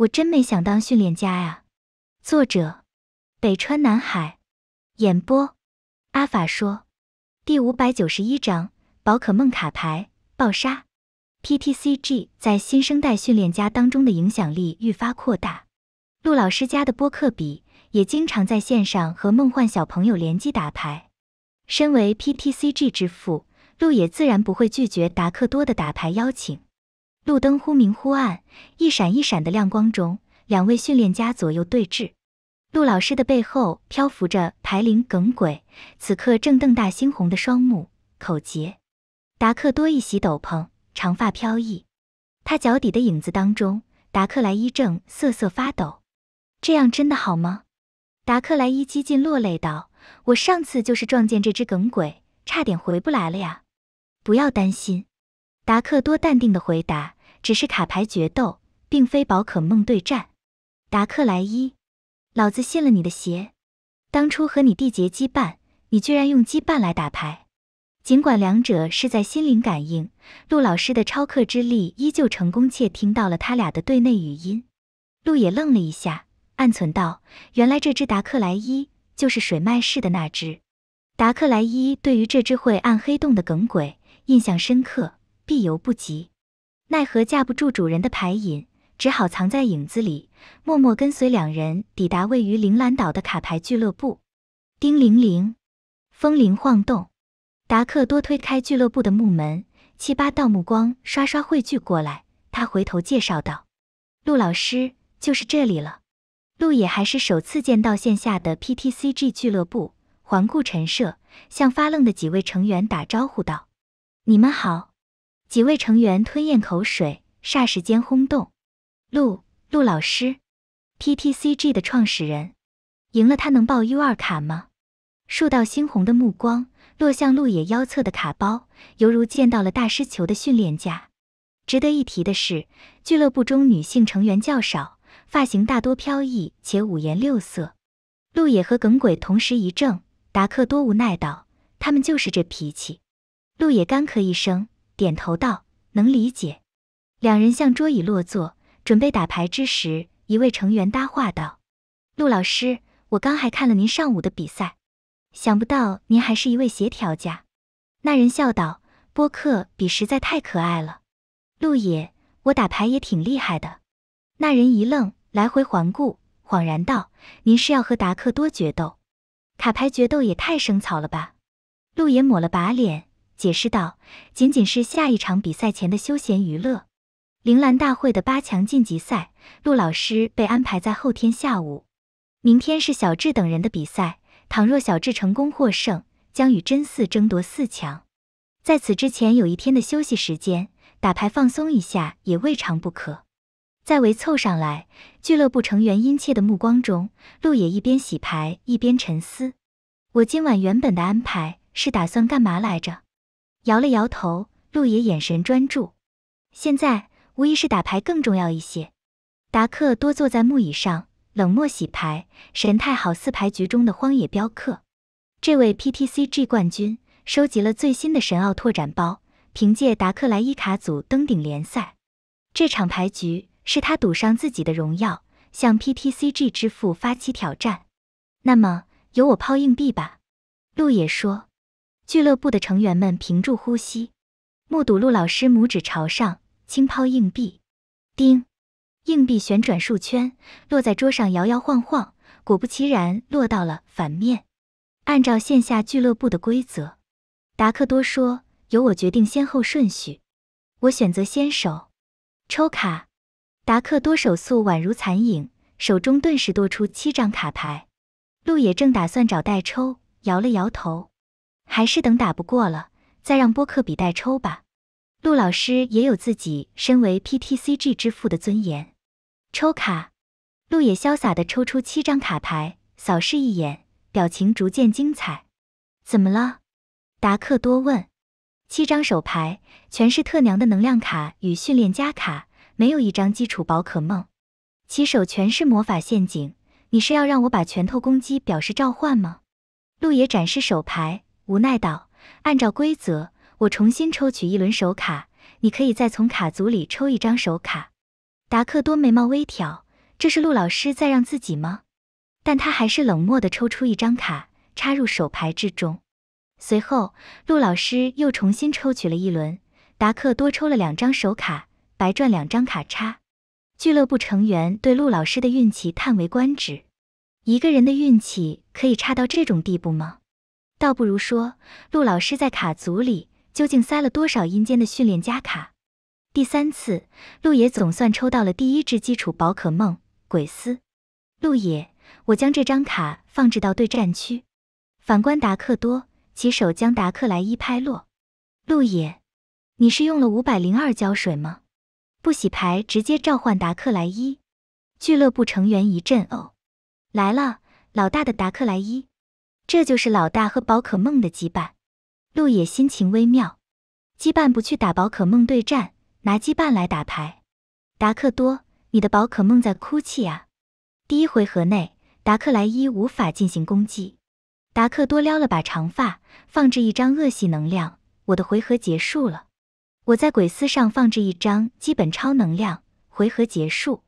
我真没想当训练家呀。作者：北川南海。演播：阿法说。第五百九十一章：宝可梦卡牌爆杀。PTCG 在新生代训练家当中的影响力愈发扩大。陆老师家的波克比也经常在线上和梦幻小朋友联机打牌。身为 PTCG 之父，陆野自然不会拒绝达克多的打牌邀请。路灯忽明忽暗，一闪一闪的亮光中，两位训练家左右对峙。陆老师的背后漂浮着排灵耿鬼，此刻正瞪大猩红的双目。口杰达克多一袭斗篷，长发飘逸。他脚底的影子当中，达克莱伊正瑟瑟发抖。这样真的好吗？达克莱伊几近落泪道：“我上次就是撞见这只耿鬼，差点回不来了呀。”不要担心，达克多淡定的回答。只是卡牌决斗，并非宝可梦对战。达克莱伊，老子信了你的邪！当初和你缔结羁绊，你居然用羁绊来打牌。尽管两者是在心灵感应，陆老师的超克之力依旧成功窃听到了他俩的对内语音。陆也愣了一下，暗存道：“原来这只达克莱伊就是水脉式的那只。”达克莱伊对于这只会暗黑洞的耿鬼印象深刻，必由不及。奈何架不住主人的牌瘾，只好藏在影子里，默默跟随两人抵达位于铃兰岛的卡牌俱乐部。叮铃铃，风铃晃动，达克多推开俱乐部的木门，七八道目光刷刷汇聚过来。他回头介绍道：“陆老师，就是这里了。”陆野还是首次见到线下的 PTCG 俱乐部，环顾陈设，向发愣的几位成员打招呼道：“你们好。”几位成员吞咽口水，霎时间轰动。陆陆老师，PTCG 的创始人，赢了他能爆 U 二卡吗？数道猩红的目光落向陆野腰侧的卡包，犹如见到了大师球的训练架。值得一提的是，俱乐部中女性成员较少，发型大多飘逸且五颜六色。陆野和耿鬼同时一怔，达克多无奈道：“他们就是这脾气。”陆野干咳一声。点头道：“能理解。”两人向桌椅落座，准备打牌之时，一位成员搭话道：“陆老师，我刚还看了您上午的比赛，想不到您还是一位协调家。”那人笑道：“波克比实在太可爱了。”陆野，我打牌也挺厉害的。”那人一愣，来回环顾，恍然道：“您是要和达克多决斗？卡牌决斗也太生草了吧？”陆野抹了把脸。解释道：“仅仅是下一场比赛前的休闲娱乐。铃兰大会的八强晋级赛，陆老师被安排在后天下午。明天是小智等人的比赛。倘若小智成功获胜，将与真四争夺四强。在此之前，有一天的休息时间，打牌放松一下也未尝不可。”在围凑上来，俱乐部成员殷切的目光中，陆野一边洗牌一边沉思：“我今晚原本的安排是打算干嘛来着？”摇了摇头，陆野眼神专注。现在无疑是打牌更重要一些。达克多坐在木椅上，冷漠洗牌，神态好似牌局中的荒野镖客。这位 PTCG 冠军收集了最新的神奥拓展包，凭借达克莱伊卡组登顶联赛。这场牌局是他赌上自己的荣耀，向 PTCG 之父发起挑战。那么，由我抛硬币吧，陆野说。俱乐部的成员们屏住呼吸，目睹陆老师拇指朝上轻抛硬币，叮，硬币旋转数圈，落在桌上摇摇晃晃，果不其然落到了反面。按照线下俱乐部的规则，达克多说：“由我决定先后顺序，我选择先手抽卡。”达克多手速宛如残影，手中顿时多出七张卡牌。陆野正打算找代抽，摇了摇头。还是等打不过了，再让波克比代抽吧。陆老师也有自己身为 PTCG 之父的尊严。抽卡，陆野潇洒地抽出七张卡牌，扫视一眼，表情逐渐精彩。怎么了？达克多问。七张手牌全是特娘的能量卡与训练家卡，没有一张基础宝可梦。起手全是魔法陷阱，你是要让我把拳头攻击表示召唤吗？陆野展示手牌。无奈道：“按照规则，我重新抽取一轮手卡，你可以再从卡组里抽一张手卡。”达克多眉毛微挑，这是陆老师在让自己吗？但他还是冷漠的抽出一张卡，插入手牌之中。随后，陆老师又重新抽取了一轮，达克多抽了两张手卡，白赚两张卡叉。俱乐部成员对陆老师的运气叹为观止，一个人的运气可以差到这种地步吗？倒不如说，陆老师在卡组里究竟塞了多少阴间的训练家卡？第三次，陆野总算抽到了第一只基础宝可梦——鬼斯。陆野，我将这张卡放置到对战区。反观达克多，起手将达克莱伊拍落。陆野，你是用了五百零二胶水吗？不洗牌直接召唤达克莱伊。俱乐部成员一阵呕。来了，老大的达克莱伊。这就是老大和宝可梦的羁绊，路野心情微妙，羁绊不去打宝可梦对战，拿羁绊来打牌。达克多，你的宝可梦在哭泣啊！第一回合内，达克莱伊无法进行攻击。达克多撩了把长发，放置一张恶系能量。我的回合结束了，我在鬼斯上放置一张基本超能量。回合结束，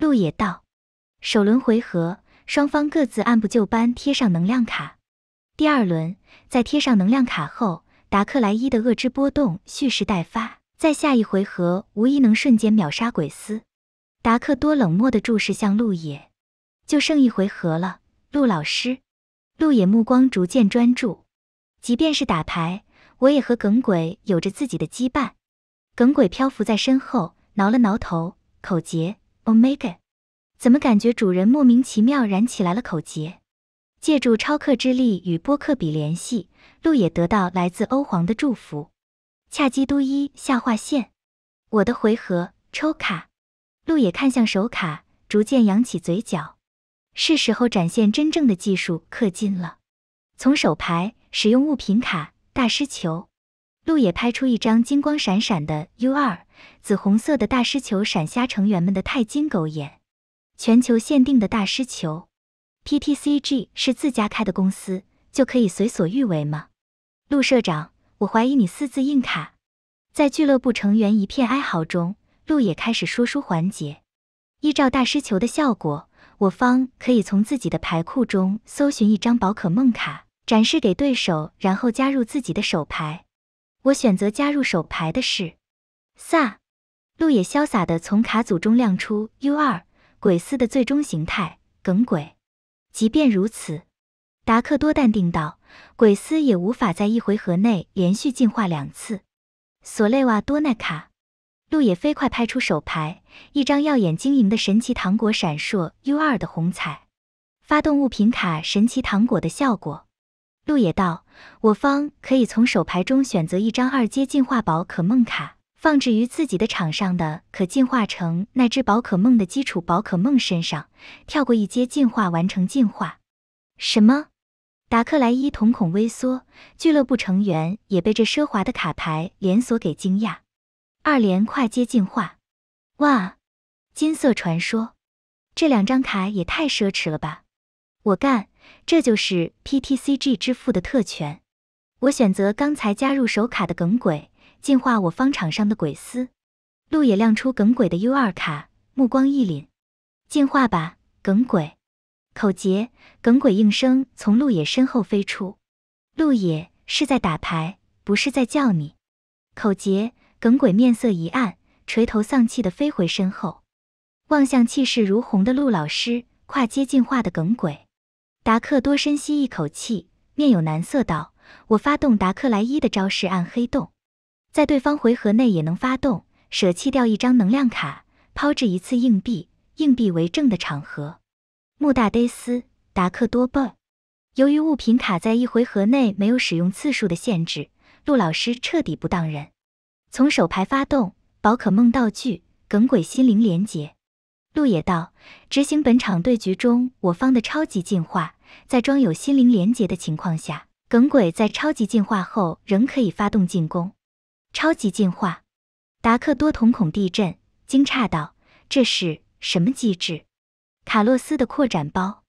路野道，首轮回合，双方各自按部就班贴上能量卡。第二轮，在贴上能量卡后，达克莱伊的恶之波动蓄势待发，在下一回合无疑能瞬间秒杀鬼斯。达克多冷漠的注视向陆野，就剩一回合了，陆老师。陆野目光逐渐专注，即便是打牌，我也和耿鬼有着自己的羁绊。耿鬼漂浮在身后，挠了挠头，口诀 Omega，怎么感觉主人莫名其妙燃起来了口诀？借助超客之力与波克比联系，路也得到来自欧皇的祝福。恰基督一下划线，我的回合，抽卡。路也看向手卡，逐渐扬起嘴角。是时候展现真正的技术氪金了。从手牌使用物品卡大师球，路也拍出一张金光闪闪的 U 二，紫红色的大师球闪瞎成员们的钛金狗眼。全球限定的大师球。PTCG 是自家开的公司，就可以随所欲为吗？陆社长，我怀疑你私自印卡。在俱乐部成员一片哀嚎中，陆野开始说书环节。依照大师球的效果，我方可以从自己的牌库中搜寻一张宝可梦卡，展示给对手，然后加入自己的手牌。我选择加入手牌的是萨。陆野潇洒的从卡组中亮出 U 二鬼斯的最终形态耿鬼。即便如此，达克多淡定道：“鬼斯也无法在一回合内连续进化两次。”索雷瓦多奈卡，路野飞快拍出手牌，一张耀眼晶莹的神奇糖果闪烁 U 二的红彩，发动物品卡神奇糖果的效果。路野道：“我方可以从手牌中选择一张二阶进化宝可梦卡。”放置于自己的场上的可进化成那只宝可梦的基础宝可梦身上，跳过一阶进化完成进化。什么？达克莱伊瞳孔微缩，俱乐部成员也被这奢华的卡牌连锁给惊讶。二连跨阶进化！哇，金色传说，这两张卡也太奢侈了吧！我干，这就是 PTCG 之父的特权。我选择刚才加入手卡的耿鬼。进化我方场上的鬼斯，陆野亮出耿鬼的 U 二卡，目光一凛，进化吧，耿鬼。口诀，耿鬼应声从陆野身后飞出。陆野是在打牌，不是在叫你。口诀，耿鬼面色一暗，垂头丧气的飞回身后，望向气势如虹的陆老师。跨阶进化的耿鬼，达克多深吸一口气，面有难色道：“我发动达克莱伊的招式暗黑洞。”在对方回合内也能发动，舍弃掉一张能量卡，抛掷一次硬币，硬币为正的场合。穆大呆斯达克多倍由于物品卡在一回合内没有使用次数的限制，陆老师彻底不当人。从手牌发动宝可梦道具耿鬼心灵连结。陆野道执行本场对局中我方的超级进化，在装有心灵连接的情况下，耿鬼在超级进化后仍可以发动进攻。超级进化，达克多瞳孔地震，惊诧道：“这是什么机制？”卡洛斯的扩展包，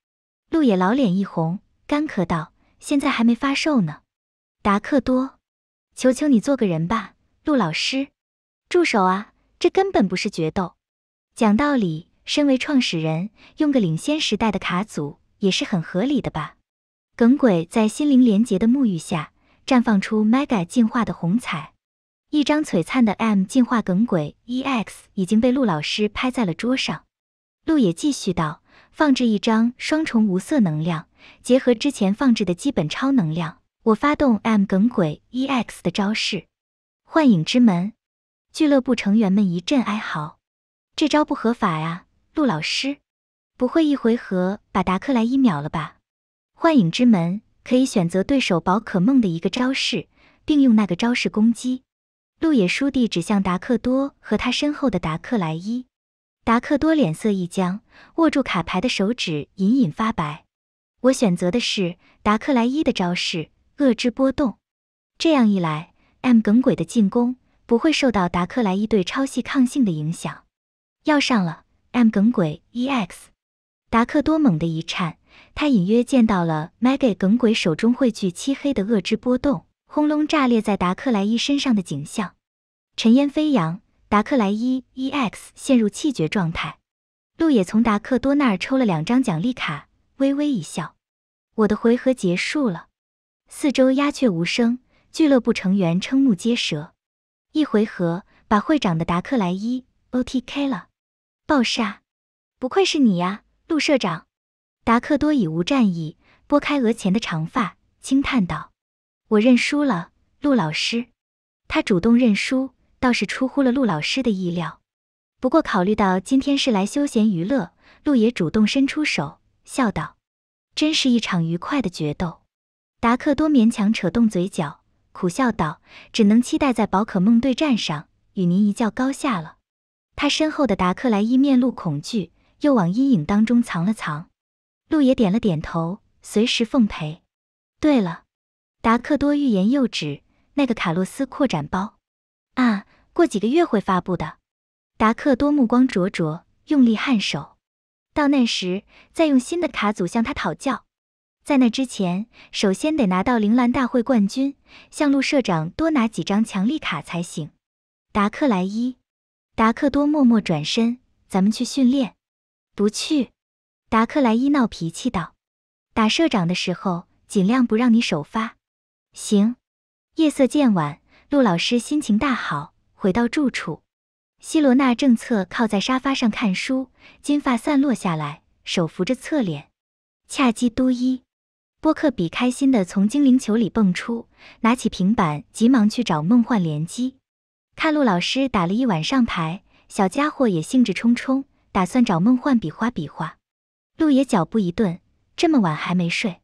路野老脸一红，干咳道：“现在还没发售呢。”达克多，求求你做个人吧，陆老师，住手啊！这根本不是决斗。讲道理，身为创始人，用个领先时代的卡组也是很合理的吧？耿鬼在心灵连结的沐浴下，绽放出 mega 进化的红彩。一张璀璨的 M 进化耿鬼 EX 已经被陆老师拍在了桌上。陆野继续道：“放置一张双重无色能量，结合之前放置的基本超能量，我发动 M 耿鬼 EX 的招式——幻影之门。”俱乐部成员们一阵哀嚎：“这招不合法呀！陆老师，不会一回合把达克莱伊秒了吧？”幻影之门可以选择对手宝可梦的一个招式，并用那个招式攻击。路野叔弟指向达克多和他身后的达克莱伊，达克多脸色一僵，握住卡牌的手指隐隐发白。我选择的是达克莱伊的招式恶之波动，这样一来，M 耿鬼的进攻不会受到达克莱伊对超细抗性的影响。要上了，M 耿鬼 EX。达克多猛地一颤，他隐约见到了 Maggie 耿鬼手中汇聚漆黑的恶之波动。轰隆炸裂在达克莱伊身上的景象，尘烟飞扬，达克莱伊 EX 陷入气绝状态。路野从达克多那儿抽了两张奖励卡，微微一笑：“我的回合结束了。”四周鸦雀无声，俱乐部成员瞠目结舌。一回合把会长的达克莱伊 OTK 了，暴杀！不愧是你呀，陆社长。达克多已无战意，拨开额前的长发，轻叹道。我认输了，陆老师。他主动认输，倒是出乎了陆老师的意料。不过考虑到今天是来休闲娱乐，陆野主动伸出手，笑道：“真是一场愉快的决斗。”达克多勉强扯动嘴角，苦笑道：“只能期待在宝可梦对战上与您一较高下了。”他身后的达克莱伊面露恐惧，又往阴影当中藏了藏。陆野点了点头，随时奉陪。对了。达克多欲言又止，那个卡洛斯扩展包，啊，过几个月会发布的。达克多目光灼灼，用力颔首，到那时再用新的卡组向他讨教。在那之前，首先得拿到铃兰大会冠军，向陆社长多拿几张强力卡才行。达克莱伊，达克多默默转身，咱们去训练。不去，达克莱伊闹脾气道，打社长的时候尽量不让你首发。行，夜色渐晚，陆老师心情大好，回到住处。希罗娜正侧靠在沙发上看书，金发散落下来，手扶着侧脸。恰基都伊，波克比开心的从精灵球里蹦出，拿起平板，急忙去找梦幻联机。看陆老师打了一晚上牌，小家伙也兴致冲冲，打算找梦幻比划比划。陆爷脚步一顿，这么晚还没睡？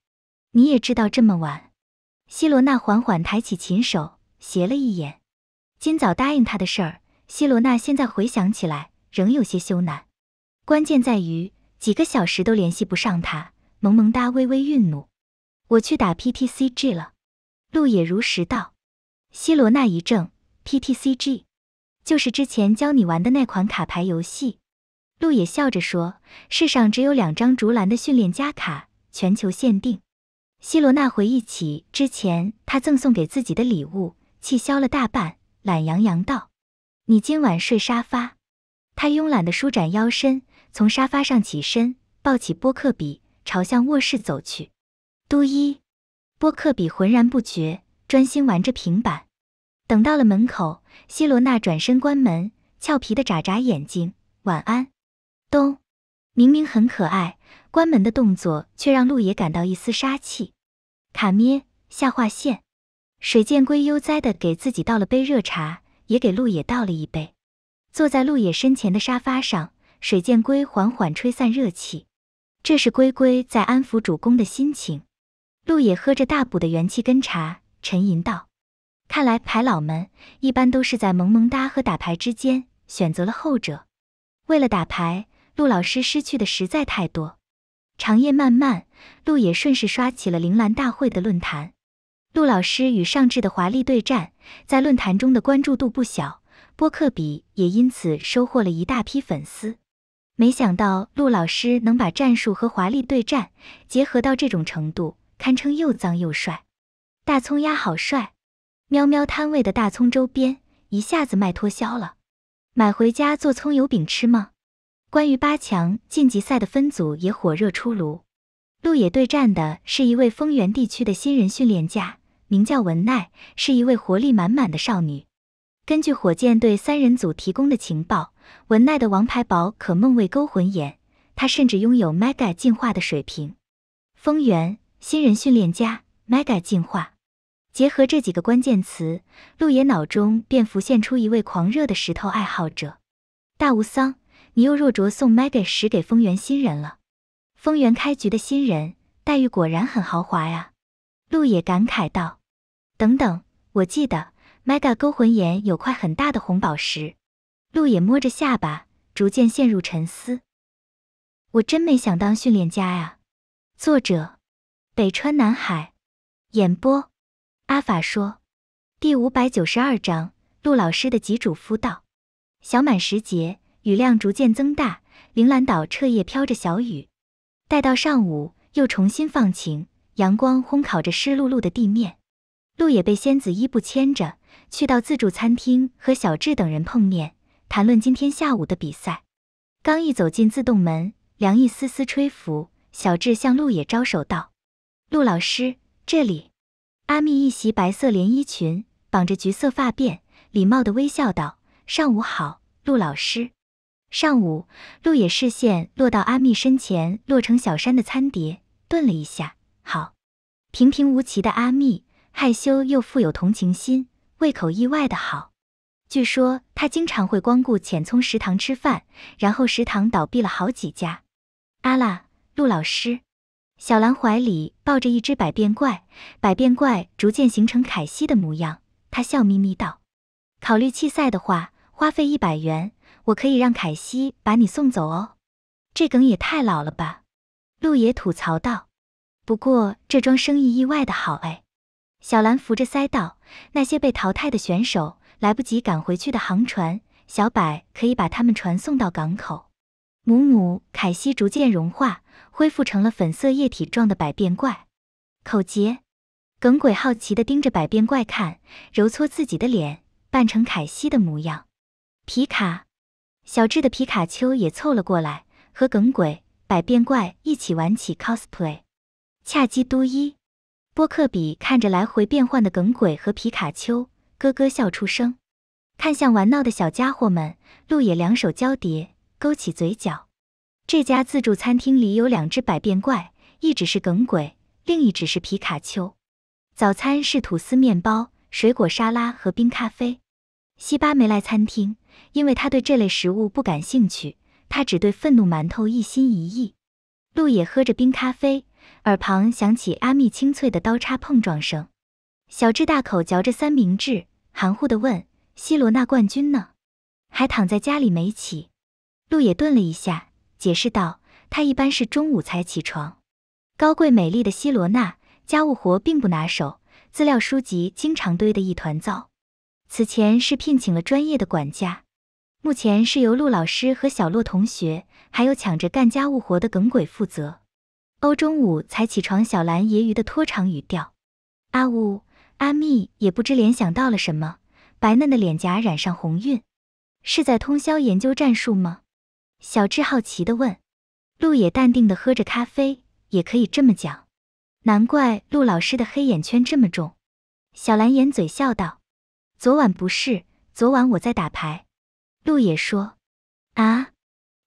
你也知道这么晚？希罗娜缓缓抬起琴手，斜了一眼。今早答应他的事儿，希罗娜现在回想起来，仍有些羞赧。关键在于几个小时都联系不上他，萌萌哒微微愠怒。我去打 PTCG 了，路野如实道。希罗娜一怔，PTCG 就是之前教你玩的那款卡牌游戏。路野笑着说：“世上只有两张竹篮的训练家卡，全球限定。”希罗娜回忆起之前他赠送给自己的礼物，气消了大半，懒洋洋道：“你今晚睡沙发。”他慵懒地舒展腰身，从沙发上起身，抱起波克比，朝向卧室走去。都一，波克比浑然不觉，专心玩着平板。等到了门口，希罗娜转身关门，俏皮的眨眨眼睛：“晚安。”咚。明明很可爱，关门的动作却让陆野感到一丝杀气。卡咩下划线，水见龟悠哉的给自己倒了杯热茶，也给陆野倒了一杯。坐在陆野身前的沙发上，水见龟缓缓吹散热气。这是龟龟在安抚主公的心情。陆野喝着大补的元气根茶，沉吟道：“看来牌佬们一般都是在萌萌哒和打牌之间选择了后者。为了打牌。”陆老师失去的实在太多，长夜漫漫，陆野顺势刷起了铃兰大会的论坛。陆老师与上智的华丽对战在论坛中的关注度不小，波克比也因此收获了一大批粉丝。没想到陆老师能把战术和华丽对战结合到这种程度，堪称又脏又帅。大葱鸭好帅，喵喵摊位的大葱周边一下子卖脱销了，买回家做葱油饼吃吗？关于八强晋级赛的分组也火热出炉，鹿野对战的是一位丰原地区的新人训练家，名叫文奈，是一位活力满满的少女。根据火箭队三人组提供的情报，文奈的王牌宝可梦为勾魂眼，她甚至拥有 Mega 进化的水平。丰原新人训练家 Mega 进化，结合这几个关键词，鹿野脑中便浮现出一位狂热的石头爱好者——大无桑。你又弱着送 Mega 石给丰源新人了，丰源开局的新人待遇果然很豪华呀，陆野感慨道。等等，我记得 Mega 勾魂岩有块很大的红宝石，陆野摸着下巴，逐渐陷入沉思。我真没想当训练家呀。作者：北川南海，演播：阿法说。第五百九十二章：陆老师的急嘱咐道。小满时节。雨量逐渐增大，铃兰岛彻夜飘着小雨。待到上午，又重新放晴，阳光烘烤着湿漉漉的地面。路野被仙子伊布牵着，去到自助餐厅和小智等人碰面，谈论今天下午的比赛。刚一走进自动门，凉意丝丝吹拂。小智向路野招手道：“陆老师，这里。”阿密一袭白色连衣裙，绑着橘色发辫，礼貌地微笑道：“上午好，陆老师。”上午，陆野视线落到阿密身前落成小山的餐碟，顿了一下。好，平平无奇的阿密，害羞又富有同情心，胃口意外的好。据说他经常会光顾浅葱食堂吃饭，然后食堂倒闭了好几家。阿啦，陆老师，小兰怀里抱着一只百变怪，百变怪逐渐形成凯西的模样。他笑眯眯道：“考虑弃赛的话，花费一百元。”我可以让凯西把你送走哦，这梗也太老了吧！陆野吐槽道。不过这桩生意意外的好哎。小兰扶着腮道：“那些被淘汰的选手，来不及赶回去的航船，小柏可以把他们传送到港口。”母母凯西逐渐融化，恢复成了粉色液体状的百变怪。口杰，耿鬼好奇的盯着百变怪看，揉搓自己的脸，扮成凯西的模样。皮卡。小智的皮卡丘也凑了过来，和耿鬼、百变怪一起玩起 cosplay。恰基都一，波克比看着来回变换的耿鬼和皮卡丘，咯咯笑出声。看向玩闹的小家伙们，路也两手交叠，勾起嘴角。这家自助餐厅里有两只百变怪，一只是耿鬼，另一只是皮卡丘。早餐是吐司面包、水果沙拉和冰咖啡。西巴没来餐厅。因为他对这类食物不感兴趣，他只对愤怒馒头一心一意。陆野喝着冰咖啡，耳旁响起阿密清脆的刀叉碰撞声。小智大口嚼着三明治，含糊地问：“希罗娜冠军呢？还躺在家里没起？”陆野顿了一下，解释道：“他一般是中午才起床。高贵美丽的希罗娜，家务活并不拿手，资料书籍经常堆得一团糟。此前是聘请了专业的管家。”目前是由陆老师和小洛同学，还有抢着干家务活的耿鬼负责。欧中午才起床，小兰揶揄的拖长语调。阿呜，阿蜜也不知联想到了什么，白嫩的脸颊染上红晕。是在通宵研究战术吗？小智好奇的问。陆野淡定的喝着咖啡，也可以这么讲。难怪陆老师的黑眼圈这么重。小兰掩嘴笑道：“昨晚不是，昨晚我在打牌。”路野说：“啊！”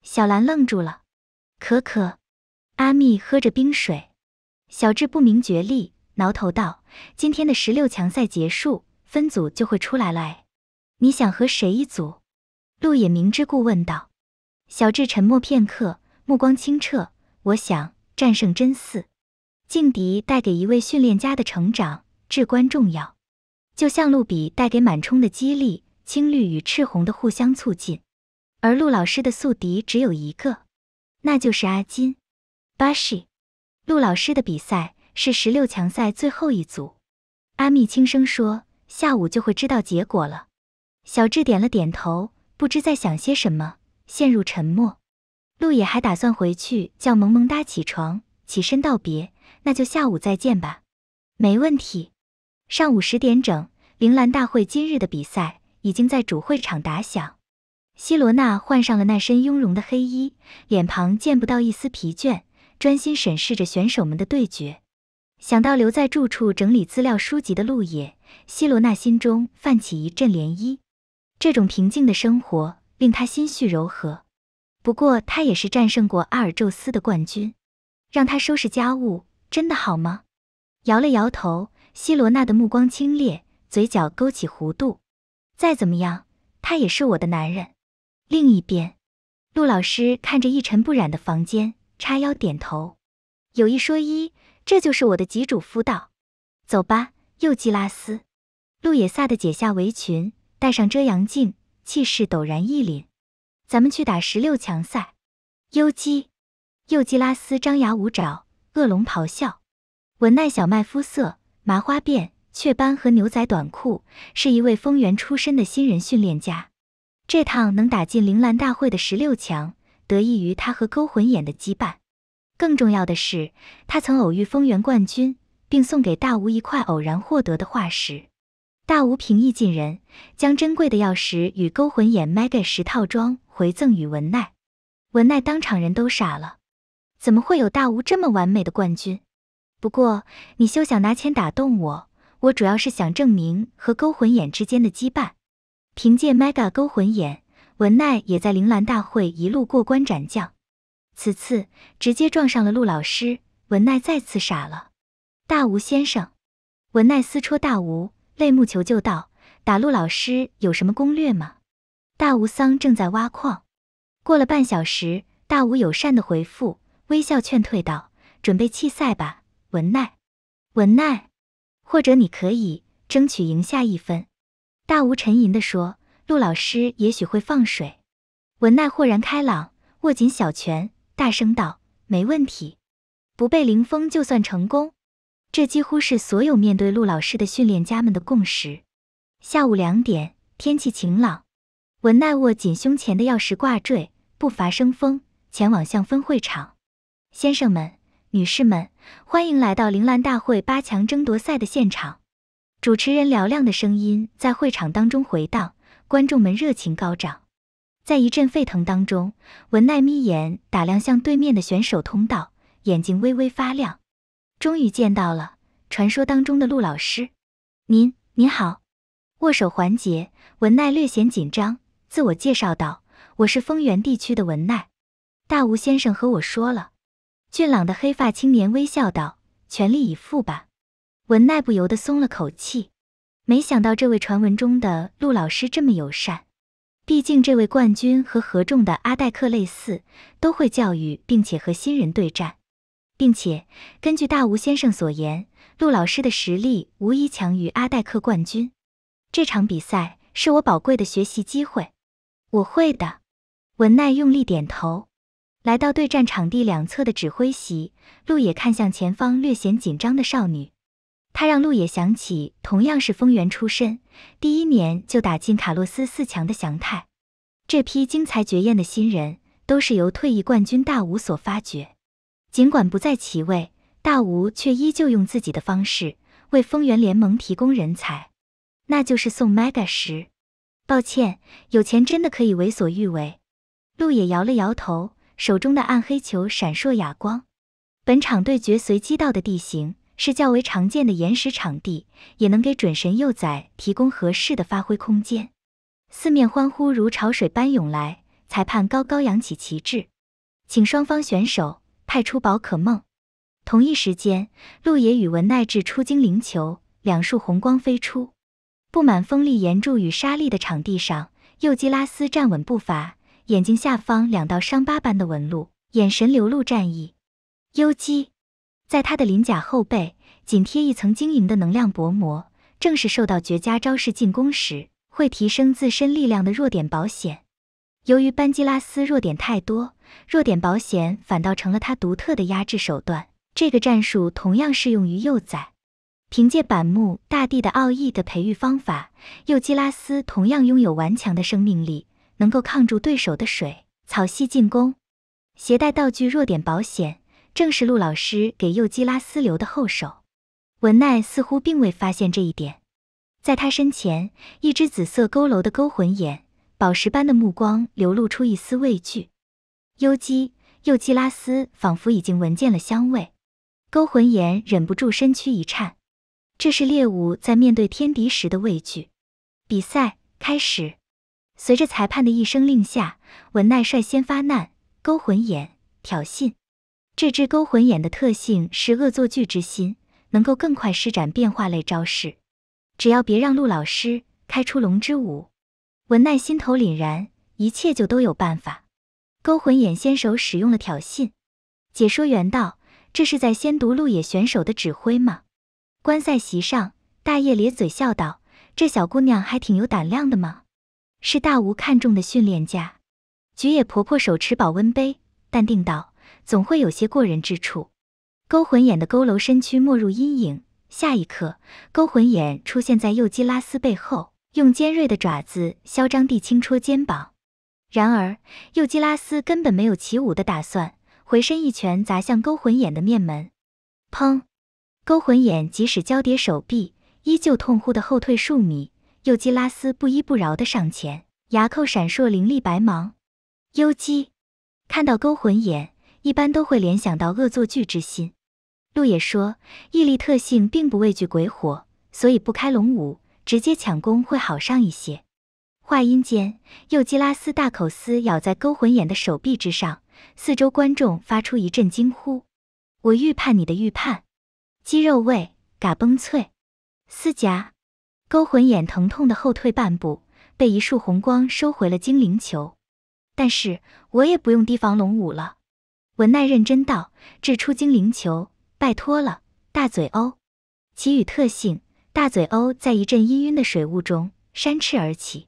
小兰愣住了。可可、阿密喝着冰水。小智不明觉厉，挠头道：“今天的十六强赛结束，分组就会出来了。哎，你想和谁一组？”路野明知故问道。小智沉默片刻，目光清澈：“我想战胜真四。劲敌带给一位训练家的成长至关重要，就像路比带给满冲的激励。”青绿与赤红的互相促进，而陆老师的宿敌只有一个，那就是阿金。巴西，陆老师的比赛是十六强赛最后一组。阿密轻声说：“下午就会知道结果了。”小智点了点头，不知在想些什么，陷入沉默。陆野还打算回去叫萌萌哒起床，起身道别：“那就下午再见吧。”没问题。上午十点整，铃兰大会今日的比赛。已经在主会场打响。希罗娜换上了那身雍容的黑衣，脸庞见不到一丝疲倦，专心审视着选手们的对决。想到留在住处整理资料书籍的路野，希罗娜心中泛起一阵涟漪。这种平静的生活令她心绪柔和。不过，她也是战胜过阿尔宙斯的冠军，让他收拾家务，真的好吗？摇了摇头，希罗娜的目光清冽，嘴角勾起弧度。再怎么样，他也是我的男人。另一边，陆老师看着一尘不染的房间，叉腰点头。有一说一，这就是我的吉主夫道。走吧，幼基拉斯。陆野飒的解下围裙，戴上遮阳镜，气势陡然一凛。咱们去打十六强赛。优基，幼基拉斯张牙舞爪，恶龙咆哮。文奈小麦肤色，麻花辫。雀斑和牛仔短裤是一位丰源出身的新人训练家，这趟能打进铃兰大会的十六强，得益于他和勾魂眼的羁绊。更重要的是，他曾偶遇丰源冠军，并送给大吾一块偶然获得的化石。大吾平易近人，将珍贵的钥石与勾魂眼 Mega 十套装回赠与文奈。文奈当场人都傻了，怎么会有大吾这么完美的冠军？不过你休想拿钱打动我。我主要是想证明和勾魂眼之间的羁绊。凭借 Mega 勾魂眼，文奈也在铃兰大会一路过关斩将。此次直接撞上了陆老师，文奈再次傻了。大吴先生，文奈撕戳大吴，泪目求救道：“打陆老师有什么攻略吗？”大吴桑正在挖矿，过了半小时，大吴友善的回复，微笑劝退道：“准备弃赛吧，文奈。”文奈。或者你可以争取赢下一分，大无沉吟的说：“陆老师也许会放水。”文奈豁然开朗，握紧小拳，大声道：“没问题，不被凌风就算成功。”这几乎是所有面对陆老师的训练家们的共识。下午两点，天气晴朗，文奈握紧胸前的钥匙挂坠，步伐生风，前往向分会场。先生们，女士们。欢迎来到铃兰大会八强争夺赛的现场，主持人嘹亮的声音在会场当中回荡，观众们热情高涨。在一阵沸腾当中，文奈眯眼打量向对面的选手通道，眼睛微微发亮。终于见到了传说当中的陆老师，您您好。握手环节，文奈略显紧张，自我介绍道：“我是丰原地区的文奈，大吴先生和我说了。”俊朗的黑发青年微笑道：“全力以赴吧。”文奈不由得松了口气，没想到这位传闻中的陆老师这么友善。毕竟这位冠军和合众的阿戴克类似，都会教育并且和新人对战，并且根据大吴先生所言，陆老师的实力无疑强于阿戴克冠军。这场比赛是我宝贵的学习机会，我会的。文奈用力点头。来到对战场地两侧的指挥席，路野看向前方略显紧张的少女。她让路野想起同样是丰源出身，第一年就打进卡洛斯四强的祥太。这批精彩绝艳的新人，都是由退役冠军大吴所发掘。尽管不在其位，大吴却依旧用自己的方式为丰源联盟提供人才，那就是送 Mega 石。抱歉，有钱真的可以为所欲为。路野摇了摇头。手中的暗黑球闪烁哑光。本场对决随机到的地形是较为常见的岩石场地，也能给准神幼崽提供合适的发挥空间。四面欢呼如潮水般涌来，裁判高高扬起旗帜，请双方选手派出宝可梦。同一时间，路野与文奈掷出精灵球，两束红光飞出。布满锋利岩柱与沙粒的场地上，幼基拉斯站稳步伐。眼睛下方两道伤疤般的纹路，眼神流露战意。优姬，在他的鳞甲后背紧贴一层晶莹的能量薄膜，正是受到绝佳招式进攻时会提升自身力量的弱点保险。由于班基拉斯弱点太多，弱点保险反倒成了他独特的压制手段。这个战术同样适用于幼崽。凭借板木大地的奥义的培育方法，幼基拉斯同样拥有顽强的生命力。能够抗住对手的水草系进攻，携带道具弱点保险，正是陆老师给幼基拉斯留的后手。文奈似乎并未发现这一点，在他身前，一只紫色佝偻的勾魂眼，宝石般的目光流露出一丝畏惧。幽姬幼基拉斯仿佛已经闻见了香味，勾魂眼忍不住身躯一颤，这是猎物在面对天敌时的畏惧。比赛开始。随着裁判的一声令下，文奈率先发难，勾魂眼挑衅。这只勾魂眼的特性是恶作剧之心，能够更快施展变化类招式。只要别让陆老师开出龙之舞，文奈心头凛然，一切就都有办法。勾魂眼先手使用了挑衅。解说员道：“这是在先读陆野选手的指挥吗？”观赛席上，大叶咧嘴笑道：“这小姑娘还挺有胆量的嘛。”是大吴看中的训练家，菊野婆婆手持保温杯，淡定道：“总会有些过人之处。”勾魂眼的佝偻身躯没入阴影，下一刻，勾魂眼出现在右基拉斯背后，用尖锐的爪子嚣张地轻戳肩膀。然而，右基拉斯根本没有起舞的打算，回身一拳砸向勾魂眼的面门，砰！勾魂眼即使交叠手臂，依旧痛呼的后退数米。尤基拉斯不依不饶地上前，牙口闪烁凌厉白芒。尤姬看到勾魂眼，一般都会联想到恶作剧之心。路野说，毅力特性并不畏惧鬼火，所以不开龙舞，直接抢攻会好上一些。话音间，尤基拉斯大口撕咬在勾魂眼的手臂之上，四周观众发出一阵惊呼。我预判你的预判，鸡肉味嘎嘣脆，撕夹。勾魂眼疼痛的后退半步，被一束红光收回了精灵球。但是我也不用提防龙五了。文奈认真道：“掷出精灵球，拜托了，大嘴鸥。”其与特性，大嘴鸥在一阵氤氲的水雾中扇翅而起。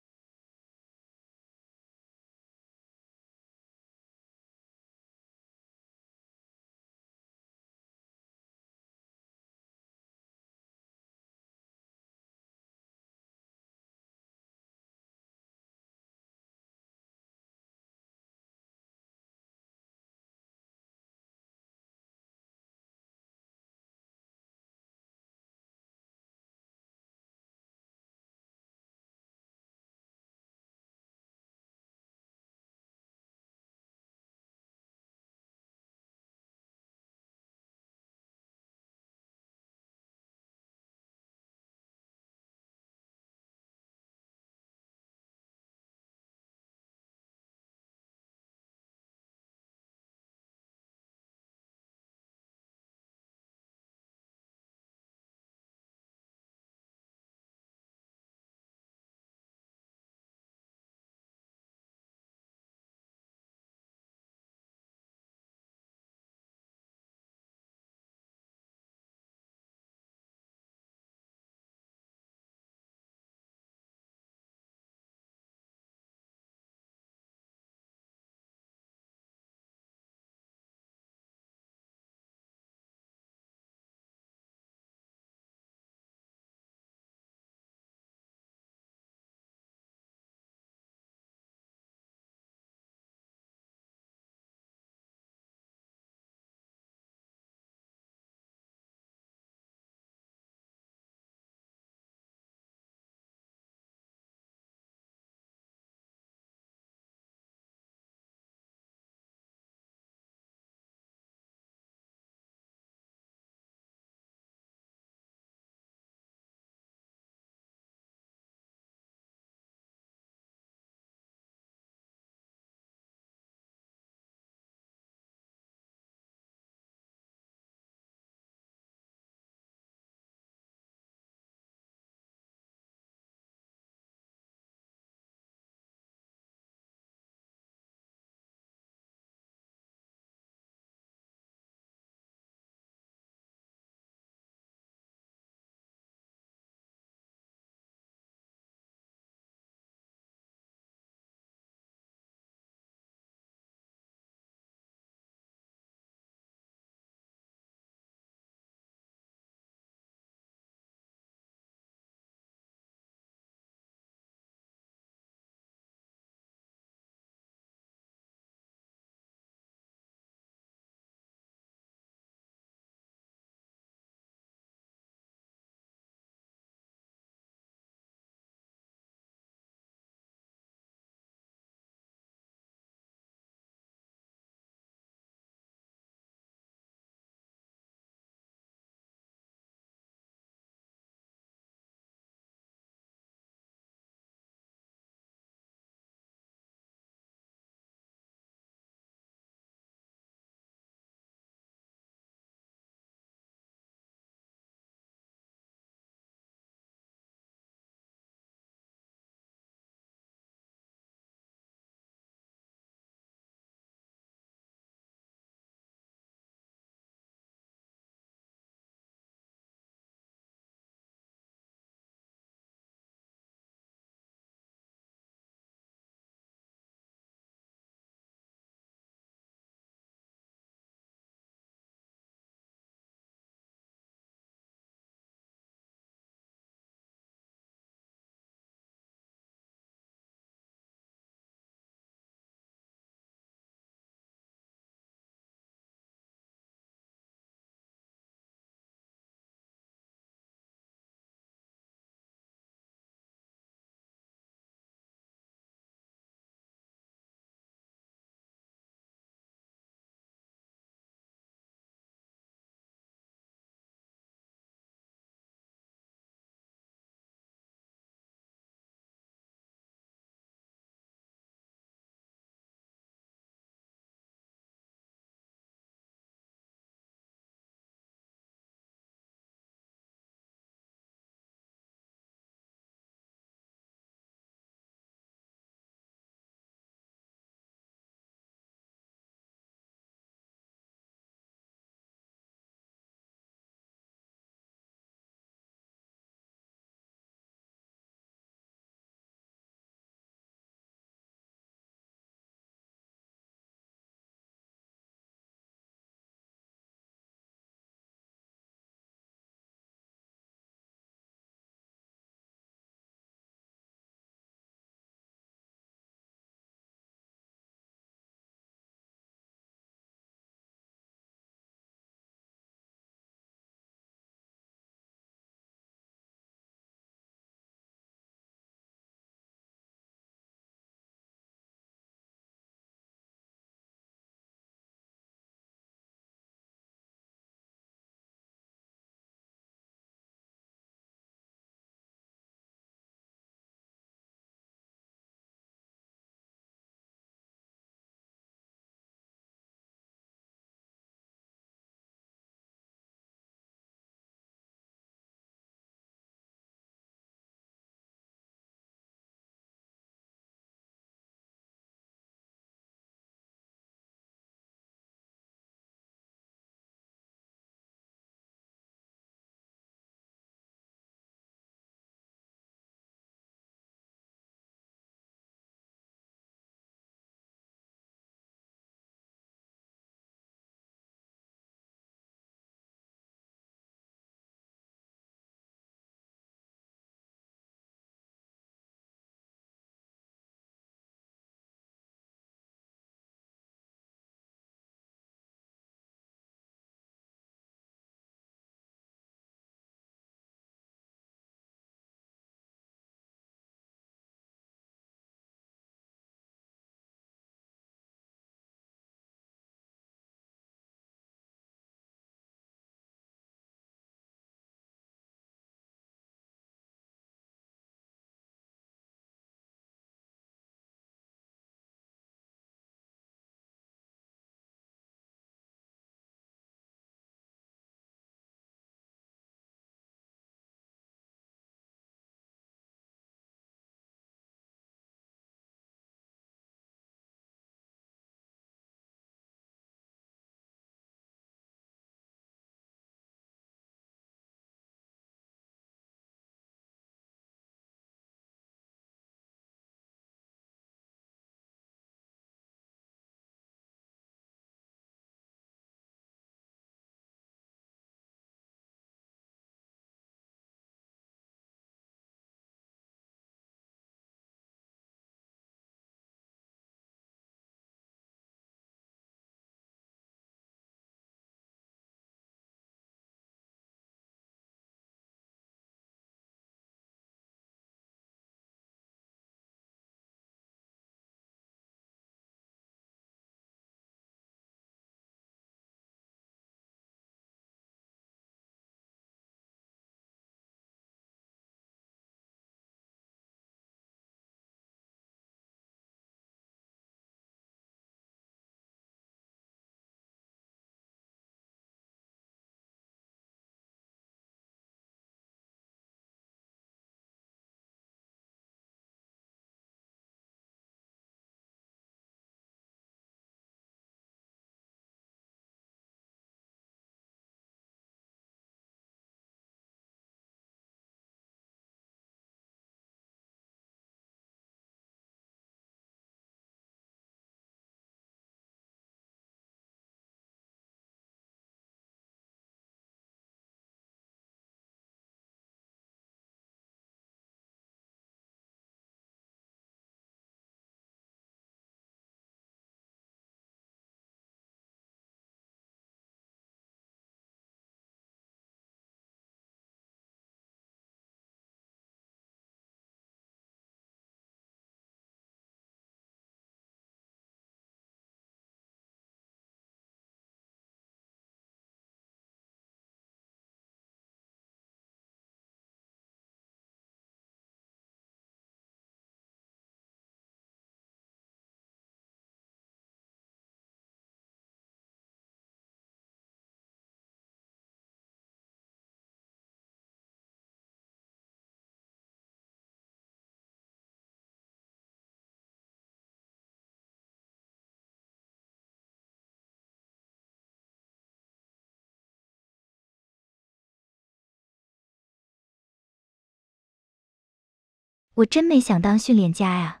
我真没想当训练家呀。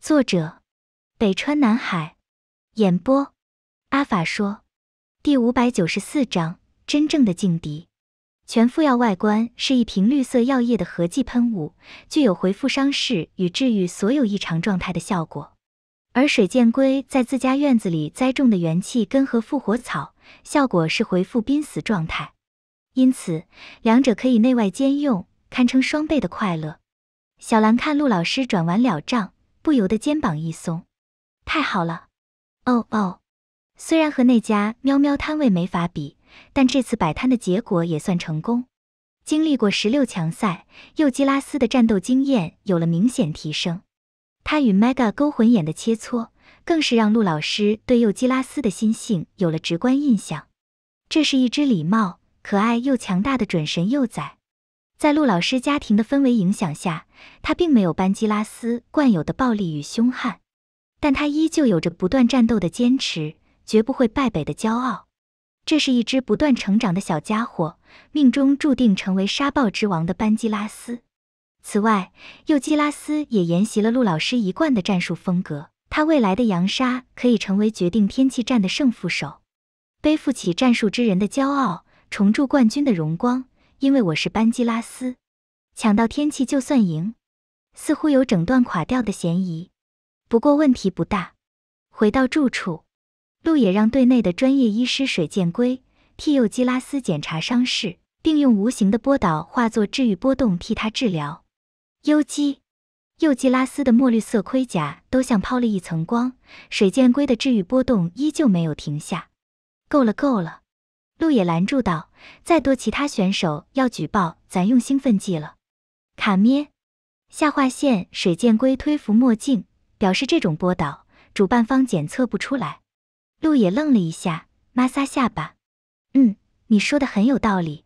作者：北川南海。演播：阿法说。第五百九十四章真正的劲敌。全副药外观是一瓶绿色药液的合剂喷雾，具有回复伤势与治愈所有异常状态的效果。而水箭龟在自家院子里栽种的元气根和复活草，效果是回复濒死状态。因此，两者可以内外兼用，堪称双倍的快乐。小兰看陆老师转完了账，不由得肩膀一松。太好了！哦哦，虽然和那家喵喵摊位没法比，但这次摆摊的结果也算成功。经历过十六强赛，幼基拉斯的战斗经验有了明显提升。他与 Mega 勾魂眼的切磋，更是让陆老师对幼基拉斯的心性有了直观印象。这是一只礼貌、可爱又强大的准神幼崽。在陆老师家庭的氛围影响下，他并没有班基拉斯惯有的暴力与凶悍，但他依旧有着不断战斗的坚持，绝不会败北的骄傲。这是一只不断成长的小家伙，命中注定成为沙暴之王的班基拉斯。此外，幼基拉斯也沿袭了陆老师一贯的战术风格，他未来的扬沙可以成为决定天气战的胜负手，背负起战术之人的骄傲，重铸冠军的荣光。因为我是班基拉斯，抢到天气就算赢，似乎有整段垮掉的嫌疑，不过问题不大。回到住处，路也让队内的专业医师水剑龟替右基拉斯检查伤势，并用无形的波导化作治愈波动替他治疗。优基右基拉斯的墨绿色盔甲都像抛了一层光，水剑龟的治愈波动依旧没有停下。够了，够了。路野拦住道：“再多其他选手要举报咱用兴奋剂了。”卡咩下划线水箭龟推服墨镜，表示这种波导主办方检测不出来。路野愣了一下，抹撒下巴：“嗯，你说的很有道理。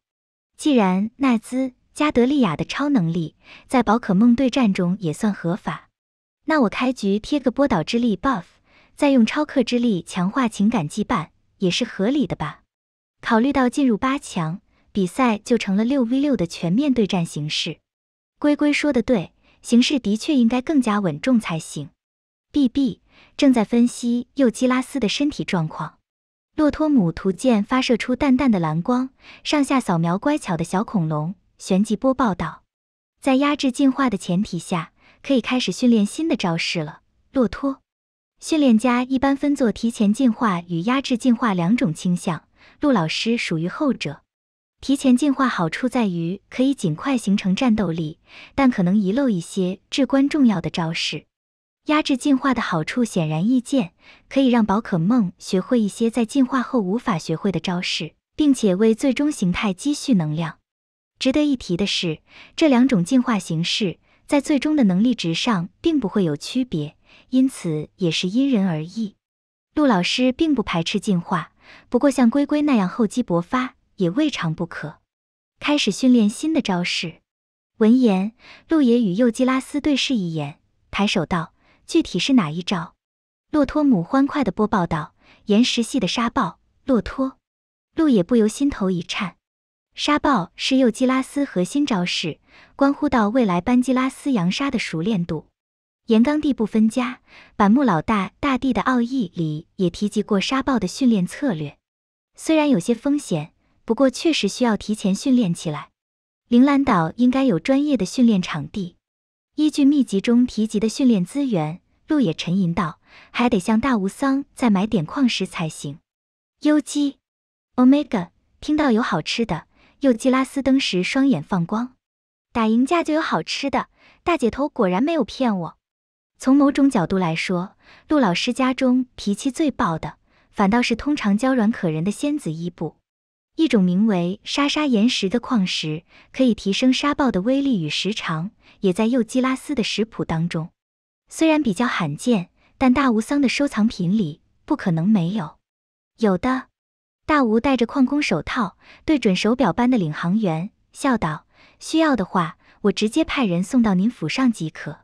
既然纳兹加德利亚的超能力在宝可梦对战中也算合法，那我开局贴个波导之力 buff，再用超克之力强化情感羁绊，也是合理的吧？”考虑到进入八强，比赛就成了六 v 六的全面对战形式。龟龟说的对，形势的确应该更加稳重才行。BB 正在分析右基拉斯的身体状况，洛托姆图鉴发射出淡淡的蓝光，上下扫描乖巧的小恐龙，旋即播报道：在压制进化的前提下，可以开始训练新的招式了。洛托，训练家一般分作提前进化与压制进化两种倾向。陆老师属于后者，提前进化好处在于可以尽快形成战斗力，但可能遗漏一些至关重要的招式。压制进化的好处显然易见，可以让宝可梦学会一些在进化后无法学会的招式，并且为最终形态积蓄能量。值得一提的是，这两种进化形式在最终的能力值上并不会有区别，因此也是因人而异。陆老师并不排斥进化。不过像龟龟那样厚积薄发也未尝不可。开始训练新的招式。闻言，陆野与幼基拉斯对视一眼，抬手道：“具体是哪一招？”洛托姆欢快地播报道：“岩石系的沙暴，洛托。”路野不由心头一颤。沙暴是幼基拉斯核心招式，关乎到未来班基拉斯扬沙的熟练度。岩罡地不分家，板木老大大地的奥义里也提及过沙暴的训练策略。虽然有些风险，不过确实需要提前训练起来。铃兰岛应该有专业的训练场地。依据秘籍中提及的训练资源，路野沉吟道：“还得向大无桑再买点矿石才行。”优姬、Omega 听到有好吃的，又基拉斯登时双眼放光。打赢架就有好吃的，大姐头果然没有骗我。从某种角度来说，陆老师家中脾气最暴的，反倒是通常娇软可人的仙子伊布。一种名为沙沙岩石的矿石，可以提升沙暴的威力与时长，也在幼基拉斯的食谱当中。虽然比较罕见，但大无桑的收藏品里不可能没有。有的，大吴戴着矿工手套，对准手表般的领航员笑道：“需要的话，我直接派人送到您府上即可。”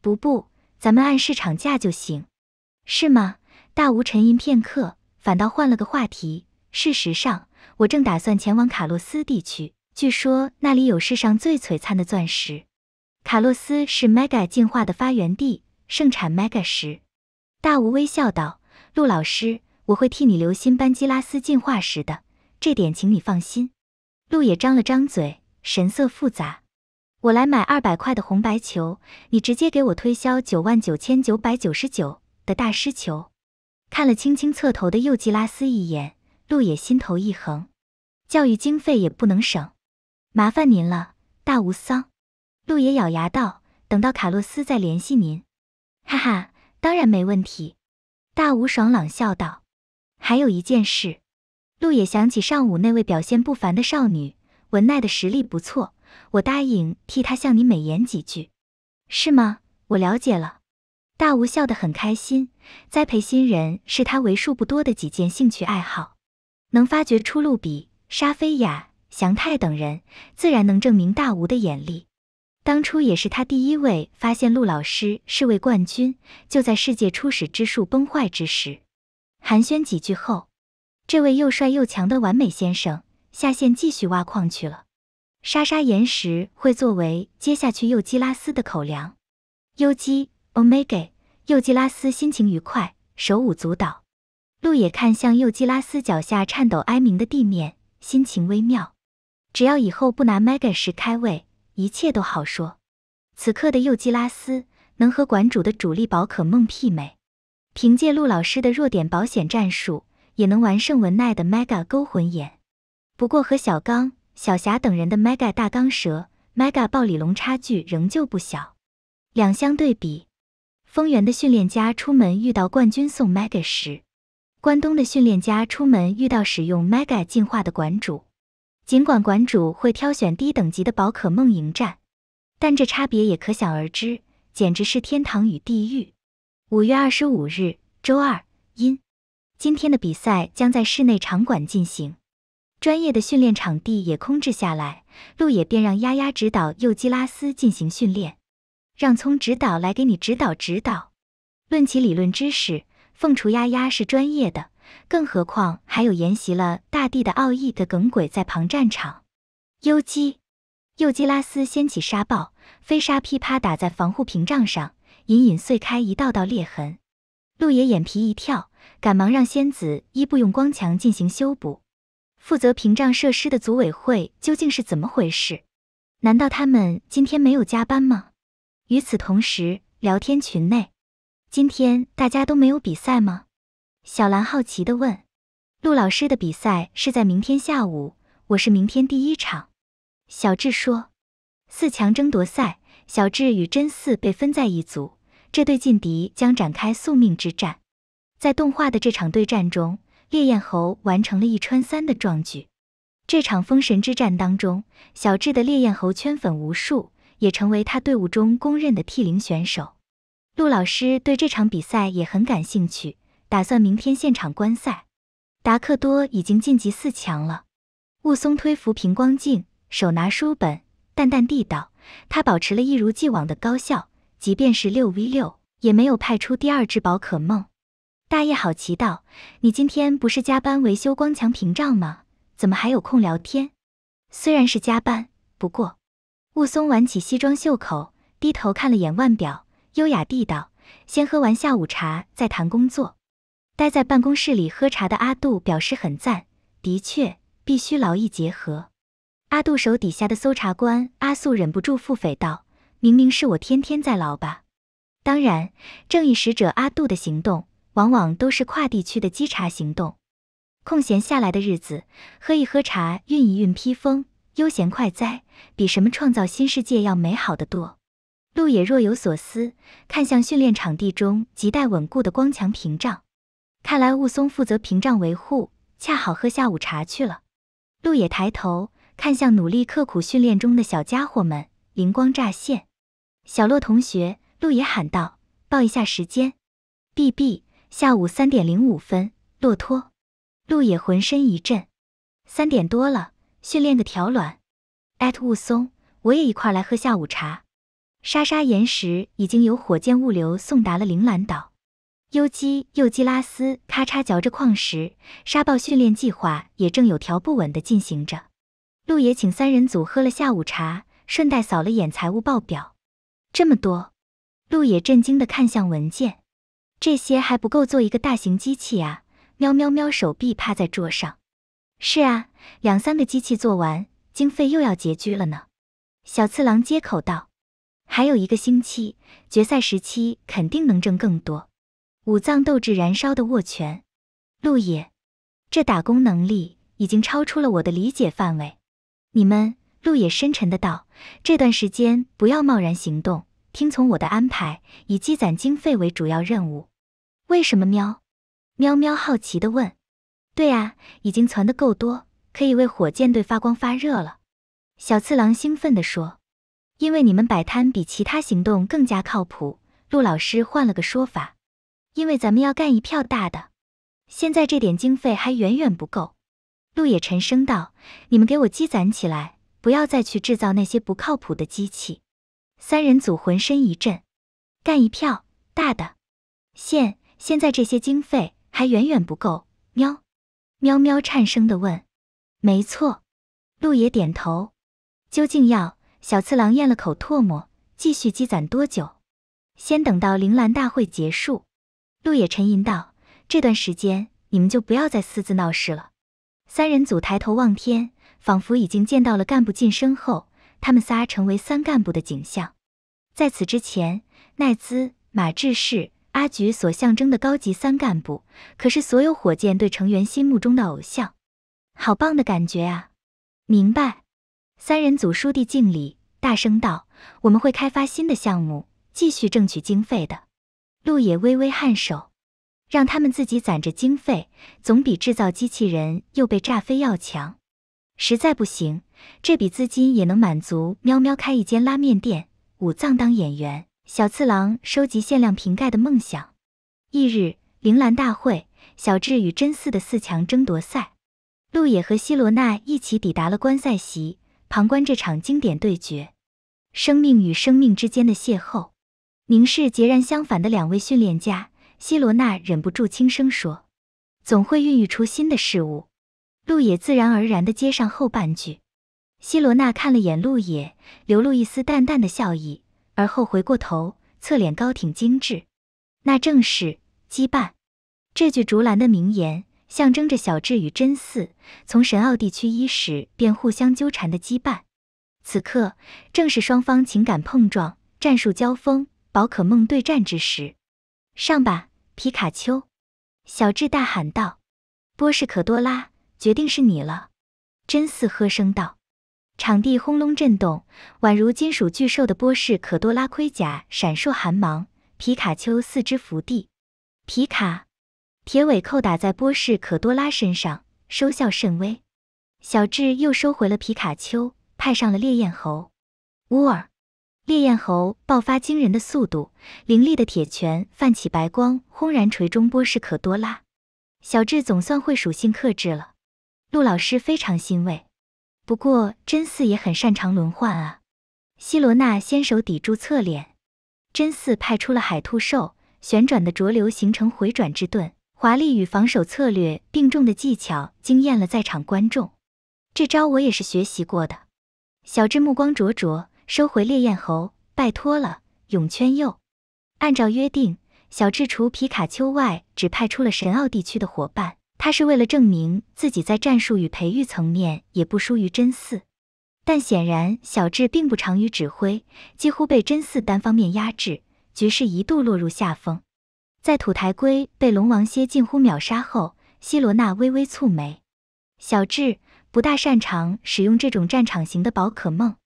不不。咱们按市场价就行，是吗？大吴沉吟片刻，反倒换了个话题。事实上，我正打算前往卡洛斯地区，据说那里有世上最璀璨的钻石。卡洛斯是 Mega 进化的发源地，盛产 Mega 石。大吴微笑道：“陆老师，我会替你留心班基拉斯进化石的，这点请你放心。”陆野张了张嘴，神色复杂。我来买二百块的红白球，你直接给我推销九万九千九百九十九的大师球。看了轻轻侧头的右吉拉斯一眼，路野心头一横，教育经费也不能省。麻烦您了，大无桑。路野咬牙道：“等到卡洛斯再联系您。”哈哈，当然没问题。大无爽朗笑道：“还有一件事。”路野想起上午那位表现不凡的少女文奈的实力不错。我答应替他向你美言几句，是吗？我了解了。大吴笑得很开心。栽培新人是他为数不多的几件兴趣爱好，能发掘出路比、沙菲亚、祥太等人，自然能证明大吴的眼力。当初也是他第一位发现陆老师是位冠军，就在世界初始之树崩坏之时。寒暄几句后，这位又帅又强的完美先生下线继续挖矿去了。沙沙岩石会作为接下去幼基拉斯的口粮。幼基 Omega 幼基拉斯心情愉快，手舞足蹈。路也看向幼基拉斯脚下颤抖哀鸣的地面，心情微妙。只要以后不拿 Mega 石开胃，一切都好说。此刻的幼基拉斯能和馆主的主力宝可梦媲美，凭借陆老师的弱点保险战术，也能完胜文奈的 Mega 勾魂眼。不过和小刚。小霞等人的 Mega 大钢蛇、Mega 暴鲤龙差距仍旧不小。两相对比，丰源的训练家出门遇到冠军送 Mega 时，关东的训练家出门遇到使用 Mega 进化的馆主，尽管馆主会挑选低等级的宝可梦迎战，但这差别也可想而知，简直是天堂与地狱。五月二十五日，周二，阴。今天的比赛将在室内场馆进行。专业的训练场地也空置下来，陆野便让丫丫指导幼基拉斯进行训练，让聪指导来给你指导指导。论起理论知识，凤雏丫丫是专业的，更何况还有沿袭了大地的奥义的耿鬼在旁战场。优姬，幼基拉斯掀起沙暴，飞沙噼啪打在防护屏障上，隐隐碎开一道道裂痕。陆野眼皮一跳，赶忙让仙子伊布用光墙进行修补。负责屏障设施的组委会究竟是怎么回事？难道他们今天没有加班吗？与此同时，聊天群内，今天大家都没有比赛吗？小兰好奇地问。陆老师的比赛是在明天下午，我是明天第一场。小智说。四强争夺赛，小智与真四被分在一组，这对劲敌将展开宿命之战。在动画的这场对战中。烈焰猴完成了一穿三的壮举，这场封神之战当中，小智的烈焰猴圈粉无数，也成为他队伍中公认的 T 零选手。陆老师对这场比赛也很感兴趣，打算明天现场观赛。达克多已经晋级四强了。雾松推浮平光镜，手拿书本，淡淡地道：“他保持了一如既往的高效，即便是六 V 六，也没有派出第二只宝可梦。”大爷好奇道：“你今天不是加班维修光墙屏障吗？怎么还有空聊天？”虽然是加班，不过雾凇挽起西装袖口，低头看了眼腕表，优雅地道：“先喝完下午茶再谈工作。”待在办公室里喝茶的阿杜表示很赞。的确，必须劳逸结合。阿杜手底下的搜查官阿素忍不住腹诽道：“明明是我天天在劳吧？”当然，正义使者阿杜的行动。往往都是跨地区的稽查行动。空闲下来的日子，喝一喝茶，熨一熨披风，悠闲快哉，比什么创造新世界要美好的多。陆野若有所思，看向训练场地中亟待稳固的光墙屏障。看来雾松负责屏障维护，恰好喝下午茶去了。陆野抬头看向努力刻苦训练中的小家伙们，灵光乍现。小洛同学，陆野喊道：“报一下时间。”“bb。”下午三点零五分，骆驼，陆野浑身一震。三点多了，训练个条卵。雾松，我也一块来喝下午茶。沙沙岩石已经由火箭物流送达了铃兰岛。优基优基拉斯咔嚓嚼着矿石，沙暴训练计划也正有条不紊的进行着。陆野请三人组喝了下午茶，顺带扫了眼财务报表，这么多，陆野震惊的看向文件。这些还不够做一个大型机器啊！喵喵喵，手臂趴在桌上。是啊，两三个机器做完，经费又要拮据了呢。小次郎接口道：“还有一个星期，决赛时期肯定能挣更多。”五藏斗志燃烧的握拳。路野，这打工能力已经超出了我的理解范围。你们，路野深沉的道：“这段时间不要贸然行动，听从我的安排，以积攒经费为主要任务。”为什么喵？喵喵好奇的问。对啊，已经攒的够多，可以为火箭队发光发热了。小次郎兴奋的说。因为你们摆摊比其他行动更加靠谱。陆老师换了个说法。因为咱们要干一票大的，现在这点经费还远远不够。陆野沉声道。你们给我积攒起来，不要再去制造那些不靠谱的机器。三人组浑身一震。干一票大的，现。现在这些经费还远远不够。喵，喵喵颤声的问：“没错。”陆野点头。究竟要小次郎咽了口唾沫，继续积攒多久？先等到铃兰大会结束。陆野沉吟道：“这段时间你们就不要再私自闹事了。”三人组抬头望天，仿佛已经见到了干部晋升后他们仨成为三干部的景象。在此之前，奈兹、马志士。阿菊所象征的高级三干部，可是所有火箭队成员心目中的偶像。好棒的感觉啊！明白。三人组书递敬礼，大声道：“我们会开发新的项目，继续争取经费的。”陆野微微颔首，让他们自己攒着经费，总比制造机器人又被炸飞要强。实在不行，这笔资金也能满足喵喵开一间拉面店，武藏当演员。小次郎收集限量瓶盖的梦想。翌日，铃兰大会，小智与真嗣的四强争夺赛。路野和希罗娜一起抵达了观赛席，旁观这场经典对决，生命与生命之间的邂逅。凝视截然相反的两位训练家，希罗娜忍不住轻声说：“总会孕育出新的事物。”路野自然而然地接上后半句。希罗娜看了眼路野，流露一丝淡淡的笑意。而后回过头，侧脸高挺精致，那正是羁绊这句竹篮的名言，象征着小智与真嗣从神奥地区伊始便互相纠缠的羁绊。此刻正是双方情感碰撞、战术交锋、宝可梦对战之时。上吧，皮卡丘！小智大喊道。波士可多拉，决定是你了！真嗣喝声道。场地轰隆震动，宛如金属巨兽的波士可多拉盔甲闪烁寒芒。皮卡丘四肢伏地，皮卡铁尾扣打在波士可多拉身上，收效甚微。小智又收回了皮卡丘，派上了烈焰猴乌尔。烈焰猴爆发惊人的速度，凌厉的铁拳泛起白光，轰然锤中波士可多拉。小智总算会属性克制了，陆老师非常欣慰。不过真嗣也很擅长轮换啊。希罗娜先手抵住侧脸，真嗣派出了海兔兽，旋转的浊流形成回转之盾，华丽与防守策略并重的技巧惊艳了在场观众。这招我也是学习过的。小智目光灼灼，收回烈焰猴，拜托了，泳圈鼬。按照约定，小智除皮卡丘外，只派出了神奥地区的伙伴。他是为了证明自己在战术与培育层面也不输于真嗣。但显然小智并不长于指挥，几乎被真嗣单方面压制，局势一度落入下风。在土台龟被龙王蝎近乎秒杀后，希罗娜微微蹙眉：“小智不大擅长使用这种战场型的宝可梦。”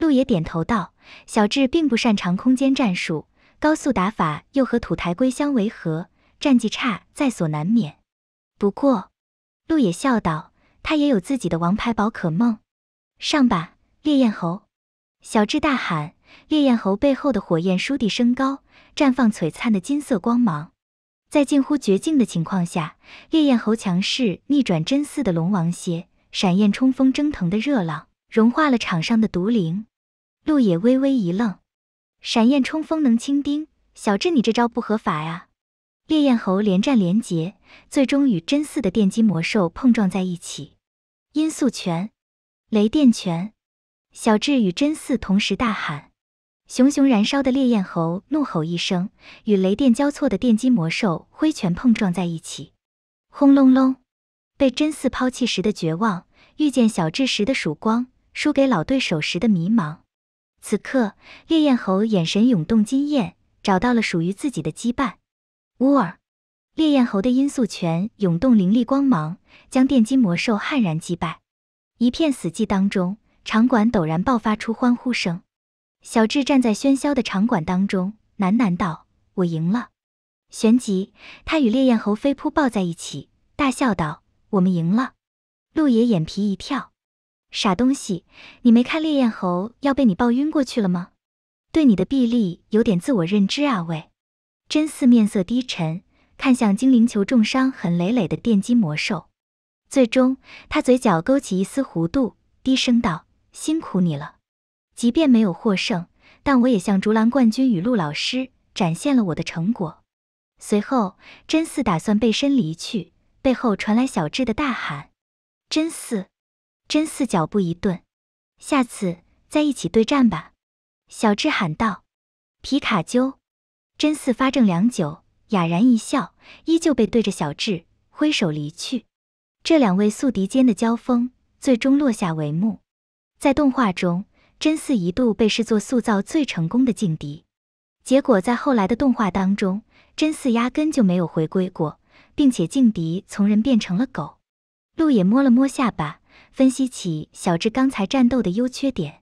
陆野点头道：“小智并不擅长空间战术，高速打法又和土台龟相违和，战绩差在所难免。”不过，路也笑道：“他也有自己的王牌宝可梦，上吧，烈焰猴！”小智大喊。烈焰猴背后的火焰倏地升高，绽放璀璨的金色光芒。在近乎绝境的情况下，烈焰猴强势逆转，真四的龙王蝎闪焰冲锋蒸腾的热浪融化了场上的毒灵。路也微微一愣：“闪焰冲锋能清兵，小智，你这招不合法呀！”烈焰猴连战连捷，最终与真四的电击魔兽碰撞在一起。音速拳、雷电拳，小智与真四同时大喊。熊熊燃烧的烈焰猴怒吼一声，与雷电交错的电击魔兽挥拳碰撞在一起。轰隆隆！被真四抛弃时的绝望，遇见小智时的曙光，输给老对手时的迷茫。此刻，烈焰猴眼神涌动金焰，找到了属于自己的羁绊。乌尔，烈焰猴的音速拳涌动凌厉光芒，将电击魔兽悍然击败。一片死寂当中，场馆陡然爆发出欢呼声。小智站在喧嚣的场馆当中，喃喃道：“我赢了。”旋即，他与烈焰猴飞扑抱在一起，大笑道：“我们赢了！”陆野眼皮一跳：“傻东西，你没看烈焰猴要被你抱晕过去了吗？对你的臂力有点自我认知啊，喂！”真四面色低沉，看向精灵球重伤痕累累的电击魔兽，最终他嘴角勾起一丝弧度，低声道：“辛苦你了，即便没有获胜，但我也向竹篮冠军与陆老师展现了我的成果。”随后，真四打算背身离去，背后传来小智的大喊：“真四！”真四脚步一顿，“下次再一起对战吧。”小智喊道：“皮卡丘！”真四发怔良久，哑然一笑，依旧背对着小智挥手离去。这两位宿敌间的交锋最终落下帷幕。在动画中，真四一度被视作塑造最成功的劲敌，结果在后来的动画当中，真四压根就没有回归过，并且劲敌从人变成了狗。路野摸了摸下巴，分析起小智刚才战斗的优缺点。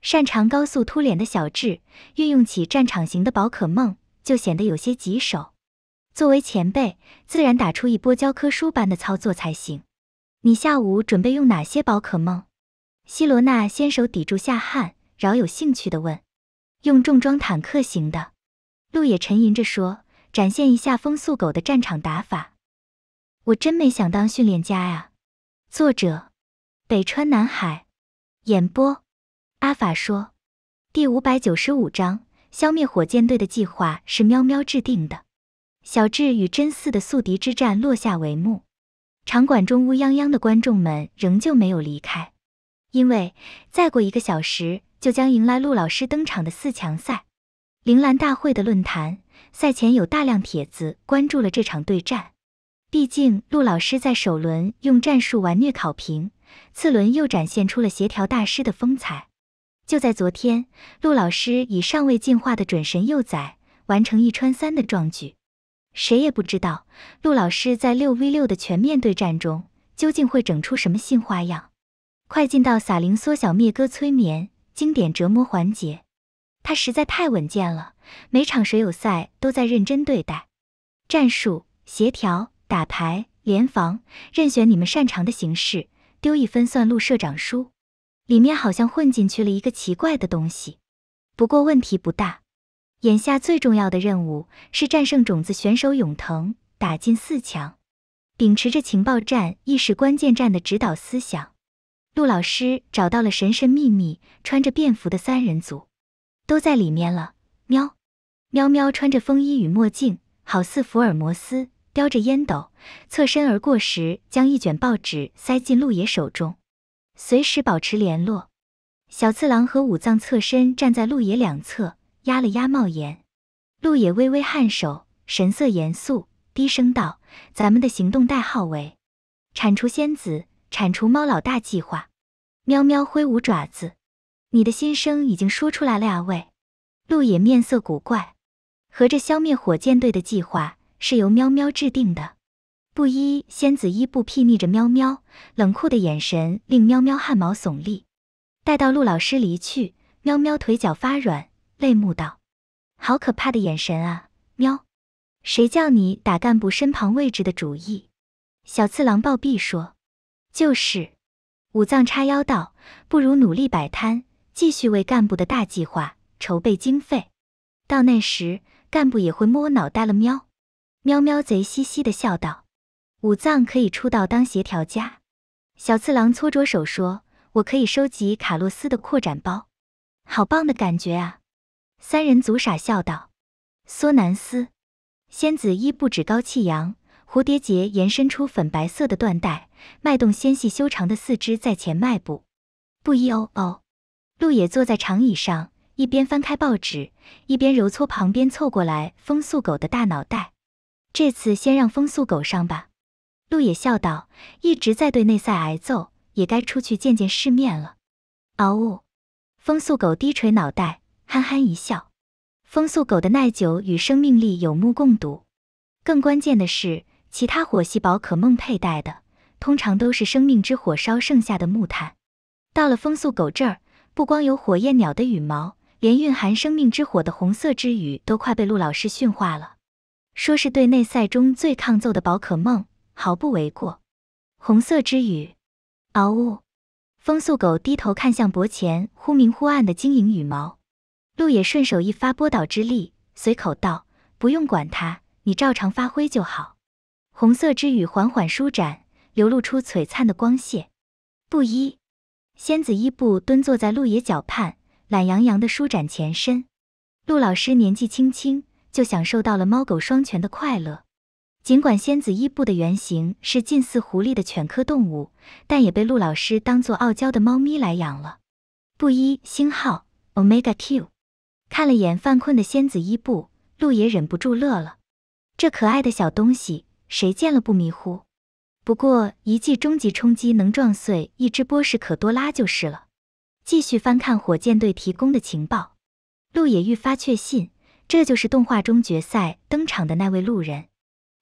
擅长高速突脸的小智，运用起战场型的宝可梦。就显得有些棘手，作为前辈，自然打出一波教科书般的操作才行。你下午准备用哪些宝可梦？希罗娜先手抵住夏汗，饶有兴趣的问：“用重装坦克型的。”路也沉吟着说：“展现一下风速狗的战场打法。”我真没想当训练家啊！作者：北川南海，演播：阿法说，第五百九十五章。消灭火箭队的计划是喵喵制定的，小智与真四的宿敌之战落下帷幕，场馆中乌泱泱的观众们仍旧没有离开，因为再过一个小时就将迎来陆老师登场的四强赛。铃兰大会的论坛赛前有大量帖子关注了这场对战，毕竟陆老师在首轮用战术完虐考评，次轮又展现出了协调大师的风采。就在昨天，陆老师以尚未进化的准神幼崽完成一穿三的壮举。谁也不知道陆老师在六 v 六的全面对战中究竟会整出什么新花样。快进到撒灵缩小灭歌催眠经典折磨环节。他实在太稳健了，每场水友赛都在认真对待。战术协调打牌联防，任选你们擅长的形式，丢一分算陆社长输。里面好像混进去了一个奇怪的东西，不过问题不大。眼下最重要的任务是战胜种子选手永藤，打进四强。秉持着情报站意识关键战的指导思想，陆老师找到了神神秘秘、穿着便服的三人组，都在里面了。喵，喵喵，穿着风衣与墨镜，好似福尔摩斯，叼着烟斗，侧身而过时将一卷报纸塞进陆野手中。随时保持联络。小次郎和武藏侧身站在路野两侧，压了压帽檐。路野微微颔首，神色严肃，低声道：“咱们的行动代号为‘铲除仙子，铲除猫老大’计划。”喵喵挥舞爪子：“你的心声已经说出来了呀，喂！”路野面色古怪，合着消灭火箭队的计划是由喵喵制定的。布衣仙子衣布睥睨着喵喵，冷酷的眼神令喵喵汗毛耸立。待到陆老师离去，喵喵腿脚发软，泪目道：“好可怕的眼神啊！”喵，谁叫你打干部身旁位置的主意？小次郎抱臂说：“就是。”武藏叉腰道：“不如努力摆摊，继续为干部的大计划筹备经费。到那时，干部也会摸我脑袋了。”喵，喵喵贼兮兮的笑道。武藏可以出道当协调家，小次郎搓着手说：“我可以收集卡洛斯的扩展包，好棒的感觉啊！”三人组傻笑道。索南斯，仙子衣不止高气扬，蝴蝶结延伸出粉白色的缎带，迈动纤细修长的四肢在前迈步。布一哦哦，路野坐在长椅上，一边翻开报纸，一边揉搓旁边凑过来风速狗的大脑袋。这次先让风速狗上吧。陆野笑道：“一直在对内赛挨揍，也该出去见见世面了。”嗷呜，风速狗低垂脑袋，憨憨一笑。风速狗的耐久与生命力有目共睹，更关键的是，其他火系宝可梦佩戴的，通常都是生命之火烧剩下的木炭。到了风速狗这儿，不光有火焰鸟的羽毛，连蕴含生命之火的红色之羽都快被陆老师驯化了。说是对内赛中最抗揍的宝可梦。毫不为过。红色之羽，嗷呜！风速狗低头看向脖前忽明忽暗的晶莹羽毛。陆野顺手一发波导之力，随口道：“不用管它，你照常发挥就好。”红色之羽缓缓舒展，流露出璀璨的光线。布衣，仙子伊布蹲坐在陆野脚畔，懒洋洋的舒展前身。陆老师年纪轻轻就享受到了猫狗双全的快乐。尽管仙子伊布的原型是近似狐狸的犬科动物，但也被陆老师当作傲娇的猫咪来养了。布衣星号 Omega Q，看了眼犯困的仙子伊布，陆也忍不住乐了。这可爱的小东西，谁见了不迷糊？不过一记终极冲击能撞碎一只波士可多拉就是了。继续翻看火箭队提供的情报，陆也愈发确信，这就是动画中决赛登场的那位路人。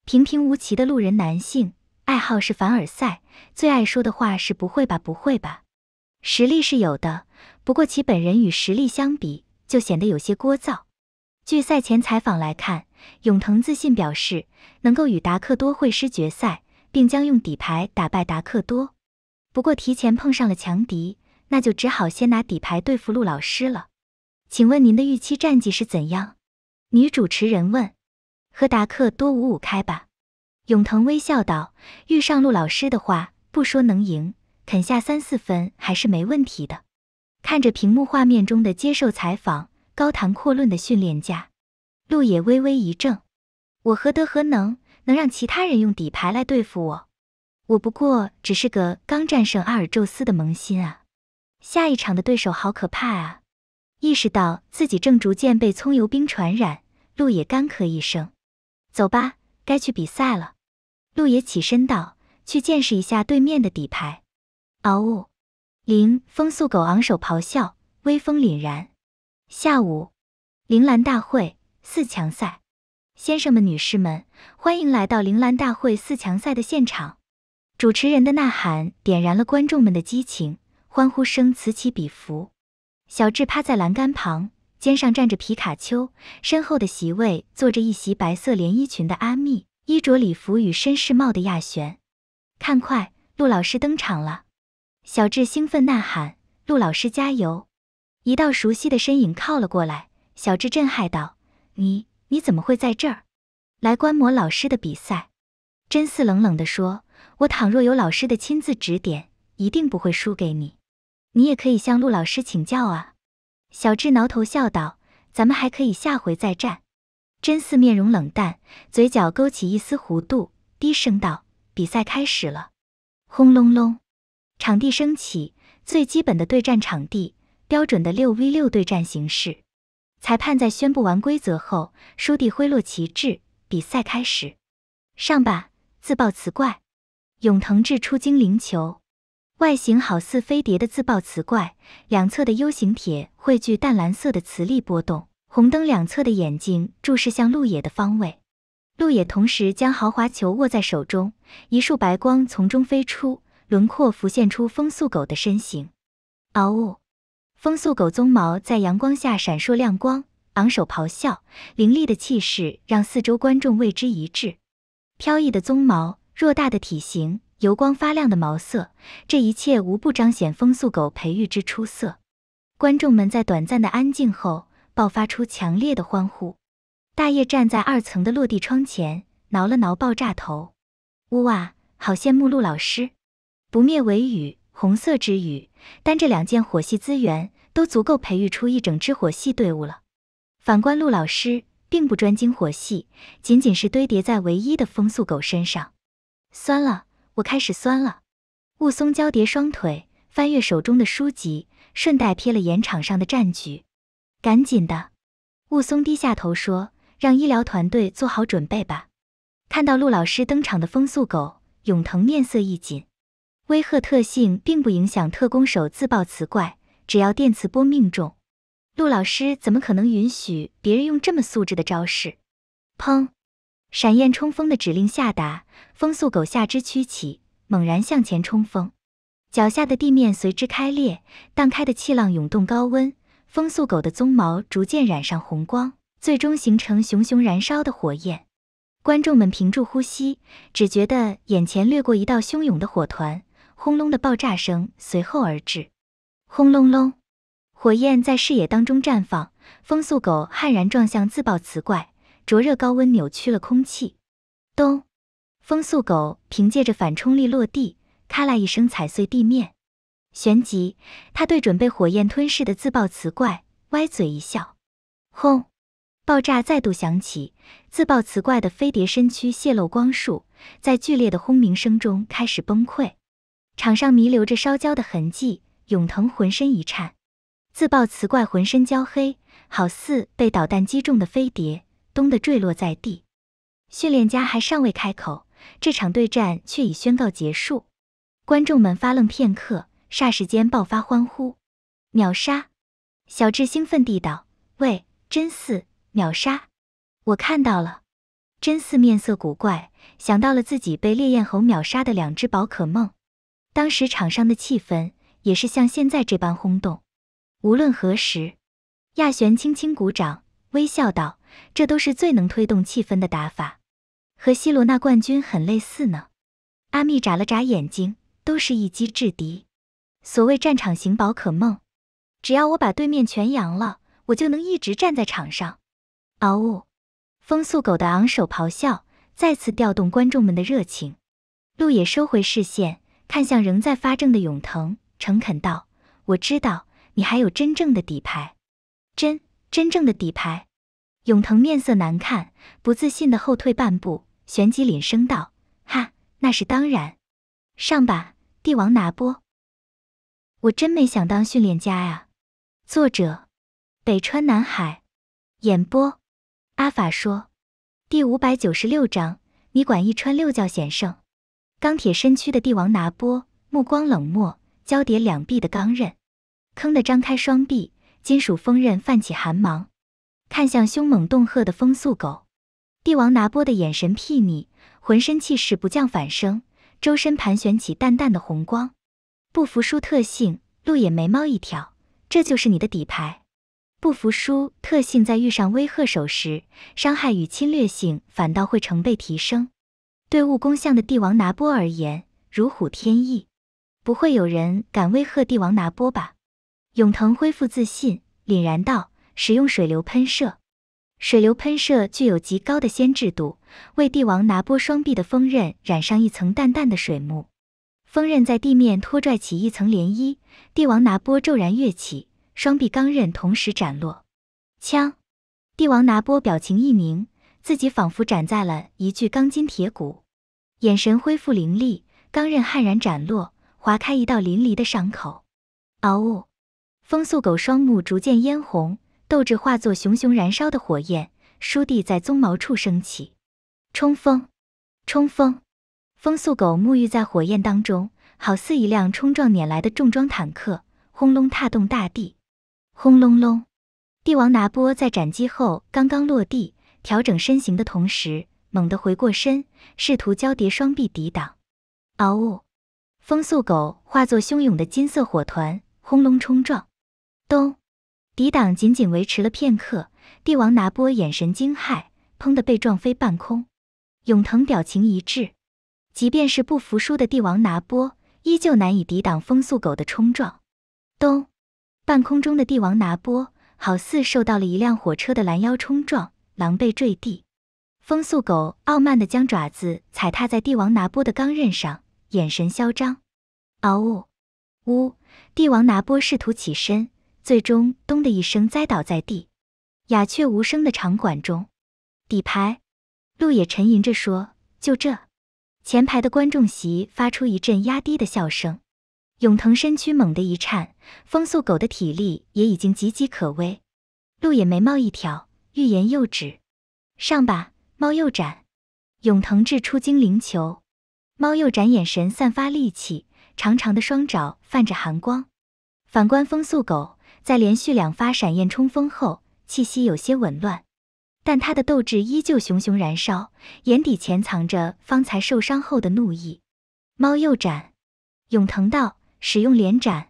平平无奇的路人男性，爱好是凡尔赛，最爱说的话是不会吧，不会吧。实力是有的，不过其本人与实力相比就显得有些聒噪。据赛前采访来看，永藤自信表示能够与达克多会师决赛，并将用底牌打败达克多。不过提前碰上了强敌，那就只好先拿底牌对付陆老师了。请问您的预期战绩是怎样？女主持人问。和达克多五五开吧。永藤微笑道：“遇上陆老师的话，不说能赢，肯下三四分还是没问题的。”看着屏幕画面中的接受采访、高谈阔论的训练家，陆野微微一怔：“我何德何能，能让其他人用底牌来对付我？我不过只是个刚战胜阿尔宙斯的萌新啊！下一场的对手好可怕啊！”意识到自己正逐渐被葱油兵传染，陆野干咳一声。走吧，该去比赛了。陆野起身道：“去见识一下对面的底牌。”嗷呜！林风速狗昂首咆哮，威风凛然。下午，铃兰大会四强赛。先生们、女士们，欢迎来到铃兰大会四强赛的现场。主持人的呐喊点燃了观众们的激情，欢呼声此起彼伏。小智趴在栏杆旁。肩上站着皮卡丘，身后的席位坐着一袭白色连衣裙的阿密，衣着礼服与绅士帽的亚璇。看快，陆老师登场了！小智兴奋呐喊：“陆老师加油！”一道熟悉的身影靠了过来，小智震撼道：“你你怎么会在这儿？来观摩老师的比赛？”真似冷冷地说：“我倘若有老师的亲自指点，一定不会输给你。你也可以向陆老师请教啊。”小智挠头笑道：“咱们还可以下回再战。”真嗣面容冷淡，嘴角勾起一丝弧度，低声道：“比赛开始了。”轰隆隆，场地升起最基本的对战场地，标准的六 v 六对战形式。裁判在宣布完规则后，倏地挥落旗帜，比赛开始。上吧，自爆磁怪，永藤智出精灵球。外形好似飞碟的自爆磁怪，两侧的 U 型铁汇聚淡蓝色的磁力波动，红灯两侧的眼睛注视向陆野的方位。陆野同时将豪华球握在手中，一束白光从中飞出，轮廓浮现出风速狗的身形。嗷呜！风速狗鬃毛在阳光下闪烁亮光，昂首咆哮，凌厉的气势让四周观众为之一滞。飘逸的鬃毛，偌大的体型。油光发亮的毛色，这一切无不彰显风速狗培育之出色。观众们在短暂的安静后，爆发出强烈的欢呼。大叶站在二层的落地窗前，挠了挠爆炸头。呜哇，好羡慕陆老师！不灭尾羽、红色之羽，单这两件火系资源都足够培育出一整支火系队伍了。反观陆老师，并不专精火系，仅仅是堆叠在唯一的风速狗身上。酸了。我开始酸了。雾凇交叠双腿，翻阅手中的书籍，顺带瞥了眼场上的战局。赶紧的！雾凇低下头说：“让医疗团队做好准备吧。”看到陆老师登场的风速狗永藤面色一紧。威吓特性并不影响特工手自爆磁怪，只要电磁波命中，陆老师怎么可能允许别人用这么素质的招式？砰！闪焰冲锋的指令下达，风速狗下肢屈起，猛然向前冲锋，脚下的地面随之开裂，荡开的气浪涌动高温，风速狗的鬃毛逐渐染上红光，最终形成熊熊燃烧的火焰。观众们屏住呼吸，只觉得眼前掠过一道汹涌的火团，轰隆的爆炸声随后而至，轰隆隆，火焰在视野当中绽放，风速狗悍然撞向自爆磁怪。灼热高温扭曲了空气，咚！风速狗凭借着反冲力落地，咔啦一声踩碎地面。旋即，他对准被火焰吞噬的自爆磁怪，歪嘴一笑。轰！爆炸再度响起，自爆磁怪的飞碟身躯泄露光束，在剧烈的轰鸣声中开始崩溃。场上弥留着烧焦的痕迹，永藤浑身一颤。自爆磁怪浑身焦黑，好似被导弹击中的飞碟。咚的坠落在地，训练家还尚未开口，这场对战却已宣告结束。观众们发愣片刻，霎时间爆发欢呼。秒杀！小智兴奋地道：“喂，真四，秒杀！我看到了。”真四面色古怪，想到了自己被烈焰猴秒杀的两只宝可梦，当时场上的气氛也是像现在这般轰动。无论何时，亚璇轻轻鼓掌。微笑道：“这都是最能推动气氛的打法，和希罗那冠军很类似呢。”阿密眨了眨眼睛，都是一击制敌。所谓战场型宝可梦，只要我把对面全扬了，我就能一直站在场上。嗷呜！风速狗的昂首咆哮再次调动观众们的热情。路野收回视线，看向仍在发怔的永藤，诚恳道：“我知道你还有真正的底牌，真。”真正的底牌，永藤面色难看，不自信的后退半步，旋即领声道：“哈，那是当然，上吧，帝王拿波。”我真没想当训练家呀。作者：北川南海，演播：阿法说。第五百九十六章，你管一川六教险胜。钢铁身躯的帝王拿波，目光冷漠，交叠两臂的钢刃，坑的张开双臂。金属锋刃泛起寒芒，看向凶猛恫吓的风速狗，帝王拿波的眼神睥睨，浑身气势不降反升，周身盘旋起淡淡的红光。不服输特性，路野眉毛一挑，这就是你的底牌。不服输特性在遇上威吓手时，伤害与侵略性反倒会成倍提升。对物攻相的帝王拿波而言，如虎添翼。不会有人敢威吓帝王拿波吧？永藤恢复自信，凛然道：“使用水流喷射，水流喷射具有极高的先制度，为帝王拿波双臂的锋刃染上一层淡淡的水幕，锋刃在地面拖拽起一层涟漪。帝王拿波骤然跃起，双臂钢刃同时斩落，枪！帝王拿波表情一凝，自己仿佛斩在了一具钢筋铁骨，眼神恢复凌厉，钢刃悍然斩落，划开一道淋漓的伤口。嗷呜！”风速狗双目逐渐嫣红，斗志化作熊熊燃烧的火焰，倏地在鬃毛处升起。冲锋！冲锋！风速狗沐浴在火焰当中，好似一辆冲撞碾来的重装坦克，轰隆踏动大地，轰隆隆！帝王拿波在斩击后刚刚落地，调整身形的同时，猛地回过身，试图交叠双臂抵挡。嗷呜！风速狗化作汹涌的金色火团，轰隆冲撞。咚！抵挡仅仅维持了片刻，帝王拿波眼神惊骇，砰的被撞飞半空。永藤表情一致，即便是不服输的帝王拿波，依旧难以抵挡风速狗的冲撞。咚！半空中的帝王拿波好似受到了一辆火车的拦腰冲撞，狼狈坠地。风速狗傲慢的将爪子踩踏在帝王拿波的钢刃上，眼神嚣张。嗷呜！呜！帝王拿波试图起身。最终，咚的一声栽倒在地。鸦雀无声的场馆中，底牌，陆野沉吟着说：“就这。”前排的观众席发出一阵压低的笑声。永腾身躯猛地一颤，风速狗的体力也已经岌岌可危。路野眉毛一挑，欲言又止。上吧，猫右斩。永藤掷出精灵球，猫右斩眼神散发戾气，长长的双爪泛着寒光。反观风速狗。在连续两发闪焰冲锋后，气息有些紊乱，但他的斗志依旧熊熊燃烧，眼底潜藏着方才受伤后的怒意。猫右斩，永藤道使用连斩。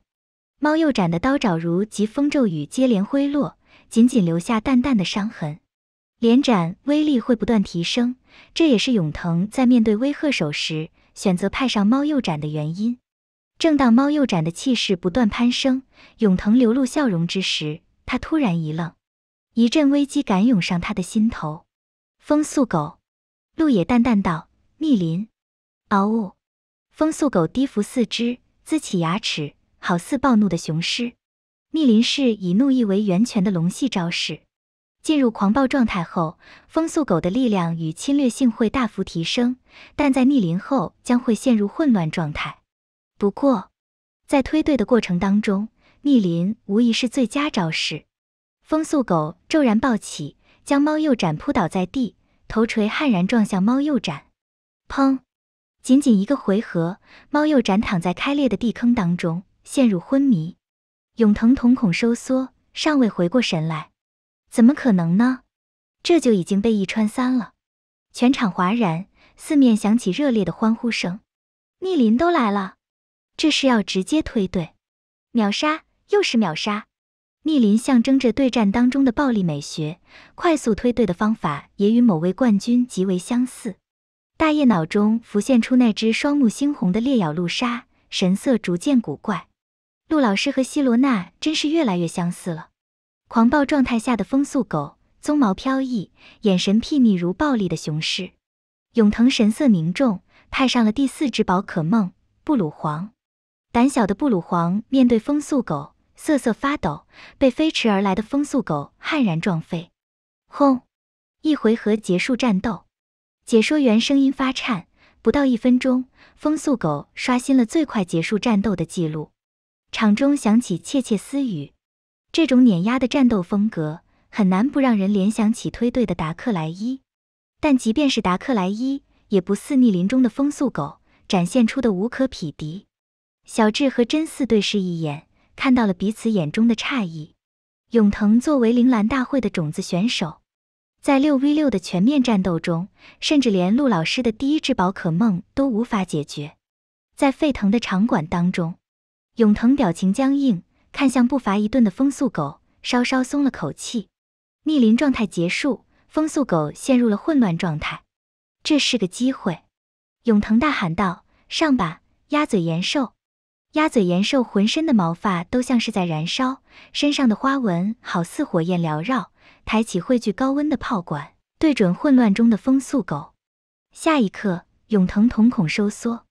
猫右斩的刀爪如疾风骤雨接连挥落，仅仅留下淡淡的伤痕。连斩威力会不断提升，这也是永藤在面对威赫手时选择派上猫右斩的原因。正当猫右展的气势不断攀升，永藤流露笑容之时，他突然一愣，一阵危机感涌上他的心头。风速狗，陆野淡淡道：“逆鳞。”嗷呜！风速狗低伏四肢，龇起牙齿，好似暴怒的雄狮。逆鳞是以怒意为源泉的龙系招式。进入狂暴状态后，风速狗的力量与侵略性会大幅提升，但在逆鳞后将会陷入混乱状态。不过，在推对的过程当中，逆鳞无疑是最佳招式。风速狗骤然暴起，将猫右展扑倒在地，头锤悍然撞向猫右展。砰！仅仅一个回合，猫右展躺在开裂的地坑当中，陷入昏迷。永藤瞳孔收缩，尚未回过神来。怎么可能呢？这就已经被一穿三了！全场哗然，四面响起热烈的欢呼声。逆鳞都来了！这是要直接推队，秒杀又是秒杀，逆鳞象征着对战当中的暴力美学，快速推队的方法也与某位冠军极为相似。大叶脑中浮现出那只双目猩红的烈咬陆鲨，神色逐渐古怪。陆老师和希罗娜真是越来越相似了。狂暴状态下的风速狗，鬃毛飘逸，眼神睥睨如暴力的雄狮。永藤神色凝重，派上了第四只宝可梦布鲁皇。胆小的布鲁皇面对风速狗瑟瑟发抖，被飞驰而来的风速狗悍然撞飞。轰！一回合结束战斗，解说员声音发颤。不到一分钟，风速狗刷新了最快结束战斗的记录。场中响起窃窃私语。这种碾压的战斗风格很难不让人联想起推队的达克莱伊，但即便是达克莱伊，也不似逆林中的风速狗展现出的无可匹敌。小智和真嗣对视一眼，看到了彼此眼中的诧异。永藤作为铃兰大会的种子选手，在六 v 六的全面战斗中，甚至连陆老师的第一只宝可梦都无法解决。在沸腾的场馆当中，永藤表情僵硬，看向步伐一顿的风速狗，稍稍松了口气。逆鳞状态结束，风速狗陷入了混乱状态。这是个机会，永藤大喊道：“上吧，鸭嘴岩兽！”鸭嘴岩兽浑身的毛发都像是在燃烧，身上的花纹好似火焰缭绕，抬起汇聚高温的炮管，对准混乱中的风速狗。下一刻，永藤瞳孔收缩，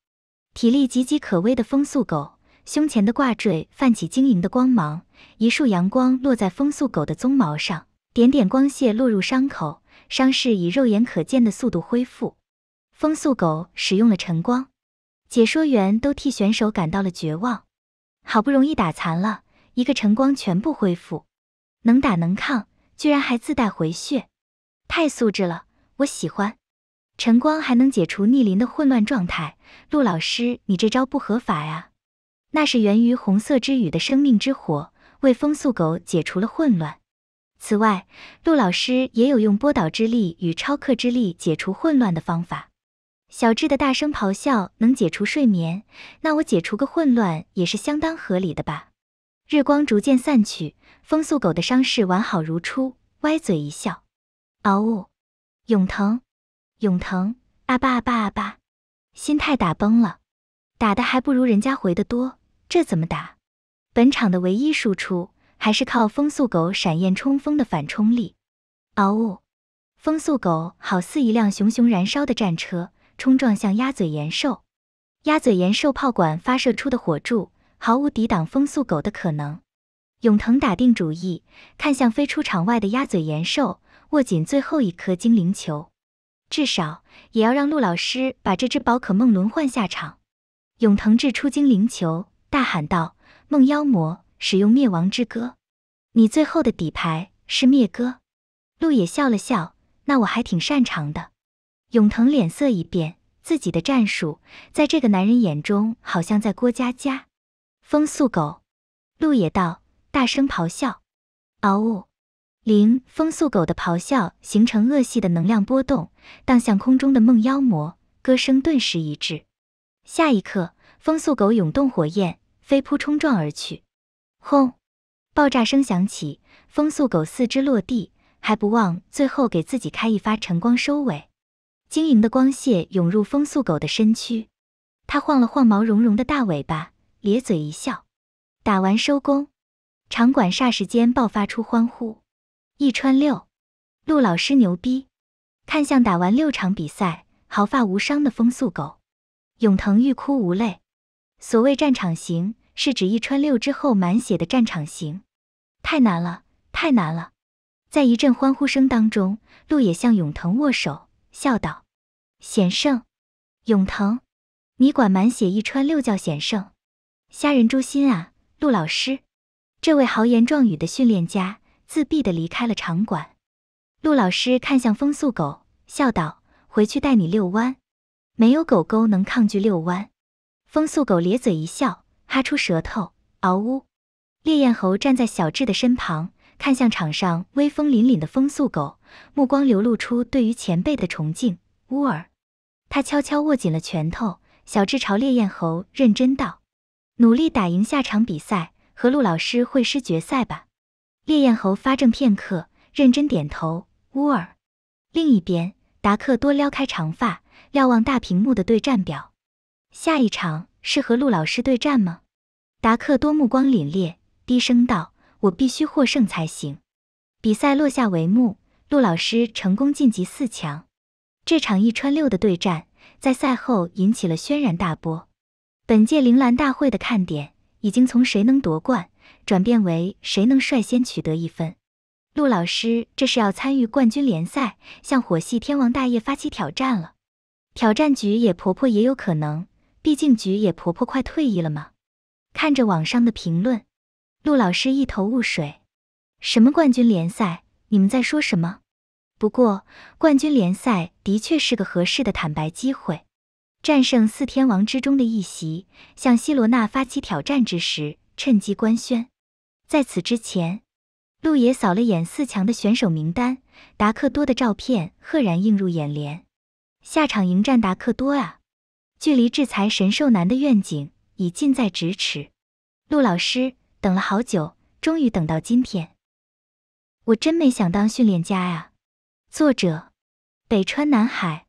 体力岌岌可危的风速狗胸前的挂坠泛起晶莹的光芒，一束阳光落在风速狗的鬃毛上，点点光线落入伤口，伤势以肉眼可见的速度恢复。风速狗使用了晨光。解说员都替选手感到了绝望，好不容易打残了一个晨光，全部恢复，能打能抗，居然还自带回血，太素质了，我喜欢。晨光还能解除逆鳞的混乱状态，陆老师，你这招不合法呀？那是源于红色之羽的生命之火为风速狗解除了混乱。此外，陆老师也有用波导之力与超克之力解除混乱的方法。小智的大声咆哮能解除睡眠，那我解除个混乱也是相当合理的吧。日光逐渐散去，风速狗的伤势完好如初，歪嘴一笑。嗷呜！永藤，永藤，阿爸阿爸阿爸！心态打崩了，打的还不如人家回的多，这怎么打？本场的唯一输出还是靠风速狗闪焰冲锋的反冲力。嗷呜！风速狗好似一辆熊熊燃烧的战车。冲撞向鸭嘴岩兽，鸭嘴岩兽炮管发射出的火柱毫无抵挡风速狗的可能。永藤打定主意，看向飞出场外的鸭嘴岩兽，握紧最后一颗精灵球，至少也要让陆老师把这只宝可梦轮换下场。永藤掷出精灵球，大喊道：“梦妖魔，使用灭亡之歌！你最后的底牌是灭歌。”陆野笑了笑：“那我还挺擅长的。”永藤脸色一变，自己的战术在这个男人眼中，好像在郭家家。风速狗，鹿野道大声咆哮，嗷呜！零风速狗的咆哮形成恶系的能量波动，荡向空中的梦妖魔，歌声顿时一滞。下一刻，风速狗涌动火焰，飞扑冲撞而去。轰！爆炸声响起，风速狗四肢落地，还不忘最后给自己开一发晨光收尾。晶莹的光线涌入风速狗的身躯，它晃了晃毛茸茸的大尾巴，咧嘴一笑，打完收工，场馆霎时间爆发出欢呼。一穿六，陆老师牛逼！看向打完六场比赛毫发无伤的风速狗，永藤欲哭无泪。所谓战场型，是指一穿六之后满血的战场型，太难了，太难了！在一阵欢呼声当中，陆野向永藤握手。笑道：“险胜，永藤，你管满血一穿六叫险胜，虾仁诛心啊！”陆老师，这位豪言壮语的训练家，自闭的离开了场馆。陆老师看向风速狗，笑道：“回去带你遛弯，没有狗狗能抗拒遛弯。”风速狗咧嘴一笑，哈出舌头，嗷呜。烈焰猴站在小智的身旁。看向场上威风凛凛的风速狗，目光流露出对于前辈的崇敬。乌尔，他悄悄握紧了拳头。小智朝烈焰猴认真道：“努力打赢下场比赛，和陆老师会师决赛吧。”烈焰猴发怔片刻，认真点头。乌尔，另一边，达克多撩开长发，瞭望大屏幕的对战表。下一场是和陆老师对战吗？达克多目光凛冽，低声道。我必须获胜才行。比赛落下帷幕，陆老师成功晋级四强。这场一穿六的对战在赛后引起了轩然大波。本届铃兰大会的看点已经从谁能夺冠转变为谁能率先取得一分。陆老师这是要参与冠军联赛，向火系天王大业发起挑战了。挑战菊野婆婆也有可能，毕竟菊野婆婆快退役了嘛。看着网上的评论。陆老师一头雾水，什么冠军联赛？你们在说什么？不过冠军联赛的确是个合适的坦白机会。战胜四天王之中的一席，向希罗娜发起挑战之时，趁机官宣。在此之前，陆野扫了眼四强的选手名单，达克多的照片赫然映入眼帘。下场迎战达克多啊！距离制裁神兽男的愿景已近在咫尺。陆老师。等了好久，终于等到今天。我真没想当训练家呀。作者：北川南海，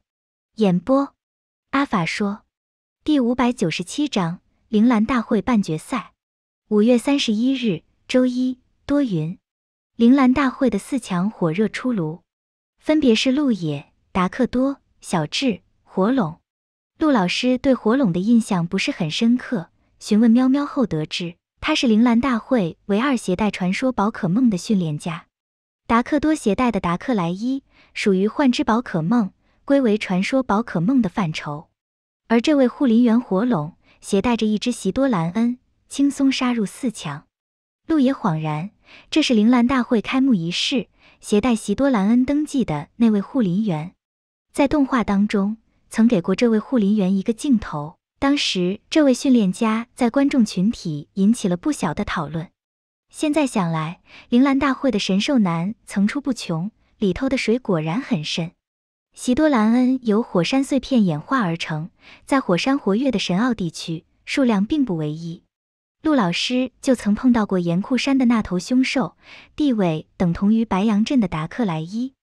演播：阿法说。第五百九十七章：铃兰大会半决赛。五月三十一日，周一，多云。铃兰大会的四强火热出炉，分别是陆野、达克多、小智、火龙。陆老师对火龙的印象不是很深刻，询问喵喵后得知。他是铃兰大会唯二携带传说宝可梦的训练家，达克多携带的达克莱伊属于幻之宝可梦，归为传说宝可梦的范畴。而这位护林员火龙携带着一只席多兰恩，轻松杀入四强。路野恍然，这是铃兰大会开幕仪式携带席多兰恩登记的那位护林员，在动画当中曾给过这位护林员一个镜头。当时，这位训练家在观众群体引起了不小的讨论。现在想来，铃兰大会的神兽男层出不穷，里头的水果然很深。席多兰恩由火山碎片演化而成，在火山活跃的神奥地区，数量并不唯一。陆老师就曾碰到过岩库山的那头凶兽，地位等同于白羊镇的达克莱伊。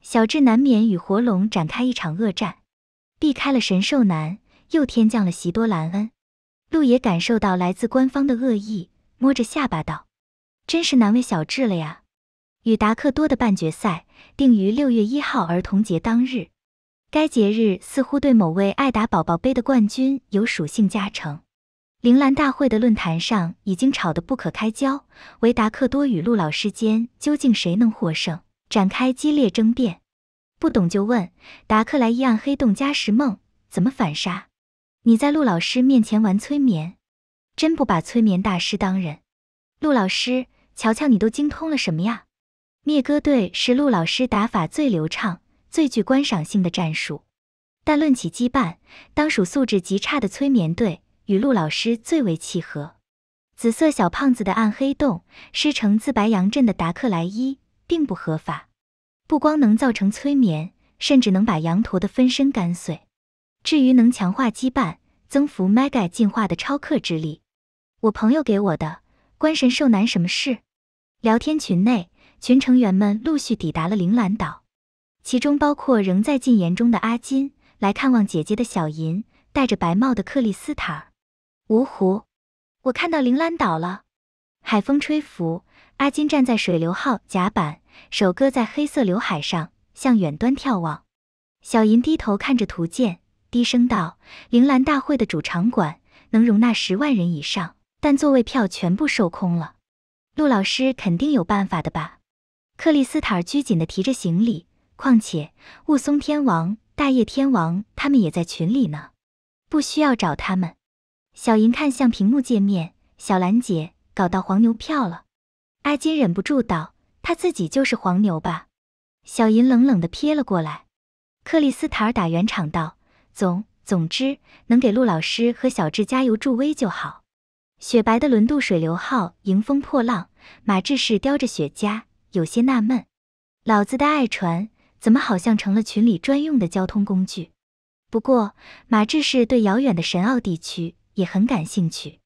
小智难免与活龙展开一场恶战，避开了神兽男。又天降了席多兰恩，陆野感受到来自官方的恶意，摸着下巴道：“真是难为小智了呀。”与达克多的半决赛定于六月一号儿童节当日，该节日似乎对某位爱打宝宝杯的冠军有属性加成。铃兰大会的论坛上已经吵得不可开交，维达克多与陆老师间究竟谁能获胜，展开激烈争辩。不懂就问，达克莱伊暗黑洞加时梦怎么反杀？你在陆老师面前玩催眠，真不把催眠大师当人。陆老师，瞧瞧你都精通了什么呀？灭歌队是陆老师打法最流畅、最具观赏性的战术，但论起羁绊，当属素质极差的催眠队与陆老师最为契合。紫色小胖子的暗黑洞师承自白羊镇的达克莱伊，并不合法。不光能造成催眠，甚至能把羊驼的分身干碎。至于能强化羁绊，增幅 Mega 进化的超克之力，我朋友给我的。关神兽男什么事？聊天群内，群成员们陆续抵达了铃兰岛，其中包括仍在禁言中的阿金，来看望姐姐的小银，戴着白帽的克里斯塔尔。芜湖，我看到铃兰岛了。海风吹拂，阿金站在水流号甲板，手搁在黑色流海上，向远端眺望。小银低头看着图鉴。低声道：“铃兰大会的主场馆能容纳十万人以上，但座位票全部售空了。陆老师肯定有办法的吧？”克里斯塔尔拘谨的提着行李。况且雾松天王、大叶天王他们也在群里呢，不需要找他们。小银看向屏幕界面：“小兰姐搞到黄牛票了。”阿金忍不住道：“他自己就是黄牛吧？”小银冷冷的瞥了过来。克里斯塔尔打圆场道。总总之，能给陆老师和小智加油助威就好。雪白的轮渡水流号迎风破浪，马志士叼着雪茄，有些纳闷：老子的爱船怎么好像成了群里专用的交通工具？不过马志士对遥远的神奥地区也很感兴趣，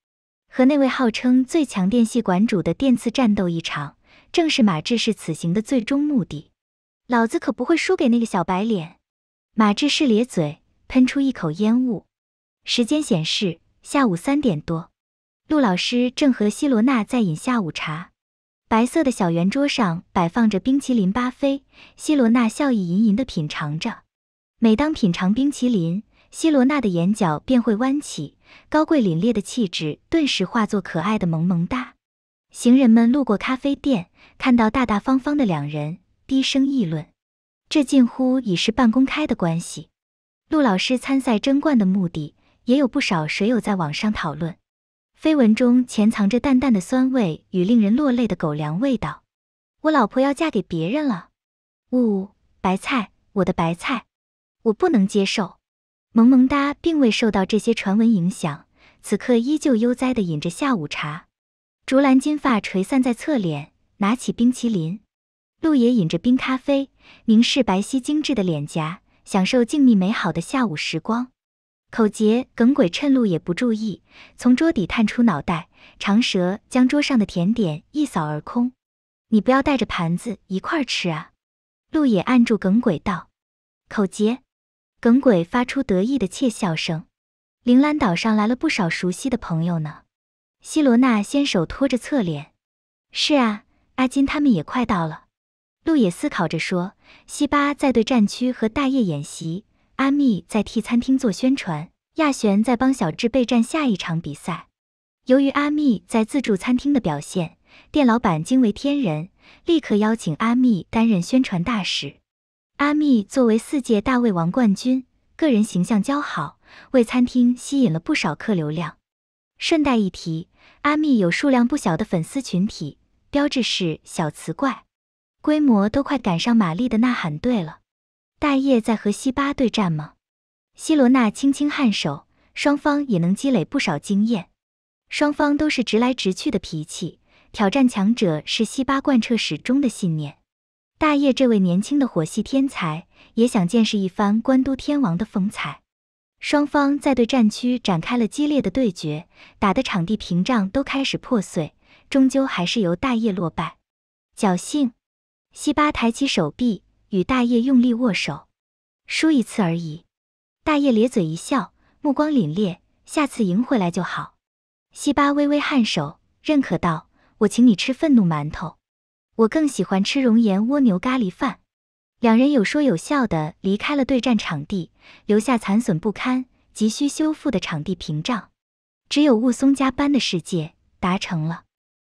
和那位号称最强电系馆主的电次战斗一场，正是马志士此行的最终目的。老子可不会输给那个小白脸！马志士咧嘴。喷出一口烟雾，时间显示下午三点多，陆老师正和希罗娜在饮下午茶。白色的小圆桌上摆放着冰淇淋巴菲，希罗娜笑意盈盈的品尝着。每当品尝冰淇淋，希罗娜的眼角便会弯起，高贵凛冽的气质顿时化作可爱的萌萌哒。行人们路过咖啡店，看到大大方方的两人，低声议论：这近乎已是半公开的关系。陆老师参赛争冠的目的，也有不少水友在网上讨论。绯闻中潜藏着淡淡的酸味与令人落泪的狗粮味道。我老婆要嫁给别人了。呜，白菜，我的白菜，我不能接受。萌萌哒并未受到这些传闻影响，此刻依旧悠哉的饮着下午茶。竹篮金发垂散在侧脸，拿起冰淇淋。陆爷饮着冰咖啡，凝视白皙精致的脸颊。享受静谧美好的下午时光。口杰、耿鬼趁路野不注意，从桌底探出脑袋，长舌将桌上的甜点一扫而空。你不要带着盘子一块儿吃啊！路野按住耿鬼道。口杰，耿鬼发出得意的窃笑声。铃兰岛上来了不少熟悉的朋友呢。希罗娜先手托着侧脸。是啊，阿金他们也快到了。路野思考着说：“西巴在对战区和大业演习，阿密在替餐厅做宣传，亚璇在帮小智备战下一场比赛。由于阿密在自助餐厅的表现，店老板惊为天人，立刻邀请阿密担任宣传大使。阿密作为四届大胃王冠军，个人形象姣好，为餐厅吸引了不少客流量。顺带一提，阿密有数量不小的粉丝群体，标志是小磁怪。”规模都快赶上玛丽的呐喊。队了，大叶在和西巴对战吗？西罗娜轻轻颔首，双方也能积累不少经验。双方都是直来直去的脾气，挑战强者是西巴贯彻始终的信念。大叶这位年轻的火系天才也想见识一番关都天王的风采。双方在对战区展开了激烈的对决，打的场地屏障都开始破碎，终究还是由大叶落败，侥幸。西巴抬起手臂，与大叶用力握手。输一次而已。大叶咧嘴一笑，目光凛冽。下次赢回来就好。西巴微微颔首，认可道：“我请你吃愤怒馒头，我更喜欢吃熔岩蜗牛咖喱饭。”两人有说有笑的离开了对战场地，留下残损不堪、急需修复的场地屏障。只有雾凇加班的世界达成了。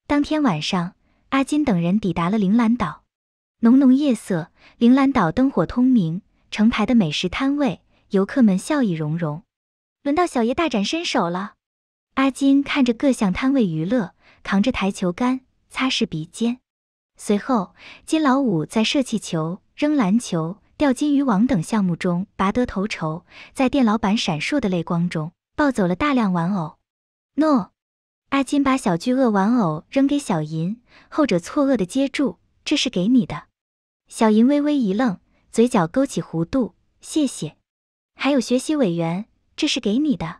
当天晚上，阿金等人抵达了铃兰岛。浓浓夜色，铃兰岛灯火通明，成排的美食摊位，游客们笑意融融。轮到小爷大展身手了。阿金看着各项摊位娱乐，扛着台球杆擦拭鼻尖。随后，金老五在射气球、扔篮球、钓金鱼网等项目中拔得头筹，在店老板闪烁的泪光中抱走了大量玩偶。诺，阿金把小巨鳄玩偶扔给小银，后者错愕的接住，这是给你的。小银微微一愣，嘴角勾起弧度，谢谢。还有学习委员，这是给你的。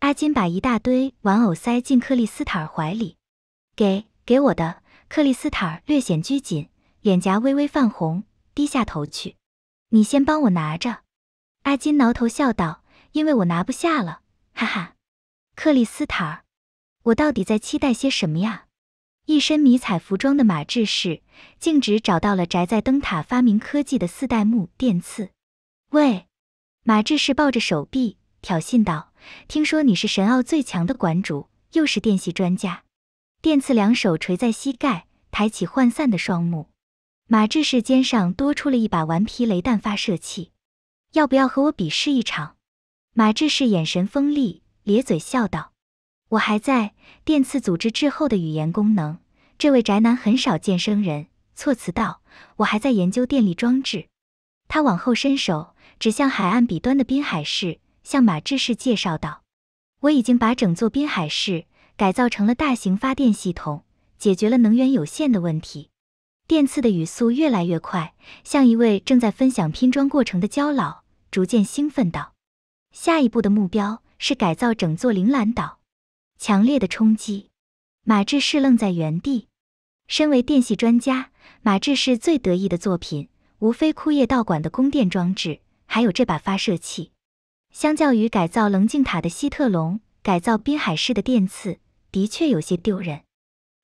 阿金把一大堆玩偶塞进克丽斯塔尔怀里，给给我的。克丽斯塔尔略显拘谨，脸颊微微泛红，低下头去。你先帮我拿着。阿金挠头笑道，因为我拿不下了，哈哈。克丽斯塔尔，我到底在期待些什么呀？一身迷彩服装的马志士径直找到了宅在灯塔发明科技的四代目电次。喂，马志士抱着手臂挑衅道：“听说你是神奥最强的馆主，又是电系专家。”电次两手垂在膝盖，抬起涣散的双目。马志士肩上多出了一把顽皮雷弹发射器。要不要和我比试一场？马志士眼神锋利，咧嘴笑道。我还在电次组织滞后的语言功能。这位宅男很少见生人，措辞道：“我还在研究电力装置。”他往后伸手，指向海岸彼端的滨海市，向马志士介绍道：“我已经把整座滨海市改造成了大型发电系统，解决了能源有限的问题。”电刺的语速越来越快，像一位正在分享拼装过程的焦老，逐渐兴奋道：“下一步的目标是改造整座铃兰岛。”强烈的冲击，马志士愣在原地。身为电系专家，马志士最得意的作品无非枯叶道馆的供电装置，还有这把发射器。相较于改造棱镜塔的希特龙，改造滨海市的电刺，的确有些丢人。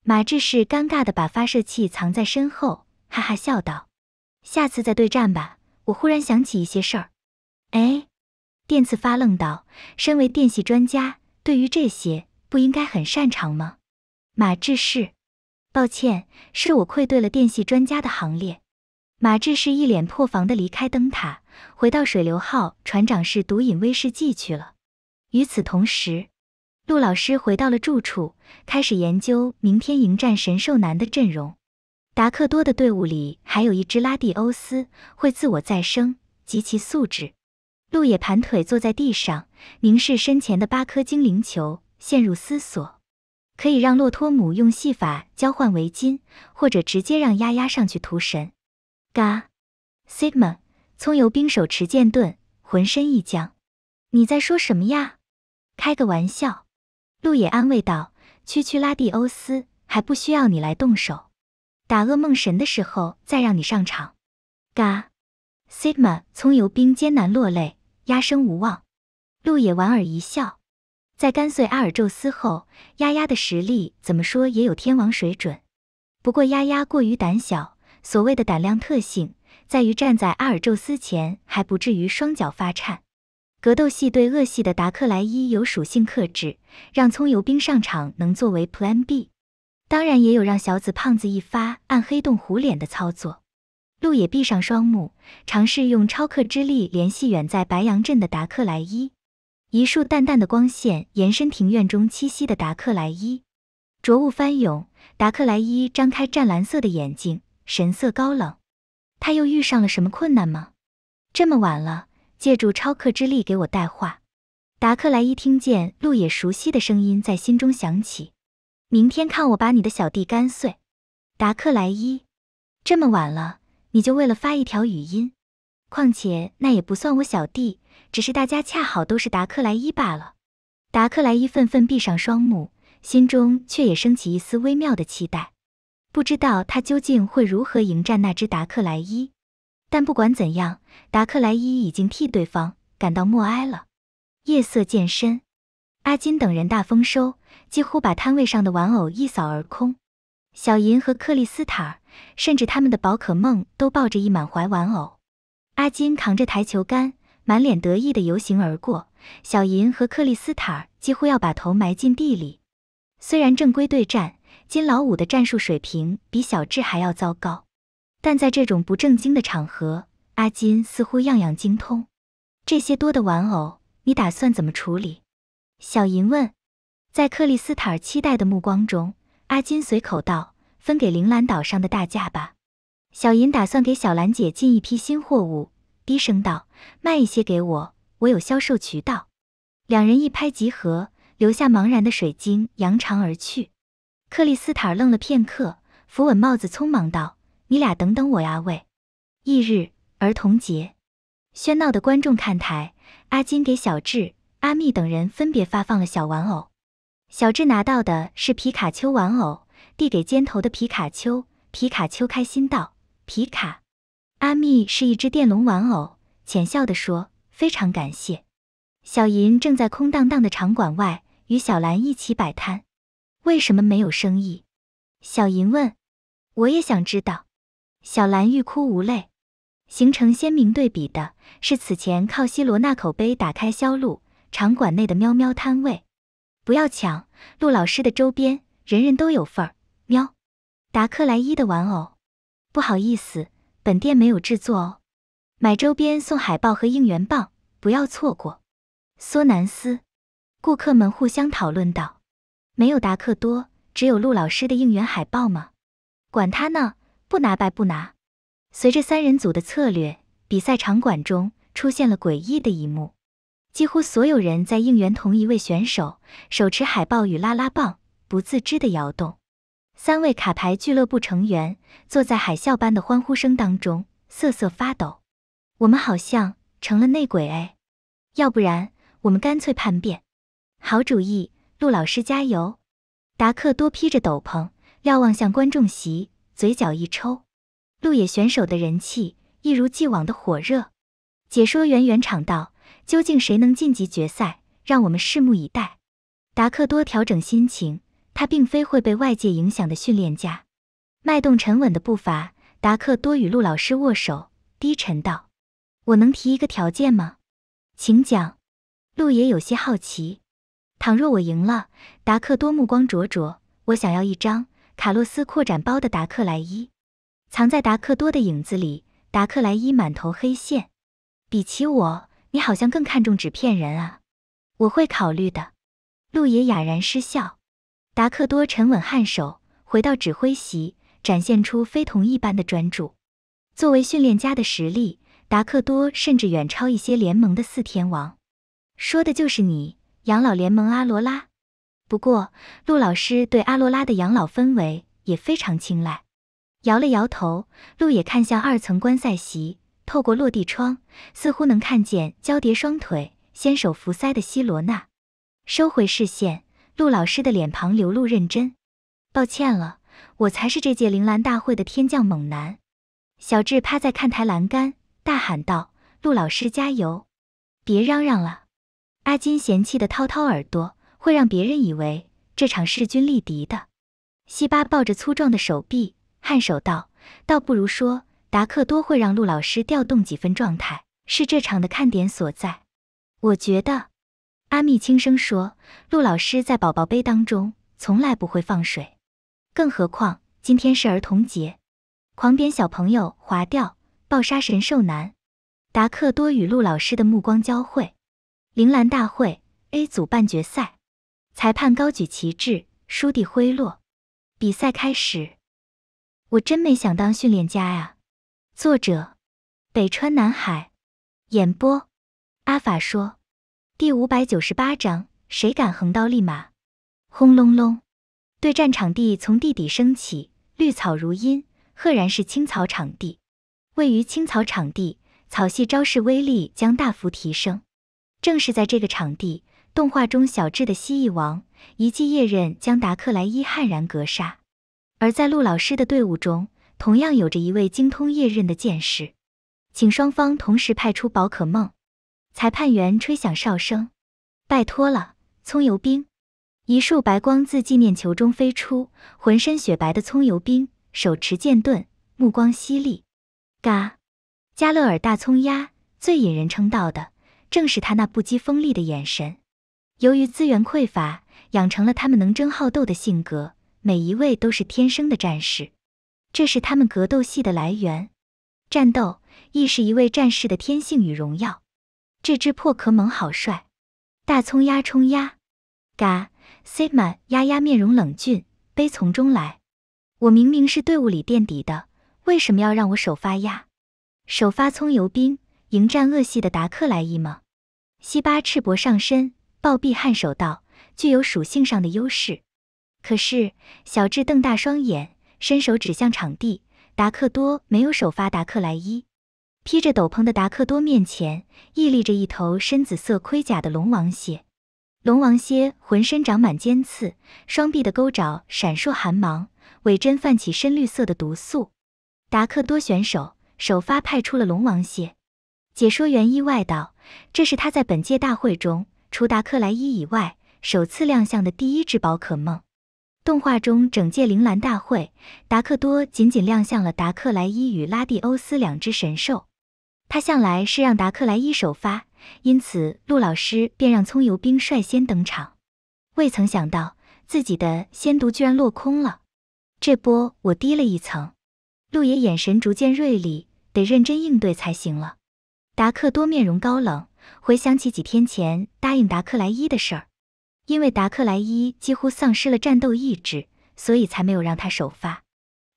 马志士尴尬地把发射器藏在身后，哈哈笑道：“下次再对战吧。”我忽然想起一些事儿。哎，电刺发愣道：“身为电系专家，对于这些……”不应该很擅长吗，马志士？抱歉，是我愧对了电系专家的行列。马志士一脸破防的离开灯塔，回到水流号，船长是毒饮威士忌去了。与此同时，陆老师回到了住处，开始研究明天迎战神兽男的阵容。达克多的队伍里还有一只拉蒂欧斯，会自我再生，极其素质。陆野盘腿坐在地上，凝视身前的八颗精灵球。陷入思索，可以让洛托姆用戏法交换围巾，或者直接让丫丫上去屠神。嘎，Sigma 葱油兵手持剑盾，浑身一僵。你在说什么呀？开个玩笑。路野安慰道：“区区拉蒂欧斯还不需要你来动手，打噩梦神的时候再让你上场。”嘎，Sigma 葱油兵艰难落泪，压声无望。路野莞尔一笑。在干碎阿尔宙斯后，丫丫的实力怎么说也有天王水准。不过丫丫过于胆小，所谓的胆量特性在于站在阿尔宙斯前还不至于双脚发颤。格斗系对恶系的达克莱伊有属性克制，让葱油兵上场能作为 Plan B。当然也有让小紫胖子一发暗黑洞糊脸的操作。路也闭上双目，尝试用超克之力联系远在白羊镇的达克莱伊。一束淡淡的光线延伸庭院中栖息的达克莱伊，浊雾翻涌，达克莱伊张开湛蓝色的眼睛，神色高冷。他又遇上了什么困难吗？这么晚了，借助超克之力给我带话。达克莱伊听见路野熟悉的声音在心中响起，明天看我把你的小弟干碎。达克莱伊，这么晚了，你就为了发一条语音？况且那也不算我小弟，只是大家恰好都是达克莱伊罢了。达克莱伊愤愤闭上双目，心中却也升起一丝微妙的期待，不知道他究竟会如何迎战那只达克莱伊。但不管怎样，达克莱伊已经替对方感到默哀了。夜色渐深，阿金等人大丰收，几乎把摊位上的玩偶一扫而空。小银和克里斯塔甚至他们的宝可梦，都抱着一满怀玩偶。阿金扛着台球杆，满脸得意地游行而过，小银和克里斯塔尔几乎要把头埋进地里。虽然正规对战，金老五的战术水平比小智还要糟糕，但在这种不正经的场合，阿金似乎样样精通。这些多的玩偶，你打算怎么处理？小银问。在克里斯塔尔期待的目光中，阿金随口道：“分给铃兰岛上的大家吧。”小银打算给小兰姐进一批新货物，低声道：“卖一些给我，我有销售渠道。”两人一拍即合，留下茫然的水晶，扬长而去。克里斯塔愣了片刻，扶稳帽子，匆忙道：“你俩等等我呀，喂！”翌日，儿童节，喧闹的观众看台，阿金给小智、阿密等人分别发放了小玩偶。小智拿到的是皮卡丘玩偶，递给肩头的皮卡丘，皮卡丘开心道。皮卡，阿密是一只电龙玩偶，浅笑地说：“非常感谢。”小银正在空荡荡的场馆外与小兰一起摆摊，为什么没有生意？小银问。我也想知道。小兰欲哭无泪。形成鲜明对比的是，此前靠西罗那口碑打开销路，场馆内的喵喵摊位，不要抢，陆老师的周边人人都有份儿。喵，达克莱伊的玩偶。不好意思，本店没有制作哦。买周边送海报和应援棒，不要错过。索南斯，顾客们互相讨论道：“没有达克多，只有陆老师的应援海报吗？”管他呢，不拿白不拿。随着三人组的策略，比赛场馆中出现了诡异的一幕：几乎所有人在应援同一位选手，手持海报与拉拉棒，不自知的摇动。三位卡牌俱乐部成员坐在海啸般的欢呼声当中瑟瑟发抖。我们好像成了内鬼哎，要不然我们干脆叛变。好主意，陆老师加油！达克多披着斗篷瞭望向观众席，嘴角一抽。陆野选手的人气一如既往的火热。解说员圆场道：“究竟谁能晋级决赛？让我们拭目以待。”达克多调整心情。他并非会被外界影响的训练家，迈动沉稳的步伐。达克多与陆老师握手，低沉道：“我能提一个条件吗？”“请讲。”陆野有些好奇。倘若我赢了，达克多目光灼灼：“我想要一张卡洛斯扩展包的达克莱伊。”藏在达克多的影子里，达克莱伊满头黑线。比起我，你好像更看重纸片人啊？我会考虑的。陆野哑然失笑。达克多沉稳颔首，回到指挥席，展现出非同一般的专注。作为训练家的实力，达克多甚至远超一些联盟的四天王。说的就是你，养老联盟阿罗拉。不过，陆老师对阿罗拉的养老氛围也非常青睐。摇了摇头，陆野看向二层观赛席，透过落地窗，似乎能看见交叠双腿、纤手扶腮的西罗娜。收回视线。陆老师的脸庞流露认真。抱歉了，我才是这届铃兰大会的天降猛男！小智趴在看台栏杆，大喊道：“陆老师加油！别嚷嚷了！”阿金嫌弃的掏掏耳朵，会让别人以为这场势均力敌的。西巴抱着粗壮的手臂，颔首道：“倒不如说，达克多会让陆老师调动几分状态，是这场的看点所在。我觉得。”阿密轻声说：“陆老师在宝宝杯当中从来不会放水，更何况今天是儿童节，狂扁小朋友划掉，暴杀神兽男达克多与陆老师的目光交汇。铃兰大会 A 组半决赛，裁判高举旗帜，书地挥落，比赛开始。我真没想当训练家呀。”作者：北川南海，演播：阿法说。第五百九十八章，谁敢横刀立马？轰隆隆，对战场地从地底升起，绿草如茵，赫然是青草场地。位于青草场地，草系招式威力将大幅提升。正是在这个场地，动画中小智的蜥蜴王一记夜刃将达克莱伊悍然格杀。而在陆老师的队伍中，同样有着一位精通夜刃的剑士。请双方同时派出宝可梦。裁判员吹响哨声，拜托了，葱油兵！一束白光自纪念球中飞出，浑身雪白的葱油兵手持剑盾，目光犀利。嘎，加勒尔大葱鸭最引人称道的正是他那不羁锋利的眼神。由于资源匮乏，养成了他们能争好斗的性格，每一位都是天生的战士，这是他们格斗系的来源。战斗亦是一位战士的天性与荣耀。这只破壳猛好帅，大葱压冲压，嘎，C a 压压，面容冷峻，悲从中来。我明明是队伍里垫底的，为什么要让我首发鸭？首发葱油兵迎战恶系的达克莱伊吗？西巴赤膊上身，暴毙颔首道，具有属性上的优势。可是小智瞪大双眼，伸手指向场地，达克多没有首发达克莱伊。披着斗篷的达克多面前，屹立着一头深紫色盔甲的龙王蝎。龙王蝎浑身长满尖刺，双臂的钩爪闪烁寒芒，尾针泛起深绿色的毒素。达克多选手首发派出了龙王蝎。解说员意外道：“这是他在本届大会中，除达克莱伊以外，首次亮相的第一只宝可梦。动画中整届铃兰大会，达克多仅仅亮相了达克莱伊与拉蒂欧斯两只神兽。”他向来是让达克莱伊首发，因此陆老师便让葱油兵率先登场。未曾想到自己的先毒居然落空了，这波我低了一层。陆野眼神逐渐锐利，得认真应对才行了。达克多面容高冷，回想起几天前答应达克莱伊的事儿，因为达克莱伊几乎丧失了战斗意志，所以才没有让他首发，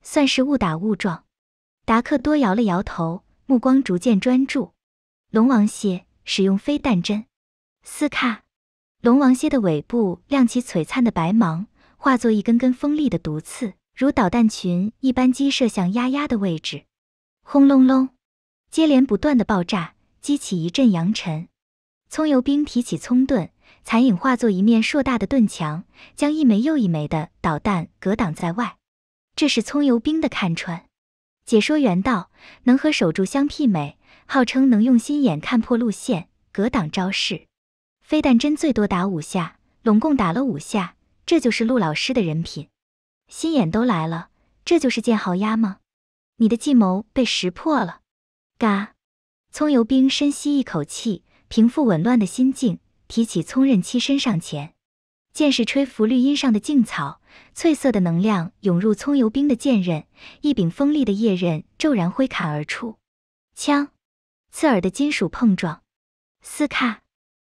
算是误打误撞。达克多摇了摇头。目光逐渐专注，龙王蟹使用飞弹针，撕咔！龙王蟹的尾部亮起璀璨的白芒，化作一根根锋利的毒刺，如导弹群一般击射向丫丫的位置。轰隆隆，接连不断的爆炸激起一阵扬尘。葱油兵提起葱盾，残影化作一面硕大的盾墙，将一枚又一枚的导弹格挡在外。这是葱油兵的看穿。解说员道：“能和守住相媲美，号称能用心眼看破路线、格挡招式，飞弹针最多打五下，拢共打了五下，这就是陆老师的人品，心眼都来了，这就是剑豪压吗？你的计谋被识破了，嘎！”葱油兵深吸一口气，平复紊乱的心境，提起葱刃栖身上前，剑是吹拂绿荫上的劲草。翠色的能量涌入葱油兵的剑刃，一柄锋利的叶刃骤然挥砍而出，枪，刺耳的金属碰撞，撕卡！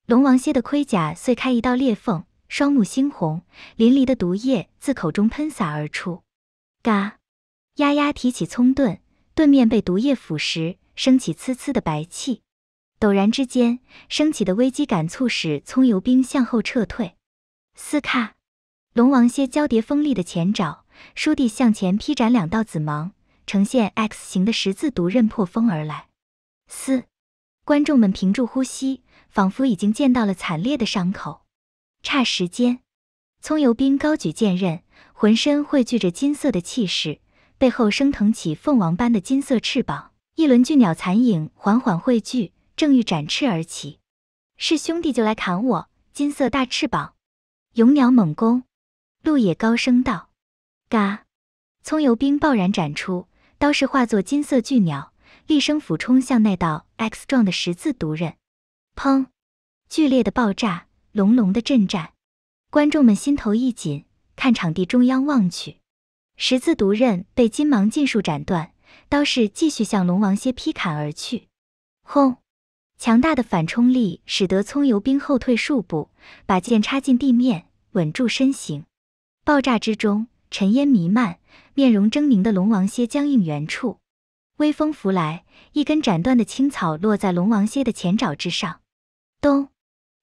龙王蝎的盔甲碎开一道裂缝，双目猩红，淋漓的毒液自口中喷洒而出，嘎！丫丫提起葱盾，盾面被毒液腐蚀，升起呲呲的白气。陡然之间，升起的危机感促使葱油兵向后撤退，撕卡！龙王蝎交叠锋利的前爪，倏地向前劈斩两道紫芒，呈现 X 形的十字毒刃破风而来。四，观众们屏住呼吸，仿佛已经见到了惨烈的伤口。差时间，葱油兵高举剑刃，浑身汇聚着金色的气势，背后升腾起凤凰般的金色翅膀，一轮巨鸟残影缓缓汇聚，正欲展翅而起。是兄弟就来砍我！金色大翅膀，勇鸟猛攻。陆野高声道：“嘎！”葱油兵爆然斩出，刀势化作金色巨鸟，厉声俯冲向那道 X 状的十字毒刃。砰！剧烈的爆炸，隆隆的震颤，观众们心头一紧，看场地中央望去，十字毒刃被金芒尽数斩断，刀势继续向龙王蝎劈砍而去。轰！强大的反冲力使得葱油兵后退数步，把剑插进地面，稳住身形。爆炸之中，尘烟弥漫，面容狰狞的龙王蝎僵硬原处。微风拂来，一根斩断的青草落在龙王蝎的前爪之上。咚！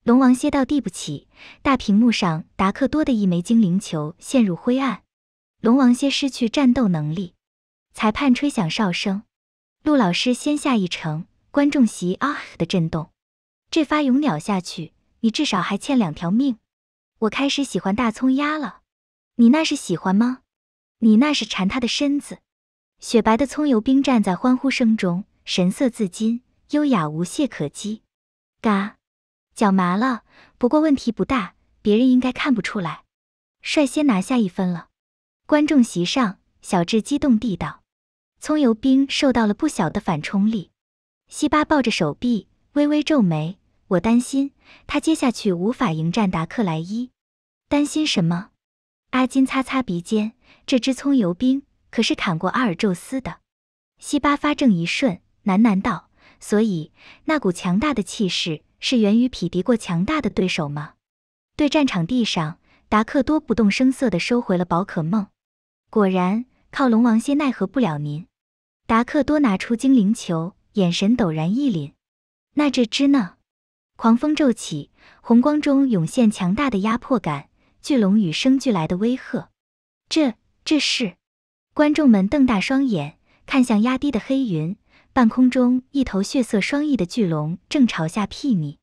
龙王蝎倒地不起。大屏幕上，达克多的一枚精灵球陷入灰暗。龙王蝎失去战斗能力。裁判吹响哨声。陆老师先下一城。观众席啊的震动。这发勇鸟下去，你至少还欠两条命。我开始喜欢大葱鸭了。你那是喜欢吗？你那是馋他的身子。雪白的葱油兵站在欢呼声中，神色自矜，优雅无懈可击。嘎，脚麻了，不过问题不大，别人应该看不出来。率先拿下一分了。观众席上，小智激动地道：“葱油兵受到了不小的反冲力。”西巴抱着手臂，微微皱眉：“我担心他接下去无法迎战达克莱伊。”担心什么？阿金擦擦鼻尖，这只葱油兵可是砍过阿尔宙斯的。西巴发怔一瞬，喃喃道：“所以那股强大的气势，是源于匹敌过强大的对手吗？”对战场地上，达克多不动声色的收回了宝可梦。果然，靠龙王蝎奈何不了您。达克多拿出精灵球，眼神陡然一凛：“那这只呢？”狂风骤起，红光中涌现强大的压迫感。巨龙与生俱来的威吓，这这是观众们瞪大双眼看向压低的黑云，半空中一头血色双翼的巨龙正朝下睥睨，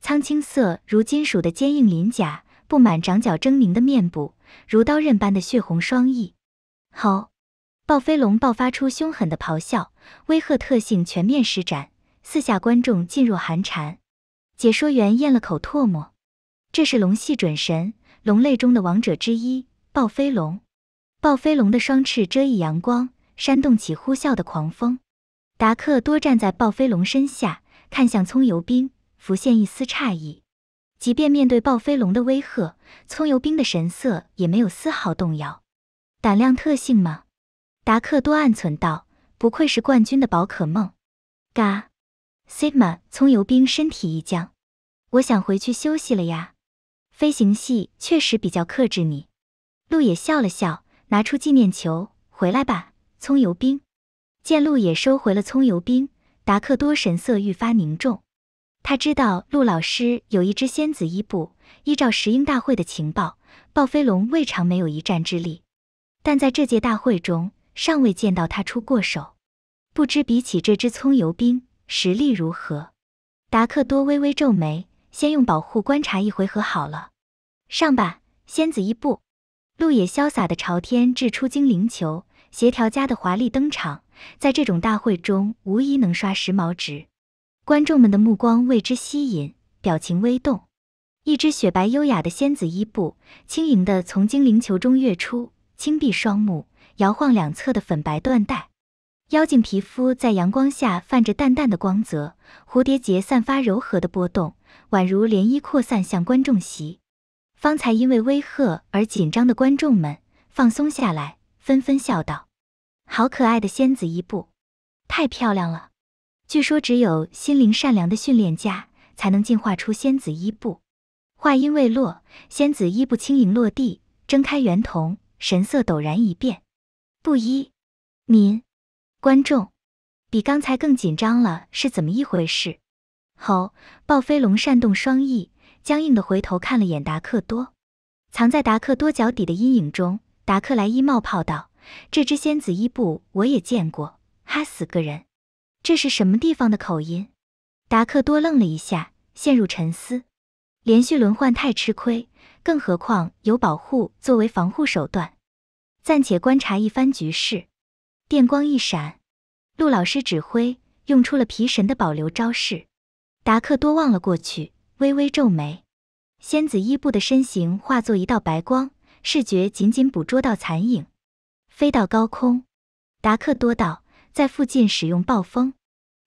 苍青色如金属的坚硬鳞甲，布满长角狰狞的面部，如刀刃般的血红双翼，吼！暴飞龙爆发出凶狠的咆哮，威吓特性全面施展，四下观众噤若寒蝉，解说员咽了口唾沫，这是龙系准神。龙类中的王者之一，暴飞龙。暴飞龙的双翅遮蔽阳光，扇动起呼啸的狂风。达克多站在暴飞龙身下，看向葱油兵，浮现一丝诧异。即便面对暴飞龙的威吓，葱油兵的神色也没有丝毫动摇。胆量特性吗？达克多暗存道，不愧是冠军的宝可梦。嘎，Sigma！葱油兵身体一僵，我想回去休息了呀。飞行系确实比较克制你。陆野笑了笑，拿出纪念球，回来吧，葱油兵。见陆野收回了葱油兵，达克多神色愈发凝重。他知道陆老师有一只仙子伊布，依照石英大会的情报，暴飞龙未尝没有一战之力，但在这届大会中尚未见到他出过手。不知比起这只葱油兵，实力如何？达克多微微皱眉，先用保护观察一回合好了。上吧，仙子伊布，陆野潇洒的朝天掷出精灵球，协调家的华丽登场，在这种大会中无疑能刷时髦值。观众们的目光为之吸引，表情微动。一只雪白优雅的仙子伊布，轻盈的从精灵球中跃出，轻闭双目，摇晃两侧的粉白缎带。妖精皮肤在阳光下泛着淡淡的光泽，蝴蝶结散发柔和的波动，宛如涟漪扩散向观众席。方才因为威吓而紧张的观众们放松下来，纷纷笑道：“好可爱的仙子伊布，太漂亮了！据说只有心灵善良的训练家才能进化出仙子伊布。”话音未落，仙子伊布轻盈落地，睁开圆瞳，神色陡然一变。布衣，您，观众，比刚才更紧张了，是怎么一回事？吼！暴飞龙扇动双翼。僵硬的回头看了眼达克多，藏在达克多脚底的阴影中，达克莱伊冒泡道：“这只仙子伊布我也见过，哈死个人，这是什么地方的口音？”达克多愣了一下，陷入沉思。连续轮换太吃亏，更何况有保护作为防护手段，暂且观察一番局势。电光一闪，陆老师指挥用出了皮神的保留招式。达克多望了过去。微微皱眉，仙子伊布的身形化作一道白光，视觉仅仅捕捉到残影，飞到高空。达克多道在附近使用暴风，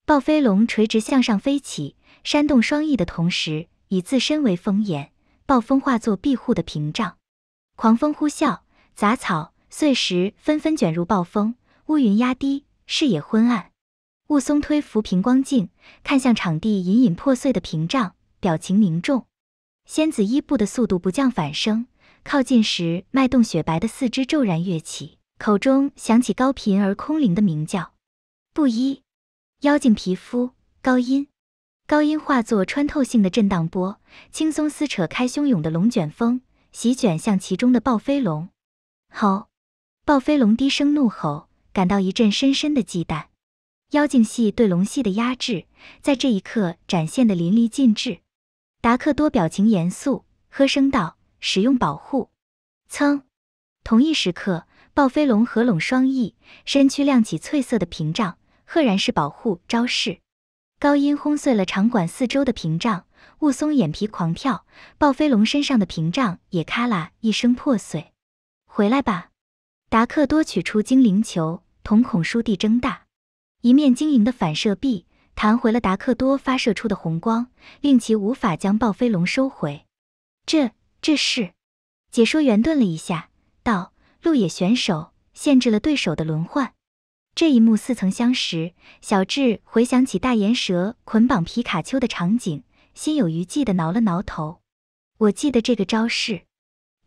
暴飞龙垂直向上飞起，扇动双翼的同时，以自身为风眼，暴风化作庇护的屏障。狂风呼啸，杂草碎石纷纷卷入暴风，乌云压低，视野昏暗。雾松推浮平光镜，看向场地隐隐破碎的屏障。表情凝重，仙子一步的速度不降反升，靠近时脉动雪白的四肢骤然跃起，口中响起高频而空灵的鸣叫。布衣，妖精皮肤高音，高音化作穿透性的震荡波，轻松撕扯开汹涌的龙卷风，席卷向其中的暴飞龙。吼！暴飞龙低声怒吼，感到一阵深深的忌惮。妖精系对龙系的压制，在这一刻展现的淋漓尽致。达克多表情严肃，喝声道：“使用保护！”噌，同一时刻，暴飞龙合拢双翼，身躯亮起翠色的屏障，赫然是保护招式。高音轰碎了场馆四周的屏障，雾松眼皮狂跳，暴飞龙身上的屏障也咔啦一声破碎。回来吧，达克多取出精灵球，瞳孔倏地睁大，一面晶莹的反射壁。弹回了达克多发射出的红光，令其无法将暴飞龙收回。这这是？解说员顿了一下，道：“路野选手限制了对手的轮换。”这一幕似曾相识，小智回想起大岩蛇捆绑皮卡丘的场景，心有余悸地挠了挠头。我记得这个招式。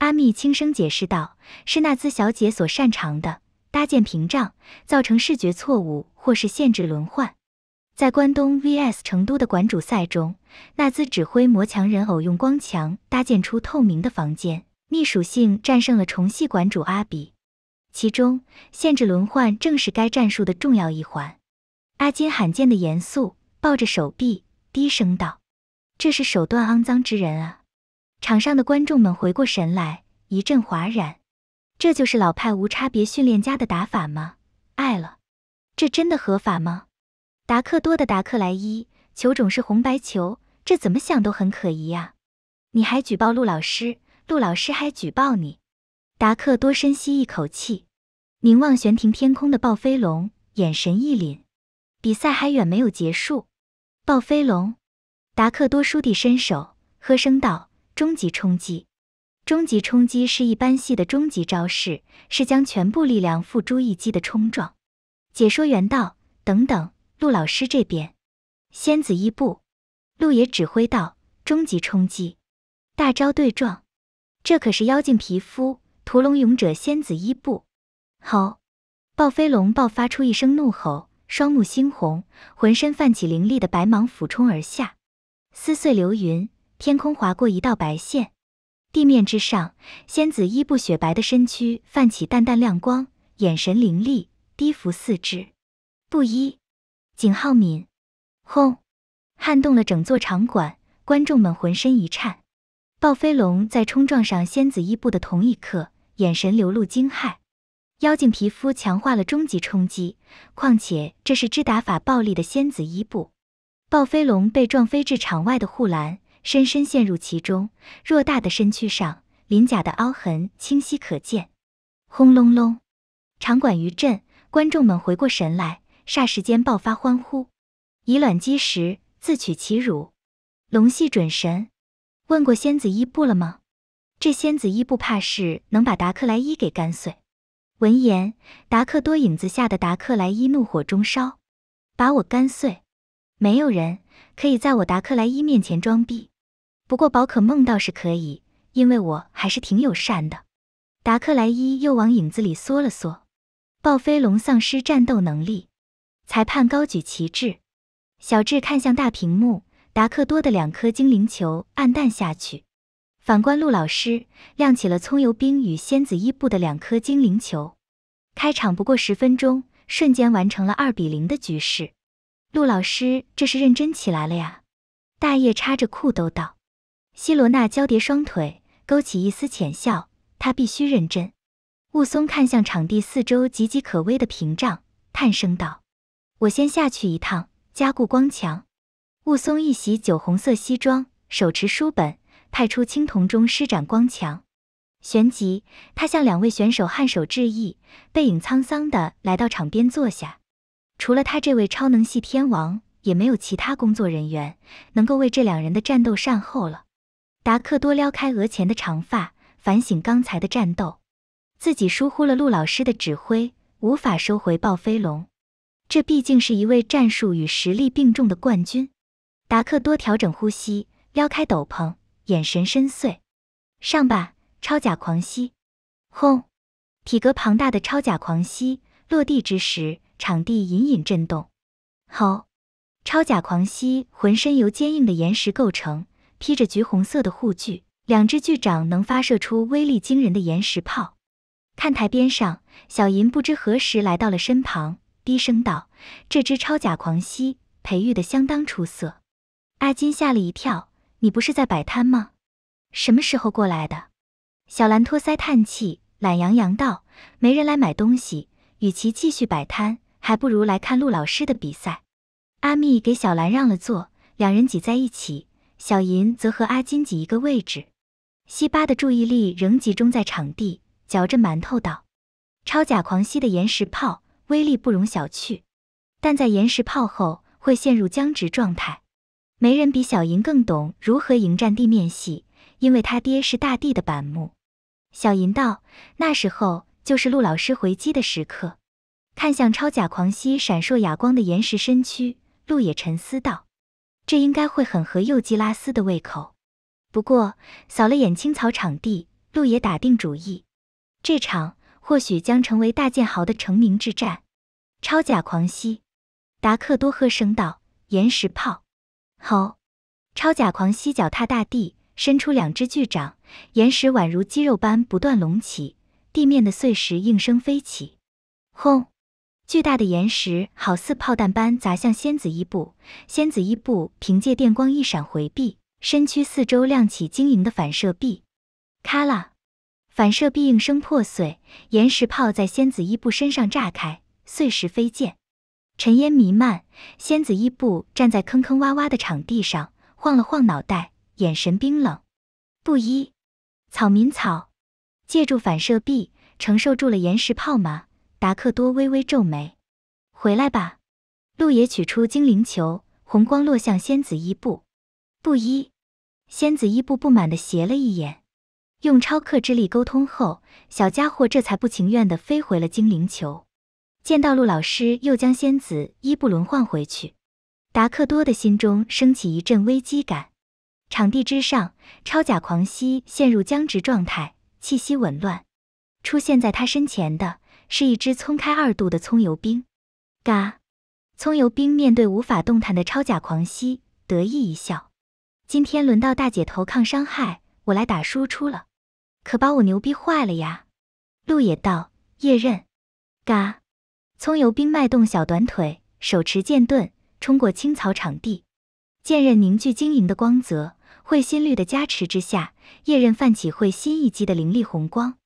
阿密轻声解释道：“是那兹小姐所擅长的，搭建屏障，造成视觉错误或是限制轮换。”在关东 vs 成都的馆主赛中，纳兹指挥魔强人偶用光墙搭建出透明的房间，逆属性战胜了虫系馆主阿比。其中限制轮换正是该战术的重要一环。阿金罕见的严肃抱着手臂低声道：“这是手段肮脏之人啊！”场上的观众们回过神来，一阵哗然。这就是老派无差别训练家的打法吗？爱了，这真的合法吗？达克多的达克莱伊球种是红白球，这怎么想都很可疑呀！你还举报陆老师，陆老师还举报你。达克多深吸一口气，凝望悬停天空的暴飞龙，眼神一凛。比赛还远没有结束。暴飞龙，达克多倏地伸手，喝声道：“终极冲击！”终极冲击是一般系的终极招式，是将全部力量付诸一击的冲撞。解说员道：“等等。”陆老师这边，仙子伊布，陆野指挥道：“终极冲击，大招对撞！这可是妖精皮肤屠龙勇者仙子伊布！”吼！暴飞龙爆发出一声怒吼，双目猩红，浑身泛起凌厉的白芒，俯冲而下，撕碎流云，天空划过一道白线。地面之上，仙子伊布雪白的身躯泛起淡淡亮光，眼神凌厉，低伏四肢，布衣。景浩敏，轰，撼动了整座场馆，观众们浑身一颤。暴飞龙在冲撞上仙子伊布的同一刻，眼神流露惊骇。妖精皮肤强化了终极冲击，况且这是知打法暴力的仙子伊布。暴飞龙被撞飞至场外的护栏，深深陷入其中。偌大的身躯上，鳞甲的凹痕清晰可见。轰隆隆，场馆余震，观众们回过神来。霎时间爆发欢呼，以卵击石，自取其辱。龙系准神，问过仙子伊布了吗？这仙子伊布怕是能把达克莱伊给干碎。闻言，达克多影子下的达克莱伊怒火中烧，把我干碎，没有人可以在我达克莱伊面前装逼。不过宝可梦倒是可以，因为我还是挺友善的。达克莱伊又往影子里缩了缩，暴飞龙丧失战斗能力。裁判高举旗帜，小智看向大屏幕，达克多的两颗精灵球暗淡下去。反观陆老师，亮起了葱油兵与仙子伊布的两颗精灵球。开场不过十分钟，瞬间完成了二比零的局势。陆老师这是认真起来了呀！大叶插着裤兜道：“希罗娜交叠双腿，勾起一丝浅笑，他必须认真。”雾松看向场地四周岌岌可危的屏障，叹声道。我先下去一趟，加固光墙。雾松一袭酒红色西装，手持书本，派出青铜钟施展光墙。旋即，他向两位选手颔首致意，背影沧桑地来到场边坐下。除了他这位超能系天王，也没有其他工作人员能够为这两人的战斗善后了。达克多撩开额前的长发，反省刚才的战斗，自己疏忽了陆老师的指挥，无法收回暴飞龙。这毕竟是一位战术与实力并重的冠军，达克多调整呼吸，撩开斗篷，眼神深邃。上吧，超甲狂蜥！轰！体格庞大的超甲狂蜥落地之时，场地隐隐震动。吼！超甲狂蜥浑身由坚硬的岩石构成，披着橘红色的护具，两只巨掌能发射出威力惊人的岩石炮。看台边上，小银不知何时来到了身旁。低声道：“这只超甲狂蜥培育的相当出色。”阿金吓了一跳：“你不是在摆摊吗？什么时候过来的？”小兰托腮叹气，懒洋洋道：“没人来买东西，与其继续摆摊，还不如来看陆老师的比赛。”阿密给小兰让了座，两人挤在一起。小银则和阿金挤一个位置。西巴的注意力仍集中在场地，嚼着馒头道：“超甲狂蜥的岩石炮。”威力不容小觑，但在岩石炮后会陷入僵直状态。没人比小银更懂如何迎战地面系，因为他爹是大地的板木。小银道：“那时候就是陆老师回击的时刻。”看向超甲狂犀闪烁哑光的岩石身躯，陆野沉思道：“这应该会很合幼基拉斯的胃口。”不过扫了眼青草场地，陆野打定主意，这场。或许将成为大剑豪的成名之战。超甲狂吸，达克多喝声道：“岩石炮！”吼！超甲狂吸脚踏大地，伸出两只巨掌，岩石宛如肌肉般不断隆起，地面的碎石应声飞起。轰！巨大的岩石好似炮弹般砸向仙子伊布，仙子伊布凭借电光一闪回避，身躯四周亮起晶莹的反射壁。咔啦！反射壁应声破碎，岩石炮在仙子伊布身上炸开，碎石飞溅，尘烟弥漫。仙子伊布站在坑坑洼洼的场地上，晃了晃脑袋，眼神冰冷。布衣，草民草，借助反射壁承受住了岩石炮吗？达克多微微皱眉，回来吧。路野取出精灵球，红光落向仙子伊布。布衣，仙子伊布不满地斜了一眼。用超克之力沟通后，小家伙这才不情愿地飞回了精灵球。见到陆老师，又将仙子伊布轮换回去。达克多的心中升起一阵危机感。场地之上，超甲狂吸陷入僵直状态，气息紊乱。出现在他身前的是一只葱开二度的葱油兵。嘎！葱油兵面对无法动弹的超甲狂吸，得意一笑：“今天轮到大姐头抗伤害，我来打输出了。”可把我牛逼坏了呀！陆野道叶刃，嘎，葱油兵迈动小短腿，手持剑盾冲过青草场地，剑刃凝聚晶莹的光泽，会心率的加持之下，叶刃泛起会心一击的凌厉红光。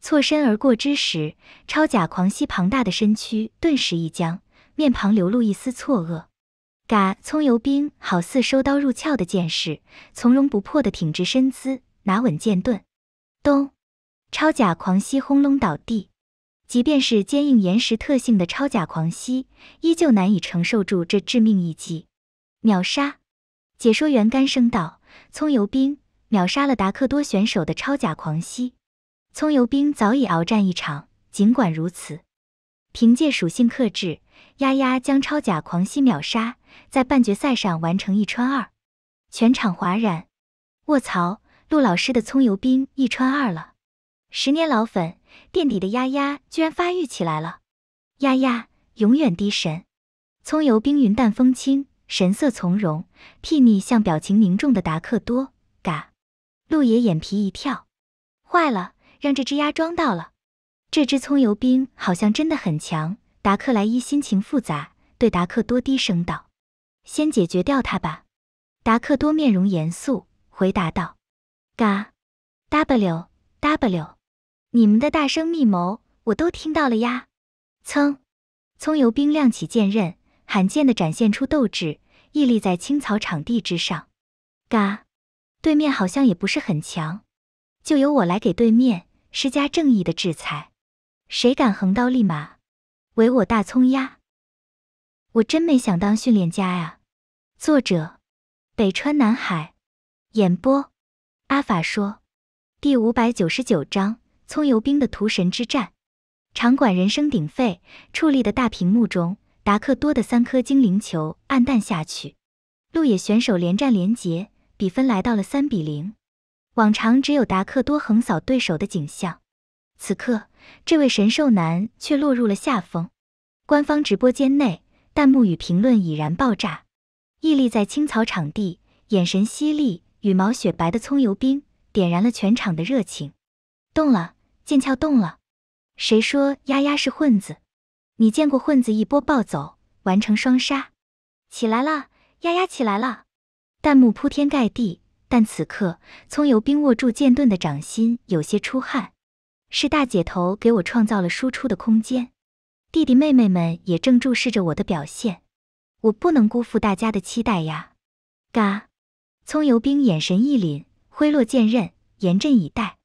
错身而过之时，超甲狂吸庞大的身躯顿时一僵，面庞流露一丝错愕。嘎，葱油兵好似收刀入鞘的剑士，从容不迫地挺直身姿，拿稳剑盾。咚！超甲狂吸轰隆倒地，即便是坚硬岩石特性的超甲狂吸，依旧难以承受住这致命一击，秒杀！解说员干声道：“葱油兵秒杀了达克多选手的超甲狂吸。”葱油兵早已鏖战一场，尽管如此，凭借属性克制，丫丫将超甲狂吸秒杀，在半决赛上完成一穿二，全场哗然！卧槽！陆老师的葱油兵一穿二了，十年老粉垫底的丫丫居然发育起来了，丫丫永远低神。葱油兵云淡风轻，神色从容，睥睨，像表情凝重的达克多。嘎，陆野眼皮一跳，坏了，让这只鸭装到了。这只葱油兵好像真的很强。达克莱伊心情复杂，对达克多低声道：“先解决掉它吧。”达克多面容严肃，回答道。嘎，w w，你们的大声密谋我都听到了呀！噌，葱油兵亮起剑刃，罕见的展现出斗志，屹立在青草场地之上。嘎，对面好像也不是很强，就由我来给对面施加正义的制裁。谁敢横刀立马，唯我大葱鸭！我真没想当训练家呀。作者：北川南海，演播。阿法说：“第五百九十九章，葱油兵的屠神之战。场馆人声鼎沸，矗立的大屏幕中，达克多的三颗精灵球暗淡下去。陆野选手连战连捷，比分来到了三比零。往常只有达克多横扫对手的景象，此刻这位神兽男却落入了下风。官方直播间内，弹幕与评论已然爆炸。屹立在青草场地，眼神犀利。”羽毛雪白的葱油兵点燃了全场的热情，动了，剑鞘动了。谁说丫丫是混子？你见过混子一波暴走完成双杀？起来了，丫丫起来了！弹幕铺天盖地，但此刻葱油兵握住剑盾的掌心有些出汗。是大姐头给我创造了输出的空间，弟弟妹妹们也正注视着我的表现。我不能辜负大家的期待呀！嘎。葱油兵眼神一凛，挥落剑刃，严阵以待。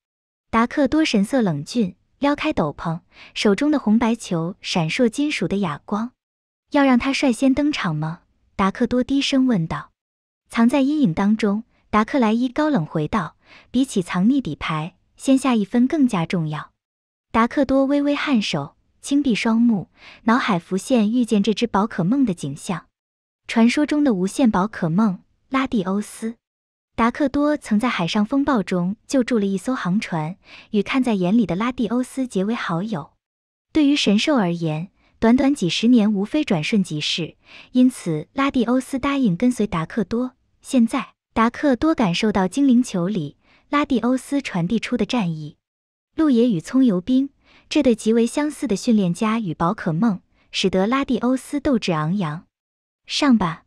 达克多神色冷峻，撩开斗篷，手中的红白球闪烁金属的哑光。要让他率先登场吗？达克多低声问道。藏在阴影当中，达克莱伊高冷回道：“比起藏匿底牌，先下一分更加重要。”达克多微微颔首，轻闭双目，脑海浮现遇见这只宝可梦的景象。传说中的无限宝可梦。拉蒂欧斯，达克多曾在海上风暴中救助了一艘航船，与看在眼里的拉蒂欧斯结为好友。对于神兽而言，短短几十年无非转瞬即逝，因此拉蒂欧斯答应跟随达克多。现在，达克多感受到精灵球里拉蒂欧斯传递出的战意。路野与葱油兵这对极为相似的训练家与宝可梦，使得拉蒂欧斯斗志昂扬。上吧！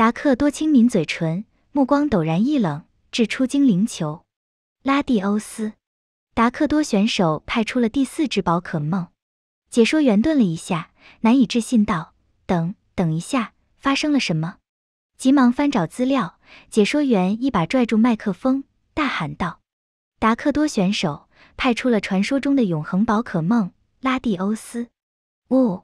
达克多亲抿嘴唇，目光陡然一冷，掷出精灵球。拉蒂欧斯，达克多选手派出了第四只宝可梦。解说员顿了一下，难以置信道：“等等一下，发生了什么？”急忙翻找资料，解说员一把拽住麦克风，大喊道：“达克多选手派出了传说中的永恒宝可梦拉蒂欧斯！唔，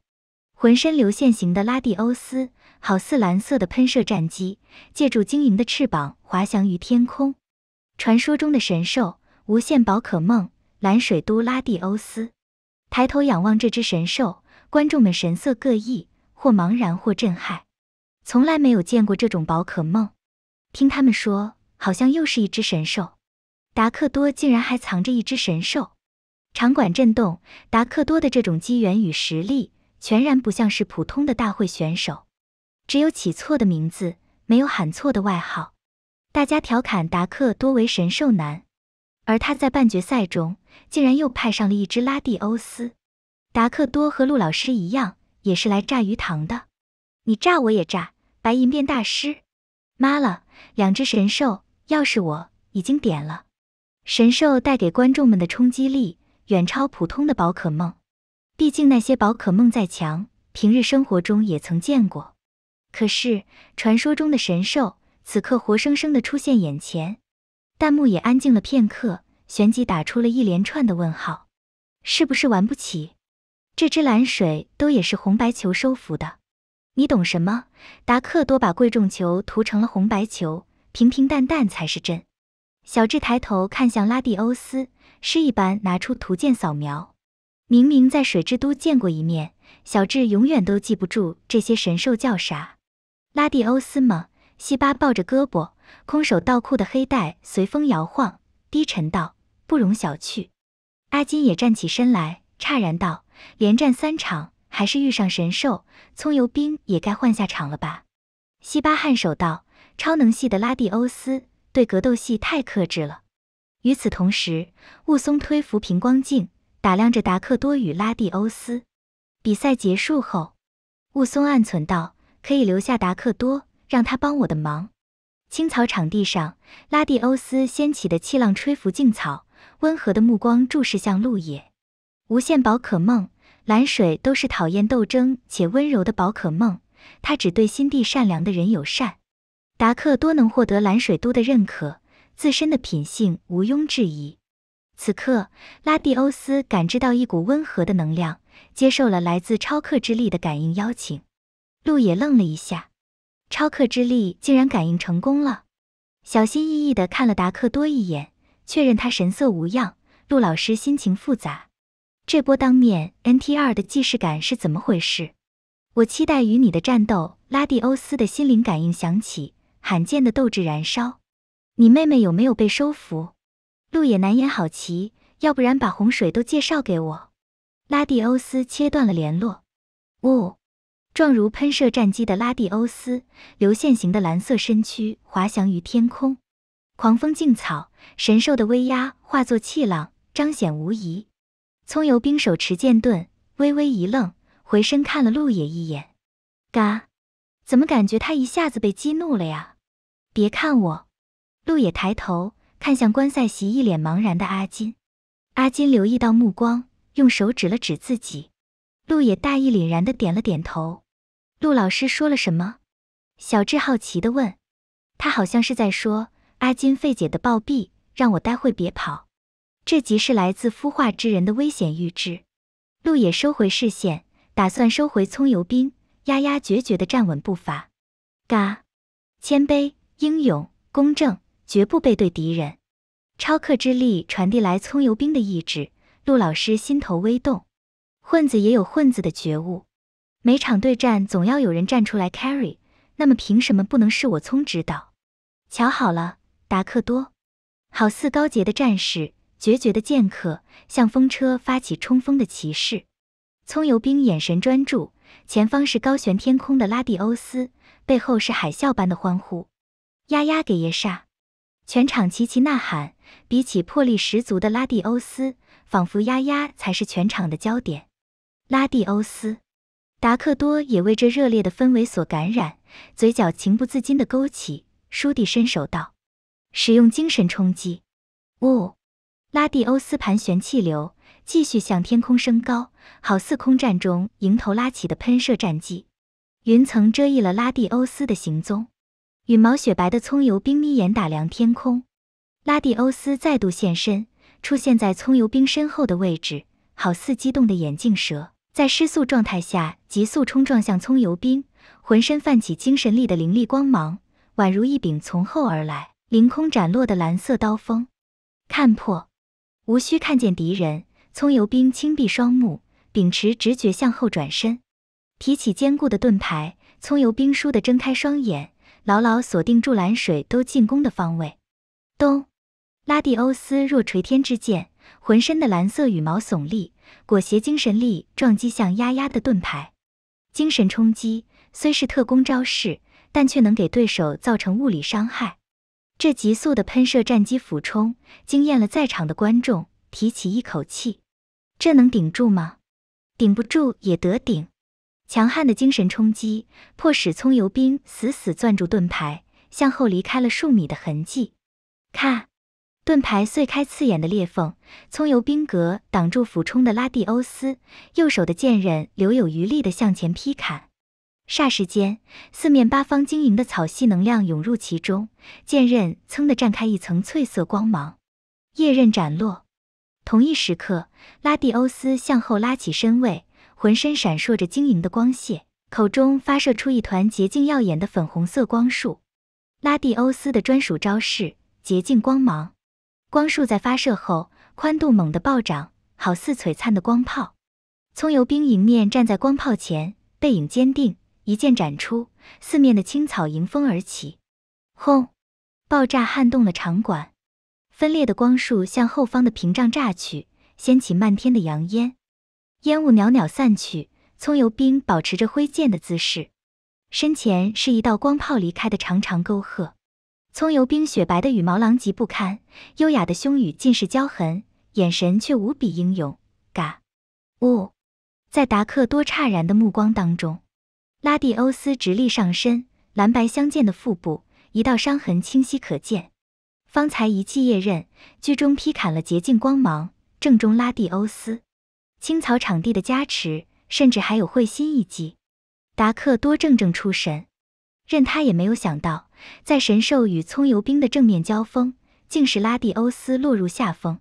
浑身流线型的拉蒂欧斯！”好似蓝色的喷射战机，借助晶莹的翅膀滑翔于天空。传说中的神兽，无限宝可梦蓝水都拉蒂欧斯。抬头仰望这只神兽，观众们神色各异，或茫然，或震撼。从来没有见过这种宝可梦。听他们说，好像又是一只神兽。达克多竟然还藏着一只神兽。场馆震动。达克多的这种机缘与实力，全然不像是普通的大会选手。只有起错的名字，没有喊错的外号。大家调侃达克多为神兽男，而他在半决赛中竟然又派上了一只拉蒂欧斯。达克多和陆老师一样，也是来炸鱼塘的。你炸我也炸，白银变大师。妈了，两只神兽，要是我已经点了。神兽带给观众们的冲击力远超普通的宝可梦，毕竟那些宝可梦再强，平日生活中也曾见过。可是传说中的神兽，此刻活生生的出现眼前，弹幕也安静了片刻，旋即打出了一连串的问号，是不是玩不起？这只蓝水都也是红白球收服的，你懂什么？达克多把贵重球涂成了红白球，平平淡淡才是真。小智抬头看向拉蒂欧斯，诗一般拿出图鉴扫描，明明在水之都见过一面，小智永远都记不住这些神兽叫啥。拉蒂欧斯吗？西巴抱着胳膊，空手道裤的黑带随风摇晃，低沉道：“不容小觑。”阿金也站起身来，诧然道：“连战三场，还是遇上神兽，葱油兵也该换下场了吧？”西巴颔首道：“超能系的拉蒂欧斯对格斗系太克制了。”与此同时，雾松推扶平光镜，打量着达克多与拉蒂欧斯。比赛结束后，雾松暗存道。可以留下达克多，让他帮我的忙。青草场地上，拉蒂欧斯掀起的气浪吹拂茎草，温和的目光注视向路野。无限宝可梦蓝水都是讨厌斗争且温柔的宝可梦，它只对心地善良的人友善。达克多能获得蓝水都的认可，自身的品性毋庸置疑。此刻，拉蒂欧斯感知到一股温和的能量，接受了来自超克之力的感应邀请。陆野愣了一下，超克之力竟然感应成功了。小心翼翼的看了达克多一眼，确认他神色无恙。陆老师心情复杂，这波当面 NTR 的既视感是怎么回事？我期待与你的战斗。拉蒂欧斯的心灵感应响起，罕见的斗志燃烧。你妹妹有没有被收服？陆野难掩好奇，要不然把洪水都介绍给我。拉蒂欧斯切断了联络。哦，状如喷射战机的拉蒂欧斯，流线型的蓝色身躯滑翔于天空，狂风劲草，神兽的威压化作气浪，彰显无疑。葱油兵手持剑盾，微微一愣，回身看了陆野一眼。嘎，怎么感觉他一下子被激怒了呀？别看我。陆野抬头看向观赛席，一脸茫然的阿金。阿金留意到目光，用手指了指自己。陆野大义凛然的点了点头。陆老师说了什么？小智好奇的问。他好像是在说阿金费姐的暴毙，让我待会别跑。这即是来自孵化之人的危险预知。陆野收回视线，打算收回葱油兵，压压决绝的站稳步伐。嘎，谦卑、英勇、公正，绝不背对敌人。超克之力传递来葱油兵的意志。陆老师心头微动，混子也有混子的觉悟。每场对战总要有人站出来 carry，那么凭什么不能是我聪指导？瞧好了，达克多，好似高洁的战士，决绝的剑客，向风车发起冲锋的骑士。葱油兵眼神专注，前方是高悬天空的拉蒂欧斯，背后是海啸般的欢呼。丫丫给爷杀，全场齐齐呐喊。比起魄力十足的拉蒂欧斯，仿佛丫丫才是全场的焦点。拉蒂欧斯。达克多也为这热烈的氛围所感染，嘴角情不自禁地勾起。舒蒂伸手道：“使用精神冲击。”呜，拉蒂欧斯盘旋气流，继续向天空升高，好似空战中迎头拉起的喷射战机。云层遮蔽了拉蒂欧斯的行踪。羽毛雪白的葱油兵眯眼打量天空，拉蒂欧斯再度现身，出现在葱油兵身后的位置，好似激动的眼镜蛇。在失速状态下，急速冲撞向葱油兵，浑身泛起精神力的凌厉光芒，宛如一柄从后而来、凌空斩落的蓝色刀锋。看破，无需看见敌人。葱油兵轻闭双目，秉持直觉向后转身，提起坚固的盾牌。葱油兵倏地睁开双眼，牢牢锁定住蓝水都进攻的方位。咚！拉蒂欧斯若垂天之剑，浑身的蓝色羽毛耸立。裹挟精神力撞击向丫丫的盾牌，精神冲击虽是特工招式，但却能给对手造成物理伤害。这急速的喷射战机俯冲，惊艳了在场的观众，提起一口气：这能顶住吗？顶不住也得顶。强悍的精神冲击迫使葱油兵死死攥住盾牌，向后离开了数米的痕迹。看。盾牌碎开，刺眼的裂缝。葱油冰格挡住俯冲的拉蒂欧斯，右手的剑刃留有余力的向前劈砍。霎时间，四面八方晶莹的草系能量涌入其中，剑刃噌的绽开一层翠色光芒。叶刃斩落。同一时刻，拉蒂欧斯向后拉起身位，浑身闪烁着晶莹的光线，口中发射出一团洁净耀眼的粉红色光束。拉蒂欧斯的专属招式：洁净光芒。光束在发射后，宽度猛地暴涨，好似璀璨的光炮。葱油兵迎面站在光炮前，背影坚定，一剑斩出，四面的青草迎风而起。轰！爆炸撼动了场馆，分裂的光束向后方的屏障炸去，掀起漫天的扬烟。烟雾袅袅散去，葱油兵保持着挥剑的姿势，身前是一道光炮离开的长长沟壑。葱油冰雪白的羽毛狼藉不堪，优雅的胸羽尽是焦痕，眼神却无比英勇。嘎，呜，在达克多诧然的目光当中，拉蒂欧斯直立上身，蓝白相间的腹部一道伤痕清晰可见。方才一记夜刃居中劈砍了洁净光芒，正中拉蒂欧斯。青草场地的加持，甚至还有会心一击。达克多怔怔出神，任他也没有想到。在神兽与葱油兵的正面交锋，竟是拉蒂欧斯落入下风，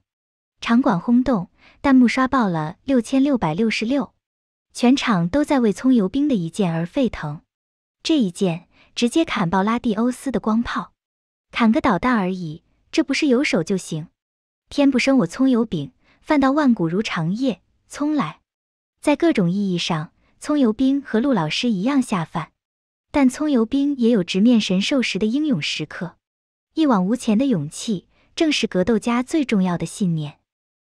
场馆轰动，弹幕刷爆了六千六百六十六，全场都在为葱油兵的一剑而沸腾。这一剑直接砍爆拉蒂欧斯的光炮，砍个导弹而已，这不是有手就行？天不生我葱油饼，饭到万古如长夜。葱来，在各种意义上，葱油兵和陆老师一样下饭。但葱油兵也有直面神兽时的英勇时刻，一往无前的勇气正是格斗家最重要的信念。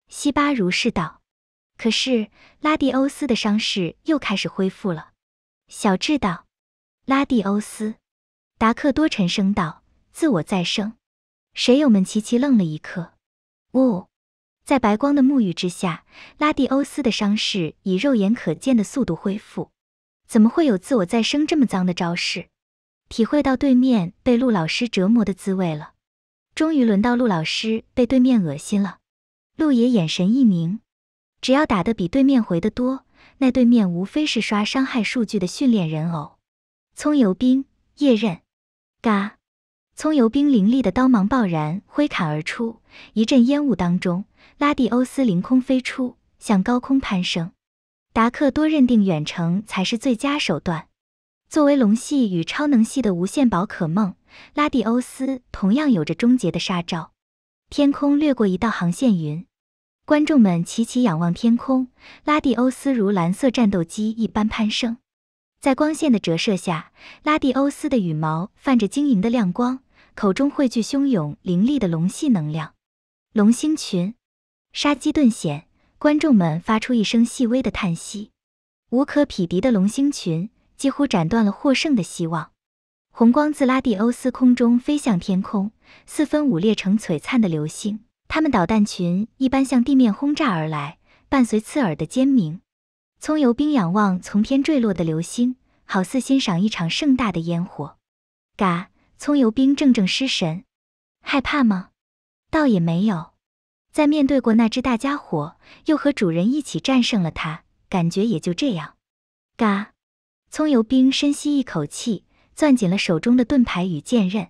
西巴如是道。可是拉蒂欧斯的伤势又开始恢复了。小智道。拉蒂欧斯，达克多沉声道。自我再生。水友们齐齐愣了一刻。唔，在白光的沐浴之下，拉蒂欧斯的伤势以肉眼可见的速度恢复。怎么会有自我再生这么脏的招式？体会到对面被陆老师折磨的滋味了。终于轮到陆老师被对面恶心了。陆野眼神一凝，只要打的比对面回的多，那对面无非是刷伤害数据的训练人偶。葱油兵叶刃，嘎！葱油兵凌厉的刀芒爆燃，挥砍而出，一阵烟雾当中，拉蒂欧斯凌空飞出，向高空攀升。达克多认定远程才是最佳手段。作为龙系与超能系的无限宝可梦，拉蒂欧斯同样有着终结的杀招。天空掠过一道航线云，观众们齐齐仰望天空。拉蒂欧斯如蓝色战斗机一般攀升，在光线的折射下，拉蒂欧斯的羽毛泛着晶莹的亮光，口中汇聚汹涌凌厉的龙系能量，龙星群，杀机顿显。观众们发出一声细微的叹息，无可匹敌的龙星群几乎斩断了获胜的希望。红光自拉蒂欧斯空中飞向天空，四分五裂成璀璨的流星。他们导弹群一般向地面轰炸而来，伴随刺耳的尖鸣。葱油兵仰望从天坠落的流星，好似欣赏一场盛大的烟火。嘎！葱油兵怔怔失神，害怕吗？倒也没有。在面对过那只大家伙，又和主人一起战胜了它，感觉也就这样。嘎，葱油兵深吸一口气，攥紧了手中的盾牌与剑刃，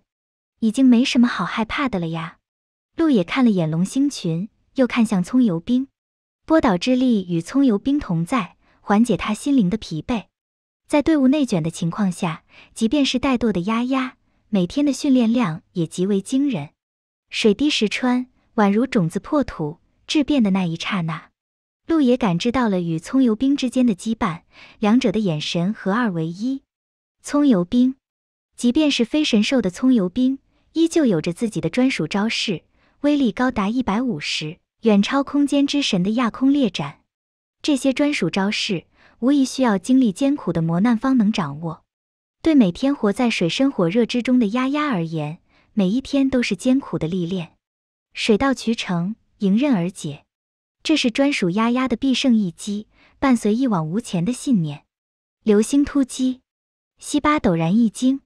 已经没什么好害怕的了呀。路野看了眼龙星群，又看向葱油兵，波导之力与葱油兵同在，缓解他心灵的疲惫。在队伍内卷的情况下，即便是怠惰的丫丫，每天的训练量也极为惊人。水滴石穿。宛如种子破土质变的那一刹那，陆野感知到了与葱油兵之间的羁绊，两者的眼神合二为一。葱油兵，即便是非神兽的葱油兵，依旧有着自己的专属招式，威力高达一百五十，远超空间之神的亚空裂斩。这些专属招式，无疑需要经历艰苦的磨难方能掌握。对每天活在水深火热之中的丫丫而言，每一天都是艰苦的历练。水到渠成，迎刃而解，这是专属丫丫的必胜一击，伴随一往无前的信念。流星突击，西巴陡然一惊，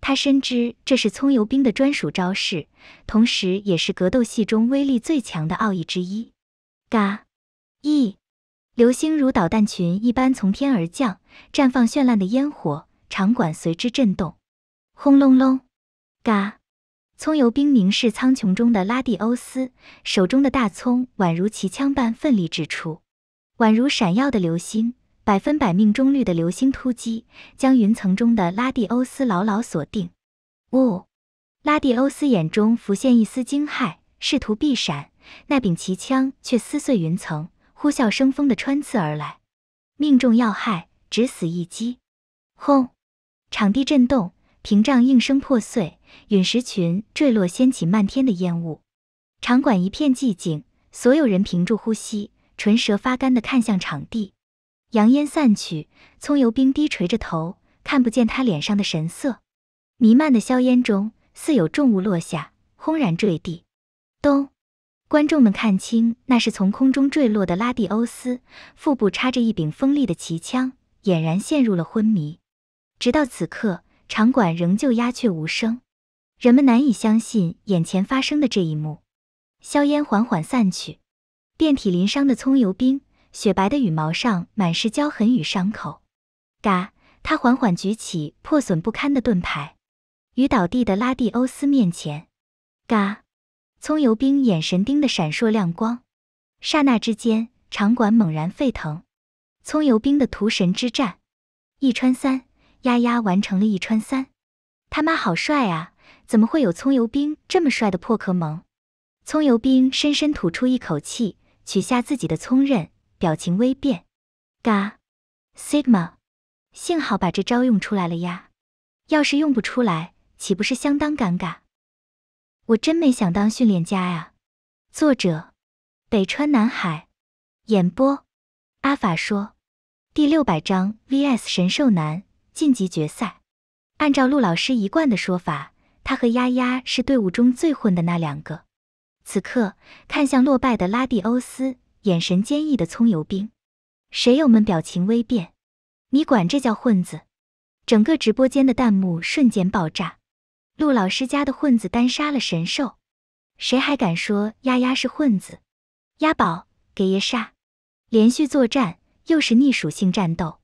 他深知这是葱油兵的专属招式，同时也是格斗系中威力最强的奥义之一。嘎！一，流星如导弹群一般从天而降，绽放绚烂的烟火，场馆随之震动，轰隆隆！嘎！葱油兵凝视苍穹中的拉蒂欧斯，手中的大葱宛如骑枪般奋力掷出，宛如闪耀的流星，百分百命中率的流星突击将云层中的拉蒂欧斯牢牢锁定。呜！拉蒂欧斯眼中浮现一丝惊骇，试图避闪，那柄奇枪却撕碎云层，呼啸生风的穿刺而来，命中要害，只死一击。轰，场地震动，屏障应声破碎。陨石群坠落，掀起漫天的烟雾，场馆一片寂静，所有人屏住呼吸，唇舌发干地看向场地。扬烟散去，葱油兵低垂着头，看不见他脸上的神色。弥漫的硝烟中，似有重物落下，轰然坠地。咚！观众们看清，那是从空中坠落的拉蒂欧斯，腹部插着一柄锋利的旗枪，俨然陷入了昏迷。直到此刻，场馆仍旧鸦雀无声。人们难以相信眼前发生的这一幕，硝烟缓缓散去，遍体鳞伤的葱油兵，雪白的羽毛上满是焦痕与伤口。嘎，他缓缓举起破损不堪的盾牌，与倒地的拉蒂欧斯面前。嘎，葱油兵眼神盯的闪烁亮光，刹那之间，场馆猛然沸腾。葱油兵的屠神之战，一穿三，丫丫完成了一穿三，他妈好帅啊！怎么会有葱油兵这么帅的破壳萌？葱油兵深深吐出一口气，取下自己的葱刃，表情微变。嘎，Sigma，幸好把这招用出来了呀！要是用不出来，岂不是相当尴尬？我真没想当训练家呀。作者：北川南海，演播：阿法说，第六百章 V.S 神兽男晋级决赛。按照陆老师一贯的说法。他和丫丫是队伍中最混的那两个。此刻看向落败的拉蒂欧斯，眼神坚毅的葱油兵，水友们表情微变。你管这叫混子？整个直播间的弹幕瞬间爆炸。陆老师家的混子单杀了神兽，谁还敢说丫丫是混子？丫宝给爷杀！连续作战，又是逆属性战斗，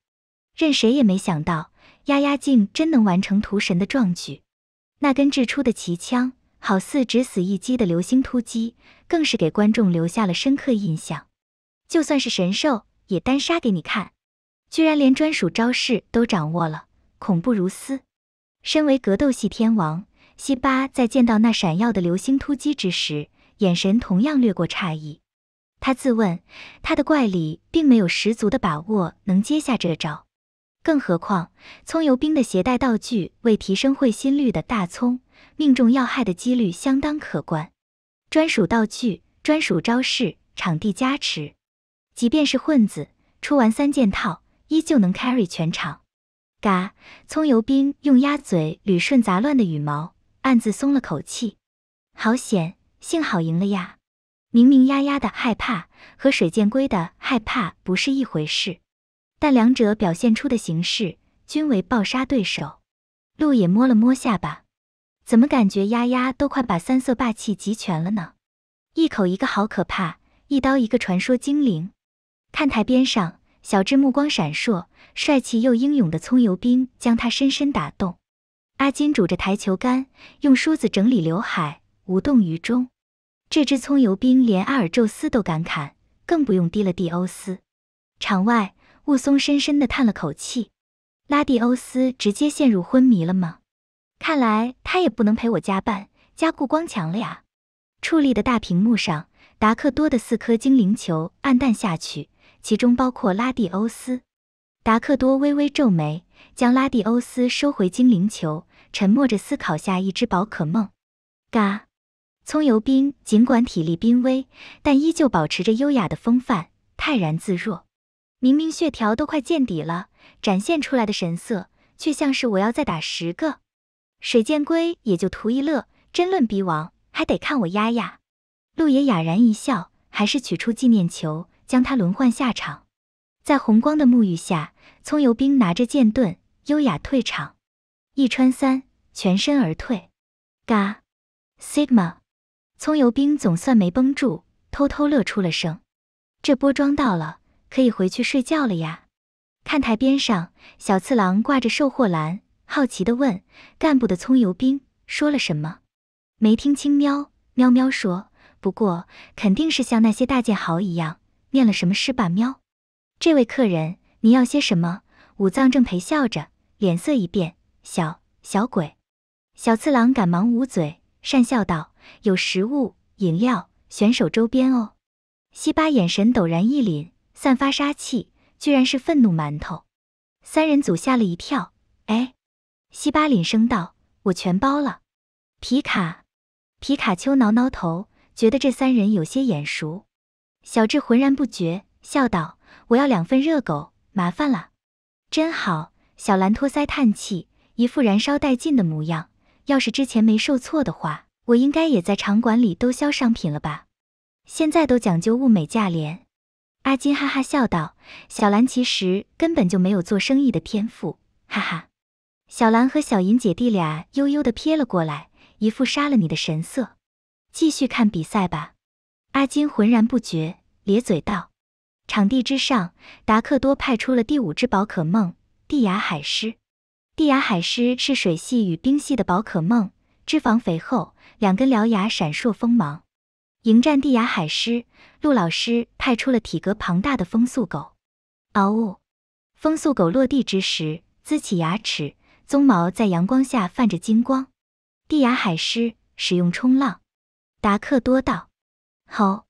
任谁也没想到，丫丫竟真能完成屠神的壮举。那根掷出的奇枪，好似只死一击的流星突击，更是给观众留下了深刻印象。就算是神兽，也单杀给你看，居然连专属招式都掌握了，恐怖如斯。身为格斗系天王，西巴在见到那闪耀的流星突击之时，眼神同样略过诧异。他自问，他的怪力并没有十足的把握能接下这招。更何况，葱油兵的携带道具为提升会心率的大葱，命中要害的几率相当可观。专属道具、专属招式、场地加持，即便是混子出完三件套，依旧能 carry 全场。嘎，葱油兵用鸭嘴捋顺杂乱的羽毛，暗自松了口气。好险，幸好赢了呀！明明丫丫的害怕和水箭龟的害怕不是一回事。但两者表现出的形式均为暴杀对手。鹿野摸了摸下巴，怎么感觉丫丫都快把三色霸气集全了呢？一口一个好可怕，一刀一个传说精灵。看台边上，小智目光闪烁，帅气又英勇的葱油兵将他深深打动。阿金拄着台球杆，用梳子整理刘海，无动于衷。这只葱油兵连阿尔宙斯都敢砍，更不用提了蒂欧斯。场外。雾松深深地叹了口气，拉蒂欧斯直接陷入昏迷了吗？看来他也不能陪我加班加固光墙了呀。矗立的大屏幕上，达克多的四颗精灵球暗淡下去，其中包括拉蒂欧斯。达克多微微皱眉，将拉蒂欧斯收回精灵球，沉默着思考下一只宝可梦。嘎，葱油兵尽管体力濒危，但依旧保持着优雅的风范，泰然自若。明明血条都快见底了，展现出来的神色却像是我要再打十个。水剑龟也就图一乐，真论逼王还得看我丫丫。陆野哑然一笑，还是取出纪念球，将他轮换下场。在红光的沐浴下，葱油兵拿着剑盾优雅退场，一穿三，全身而退。嘎，Sigma，葱油兵总算没绷住，偷偷乐出了声。这波装到了。可以回去睡觉了呀！看台边上，小次郎挂着售货篮，好奇的问：“干部的葱油兵说了什么？没听清。”喵喵喵说：“不过肯定是像那些大剑豪一样，念了什么诗吧？”喵。这位客人，你要些什么？武藏正陪笑着，脸色一变。小小鬼，小次郎赶忙捂嘴，讪笑道：“有食物、饮料、选手周边哦。”西巴眼神陡然一凛。散发杀气，居然是愤怒馒头，三人组吓了一跳。哎，西巴冷声道：“我全包了。”皮卡皮卡丘挠挠头，觉得这三人有些眼熟。小智浑然不觉，笑道：“我要两份热狗，麻烦了。”真好，小蓝托腮叹气，一副燃烧殆尽的模样。要是之前没受挫的话，我应该也在场馆里兜销商品了吧？现在都讲究物美价廉。阿金哈哈笑道：“小兰其实根本就没有做生意的天赋，哈哈。”小兰和小银姐弟俩悠悠地瞥了过来，一副杀了你的神色。继续看比赛吧。阿金浑然不觉，咧嘴道：“场地之上，达克多派出了第五只宝可梦——地牙海狮。地牙海狮是水系与冰系的宝可梦，脂肪肥厚，两根獠牙闪烁锋芒。”迎战地牙海狮，陆老师派出了体格庞大的风速狗。嗷呜！风速狗落地之时，呲起牙齿，鬃毛在阳光下泛着金光。地牙海狮使用冲浪，达克多道。吼！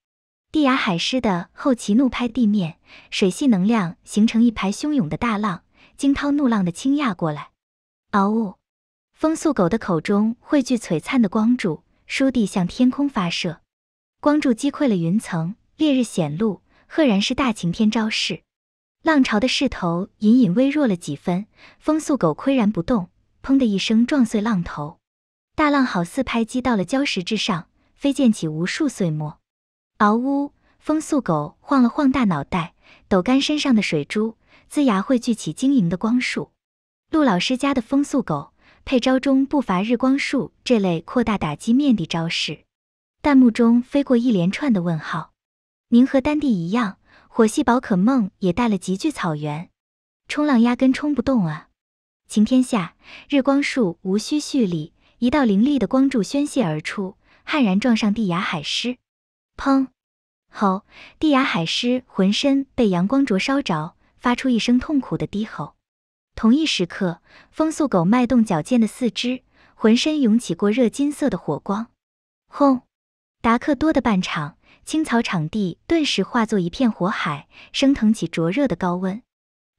地牙海狮的后鳍怒拍地面，水系能量形成一排汹涌的大浪，惊涛怒浪的倾压过来。嗷呜！风速狗的口中汇聚璀璨的光柱，倏地向天空发射。光柱击溃了云层，烈日显露，赫然是大晴天招式。浪潮的势头隐隐微弱了几分，风速狗岿然不动。砰的一声，撞碎浪头，大浪好似拍击到了礁石之上，飞溅起无数碎沫。嗷呜！风速狗晃了晃大脑袋，抖干身上的水珠，龇牙汇聚起晶莹的光束。陆老师家的风速狗，配招中不乏日光术这类扩大打击面的招式。弹幕中飞过一连串的问号。您和丹帝一样，火系宝可梦也带了极具草原，冲浪压根冲不动啊！晴天下，日光束无需蓄力，一道凌厉的光柱宣泄而出，悍然撞上地崖海狮。砰！吼！地崖海狮浑身被阳光灼烧着，发出一声痛苦的低吼。同一时刻，风速狗迈动矫健的四肢，浑身涌起过热金色的火光。轰！达克多的半场青草场地顿时化作一片火海，升腾起灼热的高温。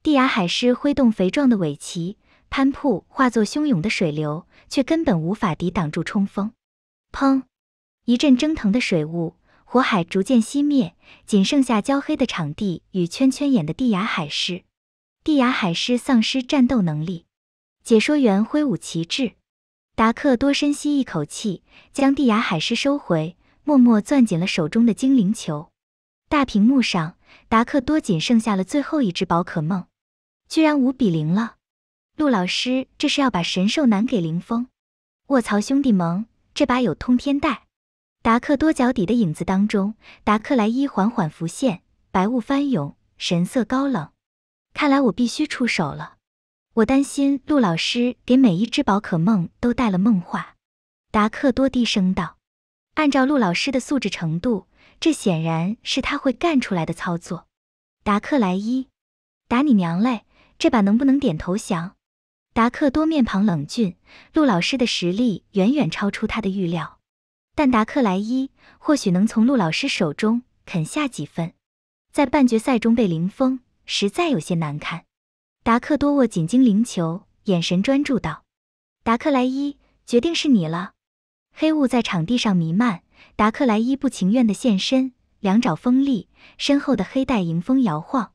地牙海狮挥动肥壮的尾鳍，攀瀑化作汹涌的水流，却根本无法抵挡住冲锋。砰！一阵蒸腾的水雾，火海逐渐熄灭，仅剩下焦黑的场地与圈圈眼的地牙海狮。地牙海狮丧失战斗能力。解说员挥舞旗帜，达克多深吸一口气，将地牙海狮收回。默默攥紧了手中的精灵球，大屏幕上，达克多仅剩下了最后一只宝可梦，居然五比零了。陆老师这是要把神兽男给零封？卧槽，兄弟们，这把有通天带！达克多脚底的影子当中，达克莱伊缓缓浮现，白雾翻涌，神色高冷。看来我必须出手了。我担心陆老师给每一只宝可梦都带了梦话，达克多低声道。按照陆老师的素质程度，这显然是他会干出来的操作。达克莱伊，打你娘嘞！这把能不能点投降？达克多面庞冷峻，陆老师的实力远远超出他的预料，但达克莱伊或许能从陆老师手中啃下几分。在半决赛中被零封，实在有些难看。达克多握紧精灵球，眼神专注道：“达克莱伊，决定是你了。”黑雾在场地上弥漫，达克莱伊不情愿地现身，两爪锋利，身后的黑带迎风摇晃。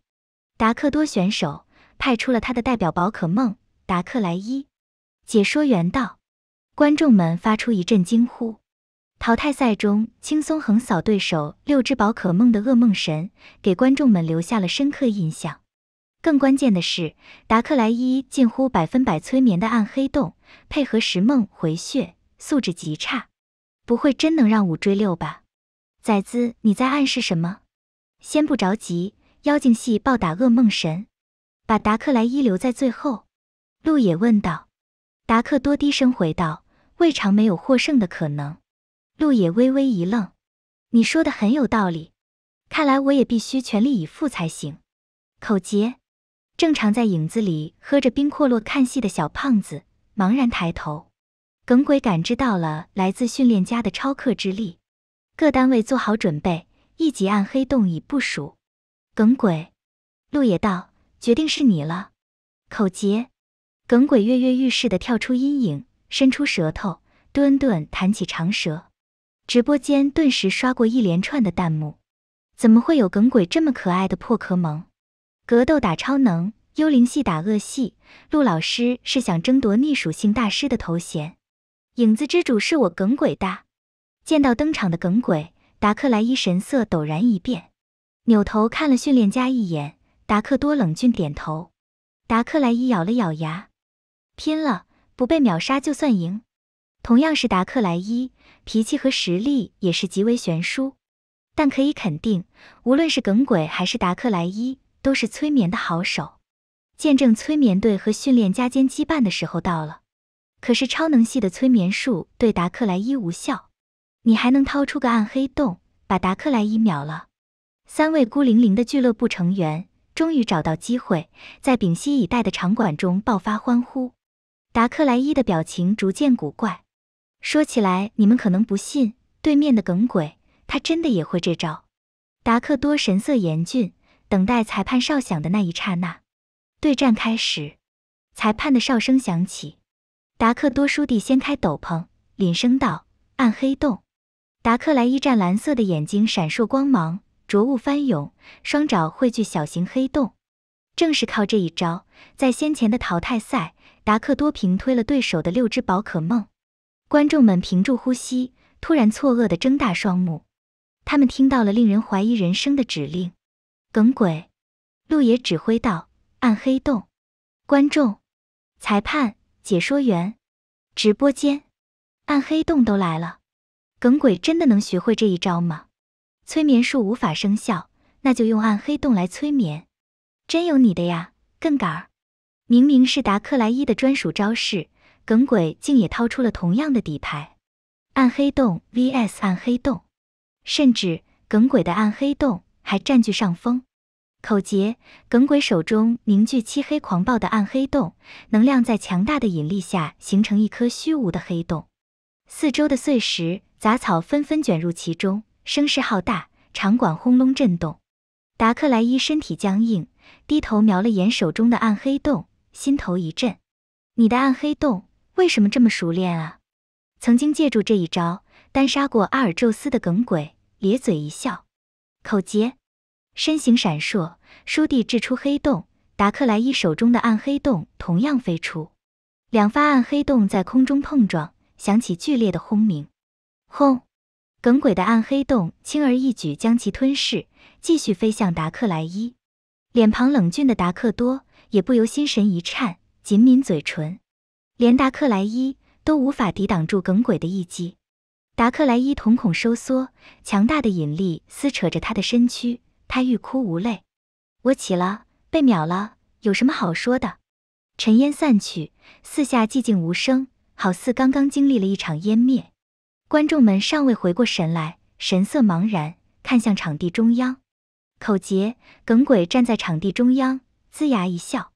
达克多选手派出了他的代表宝可梦达克莱伊。解说员道，观众们发出一阵惊呼。淘汰赛中轻松横扫对手六只宝可梦的噩梦神，给观众们留下了深刻印象。更关键的是，达克莱伊近乎百分百催眠的暗黑洞，配合石梦回血。素质极差，不会真能让五追六吧？崽子，你在暗示什么？先不着急，妖精系暴打噩梦神，把达克莱伊留在最后。路野问道。达克多低声回道：“未尝没有获胜的可能。”路野微微一愣：“你说的很有道理，看来我也必须全力以赴才行。”口杰，正常在影子里喝着冰阔落看戏的小胖子，茫然抬头。耿鬼感知到了来自训练家的超克之力，各单位做好准备，一级暗黑洞已部署。耿鬼，陆野道，决定是你了。口诀，耿鬼跃跃欲试的跳出阴影，伸出舌头，顿顿弹起长舌。直播间顿时刷过一连串的弹幕：怎么会有耿鬼这么可爱的破壳萌？格斗打超能，幽灵系打恶系，陆老师是想争夺逆属性大师的头衔。影子之主是我耿鬼达，见到登场的耿鬼达克莱伊神色陡然一变，扭头看了训练家一眼。达克多冷峻点头，达克莱伊咬了咬牙，拼了，不被秒杀就算赢。同样是达克莱伊，脾气和实力也是极为悬殊，但可以肯定，无论是耿鬼还是达克莱伊，都是催眠的好手。见证催眠队和训练家间羁绊的时候到了。可是超能系的催眠术对达克莱伊无效，你还能掏出个暗黑洞把达克莱伊秒了？三位孤零零的俱乐部成员终于找到机会，在屏息以待的场馆中爆发欢呼。达克莱伊的表情逐渐古怪。说起来，你们可能不信，对面的耿鬼他真的也会这招。达克多神色严峻，等待裁判哨响的那一刹那，对战开始。裁判的哨声响起。达克多舒地掀开斗篷，凛声道：“暗黑洞。”达克莱伊湛蓝色的眼睛闪烁光芒，浊雾翻涌，双爪汇聚小型黑洞。正是靠这一招，在先前的淘汰赛，达克多平推了对手的六只宝可梦。观众们屏住呼吸，突然错愕地睁大双目。他们听到了令人怀疑人生的指令：“耿鬼，鹿野指挥道：暗黑洞。”观众，裁判。解说员，直播间，暗黑洞都来了，耿鬼真的能学会这一招吗？催眠术无法生效，那就用暗黑洞来催眠。真有你的呀，更杆儿！明明是达克莱伊的专属招式，耿鬼竟也掏出了同样的底牌。暗黑洞 vs 暗黑洞，甚至耿鬼的暗黑洞还占据上风。口诀：耿鬼手中凝聚漆黑狂暴的暗黑洞，能量在强大的引力下形成一颗虚无的黑洞，四周的碎石杂草纷纷卷入其中，声势浩大，场馆轰隆震动。达克莱伊身体僵硬，低头瞄了眼手中的暗黑洞，心头一震：你的暗黑洞为什么这么熟练啊？曾经借助这一招单杀过阿尔宙斯的耿鬼咧嘴一笑，口诀。身形闪烁，倏地掷出黑洞。达克莱伊手中的暗黑洞同样飞出，两发暗黑洞在空中碰撞，响起剧烈的轰鸣。轰！耿鬼的暗黑洞轻而易举将其吞噬，继续飞向达克莱伊。脸庞冷峻的达克多也不由心神一颤，紧抿嘴唇。连达克莱伊都无法抵挡住耿鬼的一击，达克莱伊瞳孔收缩，强大的引力撕扯着他的身躯。他欲哭无泪。我起了，被秒了，有什么好说的？尘烟散去，四下寂静无声，好似刚刚经历了一场湮灭。观众们尚未回过神来，神色茫然，看向场地中央。口杰、耿鬼站在场地中央，龇牙一笑。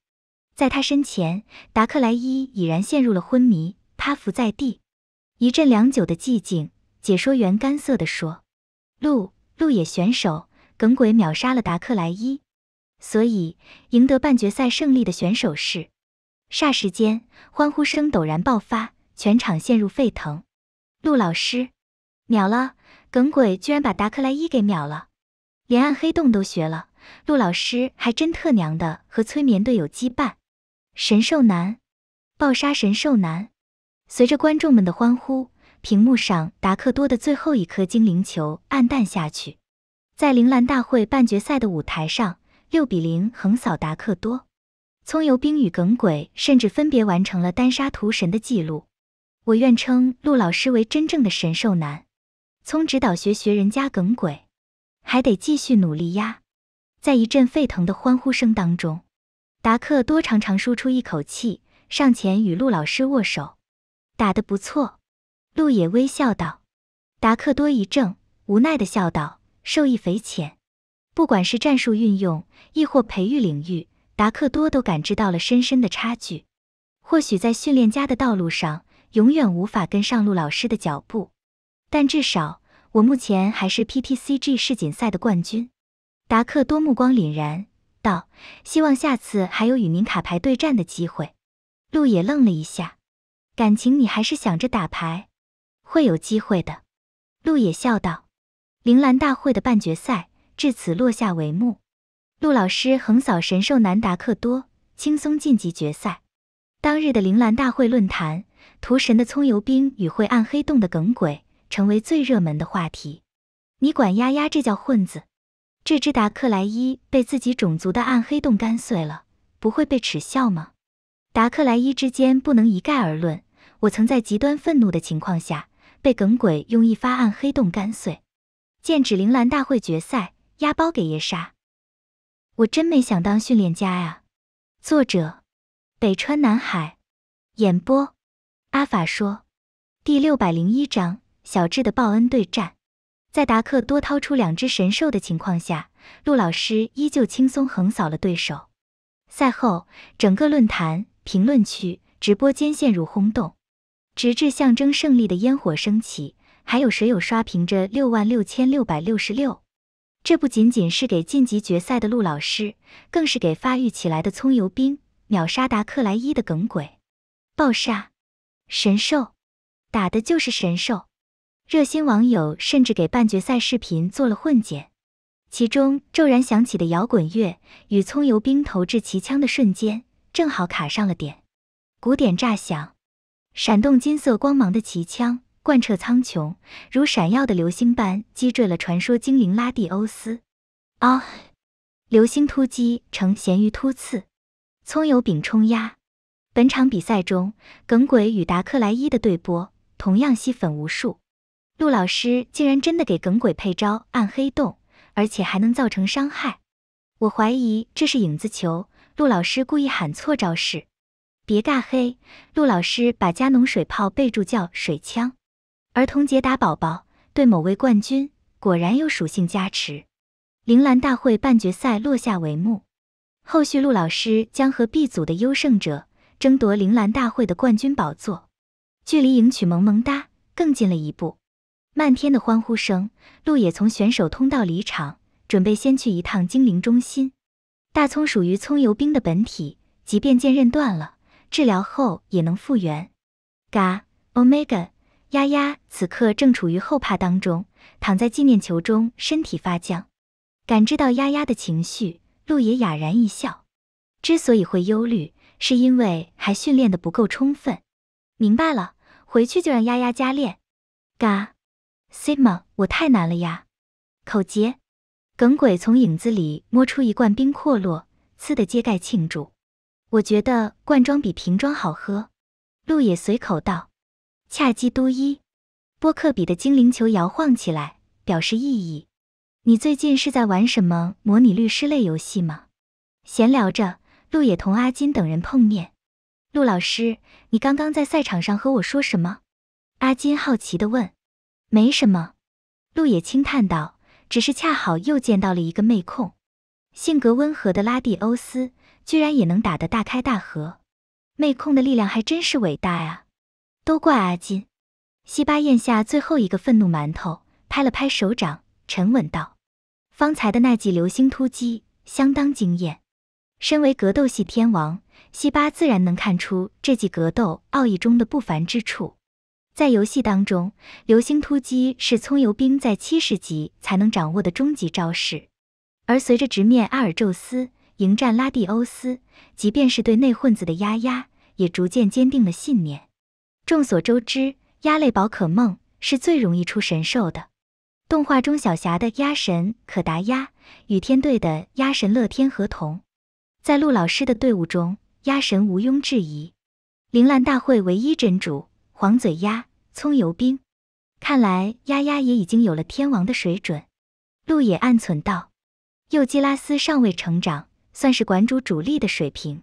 在他身前，达克莱伊已然陷入了昏迷，趴伏在地。一阵良久的寂静，解说员干涩地说：“鹿鹿野选手。”耿鬼秒杀了达克莱伊，所以赢得半决赛胜利的选手是。霎时间，欢呼声陡然爆发，全场陷入沸腾。陆老师，秒了！耿鬼居然把达克莱伊给秒了，连暗黑洞都学了。陆老师还真特娘的和催眠队友羁绊。神兽男，暴杀神兽男！随着观众们的欢呼，屏幕上达克多的最后一颗精灵球暗淡下去。在铃兰大会半决赛的舞台上，六比零横扫达克多，葱油兵与耿鬼甚至分别完成了单杀屠神的记录。我愿称陆老师为真正的神兽男，葱指导学学人家耿鬼，还得继续努力呀！在一阵沸腾的欢呼声当中，达克多长长舒出一口气，上前与陆老师握手。打得不错，陆野微笑道。达克多一怔，无奈的笑道。受益匪浅，不管是战术运用，亦或培育领域，达克多都感知到了深深的差距。或许在训练家的道路上，永远无法跟上陆老师的脚步，但至少我目前还是 PTCG 世锦赛的冠军。达克多目光凛然道：“希望下次还有与您卡牌对战的机会。”陆野愣了一下，感情你还是想着打牌？会有机会的，陆野笑道。铃兰大会的半决赛至此落下帷幕，陆老师横扫神兽南达克多，轻松晋级决赛。当日的铃兰大会论坛，屠神的葱油兵与会暗黑洞的耿鬼成为最热门的话题。你管丫丫这叫混子？这只达克莱伊被自己种族的暗黑洞干碎了，不会被耻笑吗？达克莱伊之间不能一概而论。我曾在极端愤怒的情况下，被耿鬼用一发暗黑洞干碎。剑指铃兰大会决赛，压包给夜莎。我真没想当训练家呀。作者：北川南海。演播：阿法说。第六百零一章：小智的报恩对战。在达克多掏出两只神兽的情况下，陆老师依旧轻松横扫了对手。赛后，整个论坛评论区、直播间陷入轰动，直至象征胜利的烟火升起。还有谁有刷屏着六万六千六百六十六？这不仅仅是给晋级决赛的陆老师，更是给发育起来的葱油兵秒杀达克莱伊的耿鬼爆杀神兽，打的就是神兽。热心网友甚至给半决赛视频做了混剪，其中骤然响起的摇滚乐与葱油兵投掷旗枪的瞬间正好卡上了点，鼓点炸响，闪动金色光芒的骑枪。贯彻苍穹，如闪耀的流星般击坠了传说精灵拉蒂欧斯。啊！流星突击成咸鱼突刺，葱油饼冲压。本场比赛中，耿鬼与达克莱伊的对波同样吸粉无数。陆老师竟然真的给耿鬼配招暗黑洞，而且还能造成伤害。我怀疑这是影子球，陆老师故意喊错招式。别尬黑，陆老师把加农水炮备注叫水枪。儿童节打宝宝，对某位冠军果然有属性加持。铃兰大会半决赛落下帷幕，后续陆老师将和 B 组的优胜者争夺铃兰大会的冠军宝座，距离赢取萌萌哒更近了一步。漫天的欢呼声，陆野从选手通道离场，准备先去一趟精灵中心。大葱属于葱油兵的本体，即便剑刃断了，治疗后也能复原。嘎，Omega。丫丫此刻正处于后怕当中，躺在纪念球中，身体发僵。感知到丫丫的情绪，陆野哑然一笑。之所以会忧虑，是因为还训练的不够充分。明白了，回去就让丫丫加练。嘎。Sima，我太难了呀。口诀。耿鬼从影子里摸出一罐冰阔落，呲的揭盖庆祝。我觉得罐装比瓶装好喝。陆野随口道。恰基都一，波克比的精灵球摇晃起来，表示异议。你最近是在玩什么模拟律师类游戏吗？闲聊着，陆野同阿金等人碰面。陆老师，你刚刚在赛场上和我说什么？阿金好奇的问。没什么，陆野轻叹道，只是恰好又见到了一个妹控。性格温和的拉蒂欧斯，居然也能打得大开大合。妹控的力量还真是伟大啊。都怪阿金！西巴咽下最后一个愤怒馒头，拍了拍手掌，沉稳道：“方才的那记流星突击相当惊艳。身为格斗系天王，西巴自然能看出这记格斗奥义中的不凡之处。在游戏当中，流星突击是葱油兵在七十级才能掌握的终极招式。而随着直面阿尔宙斯，迎战拉蒂欧斯，即便是对内混子的丫丫，也逐渐坚定了信念。”众所周知，鸭类宝可梦是最容易出神兽的。动画中小霞的鸭神可达鸭与天队的鸭神乐天和同，在陆老师的队伍中，鸭神毋庸置疑。铃兰大会唯一真主黄嘴鸭葱油兵，看来鸭鸭也已经有了天王的水准。陆野暗存道，幼基拉斯尚未成长，算是馆主主力的水平。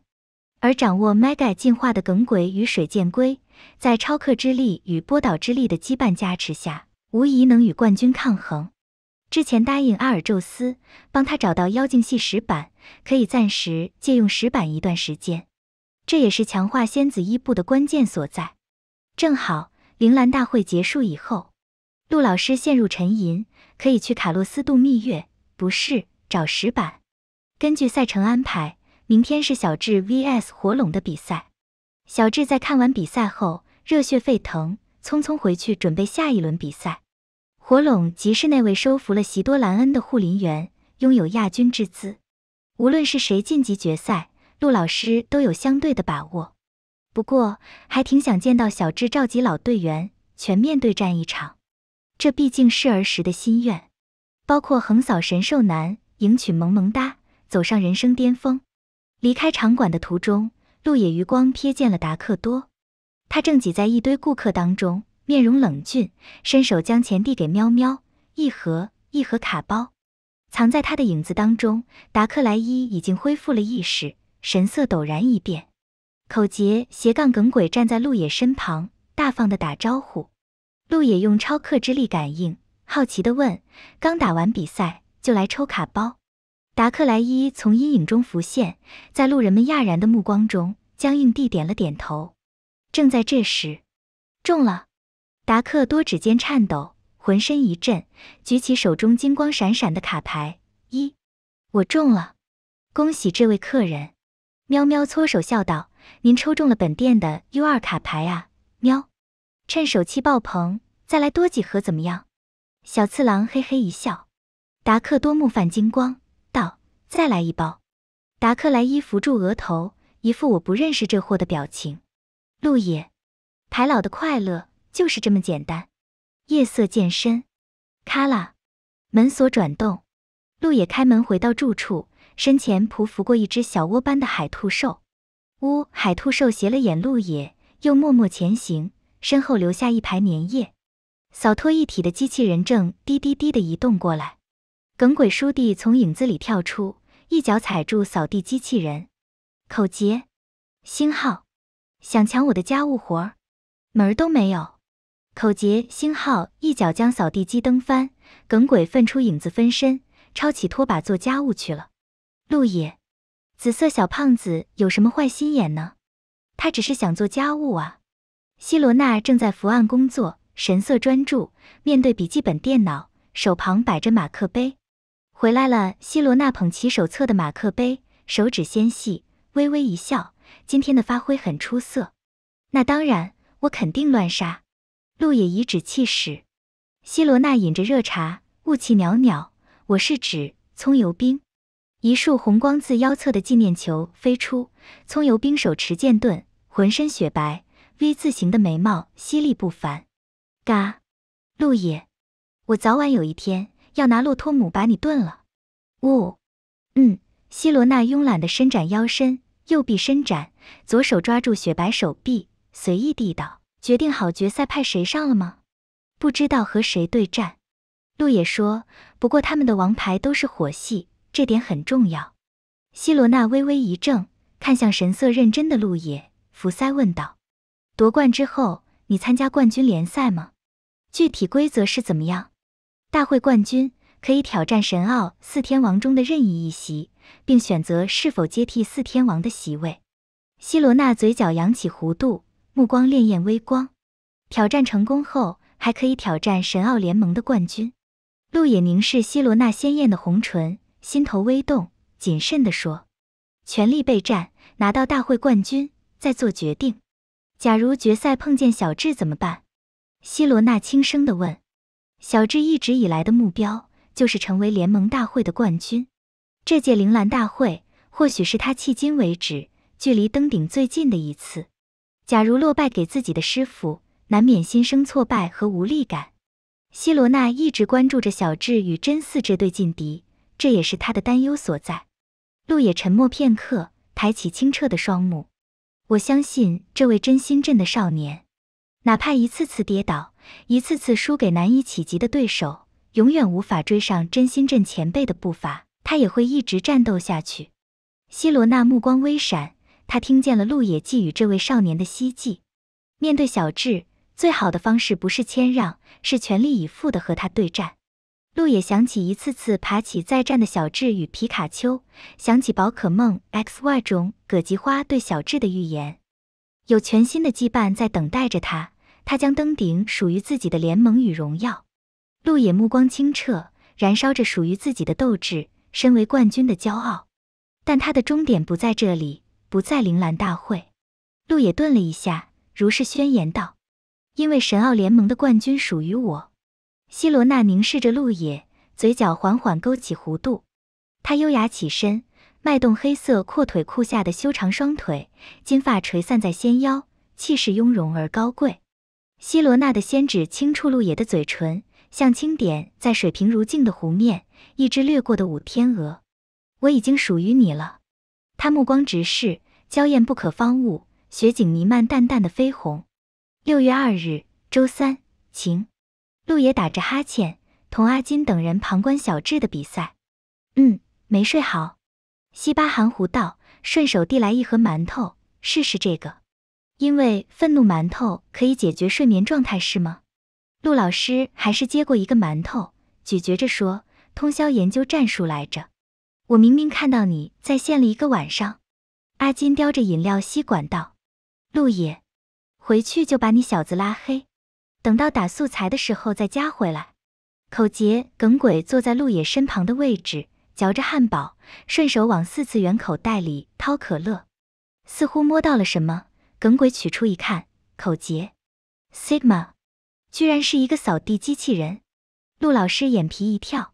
而掌握 Mega 进化的耿鬼与水剑龟。在超客之力与波导之力的羁绊加持下，无疑能与冠军抗衡。之前答应阿尔宙斯，帮他找到妖精系石板，可以暂时借用石板一段时间，这也是强化仙子衣布的关键所在。正好铃兰大会结束以后，陆老师陷入沉吟，可以去卡洛斯度蜜月？不是，找石板。根据赛程安排，明天是小智 vs 火龙的比赛。小智在看完比赛后热血沸腾，匆匆回去准备下一轮比赛。火龙即是那位收服了席多兰恩的护林员，拥有亚军之资。无论是谁晋级决赛，陆老师都有相对的把握。不过，还挺想见到小智召集老队员全面对战一场。这毕竟是儿时的心愿，包括横扫神兽男，迎娶萌萌哒，走上人生巅峰。离开场馆的途中。陆野余光瞥见了达克多，他正挤在一堆顾客当中，面容冷峻，伸手将钱递给喵喵，一盒一盒卡包，藏在他的影子当中。达克莱伊已经恢复了意识，神色陡然一变。口杰斜杠梗鬼站在陆野身旁，大方的打招呼。陆野用超克之力感应，好奇的问：“刚打完比赛就来抽卡包？”达克莱伊从阴影中浮现，在路人们讶然的目光中，僵硬地点了点头。正在这时，中了！达克多指尖颤抖，浑身一震，举起手中金光闪闪的卡牌。一，我中了！恭喜这位客人！喵喵搓手笑道：“您抽中了本店的 U 二卡牌啊！”喵，趁手气爆棚，再来多几盒怎么样？小次郎嘿嘿一笑。达克多目泛金光。再来一包，达克莱伊扶住额头，一副我不认识这货的表情。陆野，排老的快乐就是这么简单。夜色渐深，咔啦，门锁转动。陆野开门回到住处，身前匍匐过一只小窝般的海兔兽。呜，海兔兽斜了眼陆野，又默默前行，身后留下一排粘液。扫拖一体的机器人正滴滴滴地移动过来。耿鬼叔弟从影子里跳出。一脚踩住扫地机器人，口诀星号想抢我的家务活儿，门儿都没有。口诀星号一脚将扫地机蹬翻，耿鬼分出影子分身，抄起拖把做家务去了。路野，紫色小胖子有什么坏心眼呢？他只是想做家务啊。希罗娜正在伏案工作，神色专注，面对笔记本电脑，手旁摆着马克杯。回来了，希罗娜捧起手册的马克杯，手指纤细，微微一笑。今天的发挥很出色。那当然，我肯定乱杀。路野颐指气使。希罗娜饮着热茶，雾气袅袅。我是指葱油冰。一束红光自腰侧的纪念球飞出，葱油冰手持剑盾，浑身雪白，V 字形的眉毛犀利不凡。嘎，路野，我早晚有一天。要拿洛托姆把你炖了，呜。嗯，希罗娜慵懒地伸展腰身，右臂伸展，左手抓住雪白手臂，随意地道：“决定好决赛派谁上了吗？不知道和谁对战。”路野说：“不过他们的王牌都是火系，这点很重要。”希罗娜微微一怔，看向神色认真的路野，扶塞问道：“夺冠之后，你参加冠军联赛吗？具体规则是怎么样？”大会冠军可以挑战神奥四天王中的任意一席，并选择是否接替四天王的席位。希罗娜嘴角扬起弧度，目光潋滟微光。挑战成功后，还可以挑战神奥联盟的冠军。路也凝视希罗娜鲜艳的红唇，心头微动，谨慎地说：“全力备战，拿到大会冠军再做决定。假如决赛碰见小智怎么办？”希罗娜轻声地问。小智一直以来的目标就是成为联盟大会的冠军。这届铃兰大会或许是他迄今为止距离登顶最近的一次。假如落败给自己的师傅，难免心生挫败和无力感。希罗娜一直关注着小智与真四这对劲敌，这也是她的担忧所在。路也沉默片刻，抬起清澈的双目：“我相信这位真心镇的少年。”哪怕一次次跌倒，一次次输给难以企及的对手，永远无法追上真心镇前辈的步伐，他也会一直战斗下去。希罗娜目光微闪，她听见了路野寄予这位少年的希冀。面对小智，最好的方式不是谦让，是全力以赴地和他对战。路野想起一次次爬起再战的小智与皮卡丘，想起宝可梦 XY 中葛吉花对小智的预言，有全新的羁绊在等待着他。他将登顶属于自己的联盟与荣耀。陆野目光清澈，燃烧着属于自己的斗志，身为冠军的骄傲。但他的终点不在这里，不在铃兰大会。陆野顿了一下，如是宣言道：“因为神奥联盟的冠军属于我。”希罗娜凝视着陆野，嘴角缓缓勾起弧度。她优雅起身，迈动黑色阔腿裤下的修长双腿，金发垂散在纤腰，气势雍容而高贵。希罗娜的仙指轻触路野的嘴唇，像轻点在水平如镜的湖面，一只掠过的舞天鹅。我已经属于你了。他目光直视，娇艳不可方物，雪景弥漫淡淡的绯红。六月二日，周三，晴。路野打着哈欠，同阿金等人旁观小智的比赛。嗯，没睡好。西巴含糊道，顺手递来一盒馒头，试试这个。因为愤怒馒头可以解决睡眠状态是吗？陆老师还是接过一个馒头，咀嚼着说：“通宵研究战术来着，我明明看到你在线了一个晚上。”阿金叼着饮料吸管道，陆野，回去就把你小子拉黑，等到打素材的时候再加回来。口杰耿鬼坐在陆野身旁的位置，嚼着汉堡，顺手往四次元口袋里掏可乐，似乎摸到了什么。耿鬼取出一看，口诀 Sigma，居然是一个扫地机器人。陆老师眼皮一跳，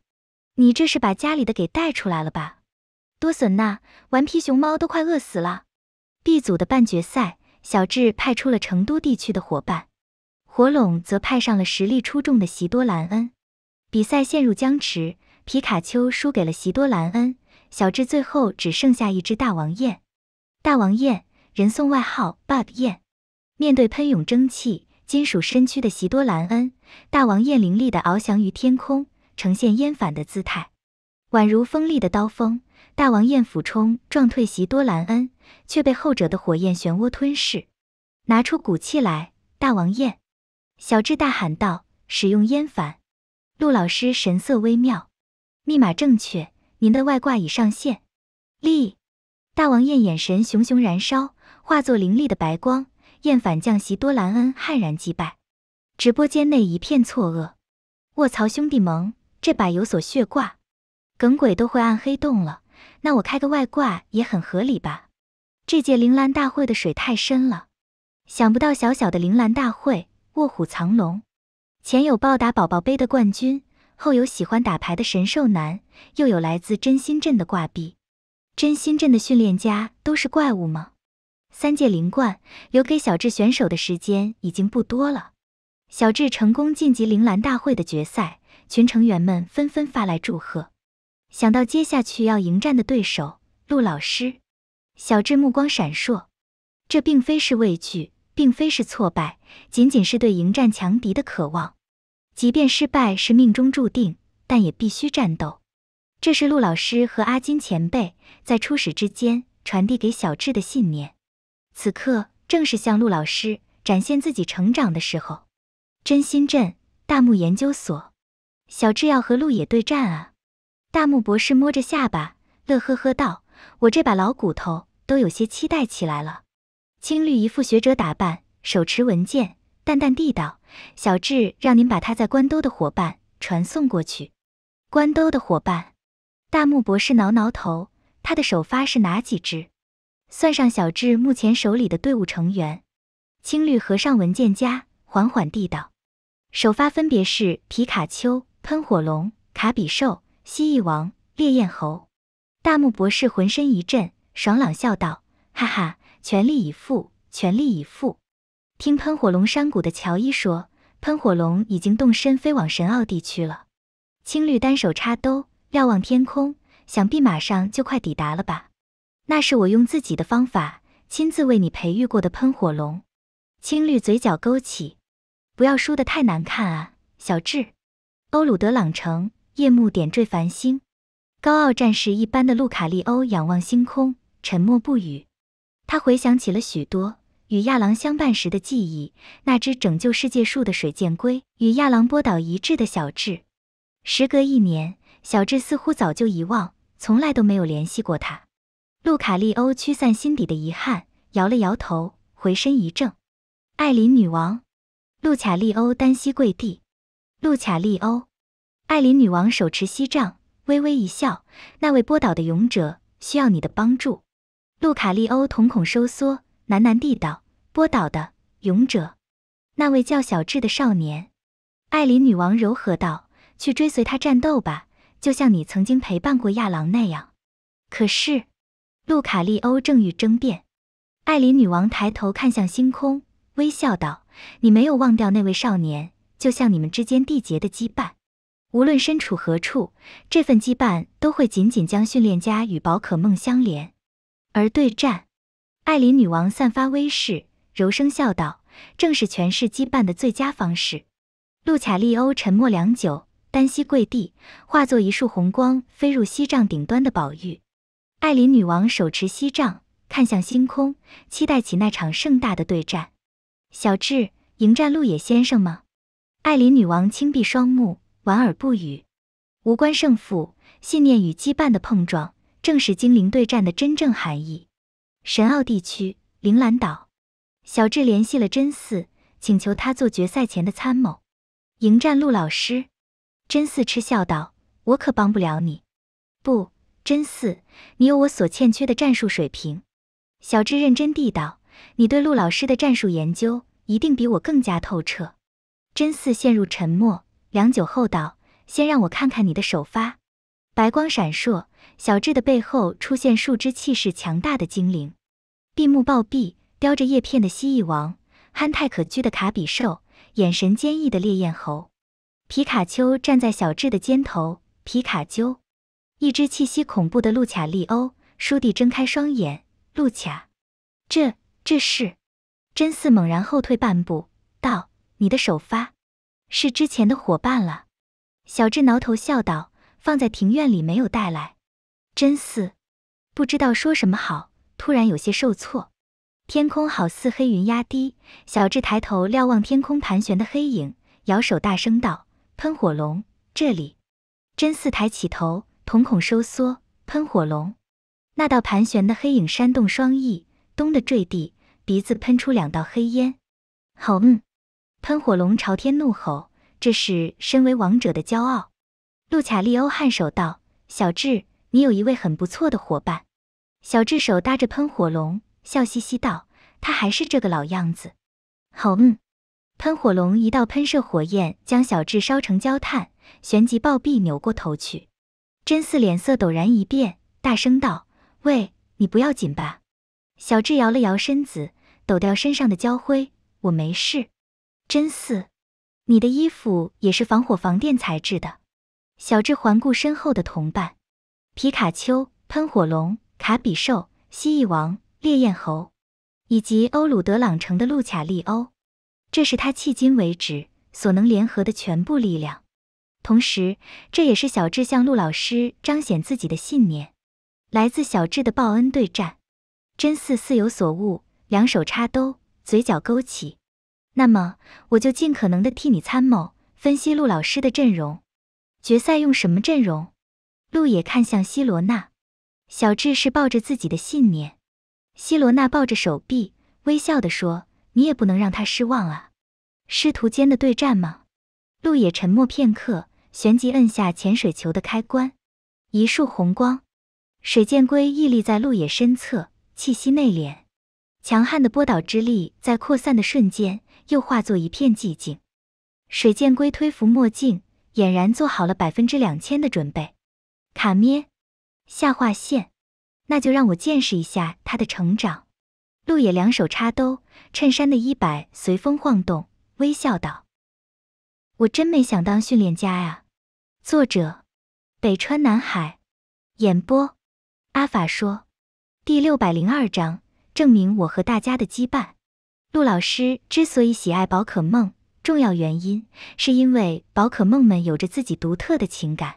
你这是把家里的给带出来了吧？多损呐！顽皮熊猫都快饿死了。B 组的半决赛，小智派出了成都地区的伙伴，火龙则派上了实力出众的席多兰恩。比赛陷入僵持，皮卡丘输给了席多兰恩，小智最后只剩下一只大王燕。大王燕。人送外号“ b u g 燕”。面对喷涌蒸汽、金属身躯的席多兰恩，大王燕凌厉地翱翔于天空，呈现燕返的姿态，宛如锋利的刀锋。大王燕俯冲撞退席多兰恩，却被后者的火焰漩涡吞噬。拿出骨气来，大王燕！小智大喊道：“使用烟反！”陆老师神色微妙。密码正确，您的外挂已上线。立！大王燕眼神熊熊燃烧。化作凌厉的白光，厌反将袭多兰恩悍然击败，直播间内一片错愕。卧槽，兄弟们，这把有所血挂，耿鬼都会暗黑洞了，那我开个外挂也很合理吧？这届铃兰大会的水太深了，想不到小小的铃兰大会卧虎藏龙，前有暴打宝宝杯的冠军，后有喜欢打牌的神兽男，又有来自真心镇的挂壁。真心镇的训练家都是怪物吗？三届灵冠留给小智选手的时间已经不多了。小智成功晋级铃兰大会的决赛，群成员们纷纷发来祝贺。想到接下去要迎战的对手陆老师，小智目光闪烁。这并非是畏惧，并非是挫败，仅仅是对迎战强敌的渴望。即便失败是命中注定，但也必须战斗。这是陆老师和阿金前辈在初始之间传递给小智的信念。此刻正是向陆老师展现自己成长的时候。真心镇大木研究所，小智要和陆也对战啊！大木博士摸着下巴，乐呵呵道：“我这把老骨头都有些期待起来了。”青绿一副学者打扮，手持文件，淡淡地道：“小智让您把他在关兜的伙伴传送过去。”关兜的伙伴？大木博士挠挠头：“他的首发是哪几只？”算上小智目前手里的队伍成员，青绿合上文件夹缓缓地道：“首发分别是皮卡丘、喷火龙、卡比兽、蜥蜴王、烈焰猴。”大木博士浑身一震，爽朗笑道：“哈哈，全力以赴，全力以赴！”听喷火龙山谷的乔伊说，喷火龙已经动身飞往神奥地区了。青绿单手插兜，瞭望天空，想必马上就快抵达了吧。那是我用自己的方法亲自为你培育过的喷火龙，青绿嘴角勾起，不要输得太难看啊，小智！欧鲁德朗城夜幕点缀繁星，高傲战士一般的路卡利欧仰望星空，沉默不语。他回想起了许多与亚郎相伴时的记忆，那只拯救世界树的水箭龟，与亚郎波岛一致的小智。时隔一年，小智似乎早就遗忘，从来都没有联系过他。路卡利欧驱散心底的遗憾，摇了摇头，回身一怔。艾琳女王，路卡利欧单膝跪地。路卡利欧，艾琳女王手持锡杖，微微一笑。那位波岛的勇者需要你的帮助。路卡利欧瞳孔收缩，喃喃地道：“波岛的勇者，那位叫小智的少年。”艾琳女王柔和道：“去追随他战斗吧，就像你曾经陪伴过亚郎那样。”可是。路卡利欧正欲争辩，艾琳女王抬头看向星空，微笑道：“你没有忘掉那位少年，就像你们之间缔结的羁绊，无论身处何处，这份羁绊都会紧紧将训练家与宝可梦相连。”而对战，艾琳女王散发威势，柔声笑道：“正是诠释羁绊的最佳方式。”路卡利欧沉默良久，单膝跪地，化作一束红光飞入西帐顶端的宝玉。艾琳女王手持锡杖，看向星空，期待起那场盛大的对战。小智，迎战路野先生吗？艾琳女王轻闭双目，莞尔不语。无关胜负，信念与羁绊的碰撞，正是精灵对战的真正含义。神奥地区，铃兰岛。小智联系了真嗣，请求他做决赛前的参谋。迎战陆老师？真嗣嗤笑道：“我可帮不了你。”不。真四，你有我所欠缺的战术水平。小智认真地道：“你对陆老师的战术研究一定比我更加透彻。”真四陷入沉默，良久后道：“先让我看看你的首发。”白光闪烁，小智的背后出现数只气势强大的精灵，闭目暴毙，叼着叶片的蜥蜴王，憨态可掬的卡比兽，眼神坚毅的烈焰猴，皮卡丘站在小智的肩头。皮卡丘。一只气息恐怖的路卡利欧倏地睁开双眼，路卡，这这是？真四猛然后退半步，道：“你的首发是之前的伙伴了。”小智挠头笑道：“放在庭院里没有带来。”真四不知道说什么好，突然有些受挫。天空好似黑云压低，小智抬头瞭望天空盘旋的黑影，摇手大声道：“喷火龙，这里！”真四抬起头。瞳孔收缩，喷火龙那道盘旋的黑影扇动双翼，咚的坠地，鼻子喷出两道黑烟。好嗯，喷火龙朝天怒吼，这是身为王者的骄傲。路卡利欧颔首道：“小智，你有一位很不错的伙伴。”小智手搭着喷火龙，笑嘻嘻道：“他还是这个老样子。”好嗯，喷火龙一道喷射火焰将小智烧成焦炭，旋即暴毙，扭过头去。真四脸色陡然一变，大声道：“喂，你不要紧吧？”小智摇了摇身子，抖掉身上的焦灰：“我没事。”真四，你的衣服也是防火防电材质的。小智环顾身后的同伴：皮卡丘、喷火龙、卡比兽、蜥蜴王、烈焰猴，以及欧鲁德朗城的路卡利欧。这是他迄今为止所能联合的全部力量。同时，这也是小智向陆老师彰显自己的信念。来自小智的报恩对战，真似似有所悟，两手插兜，嘴角勾起。那么，我就尽可能的替你参谋分析陆老师的阵容。决赛用什么阵容？陆野看向希罗娜，小智是抱着自己的信念。希罗娜抱着手臂，微笑地说：“你也不能让他失望啊。”师徒间的对战吗？陆野沉默片刻。旋即按下潜水球的开关，一束红光，水箭龟屹立在路野身侧，气息内敛，强悍的波导之力在扩散的瞬间又化作一片寂静。水箭龟推扶墨镜，俨然做好了百分之两千的准备。卡咩，下划线，那就让我见识一下他的成长。路野两手插兜，衬衫的衣摆随风晃动，微笑道：“我真没想当训练家呀。”作者，北川南海，演播，阿法说，第六百零二章，证明我和大家的羁绊。陆老师之所以喜爱宝可梦，重要原因是因为宝可梦们有着自己独特的情感。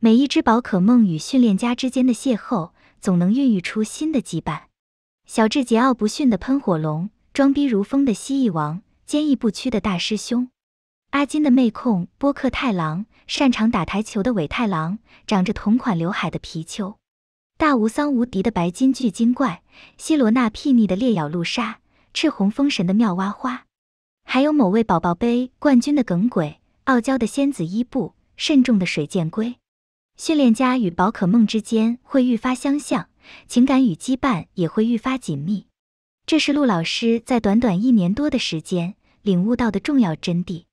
每一只宝可梦与训练家之间的邂逅，总能孕育出新的羁绊。小智桀骜不驯的喷火龙，装逼如疯的蜥蜴王，坚毅不屈的大师兄，阿金的妹控波克太郎。擅长打台球的尾太郎，长着同款刘海的皮丘，大无桑无敌的白金巨金怪，希罗娜睥睨的烈咬陆鲨，赤红风神的妙蛙花，还有某位宝宝杯冠军的耿鬼，傲娇的仙子伊布，慎重的水箭龟，训练家与宝可梦之间会愈发相像，情感与羁绊也会愈发紧密。这是陆老师在短短一年多的时间领悟到的重要真谛。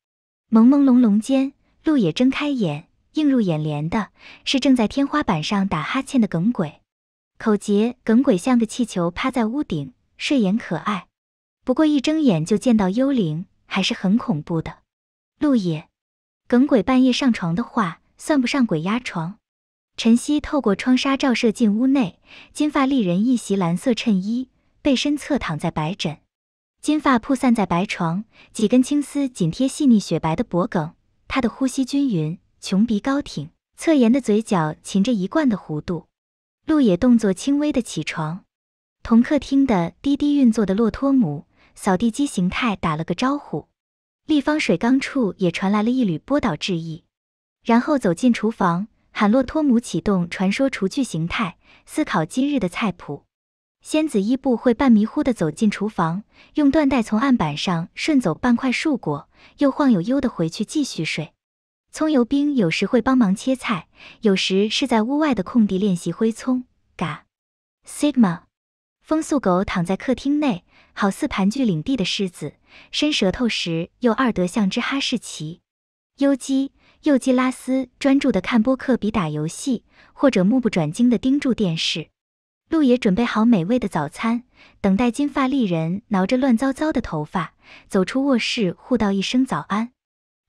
朦朦胧胧间。陆野睁开眼，映入眼帘的是正在天花板上打哈欠的耿鬼。口结耿鬼像个气球，趴在屋顶，睡眼可爱。不过一睁眼就见到幽灵，还是很恐怖的。陆野，耿鬼半夜上床的话，算不上鬼压床。晨曦透过窗纱照射进屋内，金发丽人一袭蓝色衬衣，背身侧躺在白枕，金发铺散在白床，几根青丝紧贴细腻雪白的脖梗。他的呼吸均匀，穹鼻高挺，侧颜的嘴角噙着一贯的弧度。陆野动作轻微的起床，同客厅的滴滴运作的洛托姆扫地机形态打了个招呼，立方水缸处也传来了一缕波导致意，然后走进厨房，喊洛托姆启动传说厨具形态，思考今日的菜谱。仙子伊布会半迷糊的走进厨房，用缎带从案板上顺走半块树果，又晃悠悠的回去继续睡。葱油兵有时会帮忙切菜，有时是在屋外的空地练习挥葱。嘎，Sigma，风速狗躺在客厅内，好似盘踞领地的狮子，伸舌头时又二得像只哈士奇。优基，优基拉斯专注的看播客比打游戏，或者目不转睛的盯住电视。鹿野准备好美味的早餐，等待金发丽人挠着乱糟糟的头发走出卧室，互道一声早安。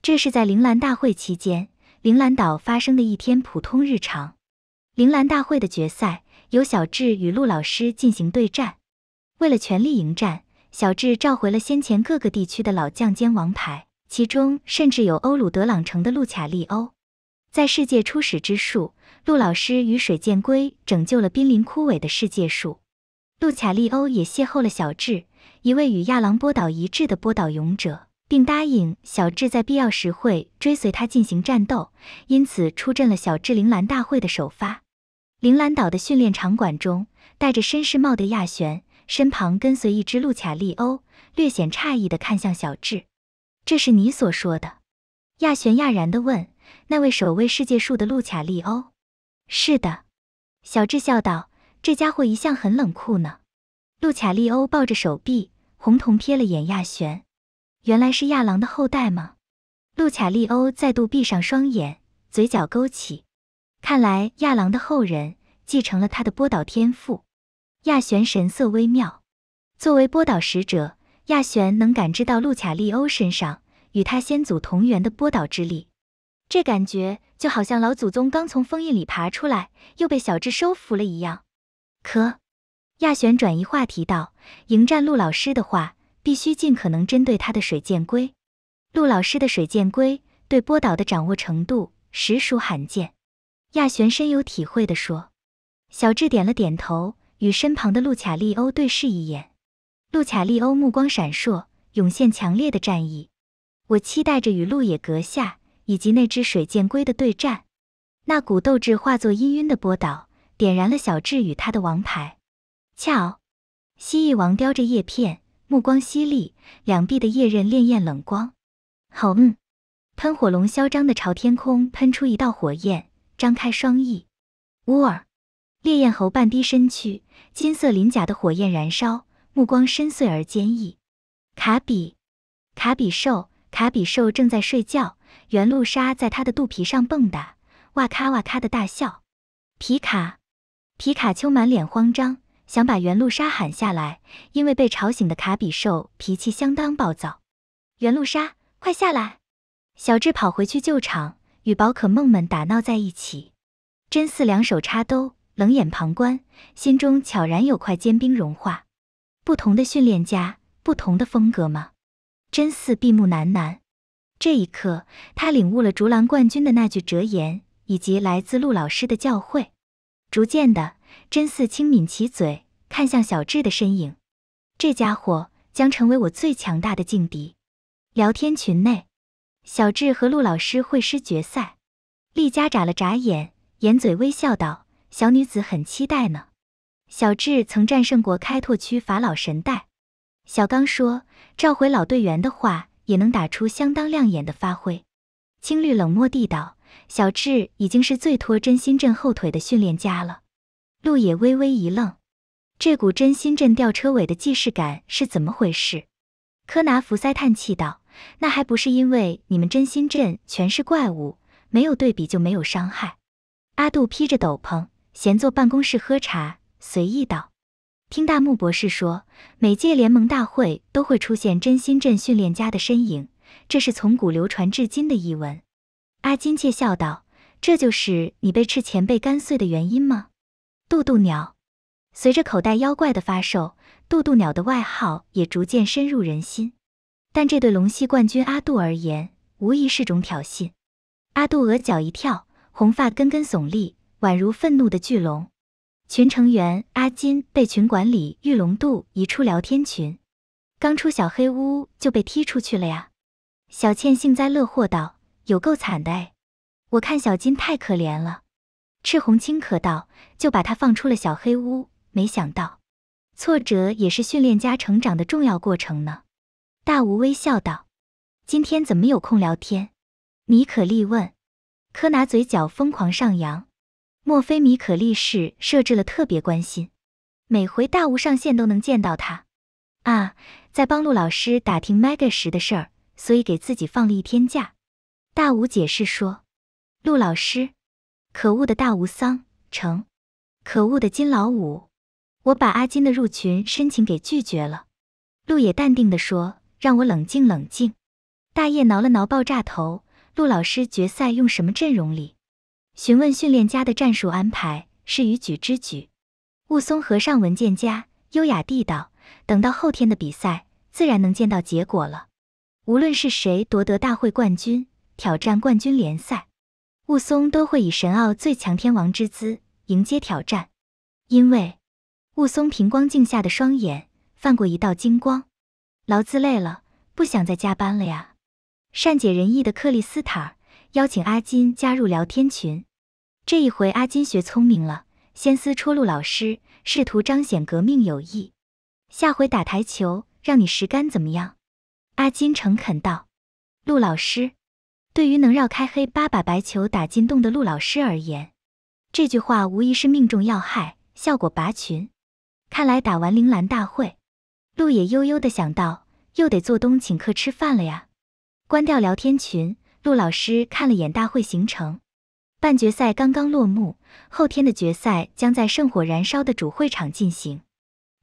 这是在铃兰大会期间，铃兰岛发生的一天普通日常。铃兰大会的决赛由小智与陆老师进行对战。为了全力迎战，小智召回了先前各个地区的老将兼王牌，其中甚至有欧鲁德朗城的路卡利欧，在世界初始之树。陆老师与水箭龟拯救了濒临枯萎的世界树，路卡利欧也邂逅了小智，一位与亚狼波岛一致的波岛勇者，并答应小智在必要时会追随他进行战斗，因此出阵了小智铃兰大会的首发。铃兰岛的训练场馆中，戴着绅士帽的亚璇身旁跟随一只路卡利欧，略显诧异地看向小智：“这是你所说的？”亚璇讶然地问，那位守卫世界树的路卡利欧。是的，小智笑道：“这家伙一向很冷酷呢。”路卡利欧抱着手臂，红瞳瞥了眼亚璇，原来是亚狼的后代吗？路卡利欧再度闭上双眼，嘴角勾起，看来亚狼的后人继承了他的波导天赋。亚璇神色微妙，作为波导使者，亚璇能感知到路卡利欧身上与他先祖同源的波导之力，这感觉。就好像老祖宗刚从封印里爬出来，又被小智收服了一样。可亚璇转移话题道：“迎战陆老师的话，必须尽可能针对他的水剑龟。陆老师的水剑龟对波导的掌握程度实属罕见。”亚璇深有体会地说。小智点了点头，与身旁的路卡利欧对视一眼。路卡利欧目光闪烁，涌现强烈的战意。我期待着与陆野阁下。以及那只水箭龟的对战，那股斗志化作氤氲的波导，点燃了小智与他的王牌。巧，蜥蜴王叼着叶片，目光犀利，两臂的叶刃潋滟冷光。好，嗯。喷火龙嚣张的朝天空喷出一道火焰，张开双翼。乌尔，烈焰猴半低身躯，金色鳞甲的火焰燃烧，目光深邃而坚毅。卡比，卡比兽，卡比兽正在睡觉。圆露莎在他的肚皮上蹦跶，哇咔哇咔的大笑。皮卡，皮卡丘满脸慌张，想把圆露莎喊下来，因为被吵醒的卡比兽脾气相当暴躁。圆露莎，快下来！小智跑回去救场，与宝可梦们打闹在一起。真四两手插兜，冷眼旁观，心中悄然有块坚冰融化。不同的训练家，不同的风格嘛。真四闭目喃喃。这一刻，他领悟了竹篮冠军的那句哲言，以及来自陆老师的教诲。逐渐的，真似轻抿起嘴，看向小智的身影。这家伙将成为我最强大的劲敌。聊天群内，小智和陆老师会师决赛。丽佳眨了眨眼，掩嘴微笑道：“小女子很期待呢。”小智曾战胜过开拓区法老神代。小刚说：“召回老队员的话。”也能打出相当亮眼的发挥，青绿冷漠地道：“小智已经是最拖真心镇后腿的训练家了。”路也微微一愣，这股真心镇吊车尾的既视感是怎么回事？柯拿福塞叹气道：“那还不是因为你们真心镇全是怪物，没有对比就没有伤害。”阿杜披着斗篷，闲坐办公室喝茶，随意道。听大木博士说，每届联盟大会都会出现真心镇训练家的身影，这是从古流传至今的译闻。阿金切笑道：“这就是你被赤前辈干碎的原因吗？”渡渡鸟，随着口袋妖怪的发售，渡渡鸟的外号也逐渐深入人心。但这对龙系冠军阿杜而言，无疑是种挑衅。阿杜额角一跳，红发根根耸立，宛如愤怒的巨龙。群成员阿金被群管理玉龙渡移出聊天群，刚出小黑屋就被踢出去了呀！小倩幸灾乐祸道：“有够惨的哎，我看小金太可怜了。”赤红青咳道：“就把他放出了小黑屋，没想到，挫折也是训练家成长的重要过程呢。”大吴微笑道：“今天怎么有空聊天？”米可利问，柯拿嘴角疯狂上扬。莫非米可力士设置了特别关心，每回大吴上线都能见到他。啊，在帮陆老师打听 Mega 时的事儿，所以给自己放了一天假。大吴解释说：“陆老师，可恶的大吴桑成，可恶的金老五，我把阿金的入群申请给拒绝了。”陆野淡定地说：“让我冷静冷静。”大叶挠了挠爆炸头：“陆老师决赛用什么阵容里？”询问训练家的战术安排是与举之举。雾松合上文件夹，优雅地道：“等到后天的比赛，自然能见到结果了。无论是谁夺得大会冠军，挑战冠军联赛，雾松都会以神奥最强天王之姿迎接挑战。”因为雾松平光镜下的双眼泛过一道金光。劳资累了，不想再加班了呀。善解人意的克里斯塔邀请阿金加入聊天群。这一回，阿金学聪明了，先撕戳陆老师，试图彰显革命友谊。下回打台球，让你实杆怎么样？阿金诚恳道。陆老师，对于能绕开黑八把白球打进洞的陆老师而言，这句话无疑是命中要害，效果拔群。看来打完铃兰大会，陆野悠悠的想到，又得做东请客吃饭了呀。关掉聊天群，陆老师看了眼大会行程。半决赛刚刚落幕，后天的决赛将在圣火燃烧的主会场进行。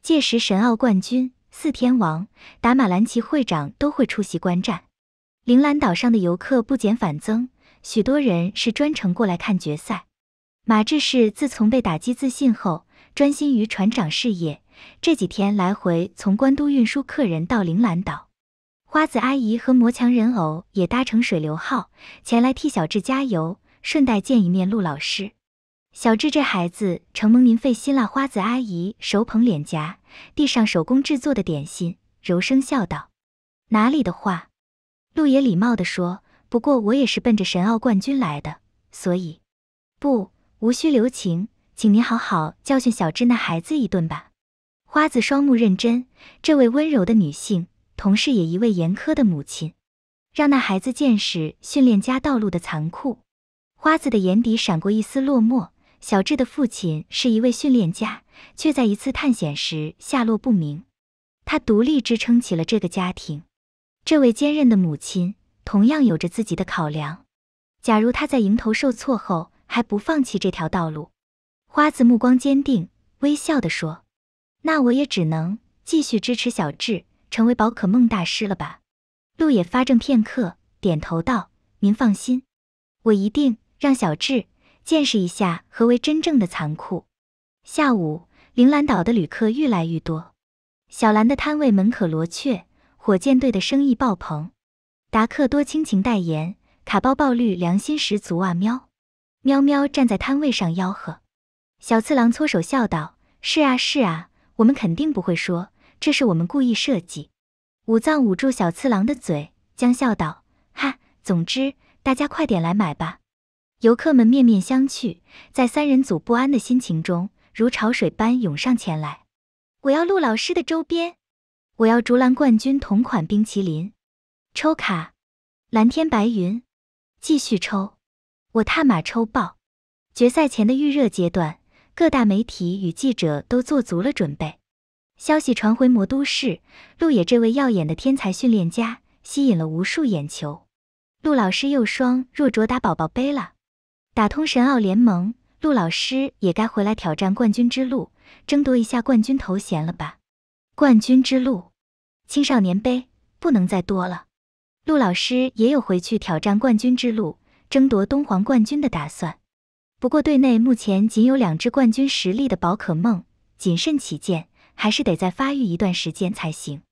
届时，神奥冠军四天王达马兰奇会长都会出席观战。铃兰岛上的游客不减反增，许多人是专程过来看决赛。马志士自从被打击自信后，专心于船长事业。这几天来回从关都运输客人到铃兰岛。花子阿姨和魔强人偶也搭乘水流号前来替小智加油。顺带见一面陆老师，小智这孩子承蒙您费心了。花子阿姨手捧脸颊，递上手工制作的点心，柔声笑道：“哪里的话。”陆野礼貌地说：“不过我也是奔着神奥冠军来的，所以不无需留情，请您好好教训小智那孩子一顿吧。”花子双目认真，这位温柔的女性同事也一位严苛的母亲，让那孩子见识训练家道路的残酷。花子的眼底闪过一丝落寞。小智的父亲是一位训练家，却在一次探险时下落不明，他独立支撑起了这个家庭。这位坚韧的母亲同样有着自己的考量。假如他在迎头受挫后还不放弃这条道路，花子目光坚定，微笑的说：“那我也只能继续支持小智成为宝可梦大师了吧。”路也发怔片刻，点头道：“您放心，我一定。”让小智见识一下何为真正的残酷。下午，铃兰岛的旅客愈来愈多，小兰的摊位门可罗雀，火箭队的生意爆棚。达克多亲情代言，卡包爆率良心十足啊！喵，喵喵，站在摊位上吆喝。小次郎搓手笑道：“是啊，是啊，我们肯定不会说，这是我们故意设计。”武藏捂住小次郎的嘴，将笑道：“哈，总之，大家快点来买吧。”游客们面面相觑，在三人组不安的心情中，如潮水般涌上前来。我要陆老师的周边，我要竹篮冠军同款冰淇淋，抽卡，蓝天白云，继续抽，我踏马抽爆！决赛前的预热阶段，各大媒体与记者都做足了准备。消息传回魔都市，陆野这位耀眼的天才训练家吸引了无数眼球。陆老师又双若卓打宝宝杯了！打通神奥联盟，陆老师也该回来挑战冠军之路，争夺一下冠军头衔了吧？冠军之路，青少年杯不能再多了，陆老师也有回去挑战冠军之路，争夺东皇冠军的打算。不过队内目前仅有两只冠军实力的宝可梦，谨慎起见，还是得再发育一段时间才行。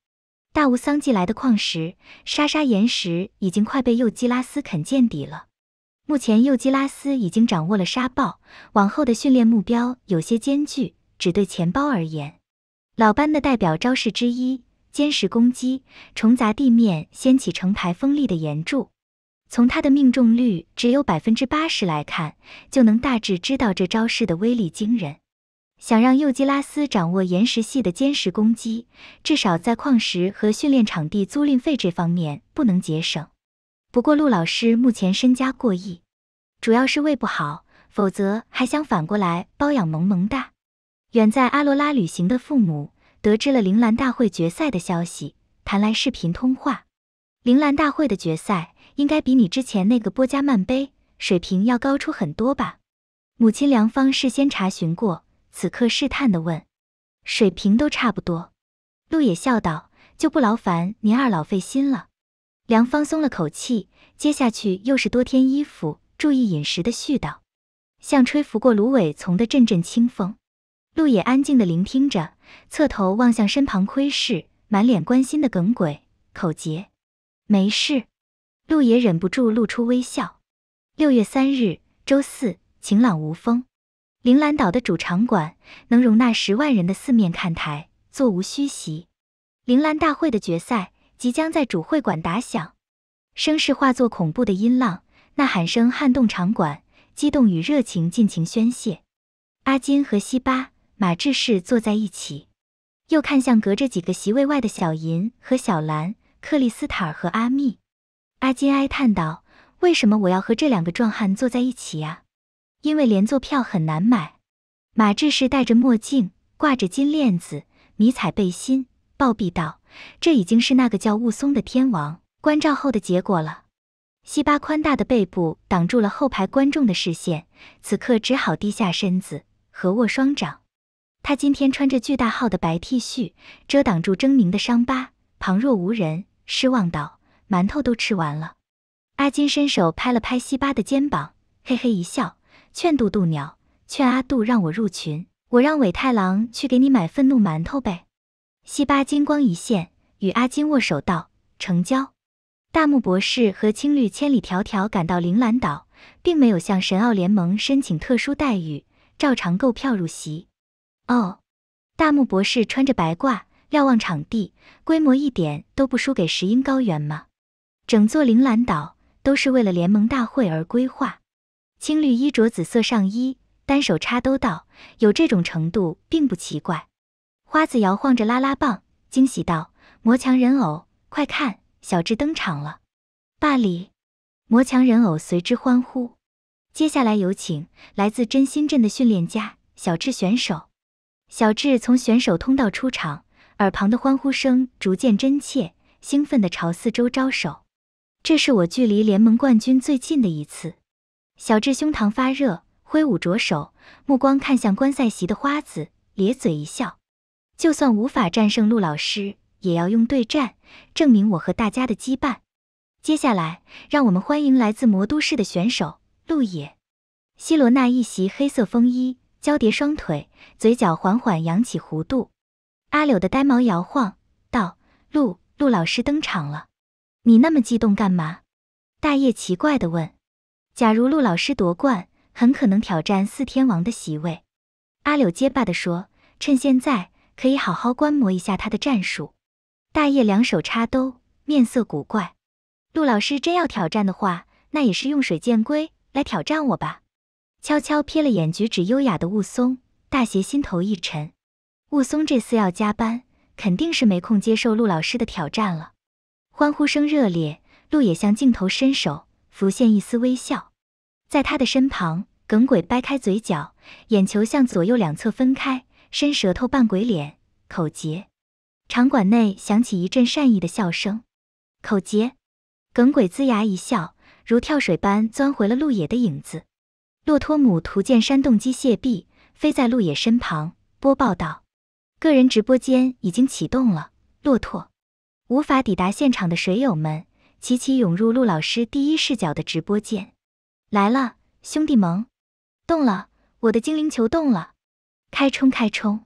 大无桑寄来的矿石，沙沙岩石已经快被幼基拉斯啃见底了。目前幼基拉斯已经掌握了沙暴，往后的训练目标有些艰巨。只对钱包而言，老班的代表招式之一——坚实攻击，重砸地面，掀起成排锋利的岩柱。从他的命中率只有百分之八十来看，就能大致知道这招式的威力惊人。想让幼基拉斯掌握岩石系的坚实攻击，至少在矿石和训练场地租赁费这方面不能节省。不过，陆老师目前身家过亿。主要是胃不好，否则还想反过来包养萌萌哒。远在阿罗拉旅行的父母得知了铃兰大会决赛的消息，谈来视频通话。铃兰大会的决赛应该比你之前那个波加曼杯水平要高出很多吧？母亲梁芳事先查询过，此刻试探的问。水平都差不多，陆野笑道，就不劳烦您二老费心了。梁芳松了口气，接下去又是多添衣服。注意饮食的絮叨，像吹拂过芦苇丛的阵阵清风。陆野安静的聆听着，侧头望向身旁窥视、满脸关心的耿鬼，口结：“没事。”陆野忍不住露出微笑。六月三日，周四，晴朗无风。铃兰岛的主场馆，能容纳十万人的四面看台，座无虚席。铃兰大会的决赛即将在主会馆打响，声势化作恐怖的音浪。呐喊声撼动场馆，激动与热情尽情宣泄。阿金和西巴、马志士坐在一起，又看向隔着几个席位外的小银和小兰、克里斯塔尔和阿密。阿金哀叹道：“为什么我要和这两个壮汉坐在一起啊？”“因为连坐票很难买。”马志士戴着墨镜，挂着金链子，迷彩背心，暴毙道：“这已经是那个叫雾松的天王关照后的结果了。”西巴宽大的背部挡住了后排观众的视线，此刻只好低下身子，合握双掌。他今天穿着巨大号的白 T 恤，遮挡住狰狞的伤疤，旁若无人，失望道：“馒头都吃完了。”阿金伸手拍了拍西巴的肩膀，嘿嘿一笑，劝渡渡鸟，劝阿杜让我入群，我让尾太郎去给你买愤怒馒头呗。西巴金光一现，与阿金握手道：“成交。”大木博士和青绿千里迢迢赶到铃兰岛，并没有向神奥联盟申请特殊待遇，照常购票入席。哦，大木博士穿着白褂，瞭望场地规模一点都不输给石英高原嘛。整座铃兰岛都是为了联盟大会而规划。青绿衣着紫色上衣，单手插兜道：“有这种程度并不奇怪。”花子摇晃着拉拉棒，惊喜道：“魔强人偶，快看！”小智登场了，霸里，魔强人偶随之欢呼。接下来有请来自真心镇的训练家小智选手。小智从选手通道出场，耳旁的欢呼声逐渐真切，兴奋地朝四周招手。这是我距离联盟冠军最近的一次。小智胸膛发热，挥舞着手，目光看向观赛席的花子，咧嘴一笑。就算无法战胜陆老师。也要用对战证明我和大家的羁绊。接下来，让我们欢迎来自魔都市的选手陆野、希罗娜。一袭黑色风衣，交叠双腿，嘴角缓缓扬起弧度。阿柳的呆毛摇晃，道：“陆陆老师登场了，你那么激动干嘛？”大叶奇怪的问：“假如陆老师夺冠，很可能挑战四天王的席位。”阿柳结巴的说：“趁现在，可以好好观摩一下他的战术。”大叶两手插兜，面色古怪。陆老师真要挑战的话，那也是用水见龟来挑战我吧。悄悄瞥了眼举止优雅的雾松，大邪心头一沉。雾松这厮要加班，肯定是没空接受陆老师的挑战了。欢呼声热烈，陆野向镜头伸手，浮现一丝微笑。在他的身旁，耿鬼掰开嘴角，眼球向左右两侧分开，伸舌头扮鬼脸，口诀。场馆内响起一阵善意的笑声。口杰，耿鬼龇牙一笑，如跳水般钻回了陆野的影子。骆托姆图见山洞机械臂飞在陆野身旁，播报道：“个人直播间已经启动了。”骆驼，无法抵达现场的水友们齐齐涌入陆老师第一视角的直播间。来了，兄弟们！动了，我的精灵球动了！开冲，开冲！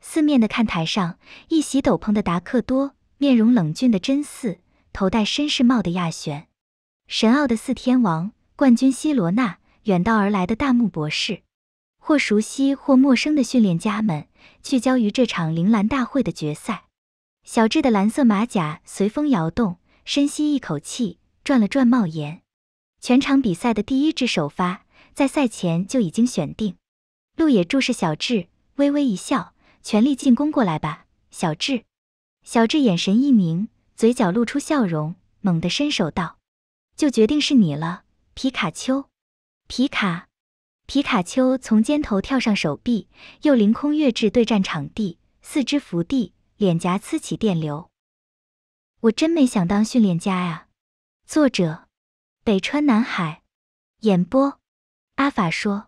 四面的看台上，一袭斗篷的达克多，面容冷峻的真嗣，头戴绅士帽的亚玄，神奥的四天王冠军希罗纳，远道而来的大木博士，或熟悉或陌生的训练家们，聚焦于这场铃兰大会的决赛。小智的蓝色马甲随风摇动，深吸一口气，转了转帽檐。全场比赛的第一支首发，在赛前就已经选定。路野注视小智，微微一笑。全力进攻过来吧，小智！小智眼神一凝，嘴角露出笑容，猛地伸手道：“就决定是你了，皮卡丘！”皮卡皮卡丘从肩头跳上手臂，又凌空跃至对战场地，四肢伏地，脸颊呲起电流。我真没想当训练家呀！作者：北川南海，演播：阿法说，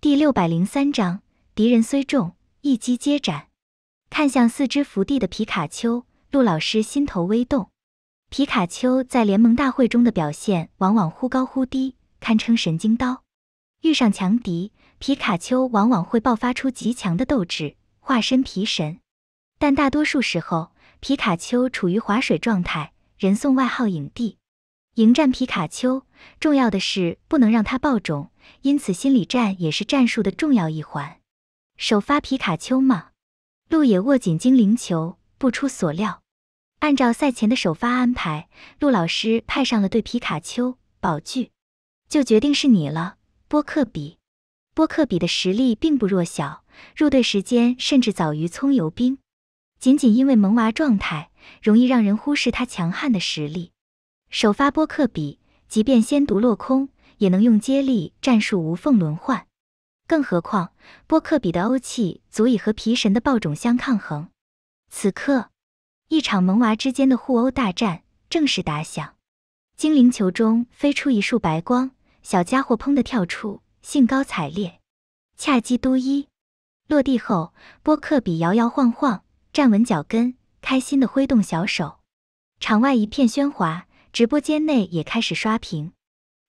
第六百零三章：敌人虽重。一击接斩，看向四肢伏地的皮卡丘，陆老师心头微动。皮卡丘在联盟大会中的表现往往忽高忽低，堪称神经刀。遇上强敌，皮卡丘往往会爆发出极强的斗志，化身皮神。但大多数时候，皮卡丘处于划水状态，人送外号影帝。迎战皮卡丘，重要的是不能让他爆种，因此心理战也是战术的重要一环。首发皮卡丘吗？路野握紧精灵球。不出所料，按照赛前的首发安排，陆老师派上了对皮卡丘宝具，就决定是你了，波克比。波克比的实力并不弱小，入队时间甚至早于葱油兵。仅仅因为萌娃状态，容易让人忽视他强悍的实力。首发波克比，即便先读落空，也能用接力战术无缝轮换。更何况，波克比的欧气足以和皮神的爆种相抗衡。此刻，一场萌娃之间的互殴大战正式打响。精灵球中飞出一束白光，小家伙砰的跳出，兴高采烈。恰基都一落地后，波克比摇摇晃晃站稳脚跟，开心的挥动小手。场外一片喧哗，直播间内也开始刷屏。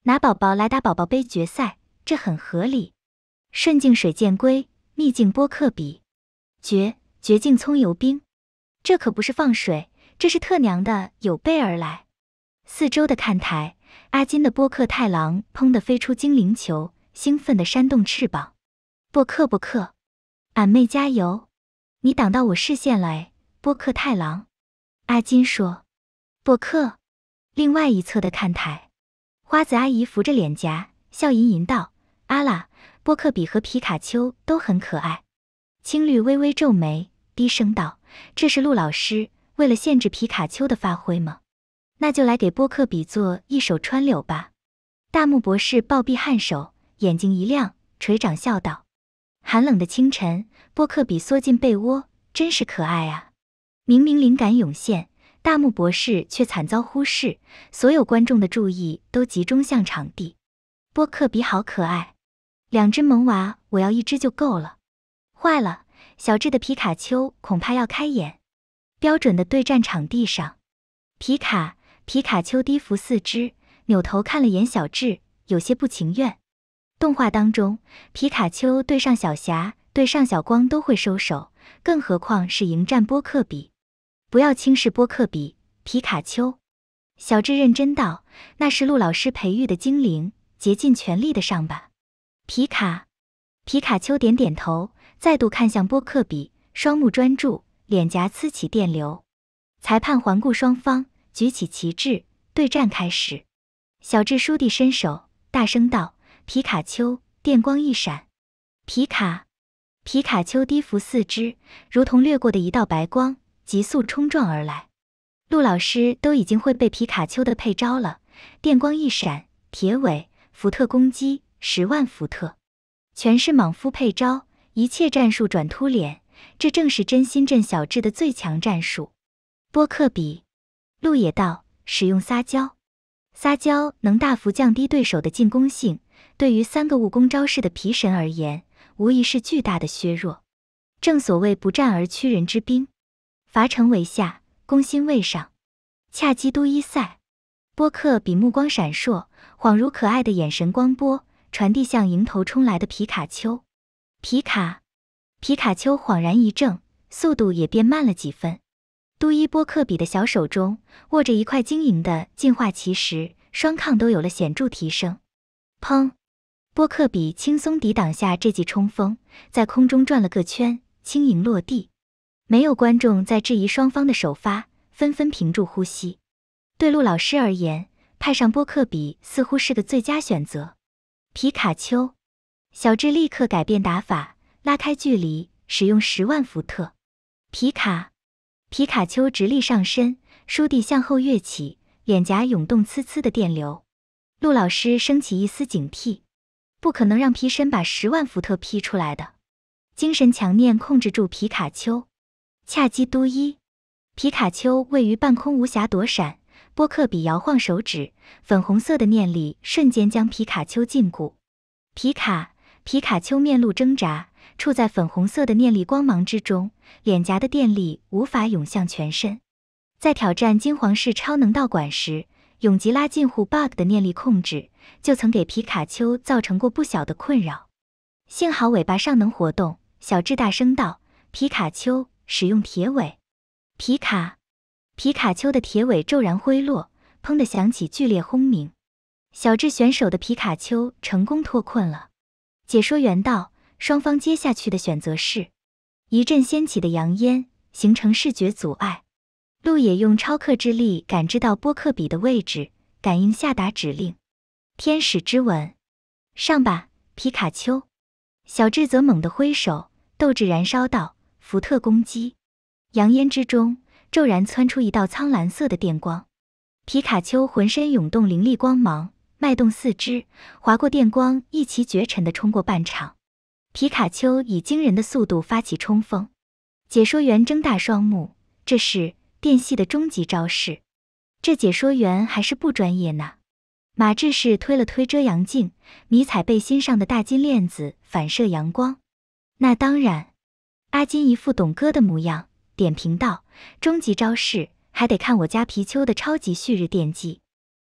拿宝宝来打宝宝杯决赛，这很合理。顺境水剑龟，逆境波克比，绝绝境葱油兵，这可不是放水，这是特娘的有备而来。四周的看台，阿金的波克太郎砰的飞出精灵球，兴奋的扇动翅膀，波克波克，俺妹加油！你挡到我视线来，波克太郎。阿金说：“波克。”另外一侧的看台，花子阿姨扶着脸颊，笑吟吟道：“阿拉。”波克比和皮卡丘都很可爱，青绿微微皱眉，低声道：“这是陆老师为了限制皮卡丘的发挥吗？”那就来给波克比做一首川柳吧。大木博士暴毙颔首，眼睛一亮，垂掌笑道：“寒冷的清晨，波克比缩进被窝，真是可爱啊！”明明灵感涌现，大木博士却惨遭忽视，所有观众的注意都集中向场地。波克比好可爱。两只萌娃，我要一只就够了。坏了，小智的皮卡丘恐怕要开眼。标准的对战场地上，皮卡皮卡丘低伏四肢，扭头看了眼小智，有些不情愿。动画当中，皮卡丘对上小霞、对上小光都会收手，更何况是迎战波克比？不要轻视波克比，皮卡丘。小智认真道：“那是陆老师培育的精灵，竭尽全力的上吧。”皮卡，皮卡丘点点头，再度看向波克比，双目专注，脸颊呲起电流。裁判环顾双方，举起旗帜，对战开始。小智倏地伸手，大声道：“皮卡丘！”电光一闪，皮卡，皮卡丘低伏四肢，如同掠过的一道白光，急速冲撞而来。陆老师都已经会被皮卡丘的配招了，电光一闪，铁尾，福特攻击。十万伏特，全是莽夫配招，一切战术转秃脸。这正是真心镇小智的最强战术。波克比路野道使用撒娇，撒娇能大幅降低对手的进攻性，对于三个务攻招式的皮神而言，无疑是巨大的削弱。正所谓不战而屈人之兵，伐城为下，攻心为上。恰基督伊塞，波克比目光闪烁，恍如可爱的眼神光波。传递向迎头冲来的皮卡丘，皮卡，皮卡丘恍然一怔，速度也变慢了几分。都依波克比的小手中握着一块晶莹的进化奇石，双抗都有了显著提升。砰！波克比轻松抵挡下这记冲锋，在空中转了个圈，轻盈落地。没有观众在质疑双方的首发，纷纷屏住呼吸。对陆老师而言，派上波克比似乎是个最佳选择。皮卡丘，小智立刻改变打法，拉开距离，使用十万伏特。皮卡，皮卡丘直立上身，倏地向后跃起，脸颊涌动呲呲的电流。陆老师升起一丝警惕，不可能让皮身把十万伏特劈出来的。精神强念控制住皮卡丘，恰基都一，皮卡丘位于半空，无暇躲闪。波克比摇晃手指，粉红色的念力瞬间将皮卡丘禁锢。皮卡皮卡丘面露挣扎，处在粉红色的念力光芒之中，脸颊的电力无法涌向全身。在挑战金黄市超能道馆时，永吉拉近乎 BUG 的念力控制，就曾给皮卡丘造成过不小的困扰。幸好尾巴尚能活动，小智大声道：“皮卡丘，使用铁尾！”皮卡。皮卡丘的铁尾骤然挥落，砰的响起剧烈轰鸣。小智选手的皮卡丘成功脱困了。解说员道：“双方接下去的选择是，一阵掀起的扬烟形成视觉阻碍。路野用超克之力感知到波克比的位置，感应下达指令：天使之吻，上吧，皮卡丘。”小智则猛地挥手，斗志燃烧道：“福特攻击！扬烟之中。”骤然窜出一道苍蓝色的电光，皮卡丘浑身涌动凌厉光芒，迈动四肢，划过电光，一骑绝尘的冲过半场。皮卡丘以惊人的速度发起冲锋，解说员睁大双目，这是电系的终极招式。这解说员还是不专业呢。马志士推了推遮阳镜，迷彩背心上的大金链子反射阳光。那当然，阿金一副懂哥的模样。点评道：“终极招式还得看我家皮丘的超级旭日电击。”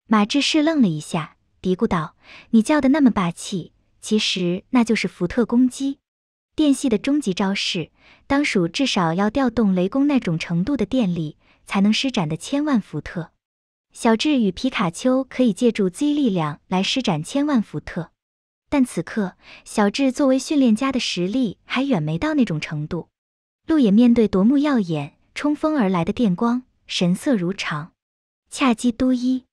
马志士愣了一下，嘀咕道：“你叫的那么霸气，其实那就是福特攻击。电系的终极招式，当属至少要调动雷公那种程度的电力才能施展的千万伏特。小智与皮卡丘可以借助 Z 力量来施展千万伏特，但此刻小智作为训练家的实力还远没到那种程度。”路也面对夺目耀眼、冲锋而来的电光，神色如常。恰基都伊，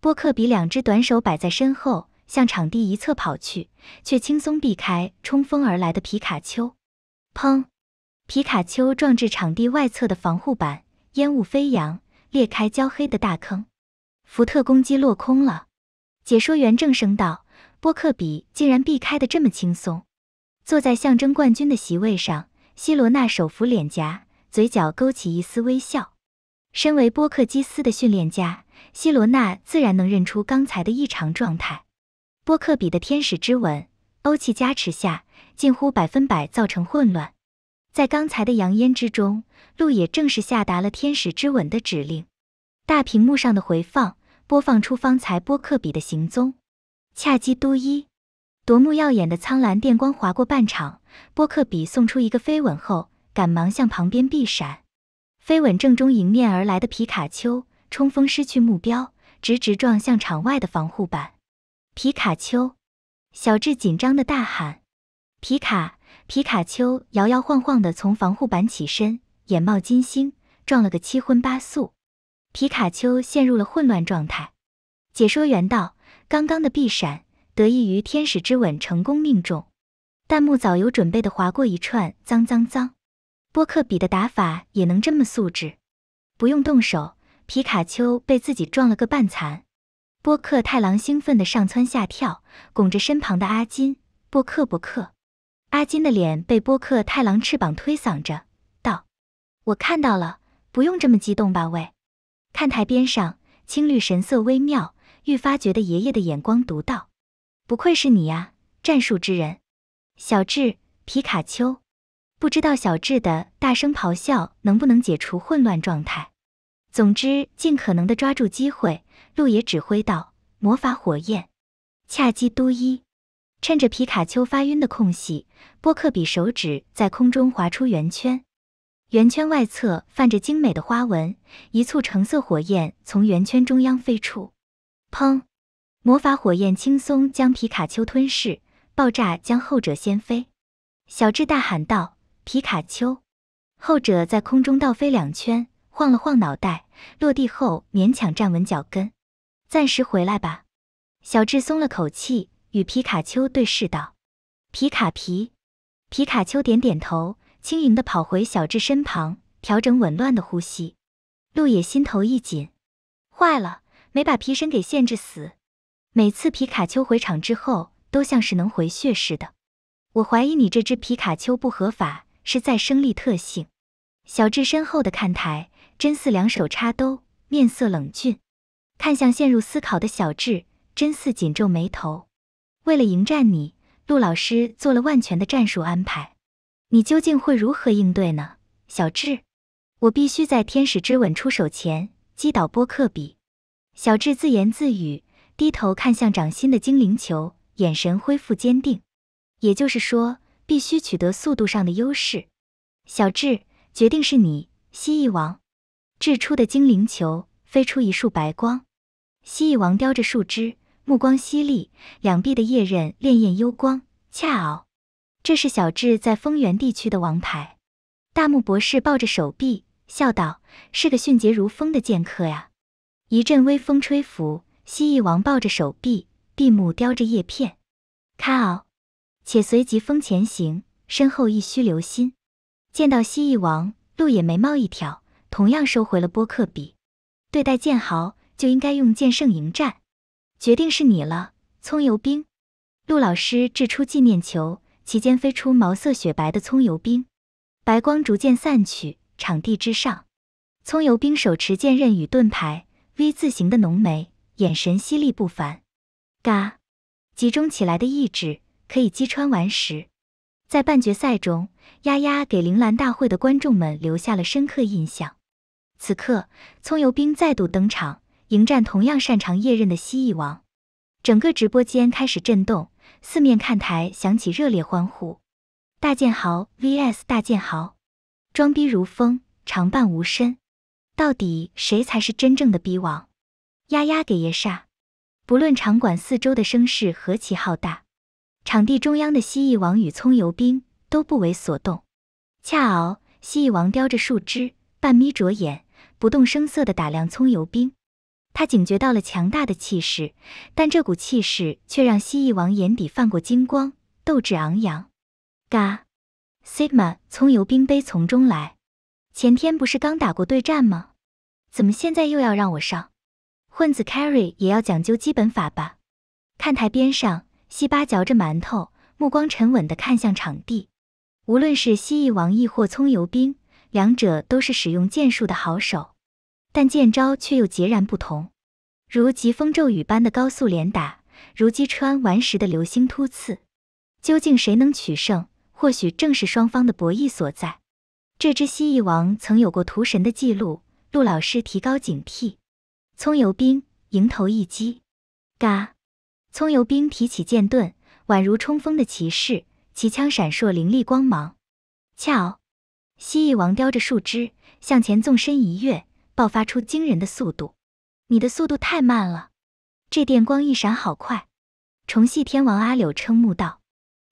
波克比两只短手摆在身后，向场地一侧跑去，却轻松避开冲锋而来的皮卡丘。砰！皮卡丘撞至场地外侧的防护板，烟雾飞扬，裂开焦黑的大坑。福特攻击落空了。解说员正声道：“波克比竟然避开的这么轻松。”坐在象征冠军的席位上。希罗娜手扶脸颊，嘴角勾起一丝微笑。身为波克基斯的训练家，希罗娜自然能认出刚才的异常状态。波克比的天使之吻，欧气加持下，近乎百分百造成混乱。在刚才的扬烟之中，路野正式下达了天使之吻的指令。大屏幕上的回放播放出方才波克比的行踪。恰基都伊，夺目耀眼的苍蓝电光划过半场。波克比送出一个飞吻后，赶忙向旁边避闪，飞吻正中迎面而来的皮卡丘，冲锋失去目标，直直撞向场外的防护板。皮卡丘！小智紧张的大喊。皮卡皮卡丘摇摇晃晃地从防护板起身，眼冒金星，撞了个七荤八素。皮卡丘陷入了混乱状态。解说员道：“刚刚的避闪得益于天使之吻成功命中。”弹幕早有准备的划过一串脏脏脏，波克比的打法也能这么素质，不用动手，皮卡丘被自己撞了个半残。波克太郎兴奋的上蹿下跳，拱着身旁的阿金。波克波克，阿金的脸被波克太郎翅膀推搡着，道：“我看到了，不用这么激动吧？喂。”看台边上，青绿神色微妙，愈发觉得爷爷的眼光独到，不愧是你呀，战术之人。小智，皮卡丘，不知道小智的大声咆哮能不能解除混乱状态。总之，尽可能的抓住机会。路野指挥道：“魔法火焰，恰基都伊！”趁着皮卡丘发晕的空隙，波克比手指在空中划出圆圈，圆圈外侧泛着精美的花纹，一簇橙色火焰从圆圈中央飞出，砰！魔法火焰轻松将皮卡丘吞噬。爆炸将后者掀飞，小智大喊道：“皮卡丘！”后者在空中倒飞两圈，晃了晃脑袋，落地后勉强站稳脚跟。暂时回来吧，小智松了口气，与皮卡丘对视道：“皮卡皮。”皮卡丘点点头，轻盈的跑回小智身旁，调整紊乱的呼吸。路野心头一紧，坏了，没把皮神给限制死。每次皮卡丘回场之后。都像是能回血似的，我怀疑你这只皮卡丘不合法，是再生力特性。小智身后的看台，真似两手插兜，面色冷峻，看向陷入思考的小智，真似紧皱眉头。为了迎战你，陆老师做了万全的战术安排，你究竟会如何应对呢，小智？我必须在天使之吻出手前击倒波克比。小智自言自语，低头看向掌心的精灵球。眼神恢复坚定，也就是说，必须取得速度上的优势。小智，决定是你。蜥蜴王掷出的精灵球飞出一束白光，蜥蜴王叼着树枝，目光犀利，两臂的叶刃潋滟幽光。恰好。这是小智在丰原地区的王牌。大木博士抱着手臂笑道：“是个迅捷如风的剑客呀。”一阵微风吹拂，蜥蜴王抱着手臂。闭目叼着叶片，开奥，且随疾风前行，身后亦须留心。见到蜥蜴王，陆野眉毛一挑，同样收回了波克笔。对待剑豪，就应该用剑圣迎战。决定是你了，葱油兵。陆老师掷出纪念球，其间飞出毛色雪白的葱油兵，白光逐渐散去，场地之上，葱油兵手持剑刃与盾牌，V 字形的浓眉，眼神犀利不凡。嘎，集中起来的意志可以击穿顽石。在半决赛中，丫丫给铃兰大会的观众们留下了深刻印象。此刻，葱油兵再度登场，迎战同样擅长夜刃的蜥蜴王。整个直播间开始震动，四面看台响起热烈欢呼。大剑豪 vs 大剑豪，装逼如风，常伴无身。到底谁才是真正的逼王？丫丫给爷煞。不论场馆四周的声势何其浩大，场地中央的蜥蜴王与葱油兵都不为所动。恰敖，蜥蜴王叼着树枝，半眯着眼，不动声色地打量葱油兵。他警觉到了强大的气势，但这股气势却让蜥蜴王眼底泛过金光，斗志昂扬。嘎，Sigma 葱油兵悲从中来。前天不是刚打过对战吗？怎么现在又要让我上？棍子 carry 也要讲究基本法吧。看台边上，西巴嚼着馒头，目光沉稳的看向场地。无论是蜥蜴王亦或葱油兵，两者都是使用剑术的好手，但剑招却又截然不同。如疾风骤雨般的高速连打，如击穿顽石的流星突刺。究竟谁能取胜？或许正是双方的博弈所在。这只蜥蜴王曾有过屠神的记录，陆老师提高警惕。葱油兵迎头一击，嘎！葱油兵提起剑盾，宛如冲锋的骑士，其枪闪烁凌厉光芒。巧！蜥蜴王叼着树枝向前纵身一跃，爆发出惊人的速度。你的速度太慢了，这电光一闪好快！虫系天王阿柳瞠目道：“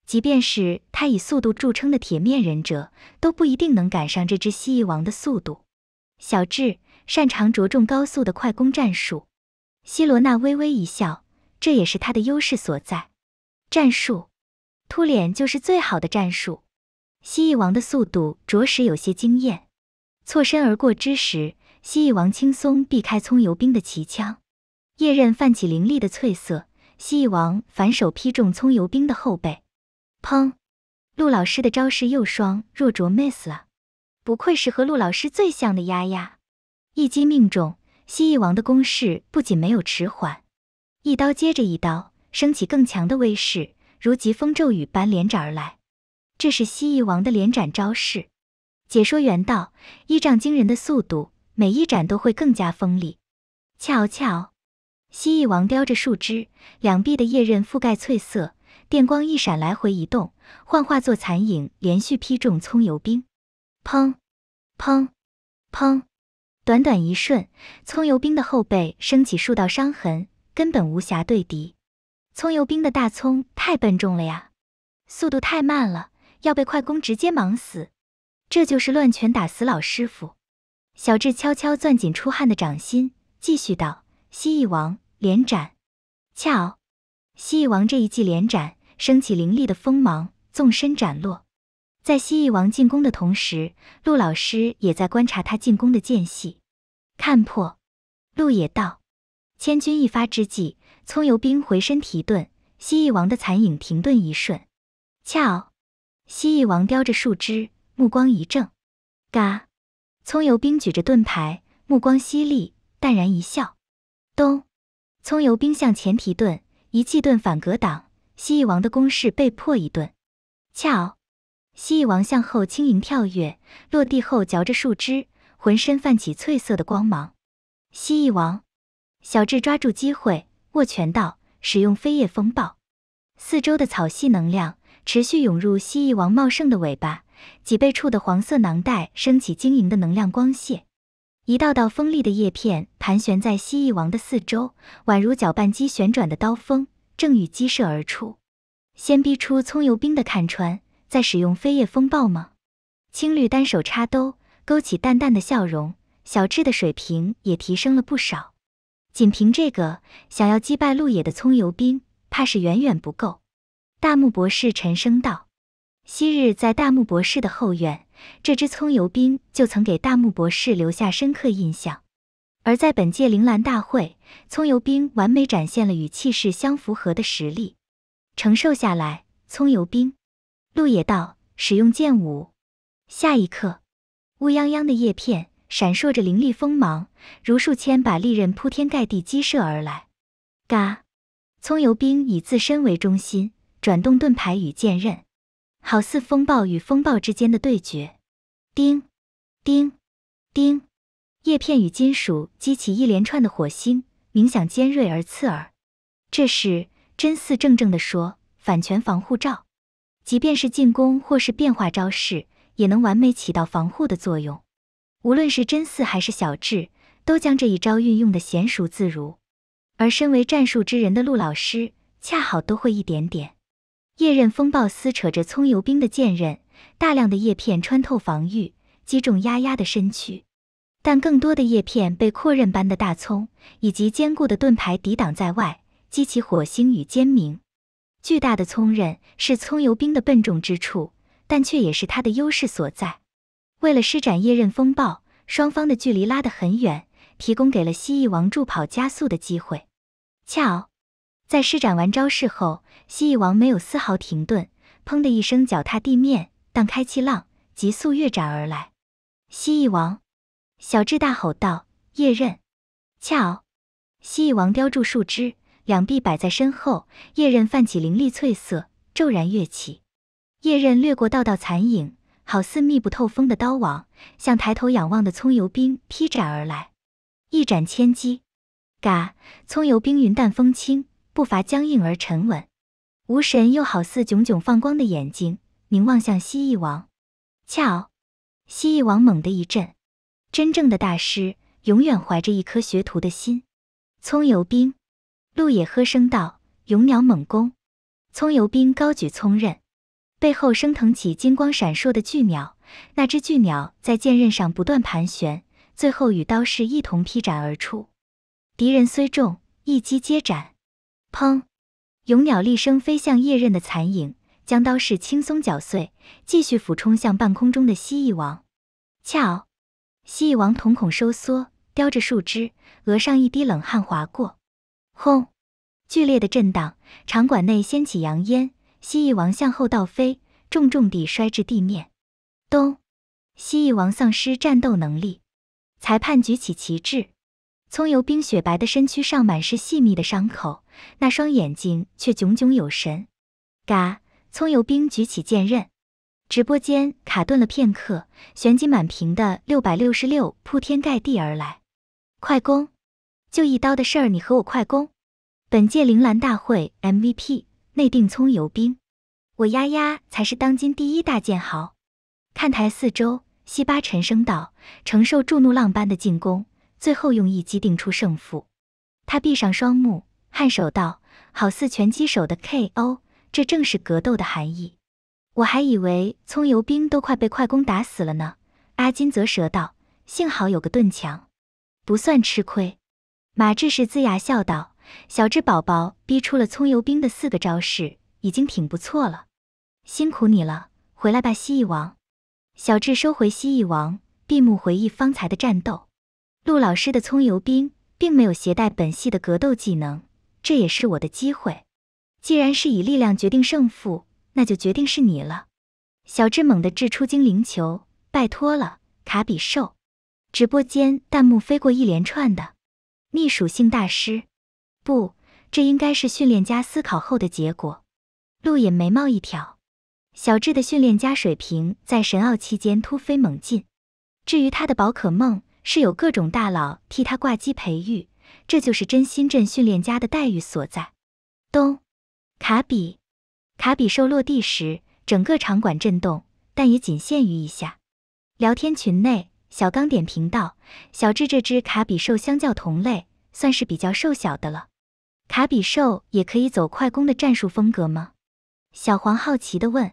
即便是他以速度著称的铁面忍者，都不一定能赶上这只蜥蜴王的速度。”小智。擅长着重高速的快攻战术，希罗娜微微一笑，这也是他的优势所在。战术，突脸就是最好的战术。蜥蜴王的速度着实有些惊艳，错身而过之时，蜥蜴王轻松避开葱油兵的骑枪，叶刃泛起凌厉的翠色，蜥蜴王反手劈中葱油兵的后背，砰！陆老师的招式又双若着 miss 了，不愧是和陆老师最像的丫丫。一击命中，蜥蜴王的攻势不仅没有迟缓，一刀接着一刀，升起更强的威势，如疾风骤雨般连斩而来。这是蜥蜴王的连斩招式。解说员道：依仗惊人的速度，每一斩都会更加锋利。恰哦蜥蜴王叼着树枝，两臂的叶刃覆盖翠色，电光一闪，来回移动，幻化作残影，连续劈中葱油兵。砰，砰，砰。短短一瞬，葱油兵的后背升起数道伤痕，根本无暇对敌。葱油兵的大葱太笨重了呀，速度太慢了，要被快攻直接忙死。这就是乱拳打死老师傅。小智悄悄攥紧出汗的掌心，继续道：“蜥蜴王连斩，恰哦！”蜥蜴王这一记连斩升起凌厉的锋芒，纵身斩落。在蜥蜴王进攻的同时，陆老师也在观察他进攻的间隙，看破。陆也道：“千钧一发之际，葱油兵回身提盾，蜥蜴王的残影停顿一瞬。巧，蜥蜴王叼着树枝，目光一正。嘎，葱油兵举着盾牌，目光犀利，淡然一笑。咚，葱油兵向前提盾，一记盾反格挡，蜥蜴王的攻势被迫一顿。巧。”蜥蜴王向后轻盈跳跃，落地后嚼着树枝，浑身泛起翠色的光芒。蜥蜴王，小智抓住机会，握拳道：“使用飞叶风暴！”四周的草系能量持续涌入蜥蜴王茂盛的尾巴，脊背处的黄色囊袋升起晶莹的能量光线，一道道锋利的叶片盘旋在蜥蜴王的四周，宛如搅拌机旋转的刀锋，正欲激射而出，先逼出葱油兵的看穿。在使用飞叶风暴吗？青绿单手插兜，勾起淡淡的笑容。小智的水平也提升了不少，仅凭这个，想要击败路野的葱油兵，怕是远远不够。大木博士沉声道：“昔日在大木博士的后院，这只葱油兵就曾给大木博士留下深刻印象。而在本届铃兰大会，葱油兵完美展现了与气势相符合的实力，承受下来，葱油兵。”陆野道使用剑舞，下一刻，乌泱泱的叶片闪烁着凌厉锋芒，如数千把利刃铺天盖地击射而来。嘎，葱油兵以自身为中心转动盾牌与剑刃，好似风暴与风暴之间的对决。叮，叮，叮，叶片与金属激起一连串的火星，鸣响尖锐而刺耳。这时，真似怔怔的说：“反全防护罩。”即便是进攻或是变化招式，也能完美起到防护的作用。无论是真四还是小智，都将这一招运用的娴熟自如。而身为战术之人的陆老师，恰好都会一点点。叶刃风暴撕扯着葱油兵的剑刃，大量的叶片穿透防御，击中丫丫的身躯。但更多的叶片被阔刃般的大葱以及坚固的盾牌抵挡在外，激起火星与尖鸣。巨大的葱刃是葱油兵的笨重之处，但却也是它的优势所在。为了施展叶刃风暴，双方的距离拉得很远，提供给了蜥蜴王助跑加速的机会。恰奥，在施展完招式后，蜥蜴王没有丝毫停顿，砰的一声脚踏地面，荡开气浪，急速越斩而来。蜥蜴王，小智大吼道：“叶刃，恰奥！”蜥蜴王叼住树枝。两臂摆在身后，叶刃泛起凌厉翠色，骤然跃起。叶刃掠过道道残影，好似密不透风的刀网，向抬头仰望的葱油兵劈斩而来。一斩千机，嘎！葱油兵云淡风轻，步伐僵硬而沉稳，无神又好似炯炯放光的眼睛凝望向蜥蜴王。巧，蜥蜴王猛地一震。真正的大师，永远怀着一颗学徒的心。葱油兵。陆野喝声道：“勇鸟猛攻！”葱油兵高举葱刃，背后升腾起金光闪烁的巨鸟。那只巨鸟在剑刃上不断盘旋，最后与刀势一同劈斩而出。敌人虽众，一击皆斩。砰！勇鸟厉声飞向叶刃的残影，将刀势轻松绞碎，继续俯冲向半空中的蜥蜴王。俏！蜥蜴王瞳孔收缩，叼着树枝，额上一滴冷汗划过。轰！剧烈的震荡，场馆内掀起扬烟。蜥蜴王向后倒飞，重重地摔至地面。咚！蜥蜴王丧失战斗能力。裁判举起旗帜。葱油冰雪白的身躯上满是细密的伤口，那双眼睛却炯炯有神。嘎！葱油兵举起剑刃。直播间卡顿了片刻，旋即满屏的六百六十六铺天盖地而来。快攻！就一刀的事儿，你和我快攻。本届铃兰大会 MVP 内定葱油兵，我丫丫才是当今第一大剑豪。看台四周，西巴沉声道：“承受住怒浪般的进攻，最后用一击定出胜负。”他闭上双目，颔首道：“好似拳击手的 KO，这正是格斗的含义。”我还以为葱油兵都快被快攻打死了呢。阿金则舌道：“幸好有个盾墙，不算吃亏。”马志士龇牙笑道：“小智宝宝逼出了葱油兵的四个招式，已经挺不错了，辛苦你了，回来吧，蜥蜴王。”小智收回蜥蜴王，闭目回忆方才的战斗。陆老师的葱油兵并没有携带本系的格斗技能，这也是我的机会。既然是以力量决定胜负，那就决定是你了。小智猛地掷出精灵球，拜托了，卡比兽！直播间弹幕飞过一连串的。秘属性大师，不，这应该是训练家思考后的结果。陆隐眉毛一挑，小智的训练家水平在神奥期间突飞猛进。至于他的宝可梦，是有各种大佬替他挂机培育，这就是真心镇训练家的待遇所在。咚，卡比，卡比兽落地时，整个场馆震动，但也仅限于一下。聊天群内。小刚点评道：“小智这只卡比兽相较同类算是比较瘦小的了。卡比兽也可以走快攻的战术风格吗？”小黄好奇地问。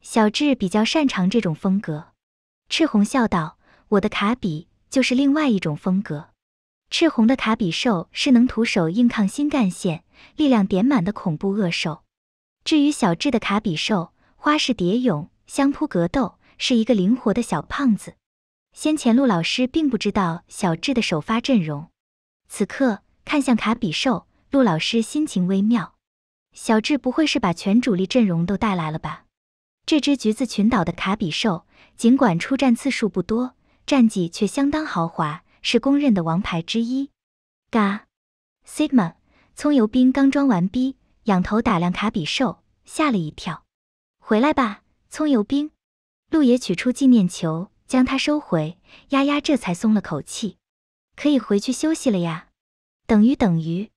小智比较擅长这种风格，赤红笑道：“我的卡比就是另外一种风格。赤红的卡比兽是能徒手硬抗新干线，力量点满的恐怖恶兽。至于小智的卡比兽，花式蝶泳、相扑格斗，是一个灵活的小胖子。”先前陆老师并不知道小智的首发阵容，此刻看向卡比兽，陆老师心情微妙。小智不会是把全主力阵容都带来了吧？这只橘子群岛的卡比兽，尽管出战次数不多，战绩却相当豪华，是公认的王牌之一。嘎，Sigma，葱油兵刚装完逼，仰头打量卡比兽，吓了一跳。回来吧，葱油兵。陆爷取出纪念球。将它收回，丫丫这才松了口气，可以回去休息了呀。等于等于，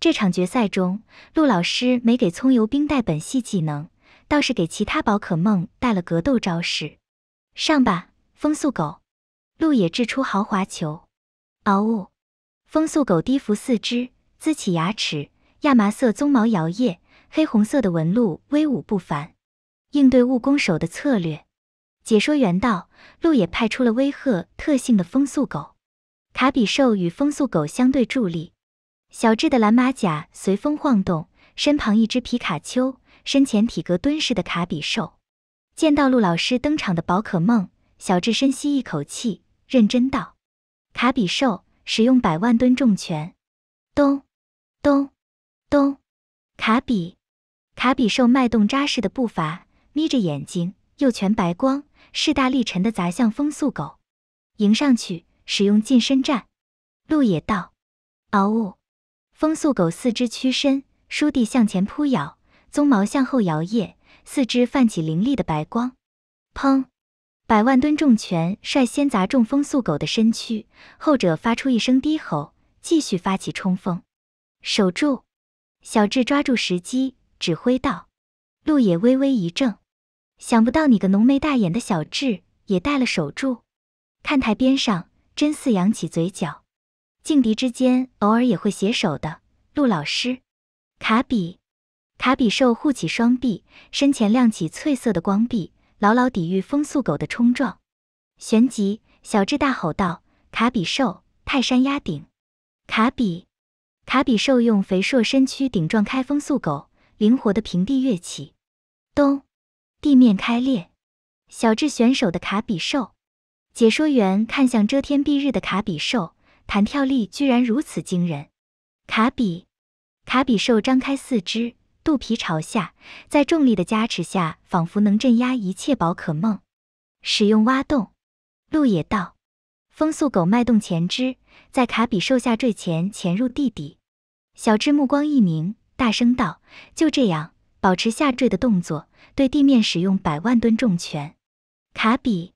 这场决赛中，陆老师没给葱油冰带本系技能，倒是给其他宝可梦带了格斗招式。上吧，风速狗。陆野掷出豪华球。嗷呜！风速狗低伏四肢，呲起牙齿，亚麻色鬃毛摇曳，黑红色的纹路威武不凡。应对务攻手的策略。解说员道：“鹿也派出了威吓特性的风速狗，卡比兽与风速狗相对助力。小智的蓝马甲随风晃动，身旁一只皮卡丘，身前体格敦实的卡比兽。见到鹿老师登场的宝可梦，小智深吸一口气，认真道：‘卡比兽使用百万吨重拳。’咚，咚，咚。卡比，卡比兽迈动扎实的步伐，眯着眼睛，右拳白光。”势大力沉的砸向风速狗，迎上去使用近身战。路野道：“嗷呜！”风速狗四肢屈伸，倏地向前扑咬，鬃毛向后摇曳，四肢泛起凌厉的白光。砰！百万吨重拳率先砸中风速狗的身躯，后者发出一声低吼，继续发起冲锋。守住！小智抓住时机，指挥道。路野微微一怔。想不到你个浓眉大眼的小智也戴了手镯。看台边上，真似扬起嘴角。劲敌之间偶尔也会携手的。陆老师，卡比，卡比兽护起双臂，身前亮起翠色的光壁，牢牢抵御风速狗的冲撞。旋即，小智大吼道：“卡比兽，泰山压顶！”卡比，卡比兽用肥硕身躯顶撞开风速狗，灵活的平地跃起，咚。地面开裂，小智选手的卡比兽，解说员看向遮天蔽日的卡比兽，弹跳力居然如此惊人。卡比，卡比兽张开四肢，肚皮朝下，在重力的加持下，仿佛能镇压一切宝可梦。使用挖洞，路野道，风速狗迈动前肢，在卡比兽下坠前潜入地底。小智目光一凝，大声道：“就这样。”保持下坠的动作，对地面使用百万吨重拳。卡比，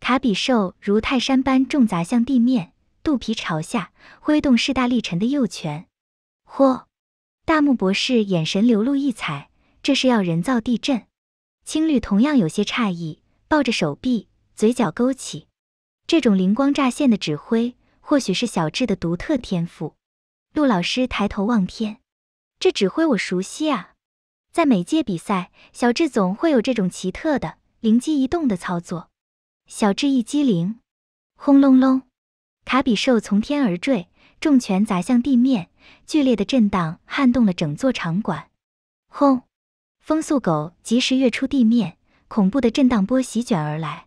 卡比兽如泰山般重砸向地面，肚皮朝下，挥动势大力沉的右拳。嚯！大木博士眼神流露异彩，这是要人造地震。青绿同样有些诧异，抱着手臂，嘴角勾起。这种灵光乍现的指挥，或许是小智的独特天赋。陆老师抬头望天，这指挥我熟悉啊。在每届比赛，小智总会有这种奇特的灵机一动的操作。小智一激灵，轰隆隆，卡比兽从天而坠，重拳砸向地面，剧烈的震荡撼动了整座场馆。轰！风速狗及时跃出地面，恐怖的震荡波席卷而来。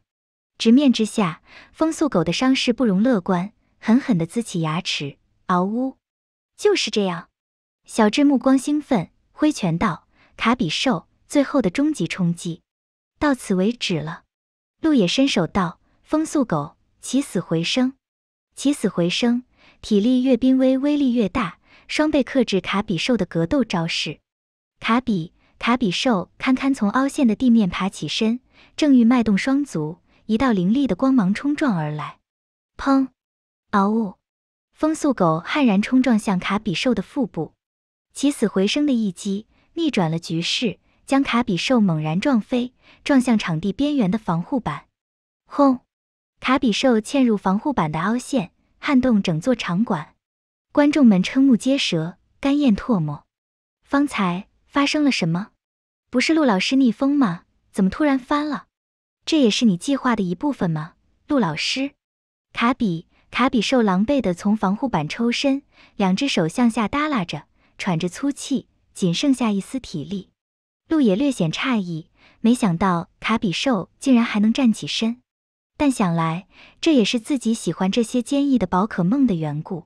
直面之下，风速狗的伤势不容乐观，狠狠的呲起牙齿，嗷呜！就是这样。小智目光兴奋，挥拳道。卡比兽最后的终极冲击，到此为止了。路野伸手道：“风速狗，起死回生，起死回生，体力越濒危，威力越大，双倍克制卡比兽的格斗招式。”卡比卡比兽堪堪从凹陷的地面爬起身，正欲迈动双足，一道凌厉的光芒冲撞而来，砰！嗷呜！风速狗悍然冲撞向卡比兽的腹部，起死回生的一击。逆转了局势，将卡比兽猛然撞飞，撞向场地边缘的防护板。轰！卡比兽嵌入防护板的凹陷，撼动整座场馆。观众们瞠目结舌，干咽唾沫。方才发生了什么？不是陆老师逆风吗？怎么突然翻了？这也是你计划的一部分吗，陆老师？卡比卡比兽狼狈的从防护板抽身，两只手向下耷拉着，喘着粗气。仅剩下一丝体力，路也略显诧异，没想到卡比兽竟然还能站起身。但想来这也是自己喜欢这些坚毅的宝可梦的缘故。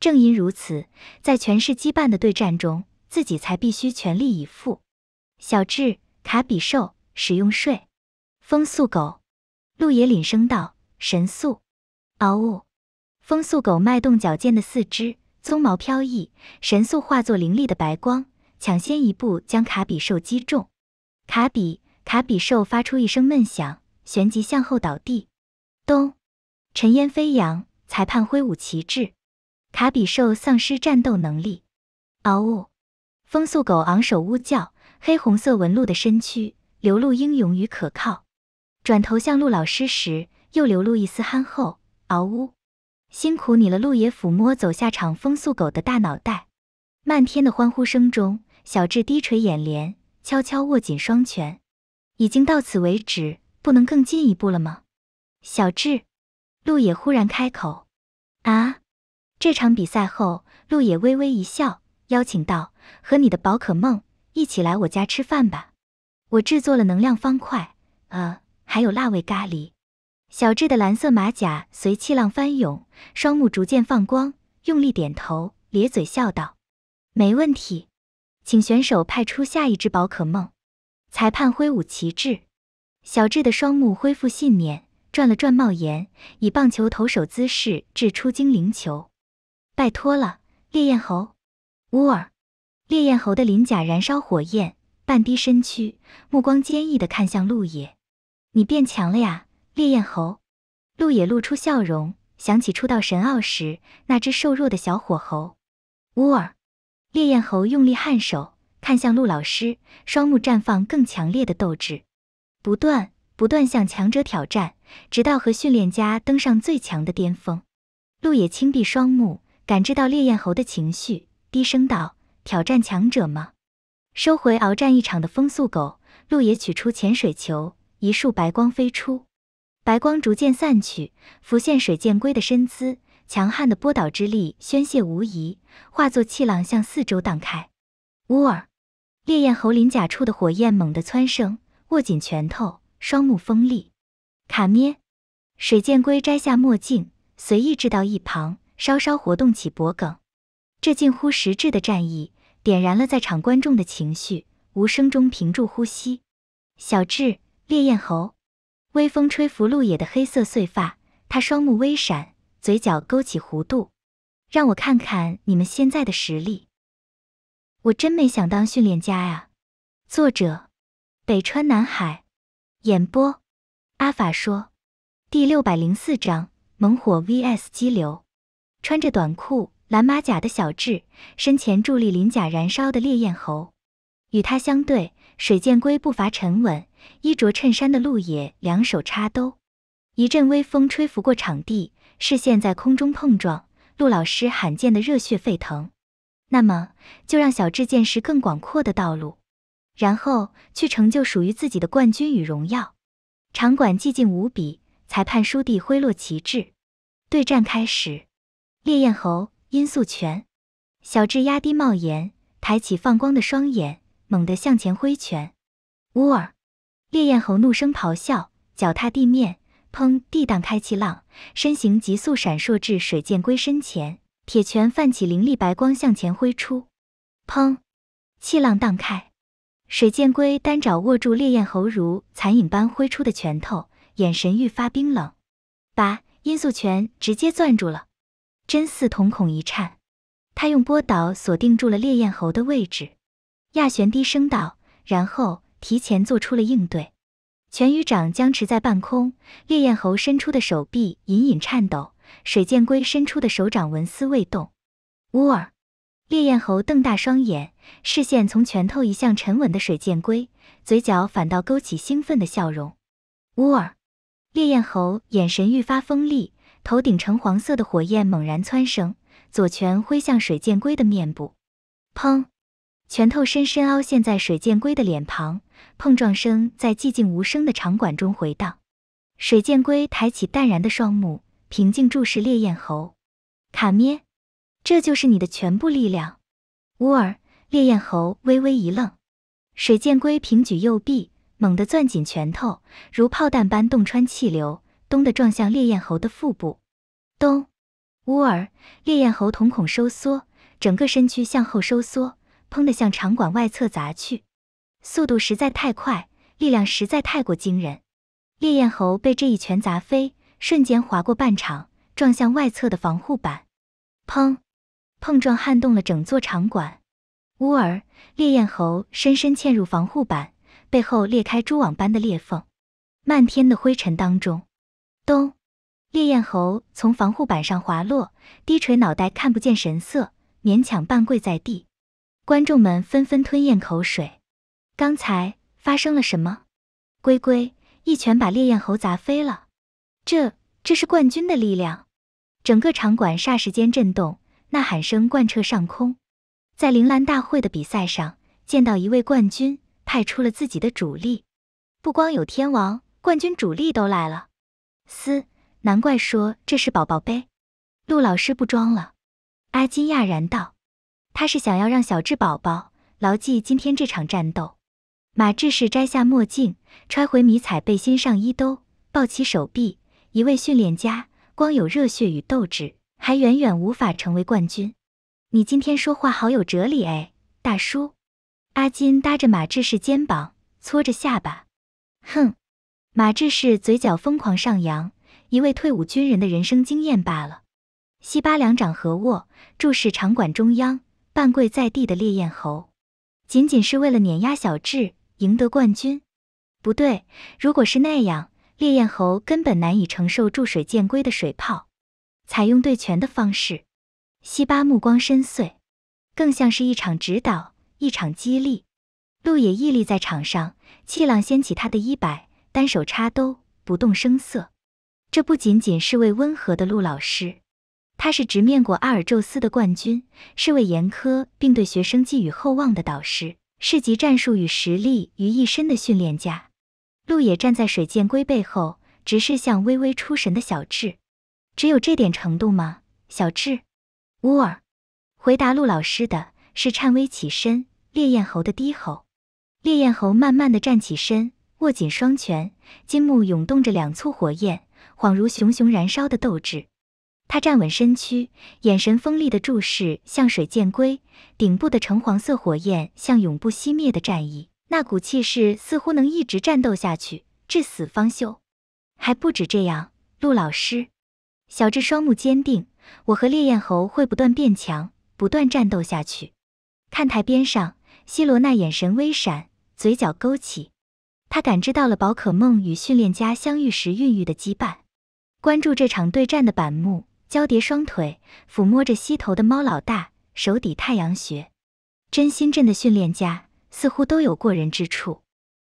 正因如此，在全市羁绊的对战中，自己才必须全力以赴。小智，卡比兽，使用睡风速狗。路野凛声道：“神速！”嗷呜！风速狗迈动矫健的四肢，鬃毛飘逸，神速化作凌厉的白光。抢先一步将卡比兽击中，卡比卡比兽发出一声闷响，旋即向后倒地。咚，尘烟飞扬，裁判挥舞旗帜，卡比兽丧失战斗能力。嗷呜，风速狗昂首呜叫，黑红色纹路的身躯流露英勇与可靠。转头向陆老师时，又流露一丝憨厚。嗷呜，辛苦你了，陆爷！抚摸走下场风速狗的大脑袋，漫天的欢呼声中。小智低垂眼帘，悄悄握紧双拳。已经到此为止，不能更进一步了吗？小智，路野忽然开口。啊！这场比赛后，路野微微一笑，邀请道：“和你的宝可梦一起来我家吃饭吧。我制作了能量方块，呃，还有辣味咖喱。”小智的蓝色马甲随气浪翻涌，双目逐渐放光，用力点头，咧嘴笑道：“没问题。”请选手派出下一只宝可梦，裁判挥舞旗帜，小智的双目恢复信念，转了转帽檐，以棒球投手姿势掷出精灵球。拜托了，烈焰猴乌尔！烈焰猴的鳞甲燃烧火焰，半低身躯，目光坚毅的看向路野。你变强了呀，烈焰猴！路野露出笑容，想起初到神奥时那只瘦弱的小火猴乌尔。烈焰猴用力颔首，看向陆老师，双目绽放更强烈的斗志，不断不断向强者挑战，直到和训练家登上最强的巅峰。陆野轻闭双目，感知到烈焰猴的情绪，低声道：“挑战强者吗？”收回鏖战一场的风速狗，陆野取出潜水球，一束白光飞出，白光逐渐散去，浮现水箭龟的身姿。强悍的波导之力宣泄无遗，化作气浪向四周荡开。乌尔，烈焰猴鳞甲处的火焰猛地蹿升，握紧拳头，双目锋利。卡咩，水箭龟摘下墨镜，随意掷到一旁，稍稍活动起脖梗。这近乎实质的战役，点燃了在场观众的情绪，无声中屏住呼吸。小智，烈焰猴，微风吹拂陆野的黑色碎发，他双目微闪。嘴角勾起弧度，让我看看你们现在的实力。我真没想当训练家呀。作者：北川南海。演播：阿法说。第六百零四章：猛火 VS 激流。穿着短裤、蓝马甲的小智，身前伫立鳞甲燃烧的烈焰猴。与他相对，水箭龟步伐沉稳，衣着衬衫的陆野，两手插兜。一阵微风吹拂过场地。视线在空中碰撞，陆老师罕见的热血沸腾。那么，就让小智见识更广阔的道路，然后去成就属于自己的冠军与荣耀。场馆寂静无比，裁判舒地挥落旗帜，对战开始。烈焰猴音速拳，小智压低帽檐，抬起放光的双眼，猛地向前挥拳。乌尔，烈焰猴怒声咆哮，脚踏地面。砰！地荡开气浪，身形急速闪烁至水剑龟身前，铁拳泛起凌厉白光向前挥出。砰！气浪荡开，水剑龟单爪握住烈焰猴如残影般挥出的拳头，眼神愈发冰冷，把音速拳直接攥住了。真似瞳孔一颤，他用波导锁定住了烈焰猴的位置。亚玄低声道，然后提前做出了应对。拳与掌僵持在半空，烈焰猴伸出的手臂隐隐颤抖，水剑龟伸出的手掌纹丝未动。呜尔，烈焰猴瞪大双眼，视线从拳头移向沉稳的水剑龟，嘴角反倒勾起兴奋的笑容。呜尔，烈焰猴眼神愈发锋利，头顶橙黄色的火焰猛然蹿升，左拳挥向水剑龟的面部。砰，拳头深深凹陷在水剑龟的脸庞。碰撞声在寂静无声的场馆中回荡。水剑龟抬起淡然的双目，平静注视烈焰猴。卡咩，这就是你的全部力量？乌尔，烈焰猴微微一愣。水剑龟平举右臂，猛地攥紧拳头，如炮弹般洞穿气流，咚地撞向烈焰猴的腹部。咚！乌尔，烈焰猴瞳孔收缩，整个身躯向后收缩，砰地向场馆外侧砸去。速度实在太快，力量实在太过惊人。烈焰猴被这一拳砸飞，瞬间划过半场，撞向外侧的防护板，砰！碰撞撼动了整座场馆。乌儿！烈焰猴深深嵌入防护板，背后裂开蛛网般的裂缝。漫天的灰尘当中，咚！烈焰猴从防护板上滑落，低垂脑袋，看不见神色，勉强半跪在地。观众们纷纷吞咽口水。刚才发生了什么？龟龟一拳把烈焰猴砸飞了。这，这是冠军的力量。整个场馆霎时间震动，呐喊声贯彻上空。在铃兰大会的比赛上，见到一位冠军派出了自己的主力，不光有天王，冠军主力都来了。嘶，难怪说这是宝宝杯。陆老师不装了。阿金讶然道：“他是想要让小智宝宝牢记今天这场战斗。”马志士摘下墨镜，揣回迷彩背心上衣兜，抱起手臂。一位训练家，光有热血与斗志，还远远无法成为冠军。你今天说话好有哲理哎，大叔。阿金搭着马志士肩膀，搓着下巴。哼，马志士嘴角疯狂上扬。一位退伍军人的人生经验罢了。西巴两掌合握，注视场馆中央半跪在地的烈焰猴，仅仅是为了碾压小智。赢得冠军，不对。如果是那样，烈焰猴根本难以承受注水剑龟的水泡。采用对拳的方式。西巴目光深邃，更像是一场指导，一场激励。路野屹立在场上，气浪掀起他的衣摆，单手插兜，不动声色。这不仅仅是位温和的陆老师，他是直面过阿尔宙斯的冠军，是位严苛并对学生寄予厚望的导师。是集战术与实力于一身的训练家，陆野站在水箭龟背后，直视向微微出神的小智。只有这点程度吗，小智？乌尔回答陆老师的是颤巍起身，烈焰猴的低吼。烈焰猴慢慢的站起身，握紧双拳，金木涌动着两簇火焰，恍如熊熊燃烧的斗志。他站稳身躯，眼神锋利的注视，像水箭龟顶部的橙黄色火焰，像永不熄灭的战役。那股气势似乎能一直战斗下去，至死方休。还不止这样，陆老师，小智双目坚定，我和烈焰猴会不断变强，不断战斗下去。看台边上，希罗娜眼神微闪，嘴角勾起，她感知到了宝可梦与训练家相遇时孕育的羁绊，关注这场对战的板木。交叠双腿，抚摸着膝头的猫老大，手抵太阳穴。真心镇的训练家似乎都有过人之处，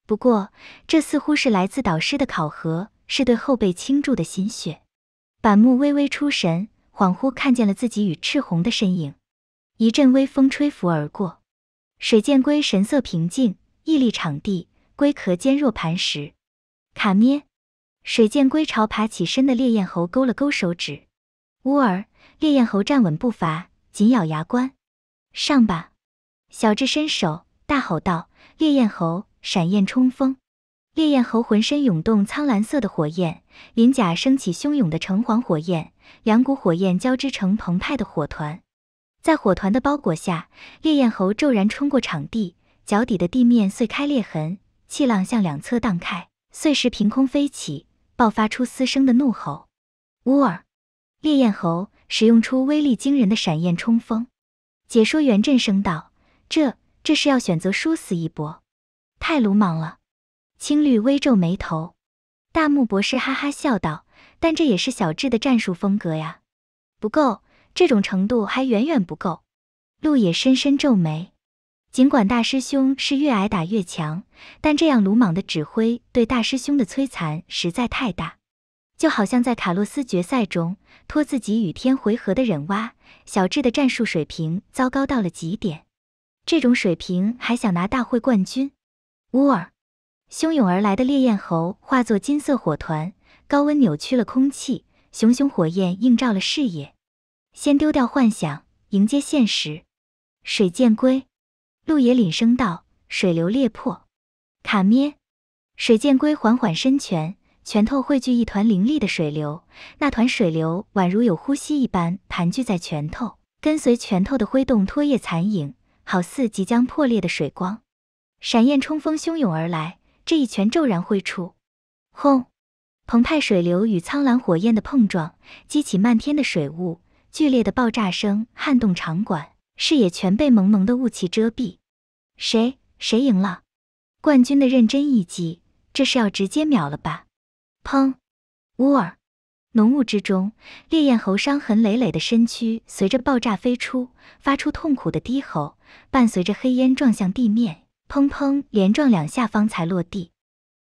不过这似乎是来自导师的考核，是对后辈倾注的心血。板木微微出神，恍惚看见了自己与赤红的身影。一阵微风吹拂而过，水箭龟神色平静，屹立场地，龟壳坚若磐石。卡咩，水箭龟朝爬起身的烈焰猴勾了勾手指。乌尔，烈焰猴站稳步伐，紧咬牙关，上吧！小智伸手，大吼道：“烈焰猴，闪焰冲锋！”烈焰猴浑身涌动苍蓝色的火焰，鳞甲升起汹涌的橙黄火焰，两股火焰交织成澎湃的火团。在火团的包裹下，烈焰猴骤然冲过场地，脚底的地面碎开裂痕，气浪向两侧荡开，碎石凭空飞起，爆发出嘶声的怒吼。乌尔。烈焰猴使用出威力惊人的闪焰冲锋，解说员震声道：“这，这是要选择殊死一搏，太鲁莽了。”青绿微皱眉头，大木博士哈哈笑道：“但这也是小智的战术风格呀。”不够，这种程度还远远不够。路野深深皱眉，尽管大师兄是越挨打越强，但这样鲁莽的指挥对大师兄的摧残实在太大。就好像在卡洛斯决赛中拖自己与天回合的忍蛙，小智的战术水平糟糕到了极点，这种水平还想拿大会冠军？乌尔，汹涌而来的烈焰猴化作金色火团，高温扭曲了空气，熊熊火焰映照了视野。先丢掉幻想，迎接现实。水剑龟，陆野凛声道：“水流裂破，卡咩！”水剑龟缓缓伸拳。拳头汇聚一团凌厉的水流，那团水流宛如有呼吸一般盘踞在拳头，跟随拳头的挥动拖曳残影，好似即将破裂的水光。闪焰冲锋汹涌而来，这一拳骤然挥出，轰！澎湃水流与苍蓝火焰的碰撞激起漫天的水雾，剧烈的爆炸声撼动场馆，视野全被蒙蒙的雾气遮蔽。谁谁赢了？冠军的认真一击，这是要直接秒了吧？砰！呜儿！浓雾之中，烈焰猴伤痕累累的身躯随着爆炸飞出，发出痛苦的低吼，伴随着黑烟撞向地面，砰砰，连撞两下方才落地。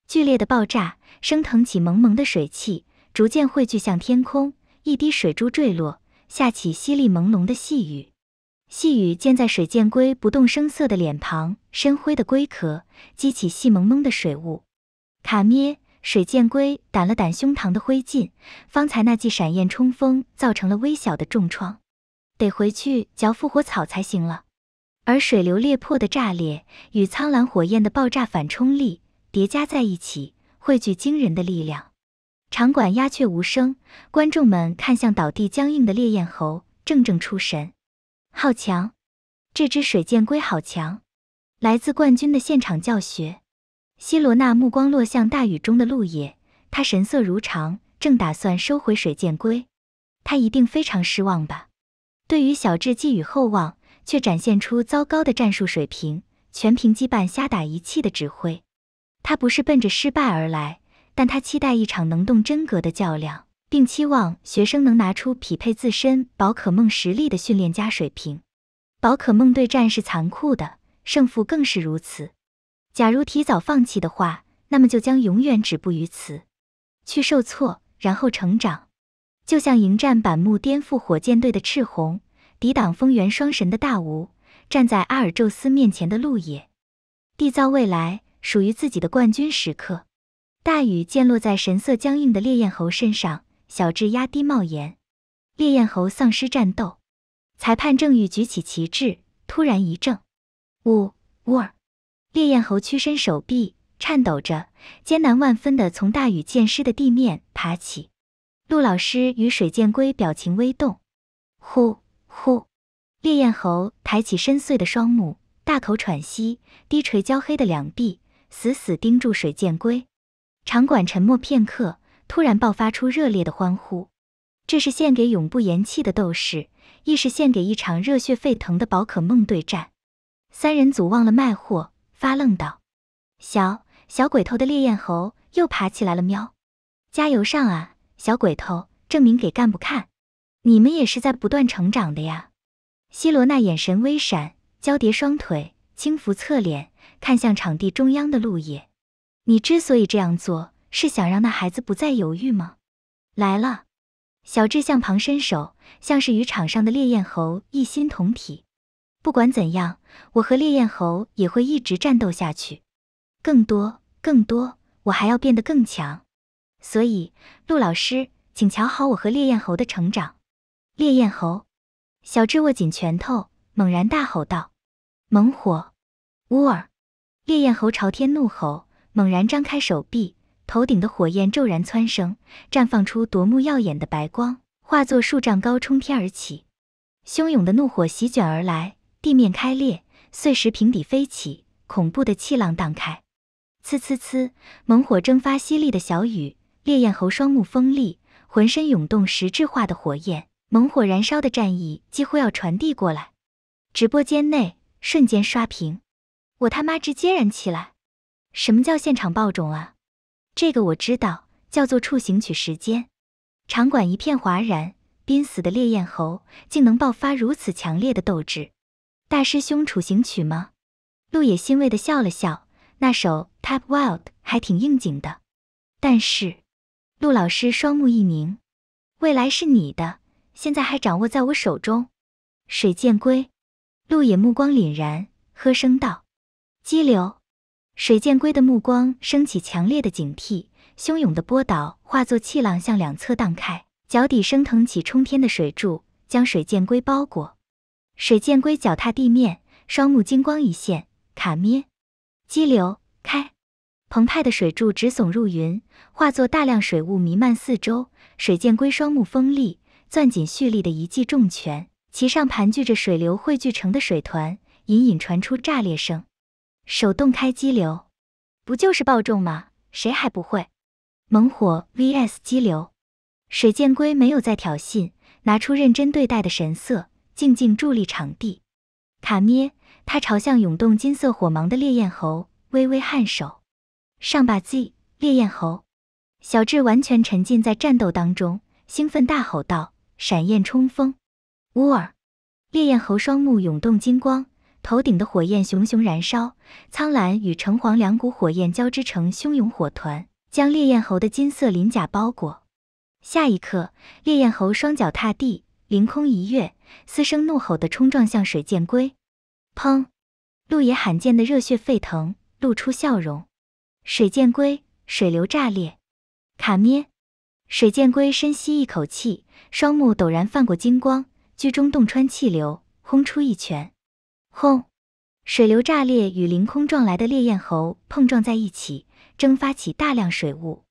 剧烈的爆炸升腾起蒙蒙的水汽，逐渐汇聚向天空。一滴水珠坠落，下起淅沥朦胧的细雨。细雨溅在水箭龟不动声色的脸庞，深灰的龟壳激起细蒙蒙的水雾。卡咩。水箭龟掸了掸胸膛的灰烬，方才那记闪焰冲锋造成了微小的重创，得回去嚼复活草才行了。而水流裂破的炸裂与苍蓝火焰的爆炸反冲力叠加在一起，汇聚惊人的力量。场馆鸦雀无声，观众们看向倒地僵硬的烈焰猴，怔怔出神。好强！这只水箭龟好强！来自冠军的现场教学。希罗娜目光落向大雨中的路野，他神色如常，正打算收回水箭龟。他一定非常失望吧？对于小智寄予厚望，却展现出糟糕的战术水平，全凭羁绊瞎打一气的指挥。他不是奔着失败而来，但他期待一场能动真格的较量，并期望学生能拿出匹配自身宝可梦实力的训练家水平。宝可梦对战是残酷的，胜负更是如此。假如提早放弃的话，那么就将永远止步于此，去受挫，然后成长。就像迎战板木颠覆火箭队的赤红，抵挡丰原双神的大吾，站在阿尔宙斯面前的路也，缔造未来属于自己的冠军时刻。大雨溅落在神色僵硬的烈焰猴身上，小智压低帽檐。烈焰猴丧失战斗，裁判正欲举起旗帜，突然一怔。沃尔。烈焰猴屈伸手臂颤抖着，艰难万分的从大雨溅湿的地面爬起。陆老师与水剑龟表情微动。呼呼！烈焰猴抬起深邃的双目，大口喘息，低垂焦黑的两臂，死死盯住水剑龟。场馆沉默片刻，突然爆发出热烈的欢呼。这是献给永不言弃的斗士，亦是献给一场热血沸腾的宝可梦对战。三人组忘了卖货。发愣道：“小小鬼头的烈焰猴又爬起来了，喵！加油上啊，小鬼头！证明给干部看，你们也是在不断成长的呀。”希罗娜眼神微闪，交叠双腿，轻抚侧脸，看向场地中央的路野：“你之所以这样做，是想让那孩子不再犹豫吗？”来了，小智向旁伸手，像是与场上的烈焰猴一心同体。不管怎样，我和烈焰猴也会一直战斗下去。更多，更多，我还要变得更强。所以，陆老师，请瞧好我和烈焰猴的成长。烈焰猴，小智握紧拳头，猛然大吼道：“猛火乌尔！”烈焰猴朝天怒吼，猛然张开手臂，头顶的火焰骤然蹿升，绽放出夺目耀眼的白光，化作数丈高冲天而起，汹涌的怒火席卷而来。地面开裂，碎石平底飞起，恐怖的气浪荡开，呲呲呲，猛火蒸发，犀利的小雨，烈焰猴双目锋利，浑身涌动实质化的火焰，猛火燃烧的战意几乎要传递过来。直播间内瞬间刷屏，我他妈直接燃起来！什么叫现场爆种啊？这个我知道，叫做处刑取时间。场馆一片哗然，濒死的烈焰猴竟能爆发如此强烈的斗志。大师兄《处行曲》吗？陆野欣慰的笑了笑，那首《Tap Wild》还挺应景的。但是，陆老师双目一凝，未来是你的，现在还掌握在我手中。水剑龟，陆野目光凛然，喝声道：“激流！”水剑龟的目光升起强烈的警惕，汹涌的波导化作气浪向两侧荡开，脚底升腾起冲天的水柱，将水剑龟包裹。水箭龟脚踏地面，双目金光一现，卡咩，激流开，澎湃的水柱直耸入云，化作大量水雾弥漫四周。水箭龟双目锋利，攥紧蓄力的一记重拳，其上盘踞着水流汇聚成的水团，隐隐传出炸裂声。手动开激流，不就是暴重吗？谁还不会？猛火 vs 激流，水剑龟没有再挑衅，拿出认真对待的神色。静静伫立场地，卡咩，他朝向涌动金色火芒的烈焰猴微微颔首，上吧，Z 烈焰猴！小智完全沉浸在战斗当中，兴奋大吼道：“闪焰冲锋！”乌尔，烈焰猴双目涌动金光，头顶的火焰熊熊燃烧，苍蓝与橙黄两股火焰交织成汹涌火团，将烈焰猴的金色鳞甲包裹。下一刻，烈焰猴双脚踏地。凌空一跃，嘶声怒吼地冲撞向水箭龟。砰！陆野罕见的热血沸腾，露出笑容。水箭龟水流炸裂，卡咩！水箭龟深吸一口气，双目陡然泛过金光，居中洞穿气流，轰出一拳。轰！水流炸裂与凌空撞来的烈焰猴碰撞在一起，蒸发起大量水雾，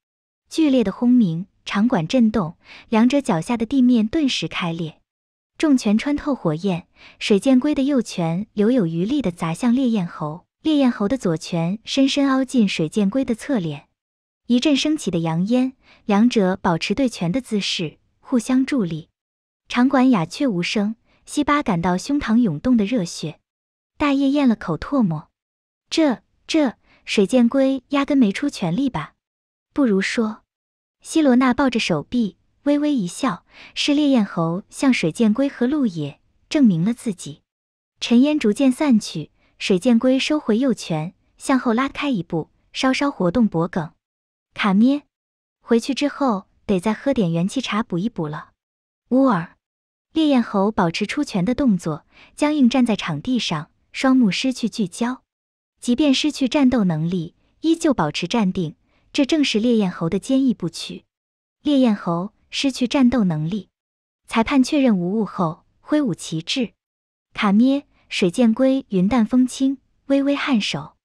剧烈的轰鸣。场馆震动，两者脚下的地面顿时开裂。重拳穿透火焰，水箭龟的右拳留有余力的砸向烈焰猴，烈焰猴的左拳深深凹进水箭龟的侧脸。一阵升起的扬烟，两者保持对拳的姿势，互相助力。场馆鸦雀无声，西巴感到胸膛涌动的热血。大叶咽了口唾沫，这这，水箭龟压根没出全力吧？不如说。希罗娜抱着手臂，微微一笑，是烈焰猴向水剑龟和鹿野证明了自己。尘烟逐渐散去，水剑龟收回右拳，向后拉开一步，稍稍活动脖梗。卡咩，回去之后得再喝点元气茶补一补了。乌尔，烈焰猴保持出拳的动作，僵硬站在场地上，双目失去聚焦，即便失去战斗能力，依旧保持站定。这正是烈焰猴的坚毅不屈。烈焰猴失去战斗能力，裁判确认无误后，挥舞旗帜。卡咩水箭龟云淡风轻，微微颔首。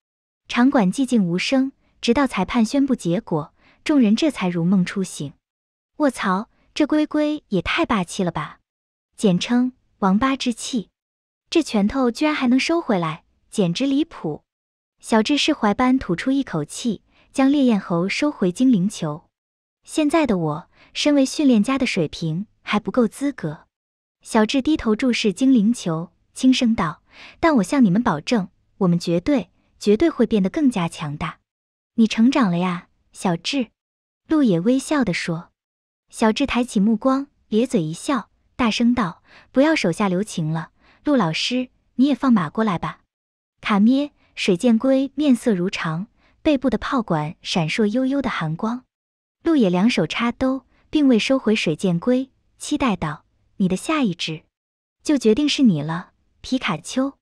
场馆寂静无声，直到裁判宣布结果，众人这才如梦初醒。卧槽，这龟龟也太霸气了吧！简称王八之气。这拳头居然还能收回来，简直离谱。小智释怀般吐出一口气。将烈焰猴收回精灵球。现在的我，身为训练家的水平还不够资格。小智低头注视精灵球，轻声道：“但我向你们保证，我们绝对、绝对会变得更加强大。”你成长了呀，小智。路野微笑地说。小智抬起目光，咧嘴一笑，大声道：“不要手下留情了，陆老师，你也放马过来吧。”卡咩水剑龟面色如常。背部的炮管闪烁幽幽的寒光，陆野两手插兜，并未收回水箭龟，期待道：“你的下一只，就决定是你了。”皮卡丘，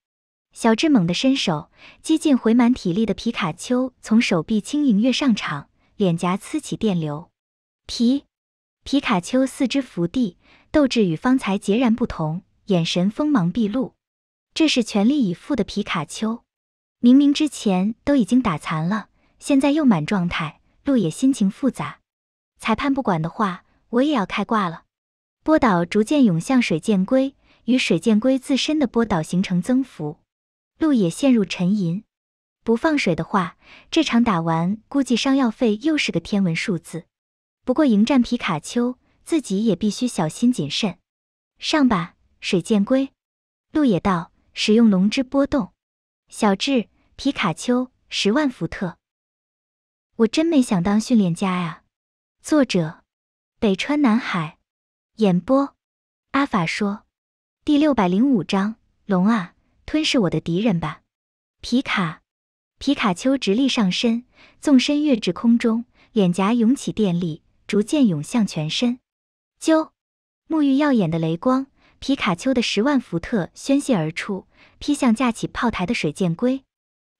小智猛地伸手，接近回满体力的皮卡丘从手臂轻盈跃上场，脸颊呲起电流。皮皮卡丘四肢伏地，斗志与方才截然不同，眼神锋芒毕露。这是全力以赴的皮卡丘，明明之前都已经打残了。现在又满状态，路野心情复杂。裁判不管的话，我也要开挂了。波导逐渐涌向水剑龟，与水剑龟自身的波导形成增幅。路野陷入沉吟。不放水的话，这场打完估计伤药费又是个天文数字。不过迎战皮卡丘，自己也必须小心谨慎。上吧，水剑龟。路野道：“使用龙之波动。”小智，皮卡丘，十万伏特。我真没想当训练家呀。作者：北川南海。演播：阿法说。第六百零五章：龙啊，吞噬我的敌人吧！皮卡皮卡丘直立上身，纵身跃至空中，脸颊涌起电力，逐渐涌向全身。啾！沐浴耀眼的雷光，皮卡丘的十万伏特宣泄而出，劈向架起炮台的水箭龟。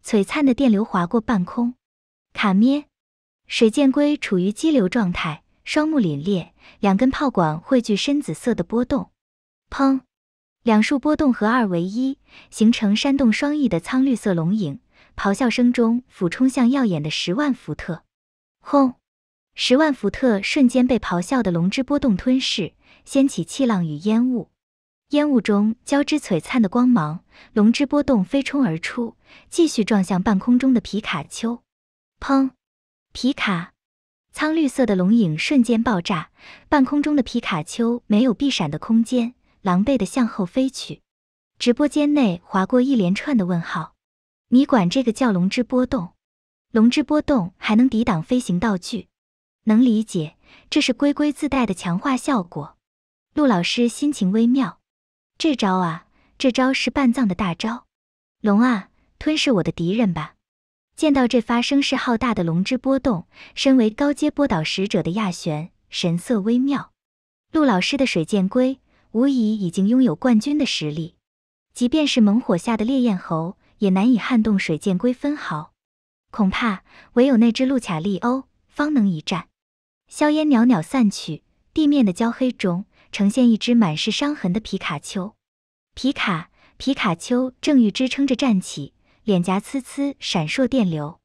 璀璨的电流划过半空，卡咩！水箭龟处于激流状态，双目凛冽，两根炮管汇聚深紫色的波动。砰！两束波动合二为一，形成扇动双翼的苍绿色龙影，咆哮声中俯冲向耀眼的十万伏特。轰！十万伏特瞬间被咆哮的龙之波动吞噬，掀起气浪与烟雾。烟雾中交织璀璨的光芒，龙之波动飞冲而出，继续撞向半空中的皮卡丘。砰！皮卡，苍绿色的龙影瞬间爆炸，半空中的皮卡丘没有避闪的空间，狼狈的向后飞去。直播间内划过一连串的问号。你管这个叫龙之波动？龙之波动还能抵挡飞行道具？能理解，这是龟龟自带的强化效果。陆老师心情微妙，这招啊，这招是半藏的大招。龙啊，吞噬我的敌人吧！见到这发声势浩大的龙之波动，身为高阶波导使者的亚玄神色微妙。陆老师的水剑龟无疑已经拥有冠军的实力，即便是猛火下的烈焰猴也难以撼动水剑龟分毫，恐怕唯有那只陆卡利欧方能一战。硝烟袅袅散去，地面的焦黑中呈现一只满是伤痕的皮卡丘。皮卡皮卡丘正欲支撑着站起。脸颊呲呲闪烁电流，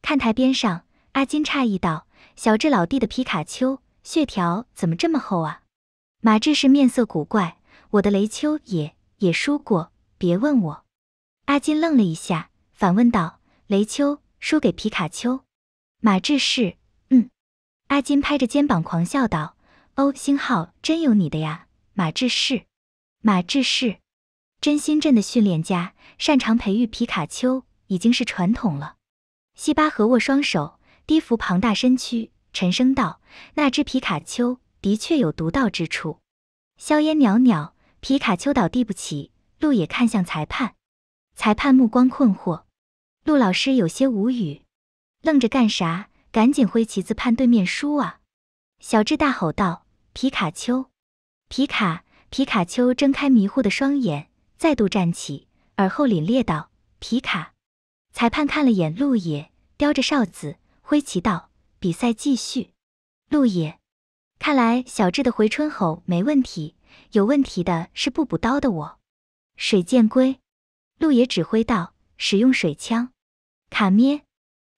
看台边上，阿金诧异道：“小智老弟的皮卡丘血条怎么这么厚啊？”马志士面色古怪：“我的雷丘也也输过，别问我。”阿金愣了一下，反问道：“雷丘输给皮卡丘？”马志士：“嗯。”阿金拍着肩膀狂笑道：“哦，星号真有你的呀，马志士，马志士！”真心镇的训练家擅长培育皮卡丘，已经是传统了。西巴合握双手，低伏庞大身躯，沉声道：“那只皮卡丘的确有独到之处。”硝烟袅袅，皮卡丘倒地不起。路也看向裁判，裁判目光困惑。陆老师有些无语，愣着干啥？赶紧挥旗子判对面输啊！小智大吼道：“皮卡丘！”皮卡皮卡丘睁开迷糊的双眼。再度站起，耳后凛冽道：“皮卡！”裁判看了眼陆野，叼着哨子，挥旗道：“比赛继续。”陆野，看来小智的回春吼没问题，有问题的是不补刀的我。水箭龟，陆野指挥道：“使用水枪。”卡咩！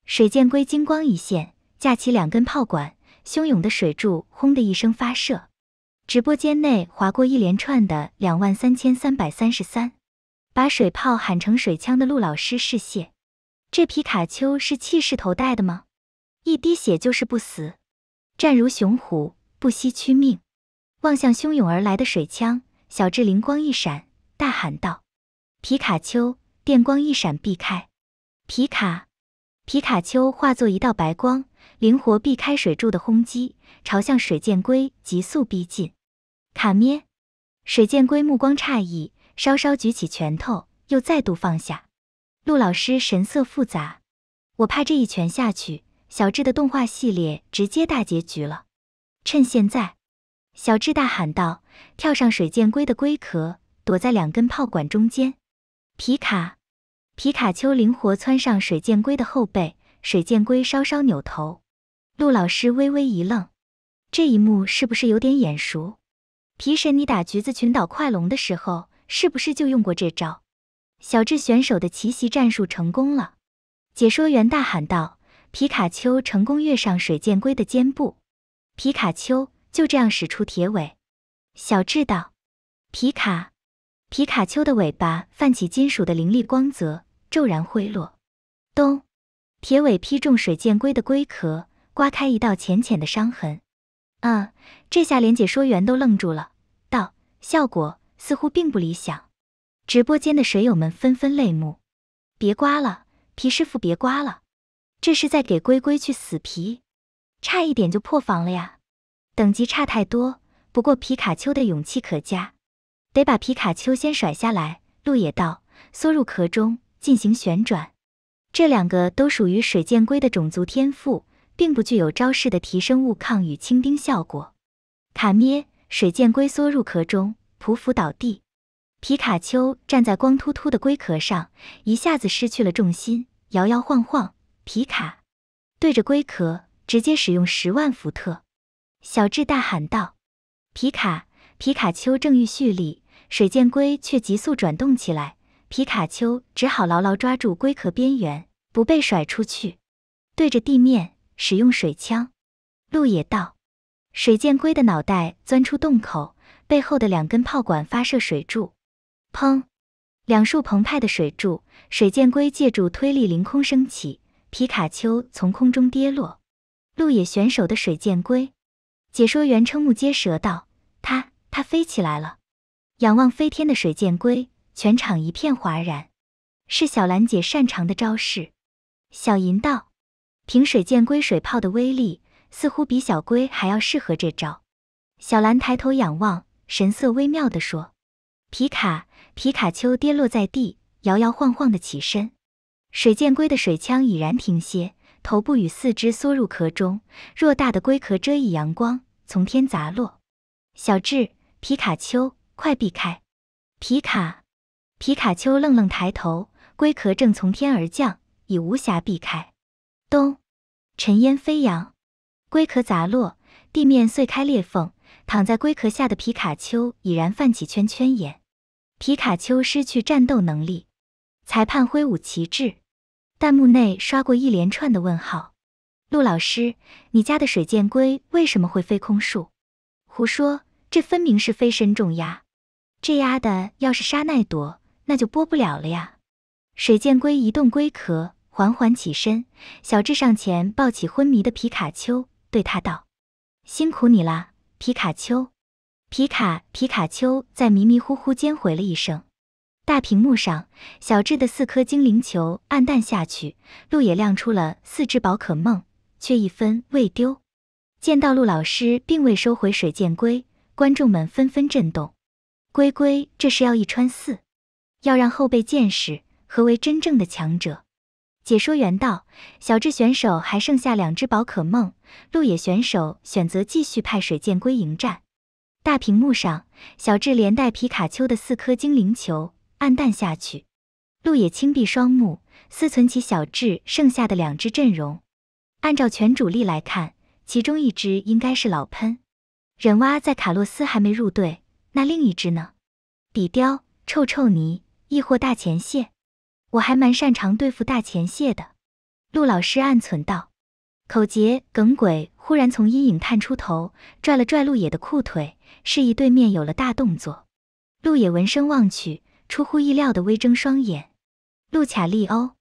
水箭龟金光一现，架起两根炮管，汹涌的水柱轰的一声发射。直播间内划过一连串的两万三千三百三十三，把水炮喊成水枪的陆老师试谢。这皮卡丘是气势头带的吗？一滴血就是不死，战如雄虎，不惜屈命。望向汹涌而来的水枪，小智灵光一闪，大喊道：“皮卡丘！”电光一闪，避开。皮卡，皮卡丘化作一道白光。灵活避开水柱的轰击，朝向水箭龟急速逼近。卡咩，水箭龟目光诧异，稍稍举起拳头，又再度放下。陆老师神色复杂，我怕这一拳下去，小智的动画系列直接大结局了。趁现在，小智大喊道：“跳上水箭龟的龟壳，躲在两根炮管中间。”皮卡，皮卡丘灵活窜上水箭龟的后背。水箭龟稍稍扭头，陆老师微微一愣，这一幕是不是有点眼熟？皮神，你打橘子群岛快龙的时候，是不是就用过这招？小智选手的奇袭战术成功了！解说员大喊道：“皮卡丘成功跃上水箭龟的肩部，皮卡丘就这样使出铁尾。”小智道：“皮卡，皮卡丘的尾巴泛起金属的凌厉光泽，骤然挥落，咚！”铁尾劈中水箭龟的龟壳，刮开一道浅浅的伤痕。啊，这下连解说员都愣住了，道：“效果似乎并不理想。”直播间的水友们纷纷泪目：“别刮了，皮师傅别刮了，这是在给龟龟去死皮，差一点就破防了呀！等级差太多。不过皮卡丘的勇气可嘉，得把皮卡丘先甩下来。”路野道：“缩入壳中，进行旋转。”这两个都属于水箭龟的种族天赋，并不具有招式的提升物抗与清丁效果。卡咩，水箭龟缩入壳中，匍匐倒地。皮卡丘站在光秃秃的龟壳上，一下子失去了重心，摇摇晃晃。皮卡对着龟壳直接使用十万伏特。小智大喊道：“皮卡！”皮卡丘正欲蓄力，水箭龟却急速转动起来。皮卡丘只好牢牢抓住龟壳边缘，不被甩出去。对着地面使用水枪，路野道。水箭龟的脑袋钻出洞口，背后的两根炮管发射水柱。砰！两束澎湃的水柱，水箭龟借助推力凌空升起。皮卡丘从空中跌落。路野选手的水箭龟，解说员瞠目结舌道：“它，它飞起来了！”仰望飞天的水箭龟。全场一片哗然，是小兰姐擅长的招式。小银道：“凭水箭龟水炮的威力似乎比小龟还要适合这招。”小兰抬头仰望，神色微妙的说：“皮卡皮卡丘跌落在地，摇摇晃晃的起身。水箭龟的水枪已然停歇，头部与四肢缩入壳中，偌大的龟壳遮蔽阳光，从天砸落。小智皮卡丘，快避开！皮卡。”皮卡丘愣愣抬头，龟壳正从天而降，已无暇避开。咚，尘烟飞扬，龟壳砸落，地面碎开裂缝。躺在龟壳下的皮卡丘已然泛起圈圈眼。皮卡丘失去战斗能力，裁判挥舞旗帜，弹幕内刷过一连串的问号。陆老师，你家的水箭龟为什么会飞空术？胡说，这分明是飞身重压。这压的要是杀奈朵。那就播不了了呀！水箭龟移动龟壳，缓缓起身。小智上前抱起昏迷的皮卡丘，对他道：“辛苦你啦，皮卡丘。”皮卡皮卡丘在迷迷糊糊间回了一声。大屏幕上，小智的四颗精灵球暗淡下去，路也亮出了四只宝可梦，却一分未丢。见到陆老师并未收回水箭龟，观众们纷纷震动。龟龟这是要一穿四？要让后辈见识何为真正的强者。解说员道：“小智选手还剩下两只宝可梦，路野选手选择继续派水箭龟迎战。”大屏幕上，小智连带皮卡丘的四颗精灵球黯淡下去。路野轻闭双目，思存起小智剩下的两只阵容。按照全主力来看，其中一只应该是老喷忍蛙，在卡洛斯还没入队，那另一只呢？比雕臭臭泥。亦或大前蟹，我还蛮擅长对付大前蟹的。陆老师暗存道。口杰梗鬼忽然从阴影探出头，拽了拽陆野的裤腿，示意对面有了大动作。陆野闻声望去，出乎意料的微睁双眼。陆卡利欧，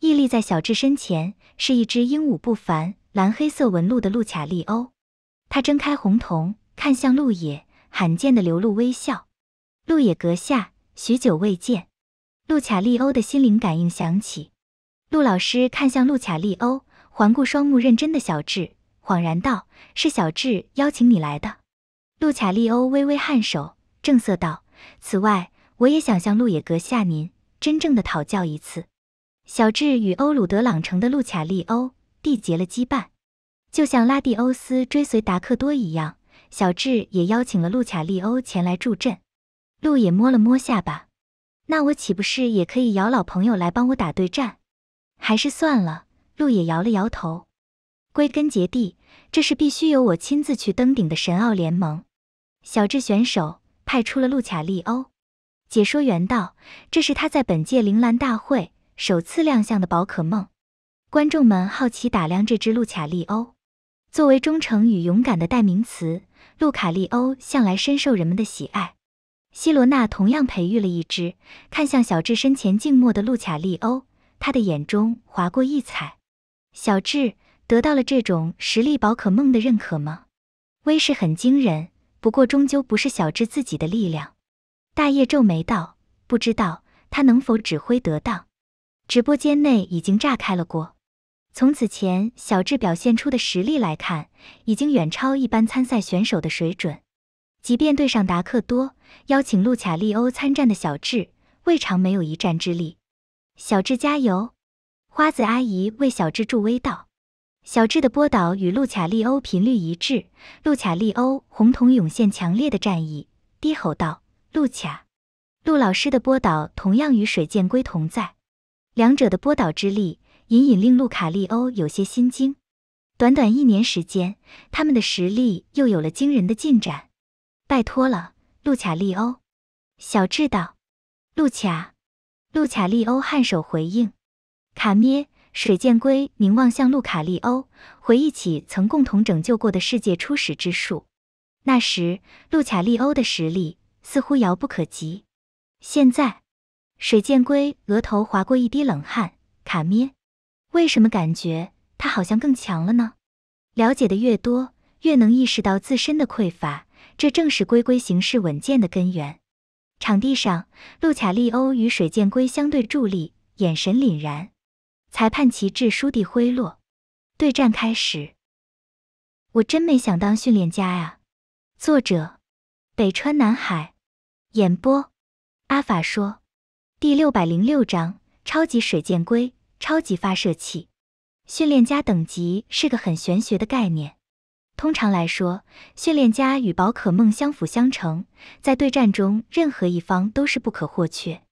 屹立在小智身前，是一只英武不凡、蓝黑色纹路的陆卡利欧。他睁开红瞳，看向陆野，罕见的流露微笑。陆野阁下，许久未见。路卡利欧的心灵感应响起，陆老师看向路卡利欧，环顾双目认真的小智，恍然道：“是小智邀请你来的。”路卡利欧微微颔首，正色道：“此外，我也想向路野阁下您真正的讨教一次。”小智与欧鲁德朗城的路卡利欧缔结了羁绊，就像拉蒂欧斯追随达克多一样，小智也邀请了路卡利欧前来助阵。路野摸了摸下巴。那我岂不是也可以摇老朋友来帮我打对战？还是算了。路也摇了摇头。归根结底，这是必须由我亲自去登顶的神奥联盟。小智选手派出了路卡利欧。解说员道：“这是他在本届铃兰大会首次亮相的宝可梦。”观众们好奇打量这只路卡利欧。作为忠诚与勇敢的代名词，路卡利欧向来深受人们的喜爱。希罗娜同样培育了一只，看向小智身前静默的路卡利欧，他的眼中划过异彩。小智得到了这种实力宝可梦的认可吗？威势很惊人，不过终究不是小智自己的力量。大叶皱眉道：“不知道他能否指挥得当。”直播间内已经炸开了锅。从此前小智表现出的实力来看，已经远超一般参赛选手的水准。即便对上达克多，邀请路卡利欧参战的小智，未尝没有一战之力。小智加油！花子阿姨为小智助威道。小智的波导与路卡利欧频率一致，路卡利欧红瞳涌现强烈的战意，低吼道：“路卡，路老师的波导同样与水箭龟同在，两者的波导之力隐隐令路卡利欧有些心惊。短短一年时间，他们的实力又有了惊人的进展。”拜托了，路卡利欧，小智道。路卡，路卡利欧颔首回应。卡咩，水剑龟凝望向路卡利欧，回忆起曾共同拯救过的世界初始之树。那时，路卡利欧的实力似乎遥不可及。现在，水剑龟额头划过一滴冷汗。卡咩，为什么感觉他好像更强了呢？了解的越多，越能意识到自身的匮乏。这正是龟龟行事稳健的根源。场地上，路卡利欧与水箭龟相对伫立，眼神凛然。裁判旗帜倏地挥落，对战开始。我真没想当训练家呀。作者：北川南海。演播：阿法说。第六百零六章：超级水箭龟，超级发射器。训练家等级是个很玄学的概念。通常来说，训练家与宝可梦相辅相成，在对战中任何一方都是不可或缺。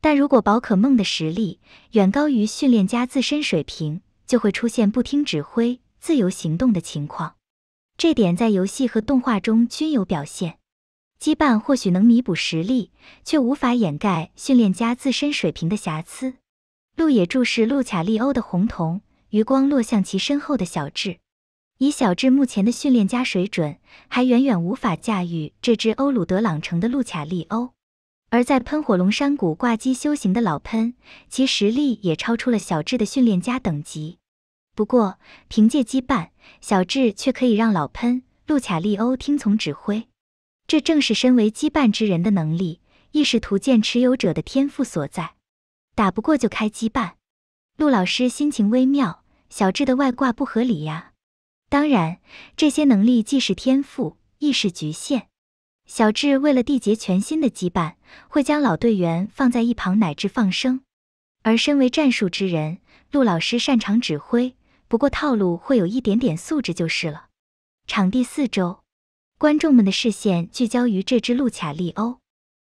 但如果宝可梦的实力远高于训练家自身水平，就会出现不听指挥、自由行动的情况。这点在游戏和动画中均有表现。羁绊或许能弥补实力，却无法掩盖训练家自身水平的瑕疵。路野注视路卡利欧的红瞳，余光落向其身后的小智。以小智目前的训练家水准，还远远无法驾驭这只欧鲁德朗城的路卡利欧。而在喷火龙山谷挂机修行的老喷，其实力也超出了小智的训练家等级。不过，凭借羁绊，小智却可以让老喷路卡利欧听从指挥。这正是身为羁绊之人的能力，亦是图鉴持有者的天赋所在。打不过就开羁绊，陆老师心情微妙。小智的外挂不合理呀。当然，这些能力既是天赋，亦是局限。小智为了缔结全新的羁绊，会将老队员放在一旁，乃至放生。而身为战术之人，陆老师擅长指挥，不过套路会有一点点素质就是了。场地四周，观众们的视线聚焦于这只路卡利欧。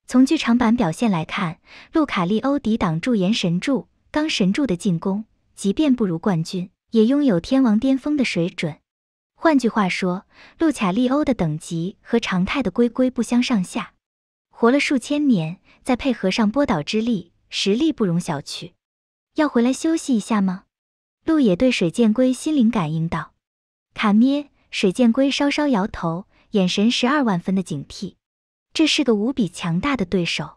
从剧场版表现来看，路卡利欧抵挡住岩神柱、钢神柱的进攻，即便不如冠军，也拥有天王巅峰的水准。换句话说，路卡利欧的等级和常态的龟龟不相上下，活了数千年，再配合上波导之力，实力不容小觑。要回来休息一下吗？路野对水箭龟心灵感应道：“卡咩，水箭龟稍稍摇头，眼神十二万分的警惕。这是个无比强大的对手，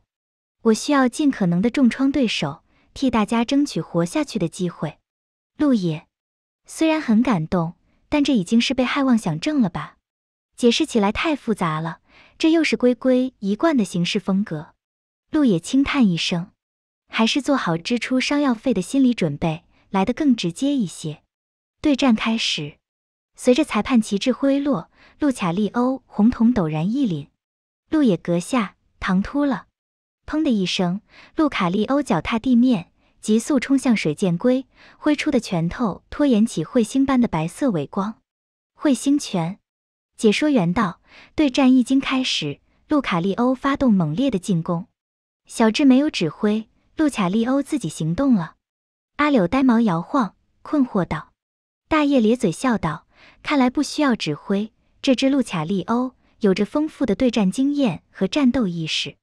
我需要尽可能的重创对手，替大家争取活下去的机会。”路野虽然很感动。但这已经是被害妄想症了吧？解释起来太复杂了，这又是龟龟一贯的行事风格。路野轻叹一声，还是做好支出伤药费的心理准备来的更直接一些。对战开始，随着裁判旗帜挥落，路卡利欧红瞳陡然一凛。路野阁下，唐突了。砰的一声，路卡利欧脚踏地面。急速冲向水箭龟，挥出的拳头拖延起彗星般的白色尾光。彗星拳，解说员道。对战已经开始，路卡利欧发动猛烈的进攻。小智没有指挥，路卡利欧自己行动了。阿柳呆毛摇晃，困惑道。大叶咧嘴笑道：“看来不需要指挥，这只路卡利欧有着丰富的对战经验和战斗意识。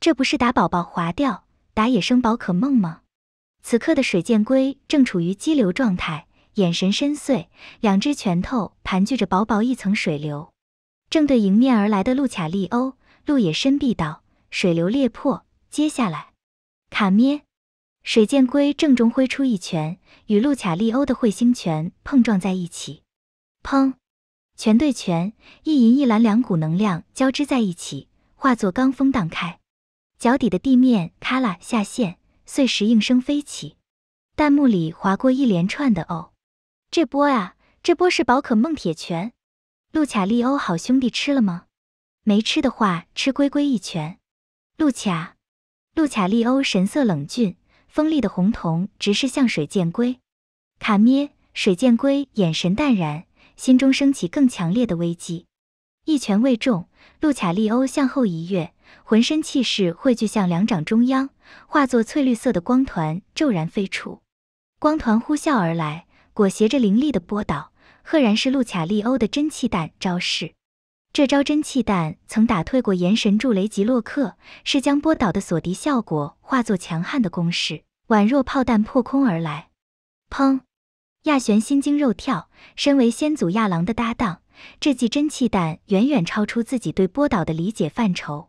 这不是打宝宝划掉，打野生宝可梦吗？”此刻的水箭龟正处于激流状态，眼神深邃，两只拳头盘踞着薄薄一层水流，正对迎面而来的路卡利欧。路野伸臂道水流裂破，接下来，卡咩！”水箭龟正中挥出一拳，与路卡利欧的彗星拳碰撞在一起，砰！拳对拳，一银一蓝两股能量交织在一起，化作罡风荡开，脚底的地面咔啦下陷。碎石应声飞起，弹幕里划过一连串的“哦”，这波啊，这波是宝可梦铁拳。路卡利欧，好兄弟吃了吗？没吃的话，吃龟龟一拳。路卡，路卡利欧神色冷峻，锋利的红瞳直视向水箭龟。卡咩，水箭龟眼神淡然，心中升起更强烈的危机。一拳未中，路卡利欧向后一跃，浑身气势汇聚向两掌中央。化作翠绿色的光团，骤然飞出。光团呼啸而来，裹挟着凌厉的波导，赫然是路卡利欧的真气弹招式。这招真气弹曾打退过岩神柱雷吉洛克，是将波导的锁敌效果化作强悍的攻势，宛若炮弹破空而来。砰！亚玄心惊肉跳。身为先祖亚狼的搭档，这记真气弹远远超出自己对波导的理解范畴。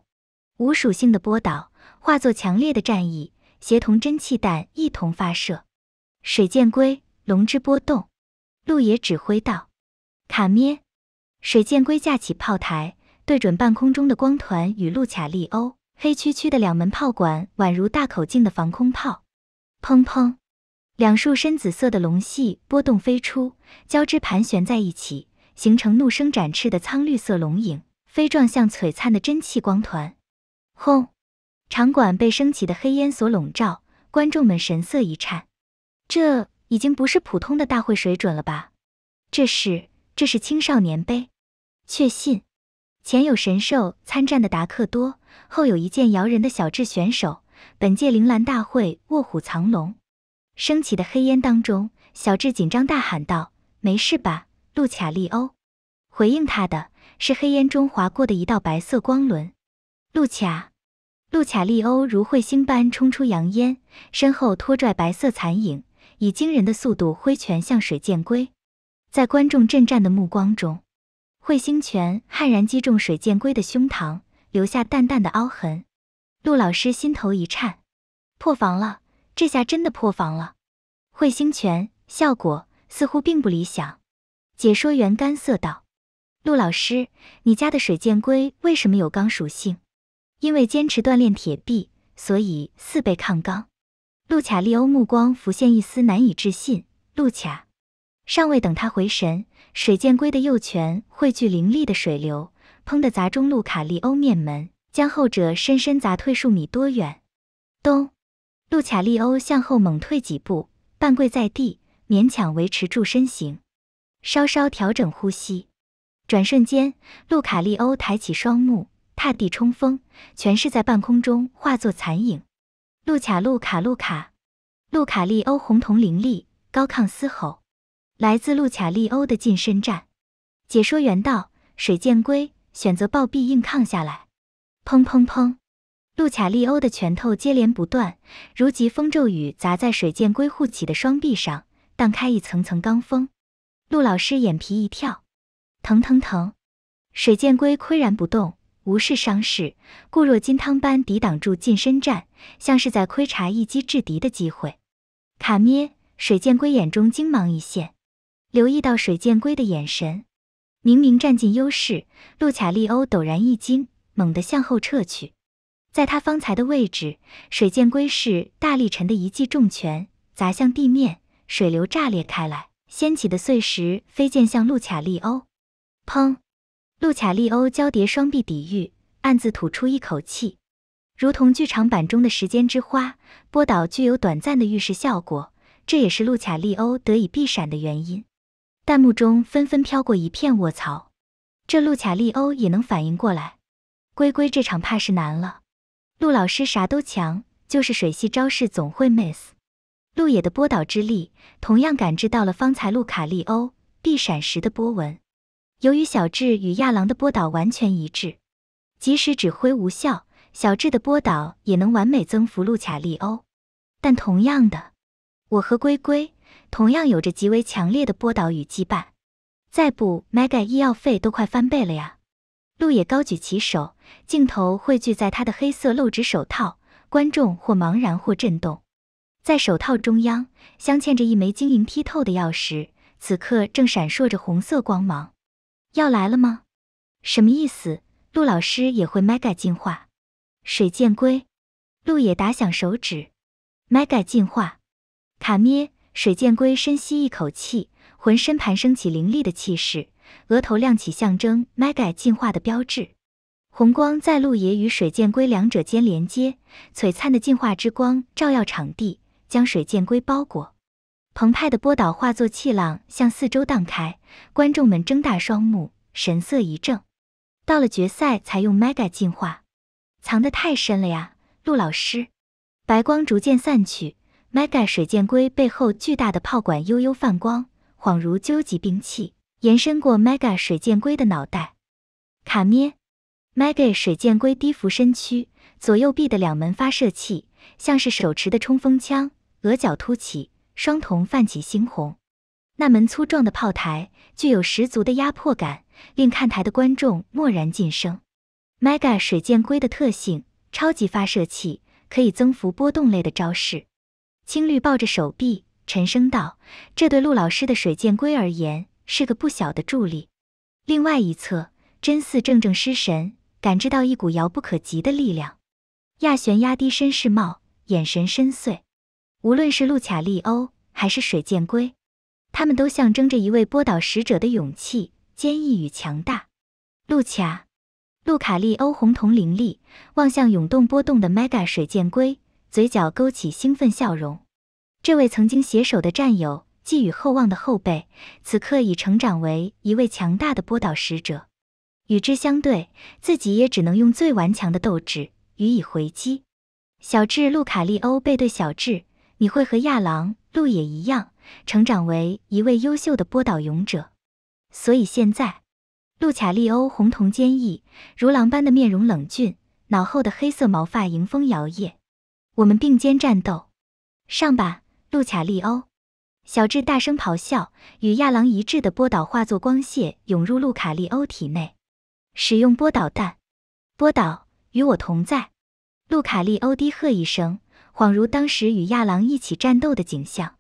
无属性的波导。化作强烈的战意，协同真气弹一同发射。水箭龟龙之波动，路也指挥道：“卡咩！”水箭龟架起炮台，对准半空中的光团与路卡利欧。黑黢黢的两门炮管宛如大口径的防空炮。砰砰！两束深紫色的龙系波动飞出，交织盘旋在一起，形成怒声展翅的苍绿色龙影，飞撞向璀璨的真气光团。轰！场馆被升起的黑烟所笼罩，观众们神色一颤。这已经不是普通的大会水准了吧？这是这是青少年杯，确信前有神兽参战的达克多，后有一剑摇人的小智选手。本届铃兰大会卧虎藏龙。升起的黑烟当中，小智紧张大喊道：“没事吧，路卡利欧？”回应他的是黑烟中划过的一道白色光轮，路卡。路卡利欧如彗星般冲出烟身后拖拽白色残影，以惊人的速度挥拳向水剑龟。在观众震颤的目光中，彗星拳悍然击中水剑龟的胸膛，留下淡淡的凹痕。陆老师心头一颤，破防了，这下真的破防了。彗星拳效果似乎并不理想。解说员干涩道：“陆老师，你家的水剑龟为什么有钢属性？”因为坚持锻炼铁臂，所以四倍抗刚。路卡利欧目光浮现一丝难以置信。路卡，尚未等他回神，水箭龟的右拳汇聚凌厉的水流，砰的砸中路卡利欧面门，将后者深深砸退数米多远。咚！路卡利欧向后猛退几步，半跪在地，勉强维持住身形，稍稍调整呼吸。转瞬间，路卡利欧抬起双目。踏地冲锋，全是在半空中化作残影。路卡路卡路卡路卡利欧红瞳凌厉，高亢嘶吼，来自路卡利欧的近身战。解说员道：“水剑龟选择暴毙，硬抗下来。”砰砰砰！路卡利欧的拳头接连不断，如疾风骤雨砸在水剑龟护起的双臂上，荡开一层层罡风。陆老师眼皮一跳，疼疼疼！水剑龟岿然不动。无视伤势，固若金汤般抵挡住近身战，像是在窥察一击制敌的机会。卡咩水剑龟眼中精芒一现，留意到水剑龟的眼神，明明占尽优势，路卡利欧陡然一惊，猛地向后撤去。在他方才的位置，水剑龟是大力沉的一记重拳砸向地面，水流炸裂开来，掀起的碎石飞溅向路卡利欧，砰。路卡利欧交叠双臂抵御，暗自吐出一口气。如同剧场版中的时间之花波导具有短暂的预示效果，这也是路卡利欧得以避闪的原因。弹幕中纷纷飘过一片卧槽，这路卡利欧也能反应过来，龟龟这场怕是难了。陆老师啥都强，就是水系招式总会 miss。路野的波导之力同样感知到了方才路卡利欧避闪时的波纹。由于小智与亚郎的波导完全一致，即使指挥无效，小智的波导也能完美增幅路卡利欧。但同样的，我和龟龟同样有着极为强烈的波导与羁绊。再不，mega 医药费都快翻倍了呀！路也高举起手，镜头汇聚在他的黑色露指手套，观众或茫然或震动。在手套中央镶嵌着一枚晶莹剔透的钥匙，此刻正闪烁着红色光芒。要来了吗？什么意思？陆老师也会 Mega 进化？水剑龟，陆野打响手指，Mega 进化！卡咩？水剑龟深吸一口气，浑身盘升起凌厉的气势，额头亮起象征 Mega 进化的标志，红光在陆野与水剑龟两者间连接，璀璨的进化之光照耀场地，将水剑龟包裹。澎湃的波导化作气浪向四周荡开，观众们睁大双目，神色一怔。到了决赛才用 Mega 进化，藏得太深了呀，陆老师！白光逐渐散去，Mega 水箭龟背后巨大的炮管悠悠泛光，恍如究极兵器，延伸过 Mega 水箭龟的脑袋。卡咩，Mega 水箭龟低伏身躯，左右臂的两门发射器像是手持的冲锋枪，额角凸起。双瞳泛起猩红，那门粗壮的炮台具有十足的压迫感，令看台的观众蓦然噤声。Mega 水箭龟的特性，超级发射器可以增幅波动类的招式。青绿抱着手臂，沉声道：“这对陆老师的水箭龟而言是个不小的助力。”另外一侧，真似正正失神，感知到一股遥不可及的力量。亚玄压低绅士帽，眼神深邃。无论是路卡利欧还是水剑龟，他们都象征着一位波导使者的勇气、坚毅与强大。路卡，路卡利欧红瞳凌厉，望向涌动波动的 Mega 水剑龟，嘴角勾起兴奋笑容。这位曾经携手的战友、寄予厚望的后辈，此刻已成长为一位强大的波导使者。与之相对，自己也只能用最顽强的斗志予以回击。小智，路卡利欧背对小智。你会和亚郎、路野一样，成长为一位优秀的波导勇者。所以现在，路卡利欧红瞳坚毅，如狼般的面容冷峻，脑后的黑色毛发迎风摇曳。我们并肩战斗，上吧，路卡利欧！小智大声咆哮，与亚郎一致的波导化作光线涌入路卡利欧体内，使用波导弹。波导与我同在，路卡利欧低喝一声。恍如当时与亚狼一起战斗的景象，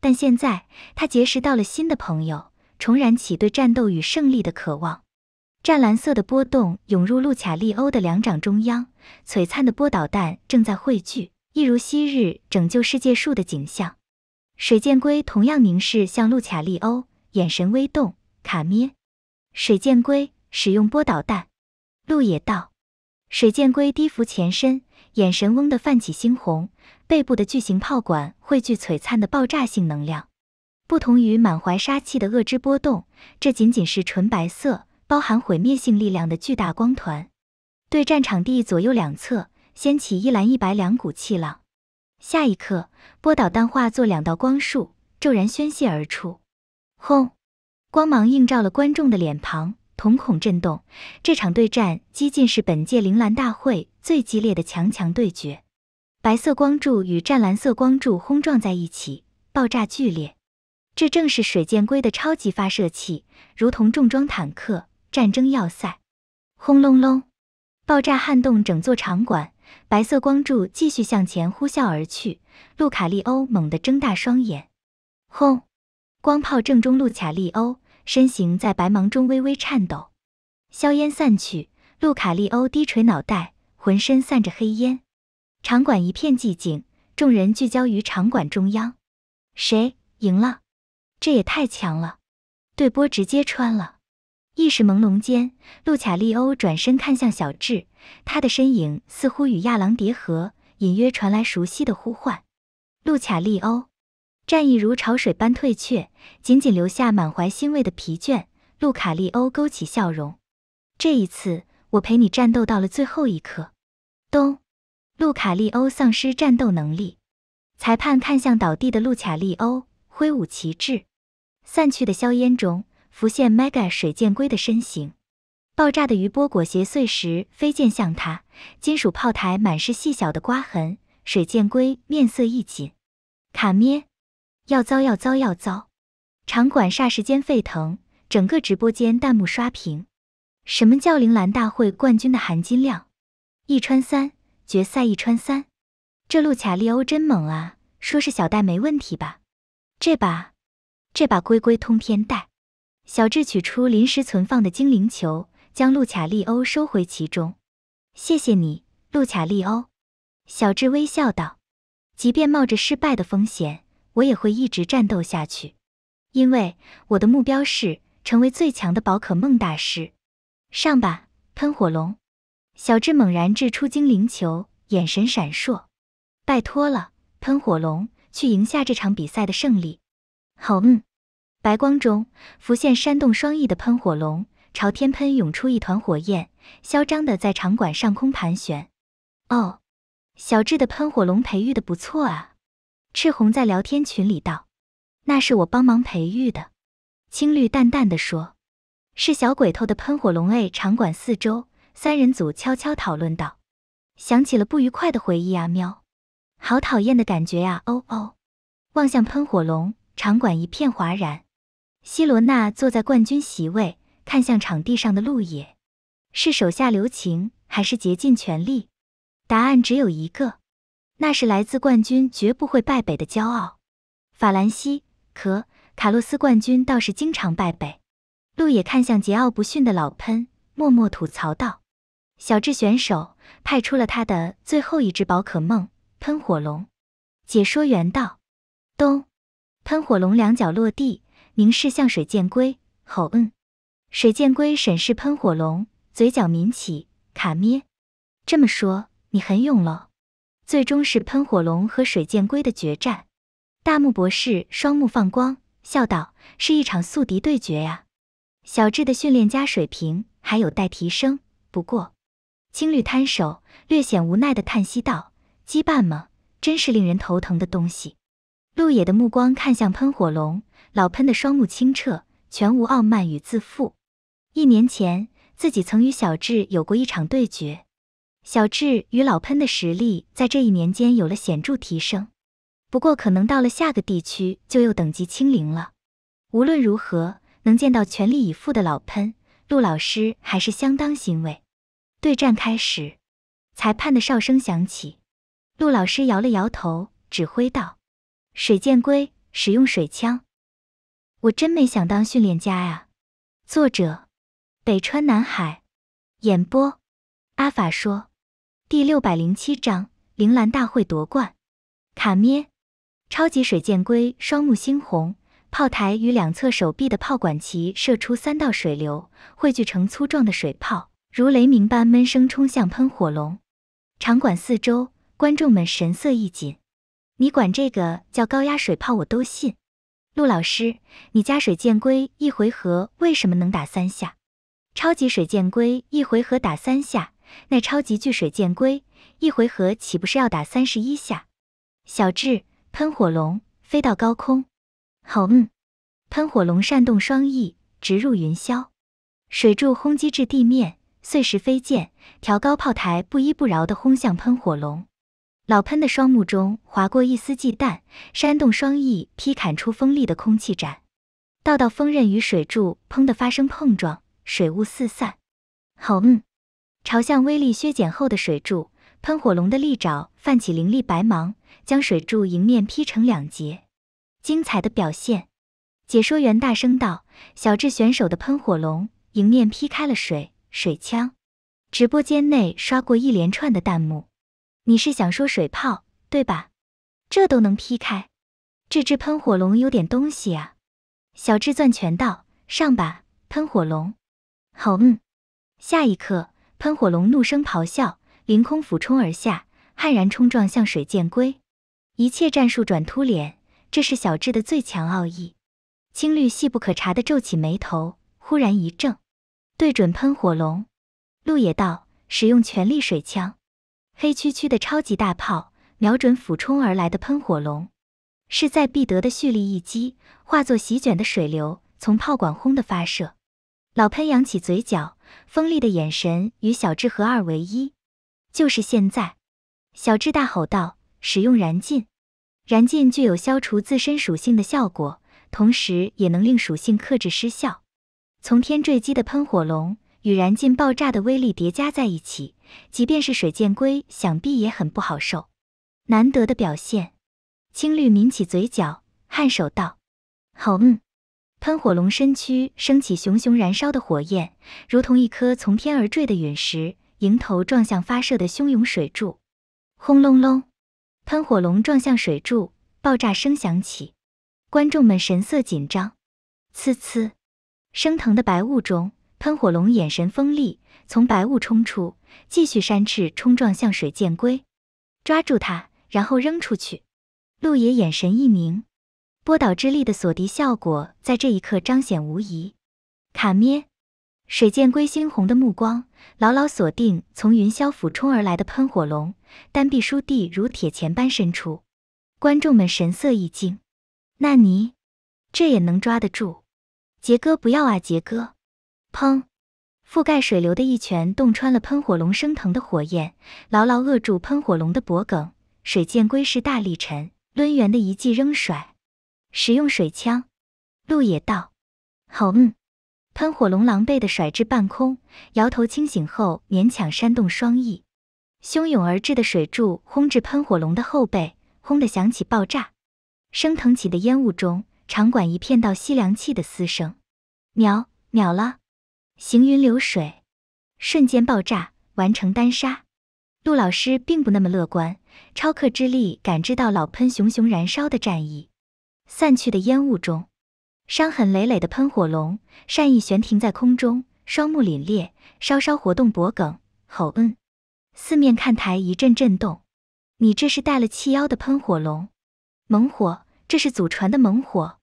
但现在他结识到了新的朋友，重燃起对战斗与胜利的渴望。湛蓝色的波动涌入路卡利欧的两掌中央，璀璨的波导弹正在汇聚，一如昔日拯救世界树的景象。水箭龟同样凝视向路卡利欧，眼神微动。卡咩，水箭龟使用波导弹。路野道，水箭龟低伏前身。眼神嗡的泛起猩红，背部的巨型炮管汇聚璀璨的爆炸性能量。不同于满怀杀气的恶之波动，这仅仅是纯白色、包含毁灭性力量的巨大光团，对战场地左右两侧掀起一蓝一白两股气浪。下一刻，波导弹化作两道光束，骤然宣泄而出。轰！光芒映照了观众的脸庞，瞳孔震动。这场对战，接近是本届铃兰大会。最激烈的强强对决，白色光柱与湛蓝色光柱轰撞在一起，爆炸剧烈。这正是水箭龟的超级发射器，如同重装坦克、战争要塞。轰隆隆，爆炸撼动整座场馆。白色光柱继续向前呼啸而去。路卡利欧猛地睁大双眼。轰，光炮正中路卡利欧，身形在白芒中微微颤抖。硝烟散去，路卡利欧低垂脑袋。浑身散着黑烟，场馆一片寂静，众人聚焦于场馆中央。谁赢了？这也太强了，对波直接穿了。意识朦胧间，路卡利欧转身看向小智，他的身影似乎与亚郎叠合，隐约传来熟悉的呼唤。路卡利欧，战意如潮水般退却，仅仅留下满怀欣慰的疲倦。路卡利欧勾起笑容，这一次。我陪你战斗到了最后一刻。咚，路卡利欧丧失战斗能力。裁判看向倒地的路卡利欧，挥舞旗帜。散去的硝烟中，浮现 Mega 水箭龟的身形。爆炸的余波裹挟碎石飞溅向他，金属炮台满是细小的刮痕。水箭龟面色一紧。卡咩，要糟要糟要糟！场馆霎时间沸腾，整个直播间弹幕刷屏。什么叫铃兰大会冠军的含金量？一穿三，决赛一穿三，这路卡利欧真猛啊！说是小戴没问题吧？这把，这把龟龟通天袋。小智取出临时存放的精灵球，将路卡利欧收回其中。谢谢你，路卡利欧。小智微笑道：“即便冒着失败的风险，我也会一直战斗下去，因为我的目标是成为最强的宝可梦大师。”上吧，喷火龙！小智猛然掷出精灵球，眼神闪烁。拜托了，喷火龙，去赢下这场比赛的胜利！好，嗯。白光中浮现扇动双翼的喷火龙，朝天喷涌出一团火焰，嚣张的在场馆上空盘旋。哦，小智的喷火龙培育的不错啊！赤红在聊天群里道：“那是我帮忙培育的。”青绿淡淡的说。是小鬼头的喷火龙诶！场馆四周，三人组悄悄讨论道：“想起了不愉快的回忆啊，喵，好讨厌的感觉呀！”哦哦，望向喷火龙，场馆一片哗然。希罗娜坐在冠军席位，看向场地上的路野，是手下留情还是竭尽全力？答案只有一个，那是来自冠军绝不会败北的骄傲。法兰西，可卡洛斯冠军倒是经常败北。路野看向桀骜不驯的老喷，默默吐槽道：“小智选手派出了他的最后一只宝可梦，喷火龙。”解说员道：“咚！”喷火龙两脚落地，凝视向水箭龟，吼：“嗯！”水箭龟审视喷火龙，嘴角抿起，卡咩：“这么说，你很勇喽！”最终是喷火龙和水箭龟的决战。大木博士双目放光，笑道：“是一场宿敌对决呀！”小智的训练家水平还有待提升。不过，青绿摊手，略显无奈的叹息道：“羁绊嘛，真是令人头疼的东西。”陆野的目光看向喷火龙，老喷的双目清澈，全无傲慢与自负。一年前，自己曾与小智有过一场对决。小智与老喷的实力在这一年间有了显著提升，不过可能到了下个地区就又等级清零了。无论如何。能见到全力以赴的老喷陆老师还是相当欣慰。对战开始，裁判的哨声响起，陆老师摇了摇头，指挥道：“水箭龟使用水枪。”我真没想当训练家呀。作者：北川南海，演播：阿法说。第六百零七章：铃兰大会夺冠。卡咩，超级水箭龟双目猩红。炮台与两侧手臂的炮管齐射出三道水流，汇聚成粗壮的水炮，如雷鸣般闷声冲向喷火龙。场馆四周，观众们神色一紧。你管这个叫高压水炮，我都信。陆老师，你家水箭龟一回合为什么能打三下？超级水箭龟一回合打三下，那超级巨水箭龟一回合岂不是要打三十一下？小智，喷火龙飞到高空。好，嗯，喷火龙扇动双翼，直入云霄，水柱轰击至地面，碎石飞溅。调高炮台不依不饶地轰向喷火龙，老喷的双目中划过一丝忌惮，扇动双翼劈砍出锋利的空气斩，道道锋刃与水柱砰的发生碰撞，水雾四散。好，嗯，朝向威力削减后的水柱，喷火龙的利爪泛起凌厉白芒，将水柱迎面劈成两截。精彩的表现，解说员大声道：“小智选手的喷火龙迎面劈开了水水枪。”直播间内刷过一连串的弹幕：“你是想说水泡对吧？这都能劈开？这只喷火龙有点东西啊！”小智攥拳道：“上吧，喷火龙！”好，嗯。下一刻，喷火龙怒声咆哮，凌空俯冲而下，悍然冲撞向水箭龟，一切战术转突脸。这是小智的最强奥义，青绿细不可察地皱起眉头，忽然一怔，对准喷火龙，路野道：“使用全力水枪。”黑黢黢的超级大炮瞄准俯冲而来的喷火龙，势在必得的蓄力一击，化作席卷的水流从炮管轰的发射。老喷扬起嘴角，锋利的眼神与小智合二为一，就是现在！小智大吼道：“使用燃尽！”燃尽具有消除自身属性的效果，同时也能令属性克制失效。从天坠击的喷火龙与燃尽爆炸的威力叠加在一起，即便是水箭龟想必也很不好受。难得的表现，青绿抿起嘴角，颔首道：“好，嗯。”喷火龙身躯升起熊熊燃烧的火焰，如同一颗从天而坠的陨石，迎头撞向发射的汹涌水柱，轰隆隆。喷火龙撞向水柱，爆炸声响起，观众们神色紧张。呲呲，升腾的白雾中，喷火龙眼神锋利，从白雾冲出，继续扇翅冲撞向水箭龟，抓住它，然后扔出去。陆野眼神一凝，波导之力的锁敌效果在这一刻彰显无疑。卡咩。水剑龟猩红的目光牢牢锁定从云霄俯冲而来的喷火龙，单臂书地如铁钳般伸出。观众们神色一惊：“纳尼？这也能抓得住？”杰哥不要啊，杰哥！砰！覆盖水流的一拳洞穿了喷火龙升腾的火焰，牢牢扼住喷火龙的脖颈。水剑龟是大力沉抡圆的一记扔甩，使用水枪。陆野道：“好，嗯。”喷火龙狼狈地甩至半空，摇头清醒后勉强扇动双翼，汹涌而至的水柱轰至喷火龙的后背，轰得响起爆炸，升腾起的烟雾中，场馆一片到吸凉气的嘶声。秒秒了，行云流水，瞬间爆炸，完成单杀。陆老师并不那么乐观，超克之力感知到老喷熊熊燃烧的战意，散去的烟雾中。伤痕累累的喷火龙善意悬停在空中，双目凛冽，稍稍活动脖梗，吼嗯。四面看台一阵震动。你这是带了气腰的喷火龙，猛火，这是祖传的猛火。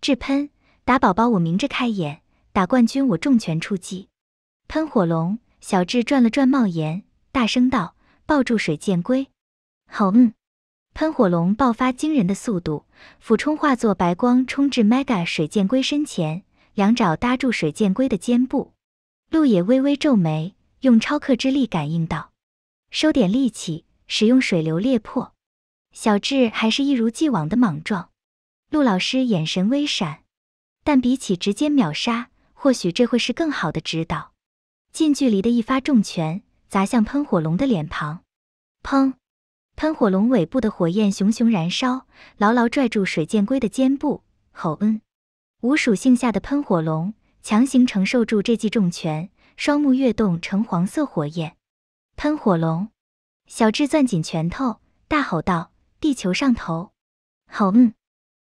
智喷，打宝宝我明着开眼，打冠军我重拳出击。喷火龙小智转了转帽檐，大声道：“抱住水箭龟，好嗯。”喷火龙爆发惊人的速度，俯冲化作白光冲至 Mega 水箭龟身前，两爪搭住水箭龟的肩部。陆野微微皱眉，用超克之力感应到，收点力气，使用水流裂破。小智还是一如既往的莽撞。陆老师眼神微闪，但比起直接秒杀，或许这会是更好的指导。近距离的一发重拳砸向喷火龙的脸庞，砰。喷火龙尾部的火焰熊熊燃烧，牢牢拽住水箭龟的肩部，吼嗯！无属性下的喷火龙强行承受住这记重拳，双目跃动成黄色火焰。喷火龙，小智攥紧拳头，大吼道：“地球上头，吼嗯！”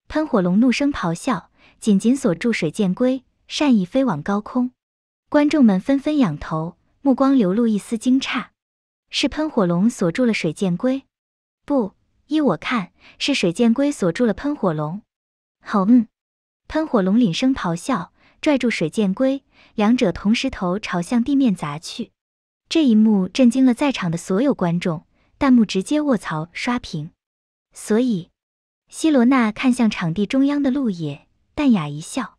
喷火龙怒声咆哮，紧紧锁住水箭龟，善意飞往高空。观众们纷纷仰头，目光流露一丝惊诧，是喷火龙锁住了水箭龟。不，依我看是水箭龟锁住了喷火龙。好，嗯，喷火龙领声咆哮，拽住水箭龟，两者同时头朝向地面砸去。这一幕震惊了在场的所有观众，弹幕直接卧槽刷屏。所以，希罗娜看向场地中央的路野，淡雅一笑。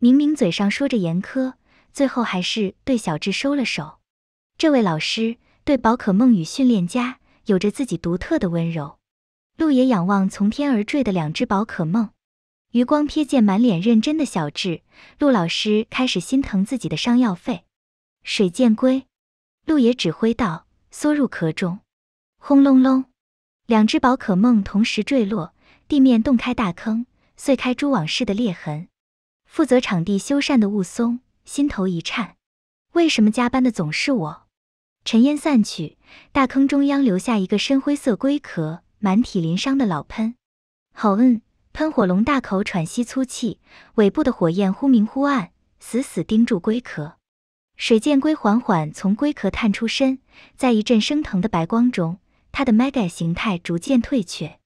明明嘴上说着严苛，最后还是对小智收了手。这位老师对宝可梦与训练家。有着自己独特的温柔，陆野仰望从天而坠的两只宝可梦，余光瞥见满脸认真的小智，陆老师开始心疼自己的伤药费。水箭龟，陆野指挥道，缩入壳中。轰隆隆，两只宝可梦同时坠落，地面洞开大坑，碎开蛛网似的裂痕。负责场地修缮的雾松心头一颤，为什么加班的总是我？尘烟散去，大坑中央留下一个深灰色龟壳，满体鳞伤的老喷。吼！喷火龙大口喘息粗气，尾部的火焰忽明忽暗，死死盯住龟壳。水箭龟缓缓从龟壳探出身，在一阵升腾的白光中，它的 mega 形态逐渐退却。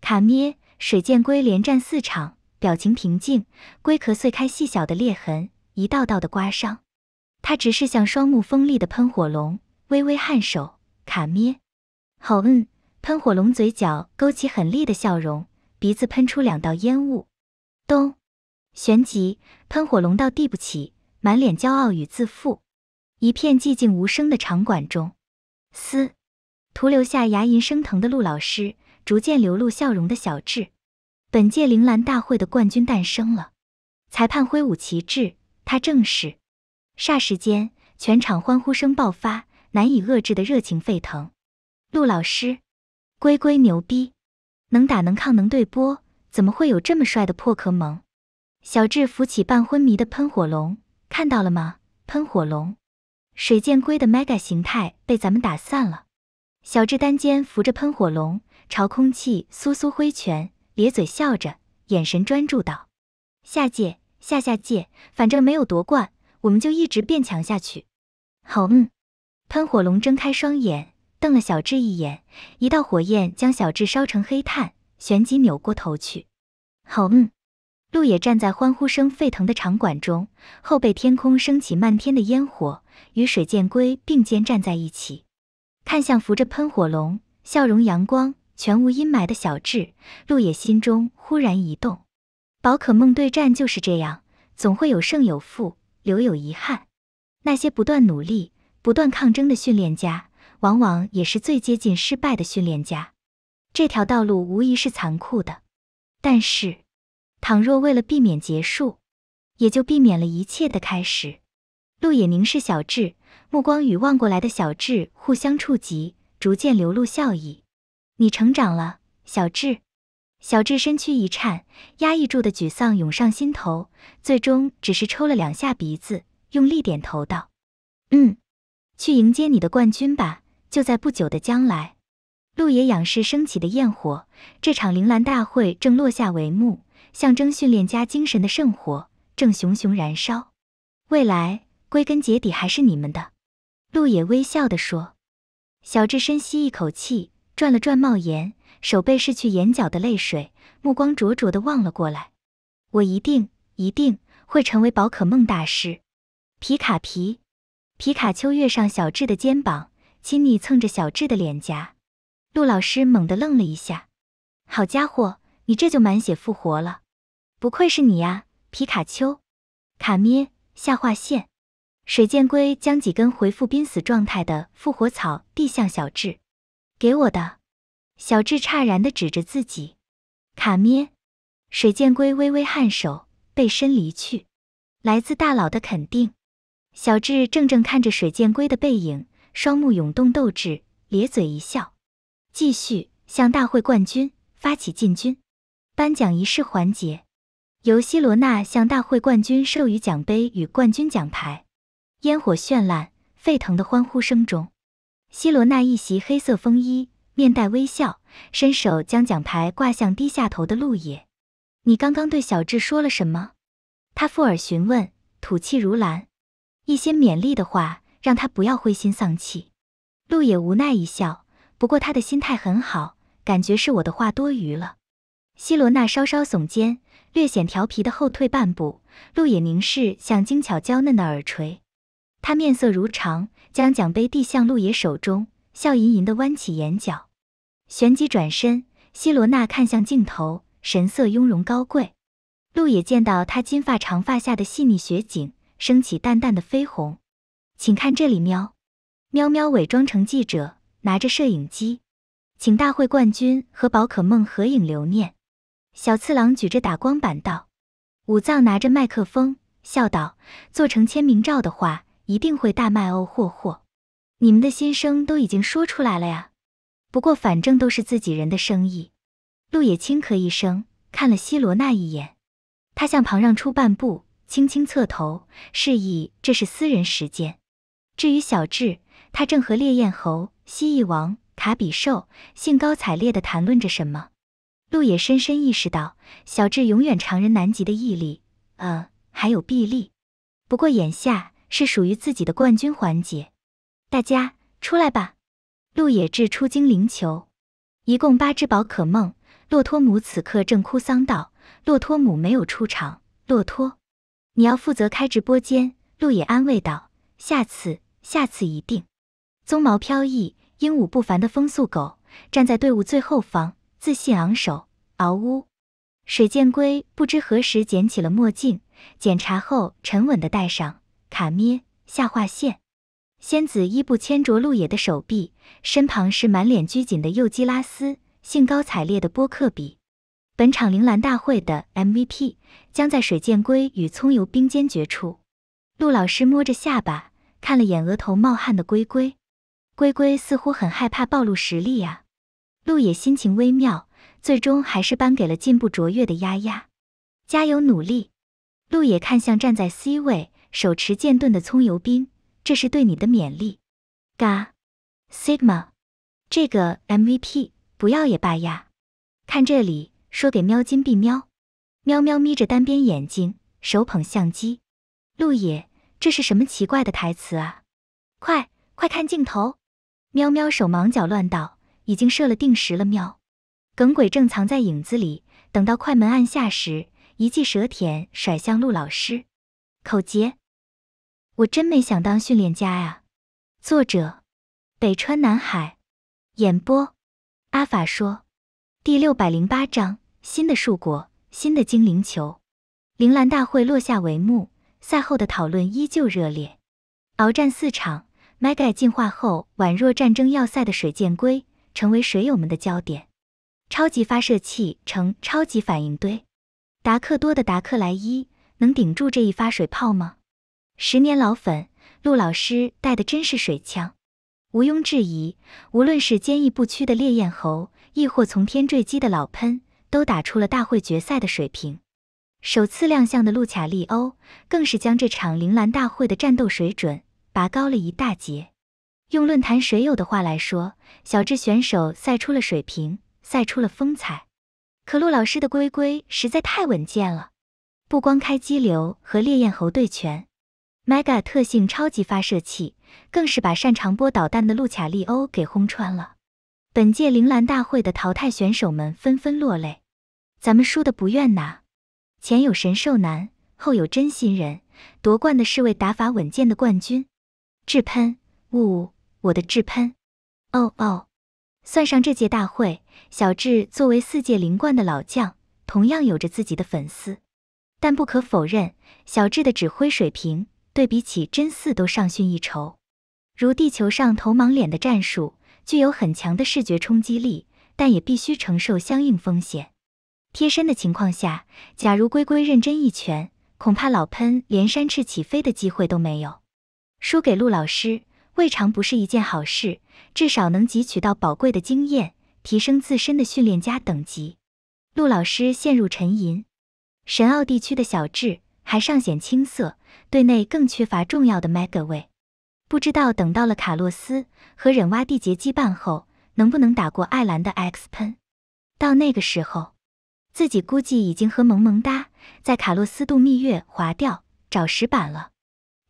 卡咩，水箭龟连战四场，表情平静。龟壳碎开细小的裂痕，一道道的刮伤。它直视向双目锋利的喷火龙。微微颔首，卡咩，好嗯。喷火龙嘴角勾起狠厉的笑容，鼻子喷出两道烟雾。咚！旋即，喷火龙倒地不起，满脸骄傲与自负。一片寂静无声的场馆中，嘶！徒留下牙龈生疼的陆老师，逐渐流露笑容的小智。本届铃兰大会的冠军诞生了。裁判挥舞旗帜，他正是。霎时间，全场欢呼声爆发。难以遏制的热情沸腾。陆老师，龟龟牛逼，能打能抗能对波，怎么会有这么帅的破壳萌？小智扶起半昏迷的喷火龙，看到了吗？喷火龙，水箭龟的 mega 形态被咱们打散了。小智单肩扶着喷火龙，朝空气苏苏挥拳，咧嘴笑着，眼神专注道：“下届，下下届，反正没有夺冠，我们就一直变强下去。”好，嗯。喷火龙睁开双眼，瞪了小智一眼，一道火焰将小智烧成黑炭，旋即扭过头去。好，嗯。路野站在欢呼声沸腾的场馆中，后背天空升起漫天的烟火，与水箭龟并肩站在一起，看向扶着喷火龙、笑容阳光、全无阴霾的小智，路野心中忽然一动。宝可梦对战就是这样，总会有胜有负，留有遗憾。那些不断努力。不断抗争的训练家，往往也是最接近失败的训练家。这条道路无疑是残酷的，但是，倘若为了避免结束，也就避免了一切的开始。路野凝视小智，目光与望过来的小智互相触及，逐渐流露笑意。你成长了，小智。小智身躯一颤，压抑住的沮丧涌上心头，最终只是抽了两下鼻子，用力点头道：“嗯。”去迎接你的冠军吧，就在不久的将来。陆野仰视升起的焰火，这场铃兰大会正落下帷幕，象征训练家精神的圣火正熊熊燃烧。未来，归根结底还是你们的。陆野微笑地说。小智深吸一口气，转了转帽檐，手背拭去眼角的泪水，目光灼灼地望了过来。我一定一定会成为宝可梦大师，皮卡皮。皮卡丘跃上小智的肩膀，亲昵蹭着小智的脸颊。陆老师猛地愣了一下，好家伙，你这就满血复活了！不愧是你呀，皮卡丘！卡咩下划线，水剑龟将几根回复濒死状态的复活草递向小智，给我的。小智诧然地指着自己，卡咩。水剑龟微微颔首，背身离去。来自大佬的肯定。小智怔怔看着水箭龟的背影，双目涌动斗志，咧嘴一笑，继续向大会冠军发起进军。颁奖仪式环节，由希罗娜向大会冠军授予奖杯与冠军奖牌。烟火绚烂、沸腾的欢呼声中，希罗娜一袭黑色风衣，面带微笑，伸手将奖牌挂向低下头的路野。你刚刚对小智说了什么？他附耳询问，吐气如兰。一些勉励的话，让他不要灰心丧气。陆野无奈一笑，不过他的心态很好，感觉是我的话多余了。希罗娜稍稍耸肩，略显调皮的后退半步。陆野凝视像精巧娇嫩的耳垂，他面色如常，将奖杯递向陆野手中，笑吟吟的弯起眼角。旋即转身，希罗娜看向镜头，神色雍容高贵。陆野见到她金发长发下的细腻雪景。升起淡淡的绯红，请看这里喵，喵喵伪装成记者，拿着摄影机，请大会冠军和宝可梦合影留念。小次郎举着打光板道，武藏拿着麦克风笑道：“做成签名照的话，一定会大卖哦！”霍霍，你们的心声都已经说出来了呀。不过反正都是自己人的生意。路野轻咳一声，看了希罗娜一眼，他向旁让出半步。轻轻侧头，示意这是私人时间。至于小智，他正和烈焰猴、蜥蜴王、卡比兽兴高采烈地谈论着什么。路也深深意识到小智永远常人难及的毅力，呃，还有臂力。不过眼下是属于自己的冠军环节，大家出来吧。路野掷出精灵球，一共八只宝可梦。洛托姆此刻正哭丧道：“洛托姆没有出场，洛托。”你要负责开直播间，陆野安慰道：“下次，下次一定。”鬃毛飘逸、英武不凡的风速狗站在队伍最后方，自信昂首，嗷呜。水剑龟不知何时捡起了墨镜，检查后沉稳的戴上。卡咩下划线，仙子伊布牵着陆野的手臂，身旁是满脸拘谨的右基拉斯，兴高采烈的波克比。本场铃兰大会的 MVP 将在水剑龟与葱油兵间决出。陆老师摸着下巴看了眼额头冒汗的龟龟，龟龟似乎很害怕暴露实力呀。陆野心情微妙，最终还是颁给了进步卓越的丫丫。加油努力！陆野看向站在 C 位手持剑盾的葱油兵，这是对你的勉励。嘎，Sigma，这个 MVP 不要也罢呀。看这里。说给喵金币喵，喵喵眯着单边眼睛，手捧相机。陆野，这是什么奇怪的台词啊？快快看镜头！喵喵手忙脚乱道：“已经设了定时了。”喵，耿鬼正藏在影子里，等到快门按下时，一记舌舔甩向陆老师。口诀：我真没想当训练家呀。作者：北川南海。演播：阿法说。第六百零八章新的树果，新的精灵球。铃兰大会落下帷幕，赛后的讨论依旧热烈。鏖战四场，mega 进化后宛若战争要塞的水箭龟，成为水友们的焦点。超级发射器成超级反应堆，达克多的达克莱伊能顶住这一发水炮吗？十年老粉，陆老师带的真是水枪。毋庸置疑，无论是坚毅不屈的烈焰猴。亦或从天坠机的老喷，都打出了大会决赛的水平。首次亮相的路卡利欧，更是将这场铃兰大会的战斗水准拔高了一大截。用论坛水友的话来说，小智选手赛出了水平，赛出了风采。可陆老师的龟龟实在太稳健了，不光开激流和烈焰猴对拳，mega 特性超级发射器更是把擅长波导弹的路卡利欧给轰穿了。本届铃兰大会的淘汰选手们纷纷落泪，咱们输的不怨呐，前有神兽男，后有真心人，夺冠的是位打法稳健的冠军。智喷，呜，呜，我的智喷。哦哦，算上这届大会，小智作为四届零冠的老将，同样有着自己的粉丝。但不可否认，小智的指挥水平对比起真四都上逊一筹，如地球上头盲脸的战术。具有很强的视觉冲击力，但也必须承受相应风险。贴身的情况下，假如龟龟认真一拳，恐怕老喷连扇翅起飞的机会都没有。输给陆老师，未尝不是一件好事，至少能汲取到宝贵的经验，提升自身的训练家等级。陆老师陷入沉吟。神奥地区的小智还尚显青涩，队内更缺乏重要的 mega 位。不知道等到了卡洛斯和忍蛙缔结羁绊后，能不能打过艾兰的 X 喷？到那个时候，自己估计已经和萌萌哒在卡洛斯度蜜月划掉找石板了，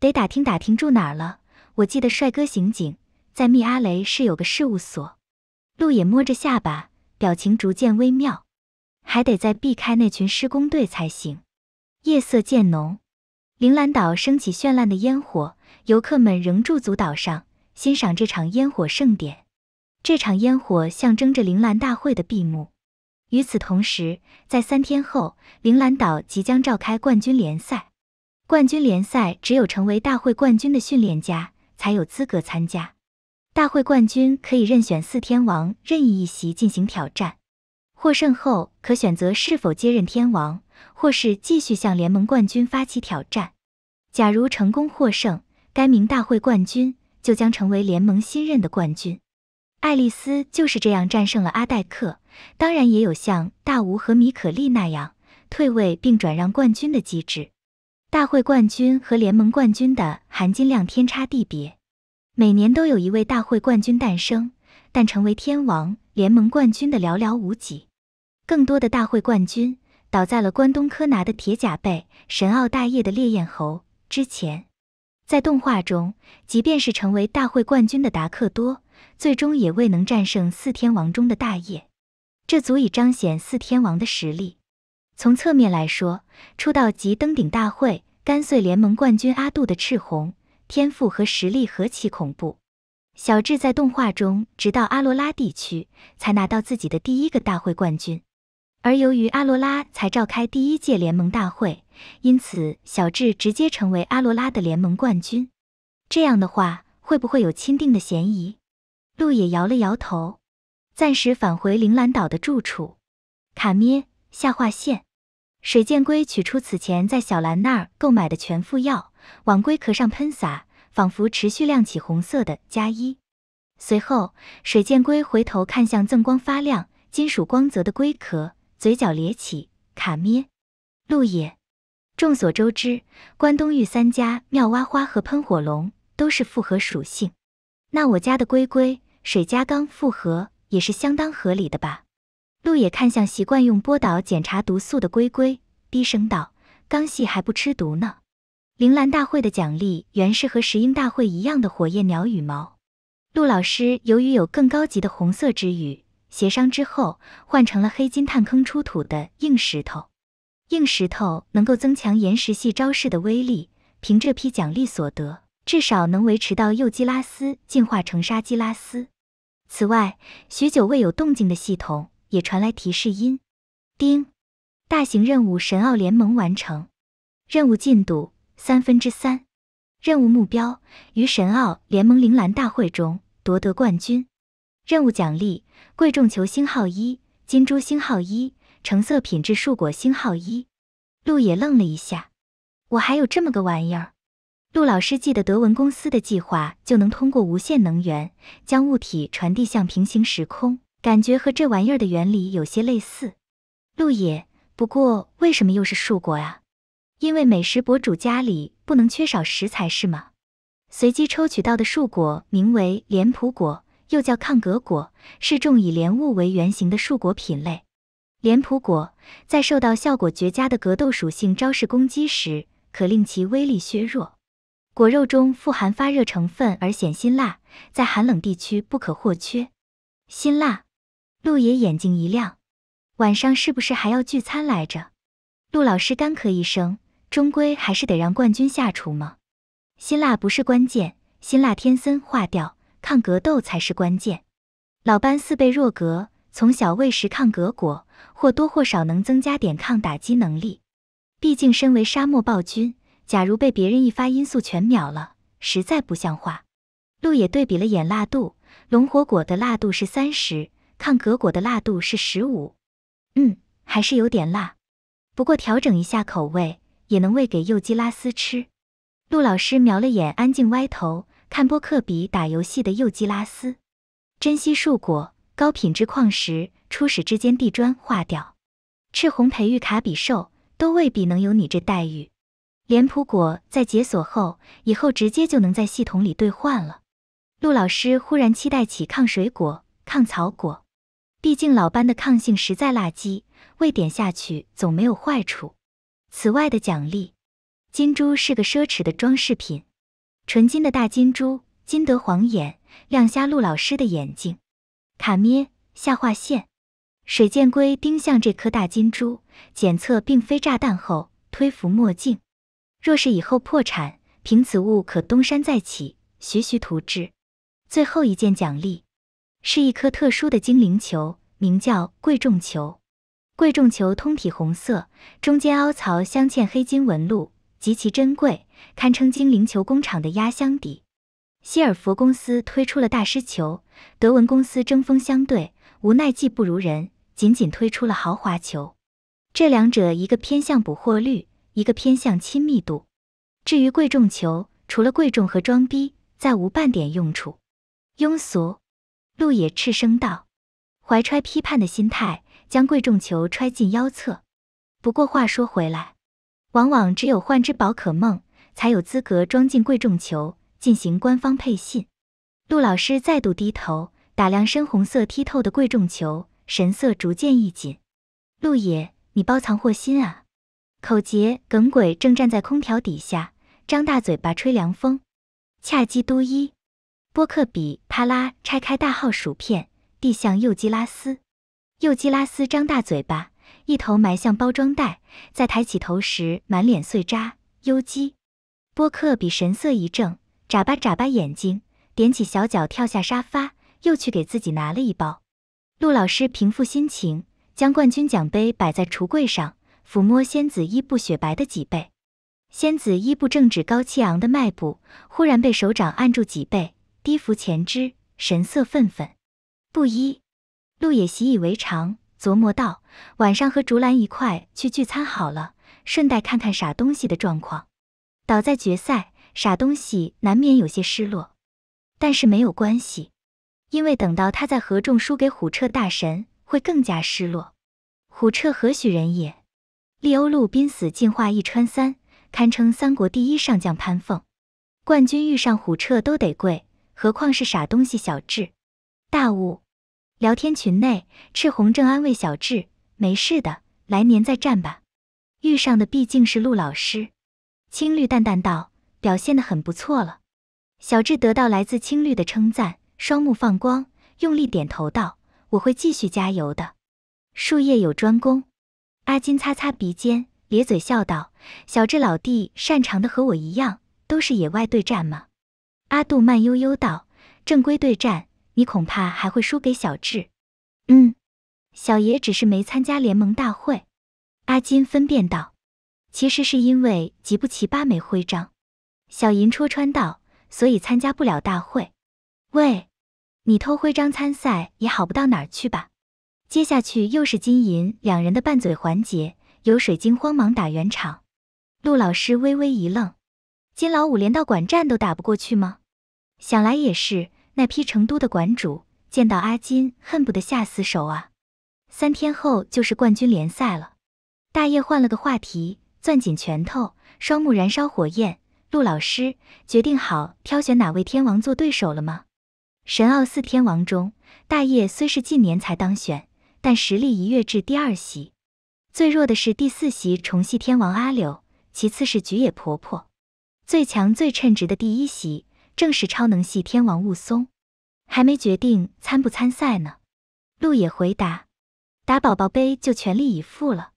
得打听打听住哪儿了。我记得帅哥刑警在密阿雷市有个事务所。路野摸着下巴，表情逐渐微妙，还得再避开那群施工队才行。夜色渐浓，铃兰岛升起绚烂的烟火。游客们仍驻足岛上欣赏这场烟火盛典。这场烟火象征着铃兰大会的闭幕。与此同时，在三天后，铃兰岛即将召开冠军联赛。冠军联赛只有成为大会冠军的训练家才有资格参加。大会冠军可以任选四天王任意一席进行挑战。获胜后，可选择是否接任天王，或是继续向联盟冠军发起挑战。假如成功获胜，该名大会冠军就将成为联盟新任的冠军。爱丽丝就是这样战胜了阿戴克。当然，也有像大吴和米可利那样退位并转让冠军的机制。大会冠军和联盟冠军的含金量天差地别。每年都有一位大会冠军诞生，但成为天王联盟冠军的寥寥无几。更多的大会冠军倒在了关东柯拿的铁甲贝、神奥大业的烈焰猴之前。在动画中，即便是成为大会冠军的达克多，最终也未能战胜四天王中的大业，这足以彰显四天王的实力。从侧面来说，出道即登顶大会、干脆联盟冠军阿杜的赤红天赋和实力何其恐怖。小智在动画中直到阿罗拉地区才拿到自己的第一个大会冠军，而由于阿罗拉才召开第一届联盟大会。因此，小智直接成为阿罗拉的联盟冠军。这样的话，会不会有钦定的嫌疑？路也摇了摇头，暂时返回铃兰岛的住处。卡咩下划线水剑龟取出此前在小兰那儿购买的全副药，往龟壳上喷洒，仿佛持续亮起红色的加一。随后，水剑龟回头看向锃光发亮、金属光泽的龟壳，嘴角咧起。卡咩，路野。众所周知，关东玉三家妙蛙花和喷火龙都是复合属性。那我家的龟龟水加刚复合也是相当合理的吧？陆野看向习惯用波导检查毒素的龟龟，低声道：“刚系还不吃毒呢。”铃兰大会的奖励原是和石英大会一样的火焰鸟羽毛，陆老师由于有更高级的红色之羽，协商之后换成了黑金探坑出土的硬石头。硬石头能够增强岩石系招式的威力。凭这批奖励所得，至少能维持到幼基拉斯进化成沙基拉斯。此外，许久未有动静的系统也传来提示音：叮，大型任务神奥联盟完成，任务进度三分之三，任务目标于神奥联盟铃兰大会中夺得冠军。任务奖励：贵重球星号一，金珠星号一。橙色品质树果星号一，陆野愣了一下，我还有这么个玩意儿。陆老师记得德文公司的计划就能通过无限能源将物体传递向平行时空，感觉和这玩意儿的原理有些类似。陆野，不过为什么又是树果啊？因为美食博主家里不能缺少食材是吗？随机抽取到的树果名为莲蒲果，又叫抗格果，是种以莲雾为原型的树果品类。莲蒲果在受到效果绝佳的格斗属性招式攻击时，可令其威力削弱。果肉中富含发热成分而显辛辣，在寒冷地区不可或缺。辛辣，陆野眼睛一亮，晚上是不是还要聚餐来着？陆老师干咳一声，终归还是得让冠军下厨吗？辛辣不是关键，辛辣天森化掉，抗格斗才是关键。老班四倍弱格，从小喂食抗格果。或多或少能增加点抗打击能力，毕竟身为沙漠暴君，假如被别人一发音速全秒了，实在不像话。陆野对比了眼辣度，龙火果的辣度是三十，抗格果的辣度是十五，嗯，还是有点辣。不过调整一下口味，也能喂给幼基拉斯吃。陆老师瞄了眼安静歪头看波克比打游戏的幼基拉斯，珍惜树果。高品质矿石，初始之间地砖化掉，赤红培育卡比兽都未必能有你这待遇。脸谱果在解锁后，以后直接就能在系统里兑换了。陆老师忽然期待起抗水果、抗草果，毕竟老班的抗性实在垃圾，喂点下去总没有坏处。此外的奖励，金珠是个奢侈的装饰品，纯金的大金珠，金得晃眼，亮瞎陆老师的眼睛。卡咩下划线，水箭龟盯向这颗大金珠，检测并非炸弹后，推服墨镜。若是以后破产，凭此物可东山再起，徐徐图之。最后一件奖励是一颗特殊的精灵球，名叫贵重球。贵重球通体红色，中间凹槽镶嵌黑金纹路，极其珍贵，堪称精灵球工厂的压箱底。希尔佛公司推出了大师球。德文公司针锋相对，无奈技不如人，仅仅推出了豪华球。这两者一个偏向捕获率，一个偏向亲密度。至于贵重球，除了贵重和装逼，再无半点用处。庸俗，路野赤声道，怀揣批判的心态，将贵重球揣进腰侧。不过话说回来，往往只有换只宝可梦，才有资格装进贵重球进行官方配信。陆老师再度低头打量深红色剔透的贵重球，神色逐渐一紧。陆野，你包藏祸心啊！口杰耿鬼正站在空调底下，张大嘴巴吹凉风。恰基都一波克比啪啦拆开大号薯片，递向右基拉丝。右基拉丝张大嘴巴，一头埋向包装袋，在抬起头时满脸碎渣。优基波克比神色一正，眨巴眨巴眼睛。踮起小脚跳下沙发，又去给自己拿了一包。陆老师平复心情，将冠军奖杯摆在橱柜上，抚摸仙子伊布雪白的脊背。仙子伊布正趾高气昂的迈步，忽然被手掌按住脊背，低伏前肢，神色愤愤。布一。陆野习以为常，琢磨道：“晚上和竹篮一块去聚餐好了，顺带看看傻东西的状况。倒在决赛，傻东西难免有些失落。”但是没有关系，因为等到他在合众输给虎彻大神，会更加失落。虎彻何许人也？利欧路濒死进化一穿三，堪称三国第一上将潘凤。冠军遇上虎彻都得跪，何况是傻东西小智？大悟。聊天群内，赤红正安慰小智：“没事的，来年再战吧。”遇上的毕竟是陆老师。青绿淡淡道：“表现的很不错了。”小智得到来自青绿的称赞，双目放光，用力点头道：“我会继续加油的。”术业有专攻，阿金擦擦鼻尖，咧嘴笑道：“小智老弟擅长的和我一样，都是野外对战吗？”阿杜慢悠悠道：“正规对战，你恐怕还会输给小智。”“嗯，小爷只是没参加联盟大会。”阿金分辨道：“其实是因为集不齐八枚徽章。”小银戳穿道。所以参加不了大会。喂，你偷徽章参赛也好不到哪儿去吧？接下去又是金银两人的拌嘴环节，有水晶慌忙打圆场。陆老师微微一愣：金老五连到馆战都打不过去吗？想来也是，那批成都的馆主见到阿金，恨不得下死手啊。三天后就是冠军联赛了。大叶换了个话题，攥紧拳头，双目燃烧火焰。陆老师决定好挑选哪位天王做对手了吗？神奥四天王中，大业虽是近年才当选，但实力一跃至第二席。最弱的是第四席重系天王阿柳，其次是菊野婆婆。最强最称职的第一席，正是超能系天王雾松。还没决定参不参赛呢。陆野回答：“打宝宝杯就全力以赴了，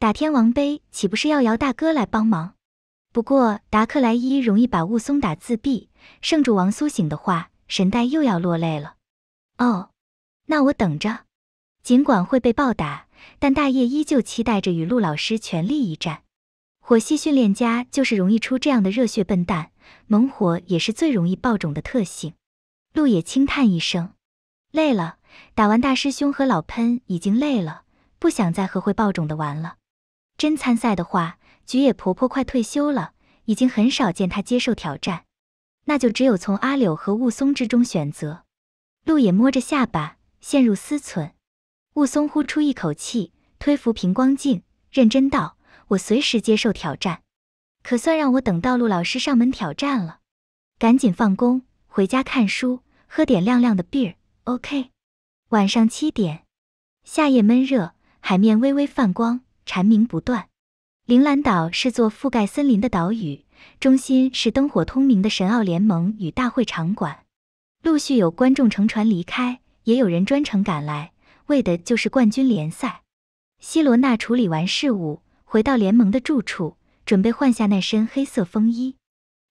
打天王杯岂不是要姚大哥来帮忙？”不过达克莱伊容易把雾松打自闭，圣主王苏醒的话，神代又要落泪了。哦，那我等着。尽管会被暴打，但大叶依旧期待着与陆老师全力一战。火系训练家就是容易出这样的热血笨蛋，猛火也是最容易爆种的特性。陆野轻叹一声，累了，打完大师兄和老喷已经累了，不想再和会爆种的玩了。真参赛的话。菊野婆婆快退休了，已经很少见她接受挑战，那就只有从阿柳和雾松之中选择。路野摸着下巴陷入思忖，雾松呼出一口气，推扶平光镜，认真道：“我随时接受挑战，可算让我等到陆老师上门挑战了。”赶紧放工，回家看书，喝点亮亮的 beer。OK，晚上七点，夏夜闷热，海面微微泛光，蝉鸣不断。铃兰岛是座覆盖森林的岛屿，中心是灯火通明的神奥联盟与大会场馆。陆续有观众乘船离开，也有人专程赶来，为的就是冠军联赛。希罗娜处理完事务，回到联盟的住处，准备换下那身黑色风衣。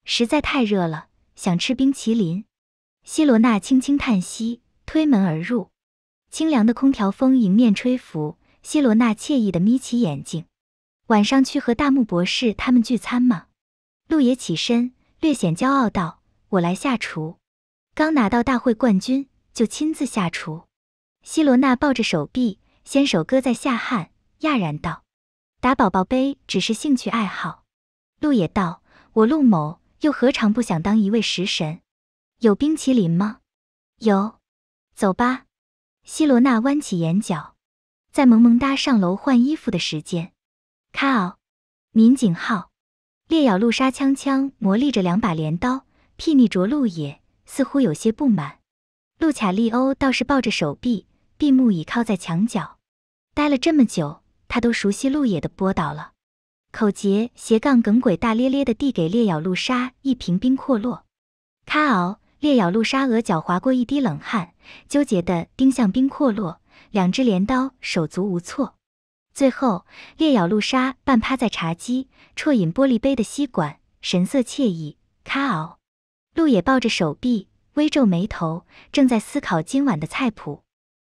实在太热了，想吃冰淇淋。希罗娜轻轻叹息，推门而入，清凉的空调风迎面吹拂，希罗娜惬意的眯起眼睛。晚上去和大木博士他们聚餐吗？陆野起身，略显骄傲道：“我来下厨。”刚拿到大会冠军，就亲自下厨。希罗娜抱着手臂，纤手搁在下汗，讶然道：“打宝宝杯只是兴趣爱好。”陆野道：“我陆某又何尝不想当一位食神？有冰淇淋吗？有，走吧。”希罗娜弯起眼角，在萌萌哒上楼换衣服的时间。卡奥，民警号，猎咬露莎锵锵磨砺着两把镰刀，睥睨着陆野，似乎有些不满。路卡利欧倒是抱着手臂，闭目倚靠在墙角，待了这么久，他都熟悉陆野的波导了。口杰斜杠梗鬼大咧咧的递给猎咬露莎一瓶冰阔洛。卡奥，猎咬露莎额角划过一滴冷汗，纠结的盯向冰阔洛，两只镰刀手足无措。最后，烈咬露莎半趴在茶几，啜饮玻璃杯的吸管，神色惬意。卡奥，陆野抱着手臂，微皱眉头，正在思考今晚的菜谱。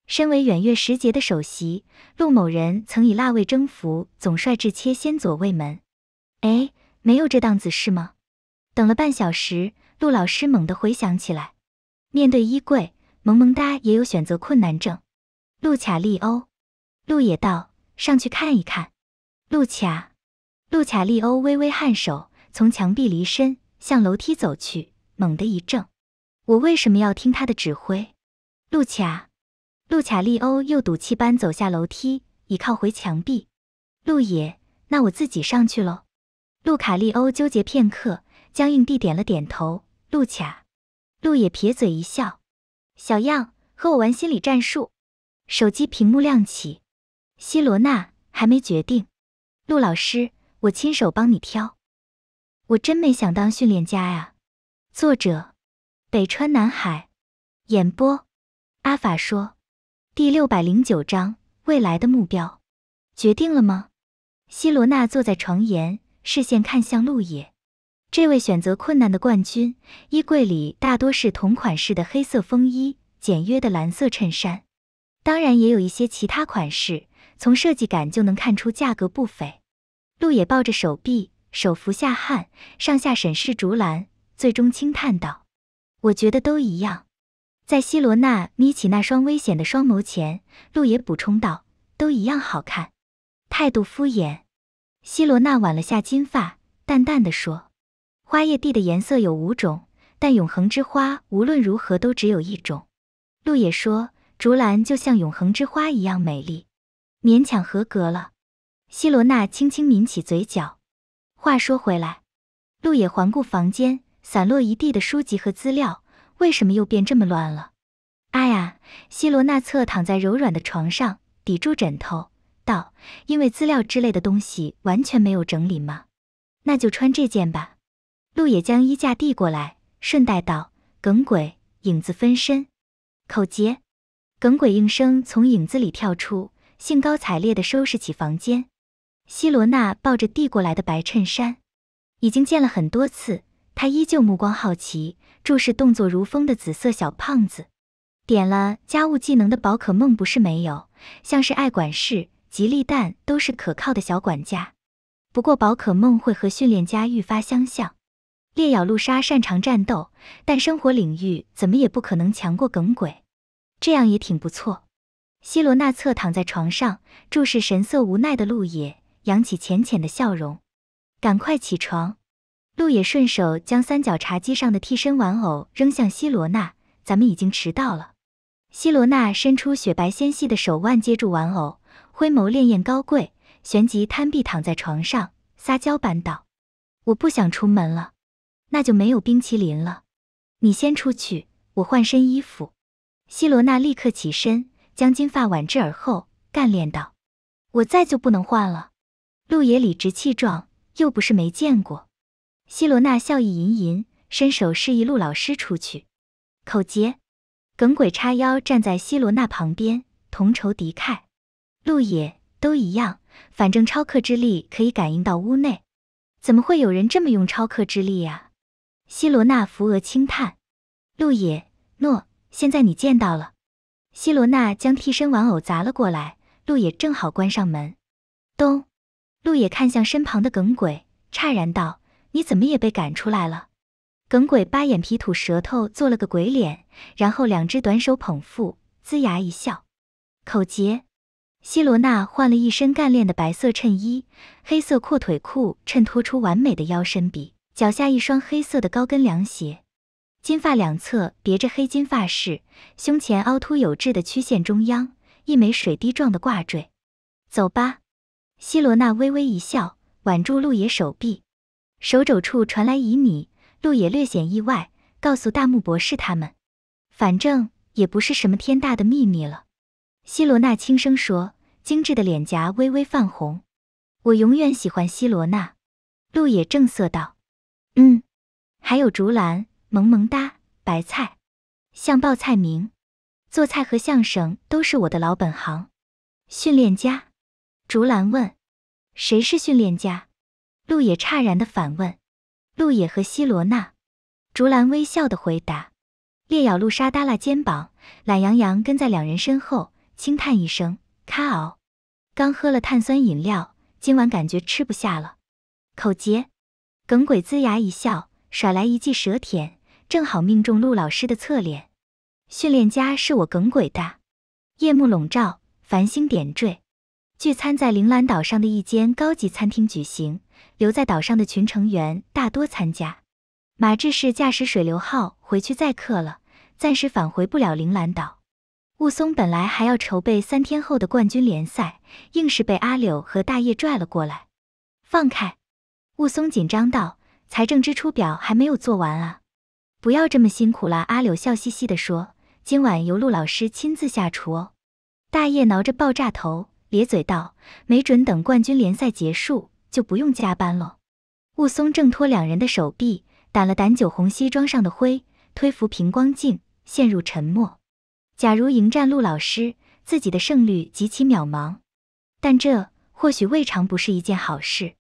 身为远月时节的首席，陆某人曾以辣味征服总帅至切先左卫门。哎，没有这档子事吗？等了半小时，陆老师猛地回想起来。面对衣柜，萌萌哒也有选择困难症。陆卡利欧，陆野道。上去看一看，路卡，路卡利欧微微颔首，从墙壁离身，向楼梯走去，猛地一怔，我为什么要听他的指挥？路卡，路卡利欧又赌气般走下楼梯，倚靠回墙壁。路野，那我自己上去喽。路卡利欧纠结片刻，僵硬地点了点头。路卡，路野撇嘴一笑，小样，和我玩心理战术。手机屏幕亮起。希罗娜还没决定，陆老师，我亲手帮你挑。我真没想当训练家呀。作者：北川南海。演播：阿法说。第六百零九章：未来的目标。决定了吗？希罗娜坐在床沿，视线看向陆野。这位选择困难的冠军，衣柜里大多是同款式的黑色风衣，简约的蓝色衬衫，当然也有一些其他款式。从设计感就能看出价格不菲。陆野抱着手臂，手扶下汗，上下审视竹篮，最终轻叹道：“我觉得都一样。”在希罗娜眯起那双危险的双眸前，陆野补充道：“都一样好看。”态度敷衍。希罗娜挽了下金发，淡淡的说：“花叶地的颜色有五种，但永恒之花无论如何都只有一种。”陆野说：“竹篮就像永恒之花一样美丽。”勉强合格了，希罗娜轻轻抿起嘴角。话说回来，路野环顾房间，散落一地的书籍和资料，为什么又变这么乱了？哎呀，希罗娜侧躺在柔软的床上，抵住枕头，道：“因为资料之类的东西完全没有整理嘛。”那就穿这件吧。路野将衣架递过来，顺带道：“耿鬼，影子分身，口诀。”耿鬼应声从影子里跳出。兴高采烈地收拾起房间，希罗娜抱着递过来的白衬衫，已经见了很多次，她依旧目光好奇注视动作如风的紫色小胖子。点了家务技能的宝可梦不是没有，像是爱管事、吉利蛋都是可靠的小管家。不过宝可梦会和训练家愈发相像，烈咬陆鲨擅长战斗，但生活领域怎么也不可能强过耿鬼，这样也挺不错。希罗纳侧躺在床上，注视神色无奈的陆野，扬起浅浅的笑容。赶快起床！陆野顺手将三角茶几上的替身玩偶扔向希罗娜，咱们已经迟到了。希罗娜伸出雪白纤细的手腕接住玩偶，灰眸潋滟高贵，旋即摊臂躺在床上，撒娇般道：“我不想出门了，那就没有冰淇淋了。你先出去，我换身衣服。”希罗娜立刻起身。将金发挽至耳后，干练道：“我再就不能换了。”陆野理直气壮，又不是没见过。希罗娜笑意盈盈，伸手示意陆老师出去。口结，耿鬼叉腰站在希罗娜旁边，同仇敌忾。陆野都一样，反正超克之力可以感应到屋内，怎么会有人这么用超克之力啊？希罗娜扶额轻叹：“陆野，诺，现在你见到了。”希罗娜将替身玩偶砸了过来，路野正好关上门。咚！路野看向身旁的耿鬼，诧然道：“你怎么也被赶出来了？”耿鬼扒眼皮、吐舌头，做了个鬼脸，然后两只短手捧腹，龇牙一笑。口结。希罗娜换了一身干练的白色衬衣，黑色阔腿裤衬托出完美的腰身比，脚下一双黑色的高跟凉鞋。金发两侧别着黑金发饰，胸前凹凸有致的曲线中央一枚水滴状的挂坠。走吧，希罗娜微微一笑，挽住陆野手臂，手肘处传来旖旎。陆野略显意外，告诉大木博士他们，反正也不是什么天大的秘密了。希罗娜轻声说，精致的脸颊微微泛红。我永远喜欢希罗娜。陆野正色道：“嗯，还有竹篮。”萌萌哒白菜，像报菜名，做菜和相声都是我的老本行。训练家，竹篮问，谁是训练家？陆野诧然的反问。陆野和希罗娜，竹篮微笑的回答。烈咬露莎耷拉肩膀，懒洋洋跟在两人身后，轻叹一声，咖嗷。刚喝了碳酸饮料，今晚感觉吃不下了。口杰，耿鬼龇牙一笑，甩来一记舌舔。正好命中陆老师的侧脸，训练家是我耿鬼的。夜幕笼罩，繁星点缀。聚餐在铃兰岛上的一间高级餐厅举行，留在岛上的群成员大多参加。马志士驾驶水流号回去载客了，暂时返回不了铃兰岛。雾松本来还要筹备三天后的冠军联赛，硬是被阿柳和大叶拽了过来。放开！雾松紧张道：“财政支出表还没有做完啊。”不要这么辛苦了，阿柳笑嘻嘻地说：“今晚由陆老师亲自下厨哦。”大叶挠着爆炸头，咧嘴道：“没准等冠军联赛结束，就不用加班了。”雾松挣脱两人的手臂，掸了掸酒红西装上的灰，推扶平光镜，陷入沉默。假如迎战陆老师，自己的胜率极其渺茫，但这或许未尝不是一件好事。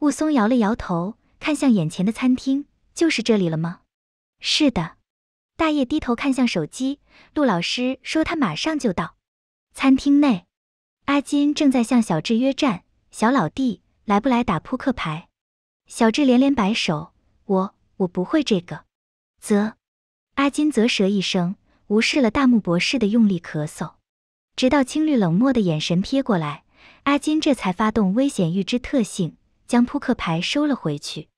雾松摇了摇头，看向眼前的餐厅：“就是这里了吗？”是的，大叶低头看向手机。陆老师说他马上就到。餐厅内，阿金正在向小智约战：“小老弟，来不来打扑克牌？”小智连连摆手：“我我不会这个。”啧，阿金啧舌一声，无视了大木博士的用力咳嗽。直到青绿冷漠的眼神瞥过来，阿金这才发动危险预知特性，将扑克牌收了回去。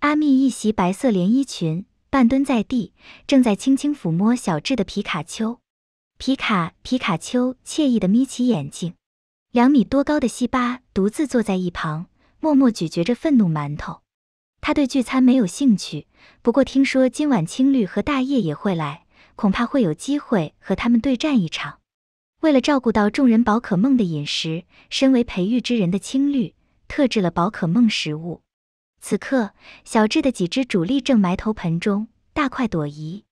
阿蜜一袭白色连衣裙。半蹲在地，正在轻轻抚摸小智的皮卡丘，皮卡皮卡丘惬意的眯起眼睛。两米多高的西巴独自坐在一旁，默默咀嚼着愤怒馒头。他对聚餐没有兴趣，不过听说今晚青绿和大叶也会来，恐怕会有机会和他们对战一场。为了照顾到众人宝可梦的饮食，身为培育之人的青绿特制了宝可梦食物。此刻，小智的几只主力正埋头盆中大快朵颐，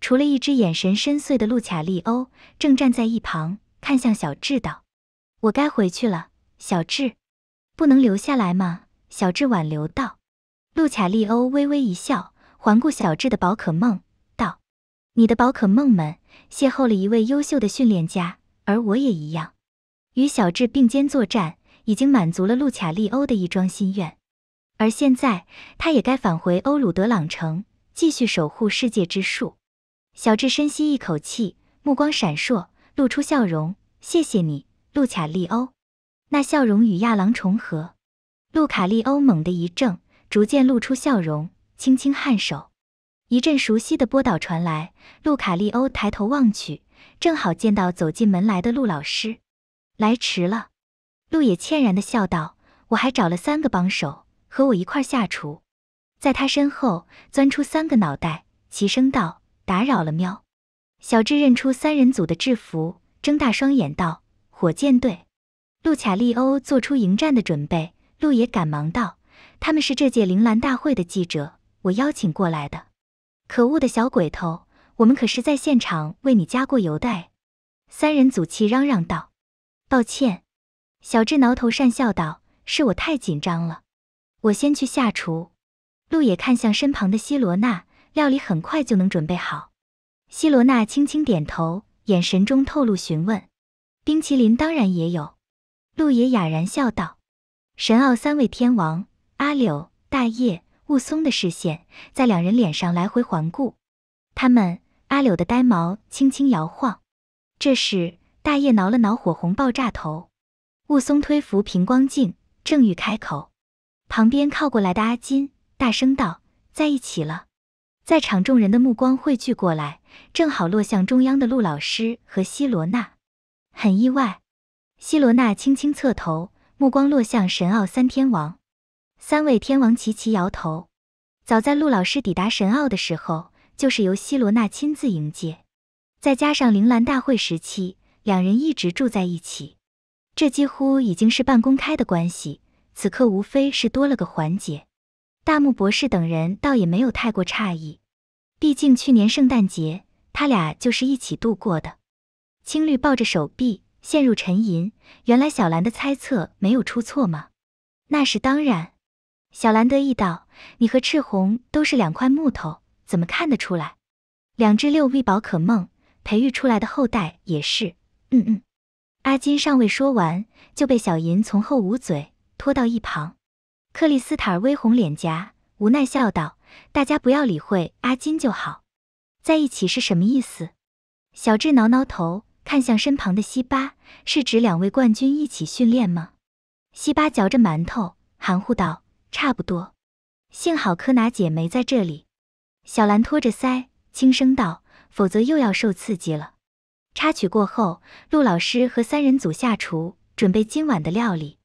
除了一只眼神深邃的路卡利欧正站在一旁，看向小智道：“我该回去了，小智，不能留下来吗？”小智挽留道。路卡利欧微微一笑，环顾小智的宝可梦，道：“你的宝可梦们邂逅了一位优秀的训练家，而我也一样，与小智并肩作战，已经满足了路卡利欧的一桩心愿。”而现在，他也该返回欧鲁德朗城，继续守护世界之树。小智深吸一口气，目光闪烁，露出笑容：“谢谢你，路卡利欧。”那笑容与亚郎重合。路卡利欧猛地一怔，逐渐露出笑容，轻轻颔首。一阵熟悉的波导传来，路卡利欧抬头望去，正好见到走进门来的陆老师。“来迟了。”路也歉然的笑道：“我还找了三个帮手。”和我一块下厨，在他身后钻出三个脑袋，齐声道：“打扰了，喵。”小智认出三人组的制服，睁大双眼道：“火箭队！”路卡利欧做出迎战的准备，路也赶忙道：“他们是这届铃兰大会的记者，我邀请过来的。”可恶的小鬼头，我们可是在现场为你加过油的！三人组气嚷嚷道：“抱歉。”小智挠头讪笑道：“是我太紧张了。”我先去下厨。陆野看向身旁的希罗娜，料理很快就能准备好。希罗娜轻轻点头，眼神中透露询问。冰淇淋当然也有。陆野哑然笑道。神奥三位天王阿柳、大叶、雾松的视线在两人脸上来回环顾。他们阿柳的呆毛轻轻摇晃。这时，大叶挠了挠火红爆炸头。雾松推扶平光镜，正欲开口。旁边靠过来的阿金大声道：“在一起了！”在场众人的目光汇聚过来，正好落向中央的陆老师和希罗娜。很意外，希罗娜轻轻侧头，目光落向神奥三天王。三位天王齐齐摇头。早在陆老师抵达神奥的时候，就是由希罗娜亲自迎接。再加上铃兰大会时期，两人一直住在一起，这几乎已经是半公开的关系。此刻无非是多了个环节，大木博士等人倒也没有太过诧异，毕竟去年圣诞节他俩就是一起度过的。青绿抱着手臂陷入沉吟，原来小兰的猜测没有出错吗？那是当然，小兰得意道：“你和赤红都是两块木头，怎么看得出来？两只六臂宝可梦培育出来的后代也是。”嗯嗯，阿金尚未说完，就被小银从后捂嘴。拖到一旁，克里斯塔尔微红脸颊，无奈笑道：“大家不要理会阿金就好。”在一起是什么意思？小智挠挠头，看向身旁的西巴：“是指两位冠军一起训练吗？”西巴嚼着馒头，含糊道：“差不多。”幸好柯拿姐没在这里。小兰托着腮，轻声道：“否则又要受刺激了。”插曲过后，陆老师和三人组下厨，准备今晚的料理。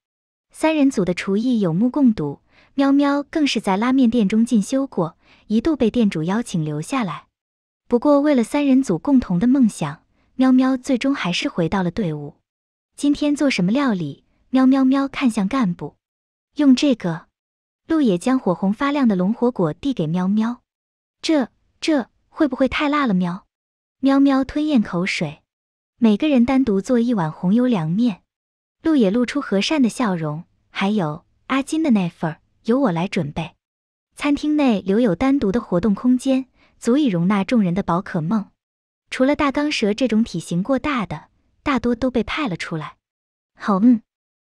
三人组的厨艺有目共睹，喵喵更是在拉面店中进修过，一度被店主邀请留下来。不过，为了三人组共同的梦想，喵喵最终还是回到了队伍。今天做什么料理？喵喵喵看向干部，用这个。路野将火红发亮的龙火果递给喵喵，这这会不会太辣了？喵喵喵吞咽口水。每个人单独做一碗红油凉面。陆野露出和善的笑容，还有阿金的那份儿由我来准备。餐厅内留有单独的活动空间，足以容纳众人的宝可梦。除了大钢蛇这种体型过大的，大多都被派了出来。好，嗯，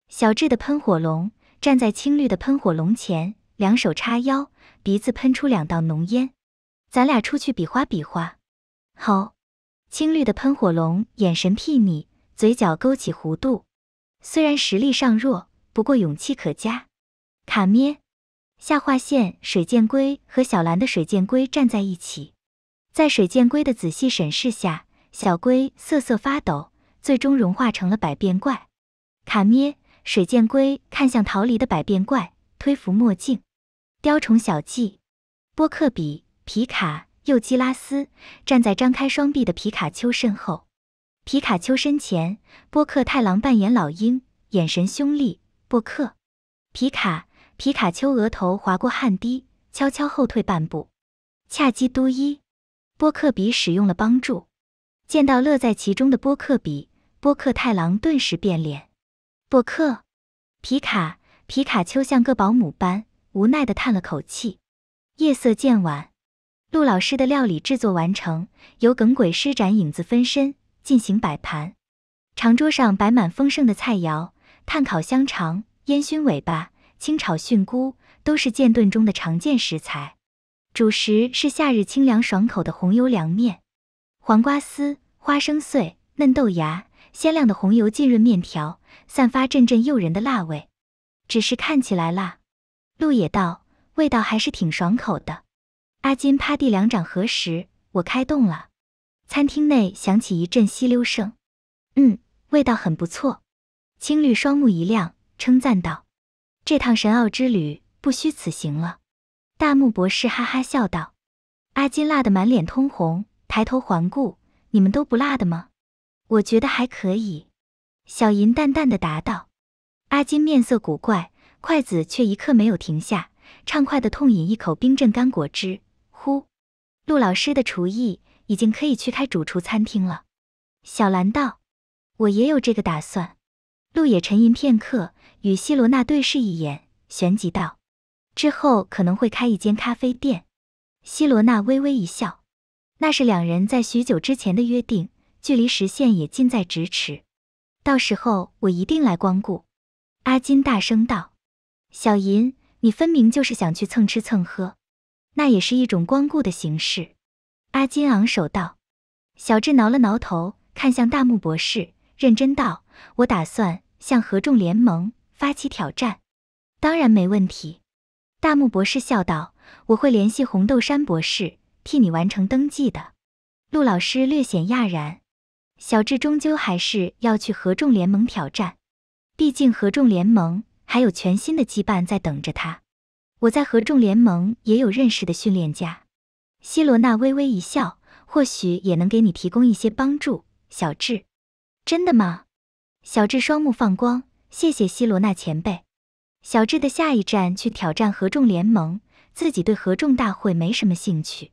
小智的喷火龙站在青绿的喷火龙前，两手叉腰，鼻子喷出两道浓烟。咱俩出去比划比划。好，青绿的喷火龙眼神睥睨，嘴角勾起弧度。虽然实力尚弱，不过勇气可嘉。卡咩，下划线水剑龟和小蓝的水剑龟站在一起，在水剑龟的仔细审视下，小龟瑟瑟发抖，最终融化成了百变怪。卡咩，水剑龟看向逃离的百变怪，推扶墨镜，雕虫小技。波克比、皮卡、柚基拉斯站在张开双臂的皮卡丘身后。皮卡丘身前，波克太郎扮演老鹰，眼神凶厉。波克，皮卡皮卡丘额头划过汗滴，悄悄后退半步。恰基都一，波克比使用了帮助。见到乐在其中的波克比，波克太郎顿时变脸。波克，皮卡皮卡丘像个保姆般无奈地叹了口气。夜色渐晚，陆老师的料理制作完成，由耿鬼施展影子分身。进行摆盘，长桌上摆满丰盛的菜肴，炭烤香肠、烟熏尾巴、清炒菌菇，都是剑炖中的常见食材。主食是夏日清凉爽口的红油凉面，黄瓜丝、花生碎、嫩豆芽，鲜亮的红油浸润面条，散发阵阵诱人的辣味。只是看起来辣，陆野道，味道还是挺爽口的。阿金趴地两掌合十，我开动了。餐厅内响起一阵吸溜声，嗯，味道很不错。青绿双目一亮，称赞道：“这趟神奥之旅不虚此行了。”大木博士哈哈笑道。阿金辣得满脸通红，抬头环顾：“你们都不辣的吗？”我觉得还可以。小银淡淡的答道。阿金面色古怪，筷子却一刻没有停下，畅快的痛饮一口冰镇干果汁。呼，陆老师的厨艺。已经可以去开主厨餐厅了，小兰道：“我也有这个打算。”陆野沉吟片刻，与希罗娜对视一眼，旋即道：“之后可能会开一间咖啡店。”希罗娜微微一笑，那是两人在许久之前的约定，距离实现也近在咫尺。到时候我一定来光顾。”阿金大声道：“小银，你分明就是想去蹭吃蹭喝，那也是一种光顾的形式。”阿金昂首道：“小智挠了挠头，看向大木博士，认真道：‘我打算向合众联盟发起挑战，当然没问题。’大木博士笑道：‘我会联系红豆杉博士，替你完成登记的。’陆老师略显讶然，小智终究还是要去合众联盟挑战，毕竟合众联盟还有全新的羁绊在等着他。我在合众联盟也有认识的训练家。”希罗娜微微一笑，或许也能给你提供一些帮助，小智。真的吗？小智双目放光，谢谢希罗娜前辈。小智的下一站去挑战合众联盟，自己对合众大会没什么兴趣。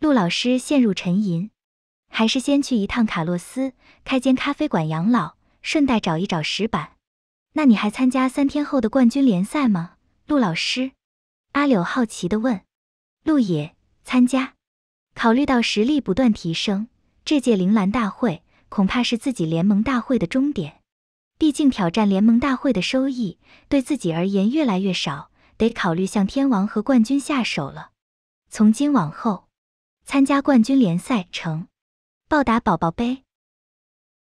陆老师陷入沉吟，还是先去一趟卡洛斯，开间咖啡馆养老，顺带找一找石板。那你还参加三天后的冠军联赛吗？陆老师？阿柳好奇的问。陆野。参加，考虑到实力不断提升，这届铃兰大会恐怕是自己联盟大会的终点。毕竟挑战联盟大会的收益对自己而言越来越少，得考虑向天王和冠军下手了。从今往后，参加冠军联赛成，报答宝宝杯。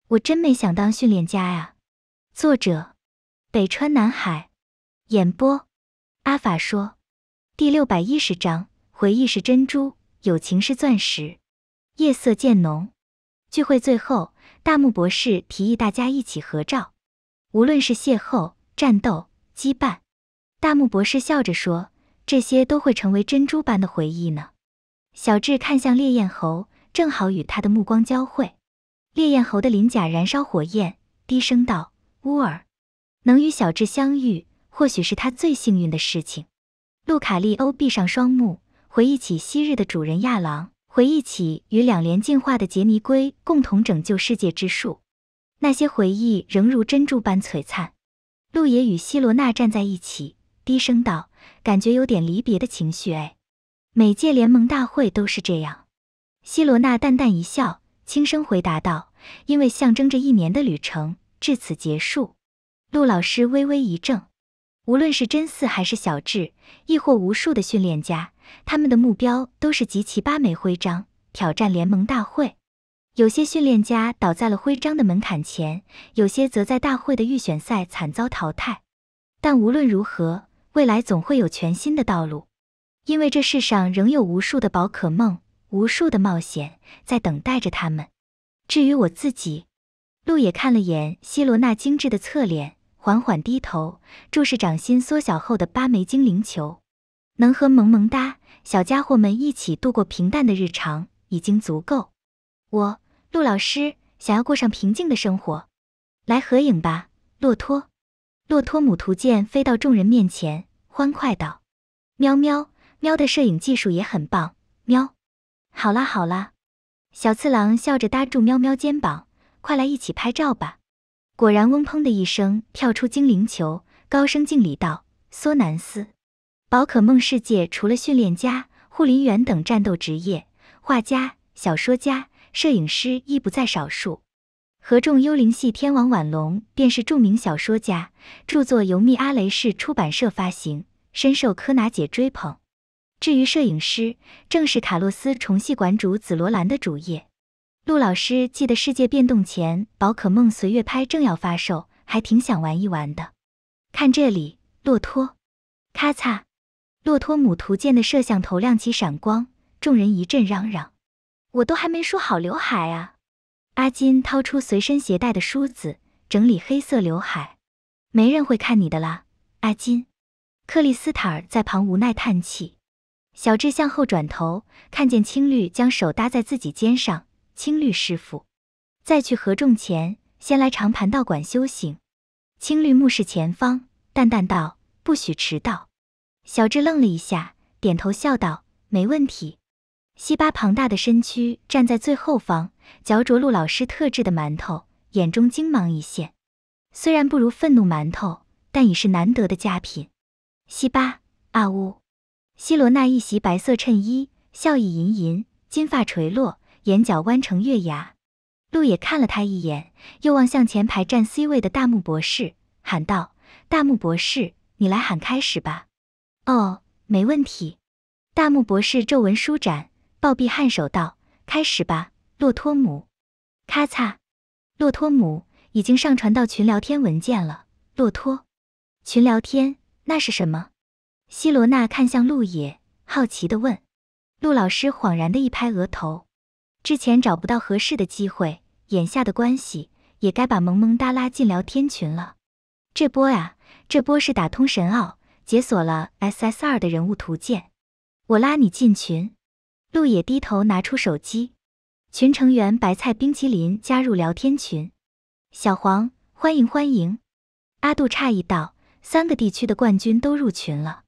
我真没想当训练家呀。作者：北川南海，演播：阿法说，第六百一十章。回忆是珍珠，友情是钻石。夜色渐浓，聚会最后，大木博士提议大家一起合照。无论是邂逅、战斗、羁绊，大木博士笑着说：“这些都会成为珍珠般的回忆呢。”小智看向烈焰猴，正好与他的目光交汇。烈焰猴的鳞甲燃烧火焰，低声道：“乌尔，能与小智相遇，或许是他最幸运的事情。”路卡利欧闭上双目。回忆起昔日的主人亚郎，回忆起与两连进化的杰尼龟共同拯救世界之树，那些回忆仍如珍珠般璀璨。路野与希罗娜站在一起，低声道：“感觉有点离别的情绪哎。”每届联盟大会都是这样。希罗娜淡淡一笑，轻声回答道：“因为象征着一年的旅程至此结束。”陆老师微微一怔。无论是真四还是小智，亦或无数的训练家。他们的目标都是集齐八枚徽章，挑战联盟大会。有些训练家倒在了徽章的门槛前，有些则在大会的预选赛惨遭淘汰。但无论如何，未来总会有全新的道路，因为这世上仍有无数的宝可梦，无数的冒险在等待着他们。至于我自己，路野看了眼希罗娜精致的侧脸，缓缓低头，注视掌心缩小后的八枚精灵球。能和萌萌哒小家伙们一起度过平淡的日常已经足够。我，陆老师想要过上平静的生活，来合影吧，洛托。洛托母图鉴飞到众人面前，欢快道：“喵喵喵的摄影技术也很棒，喵。”好啦好啦，小次郎笑着搭住喵喵肩膀，快来一起拍照吧。果然，嗡砰的一声跳出精灵球，高声敬礼道：“苏南斯。”宝可梦世界除了训练家、护林员等战斗职业，画家、小说家、摄影师亦不在少数。合众幽灵系天王婉龙便是著名小说家，著作由密阿雷氏出版社发行，深受柯拿姐追捧。至于摄影师，正是卡洛斯虫系馆主紫罗兰的主业。陆老师记得世界变动前，宝可梦随月拍正要发售，还挺想玩一玩的。看这里，洛托，咔嚓。洛托姆图鉴的摄像头亮起闪光，众人一阵嚷嚷：“我都还没梳好刘海啊！”阿金掏出随身携带的梳子，整理黑色刘海。没人会看你的啦，阿金。克里斯塔尔在旁无奈叹气。小智向后转头，看见青绿将手搭在自己肩上。青绿师傅，在去合众前，先来长盘道馆修行。青绿目视前方，淡淡道：“不许迟到。”小智愣了一下，点头笑道：“没问题。”西巴庞大的身躯站在最后方，嚼着陆老师特制的馒头，眼中精芒一现。虽然不如愤怒馒头，但已是难得的佳品。西巴，阿呜！西罗娜一袭白色衬衣，笑意盈盈，金发垂落，眼角弯成月牙。路也看了他一眼，又望向前排站 C 位的大木博士，喊道：“大木博士，你来喊开始吧。”哦，没问题。大木博士皱纹舒展，暴臂颔首道：“开始吧，洛托姆。”咔嚓，洛托姆已经上传到群聊天文件了。洛托，群聊天，那是什么？希罗娜看向陆野，好奇地问。陆老师恍然的一拍额头，之前找不到合适的机会，眼下的关系也该把萌萌哒拉进聊天群了。这波呀，这波是打通神奥。解锁了 SSR 的人物图鉴，我拉你进群。陆野低头拿出手机，群成员白菜冰淇淋加入聊天群。小黄，欢迎欢迎。阿杜诧异道：“三个地区的冠军都入群了。”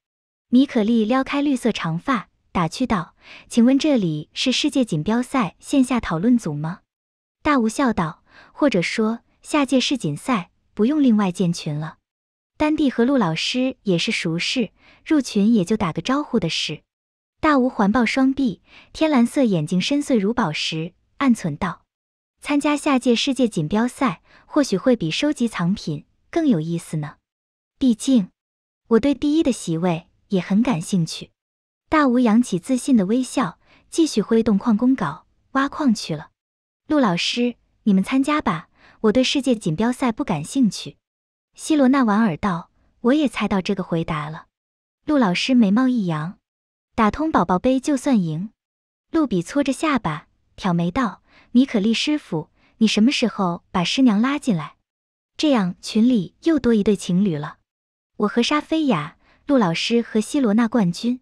米可丽撩开绿色长发，打趣道：“请问这里是世界锦标赛线下讨论组吗？”大无笑道：“或者说，下届世锦赛不用另外建群了。”丹弟和陆老师也是熟识，入群也就打个招呼的事。大吴环抱双臂，天蓝色眼睛深邃如宝石，暗存道：“参加下届世界锦标赛，或许会比收集藏品更有意思呢。毕竟，我对第一的席位也很感兴趣。”大吴扬起自信的微笑，继续挥动矿工镐挖矿去了。陆老师，你们参加吧，我对世界锦标赛不感兴趣。希罗娜莞尔道：“我也猜到这个回答了。”陆老师眉毛一扬，打通宝宝杯就算赢。陆比搓着下巴，挑眉道：“米可丽师傅，你什么时候把师娘拉进来？这样群里又多一对情侣了。我和沙菲亚，陆老师和希罗娜冠军，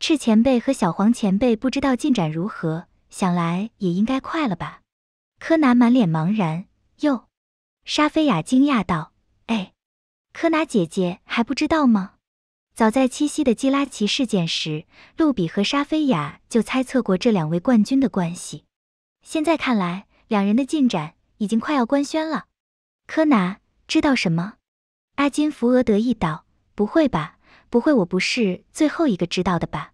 赤前辈和小黄前辈，不知道进展如何，想来也应该快了吧？”柯南满脸茫然。哟，沙菲亚惊讶道。柯南姐姐还不知道吗？早在七夕的基拉奇事件时，露比和沙菲亚就猜测过这两位冠军的关系。现在看来，两人的进展已经快要官宣了。柯南知道什么？阿金扶额得意道：“不会吧，不会，我不是最后一个知道的吧？”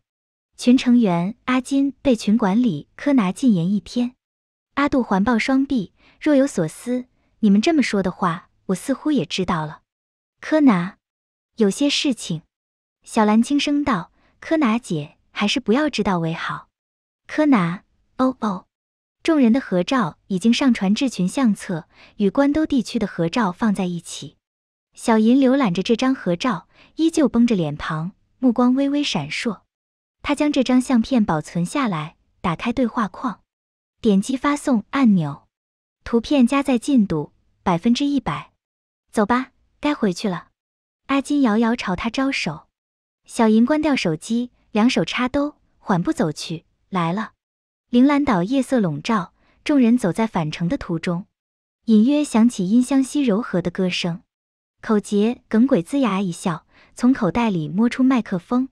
群成员阿金被群管理柯南禁言一天。阿杜环抱双臂，若有所思：“你们这么说的话，我似乎也知道了。”柯南，有些事情，小兰轻声道：“柯南姐，还是不要知道为好。”柯南，哦哦，众人的合照已经上传至群相册，与关东地区的合照放在一起。小银浏览着这张合照，依旧绷着脸庞，目光微微闪烁。他将这张相片保存下来，打开对话框，点击发送按钮。图片加载进度百分之一百。走吧。该回去了，阿金遥遥朝他招手，小银关掉手机，两手插兜，缓步走去。来了，铃兰岛夜色笼罩，众人走在返程的途中，隐约响起音香溪柔和的歌声。口杰耿鬼龇牙一笑，从口袋里摸出麦克风。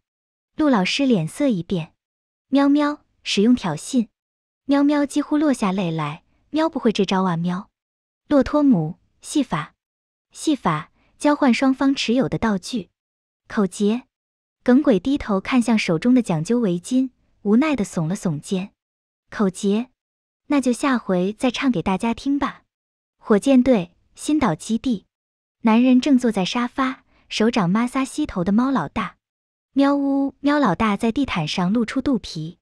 陆老师脸色一变，喵喵，使用挑衅。喵喵几乎落下泪来，喵不会这招啊喵。洛托姆，戏法，戏法。交换双方持有的道具。口杰，耿鬼低头看向手中的讲究围巾，无奈的耸了耸肩。口杰，那就下回再唱给大家听吧。火箭队新岛基地，男人正坐在沙发，手掌摩挲膝头的猫老大。喵呜，喵老大在地毯上露出肚皮。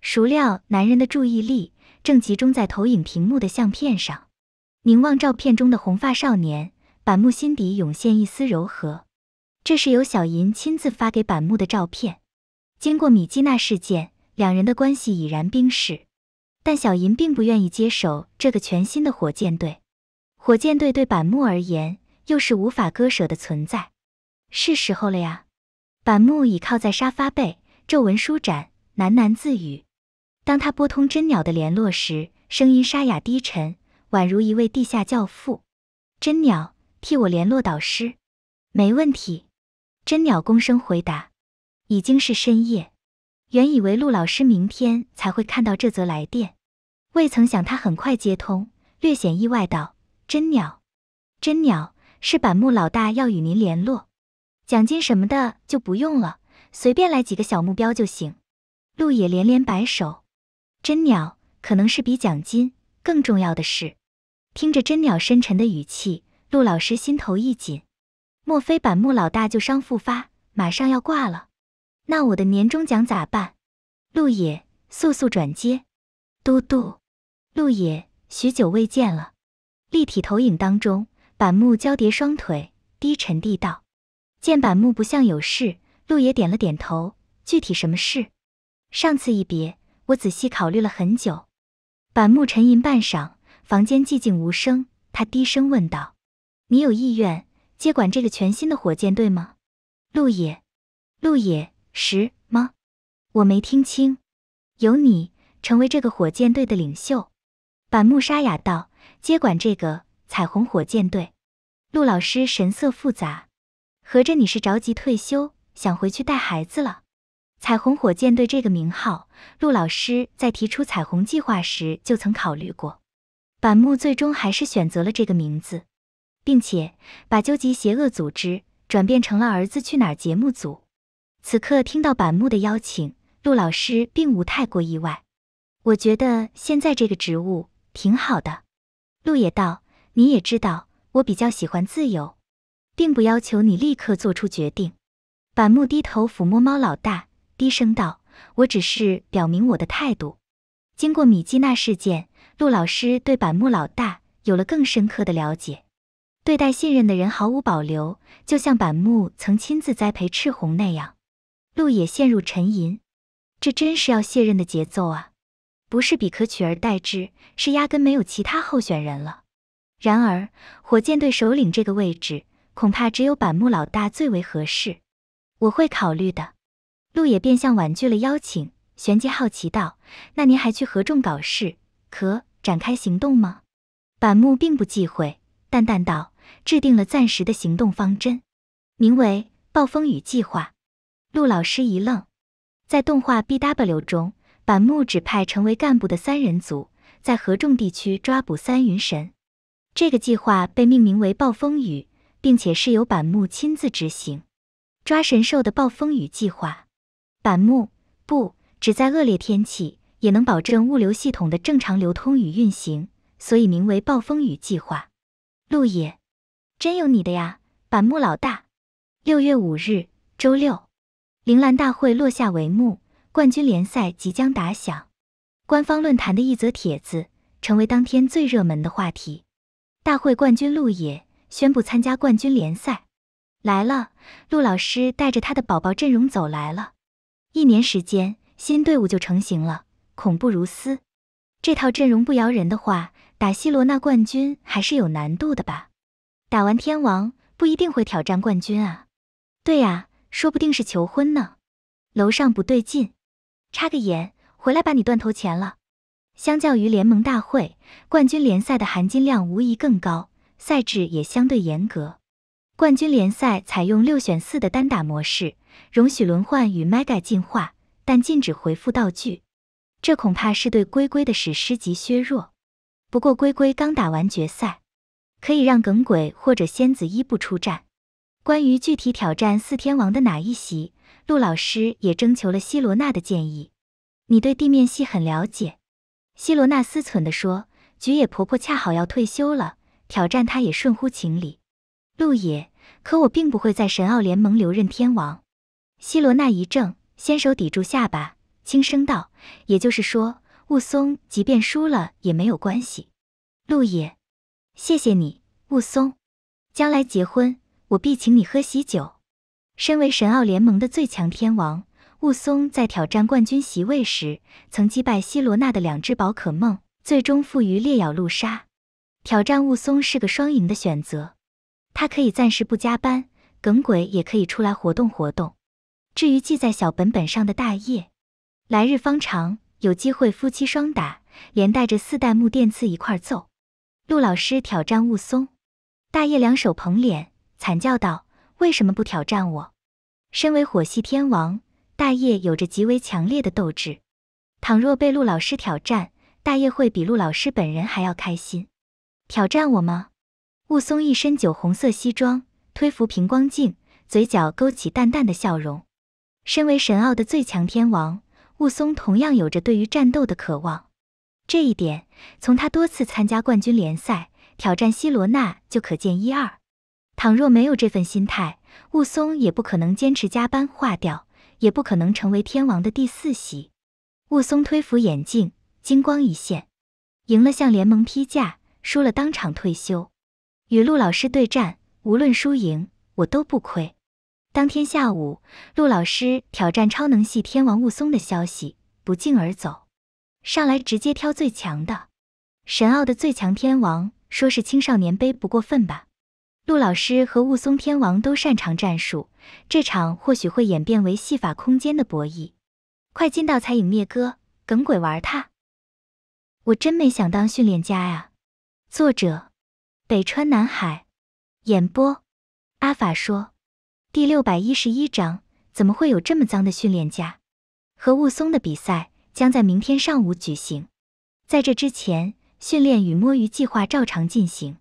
孰料，男人的注意力正集中在投影屏幕的相片上，凝望照片中的红发少年。板木心底涌现一丝柔和，这是由小银亲自发给板木的照片。经过米基那事件，两人的关系已然冰释，但小银并不愿意接手这个全新的火箭队。火箭队对板木而言，又是无法割舍的存在。是时候了呀。板木倚靠在沙发背，皱纹舒展，喃喃自语。当他拨通真鸟的联络时，声音沙哑低沉，宛如一位地下教父。真鸟。替我联络导师，没问题。真鸟躬声回答。已经是深夜，原以为陆老师明天才会看到这则来电，未曾想他很快接通，略显意外道：“真鸟，真鸟，是板木老大要与您联络。奖金什么的就不用了，随便来几个小目标就行。”陆野连连摆手。真鸟，可能是比奖金更重要的是，听着真鸟深沉的语气。陆老师心头一紧，莫非板木老大旧伤复发，马上要挂了？那我的年终奖咋办？陆野，速速转接。嘟嘟，陆野，许久未见了。立体投影当中，板木交叠双腿，低沉地道：“见板木不像有事。”陆野点了点头。具体什么事？上次一别，我仔细考虑了很久。板木沉吟半晌，房间寂静无声，他低声问道。你有意愿接管这个全新的火箭队吗，陆野？陆野十吗？我没听清。由你成为这个火箭队的领袖，板木沙哑道。接管这个彩虹火箭队，陆老师神色复杂。合着你是着急退休，想回去带孩子了？彩虹火箭队这个名号，陆老师在提出彩虹计划时就曾考虑过。板木最终还是选择了这个名字。并且把究极邪恶组织转变成了儿子去哪儿节目组。此刻听到板木的邀请，陆老师并无太过意外。我觉得现在这个职务挺好的。陆野道：“你也知道，我比较喜欢自由，并不要求你立刻做出决定。”板木低头抚摸猫老大，低声道：“我只是表明我的态度。”经过米基那事件，陆老师对板木老大有了更深刻的了解。对待信任的人毫无保留，就像板木曾亲自栽培赤红那样。陆野陷入沉吟，这真是要卸任的节奏啊！不是比可取而代之，是压根没有其他候选人了。然而火箭队首领这个位置，恐怕只有板木老大最为合适。我会考虑的。陆野变相婉拒了邀请，旋即好奇道：“那您还去合众搞事，可展开行动吗？”板木并不忌讳，淡淡道。制定了暂时的行动方针，名为“暴风雨计划”。陆老师一愣，在动画 BW 中，板木指派成为干部的三人组在合众地区抓捕三云神。这个计划被命名为“暴风雨”，并且是由板木亲自执行抓神兽的“暴风雨计划”。板木不只在恶劣天气，也能保证物流系统的正常流通与运行，所以名为“暴风雨计划”。陆野。真有你的呀，板木老大！六月五日，周六，铃兰大会落下帷幕，冠军联赛即将打响。官方论坛的一则帖子成为当天最热门的话题。大会冠军陆野宣布参加冠军联赛，来了，陆老师带着他的宝宝阵容走来了。一年时间，新队伍就成型了，恐怖如斯。这套阵容不摇人的话，打西罗那冠军还是有难度的吧？打完天王不一定会挑战冠军啊，对呀，说不定是求婚呢。楼上不对劲，插个言，回来把你断头钱了。相较于联盟大会，冠军联赛的含金量无疑更高，赛制也相对严格。冠军联赛采用六选四的单打模式，容许轮换与 mega 进化，但禁止回复道具。这恐怕是对龟龟的史诗级削弱。不过龟龟刚打完决赛。可以让耿鬼或者仙子一步出战。关于具体挑战四天王的哪一席，陆老师也征求了希罗娜的建议。你对地面系很了解，希罗娜思忖地说：“菊野婆婆恰好要退休了，挑战她也顺乎情理。”陆野，可我并不会在神奥联盟留任天王。希罗娜一怔，纤手抵住下巴，轻声道：“也就是说，雾松即便输了也没有关系。”陆野。谢谢你，雾松。将来结婚，我必请你喝喜酒。身为神奥联盟的最强天王，雾松在挑战冠军席位时，曾击败希罗娜的两只宝可梦，最终负于烈咬陆鲨。挑战雾松是个双赢的选择，他可以暂时不加班，耿鬼也可以出来活动活动。至于记在小本本上的大业，来日方长，有机会夫妻双打，连带着四代木电次一块揍。陆老师挑战雾松，大叶两手捧脸，惨叫道：“为什么不挑战我？”身为火系天王，大叶有着极为强烈的斗志。倘若被陆老师挑战，大叶会比陆老师本人还要开心。挑战我吗？雾松一身酒红色西装，推扶平光镜，嘴角勾起淡淡的笑容。身为神奥的最强天王，雾松同样有着对于战斗的渴望。这一点，从他多次参加冠军联赛挑战希罗纳就可见一二。倘若没有这份心态，雾松也不可能坚持加班化掉，也不可能成为天王的第四席。雾松推扶眼镜，金光一现，赢了向联盟批价，输了当场退休。与陆老师对战，无论输赢，我都不亏。当天下午，陆老师挑战超能系天王雾松的消息不胫而走。上来直接挑最强的，神奥的最强天王，说是青少年杯不过分吧？陆老师和雾松天王都擅长战术，这场或许会演变为戏法空间的博弈。快进到彩影灭哥，耿鬼玩他。我真没想当训练家呀。作者：北川南海。演播：阿法说。第六百一十一章，怎么会有这么脏的训练家？和雾松的比赛。将在明天上午举行。在这之前，训练与摸鱼计划照常进行。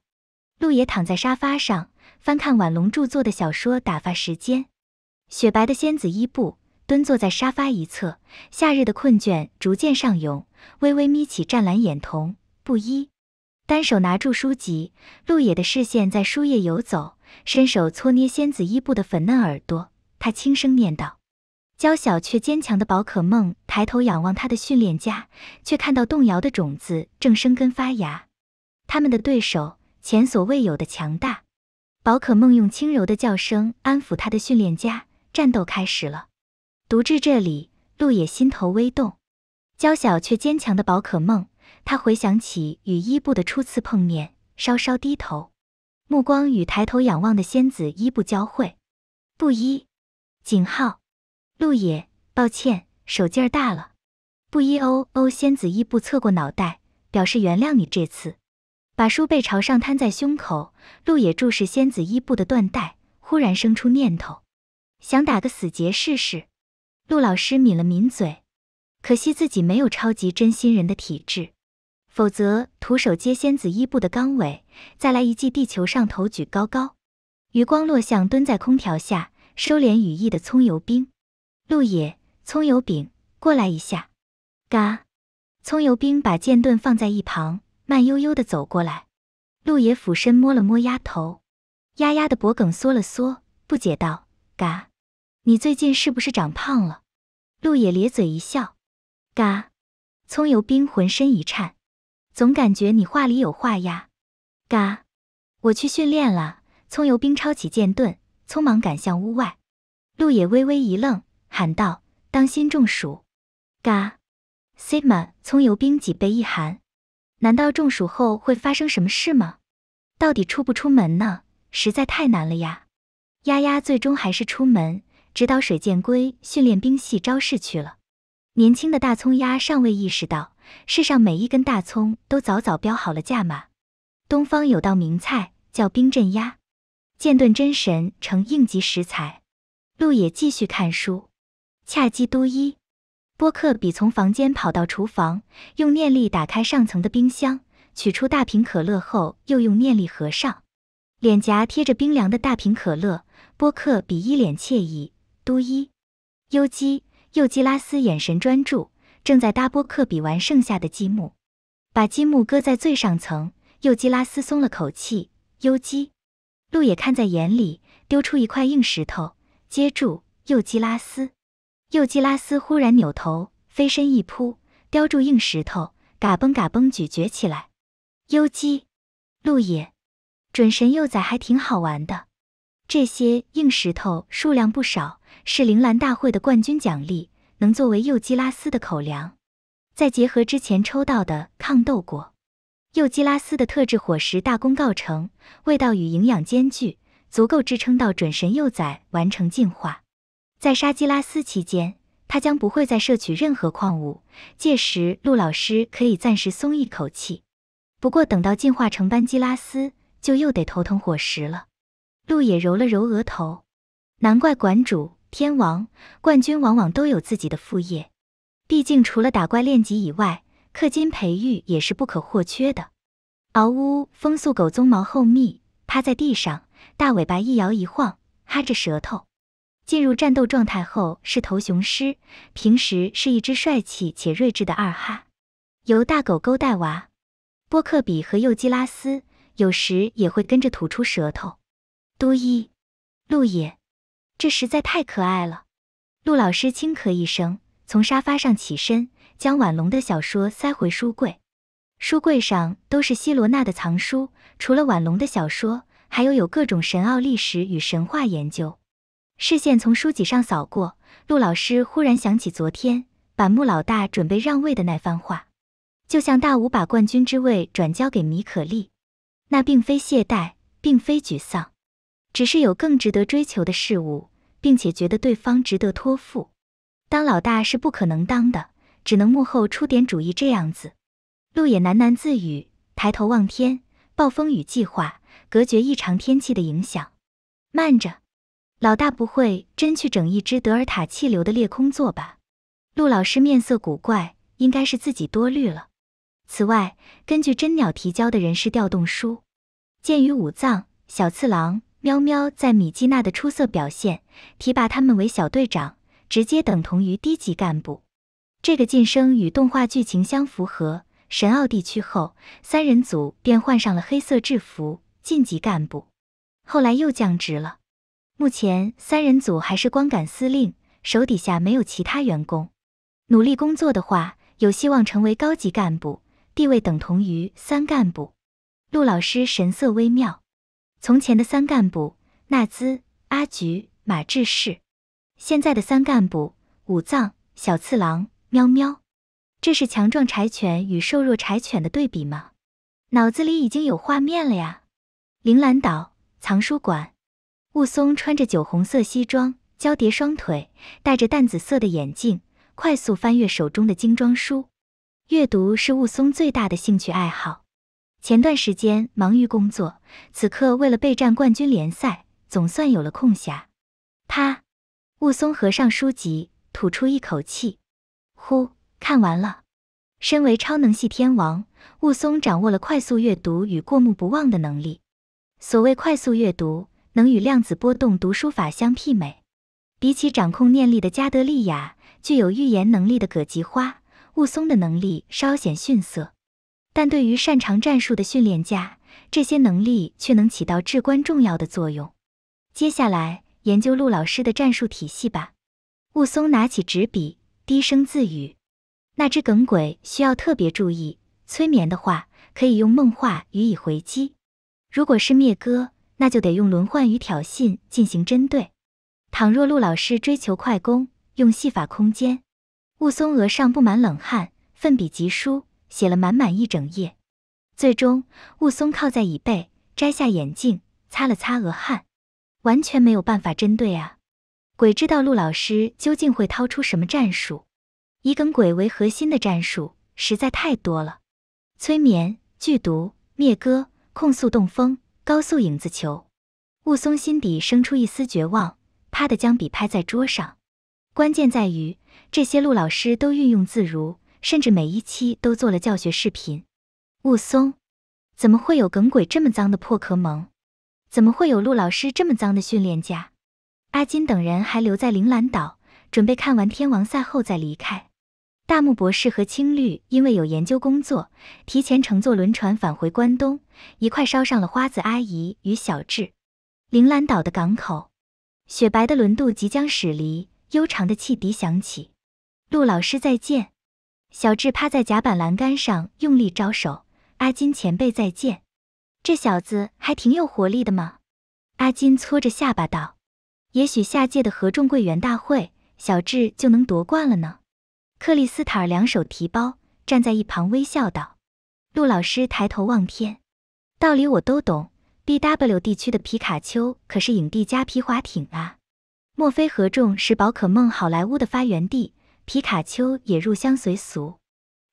陆野躺在沙发上，翻看婉龙著作的小说，打发时间。雪白的仙子伊布蹲坐在沙发一侧，夏日的困倦逐渐上涌，微微眯起湛蓝眼瞳。布衣单手拿住书籍，陆野的视线在书页游走，伸手搓捏仙子伊布的粉嫩耳朵。他轻声念道。娇小却坚强的宝可梦抬头仰望他的训练家，却看到动摇的种子正生根发芽。他们的对手前所未有的强大。宝可梦用轻柔的叫声安抚他的训练家。战斗开始了。读至这里，路野心头微动。娇小却坚强的宝可梦，他回想起与伊布的初次碰面，稍稍低头，目光与抬头仰望的仙子伊布交汇。布衣，井号。陆野，抱歉，手劲儿大了。布衣欧欧仙子伊布侧过脑袋，表示原谅你这次，把书背朝上摊在胸口。陆野注视仙子伊布的缎带，忽然生出念头，想打个死结试试。陆老师抿了抿嘴，可惜自己没有超级真心人的体质，否则徒手接仙子伊布的钢尾，再来一记地球上头举高高。余光落向蹲在空调下收敛羽翼的葱油兵。陆野，葱油饼，过来一下。嘎，葱油兵把剑盾放在一旁，慢悠悠的走过来。陆野俯身摸了摸鸭头，丫丫的脖梗缩了缩，不解道：“嘎，你最近是不是长胖了？”陆野咧嘴一笑。嘎，葱油兵浑身一颤，总感觉你话里有话呀。嘎，我去训练了。葱油兵抄起剑盾，匆忙赶向屋外。陆野微微一愣。喊道：“当心中暑！”嘎，西马葱油兵脊背一寒。难道中暑后会发生什么事吗？到底出不出门呢？实在太难了呀！丫丫最终还是出门指导水箭龟训练兵系招式去了。年轻的大葱鸭尚未意识到，世上每一根大葱都早早标好了价码。东方有道名菜叫冰镇鸭，剑盾真神成应急食材。路野继续看书。恰基都一，波克比从房间跑到厨房，用念力打开上层的冰箱，取出大瓶可乐后，又用念力合上。脸颊贴着冰凉的大瓶可乐，波克比一脸惬意。都一，优基，右基拉斯眼神专注，正在搭波克比玩剩下的积木，把积木搁在最上层。右基拉斯松了口气。优基，路野看在眼里，丢出一块硬石头，接住。右基拉斯。幼基拉斯忽然扭头，飞身一扑，叼住硬石头，嘎嘣嘎嘣咀嚼起来。幼基路野准神幼崽还挺好玩的。这些硬石头数量不少，是铃兰大会的冠军奖励，能作为幼基拉斯的口粮。再结合之前抽到的抗痘果，幼基拉斯的特制伙食大功告成，味道与营养兼具，足够支撑到准神幼崽完成进化。在沙基拉斯期间，他将不会再摄取任何矿物，届时陆老师可以暂时松一口气。不过，等到进化成班基拉斯，就又得头疼伙食了。陆野揉了揉额头，难怪馆主、天王、冠军往往都有自己的副业，毕竟除了打怪练级以外，氪金培育也是不可或缺的。嗷呜！风速狗鬃毛厚密，趴在地上，大尾巴一摇一晃，哈着舌头。进入战斗状态后是头雄狮，平时是一只帅气且睿智的二哈，由大狗狗带娃。波克比和幼基拉斯有时也会跟着吐出舌头。都一，路野，这实在太可爱了。陆老师轻咳一声，从沙发上起身，将婉龙的小说塞回书柜。书柜上都是希罗娜的藏书，除了婉龙的小说，还有有各种神奥历史与神话研究。视线从书籍上扫过，陆老师忽然想起昨天板木老大准备让位的那番话，就像大武把冠军之位转交给米可利，那并非懈怠，并非沮丧，只是有更值得追求的事物，并且觉得对方值得托付。当老大是不可能当的，只能幕后出点主意这样子。陆野喃喃自语，抬头望天，暴风雨计划，隔绝异常天气的影响。慢着。老大不会真去整一只德尔塔气流的裂空座吧？陆老师面色古怪，应该是自己多虑了。此外，根据真鸟提交的人事调动书，鉴于武藏小次郎喵喵在米基娜的出色表现，提拔他们为小队长，直接等同于低级干部。这个晋升与动画剧情相符合。神奥地区后，三人组便换上了黑色制服，晋级干部，后来又降职了。目前三人组还是光杆司令，手底下没有其他员工。努力工作的话，有希望成为高级干部，地位等同于三干部。陆老师神色微妙。从前的三干部：纳兹、阿菊、马志士；现在的三干部：武藏、小次郎、喵喵。这是强壮柴犬与瘦弱柴犬的对比吗？脑子里已经有画面了呀。铃兰岛藏书馆。雾松穿着酒红色西装，交叠双腿，戴着淡紫色的眼镜，快速翻阅手中的精装书。阅读是雾松最大的兴趣爱好。前段时间忙于工作，此刻为了备战冠军联赛，总算有了空暇。他，雾松合上书籍，吐出一口气。呼，看完了。身为超能系天王，雾松掌握了快速阅读与过目不忘的能力。所谓快速阅读。能与量子波动读书法相媲美，比起掌控念力的加德利亚，具有预言能力的葛吉花雾松的能力稍显逊色，但对于擅长战术的训练家，这些能力却能起到至关重要的作用。接下来研究陆老师的战术体系吧。雾松拿起纸笔，低声自语：“那只耿鬼需要特别注意，催眠的话可以用梦话予以回击。如果是灭哥。”那就得用轮换与挑衅进行针对。倘若陆老师追求快攻，用戏法空间，雾凇额上布满冷汗，奋笔疾书，写了满满一整页。最终，雾松靠在椅背，摘下眼镜，擦了擦额汗，完全没有办法针对啊！鬼知道陆老师究竟会掏出什么战术？以耿鬼为核心的战术实在太多了：催眠、剧毒、灭歌、控诉、冻风。高速影子球，雾松心底生出一丝绝望，啪的将笔拍在桌上。关键在于，这些陆老师都运用自如，甚至每一期都做了教学视频。雾松，怎么会有耿鬼这么脏的破壳蒙？怎么会有陆老师这么脏的训练家？阿金等人还留在铃兰岛，准备看完天王赛后再离开。大木博士和青绿因为有研究工作，提前乘坐轮船返回关东，一块捎上了花子阿姨与小智。铃兰岛的港口，雪白的轮渡即将驶离，悠长的汽笛响起。陆老师再见，小智趴在甲板栏杆上用力招手。阿金前辈再见，这小子还挺有活力的嘛。阿金搓着下巴道：“也许下届的合众桂圆大会，小智就能夺冠了呢。”克里斯塔尔两手提包，站在一旁微笑道：“陆老师，抬头望天，道理我都懂。B W 地区的皮卡丘可是影帝加皮划艇啊！莫非合众是宝可梦好莱坞的发源地，皮卡丘也入乡随俗。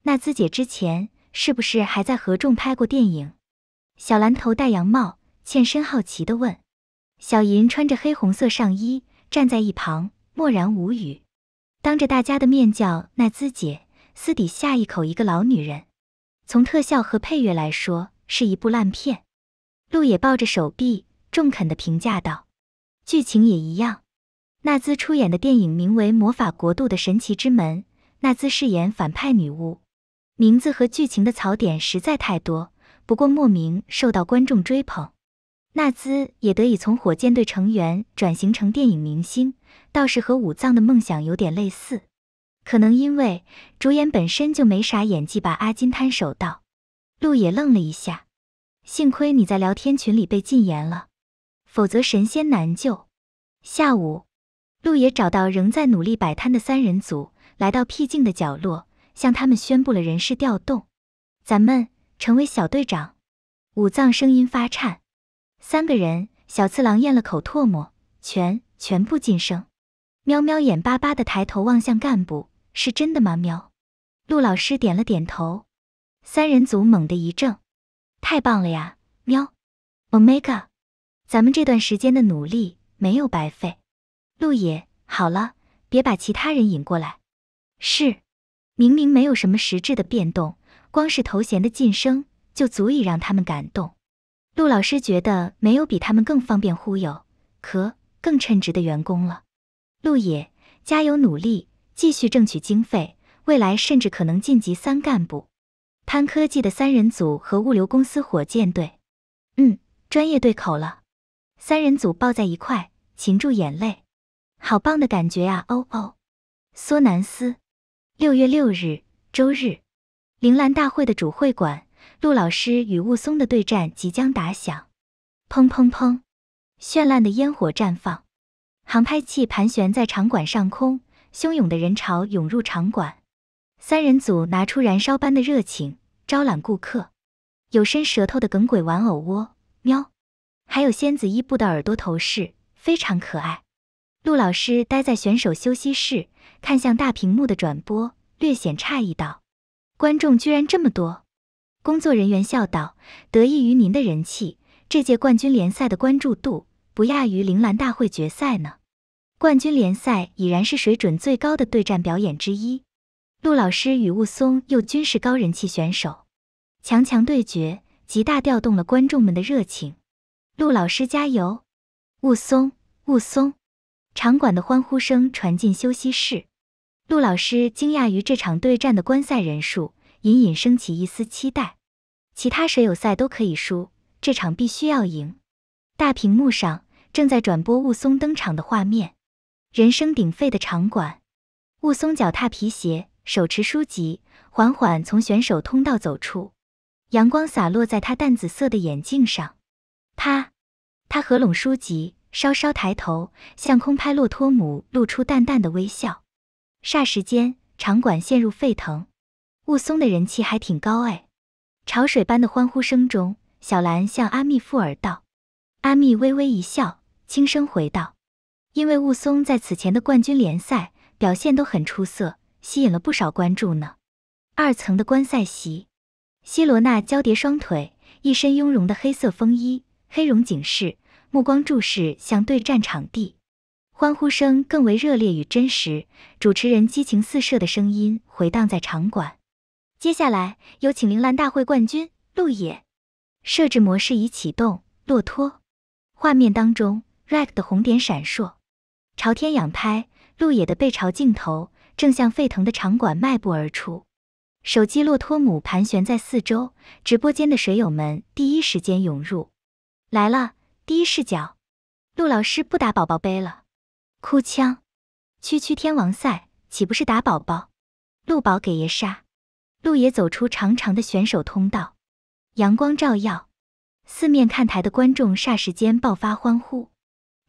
那兹姐之前是不是还在合众拍过电影？”小蓝头戴羊帽，欠身好奇的问：“小银穿着黑红色上衣，站在一旁，默然无语。”当着大家的面叫娜兹姐，私底下一口一个老女人。从特效和配乐来说，是一部烂片。路野抱着手臂，中肯地评价道：“剧情也一样。纳兹出演的电影名为《魔法国度的神奇之门》，纳兹饰演反派女巫。名字和剧情的槽点实在太多，不过莫名受到观众追捧。纳兹也得以从火箭队成员转型成电影明星。”倒是和武藏的梦想有点类似，可能因为主演本身就没啥演技吧。阿金摊手道，陆野愣了一下，幸亏你在聊天群里被禁言了，否则神仙难救。下午，陆野找到仍在努力摆摊的三人组，来到僻静的角落，向他们宣布了人事调动：咱们成为小队长。武藏声音发颤，三个人，小次郎咽了口唾沫，全全部晋升。喵喵眼巴巴的抬头望向干部，是真的吗？喵，陆老师点了点头，三人组猛地一怔，太棒了呀，喵，Omega，咱们这段时间的努力没有白费，陆野，好了，别把其他人引过来。是，明明没有什么实质的变动，光是头衔的晋升就足以让他们感动。陆老师觉得没有比他们更方便忽悠，可更称职的员工了。陆野，加油努力，继续争取经费，未来甚至可能晋级三干部。潘科技的三人组和物流公司火箭队，嗯，专业对口了。三人组抱在一块，擒住眼泪，好棒的感觉啊！哦哦，索南斯，六月六日，周日，铃兰大会的主会馆，陆老师与雾松的对战即将打响。砰砰砰，绚烂的烟火绽放。航拍器盘旋在场馆上空，汹涌的人潮涌入场馆。三人组拿出燃烧般的热情招揽顾客，有伸舌头的耿鬼玩偶窝喵，还有仙子伊布的耳朵头饰，非常可爱。陆老师待在选手休息室，看向大屏幕的转播，略显诧异道：“观众居然这么多。”工作人员笑道：“得益于您的人气，这届冠军联赛的关注度。”不亚于铃兰大会决赛呢，冠军联赛已然是水准最高的对战表演之一。陆老师与雾松又均是高人气选手，强强对决，极大调动了观众们的热情。陆老师加油！雾松，雾松！场馆的欢呼声传进休息室，陆老师惊讶于这场对战的观赛人数，隐隐升起一丝期待。其他水友赛都可以输，这场必须要赢。大屏幕上。正在转播雾松登场的画面，人声鼎沸的场馆，雾松脚踏皮鞋，手持书籍，缓缓从选手通道走出，阳光洒落在他淡紫色的眼镜上。啪，他合拢书籍，稍稍抬头，向空拍洛托姆露出淡淡的微笑。霎时间，场馆陷入沸腾。雾凇的人气还挺高哎！潮水般的欢呼声中，小兰向阿密附耳道，阿密微微一笑。轻声回道：“因为雾松在此前的冠军联赛表现都很出色，吸引了不少关注呢。”二层的观赛席，希罗娜交叠双腿，一身雍容的黑色风衣，黑绒警示，目光注视向对战场地。欢呼声更为热烈与真实，主持人激情四射的声音回荡在场馆。接下来，有请铃兰大会冠军陆野。设置模式已启动，洛托。画面当中。Rack 的红点闪烁，朝天仰拍，陆野的背朝镜头，正向沸腾的场馆迈步而出。手机洛托姆盘旋在四周，直播间的水友们第一时间涌入。来了，第一视角，陆老师不打宝宝杯了，哭腔。区区天王赛，岂不是打宝宝？陆宝给爷杀！陆野走出长长的选手通道，阳光照耀，四面看台的观众霎时间爆发欢呼。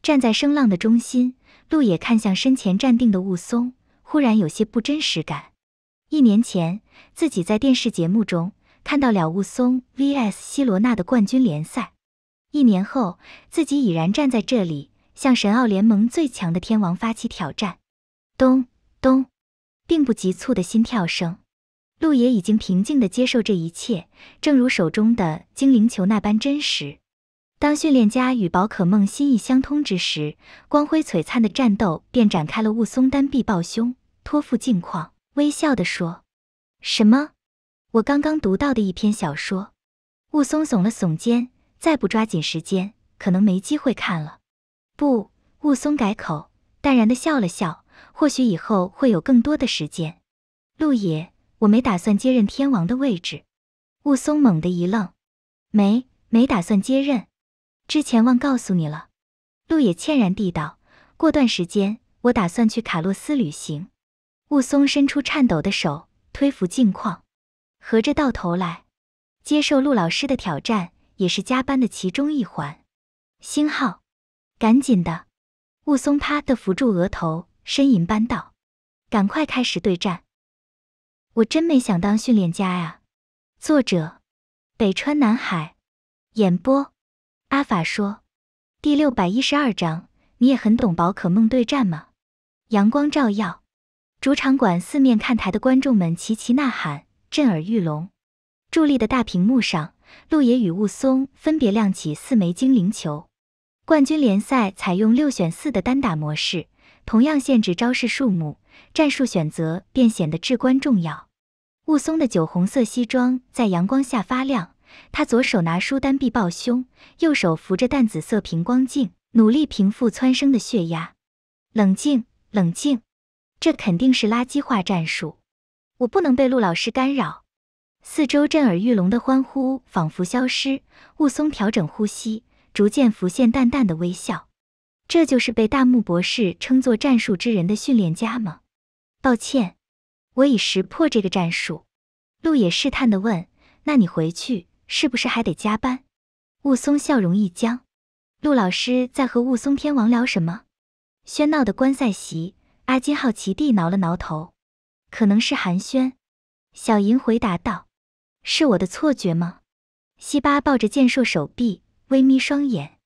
站在声浪的中心，陆野看向身前站定的雾松，忽然有些不真实感。一年前，自己在电视节目中看到了雾松 vs 西罗娜的冠军联赛，一年后，自己已然站在这里，向神奥联盟最强的天王发起挑战。咚咚，并不急促的心跳声，陆野已经平静的接受这一切，正如手中的精灵球那般真实。当训练家与宝可梦心意相通之时，光辉璀璨的战斗便展开了。雾松单臂抱胸，托付近况，微笑地说：“什么？我刚刚读到的一篇小说。”雾松耸了耸肩，再不抓紧时间，可能没机会看了。不，雾松改口，淡然地笑了笑：“或许以后会有更多的时间。”陆野，我没打算接任天王的位置。雾松猛地一愣，没没打算接任。之前忘告诉你了，陆野歉然地道：“过段时间，我打算去卡洛斯旅行。”雾松伸出颤抖的手，推扶镜框。合着到头来，接受陆老师的挑战，也是加班的其中一环。星号，赶紧的！雾松啪地扶住额头，呻吟般道：“赶快开始对战！我真没想当训练家呀。”作者：北川南海，演播。阿法说：“第六百一十二章，你也很懂宝可梦对战吗？”阳光照耀，主场馆四面看台的观众们齐齐呐喊，震耳欲聋。助力的大屏幕上，鹿野与雾松分别亮起四枚精灵球。冠军联赛采用六选四的单打模式，同样限制招式数目，战术选择便显得至关重要。雾松的酒红色西装在阳光下发亮。他左手拿书单臂抱胸，右手扶着淡紫色平光镜，努力平复蹿升的血压，冷静，冷静，这肯定是垃圾化战术，我不能被陆老师干扰。四周震耳欲聋的欢呼仿佛消失，雾松调整呼吸，逐渐浮现淡淡的微笑。这就是被大木博士称作战术之人的训练家吗？抱歉，我已识破这个战术。陆野试探的问：“那你回去？”是不是还得加班？雾松笑容一僵。陆老师在和雾松天王聊什么？喧闹的观赛席，阿金好奇地挠了挠头。可能是寒暄。小银回答道：“是我的错觉吗？”西巴抱着健硕手臂，微眯双眼。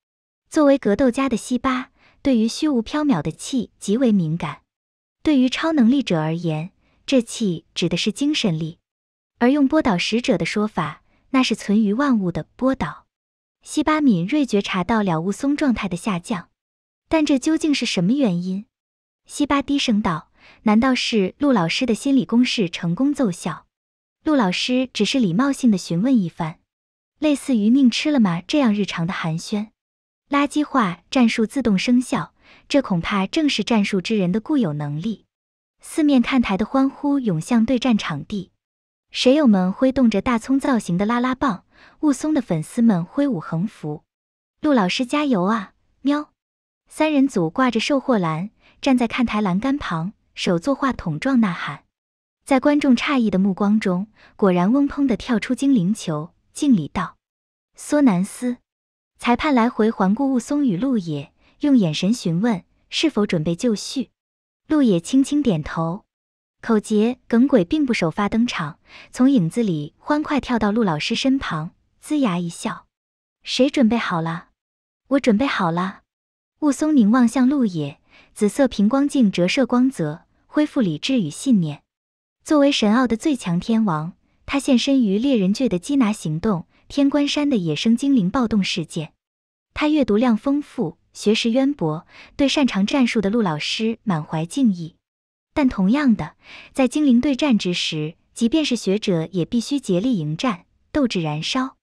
作为格斗家的西巴，对于虚无缥缈的气极为敏感。对于超能力者而言，这气指的是精神力。而用波导使者的说法。那是存于万物的波导，西巴敏锐觉察到了雾凇状态的下降，但这究竟是什么原因？西巴低声道：“难道是陆老师的心理攻势成功奏效？”陆老师只是礼貌性的询问一番，类似于“宁吃了吗”这样日常的寒暄，垃圾话战术自动生效，这恐怕正是战术之人的固有能力。四面看台的欢呼涌向对战场地。水友们挥动着大葱造型的拉拉棒，雾凇的粉丝们挥舞横幅，“陆老师加油啊！”喵，三人组挂着售货栏，站在看台栏杆旁，手作话筒状呐喊，在观众诧异的目光中，果然嗡砰的跳出精灵球，敬礼道：“索南斯。”裁判来回环顾雾凇与陆野，用眼神询问是否准备就绪，陆野轻轻点头。口结耿鬼并不首发登场，从影子里欢快跳到陆老师身旁，龇牙一笑：“谁准备好了？我准备好了。”雾凇凝望向陆野，紫色平光镜折射光泽，恢复理智与信念。作为神奥的最强天王，他现身于猎人界的缉拿行动、天关山的野生精灵暴动事件。他阅读量丰富，学识渊博，对擅长战术的陆老师满怀敬意。但同样的，在精灵对战之时，即便是学者也必须竭力迎战，斗志燃烧。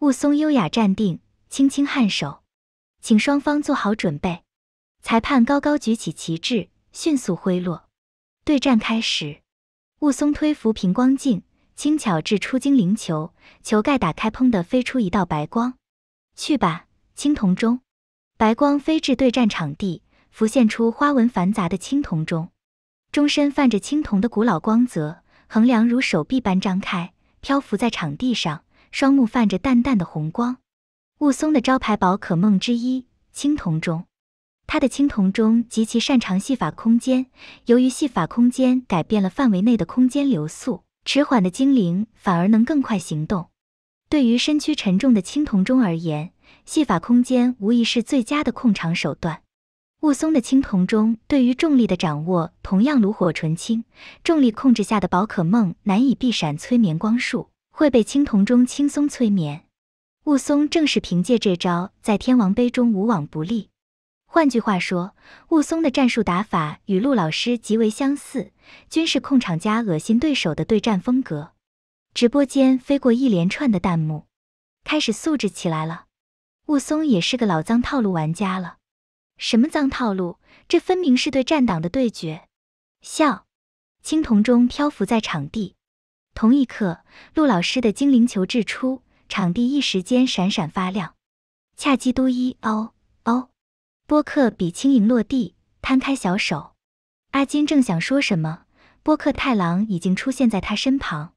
雾松优雅站定，轻轻颔首，请双方做好准备。裁判高高举起旗帜，迅速挥落，对战开始。雾松推浮平光镜，轻巧掷出精灵球，球盖打开，砰的飞出一道白光。去吧，青铜钟！白光飞至对战场地，浮现出花纹繁杂的青铜钟。中身泛着青铜的古老光泽，横梁如手臂般张开，漂浮在场地上，双目泛着淡淡的红光。雾松的招牌宝可梦之一——青铜钟，它的青铜钟极其擅长戏法空间。由于戏法空间改变了范围内的空间流速，迟缓的精灵反而能更快行动。对于身躯沉重的青铜钟而言，戏法空间无疑是最佳的控场手段。雾松的青铜中对于重力的掌握同样炉火纯青，重力控制下的宝可梦难以避闪催眠光束，会被青铜中轻松催眠。雾松正是凭借这招在天王杯中无往不利。换句话说，雾松的战术打法与陆老师极为相似，均是控场加恶心对手的对战风格。直播间飞过一连串的弹幕，开始素质起来了。雾松也是个老脏套路玩家了。什么脏套路？这分明是对战党的对决！笑，青铜钟漂浮在场地。同一刻，陆老师的精灵球掷出，场地一时间闪闪发亮。恰基都一哦哦，波克比轻盈落地，摊开小手。阿金正想说什么，波克太郎已经出现在他身旁。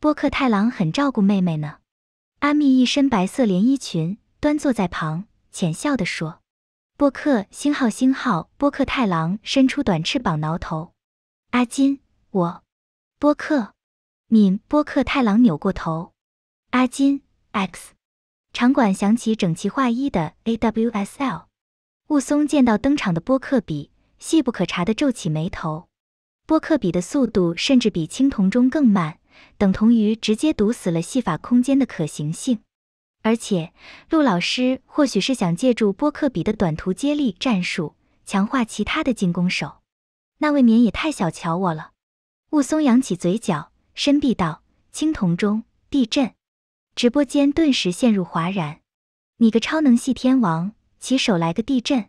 波克太郎很照顾妹妹呢。阿密一身白色连衣裙，端坐在旁，浅笑的说。波克星号星号波克太郎伸出短翅膀挠头。阿金，我。波克。敏波克太郎扭过头。阿金 X。场馆响起整齐划一的 AWSL。雾松见到登场的波克比，细不可察的皱起眉头。波克比的速度甚至比青铜钟更慢，等同于直接堵死了戏法空间的可行性。而且，陆老师或许是想借助波克比的短途接力战术，强化其他的进攻手，那未免也太小瞧我了。雾松扬起嘴角，伸臂道：“青铜钟，地震！”直播间顿时陷入哗然。你个超能系天王，起手来个地震，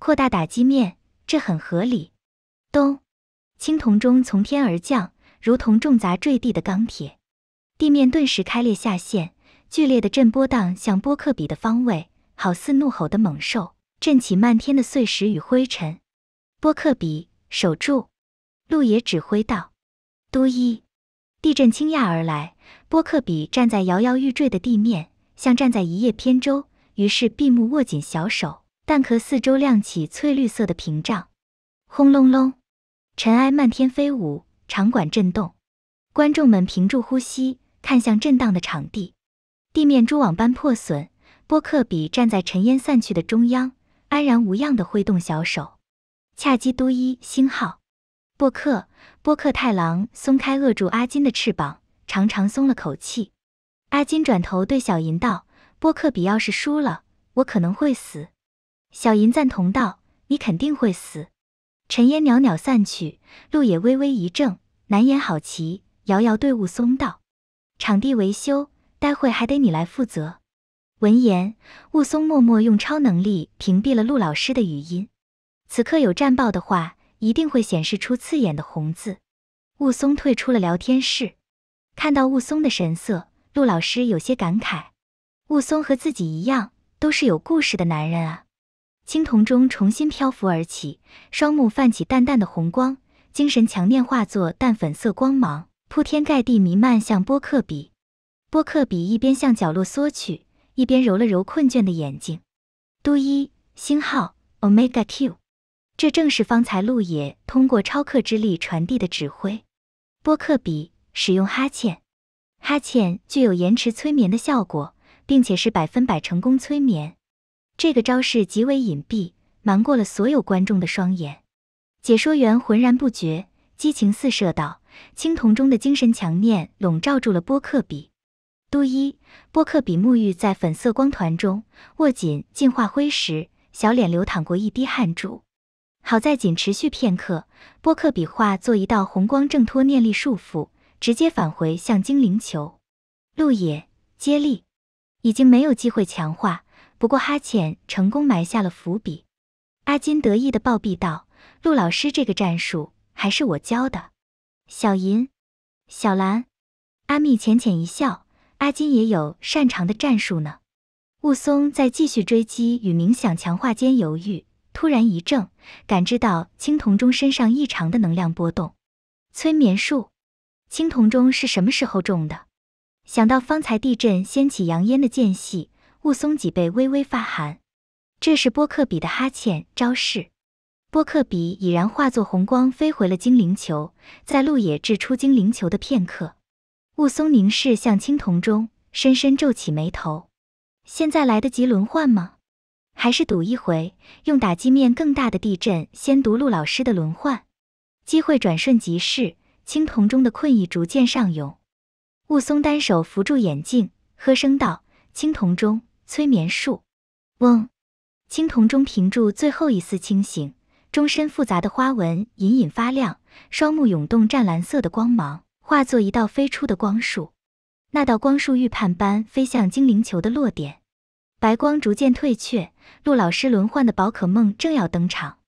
扩大打击面，这很合理。咚！青铜钟从天而降，如同重砸坠地的钢铁，地面顿时开裂下陷。剧烈的震波荡向波克比的方位，好似怒吼的猛兽，震起漫天的碎石与灰尘。波克比，守住！路野指挥道。都一，地震倾压而来，波克比站在摇摇欲坠的地面，像站在一叶扁舟，于是闭目握紧小手，蛋壳四周亮起翠绿色的屏障。轰隆隆，尘埃漫天飞舞，场馆震动，观众们屏住呼吸，看向震荡的场地。地面蛛网般破损，波克比站在尘烟散去的中央，安然无恙地挥动小手。恰基都一星号，波克波克太郎松开扼住阿金的翅膀，长长松了口气。阿金转头对小银道：“波克比要是输了，我可能会死。”小银赞同道：“你肯定会死。”尘烟袅袅散去，路也微微一怔，难掩好奇，遥遥队伍松道：“场地维修。”待会还得你来负责。闻言，雾松默默用超能力屏蔽了陆老师的语音。此刻有战报的话，一定会显示出刺眼的红字。雾松退出了聊天室。看到雾松的神色，陆老师有些感慨：雾松和自己一样，都是有故事的男人啊。青铜钟重新漂浮而起，双目泛起淡淡的红光，精神强念化作淡粉色光芒，铺天盖地弥漫向波克比。波克比一边向角落缩去，一边揉了揉困倦的眼睛。都一星号 Omega Q，这正是方才路野通过超克之力传递的指挥。波克比使用哈欠，哈欠具有延迟催眠的效果，并且是百分百成功催眠。这个招式极为隐蔽，瞒过了所有观众的双眼。解说员浑然不觉，激情四射道：“青铜钟的精神强念笼罩住了波克比。”都一波克比沐浴在粉色光团中，握紧净化灰石，小脸流淌过一滴汗珠。好在仅持续片刻，波克比化作一道红光挣脱念力束缚，直接返回向精灵球。路野接力，已经没有机会强化。不过哈欠成功埋下了伏笔。阿金得意的暴毙道：“陆老师这个战术还是我教的。”小银、小蓝、阿密浅浅一笑。阿金也有擅长的战术呢。雾松在继续追击与冥想强化间犹豫，突然一怔，感知到青铜钟身上异常的能量波动。催眠术，青铜钟是什么时候中的？想到方才地震掀起扬烟的间隙，雾松脊背微微发寒。这是波克比的哈欠招式。波克比已然化作红光飞回了精灵球，在路野掷出精灵球的片刻。雾松凝视向青铜钟，深深皱起眉头。现在来得及轮换吗？还是赌一回，用打击面更大的地震先读陆老师的轮换？机会转瞬即逝，青铜钟的困意逐渐上涌。雾松单手扶住眼镜，喝声道：“青铜钟，催眠术。”嗡。青铜钟屏住最后一丝清醒，钟身复杂的花纹隐隐发亮，双目涌动湛蓝色的光芒。化作一道飞出的光束，那道光束预判般飞向精灵球的落点。白光逐渐退却，陆老师轮换的宝可梦正要登场。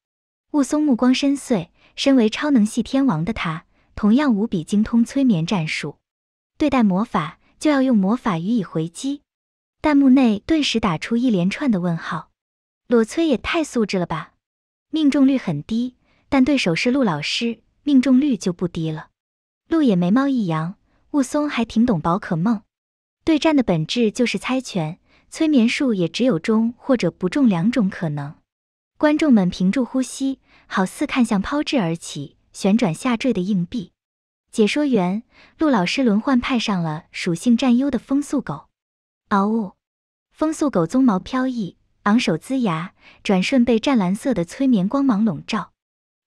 雾松目光深邃，身为超能系天王的他，同样无比精通催眠战术。对待魔法，就要用魔法予以回击。弹幕内顿时打出一连串的问号：裸催也太素质了吧？命中率很低，但对手是陆老师，命中率就不低了。陆野眉毛一扬，雾松还挺懂宝可梦。对战的本质就是猜拳，催眠术也只有中或者不中两种可能。观众们屏住呼吸，好似看向抛掷而起、旋转下坠的硬币。解说员，陆老师轮换派上了属性占优的风速狗。嗷呜！风速狗鬃毛飘逸，昂首龇牙，转瞬被湛蓝色的催眠光芒笼罩。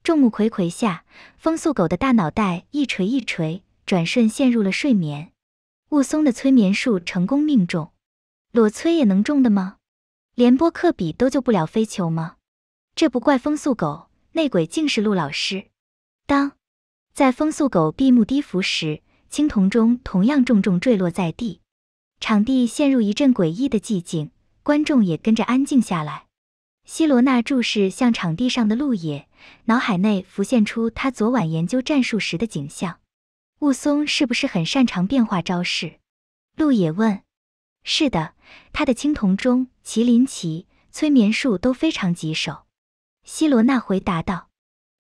众目睽睽下，风速狗的大脑袋一锤一锤，转瞬陷入了睡眠。雾松的催眠术成功命中，裸催也能中的吗？连波克比都救不了飞球吗？这不怪风速狗，内鬼竟是陆老师。当，在风速狗闭目低伏时，青铜钟同样重重坠落在地，场地陷入一阵诡异的寂静，观众也跟着安静下来。希罗娜注视向场地上的路野，脑海内浮现出他昨晚研究战术时的景象。雾松是不是很擅长变化招式？路野问。是的，他的青铜钟、麒麟旗、催眠术都非常棘手。希罗娜回答道。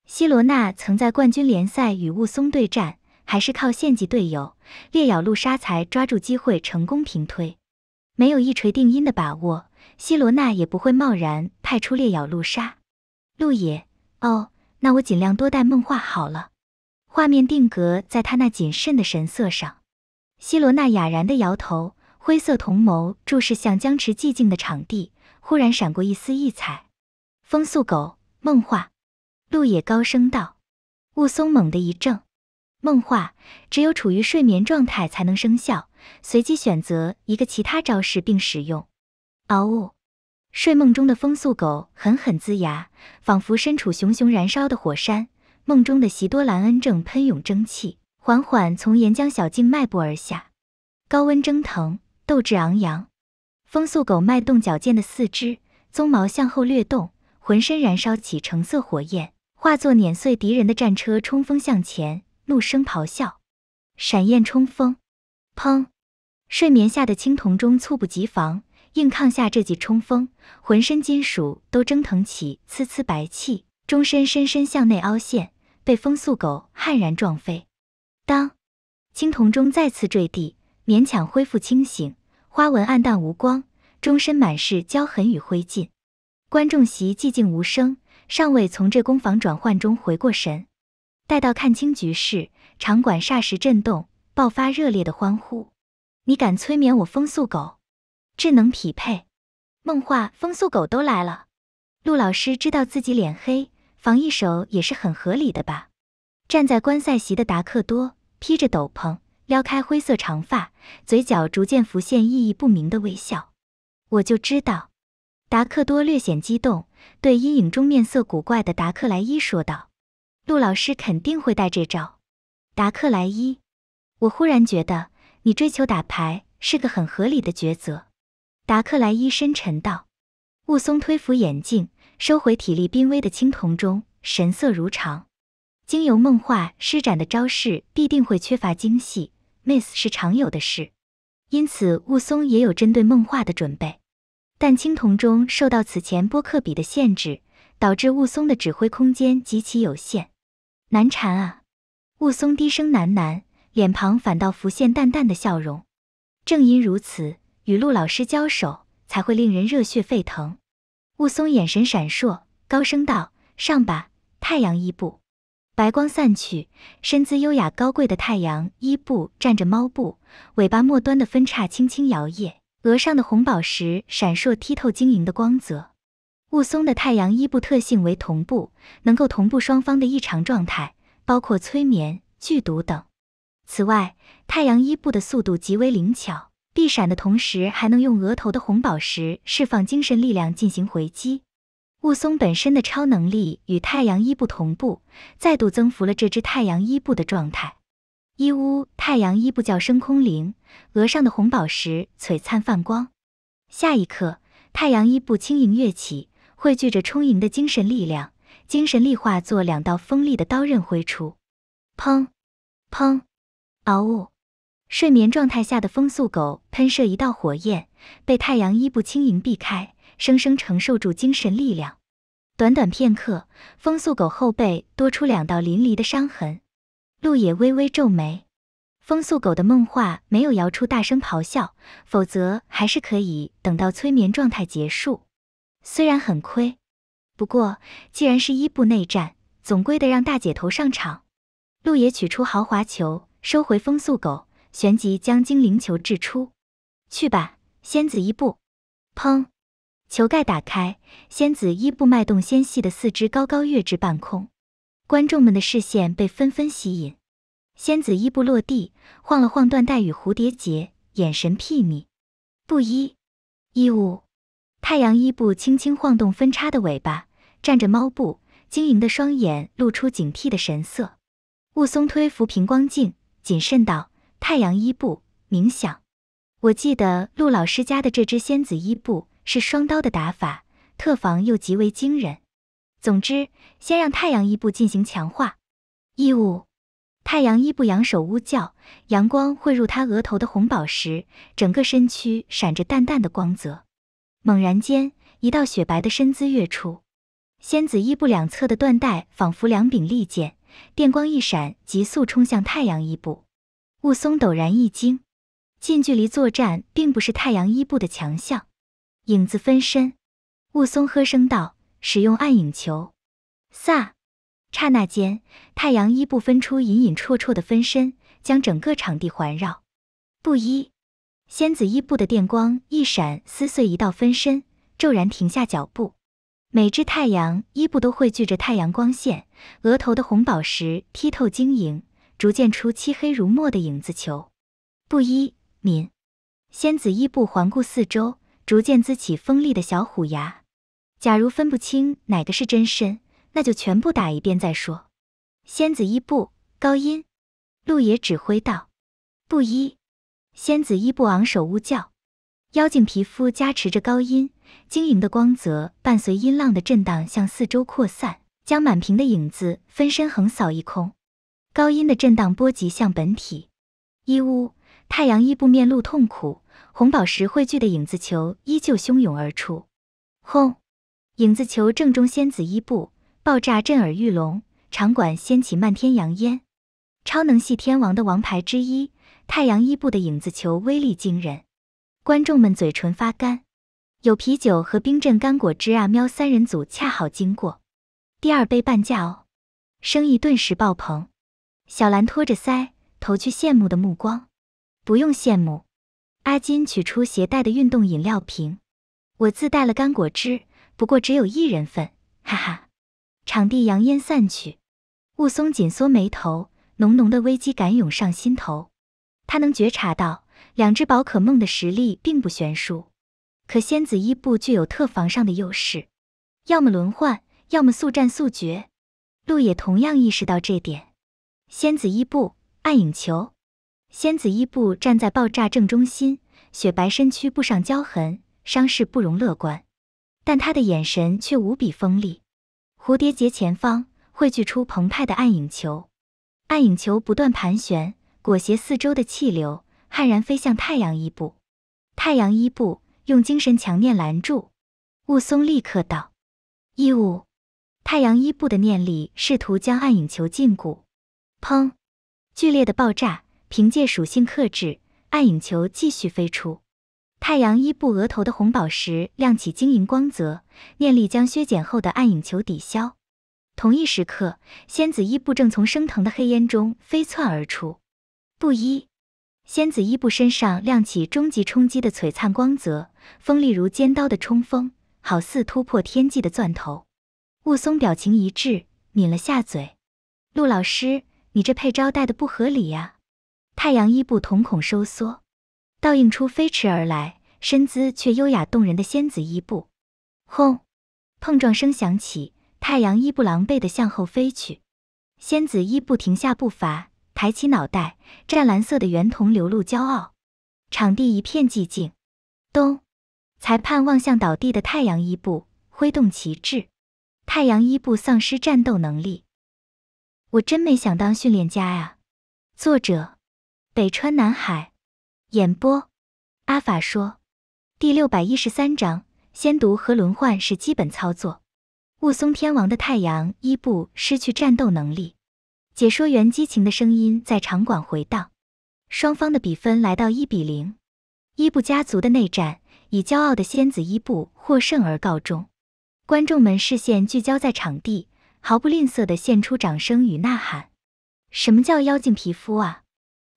希罗娜曾在冠军联赛与雾松对战，还是靠献祭队友烈咬鹿杀才抓住机会成功平推。没有一锤定音的把握，希罗娜也不会贸然派出猎咬陆杀。陆野，哦，那我尽量多带梦话好了。画面定格在他那谨慎的神色上。希罗娜哑然地摇头，灰色瞳眸注视向僵持寂静的场地，忽然闪过一丝异彩。风速狗梦话，陆野高声道。雾松猛地一怔。梦话只有处于睡眠状态才能生效。随机选择一个其他招式并使用。嗷呜！睡梦中的风速狗狠狠龇牙，仿佛身处熊熊燃烧的火山。梦中的席多兰恩正喷涌蒸汽，缓缓从岩浆小径迈步而下，高温蒸腾，斗志昂扬。风速狗迈动矫健的四肢，鬃毛向后掠动，浑身燃烧起橙色火焰，化作碾碎敌人的战车冲锋向前，怒声咆哮。闪焰冲锋！砰！睡眠下的青铜钟猝不及防，硬抗下这记冲锋，浑身金属都蒸腾起呲呲白气，钟身深深向内凹陷，被风速狗悍然撞飞。当，青铜钟再次坠地，勉强恢复清醒，花纹暗淡无光，钟身满是焦痕与灰烬。观众席寂静无声，尚未从这攻防转换中回过神。待到看清局势，场馆霎时震动，爆发热烈的欢呼。你敢催眠我风速狗？智能匹配，梦话风速狗都来了。陆老师知道自己脸黑，防一手也是很合理的吧。站在观赛席的达克多披着斗篷，撩开灰色长发，嘴角逐渐浮现意义不明的微笑。我就知道，达克多略显激动，对阴影中面色古怪的达克莱伊说道：“陆老师肯定会带这招。”达克莱伊，我忽然觉得。你追求打牌是个很合理的抉择，达克莱伊深沉道。雾松推扶眼镜，收回体力濒危的青铜钟，神色如常。经由梦话施展的招式必定会缺乏精细，miss 是常有的事。因此，雾松也有针对梦话的准备。但青铜钟受到此前波克比的限制，导致雾松的指挥空间极其有限。难缠啊！雾松低声喃喃。脸庞反倒浮现淡淡的笑容。正因如此，与陆老师交手才会令人热血沸腾。雾松眼神闪烁，高声道：“上吧，太阳伊布！”白光散去，身姿优雅高贵的太阳伊布站着猫步，尾巴末端的分叉轻轻摇曳，额上的红宝石闪烁剔透晶莹的光泽。雾松的太阳伊布特性为同步，能够同步双方的异常状态，包括催眠、剧毒等。此外，太阳伊布的速度极为灵巧，避闪的同时还能用额头的红宝石释放精神力量进行回击。雾松本身的超能力与太阳伊布同步，再度增幅了这只太阳伊布的状态。伊乌，太阳伊布叫声空灵，额上的红宝石璀璨泛光。下一刻，太阳伊布轻盈跃起，汇聚着充盈的精神力量，精神力化作两道锋利的刀刃挥出，砰，砰。嗷呜！睡眠状态下的风速狗喷射一道火焰，被太阳伊布轻盈避开，生生承受住精神力量。短短片刻，风速狗后背多出两道淋漓的伤痕。路野微微皱眉，风速狗的梦话没有摇出大声咆哮，否则还是可以等到催眠状态结束。虽然很亏，不过既然是伊布内战，总归得让大姐头上场。路野取出豪华球。收回风速狗，旋即将精灵球掷出去吧，仙子伊布。砰，球盖打开，仙子伊布脉动纤细的四肢，高高跃至半空，观众们的视线被纷纷吸引。仙子伊布落地，晃了晃缎带与蝴蝶结，眼神睥睨。布衣，衣物。太阳伊布轻轻晃动分叉的尾巴，站着猫步，晶莹的双眼露出警惕的神色。雾松推浮平光镜。谨慎道：“太阳伊布冥想，我记得陆老师家的这只仙子伊布是双刀的打法，特防又极为惊人。总之，先让太阳伊布进行强化。”伊物，太阳伊布扬手呜叫，阳光汇入他额头的红宝石，整个身躯闪着淡淡的光泽。猛然间，一道雪白的身姿跃出，仙子伊布两侧的缎带仿佛两柄利剑。电光一闪，急速冲向太阳伊布。雾松陡然一惊，近距离作战并不是太阳伊布的强项。影子分身，雾松喝声道：“使用暗影球！”飒！刹那间，太阳伊布分出隐隐绰绰的分身，将整个场地环绕。布衣，仙子伊布的电光一闪，撕碎一道分身，骤然停下脚步。每只太阳伊布都汇聚着太阳光线，额头的红宝石剔透晶莹，逐渐出漆黑如墨的影子球。布衣敏，仙子伊布环顾四周，逐渐滋起锋利的小虎牙。假如分不清哪个是真身，那就全部打一遍再说。仙子伊布高音，路野指挥道。布衣。”仙子伊布昂首呜叫，妖精皮肤加持着高音。晶莹的光泽伴随音浪的震荡向四周扩散，将满屏的影子分身横扫一空。高音的震荡波及向本体。一屋太阳伊布面露痛苦，红宝石汇聚的影子球依旧汹涌而出。轰！影子球正中仙子伊布，爆炸震耳欲聋，场馆掀起漫天扬烟。超能系天王的王牌之一，太阳伊布的影子球威力惊人，观众们嘴唇发干。有啤酒和冰镇干果汁啊！喵三人组恰好经过，第二杯半价哦，生意顿时爆棚。小兰托着腮，投去羡慕的目光。不用羡慕，阿金取出携带的运动饮料瓶，我自带了干果汁，不过只有一人份，哈哈。场地扬烟散去，雾松紧缩眉头，浓浓的危机感涌上心头。他能觉察到，两只宝可梦的实力并不悬殊。可仙子伊布具有特防上的优势，要么轮换，要么速战速决。路野同样意识到这点。仙子伊布，暗影球。仙子伊布站在爆炸正中心，雪白身躯布上焦痕，伤势不容乐观。但他的眼神却无比锋利。蝴蝶结前方汇聚出澎湃的暗影球，暗影球不断盘旋，裹挟四周的气流，悍然飞向太阳伊布。太阳伊布。用精神强念拦住，雾松立刻道：“一雾，太阳伊布的念力试图将暗影球禁锢。”砰！剧烈的爆炸，凭借属性克制，暗影球继续飞出。太阳伊布额头的红宝石亮起晶莹光泽，念力将削减后的暗影球抵消。同一时刻，仙子伊布正从升腾的黑烟中飞窜而出。布一。仙子伊布身上亮起终极冲击的璀璨光泽，锋利如尖刀的冲锋，好似突破天际的钻头。雾松表情一滞，抿了下嘴：“陆老师，你这配招带的不合理呀。”太阳伊布瞳孔收缩，倒映出飞驰而来，身姿却优雅动人的仙子伊布。轰，碰撞声响起，太阳伊布狼狈地向后飞去。仙子伊布停下步伐。抬起脑袋，湛蓝色的圆瞳流露骄傲。场地一片寂静。咚！裁判望向倒地的太阳伊布，挥动旗帜。太阳伊布丧失战斗能力。我真没想当训练家呀。作者：北川南海。演播：阿法说。第六百一十三章：先毒和轮换是基本操作。雾松天王的太阳伊布失去战斗能力。解说员激情的声音在场馆回荡，双方的比分来到一比零。伊布家族的内战以骄傲的仙子伊布获胜而告终。观众们视线聚焦在场地，毫不吝啬地献出掌声与呐喊。什么叫妖精皮肤啊？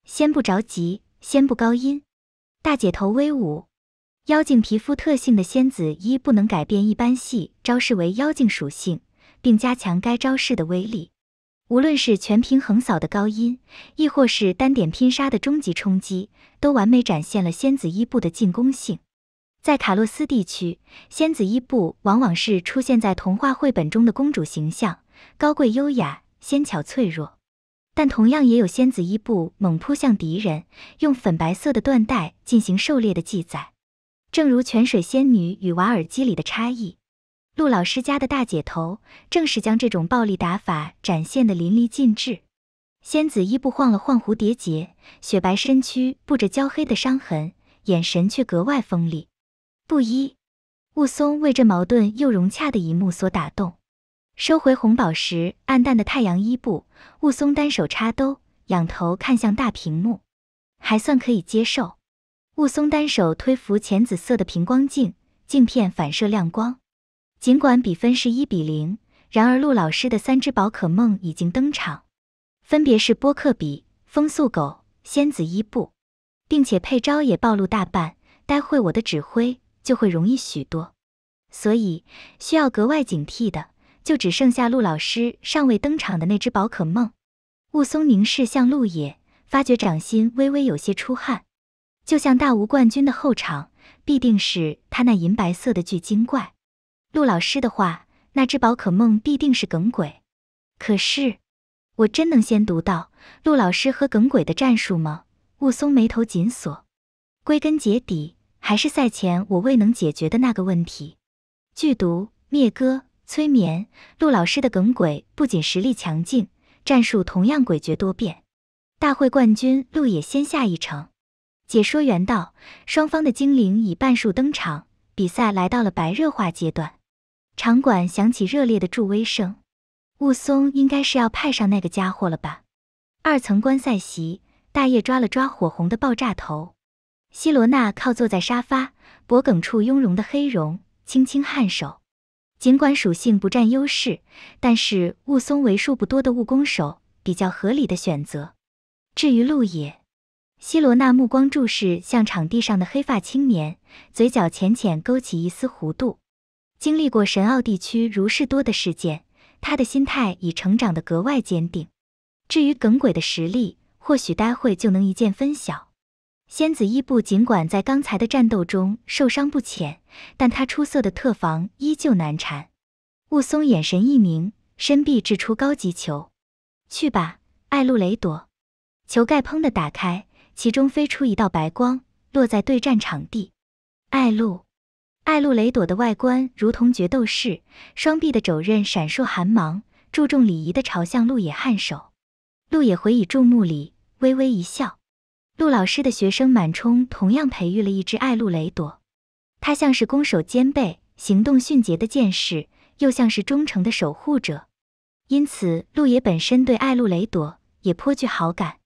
先不着急，先不高音，大姐头威武！妖精皮肤特性的仙子伊不能改变一般系招式为妖精属性，并加强该招式的威力。无论是全屏横扫的高音，亦或是单点拼杀的终极冲击，都完美展现了仙子伊布的进攻性。在卡洛斯地区，仙子伊布往往是出现在童话绘本中的公主形象，高贵优雅、纤巧脆弱。但同样也有仙子伊布猛扑向敌人，用粉白色的缎带进行狩猎的记载，正如泉水仙女与瓦尔基里的差异。陆老师家的大姐头，正是将这种暴力打法展现的淋漓尽致。仙子一步晃了晃蝴蝶结，雪白身躯布着焦黑的伤痕，眼神却格外锋利。布一，雾松为这矛盾又融洽的一幕所打动，收回红宝石，暗淡的太阳伊布，雾松单手插兜，仰头看向大屏幕，还算可以接受。雾松单手推扶浅紫色的平光镜，镜片反射亮光。尽管比分是一比零，然而陆老师的三只宝可梦已经登场，分别是波克比、风速狗、仙子伊布，并且配招也暴露大半，待会我的指挥就会容易许多。所以需要格外警惕的，就只剩下陆老师尚未登场的那只宝可梦。雾松凝视向陆野，发觉掌心微微有些出汗，就像大无冠军的后场必定是他那银白色的巨精怪。陆老师的话，那只宝可梦必定是耿鬼。可是，我真能先读到陆老师和耿鬼的战术吗？雾松眉头紧锁。归根结底，还是赛前我未能解决的那个问题：剧毒、灭歌、催眠。陆老师的耿鬼不仅实力强劲，战术同样诡谲多变。大会冠军陆野先下一城。解说员道：“双方的精灵已半数登场，比赛来到了白热化阶段。”场馆响起热烈的助威声，雾松应该是要派上那个家伙了吧？二层观赛席，大叶抓了抓火红的爆炸头，希罗娜靠坐在沙发，脖颈处雍容的黑绒轻轻颔首。尽管属性不占优势，但是雾松为数不多的物攻手，比较合理的选择。至于路野，希罗娜目光注视向场地上的黑发青年，嘴角浅浅勾起一丝弧度。经历过神奥地区如是多的事件，他的心态已成长得格外坚定。至于耿鬼的实力，或许待会就能一见分晓。仙子伊布尽管在刚才的战斗中受伤不浅，但他出色的特防依旧难缠。雾松眼神一凝，伸臂掷出高级球。去吧，艾路雷朵！球盖砰的打开，其中飞出一道白光，落在对战场地。艾路。艾露雷朵的外观如同决斗士，双臂的肘刃闪烁寒芒。注重礼仪的朝向鹿野颔首，鹿野回以注目礼，微微一笑。陆老师的学生满冲同样培育了一只艾露雷朵，它像是攻守兼备、行动迅捷的剑士，又像是忠诚的守护者。因此，陆野本身对艾露雷朵也颇具好感。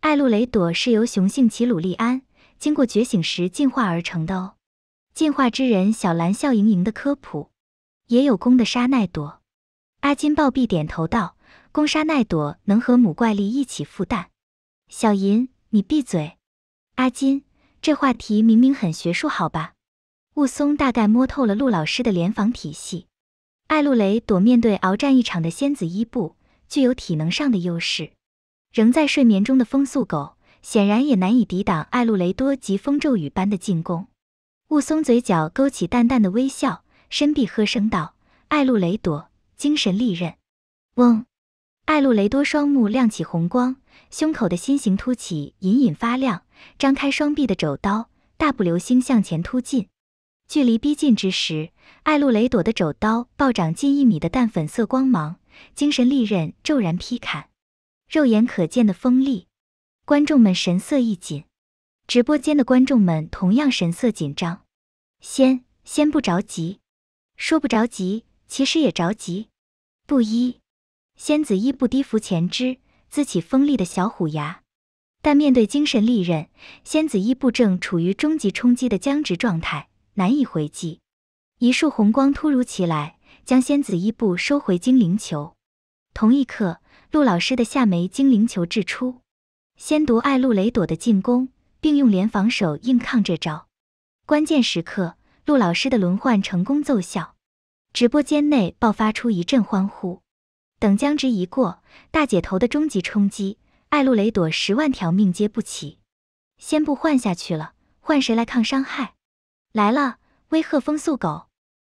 艾露雷朵是由雄性奇鲁利安经过觉醒时进化而成的哦。进化之人小兰笑盈盈的科普，也有公的沙奈朵。阿金暴毙点头道：“公沙奈朵能和母怪力一起孵蛋。”小银，你闭嘴。阿金，这话题明明很学术，好吧？雾松大概摸透了陆老师的联防体系。艾露雷朵面对鏖战一场的仙子伊布，具有体能上的优势，仍在睡眠中的风速狗显然也难以抵挡艾露雷多疾风骤雨般的进攻。雾松嘴角勾起淡淡的微笑，伸臂喝声道：“艾露雷朵，精神利刃！”嗡！艾露雷多双目亮起红光，胸口的心形凸起隐隐发亮，张开双臂的肘刀大步流星向前突进。距离逼近之时，艾露雷朵的肘刀暴涨近一米的淡粉色光芒，精神利刃骤然劈砍，肉眼可见的锋利。观众们神色一紧。直播间的观众们同样神色紧张。先先不着急，说不着急，其实也着急。布衣，仙子伊布低伏前肢，自起锋利的小虎牙。但面对精神利刃，仙子伊布正处于终极冲击的僵直状态，难以回击。一束红光突如其来，将仙子伊布收回精灵球。同一刻，陆老师的下眉精灵球掷出，先读艾露雷朵的进攻。并用联防守硬抗这招，关键时刻，陆老师的轮换成功奏效，直播间内爆发出一阵欢呼。等僵直一过，大姐头的终极冲击，艾露雷朵十万条命接不起。先不换下去了，换谁来抗伤害？来了，威吓风速狗。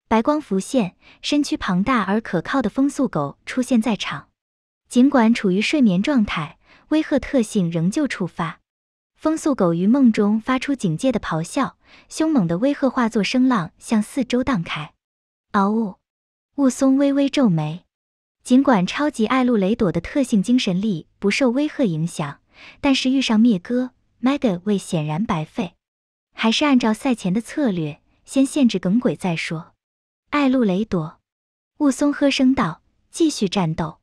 白光浮现，身躯庞大而可靠的风速狗出现在场，尽管处于睡眠状态，威吓特性仍旧触发。风速狗于梦中发出警戒的咆哮，凶猛的威吓化作声浪向四周荡开。嗷呜！雾松微微皱眉，尽管超级艾露雷朵的特性精神力不受威吓影响，但是遇上灭哥，mega 未显然白费。还是按照赛前的策略，先限制耿鬼再说。艾露雷朵，雾松喝声道：“继续战斗。”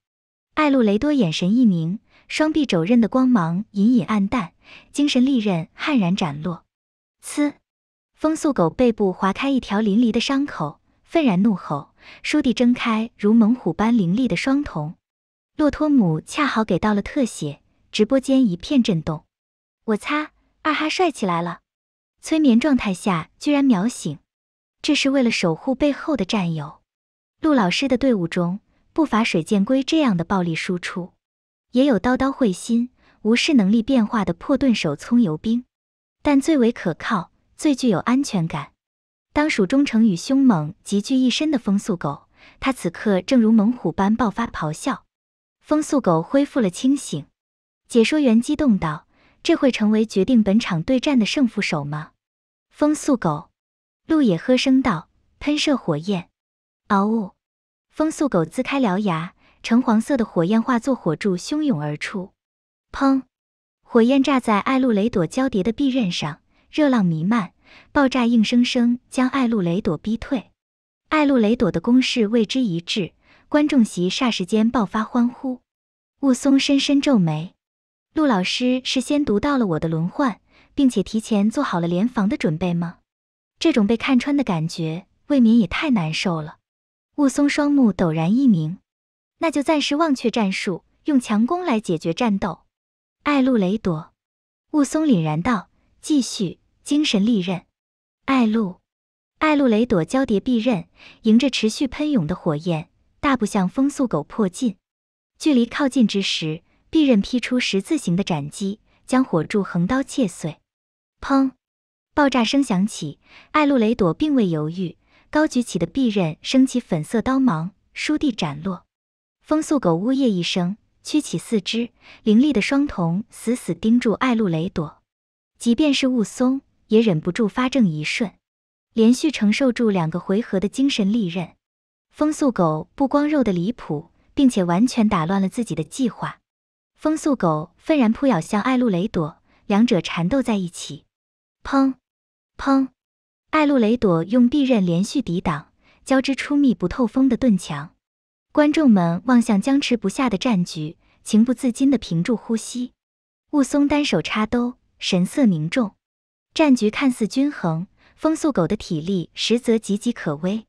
艾露雷多眼神一凝。双臂肘刃的光芒隐隐暗淡，精神利刃悍然斩落，呲！风速狗背部划开一条淋漓的伤口，愤然怒吼，倏地睁开如猛虎般凌厉的双瞳。洛托姆恰好给到了特写，直播间一片震动。我擦，二哈帅起来了！催眠状态下居然秒醒，这是为了守护背后的战友。陆老师的队伍中不乏水箭龟这样的暴力输出。也有刀刀会心、无视能力变化的破盾手葱油兵，但最为可靠、最具有安全感，当属忠诚与凶猛集聚一身的风速狗。它此刻正如猛虎般爆发咆哮。风速狗恢复了清醒，解说员激动道：“这会成为决定本场对战的胜负手吗？”风速狗，路野喝声道：“喷射火焰！”嗷呜！风速狗龇开獠牙。橙黄色的火焰化作火柱汹涌而出，砰！火焰炸在艾露雷朵交叠的臂刃上，热浪弥漫，爆炸硬生生将艾露雷朵逼退。艾露雷朵的攻势为之一滞，观众席霎时间爆发欢呼。雾松深深皱眉，陆老师是先读到了我的轮换，并且提前做好了联防的准备吗？这种被看穿的感觉未免也太难受了。雾松双目陡然一凝。那就暂时忘却战术，用强攻来解决战斗。艾露雷朵，雾松凛然道：“继续，精神利刃。”艾露，艾露雷朵交叠臂刃，迎着持续喷涌的火焰，大步向风速狗迫近。距离靠近之时，臂刃劈出十字形的斩击，将火柱横刀切碎。砰！爆炸声响起。艾露雷朵并未犹豫，高举起的臂刃升起粉色刀芒，倏地斩落。风速狗呜咽一声，屈起四肢，凌厉的双瞳死死盯住艾露雷朵。即便是雾松，也忍不住发怔一瞬。连续承受住两个回合的精神利刃，风速狗不光肉的离谱，并且完全打乱了自己的计划。风速狗愤然扑咬向艾露雷朵，两者缠斗在一起。砰，砰！艾露雷朵用臂刃连续抵挡，交织出密不透风的盾墙。观众们望向僵持不下的战局，情不自禁地屏住呼吸。雾松单手插兜，神色凝重。战局看似均衡，风速狗的体力实则岌岌可危。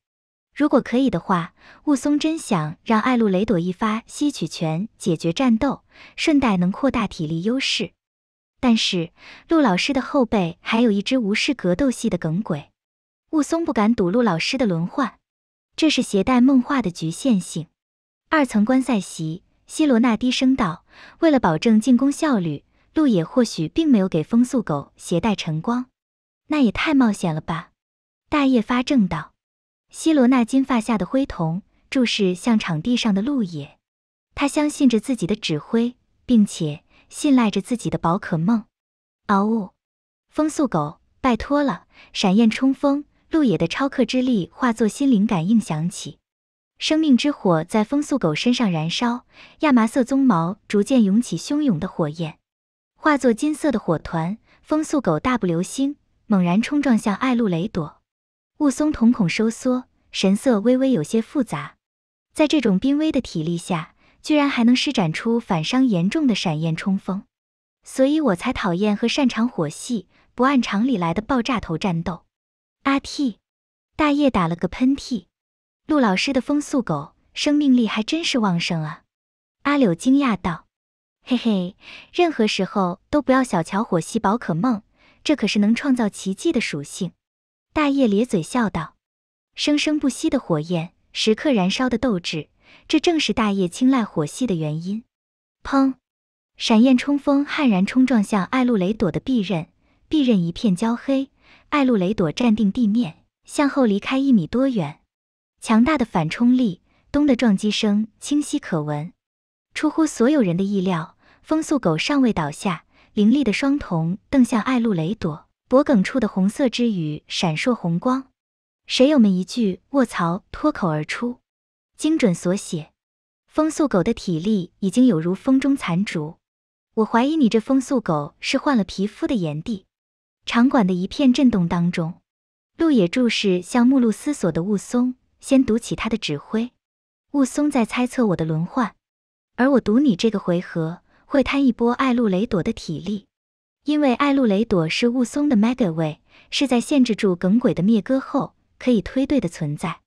如果可以的话，雾松真想让艾露雷朵一发吸取拳解决战斗，顺带能扩大体力优势。但是，陆老师的后背还有一只无视格斗系的耿鬼，雾松不敢堵陆老师的轮换，这是携带梦话的局限性。二层观赛席，希罗娜低声道：“为了保证进攻效率，路野或许并没有给风速狗携带晨光，那也太冒险了吧？”大叶发怔道。希罗娜金发下的灰瞳注视向场地上的路野，他相信着自己的指挥，并且信赖着自己的宝可梦。嗷呜！风速狗，拜托了！闪焰冲锋！路野的超克之力化作心灵感应响起。生命之火在风速狗身上燃烧，亚麻色鬃毛逐渐涌起汹涌的火焰，化作金色的火团。风速狗大步流星，猛然冲撞向艾露雷朵。雾松瞳孔收缩，神色微微有些复杂。在这种濒危的体力下，居然还能施展出反伤严重的闪焰冲锋，所以我才讨厌和擅长火系不按常理来的爆炸头战斗。阿嚏！大叶打了个喷嚏。陆老师的风速狗生命力还真是旺盛啊！阿柳惊讶道：“嘿嘿，任何时候都不要小瞧火系宝可梦，这可是能创造奇迹的属性。”大叶咧嘴笑道：“生生不息的火焰，时刻燃烧的斗志，这正是大叶青睐火系的原因。”砰！闪焰冲锋悍然冲撞向艾露雷朵的臂刃，臂刃一片焦黑。艾露雷朵站定地面，向后离开一米多远。强大的反冲力，咚的撞击声清晰可闻。出乎所有人的意料，风速狗尚未倒下，凌厉的双瞳瞪向艾露雷朵，脖梗处的红色之羽闪烁红光。水友们一句“卧槽”脱口而出。精准所写，风速狗的体力已经有如风中残烛。我怀疑你这风速狗是换了皮肤的炎帝。场馆的一片震动当中，陆野注视向目露思索的雾松。先读起他的指挥，雾松在猜测我的轮换，而我赌你这个回合会摊一波艾露雷朵的体力，因为艾露雷朵是雾松的 mega 位，是在限制住耿鬼的灭歌后可以推队的存在。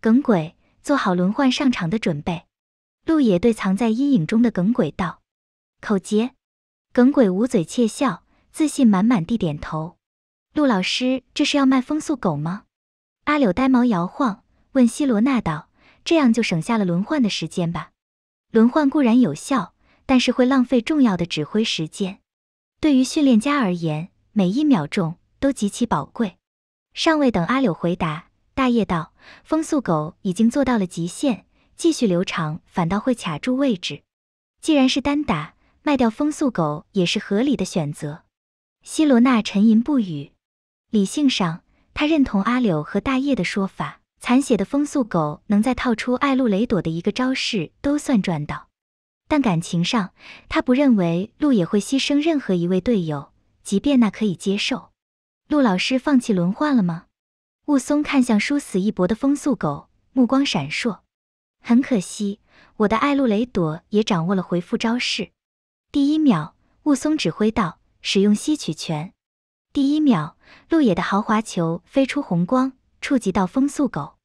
耿鬼，做好轮换上场的准备。陆野对藏在阴影中的耿鬼道：“口诀。”耿鬼捂嘴窃笑，自信满满地点头。陆老师，这是要卖风速狗吗？阿柳呆毛摇晃。问希罗娜道：“这样就省下了轮换的时间吧？轮换固然有效，但是会浪费重要的指挥时间。对于训练家而言，每一秒钟都极其宝贵。”尚未等阿柳回答，大叶道：“风速狗已经做到了极限，继续留场反倒会卡住位置。既然是单打，卖掉风速狗也是合理的选择。”希罗娜沉吟不语。理性上，他认同阿柳和大叶的说法。残血的风速狗能在套出爱露蕾朵的一个招式都算赚到，但感情上他不认为路野会牺牲任何一位队友，即便那可以接受。陆老师放弃轮换了吗？雾松看向殊死一搏的风速狗，目光闪烁。很可惜，我的爱露蕾朵也掌握了回复招式。第一秒，雾松指挥道：“使用吸取拳。”第一秒，路野的豪华球飞出红光。触及到风速狗，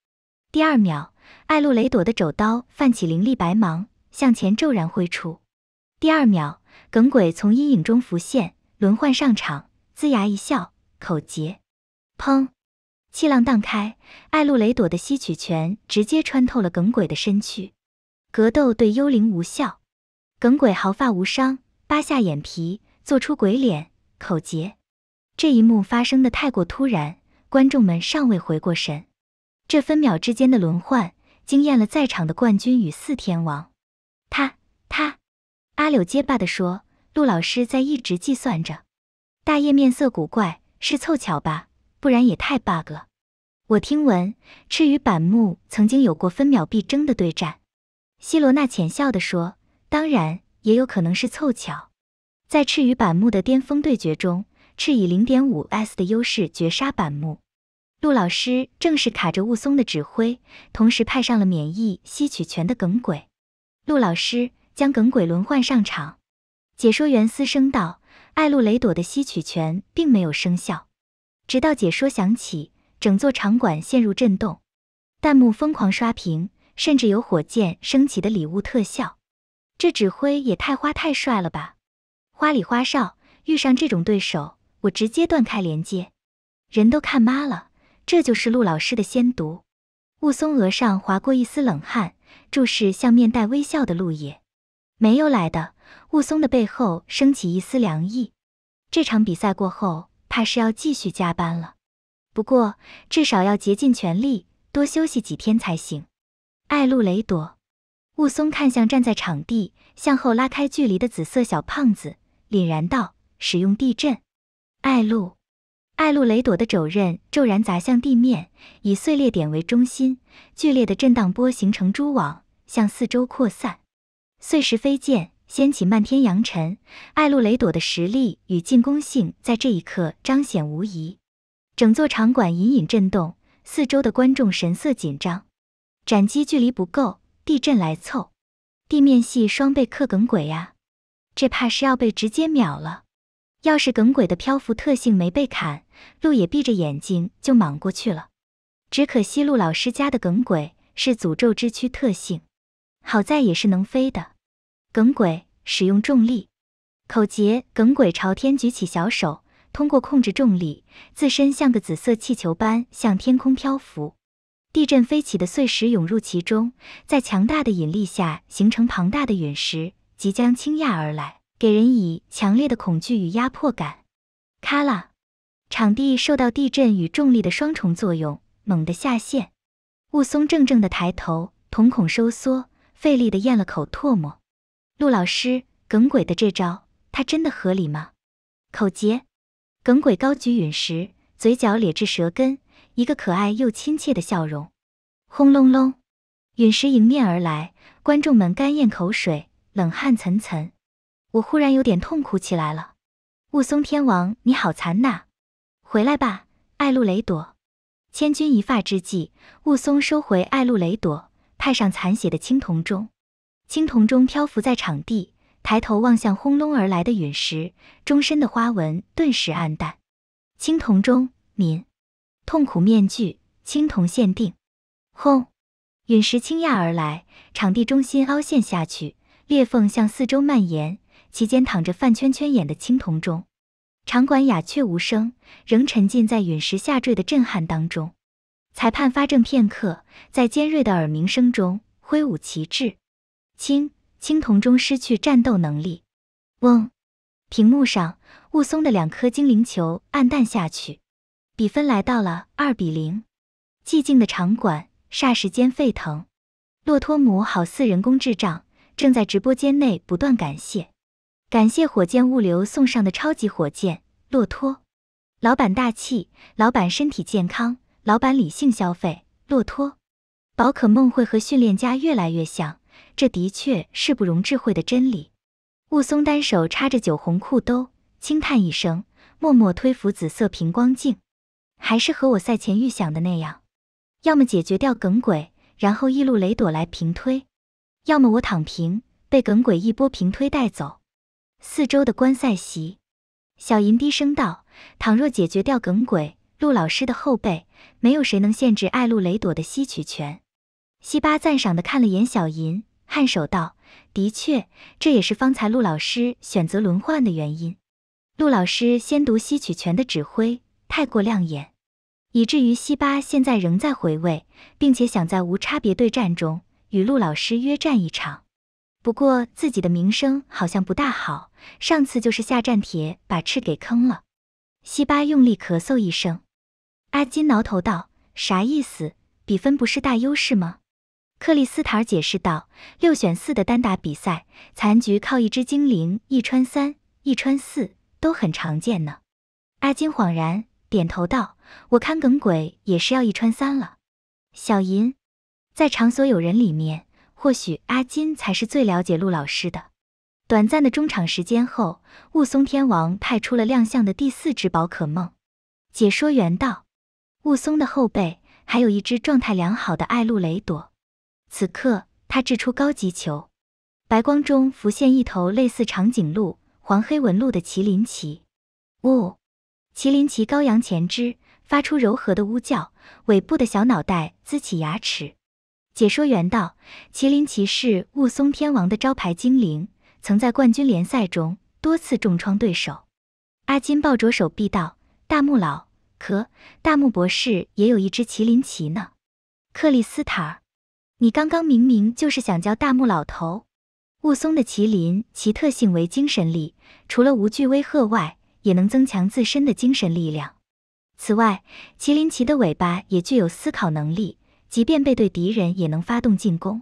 第二秒，艾露雷朵的肘刀泛起凌厉白芒，向前骤然挥出。第二秒，耿鬼从阴影中浮现，轮换上场，龇牙一笑，口诀：砰！气浪荡开，艾露雷朵的吸取拳直接穿透了耿鬼的身躯。格斗对幽灵无效，耿鬼毫发无伤，扒下眼皮，做出鬼脸，口诀。这一幕发生的太过突然。观众们尚未回过神，这分秒之间的轮换惊艳了在场的冠军与四天王。他他，阿柳结巴的说：“陆老师在一直计算着。”大叶面色古怪：“是凑巧吧？不然也太 bug 了。”我听闻赤与板木曾经有过分秒必争的对战。希罗娜浅笑的说：“当然，也有可能是凑巧。”在赤与板木的巅峰对决中，赤以零点五 s 的优势绝杀板木。陆老师正是卡着雾凇的指挥，同时派上了免疫吸取权的耿鬼。陆老师将耿鬼轮换上场，解说员嘶声道：“艾露雷朵的吸取权并没有生效。”直到解说响起，整座场馆陷入震动，弹幕疯狂刷屏，甚至有火箭升起的礼物特效。这指挥也太花太帅了吧！花里花哨，遇上这种对手，我直接断开连接。人都看妈了。这就是陆老师的先读，雾松额上划过一丝冷汗，注视向面带微笑的陆野，没有来的。雾松的背后升起一丝凉意，这场比赛过后，怕是要继续加班了。不过，至少要竭尽全力，多休息几天才行。艾露雷朵，雾松看向站在场地向后拉开距离的紫色小胖子，凛然道：“使用地震，艾露。”艾露雷朵的肘刃骤然砸向地面，以碎裂点为中心，剧烈的震荡波形成蛛网向四周扩散，碎石飞溅，掀起漫天扬尘。艾露雷朵的实力与进攻性在这一刻彰显无疑，整座场馆隐隐震动，四周的观众神色紧张。斩击距离不够，地震来凑，地面系双倍克梗鬼呀，这怕是要被直接秒了。要是耿鬼的漂浮特性没被砍，鹿也闭着眼睛就莽过去了。只可惜鹿老师家的耿鬼是诅咒之躯特性，好在也是能飞的。耿鬼使用重力口诀，耿鬼朝天举起小手，通过控制重力，自身像个紫色气球般向天空漂浮。地震飞起的碎石涌入其中，在强大的引力下形成庞大的陨石，即将倾轧而来。给人以强烈的恐惧与压迫感。咔啦，场地受到地震与重力的双重作用，猛地下陷。雾松怔怔地抬头，瞳孔收缩，费力地咽了口唾沫。陆老师，耿鬼的这招，他真的合理吗？口诀，耿鬼高举陨石，嘴角咧至舌根，一个可爱又亲切的笑容。轰隆隆，陨石迎面而来，观众们干咽口水，冷汗涔涔。我忽然有点痛苦起来了，雾松天王，你好残呐！回来吧，艾露雷朵。千钧一发之际，雾松收回艾露雷朵，派上残血的青铜钟。青铜钟漂浮在场地，抬头望向轰隆而来的陨石，钟身的花纹顿时暗淡。青铜钟，敏，痛苦面具，青铜限定。轰！陨石倾轧而来，场地中心凹陷下去，裂缝向四周蔓延。其间躺着饭圈圈眼的青铜钟，场馆鸦雀无声，仍沉浸在陨石下坠的震撼当中。裁判发证片刻，在尖锐的耳鸣声中挥舞旗帜，青青铜钟失去战斗能力。嗡，屏幕上雾松的两颗精灵球暗淡下去，比分来到了二比零。寂静的场馆霎时间沸腾，洛托姆好似人工智障，正在直播间内不断感谢。感谢火箭物流送上的超级火箭骆驼。老板大气，老板身体健康，老板理性消费。骆驼，宝可梦会和训练家越来越像，这的确是不容置喙的真理。雾松单手插着酒红裤兜，轻叹一声，默默推扶紫色平光镜，还是和我赛前预想的那样，要么解决掉耿鬼，然后一路雷朵来平推，要么我躺平，被耿鬼一波平推带走。四周的观赛席，小银低声道：“倘若解决掉耿鬼，陆老师的后背没有谁能限制艾露雷朵的吸取权。”西巴赞赏的看了眼小银，颔首道：“的确，这也是方才陆老师选择轮换的原因。陆老师先读吸取权的指挥太过亮眼，以至于西巴现在仍在回味，并且想在无差别对战中与陆老师约战一场。”不过自己的名声好像不大好，上次就是下战帖把赤给坑了。西巴用力咳嗽一声，阿金挠头道：“啥意思？比分不是大优势吗？”克里斯塔尔解释道：“六选四的单打比赛，残局靠一只精灵一穿三、一穿四都很常见呢。”阿金恍然，点头道：“我看梗鬼也是要一穿三了。”小银，在场所有人里面。或许阿金才是最了解陆老师的。短暂的中场时间后，雾松天王派出了亮相的第四只宝可梦。解说员道：“雾松的后背还有一只状态良好的艾路雷朵，此刻他掷出高级球，白光中浮现一头类似长颈鹿、黄黑纹路的麒麟奇。呜，麒麟奇高扬前肢，发出柔和的呜叫，尾部的小脑袋呲起牙齿。”解说员道：“麒麟骑士雾松天王的招牌精灵，曾在冠军联赛中多次重创对手。”阿金抱着手臂道：“大木老，可大木博士也有一只麒麟骑呢。”克丽斯塔尔，你刚刚明明就是想叫大木老头。雾松的麒麟其特性为精神力，除了无惧威吓外，也能增强自身的精神力量。此外，麒麟骑的尾巴也具有思考能力。即便背对敌人也能发动进攻。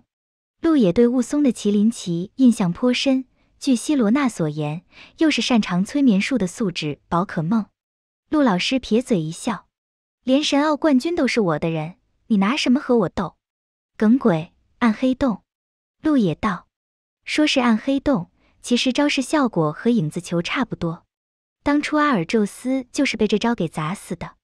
陆野对雾松的麒麟骑印象颇深，据希罗娜所言，又是擅长催眠术的素质宝可梦。陆老师撇嘴一笑，连神奥冠军都是我的人，你拿什么和我斗？耿鬼暗黑洞。陆野道：“说是暗黑洞，其实招式效果和影子球差不多。当初阿尔宙斯就是被这招给砸死的。”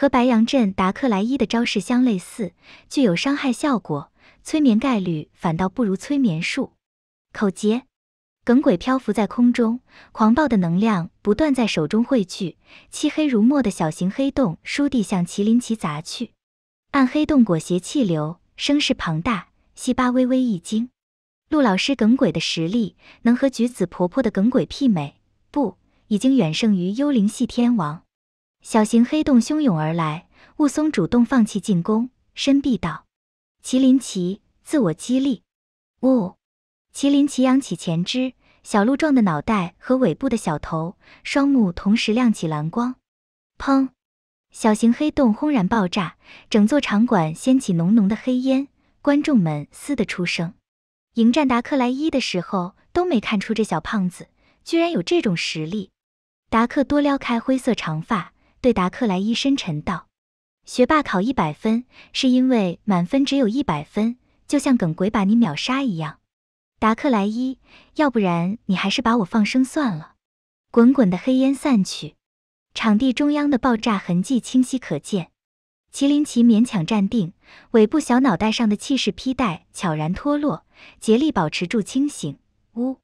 和白杨镇达克莱伊的招式相类似，具有伤害效果，催眠概率反倒不如催眠术。口诀，耿鬼漂浮在空中，狂暴的能量不断在手中汇聚，漆黑如墨的小型黑洞倏地向麒麟旗砸去，暗黑洞裹挟气流，声势庞大。西巴微微一惊，陆老师耿鬼的实力能和橘子婆婆的耿鬼媲美，不，已经远胜于幽灵系天王。小型黑洞汹涌而来，雾松主动放弃进攻。伸臂道，麒麟骑自我激励。呜！麒麟骑扬起前肢，小鹿状的脑袋和尾部的小头，双目同时亮起蓝光。砰！小型黑洞轰然爆炸，整座场馆掀起浓浓的黑烟。观众们嘶的出声。迎战达克莱伊的时候，都没看出这小胖子居然有这种实力。达克多撩开灰色长发。对达克莱伊深沉道：“学霸考一百分，是因为满分只有一百分，就像耿鬼把你秒杀一样。达克莱伊，要不然你还是把我放生算了。”滚滚的黑烟散去，场地中央的爆炸痕迹清晰可见。麒麟骑勉强站定，尾部小脑袋上的气势披带悄然脱落，竭力保持住清醒。呜，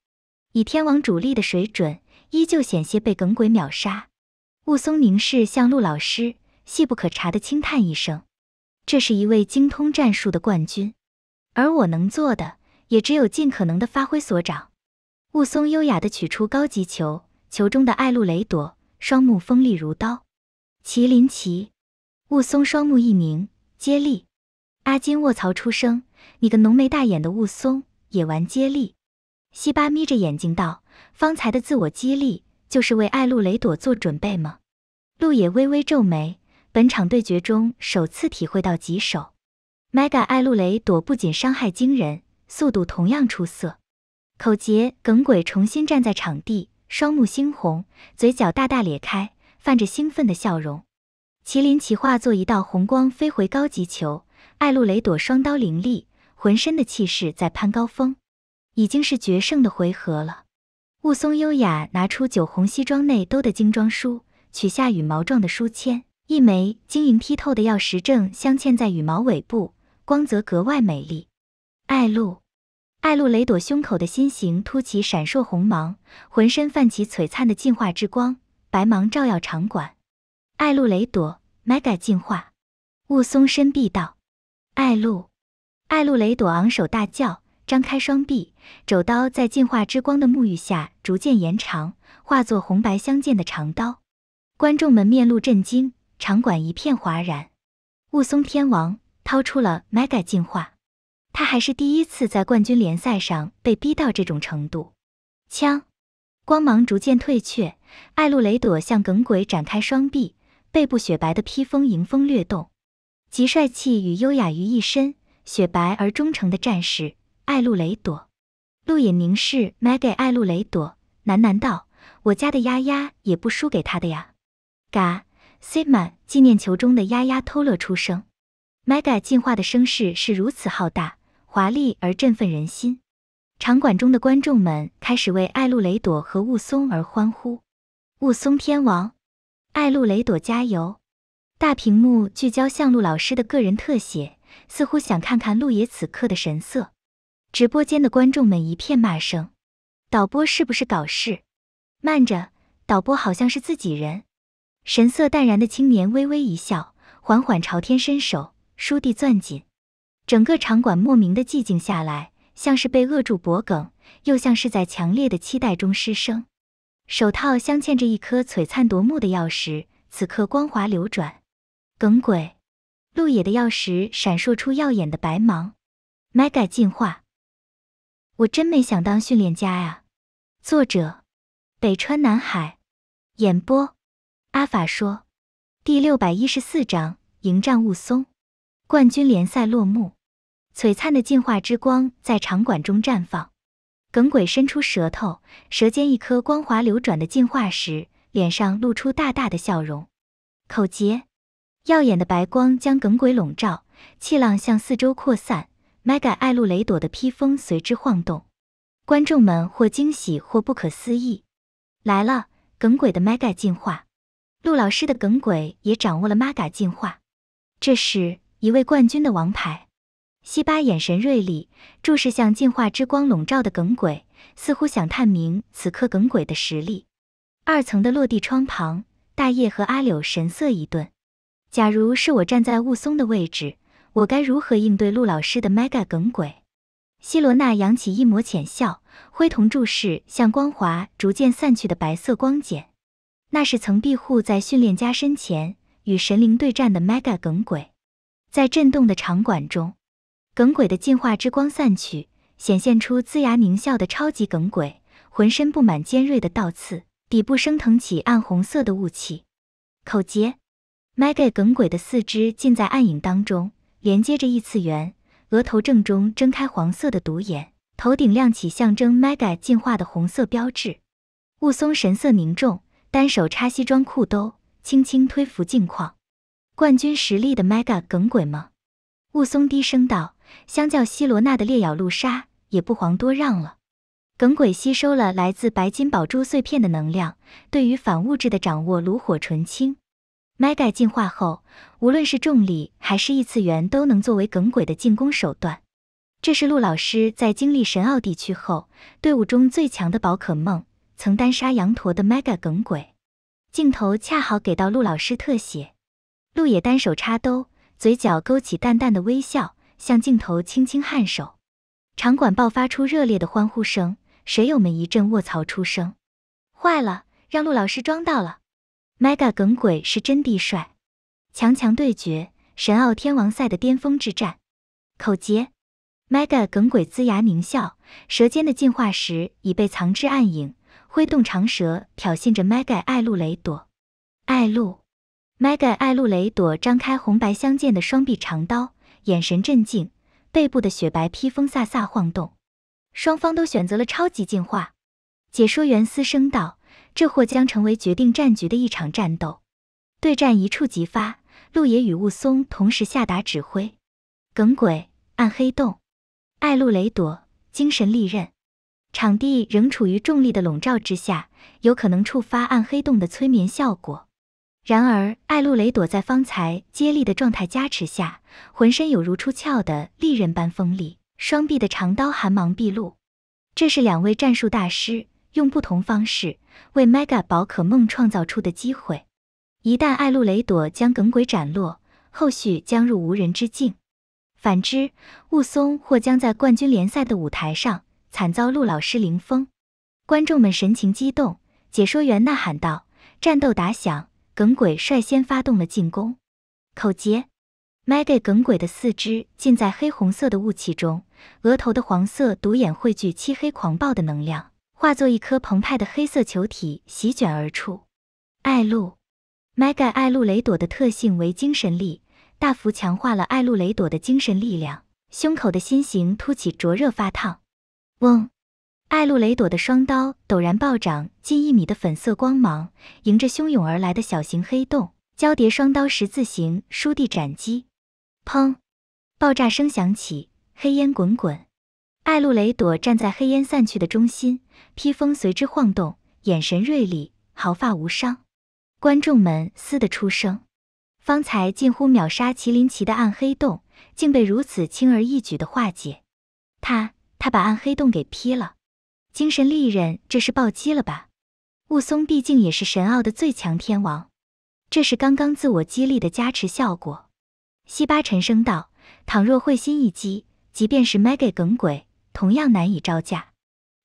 以天王主力的水准，依旧险些被耿鬼秒杀。雾松凝视向陆老师，细不可察的轻叹一声。这是一位精通战术的冠军，而我能做的也只有尽可能的发挥所长。雾松优雅的取出高级球，球中的艾露雷朵，双目锋利如刀。麒麟旗，雾松双目一凝，接力。阿金，卧槽出声！你个浓眉大眼的雾松也玩接力？西巴眯着眼睛道：“方才的自我激励。”就是为艾露雷朵做准备吗？陆野微微皱眉，本场对决中首次体会到棘手。mega 艾露雷朵不仅伤害惊人，速度同样出色。口结耿鬼重新站在场地，双目猩红，嘴角大大咧开，泛着兴奋的笑容。麒麟骑化作一道红光飞回高级球。艾露雷朵双刀凌厉，浑身的气势在攀高峰，已经是决胜的回合了。雾松优雅拿出酒红西装内兜的精装书，取下羽毛状的书签，一枚晶莹剔透的药石正镶嵌在羽毛尾部，光泽格外美丽。艾露，艾露雷朵胸口的心形凸起闪烁红芒，浑身泛起璀璨的进化之光，白芒照耀场馆。艾露雷朵，mega 进化！雾松深闭道。艾露，艾露雷朵昂首大叫。张开双臂，肘刀在进化之光的沐浴下逐渐延长，化作红白相间的长刀。观众们面露震惊，场馆一片哗然。雾松天王掏出了 Mega 进化，他还是第一次在冠军联赛上被逼到这种程度。枪光芒逐渐退却，艾露雷朵向耿鬼展开双臂，背部雪白的披风迎风掠动，集帅气与优雅于一身，雪白而忠诚的战士。艾露雷朵，陆野凝视 Mega 艾露雷朵，喃喃道：“我家的丫丫也不输给他的呀。”嘎 s e m a n 纪念球中的丫丫偷乐出声。Mega 进化的声势是如此浩大、华丽而振奋人心，场馆中的观众们开始为艾露雷朵和雾松而欢呼。雾松天王，艾露雷朵加油！大屏幕聚焦向陆老师的个人特写，似乎想看看陆野此刻的神色。直播间的观众们一片骂声，导播是不是搞事？慢着，导播好像是自己人。神色淡然的青年微微一笑，缓缓朝天伸手，倏地攥紧。整个场馆莫名的寂静下来，像是被扼住脖梗，又像是在强烈的期待中失声。手套镶嵌着一颗璀璨夺目的钥匙，此刻光滑流转。耿鬼，陆野的钥匙闪烁出耀眼的白芒。mega 进化。我真没想当训练家呀。作者：北川南海。演播：阿法说。第六百一十四章：迎战雾松。冠军联赛落幕，璀璨的进化之光在场馆中绽放。耿鬼伸出舌头，舌尖一颗光滑流转的进化石，脸上露出大大的笑容。口结，耀眼的白光将耿鬼笼罩，气浪向四周扩散。Mega 爱露雷朵的披风随之晃动，观众们或惊喜或不可思议。来了，耿鬼的 Mega 进化，陆老师的耿鬼也掌握了 Mega 进化，这是一位冠军的王牌。西巴眼神锐利，注视向进化之光笼罩的耿鬼，似乎想探明此刻耿鬼的实力。二层的落地窗旁，大叶和阿柳神色一顿。假如是我站在雾松的位置。我该如何应对陆老师的 Mega 耿鬼？希罗娜扬起一抹浅笑，灰瞳注视向光滑逐渐散去的白色光茧。那是曾庇护在训练家身前与神灵对战的 Mega 耿鬼。在震动的场馆中，耿鬼的进化之光散去，显现出龇牙狞笑的超级耿鬼，浑身布满尖锐的倒刺，底部升腾起暗红色的雾气。口诀：Mega 耿鬼的四肢浸在暗影当中。连接着异次元，额头正中睁开黄色的独眼，头顶亮起象征 Mega 进化的红色标志。雾松神色凝重，单手插西装裤兜，轻轻推扶镜框。冠军实力的 Mega 耿鬼吗？雾松低声道：“相较希罗娜的烈咬露莎，也不遑多让了。耿鬼吸收了来自白金宝珠碎片的能量，对于反物质的掌握炉火纯青。” Mega 进化后，无论是重力还是异次元都能作为耿鬼的进攻手段。这是陆老师在经历神奥地区后，队伍中最强的宝可梦，曾单杀羊驼的 Mega 耿鬼。镜头恰好给到陆老师特写，陆野单手插兜，嘴角勾起淡淡的微笑，向镜头轻轻颔首。场馆爆发出热烈的欢呼声，水友们一阵卧槽出声，坏了，让陆老师装到了。Mega 耿鬼是真地帅，强强对决，神奥天王赛的巅峰之战。口诀，Mega 耿鬼龇牙狞笑，舌尖的进化石已被藏之暗影，挥动长舌挑衅着 Mega 艾路雷朵。艾路，Mega 艾路雷朵张开红白相间的双臂长刀，眼神镇静，背部的雪白披风飒飒晃动。双方都选择了超级进化。解说员嘶声道。这或将成为决定战局的一场战斗，对战一触即发。陆野与雾松同时下达指挥，耿鬼暗黑洞，艾露雷朵精神利刃。场地仍处于重力的笼罩之下，有可能触发暗黑洞的催眠效果。然而，艾露雷朵在方才接力的状态加持下，浑身有如出鞘的利刃般锋利，双臂的长刀寒芒毕露。这是两位战术大师。用不同方式为 Mega 宝可梦创造出的机会。一旦艾路雷朵将耿鬼斩落，后续将入无人之境；反之，雾松或将在冠军联赛的舞台上惨遭陆老师凌封。观众们神情激动，解说员呐喊道：“战斗打响！”耿鬼率先发动了进攻。口诀：Mega 耿鬼的四肢浸在黑红色的雾气中，额头的黄色独眼汇聚漆黑狂暴的能量。化作一颗澎湃的黑色球体，席卷而出。艾露，mega 艾露雷朵的特性为精神力，大幅强化了艾露雷朵的精神力量。胸口的心形凸起灼热发烫。嗡，艾露雷朵的双刀陡然暴涨近一米的粉色光芒，迎着汹涌而来的小型黑洞，交叠双刀十字形倏地斩击。砰，爆炸声响起，黑烟滚滚。艾露雷朵站在黑烟散去的中心。披风随之晃动，眼神锐利，毫发无伤。观众们嘶的出声。方才近乎秒杀麒麟旗的暗黑洞，竟被如此轻而易举的化解。他他把暗黑洞给劈了。精神利刃，这是暴击了吧？雾松毕竟也是神奥的最强天王，这是刚刚自我激励的加持效果。西巴沉声道：“倘若会心一击，即便是 Maggie 鬼，同样难以招架。”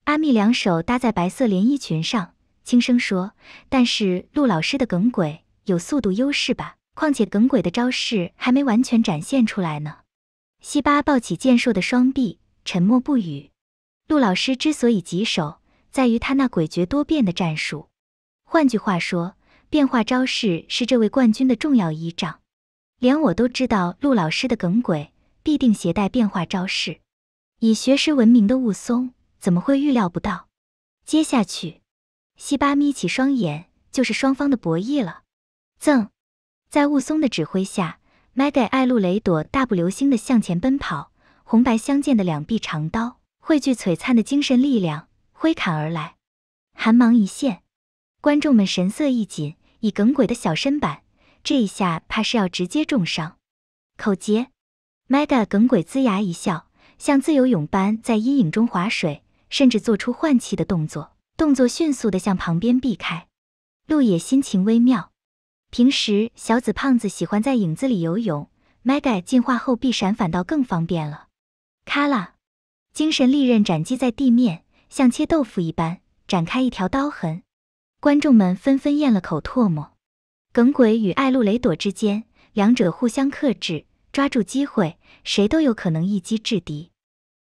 阿密两手搭在白色连衣裙上，轻声说：“但是陆老师的耿鬼有速度优势吧？况且耿鬼的招式还没完全展现出来呢。”西巴抱起健硕的双臂，沉默不语。陆老师之所以棘手，在于他那诡谲多变的战术。换句话说，变化招式是这位冠军的重要依仗。连我都知道，陆老师的耿鬼必定携带变化招式。以学识闻名的雾松。怎么会预料不到？接下去，西巴眯起双眼，就是双方的博弈了。赠，在雾松的指挥下，Mega 艾露雷朵大步流星的向前奔跑，红白相间的两臂长刀汇聚璀璨的精神力量，挥砍而来，寒芒一现。观众们神色一紧，以耿鬼的小身板，这一下怕是要直接重伤。口诀，Mega 耿鬼龇牙一笑，像自由泳般在阴影中划水。甚至做出换气的动作，动作迅速的向旁边避开。陆野心情微妙，平时小紫胖子喜欢在影子里游泳，mega 进化后避闪反倒更方便了。咔啦，精神利刃斩击在地面，像切豆腐一般展开一条刀痕。观众们纷纷咽了口唾沫。耿鬼与艾露雷朵之间，两者互相克制，抓住机会，谁都有可能一击制敌。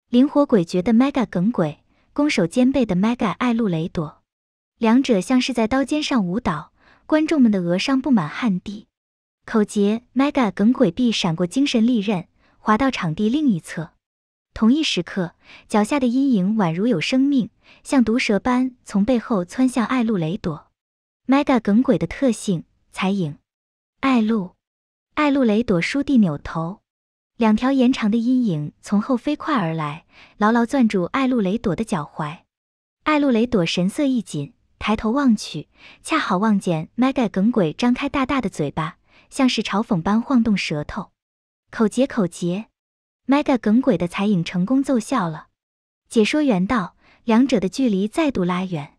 灵活鬼觉得 mega 耿鬼。攻守兼备的 Mega 艾露雷朵，两者像是在刀尖上舞蹈，观众们的额上布满汗滴。口诀：Mega 梗鬼臂闪过精神利刃，划到场地另一侧。同一时刻，脚下的阴影宛如有生命，像毒蛇般从背后窜向艾露雷朵。Mega 梗鬼的特性：彩影。艾露，艾露雷朵倏地扭头。两条延长的阴影从后飞快而来，牢牢攥住艾露雷朵的脚踝。艾露雷朵神色一紧，抬头望去，恰好望见麦盖耿鬼张开大大的嘴巴，像是嘲讽般晃动舌头。口结口结，麦盖耿鬼的彩影成功奏效了。解说员道：“两者的距离再度拉远。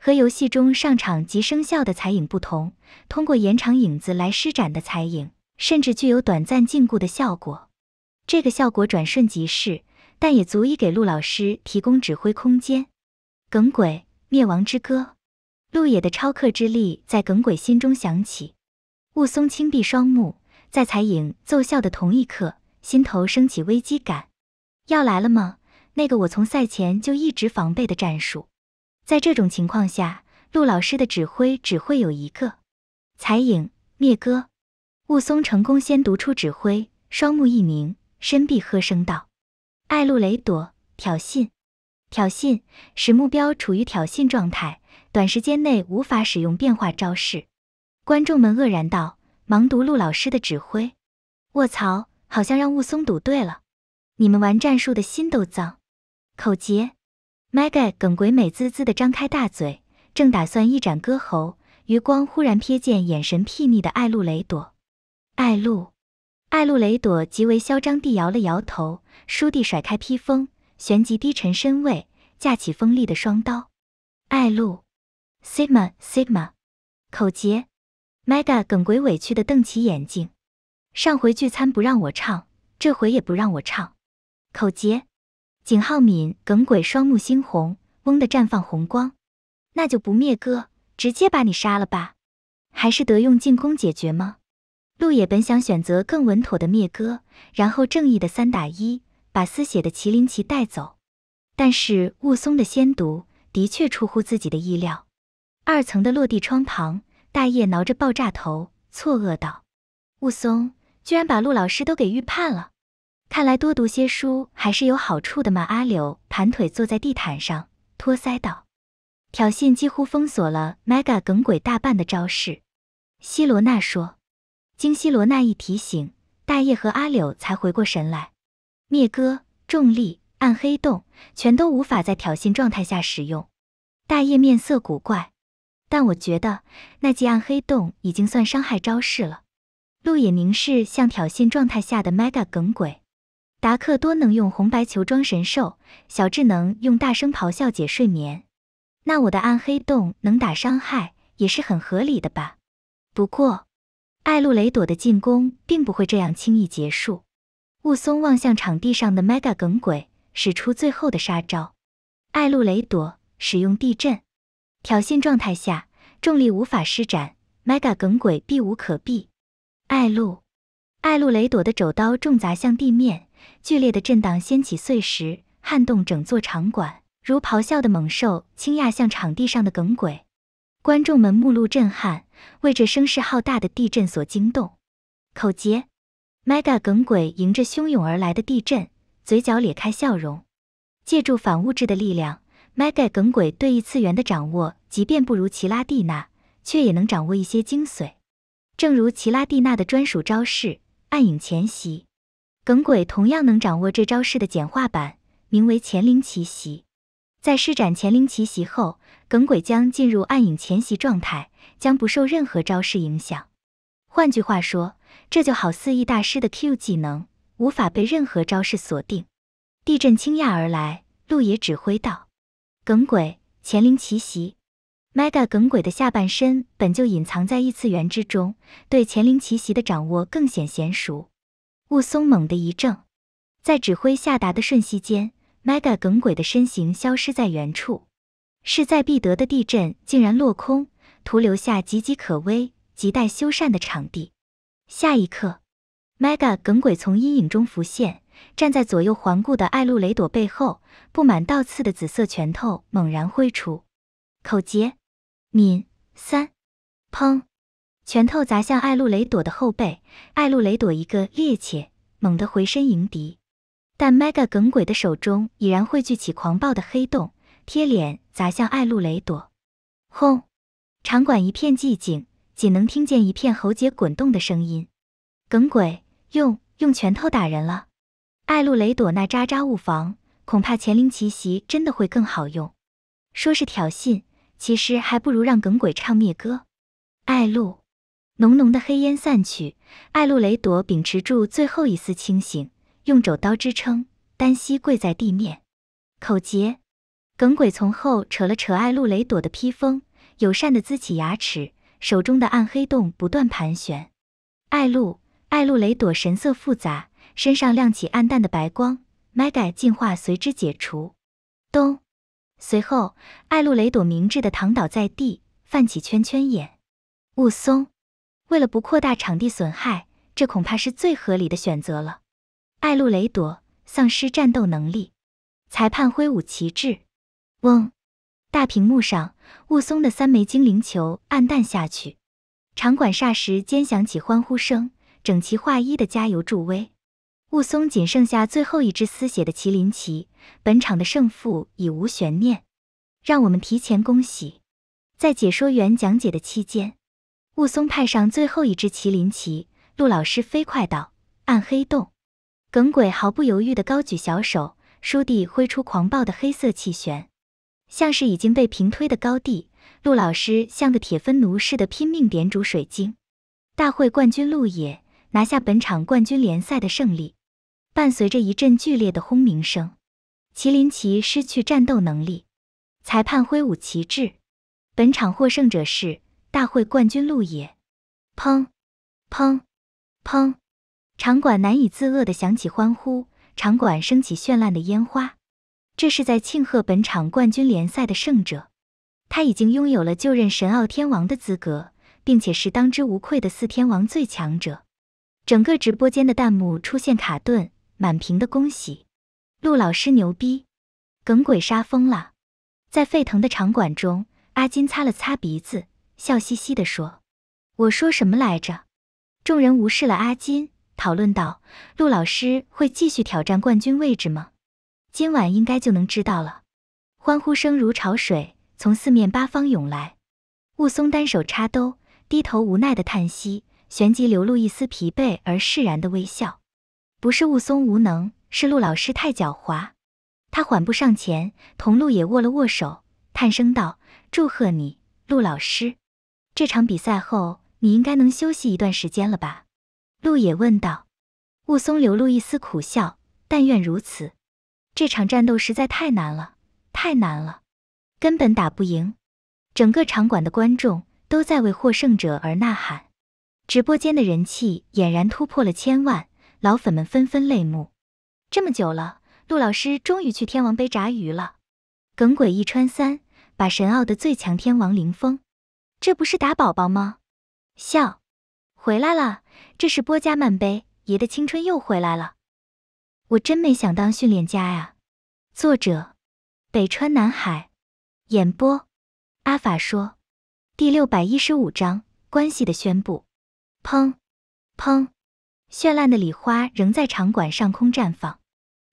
和游戏中上场即生效的彩影不同，通过延长影子来施展的彩影，甚至具有短暂禁锢的效果。”这个效果转瞬即逝，但也足以给陆老师提供指挥空间。耿鬼灭亡之歌，陆野的超克之力在耿鬼心中响起。雾松轻闭双目，在彩影奏效的同一刻，心头升起危机感：要来了吗？那个我从赛前就一直防备的战术。在这种情况下，陆老师的指挥只会有一个：彩影灭歌。雾松成功先读出指挥，双目一凝。申必喝声道：“艾露雷朵，挑衅，挑衅，使目标处于挑衅状态，短时间内无法使用变化招式。”观众们愕然道：“盲读陆老师的指挥，卧槽，好像让雾凇赌对了！你们玩战术的心都脏。”口诀：“My God！” 耿鬼美滋滋的张开大嘴，正打算一展歌喉，余光忽然瞥见眼神睥睨的艾露雷朵，艾露。艾露雷朵极为嚣张地摇了摇头，倏地甩开披风，旋即低沉身位，架起锋利的双刀。艾露，sigma sigma，口诀。mega 耿鬼委屈地瞪起眼睛，上回聚餐不让我唱，这回也不让我唱。口诀。景浩敏耿鬼双目猩红，嗡地绽放红光。那就不灭哥，直接把你杀了吧？还是得用进攻解决吗？陆野本想选择更稳妥的灭哥，然后正义的三打一，把丝血的麒麟骑带走。但是雾松的仙毒的确出乎自己的意料。二层的落地窗旁，大叶挠着爆炸头，错愕道：“雾松居然把陆老师都给预判了，看来多读些书还是有好处的嘛。”阿柳盘腿坐在地毯上，托腮道：“挑衅几乎封锁了 mega 耿鬼大半的招式。”希罗娜说。经西罗娜一提醒，大叶和阿柳才回过神来。灭哥、重力、暗黑洞全都无法在挑衅状态下使用。大叶面色古怪，但我觉得那记暗黑洞已经算伤害招式了。路也凝视向挑衅状态下的 Mega 耿鬼，达克多能用红白球装神兽，小智能用大声咆哮解睡眠，那我的暗黑洞能打伤害也是很合理的吧？不过。艾露雷朵的进攻并不会这样轻易结束。雾松望向场地上的 Mega 耿鬼，使出最后的杀招。艾露雷朵使用地震，挑衅状态下重力无法施展，Mega 耿鬼避无可避。艾露，艾露雷朵的肘刀重砸向地面，剧烈的震荡掀起碎石，撼动整座场馆，如咆哮的猛兽倾压向场地上的耿鬼。观众们目露震撼，为这声势浩大的地震所惊动。口诀，mega 耿鬼迎着汹涌而来的地震，嘴角咧开笑容。借助反物质的力量，mega 耿鬼对异次元的掌握，即便不如奇拉蒂娜，却也能掌握一些精髓。正如奇拉蒂娜的专属招式“暗影前袭”，耿鬼同样能掌握这招式的简化版，名为“潜灵奇袭”。在施展乾灵奇袭后，耿鬼将进入暗影潜袭状态，将不受任何招式影响。换句话说，这就好似易大师的 Q 技能，无法被任何招式锁定。地震倾压而来，路野指挥道：“耿鬼，乾灵奇袭。” Mega 耿鬼的下半身本就隐藏在异次元之中，对乾灵奇袭的掌握更显娴熟。雾松猛地一怔，在指挥下达的瞬息间。Mega 耿鬼的身形消失在原处，势在必得的地震竟然落空，徒留下岌岌可危、亟待修缮的场地。下一刻，Mega 耿鬼从阴影中浮现，站在左右环顾的艾露雷朵背后，布满倒刺的紫色拳头猛然挥出。口诀：敏三。砰！拳头砸向艾露雷朵的后背，艾露雷朵一个趔趄，猛地回身迎敌。但 Mega 耿鬼的手中已然汇聚起狂暴的黑洞，贴脸砸向艾露雷朵。轰！场馆一片寂静，仅能听见一片喉结滚动的声音。耿鬼用用拳头打人了？艾露雷朵那渣渣勿防，恐怕乾灵奇袭真的会更好用。说是挑衅，其实还不如让耿鬼唱灭歌。艾露，浓浓的黑烟散去，艾露雷朵秉持住最后一丝清醒。用肘刀支撑，单膝跪在地面，口结。耿鬼从后扯了扯艾露雷朵的披风，友善的呲起牙齿，手中的暗黑洞不断盘旋。艾露，艾露雷朵神色复杂，身上亮起暗淡的白光，mega 进化随之解除。咚。随后，艾露雷朵明智的躺倒在地，泛起圈圈眼。雾松，为了不扩大场地损害，这恐怕是最合理的选择了。艾露雷朵丧失战斗能力，裁判挥舞旗帜。嗡！大屏幕上，雾松的三枚精灵球暗淡下去，场馆霎时间响起欢呼声，整齐划一的加油助威。雾松仅剩下最后一支撕血的麒麟旗，本场的胜负已无悬念，让我们提前恭喜。在解说员讲解的期间，雾松派上最后一支麒麟旗，陆老师飞快道：“暗黑洞。”耿鬼毫不犹豫地高举小手，倏弟挥出狂暴的黑色气旋，像是已经被平推的高地。陆老师像个铁分奴似的拼命点煮水晶。大会冠军陆野拿下本场冠军联赛的胜利，伴随着一阵剧烈的轰鸣声，麒麟骑失去战斗能力。裁判挥舞旗帜，本场获胜者是大会冠军陆野。砰，砰，砰。场馆难以自遏的响起欢呼，场馆升起绚烂的烟花，这是在庆贺本场冠军联赛的胜者，他已经拥有了就任神奥天王的资格，并且是当之无愧的四天王最强者。整个直播间的弹幕出现卡顿，满屏的恭喜，陆老师牛逼，耿鬼杀疯了。在沸腾的场馆中，阿金擦了擦鼻子，笑嘻嘻地说：“我说什么来着？”众人无视了阿金。讨论到陆老师会继续挑战冠军位置吗？今晚应该就能知道了。欢呼声如潮水，从四面八方涌来。雾凇单手插兜，低头无奈的叹息，旋即流露一丝疲惫而释然的微笑。不是雾凇无能，是陆老师太狡猾。他缓步上前，同陆野握了握手，叹声道：“祝贺你，陆老师。这场比赛后，你应该能休息一段时间了吧？”陆野问道：“雾凇流露一丝苦笑，但愿如此。这场战斗实在太难了，太难了，根本打不赢。”整个场馆的观众都在为获胜者而呐喊，直播间的人气俨然突破了千万，老粉们纷纷泪目。这么久了，陆老师终于去天王杯炸鱼了，耿鬼一穿三，把神奥的最强天王凌风，这不是打宝宝吗？笑。回来了，这是波加曼杯，爷的青春又回来了。我真没想当训练家呀。作者：北川南海。演播：阿法说。第六百一十五章关系的宣布。砰，砰！绚烂的礼花仍在场馆上空绽放，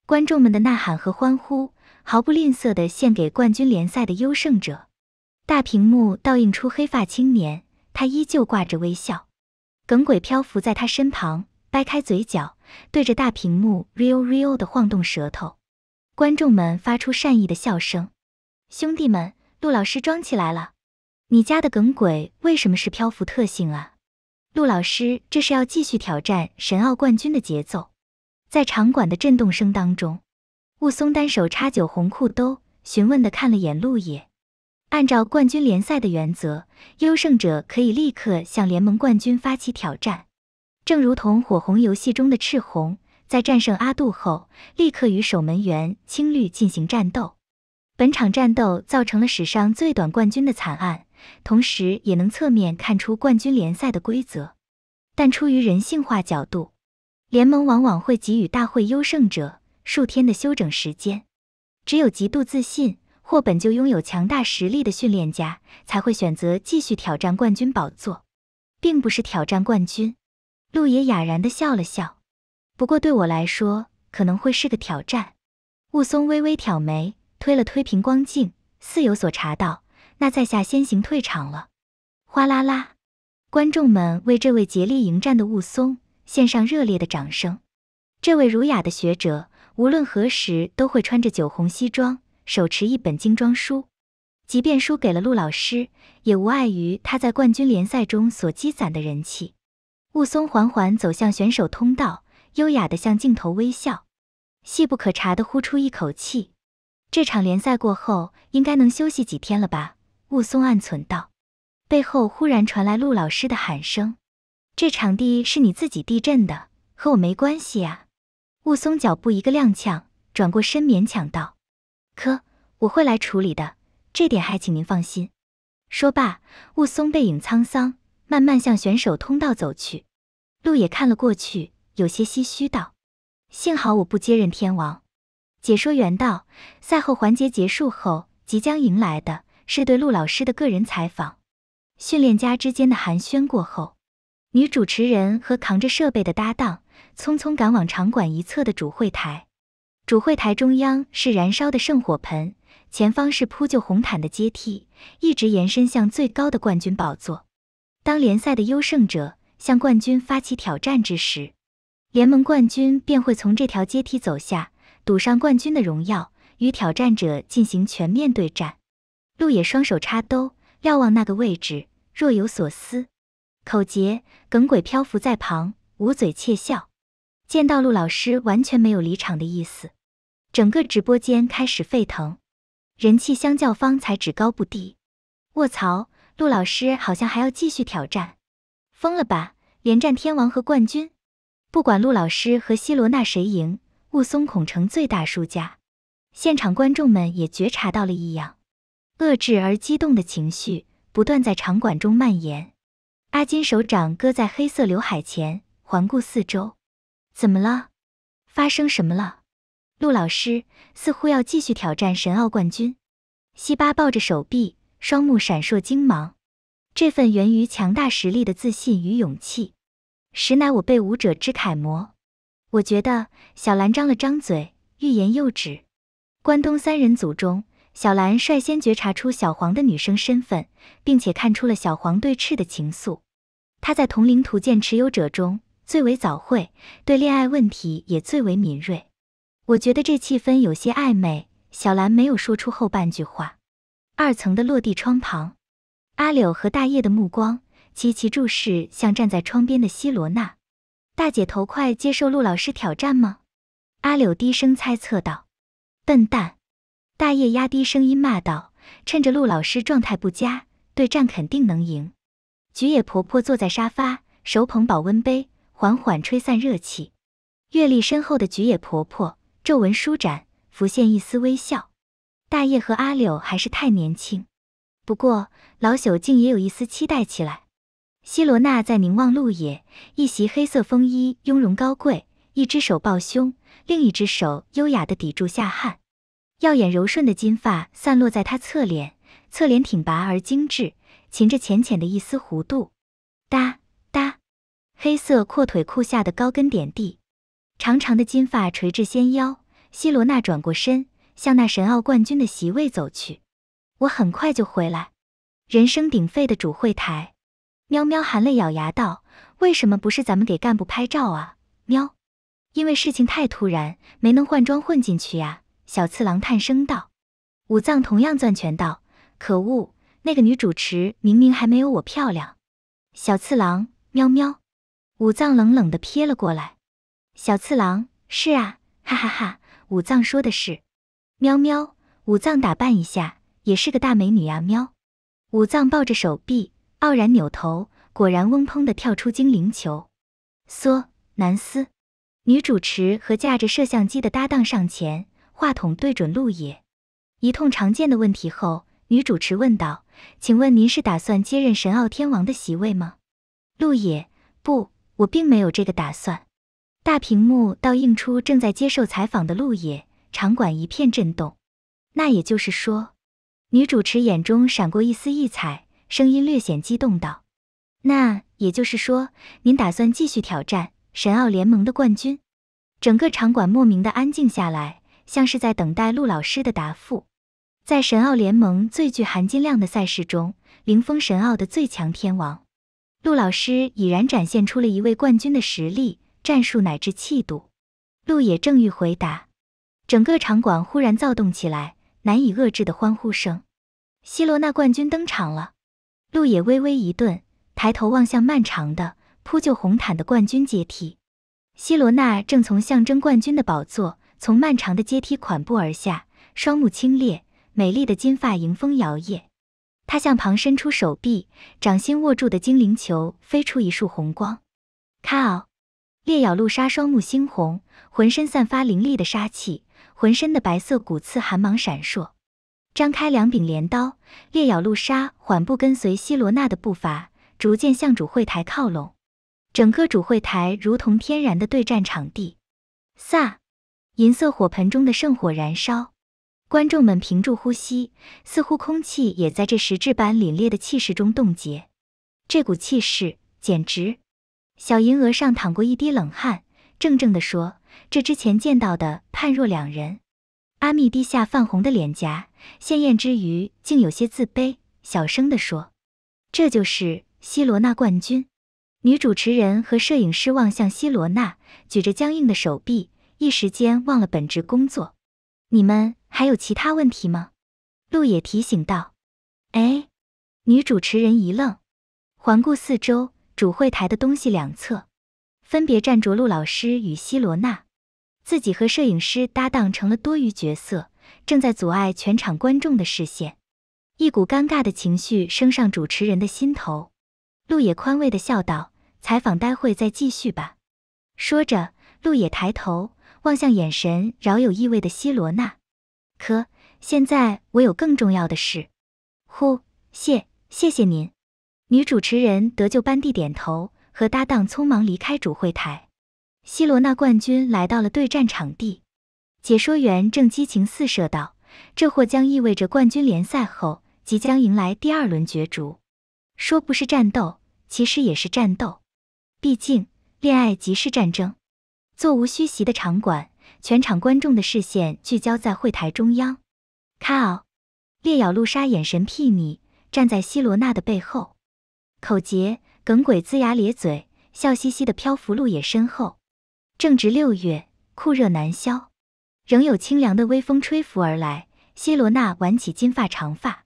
观众们的呐喊和欢呼毫不吝啬的献给冠军联赛的优胜者。大屏幕倒映出黑发青年，他依旧挂着微笑。耿鬼漂浮在他身旁，掰开嘴角，对着大屏幕 real real 的晃动舌头，观众们发出善意的笑声。兄弟们，陆老师装起来了，你家的耿鬼为什么是漂浮特性啊？陆老师这是要继续挑战神奥冠军的节奏。在场馆的震动声当中，雾松单手插酒红裤兜，询问的看了眼陆野。按照冠军联赛的原则，优胜者可以立刻向联盟冠军发起挑战，正如同火红游戏中的赤红在战胜阿杜后，立刻与守门员青绿进行战斗。本场战斗造成了史上最短冠军的惨案，同时也能侧面看出冠军联赛的规则。但出于人性化角度，联盟往往会给予大会优胜者数天的休整时间。只有极度自信。或本就拥有强大实力的训练家才会选择继续挑战冠军宝座，并不是挑战冠军。陆野哑然的笑了笑，不过对我来说可能会是个挑战。雾松微微挑眉，推了推平光镜，似有所察道：“那在下先行退场了。”哗啦啦，观众们为这位竭力迎战的雾松献上热烈的掌声。这位儒雅的学者，无论何时都会穿着酒红西装。手持一本精装书，即便输给了陆老师，也无碍于他在冠军联赛中所积攒的人气。雾松缓缓走向选手通道，优雅的向镜头微笑，细不可察的呼出一口气。这场联赛过后，应该能休息几天了吧？雾松暗存道。背后忽然传来陆老师的喊声：“这场地是你自己地震的，和我没关系啊！”雾松脚步一个踉跄，转过身勉强道。科，我会来处理的，这点还请您放心。说罢，雾松背影沧桑，慢慢向选手通道走去。路野看了过去，有些唏嘘道：“幸好我不接任天王。”解说员道：“赛后环节结束后，即将迎来的是对陆老师的个人采访。”训练家之间的寒暄过后，女主持人和扛着设备的搭档匆匆赶往场馆一侧的主会台。主会台中央是燃烧的圣火盆，前方是铺就红毯的阶梯，一直延伸向最高的冠军宝座。当联赛的优胜者向冠军发起挑战之时，联盟冠军便会从这条阶梯走下，赌上冠军的荣耀，与挑战者进行全面对战。路野双手插兜，瞭望那个位置，若有所思。口杰、耿鬼漂浮在旁，捂嘴窃笑。见到陆老师完全没有离场的意思，整个直播间开始沸腾，人气相较方才只高不低。卧槽，陆老师好像还要继续挑战，疯了吧？连战天王和冠军，不管陆老师和希罗娜谁赢，雾凇恐成最大输家。现场观众们也觉察到了异样，遏制而激动的情绪不断在场馆中蔓延。阿金手掌搁在黑色刘海前，环顾四周。怎么了？发生什么了？陆老师似乎要继续挑战神奥冠军。西巴抱着手臂，双目闪烁精芒。这份源于强大实力的自信与勇气，实乃我被舞者之楷模。我觉得小兰张了张嘴，欲言又止。关东三人组中，小兰率先觉察出小黄的女生身份，并且看出了小黄对赤的情愫。他在同龄图鉴持有者中。最为早慧，对恋爱问题也最为敏锐。我觉得这气氛有些暧昧。小兰没有说出后半句话。二层的落地窗旁，阿柳和大叶的目光齐齐注视向站在窗边的希罗娜。大姐头快接受陆老师挑战吗？阿柳低声猜测道。笨蛋！大叶压低声音骂道。趁着陆老师状态不佳，对战肯定能赢。菊野婆婆坐在沙发，手捧保温杯。缓缓吹散热气，阅历深厚的菊野婆婆皱纹舒展，浮现一丝微笑。大叶和阿柳还是太年轻，不过老朽竟也有一丝期待起来。希罗娜在凝望陆野，一袭黑色风衣雍容高贵，一只手抱胸，另一只手优雅地抵住下颔，耀眼柔顺的金发散落在她侧脸，侧脸挺拔而精致，噙着浅浅的一丝弧度。哒哒。黑色阔腿裤下的高跟点地，长长的金发垂至纤腰。希罗娜转过身，向那神奥冠军的席位走去。我很快就回来。人声鼎沸的主会台，喵喵含泪咬牙道：“为什么不是咱们给干部拍照啊？”喵，因为事情太突然，没能换装混进去啊。小次郎叹声道。武藏同样攥拳道：“可恶，那个女主持明明还没有我漂亮。”小次郎，喵喵。武藏冷冷的瞥了过来，小次郎是啊，哈哈哈！武藏说的是，喵喵！武藏打扮一下也是个大美女呀，喵！武藏抱着手臂，傲然扭头，果然嗡砰地跳出精灵球。嗦，南斯，女主持和架着摄像机的搭档上前，话筒对准路野，一通常见的问题后，女主持问道：“请问您是打算接任神奥天王的席位吗？”路野不。我并没有这个打算。大屏幕倒映出正在接受采访的陆野，场馆一片震动。那也就是说，女主持眼中闪过一丝异彩，声音略显激动道：“那也就是说，您打算继续挑战神奥联盟的冠军？”整个场馆莫名的安静下来，像是在等待陆老师的答复。在神奥联盟最具含金量的赛事中，凌风神奥的最强天王。陆老师已然展现出了一位冠军的实力、战术乃至气度。陆野正欲回答，整个场馆忽然躁动起来，难以遏制的欢呼声。希罗娜冠军登场了。陆野微微一顿，抬头望向漫长的铺就红毯的冠军阶梯。希罗娜正从象征冠军的宝座，从漫长的阶梯款步而下，双目清冽，美丽的金发迎风摇曳。他向旁伸出手臂，掌心握住的精灵球飞出一束红光。卡奥，烈咬露莎双目猩红，浑身散发凌厉的杀气，浑身的白色骨刺寒芒闪烁。张开两柄镰刀，烈咬露莎缓步跟随希罗娜的步伐，逐渐向主会台靠拢。整个主会台如同天然的对战场地。飒，银色火盆中的圣火燃烧。观众们屏住呼吸，似乎空气也在这实质般凛冽的气势中冻结。这股气势简直……小银额上淌过一滴冷汗，怔怔地说：“这之前见到的，判若两人。”阿密低下泛红的脸颊，鲜艳之余竟有些自卑，小声地说：“这就是希罗娜冠军。”女主持人和摄影师望向希罗娜，举着僵硬的手臂，一时间忘了本职工作。你们还有其他问题吗？陆野提醒道。哎，女主持人一愣，环顾四周，主会台的东西两侧，分别站着陆老师与希罗娜，自己和摄影师搭档成了多余角色，正在阻碍全场观众的视线。一股尴尬的情绪升上主持人的心头。陆野宽慰的笑道：“采访待会再继续吧。”说着，陆野抬头。望向眼神饶有意味的希罗娜，可现在我有更重要的事。呼，谢，谢谢您。女主持人得救般地点头，和搭档匆忙离开主会台。希罗娜冠军来到了对战场地，解说员正激情四射道：“这或将意味着冠军联赛后即将迎来第二轮角逐。说不是战斗，其实也是战斗。毕竟，恋爱即是战争。”座无虚席的场馆，全场观众的视线聚焦在会台中央。卡奥，烈咬陆莎眼神睥睨，站在希罗娜的背后。口杰，耿鬼龇牙咧嘴，笑嘻嘻的漂浮陆野身后。正值六月，酷热难消，仍有清凉的微风吹拂而来。希罗娜挽起金发长发，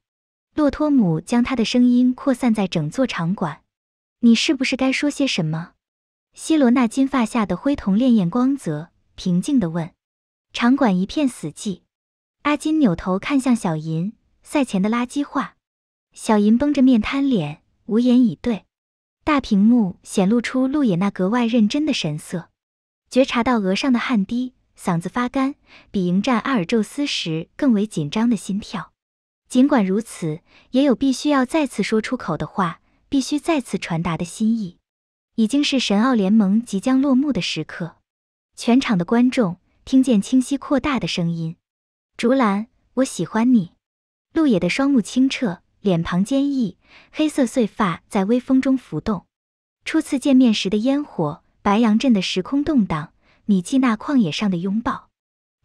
洛托姆将她的声音扩散在整座场馆。你是不是该说些什么？希罗那金发下的灰瞳潋滟光泽，平静地问：“场馆一片死寂。”阿金扭头看向小银，赛前的垃圾话。小银绷着面瘫脸，无言以对。大屏幕显露出路野那格外认真的神色，觉察到额上的汗滴，嗓子发干，比迎战阿尔宙斯时更为紧张的心跳。尽管如此，也有必须要再次说出口的话，必须再次传达的心意。已经是神奥联盟即将落幕的时刻，全场的观众听见清晰扩大的声音。竹篮，我喜欢你。路野的双目清澈，脸庞坚毅，黑色碎发在微风中浮动。初次见面时的烟火，白羊镇的时空动荡，米基那旷野上的拥抱，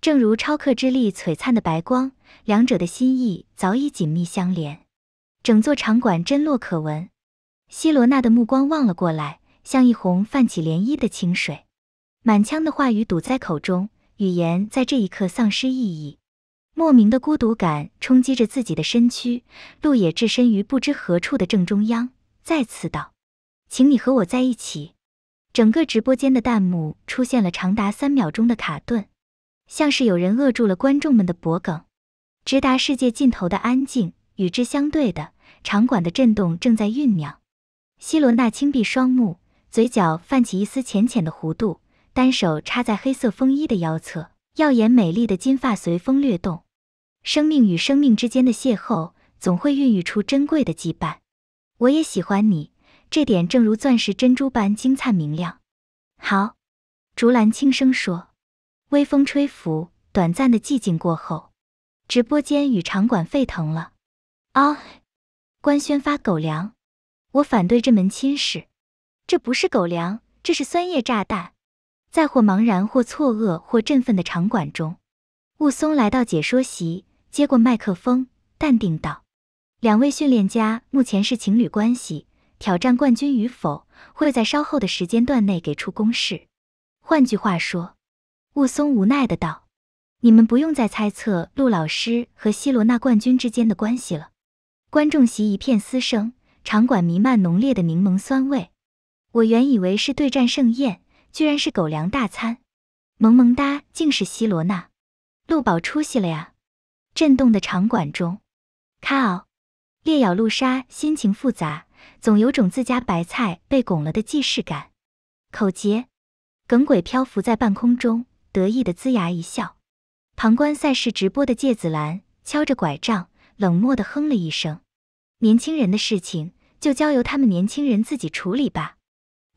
正如超克之力璀璨的白光，两者的心意早已紧密相连。整座场馆真落可闻，希罗娜的目光望了过来。像一泓泛起涟漪的清水，满腔的话语堵在口中，语言在这一刻丧失意义。莫名的孤独感冲击着自己的身躯，路也置身于不知何处的正中央。再次道：“请你和我在一起。”整个直播间的弹幕出现了长达三秒钟的卡顿，像是有人扼住了观众们的脖梗。直达世界尽头的安静，与之相对的，场馆的震动正在酝酿。希罗娜轻闭双目。嘴角泛起一丝浅浅的弧度，单手插在黑色风衣的腰侧，耀眼美丽的金发随风掠动。生命与生命之间的邂逅，总会孕育出珍贵的羁绊。我也喜欢你，这点正如钻石珍珠般精灿明亮。好，竹篮轻声说。微风吹拂，短暂的寂静过后，直播间与场馆沸腾了。啊，官宣发狗粮，我反对这门亲事。这不是狗粮，这是酸液炸弹。在或茫然或错愕或振奋的场馆中，雾松来到解说席，接过麦克风，淡定道：“两位训练家目前是情侣关系，挑战冠军与否会在稍后的时间段内给出公示。”换句话说，雾松无奈的道：“你们不用再猜测陆老师和西罗娜冠军之间的关系了。”观众席一片嘶声，场馆弥漫浓烈的柠檬酸味。我原以为是对战盛宴，居然是狗粮大餐，萌萌哒竟是希罗娜，陆宝出息了呀！震动的场馆中，卡奥、烈咬陆莎心情复杂，总有种自家白菜被拱了的既视感。口杰、耿鬼漂浮在半空中，得意的龇牙一笑。旁观赛事直播的芥子兰敲着拐杖，冷漠的哼了一声：“年轻人的事情，就交由他们年轻人自己处理吧。”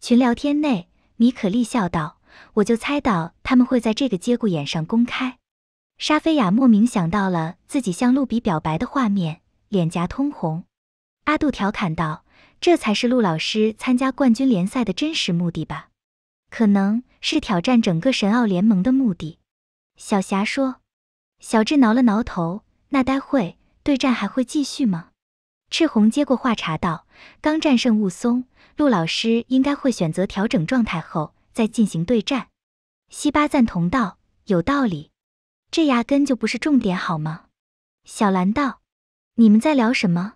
群聊天内，米可丽笑道：“我就猜到他们会在这个节骨眼上公开。”沙菲亚莫名想到了自己向陆比表白的画面，脸颊通红。阿杜调侃道：“这才是陆老师参加冠军联赛的真实目的吧？可能是挑战整个神奥联盟的目的。”小霞说。小智挠了挠头：“那待会对战还会继续吗？”赤红接过话茬道：“刚战胜雾松。”陆老师应该会选择调整状态后再进行对战。西巴赞同道：“有道理，这压根就不是重点，好吗？”小兰道：“你们在聊什么？”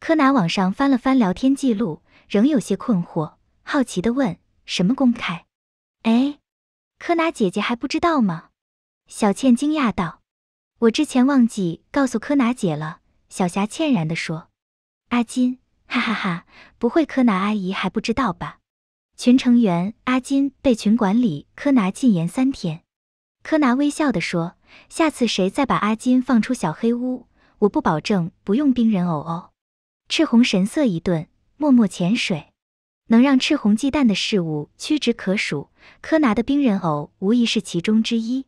柯南往上翻了翻聊天记录，仍有些困惑，好奇的问：“什么公开？”哎，柯南姐姐还不知道吗？”小倩惊讶道：“我之前忘记告诉柯南姐了。”小霞歉然的说：“阿金。”哈哈哈，不会，柯南阿姨还不知道吧？群成员阿金被群管理柯南禁言三天。柯南微笑地说：“下次谁再把阿金放出小黑屋，我不保证不用冰人偶哦。”赤红神色一顿，默默潜水。能让赤红忌惮的事物屈指可数，柯南的冰人偶无疑是其中之一。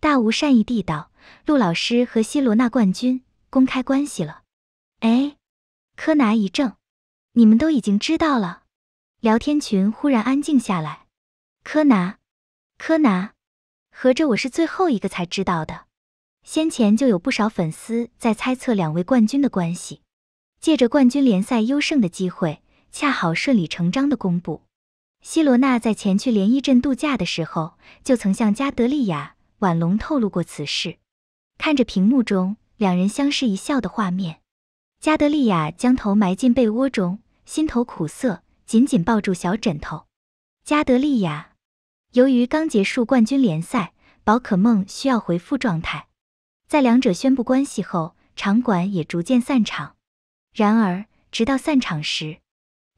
大无善意地道：“陆老师和希罗娜冠军公开关系了。”哎。柯南一怔，你们都已经知道了？聊天群忽然安静下来。柯南，柯南，合着我是最后一个才知道的。先前就有不少粉丝在猜测两位冠军的关系，借着冠军联赛优胜的机会，恰好顺理成章的公布。希罗娜在前去连漪镇度假的时候，就曾向加德利亚、婉龙透露过此事。看着屏幕中两人相视一笑的画面。加德利亚将头埋进被窝中，心头苦涩，紧紧抱住小枕头。加德利亚，由于刚结束冠军联赛，宝可梦需要回复状态。在两者宣布关系后，场馆也逐渐散场。然而，直到散场时，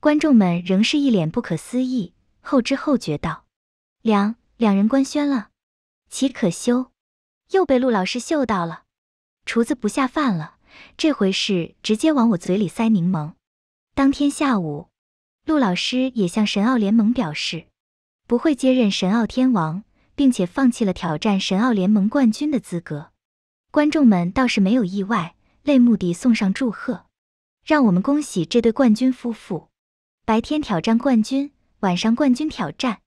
观众们仍是一脸不可思议。后知后觉道：“两两人官宣了，岂可休？又被陆老师嗅到了，厨子不下饭了。”这回事直接往我嘴里塞柠檬。当天下午，陆老师也向神奥联盟表示，不会接任神奥天王，并且放弃了挑战神奥联盟冠军的资格。观众们倒是没有意外，泪目的送上祝贺。让我们恭喜这对冠军夫妇。白天挑战冠军，晚上冠军挑战。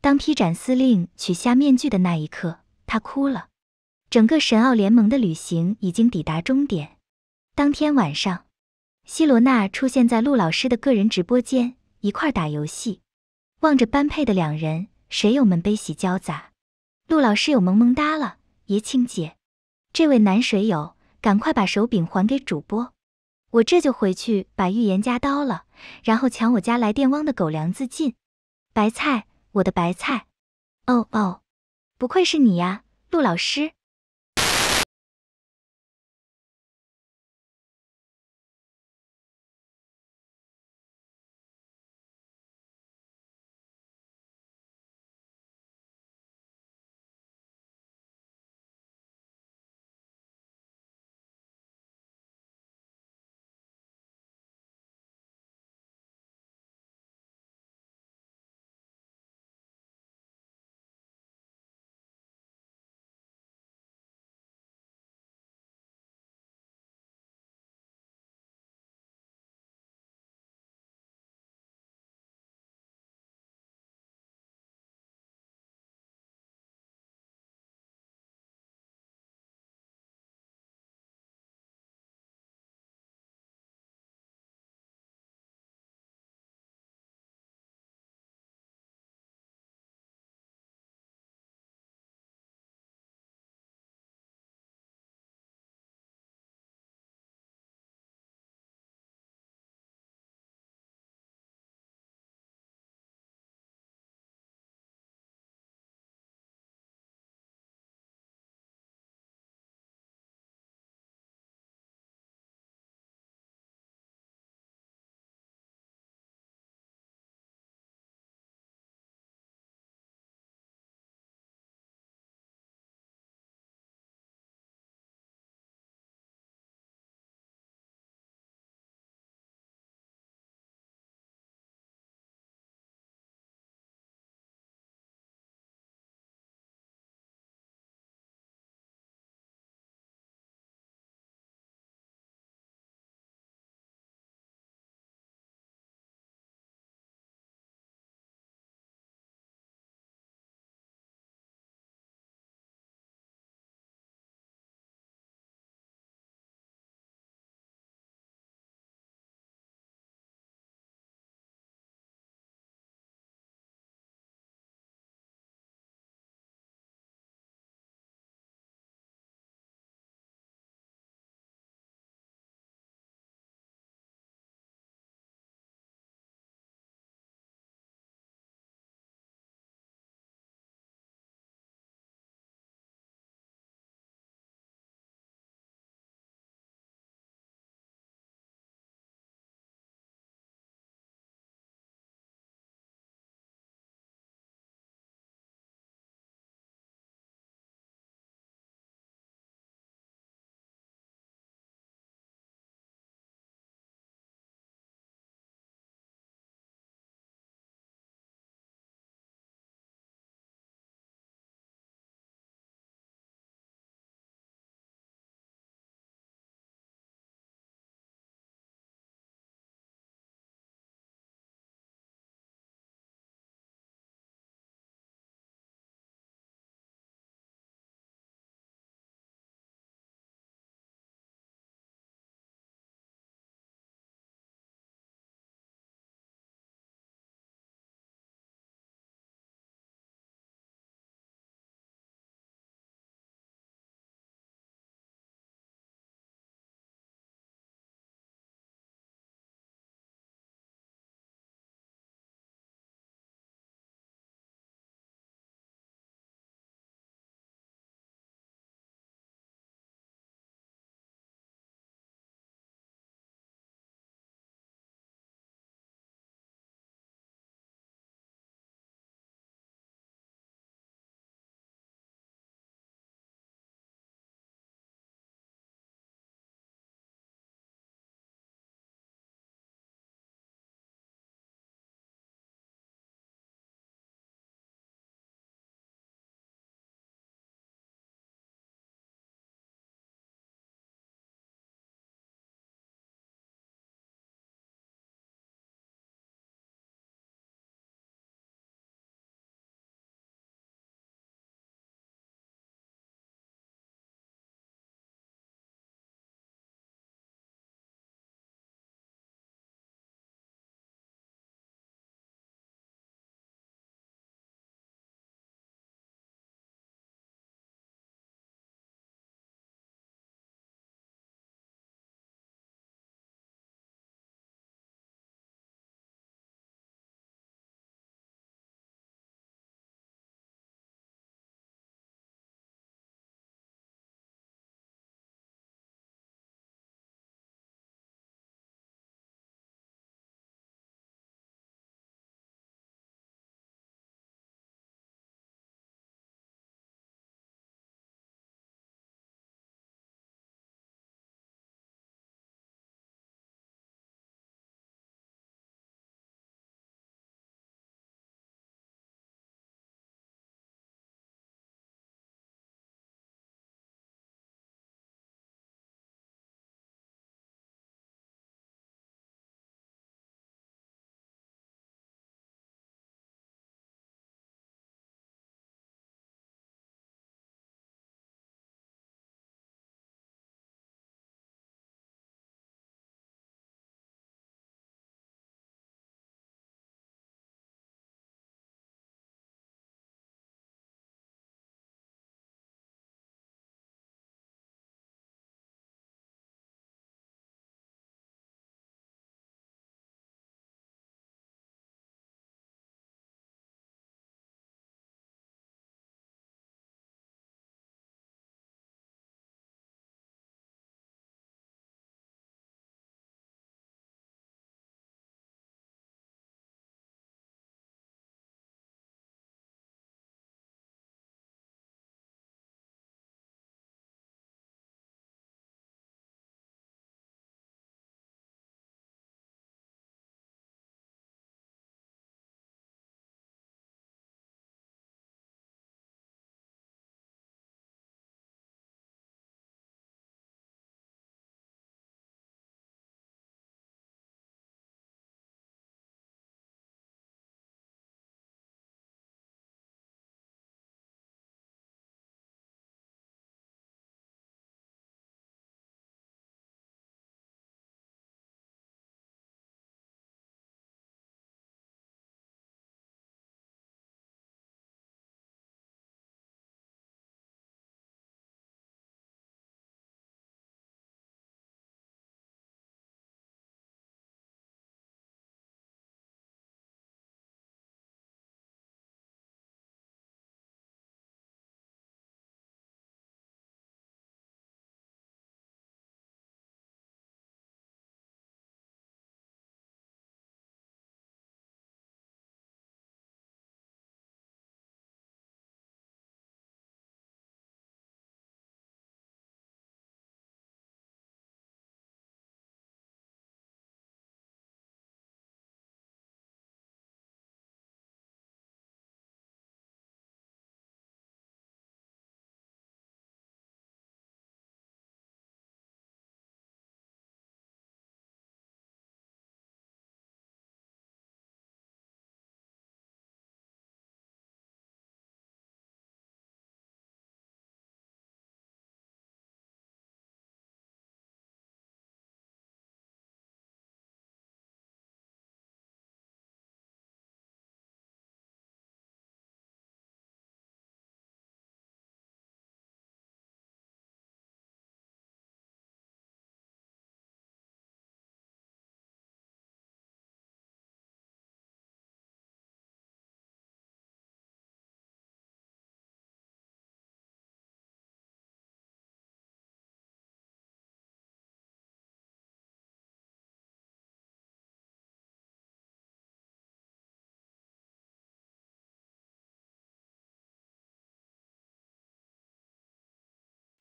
当披斩司令取下面具的那一刻，他哭了。整个神奥联盟的旅行已经抵达终点。当天晚上，希罗娜出现在陆老师的个人直播间，一块打游戏。望着般配的两人，水友们悲喜交杂。陆老师有萌萌哒了，爷青姐，这位男水友，赶快把手柄还给主播，我这就回去把预言家刀了，然后抢我家来电汪的狗粮自尽。白菜，我的白菜。哦哦，不愧是你呀，陆老师。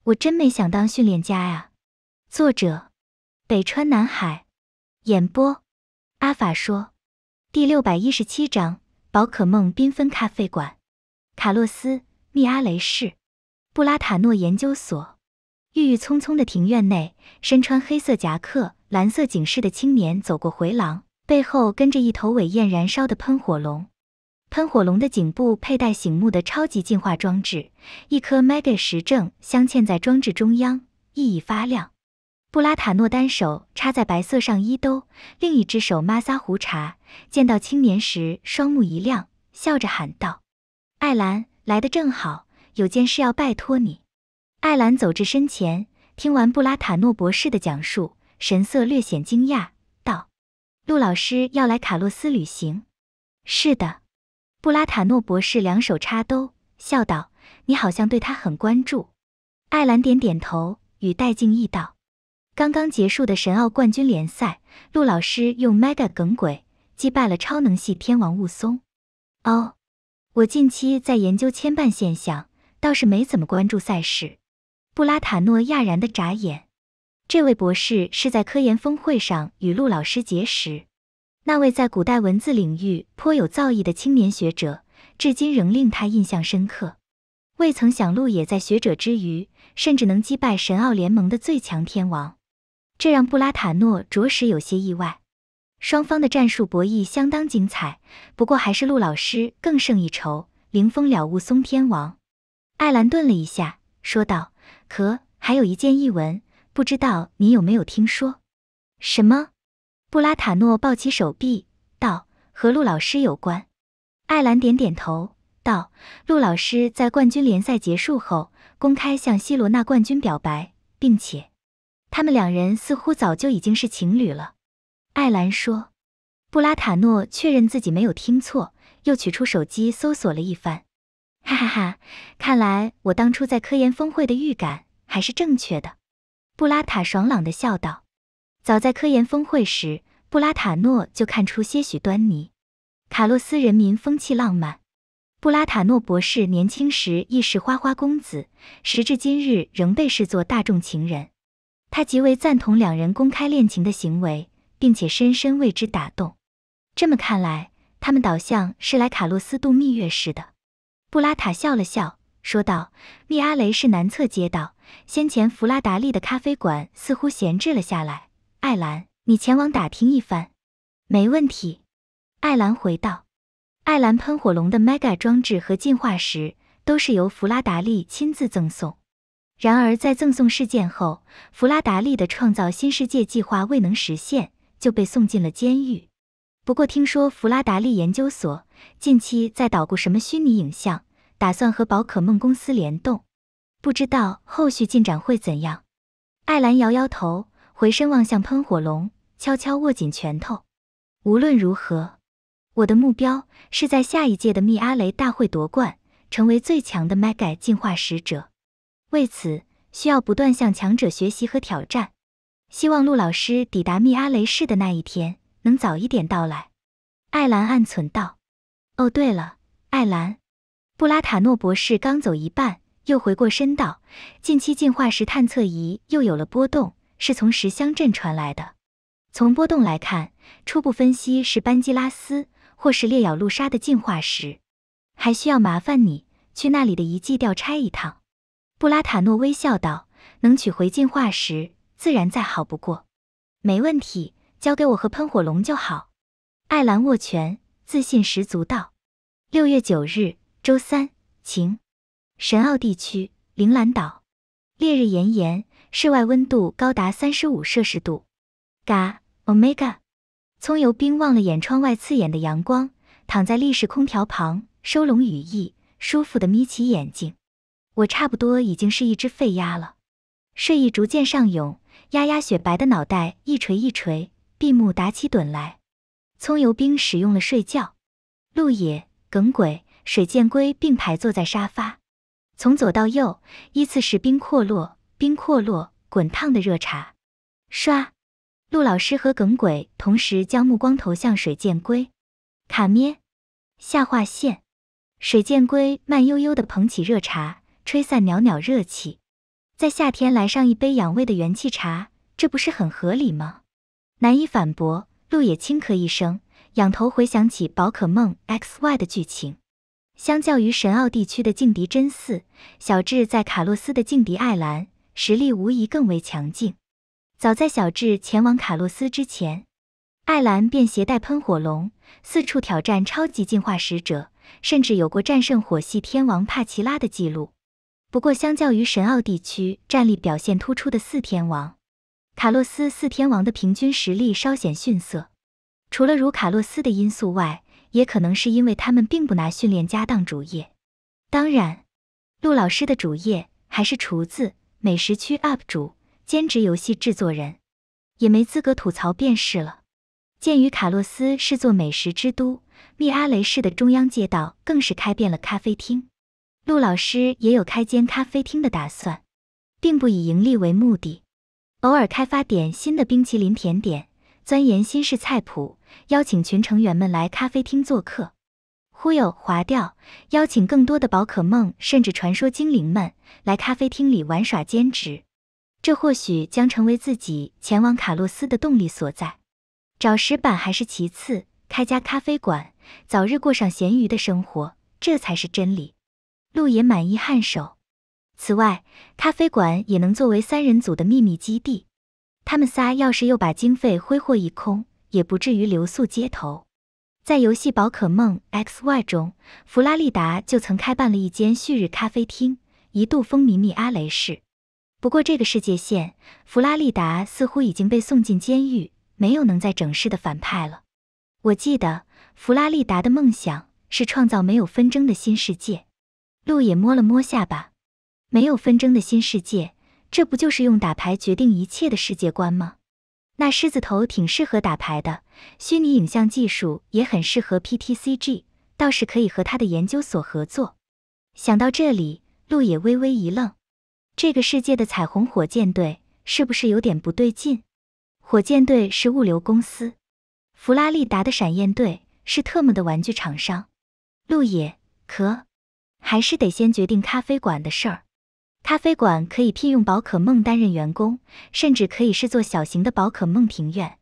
我真没想当训练家呀。作者：北川南海。演播：阿法说。第六百一十七章：宝可梦缤纷咖啡馆。卡洛斯·密阿雷市，布拉塔诺研究所。郁郁葱葱的庭院内，身穿黑色夹克、蓝色警示的青年走过回廊，背后跟着一头尾焰燃烧的喷火龙。喷火龙的颈部佩戴醒目的超级进化装置，一颗 Mega 石正镶嵌在装置中央，熠熠发亮。布拉塔诺单手插在白色上衣兜，另一只手抹撒胡茬。见到青年时，双目一亮，笑着喊道：“艾兰，来的正好，有件事要拜托你。”艾兰走至身前，听完布拉塔诺博士的讲述，神色略显惊讶，道：“陆老师要来卡洛斯旅行？”“是的。”布拉塔诺博士两手插兜，笑道：“你好像对他很关注。”艾兰点点头，与戴静逸道：“刚刚结束的神奥冠军联赛，陆老师用 mega 耿鬼击败了超能系天王雾松。”“哦，我近期在研究牵绊现象，倒是没怎么关注赛事。”布拉塔诺讶然的眨眼：“这位博士是在科研峰会上与陆老师结识？”那位在古代文字领域颇有造诣的青年学者，至今仍令他印象深刻。未曾想，陆野在学者之余，甚至能击败神奥联盟的最强天王，这让布拉塔诺着实有些意外。双方的战术博弈相当精彩，不过还是陆老师更胜一筹。凌风了悟松天王，艾兰顿了一下，说道：“可还有一件异闻，不知道你有没有听说？”什么？布拉塔诺抱起手臂，道：“和陆老师有关。”艾兰点点头，道：“陆老师在冠军联赛结束后，公开向希罗纳冠军表白，并且，他们两人似乎早就已经是情侣了。”艾兰说。布拉塔诺确认自己没有听错，又取出手机搜索了一番。哈哈哈，看来我当初在科研峰会的预感还是正确的。”布拉塔爽朗的笑道。早在科研峰会时，布拉塔诺就看出些许端倪。卡洛斯人民风气浪漫，布拉塔诺博士年轻时亦是花花公子，时至今日仍被视作大众情人。他极为赞同两人公开恋情的行为，并且深深为之打动。这么看来，他们倒像是来卡洛斯度蜜月似的。布拉塔笑了笑说道：“密阿雷是南侧街道，先前弗拉达利的咖啡馆似乎闲置了下来。”艾兰，你前往打听一番，没问题。艾兰回道：“艾兰喷火龙的 Mega 装置和进化石都是由弗拉达利亲自赠送。然而在赠送事件后，弗拉达利的创造新世界计划未能实现，就被送进了监狱。不过听说弗拉达利研究所近期在捣鼓什么虚拟影像，打算和宝可梦公司联动，不知道后续进展会怎样。”艾兰摇摇头。回身望向喷火龙，悄悄握紧拳头。无论如何，我的目标是在下一届的密阿雷大会夺冠，成为最强的 mega 进化使者。为此，需要不断向强者学习和挑战。希望陆老师抵达密阿雷市的那一天能早一点到来。艾兰暗存道：“哦，对了，艾兰，布拉塔诺博士刚走一半，又回过身道：近期进化石探测仪又有了波动。”是从石乡镇传来的，从波动来看，初步分析是班基拉斯或是烈咬陆鲨的进化石，还需要麻烦你去那里的遗迹调差一趟。布拉塔诺微笑道：“能取回进化石，自然再好不过。”“没问题，交给我和喷火龙就好。”艾兰握拳，自信十足道：“六月九日，周三，晴，神奥地区，铃兰岛，烈日炎炎。”室外温度高达三十五摄氏度，嘎，omega，葱油兵望了眼窗外刺眼的阳光，躺在立式空调旁，收拢羽翼，舒服的眯起眼睛。我差不多已经是一只废鸭了，睡意逐渐上涌，鸭鸭雪白的脑袋一垂一垂，闭目打起盹来。葱油兵使用了睡觉。鹿野、耿鬼、水箭龟并排坐在沙发，从左到右依次是冰阔落、冰阔落，滚烫的热茶，唰！陆老师和耿鬼同时将目光投向水箭龟，卡咩下划线。水箭龟慢悠悠地捧起热茶，吹散袅袅热气。在夏天来上一杯养胃的元气茶，这不是很合理吗？难以反驳。陆野轻咳一声，仰头回想起宝可梦 XY 的剧情。相较于神奥地区的劲敌真嗣，小智在卡洛斯的劲敌艾兰。实力无疑更为强劲。早在小智前往卡洛斯之前，艾兰便携带喷火龙四处挑战超级进化使者，甚至有过战胜火系天王帕奇拉的记录。不过，相较于神奥地区战力表现突出的四天王，卡洛斯四天王的平均实力稍显逊色。除了如卡洛斯的因素外，也可能是因为他们并不拿训练家当主业。当然，陆老师的主业还是厨子。美食区 UP 主，兼职游戏制作人，也没资格吐槽便是了。鉴于卡洛斯是座美食之都，密阿雷市的中央街道更是开遍了咖啡厅，陆老师也有开间咖啡厅的打算，并不以盈利为目的，偶尔开发点新的冰淇淋甜点，钻研新式菜谱，邀请群成员们来咖啡厅做客。忽悠划掉，邀请更多的宝可梦甚至传说精灵们来咖啡厅里玩耍兼职，这或许将成为自己前往卡洛斯的动力所在。找石板还是其次，开家咖啡馆，早日过上咸鱼的生活，这才是真理。路野满意颔首。此外，咖啡馆也能作为三人组的秘密基地。他们仨要是又把经费挥霍一空，也不至于留宿街头。在游戏《宝可梦 XY》中，弗拉利达就曾开办了一间旭日咖啡厅，一度风靡密阿雷市。不过这个世界线，弗拉利达似乎已经被送进监狱，没有能再整事的反派了。我记得弗拉利达的梦想是创造没有纷争的新世界。路也摸了摸下巴，没有纷争的新世界，这不就是用打牌决定一切的世界观吗？那狮子头挺适合打牌的。虚拟影像技术也很适合 PTCG，倒是可以和他的研究所合作。想到这里，路野微微一愣：这个世界的彩虹火箭队是不是有点不对劲？火箭队是物流公司，弗拉利达的闪焰队是特么的玩具厂商。路野，可还是得先决定咖啡馆的事儿。咖啡馆可以聘用宝可梦担任员工，甚至可以是做小型的宝可梦庭院。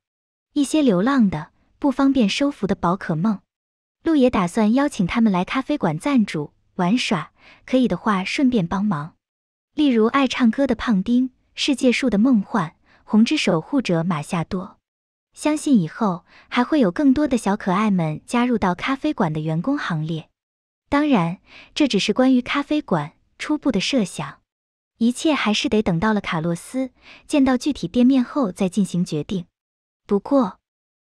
一些流浪的、不方便收服的宝可梦，路也打算邀请他们来咖啡馆暂住、玩耍。可以的话，顺便帮忙。例如，爱唱歌的胖丁、世界树的梦幻、红之守护者马夏多。相信以后还会有更多的小可爱们加入到咖啡馆的员工行列。当然，这只是关于咖啡馆初步的设想，一切还是得等到了卡洛斯见到具体店面后再进行决定。不过，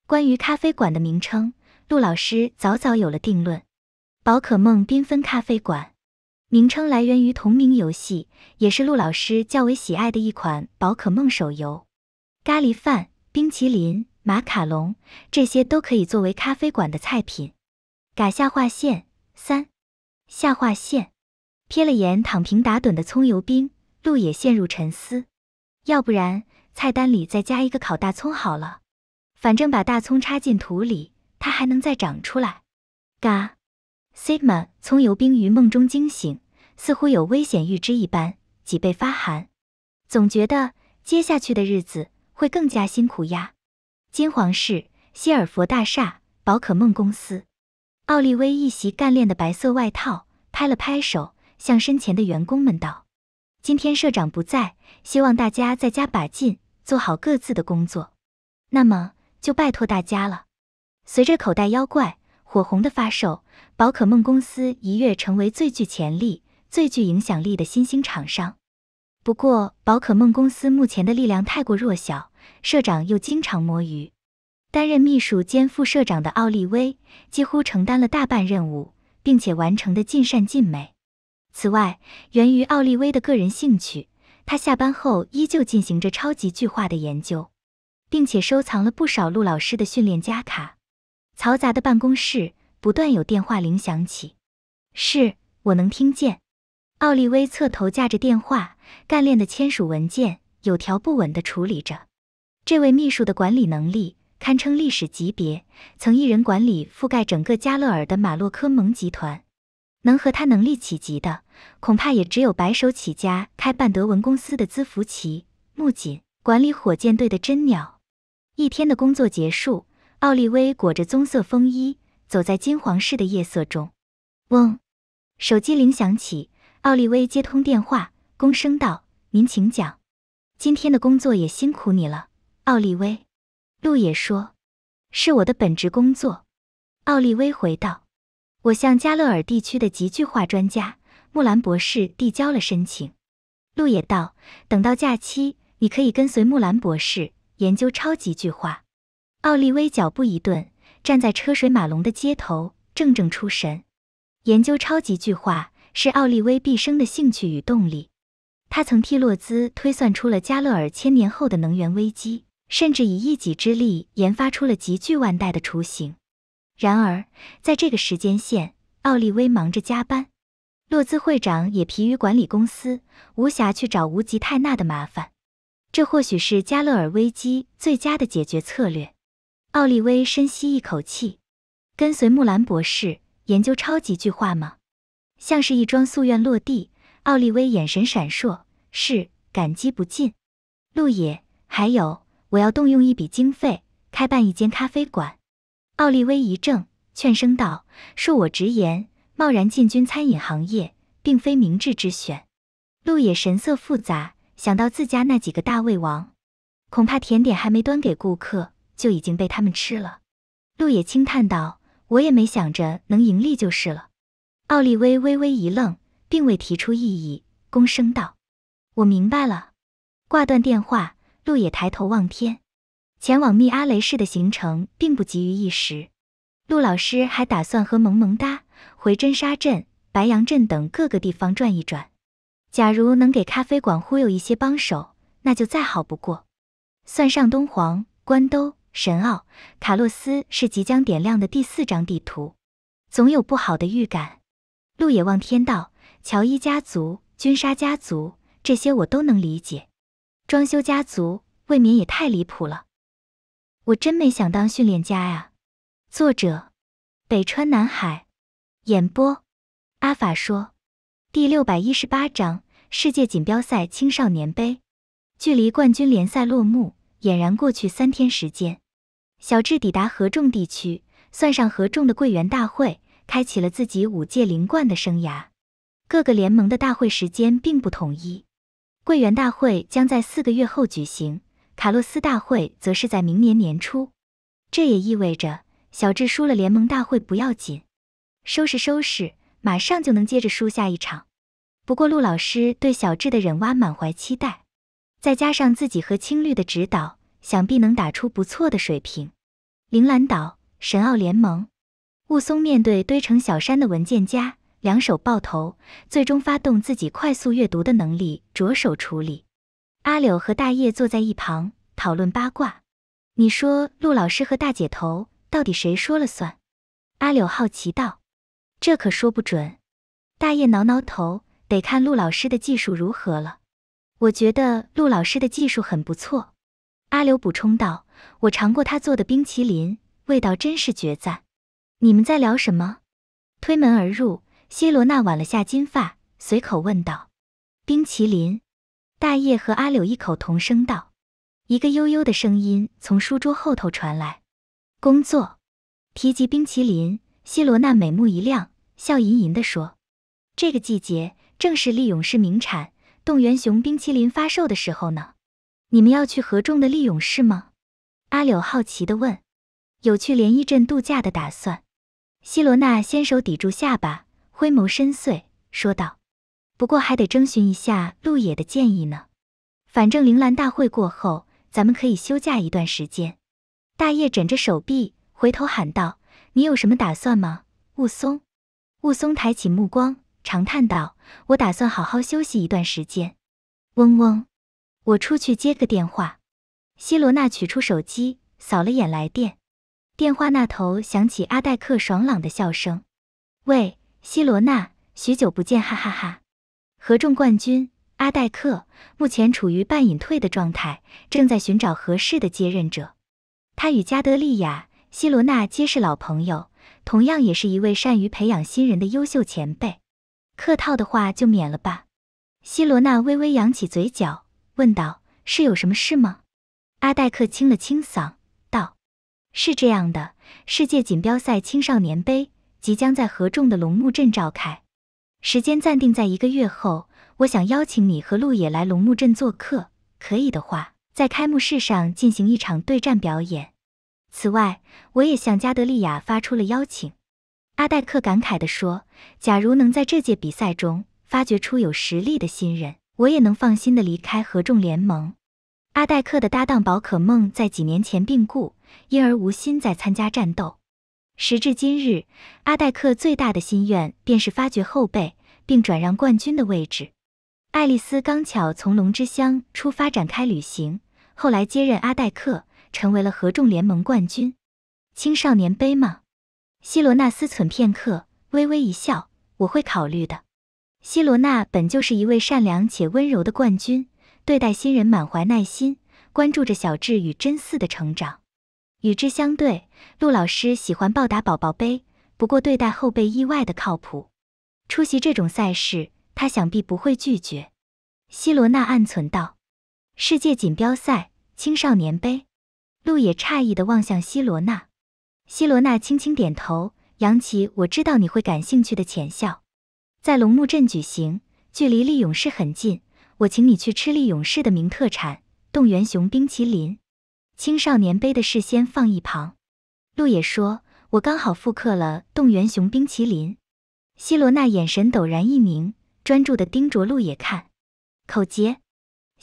关于咖啡馆的名称，陆老师早早有了定论。宝可梦缤纷咖啡馆名称来源于同名游戏，也是陆老师较为喜爱的一款宝可梦手游。咖喱饭、冰淇淋、马卡龙这些都可以作为咖啡馆的菜品。改下划线三下划线。瞥了眼躺平打盹的葱油兵，陆也陷入沉思。要不然，菜单里再加一个烤大葱好了。反正把大葱插进土里，它还能再长出来。嘎，Sigma 葱油兵于梦中惊醒，似乎有危险预知一般，脊背发寒，总觉得接下去的日子会更加辛苦呀。金皇市希尔佛大厦宝可梦公司，奥利威一袭干练的白色外套，拍了拍手，向身前的员工们道：“今天社长不在，希望大家再加把劲，做好各自的工作。”那么。就拜托大家了。随着口袋妖怪火红的发售，宝可梦公司一跃成为最具潜力、最具影响力的新兴厂商。不过，宝可梦公司目前的力量太过弱小，社长又经常摸鱼。担任秘书兼副社长的奥利威几乎承担了大半任务，并且完成的尽善尽美。此外，源于奥利威的个人兴趣，他下班后依旧进行着超级巨化的研究。并且收藏了不少陆老师的训练家卡。嘈杂的办公室不断有电话铃响起，是我能听见。奥利威侧头架着电话，干练的签署文件，有条不紊的处理着。这位秘书的管理能力堪称历史级别，曾一人管理覆盖整个加勒尔的马洛科蒙集团，能和他能力企及的，恐怕也只有白手起家开办德文公司的兹福奇、木槿，管理火箭队的真鸟。一天的工作结束，奥利威裹着棕色风衣，走在金黄似的夜色中。嗡，手机铃响起，奥利威接通电话，恭声道：“您请讲。”今天的工作也辛苦你了，奥利威。路野说：“是我的本职工作。”奥利威回道：“我向加勒尔地区的极具化专家木兰博士递交了申请。”路野道：“等到假期，你可以跟随木兰博士。”研究超级巨化，奥利威脚步一顿，站在车水马龙的街头，怔怔出神。研究超级巨化是奥利威毕生的兴趣与动力。他曾替洛兹推算出了加勒尔千年后的能源危机，甚至以一己之力研发出了极具万代的雏形。然而在这个时间线，奥利威忙着加班，洛兹会长也疲于管理公司，无暇去找无极泰纳的麻烦。这或许是加勒尔危机最佳的解决策略。奥利威深吸一口气，跟随木兰博士研究超级巨化吗？像是一桩夙愿落地。奥利威眼神闪烁，是，感激不尽。陆野，还有，我要动用一笔经费开办一间咖啡馆。奥利威一怔，劝声道：“恕我直言，贸然进军餐饮行业，并非明智之选。”陆野神色复杂。想到自家那几个大胃王，恐怕甜点还没端给顾客就已经被他们吃了。陆野轻叹道：“我也没想着能盈利就是了。”奥利威微微一愣，并未提出异议，躬声道：“我明白了。”挂断电话，陆野抬头望天。前往密阿雷市的行程并不急于一时，陆老师还打算和萌萌哒回真沙镇、白杨镇等各个地方转一转。假如能给咖啡馆忽悠一些帮手，那就再好不过。算上敦煌、关都、神奥、卡洛斯，是即将点亮的第四张地图。总有不好的预感。路野望天道、乔伊家族、君莎家族，这些我都能理解。装修家族，未免也太离谱了。我真没想当训练家呀。作者：北川南海。演播：阿法说。第六百一十八章世界锦标赛青少年杯，距离冠军联赛落幕，俨然过去三天时间。小智抵达合众地区，算上合众的桂元大会，开启了自己五届零冠的生涯。各个联盟的大会时间并不统一，桂元大会将在四个月后举行，卡洛斯大会则是在明年年初。这也意味着，小智输了联盟大会不要紧，收拾收拾。马上就能接着输下一场，不过陆老师对小智的忍蛙满怀期待，再加上自己和青绿的指导，想必能打出不错的水平。铃兰岛神奥联盟雾松面对堆成小山的文件夹，两手抱头，最终发动自己快速阅读的能力着手处理。阿柳和大叶坐在一旁讨论八卦，你说陆老师和大姐头到底谁说了算？阿柳好奇道。这可说不准。大叶挠挠头，得看陆老师的技术如何了。我觉得陆老师的技术很不错。阿柳补充道：“我尝过他做的冰淇淋，味道真是绝赞。”你们在聊什么？推门而入，希罗娜挽了下金发，随口问道：“冰淇淋？”大叶和阿柳异口同声道：“一个悠悠的声音从书桌后头传来：‘工作。’”提及冰淇淋，希罗娜美目一亮。笑吟吟地说：“这个季节正是利勇士名产动员熊冰淇淋发售的时候呢。你们要去合众的利勇士吗？”阿柳好奇地问。“有去涟漪镇度假的打算。”希罗娜纤手抵住下巴，灰眸深邃说道：“不过还得征询一下路野的建议呢。反正铃兰大会过后，咱们可以休假一段时间。”大叶枕着手臂，回头喊道：“你有什么打算吗，雾松？”雾松抬起目光，长叹道：“我打算好好休息一段时间。”嗡嗡，我出去接个电话。希罗娜取出手机，扫了眼来电，电话那头响起阿戴克爽朗的笑声：“喂，希罗娜，许久不见，哈哈哈。”合众冠军阿戴克目前处于半隐退的状态，正在寻找合适的接任者。他与加德利亚、希罗娜皆是老朋友。同样也是一位善于培养新人的优秀前辈，客套的话就免了吧。希罗娜微微扬起嘴角，问道：“是有什么事吗？”阿戴克清了清嗓，道：“是这样的，世界锦标赛青少年杯即将在合众的龙木镇召开，时间暂定在一个月后。我想邀请你和陆野来龙木镇做客，可以的话，在开幕式上进行一场对战表演。”此外，我也向加德利亚发出了邀请。阿戴克感慨地说：“假如能在这届比赛中发掘出有实力的新人，我也能放心的离开合众联盟。”阿戴克的搭档宝可梦在几年前病故，因而无心再参加战斗。时至今日，阿戴克最大的心愿便是发掘后辈，并转让冠军的位置。爱丽丝刚巧从龙之乡出发展开旅行，后来接任阿戴克。成为了合众联盟冠军，青少年杯吗？希罗娜思忖片刻，微微一笑：“我会考虑的。”希罗娜本就是一位善良且温柔的冠军，对待新人满怀耐心，关注着小智与真嗣的成长。与之相对，陆老师喜欢暴打宝宝杯，不过对待后辈意外的靠谱。出席这种赛事，他想必不会拒绝。希罗娜暗存道：“世界锦标赛，青少年杯。”路野诧异地望向希罗娜，希罗娜轻轻点头，扬起我知道你会感兴趣的浅笑。在龙木镇举行，距离利勇士很近，我请你去吃利勇士的名特产——动员熊冰淇淋。青少年杯的事先放一旁。路野说：“我刚好复刻了动员熊冰淇淋。”希罗娜眼神陡然一凝，专注地盯着路野看，口诀。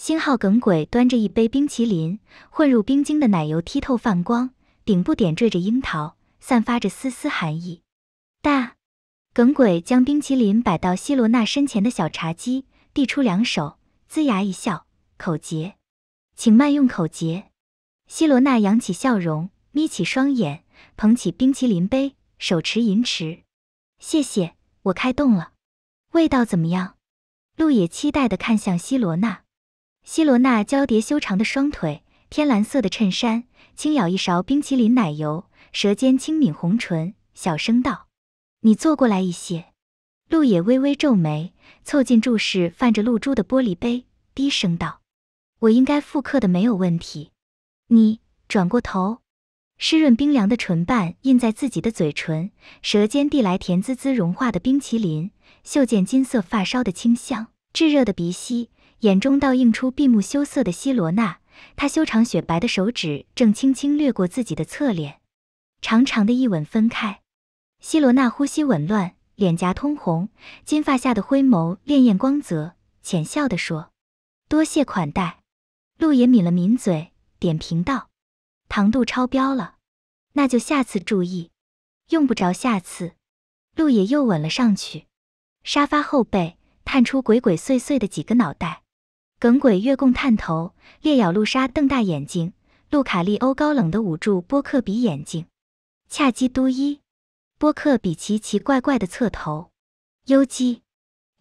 星号耿鬼端着一杯冰淇淋，混入冰晶的奶油剔透泛光，顶部点缀着樱桃，散发着丝丝寒意。大，耿鬼将冰淇淋摆到希罗娜身前的小茶几，递出两手，龇牙一笑，口诀，请慢用口诀。希罗娜扬起笑容，眯起双眼，捧起冰淇淋杯，手持银匙，谢谢，我开动了。味道怎么样？路野期待地看向希罗娜。希罗娜交叠修长的双腿，天蓝色的衬衫，轻咬一勺冰淇淋奶油，舌尖轻抿红唇，小声道：“你坐过来一些。”陆野微微皱眉，凑近注视泛着露珠的玻璃杯，低声道：“我应该复刻的没有问题。”你转过头，湿润冰凉的唇瓣印在自己的嘴唇，舌尖递来甜滋滋融化的冰淇淋，嗅见金色发梢的清香，炙热的鼻息。眼中倒映出闭目羞涩的希罗娜，她修长雪白的手指正轻轻掠过自己的侧脸，长长的一吻分开。希罗娜呼吸紊乱，脸颊通红，金发下的灰眸潋滟光泽，浅笑地说：“多谢款待。”陆野抿了抿嘴，点评道：“糖度超标了，那就下次注意。”用不着下次，陆野又吻了上去。沙发后背探出鬼鬼祟祟的几个脑袋。耿鬼月供探头，猎咬露莎瞪大眼睛，路卡利欧高冷的捂住波克比眼睛，恰基都伊，波克比奇奇怪怪的侧头，优基，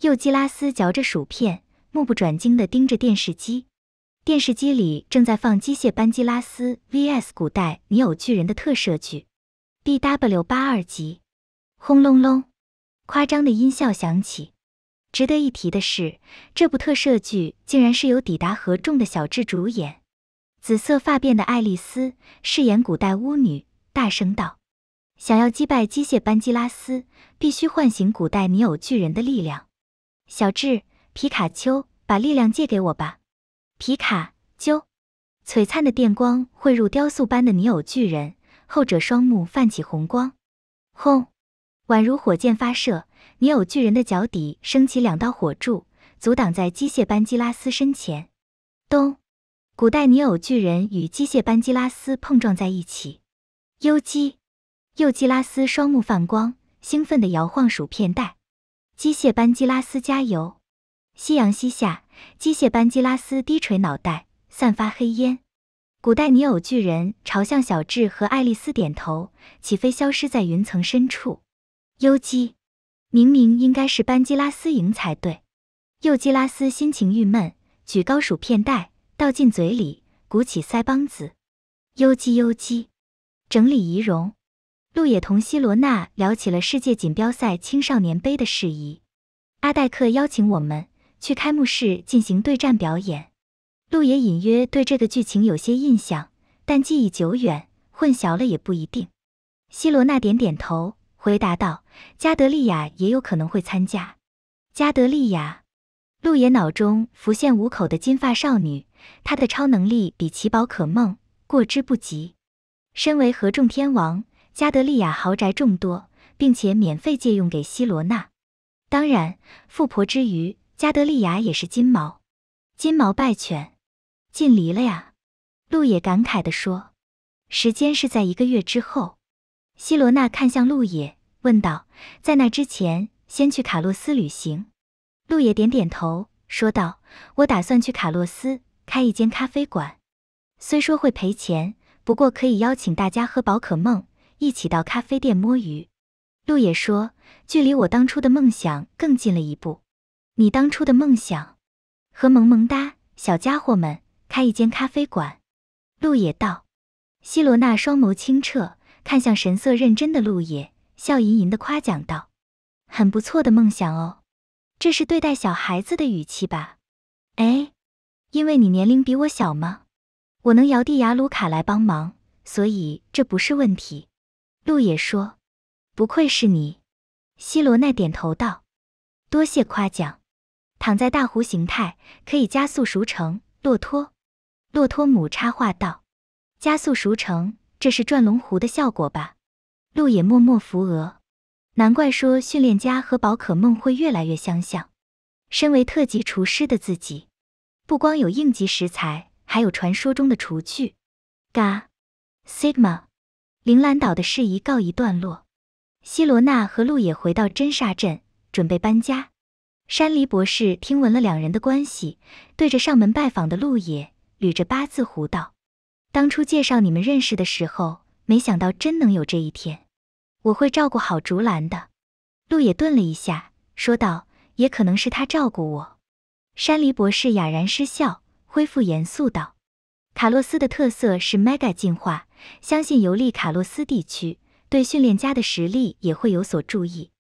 幼基拉斯嚼着薯片，目不转睛的盯着电视机，电视机里正在放机械班基拉斯 V S 古代尼偶巨人的特摄剧，B W 八二集，轰隆隆，夸张的音效响起。值得一提的是，这部特摄剧竟然是由抵达合众的小智主演。紫色发辫的爱丽丝饰演古代巫女，大声道：“想要击败机械班基拉斯，必须唤醒古代尼偶巨人的力量。小智，皮卡丘，把力量借给我吧！”皮卡丘，璀璨的电光汇入雕塑般的尼偶巨人，后者双目泛起红光，轰，宛如火箭发射。尼偶巨人的脚底升起两道火柱，阻挡在机械班基拉斯身前。咚！古代尼偶巨人与机械班基拉斯碰撞在一起。优基，幼基拉斯双目泛光，兴奋地摇晃薯片袋。机械班基拉斯加油！夕阳西下，机械班基拉斯低垂脑袋，散发黑烟。古代尼偶巨人朝向小智和爱丽丝点头，起飞，消失在云层深处。优基。明明应该是班基拉斯赢才对，幼基拉斯心情郁闷，举高薯片袋，倒进嘴里，鼓起腮帮子，尤姬尤姬，整理仪容，路野同希罗娜聊起了世界锦标赛青少年杯的事宜，阿戴克邀请我们去开幕式进行对战表演。路野隐约对这个剧情有些印象，但记忆久远，混淆了也不一定。希罗娜点点头。回答道：“加德利亚也有可能会参加。”加德利亚，陆野脑中浮现五口的金发少女，她的超能力比奇宝可梦过之不及。身为合众天王，加德利亚豪宅众多，并且免费借用给希罗娜。当然，富婆之余，加德利亚也是金毛，金毛败犬，尽离了呀。陆野感慨的说：“时间是在一个月之后。”希罗娜看向路野，问道：“在那之前，先去卡洛斯旅行。”路野点点头，说道：“我打算去卡洛斯开一间咖啡馆，虽说会赔钱，不过可以邀请大家喝宝可梦，一起到咖啡店摸鱼。”路野说：“距离我当初的梦想更近了一步。”“你当初的梦想，和萌萌哒小家伙们开一间咖啡馆。”路野道。希罗娜双眸清澈。看向神色认真的路野，笑吟吟地夸奖道：“很不错的梦想哦，这是对待小孩子的语气吧？”“哎，因为你年龄比我小吗？”“我能摇地牙卢卡来帮忙，所以这不是问题。”路野说。“不愧是你。”希罗奈点头道，“多谢夸奖。”躺在大湖形态可以加速熟成，洛托，洛托姆插话道：“加速熟成。”这是转龙湖的效果吧？路野默默扶额，难怪说训练家和宝可梦会越来越相像。身为特级厨师的自己，不光有应急食材，还有传说中的厨具。嘎，Sigma，铃兰岛的事宜告一段落。希罗娜和路野回到真砂镇，准备搬家。山梨博士听闻了两人的关系，对着上门拜访的路野，捋着八字胡道。当初介绍你们认识的时候，没想到真能有这一天。我会照顾好竹篮的。陆野顿了一下，说道：“也可能是他照顾我。”山梨博士哑然失笑，恢复严肃道：“卡洛斯的特色是 Mega 进化，相信游历卡洛斯地区，对训练家的实力也会有所注意。”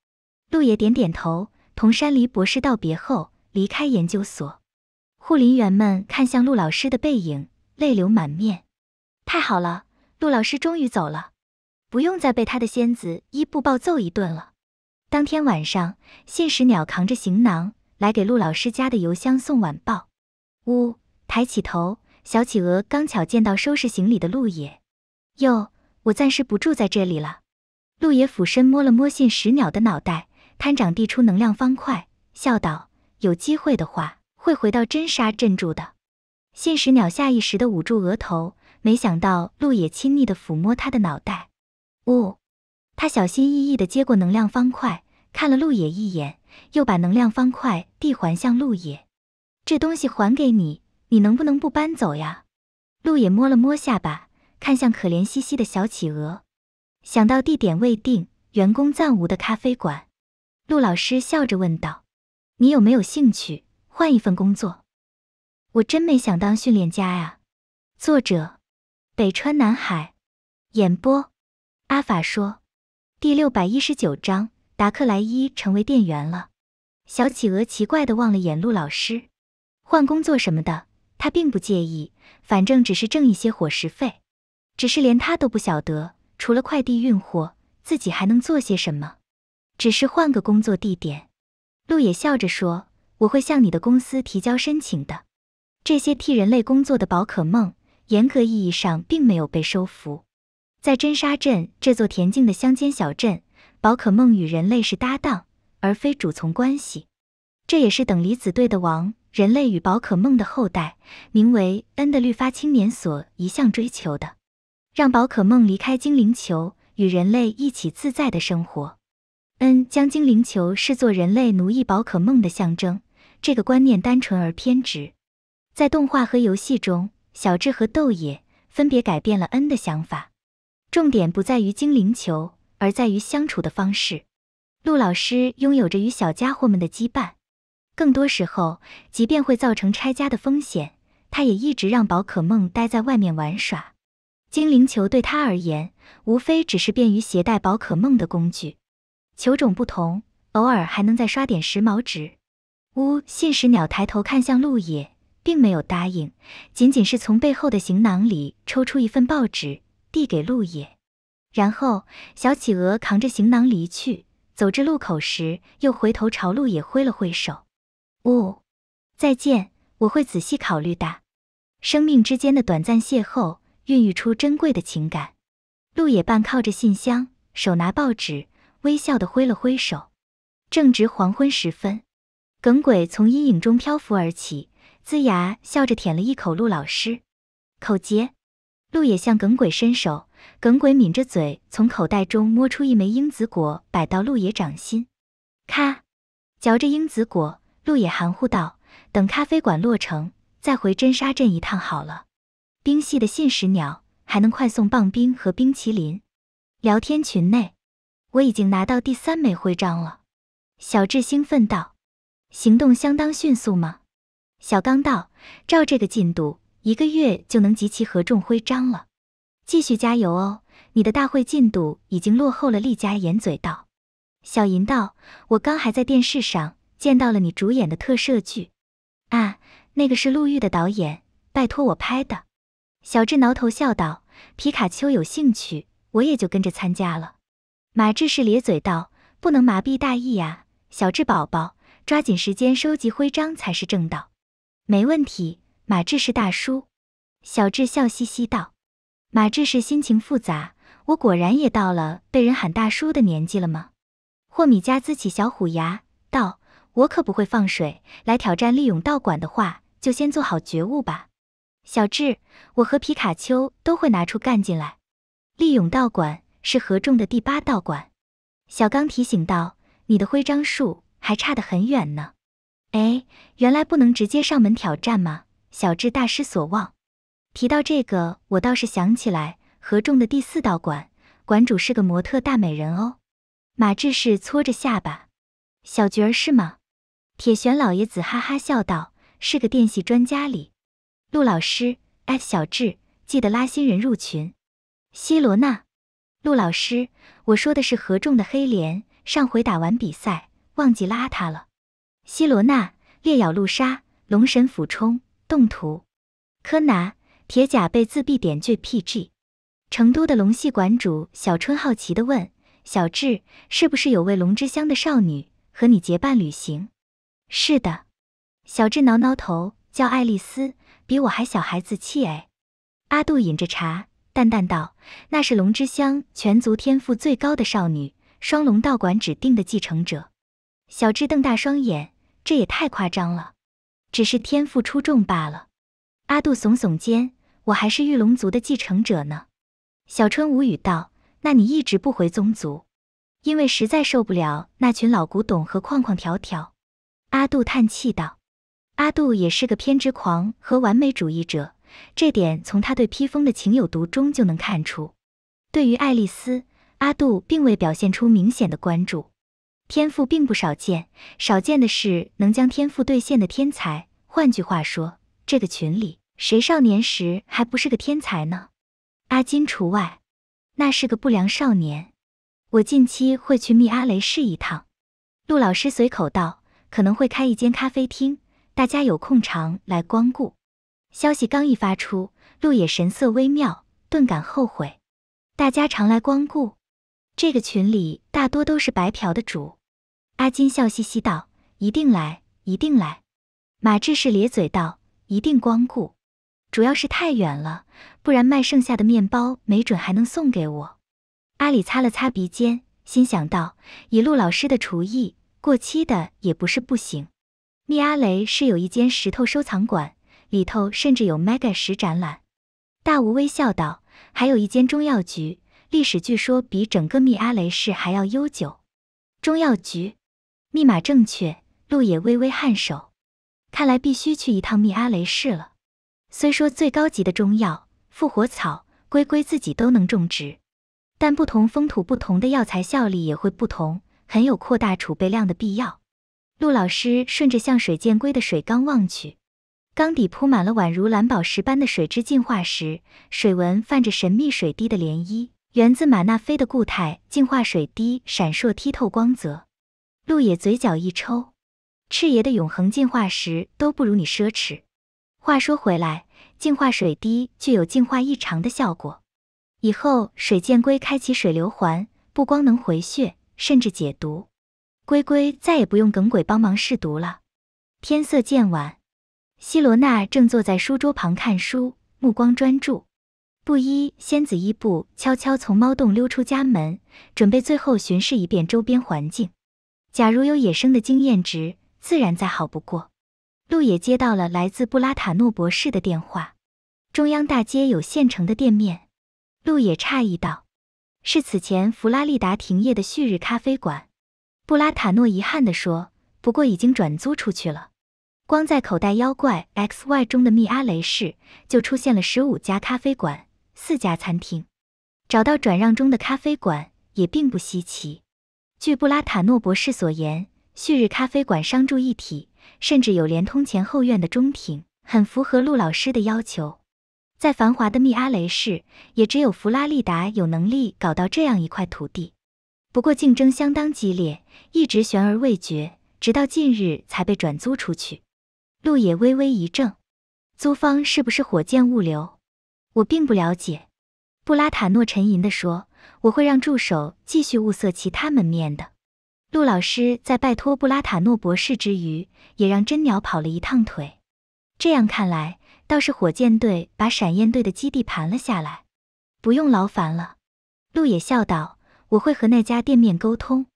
陆野点点头，同山梨博士道别后，离开研究所。护林员们看向陆老师的背影，泪流满面。太好了，陆老师终于走了，不用再被他的仙子伊布暴揍一顿了。当天晚上，信使鸟扛着行囊来给陆老师家的邮箱送晚报。呜，抬起头，小企鹅刚巧见到收拾行李的陆野。哟，我暂时不住在这里了。陆野俯身摸了摸信使鸟的脑袋，摊长递出能量方块，笑道：“有机会的话，会回到真沙镇住的。”信使鸟下意识地捂住额头。没想到陆野亲昵地抚摸他的脑袋，唔，他小心翼翼地接过能量方块，看了陆野一眼，又把能量方块递还向陆野。这东西还给你，你能不能不搬走呀？陆野摸了摸下巴，看向可怜兮兮的小企鹅，想到地点未定，员工暂无的咖啡馆，陆老师笑着问道：“你有没有兴趣换一份工作？”我真没想当训练家呀。作者。北川南海演播，阿法说：“第六百一十九章，达克莱伊成为店员了。”小企鹅奇怪的望了眼陆老师，换工作什么的，他并不介意，反正只是挣一些伙食费。只是连他都不晓得，除了快递运货，自己还能做些什么。只是换个工作地点。陆野笑着说：“我会向你的公司提交申请的。”这些替人类工作的宝可梦。严格意义上，并没有被收服。在真沙镇这座恬静的乡间小镇，宝可梦与人类是搭档，而非主从关系。这也是等离子队的王——人类与宝可梦的后代，名为恩的绿发青年所一向追求的：让宝可梦离开精灵球，与人类一起自在的生活。恩将精灵球视作人类奴役宝可梦的象征，这个观念单纯而偏执。在动画和游戏中。小智和豆也分别改变了恩的想法，重点不在于精灵球，而在于相处的方式。陆老师拥有着与小家伙们的羁绊，更多时候，即便会造成拆家的风险，他也一直让宝可梦待在外面玩耍。精灵球对他而言，无非只是便于携带宝可梦的工具。球种不同，偶尔还能再刷点时髦值。呜，信使鸟抬头看向陆野。并没有答应，仅仅是从背后的行囊里抽出一份报纸递给陆野，然后小企鹅扛着行囊离去。走至路口时，又回头朝陆野挥了挥手。唔，再见，我会仔细考虑的。生命之间的短暂邂逅，孕育出珍贵的情感。陆野半靠着信箱，手拿报纸，微笑地挥了挥手。正值黄昏时分，耿鬼从阴影中漂浮而起。呲牙笑着舔了一口陆老师，口杰，陆野向耿鬼伸手，耿鬼抿着嘴从口袋中摸出一枚英子果，摆到陆野掌心。咔，嚼着英子果，陆野含糊道：“等咖啡馆落成，再回真砂镇一趟好了。”冰系的信使鸟还能快送棒冰和冰淇淋。聊天群内，我已经拿到第三枚徽章了。小智兴奋道：“行动相当迅速吗？”小刚道：“照这个进度，一个月就能集齐合众徽章了，继续加油哦！”你的大会进度已经落后了。厉佳掩嘴道：“小银道，我刚还在电视上见到了你主演的特摄剧，啊，那个是陆玉的导演，拜托我拍的。”小智挠头笑道：“皮卡丘有兴趣，我也就跟着参加了。”马志士咧嘴道：“不能麻痹大意呀，小智宝宝，抓紧时间收集徽章才是正道。”没问题，马志是大叔。小智笑嘻嘻道。马志是心情复杂，我果然也到了被人喊大叔的年纪了吗？霍米加呲起小虎牙道，我可不会放水。来挑战利勇道馆的话，就先做好觉悟吧。小智，我和皮卡丘都会拿出干劲来。利勇道馆是合众的第八道馆。小刚提醒道，你的徽章数还差得很远呢。哎，原来不能直接上门挑战吗？小智大失所望。提到这个，我倒是想起来合众的第四道馆，馆主是个模特大美人哦。马志士搓着下巴：“小角儿是吗？”铁玄老爷子哈哈笑道：“是个电系专家哩。”陆老师，哎，小智，记得拉新人入群。希罗娜，陆老师，我说的是合众的黑莲，上回打完比赛忘记拉他了。希罗纳烈咬露莎龙神俯冲动图，柯南、铁甲被自闭点缀 PG。成都的龙系馆主小春好奇地问：“小智，是不是有位龙之乡的少女和你结伴旅行？”“是的。”小智挠挠头，叫爱丽丝，比我还小孩子气哎。阿杜饮着茶，淡淡道：“那是龙之乡全族天赋最高的少女，双龙道馆指定的继承者。”小智瞪大双眼。这也太夸张了，只是天赋出众罢了。阿杜耸耸肩，我还是御龙族的继承者呢。小春无语道：“那你一直不回宗族，因为实在受不了那群老古董和框框条条。”阿杜叹气道：“阿杜也是个偏执狂和完美主义者，这点从他对披风的情有独钟就能看出。对于爱丽丝，阿杜并未表现出明显的关注。”天赋并不少见，少见的是能将天赋兑现的天才。换句话说，这个群里谁少年时还不是个天才呢？阿金除外，那是个不良少年。我近期会去密阿雷市一趟，陆老师随口道：“可能会开一间咖啡厅，大家有空常来光顾。”消息刚一发出，陆野神色微妙，顿感后悔。大家常来光顾，这个群里大多都是白嫖的主。阿金笑嘻嘻道：“一定来，一定来。”马志士咧嘴道：“一定光顾，主要是太远了，不然卖剩下的面包，没准还能送给我。”阿里擦了擦鼻尖，心想到：“以陆老师的厨艺，过期的也不是不行。”密阿雷市有一间石头收藏馆，里头甚至有 mega 石展览。大吴微笑道：“还有一间中药局，历史据说比整个密阿雷市还要悠久。”中药局。密码正确，陆野微微颔首，看来必须去一趟密阿雷市了。虽说最高级的中药复活草龟龟自己都能种植，但不同风土、不同的药材效力也会不同，很有扩大储备量的必要。陆老师顺着像水箭龟的水缸望去，缸底铺满了宛如蓝宝石般的水质净化石，水纹泛着神秘水滴的涟漪，源自马纳菲的固态净化水滴，闪烁剔透光泽。陆野嘴角一抽，赤爷的永恒进化石都不如你奢侈。话说回来，净化水滴具有净化异常的效果，以后水箭龟开启水流环，不光能回血，甚至解毒，龟龟再也不用耿鬼帮忙试毒了。天色渐晚，希罗娜正坐在书桌旁看书，目光专注。布衣仙子伊布悄悄从猫洞溜出家门，准备最后巡视一遍周边环境。假如有野生的经验值，自然再好不过。路野接到了来自布拉塔诺博士的电话，中央大街有现成的店面。路野诧异道：“是此前弗拉利达停业的旭日咖啡馆。”布拉塔诺遗憾地说：“不过已经转租出去了。光在口袋妖怪 XY 中的密阿雷市，就出现了十五家咖啡馆、四家餐厅，找到转让中的咖啡馆也并不稀奇。”据布拉塔诺博士所言，旭日咖啡馆商住一体，甚至有连通前后院的中庭，很符合陆老师的要求。在繁华的密阿雷市，也只有弗拉利达有能力搞到这样一块土地。不过竞争相当激烈，一直悬而未决，直到近日才被转租出去。陆野微微一怔，租方是不是火箭物流？我并不了解。布拉塔诺沉吟地说。我会让助手继续物色其他门面的。陆老师在拜托布拉塔诺博士之余，也让真鸟跑了一趟腿。这样看来，倒是火箭队把闪焰队的基地盘了下来，不用劳烦了。陆野笑道：“我会和那家店面沟通。”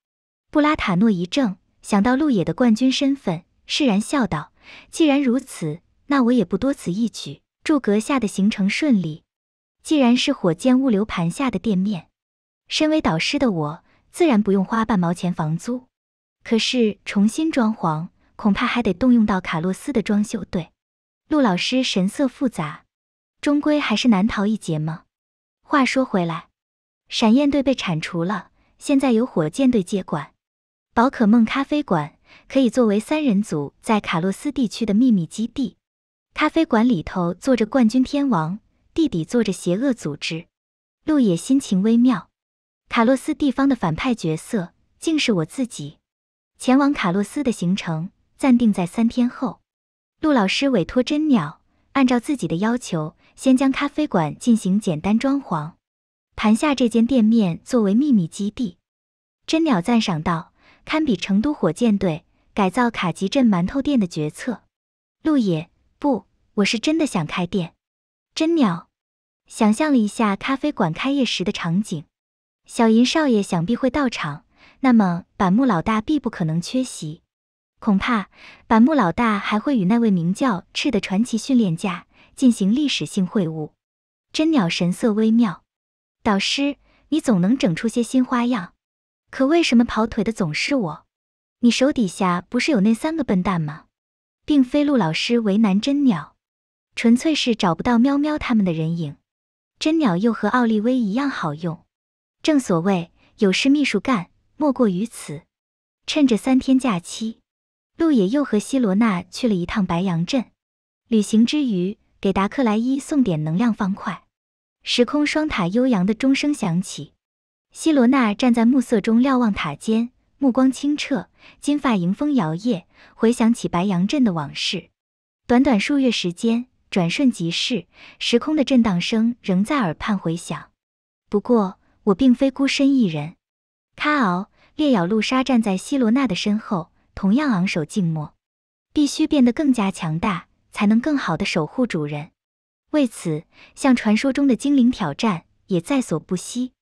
布拉塔诺一怔，想到陆野的冠军身份，释然笑道：“既然如此，那我也不多此一举。祝阁下的行程顺利。既然是火箭物流盘下的店面。”身为导师的我，自然不用花半毛钱房租。可是重新装潢，恐怕还得动用到卡洛斯的装修队。陆老师神色复杂，终归还是难逃一劫吗？话说回来，闪焰队被铲除了，现在由火箭队接管。宝可梦咖啡馆可以作为三人组在卡洛斯地区的秘密基地。咖啡馆里头坐着冠军天王，地底坐着邪恶组织。陆野心情微妙。卡洛斯地方的反派角色竟是我自己。前往卡洛斯的行程暂定在三天后。陆老师委托真鸟按照自己的要求，先将咖啡馆进行简单装潢，盘下这间店面作为秘密基地。真鸟赞赏道：“堪比成都火箭队改造卡吉镇馒头店的决策。”陆也不，我是真的想开店。真鸟想象了一下咖啡馆开业时的场景。小银少爷想必会到场，那么板木老大必不可能缺席，恐怕板木老大还会与那位名叫赤的传奇训练家进行历史性会晤。真鸟神色微妙，导师，你总能整出些新花样，可为什么跑腿的总是我？你手底下不是有那三个笨蛋吗？并非陆老师为难真鸟，纯粹是找不到喵喵他们的人影。真鸟又和奥利威一样好用。正所谓有事秘书干，莫过于此。趁着三天假期，陆野又和希罗娜去了一趟白杨镇。旅行之余，给达克莱伊送点能量方块。时空双塔悠扬的钟声响起，希罗娜站在暮色中瞭望塔尖，目光清澈，金发迎风摇曳，回想起白杨镇的往事。短短数月时间，转瞬即逝，时空的震荡声仍在耳畔回响。不过。我并非孤身一人，卡敖、烈咬露莎站在希罗娜的身后，同样昂首静默。必须变得更加强大，才能更好的守护主人。为此，向传说中的精灵挑战也在所不惜。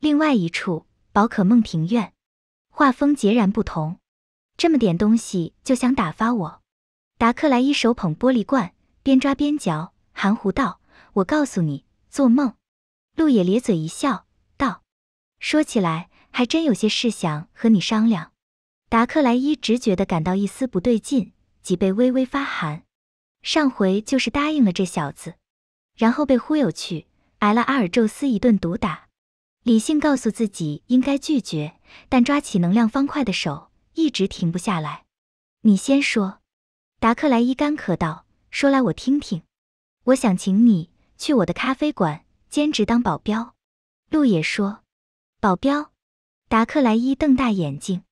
另外一处宝可梦庭院，画风截然不同。这么点东西就想打发我？达克莱伊手捧玻璃罐，边抓边嚼，含糊道：“我告诉你，做梦。”路野咧嘴一笑。说起来还真有些事想和你商量，达克莱伊直觉的感到一丝不对劲，脊背微微发寒。上回就是答应了这小子，然后被忽悠去挨了阿尔宙斯一顿毒打。理性告诉自己应该拒绝，但抓起能量方块的手一直停不下来。你先说，达克莱伊干咳道：“说来我听听。”我想请你去我的咖啡馆兼职当保镖，路野说。保镖，达克莱伊瞪大眼睛。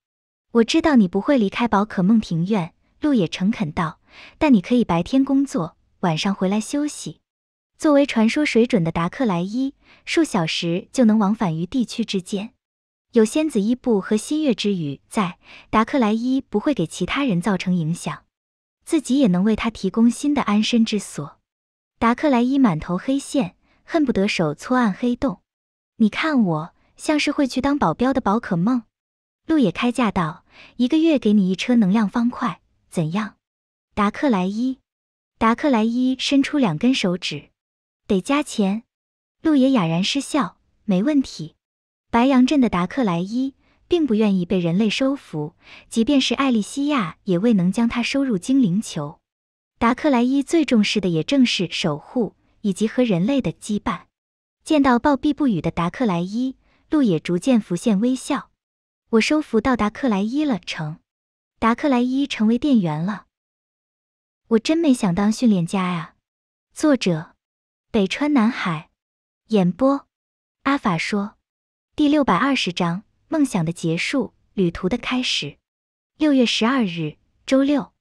我知道你不会离开宝可梦庭院，路也诚恳道。但你可以白天工作，晚上回来休息。作为传说水准的达克莱伊，数小时就能往返于地区之间。有仙子伊布和新月之羽在，达克莱伊不会给其他人造成影响，自己也能为他提供新的安身之所。达克莱伊满头黑线，恨不得手搓暗黑洞。你看我。像是会去当保镖的宝可梦，路野开价道：“一个月给你一车能量方块，怎样？”达克莱伊，达克莱伊伸出两根手指，得加钱。路野哑然失笑：“没问题。”白羊镇的达克莱伊并不愿意被人类收服，即便是艾莉西亚也未能将他收入精灵球。达克莱伊最重视的也正是守护以及和人类的羁绊。见到暴毙不语的达克莱伊。路也逐渐浮现微笑，我收服到达克莱伊了，成达克莱伊成为店员了。我真没想当训练家呀。作者：北川南海。演播：阿法说。第六百二十章：梦想的结束，旅途的开始。六月十二日，周六。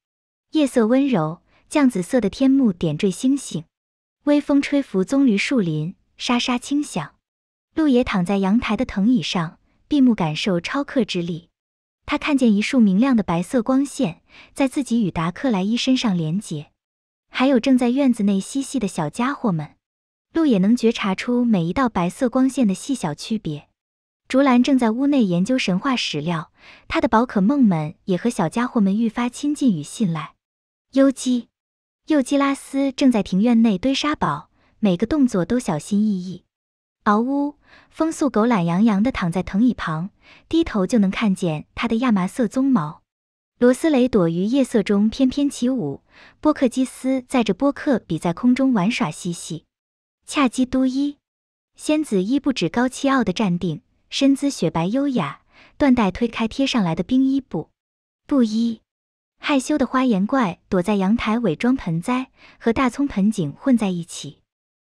夜色温柔，酱紫色的天幕点缀星星，微风吹拂棕榈树林，沙沙轻响。路野躺在阳台的藤椅上，闭目感受超克之力。他看见一束明亮的白色光线在自己与达克莱伊身上连接，还有正在院子内嬉戏的小家伙们。路野能觉察出每一道白色光线的细小区别。竹篮正在屋内研究神话史料，他的宝可梦们也和小家伙们愈发亲近与信赖。优姬、幼基拉斯正在庭院内堆沙堡，每个动作都小心翼翼。嗷呜！风速狗懒洋洋地躺在藤椅旁，低头就能看见它的亚麻色鬃毛。罗斯雷躲于夜色中翩翩起舞，波克基斯载着波克比在空中玩耍嬉戏。恰基都伊，仙子伊不止高气傲地站定，身姿雪白优雅，缎带推开贴上来的冰衣布。布衣，害羞的花颜怪躲在阳台伪装盆栽，和大葱盆景混在一起。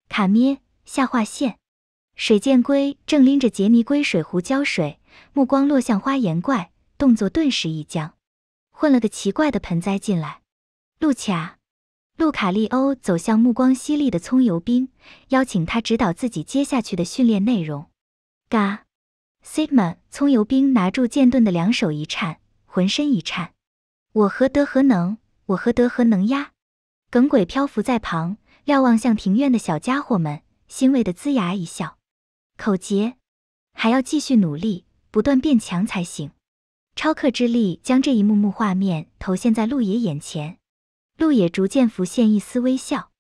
卡咩下划线。水箭龟正拎着杰尼龟水壶浇水，目光落向花岩怪，动作顿时一僵。混了个奇怪的盆栽进来。路卡，路卡利欧走向目光犀利的葱油兵，邀请他指导自己接下去的训练内容。嘎，i m a 葱油兵拿住剑盾的两手一颤，浑身一颤。我何德何能？我何德何能呀？耿鬼漂浮在旁，瞭望向庭院的小家伙们，欣慰的龇牙一笑。口诀，还要继续努力，不断变强才行。超克之力将这一幕幕画面投现在路野眼前，路野逐渐浮现一丝微笑。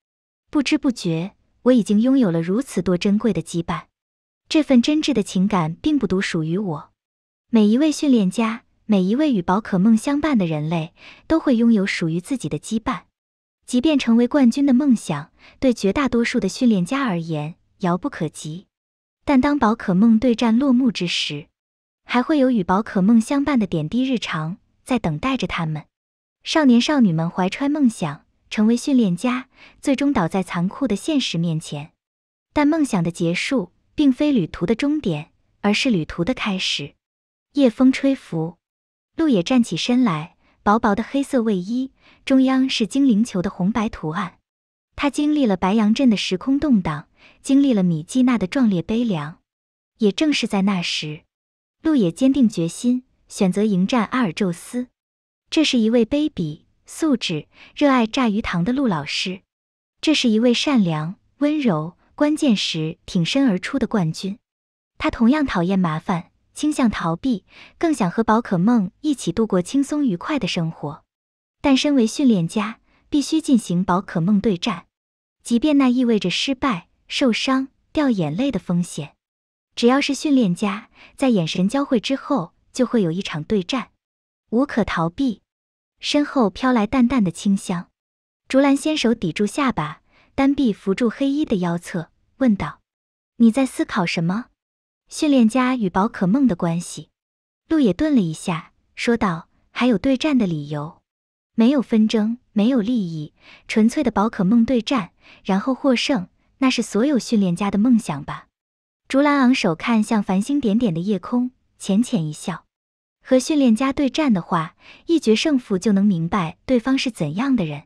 不知不觉，我已经拥有了如此多珍贵的羁绊。这份真挚的情感并不独属于我，每一位训练家，每一位与宝可梦相伴的人类，都会拥有属于自己的羁绊。即便成为冠军的梦想，对绝大多数的训练家而言，遥不可及。但当宝可梦对战落幕之时，还会有与宝可梦相伴的点滴日常在等待着他们。少年少女们怀揣梦想，成为训练家，最终倒在残酷的现实面前。但梦想的结束，并非旅途的终点，而是旅途的开始。夜风吹拂，路野站起身来，薄薄的黑色卫衣中央是精灵球的红白图案。他经历了白羊镇的时空动荡。经历了米基娜的壮烈悲凉，也正是在那时，路也坚定决心，选择迎战阿尔宙斯。这是一位卑鄙、素质、热爱炸鱼塘的陆老师。这是一位善良、温柔、关键时挺身而出的冠军。他同样讨厌麻烦，倾向逃避，更想和宝可梦一起度过轻松愉快的生活。但身为训练家，必须进行宝可梦对战，即便那意味着失败。受伤、掉眼泪的风险，只要是训练家，在眼神交汇之后，就会有一场对战，无可逃避。身后飘来淡淡的清香，竹篮纤手抵住下巴，单臂扶住黑衣的腰侧，问道：“你在思考什么？”训练家与宝可梦的关系。路野顿了一下，说道：“还有对战的理由，没有纷争，没有利益，纯粹的宝可梦对战，然后获胜。”那是所有训练家的梦想吧？竹篮昂首看向繁星点点的夜空，浅浅一笑。和训练家对战的话，一决胜负就能明白对方是怎样的人，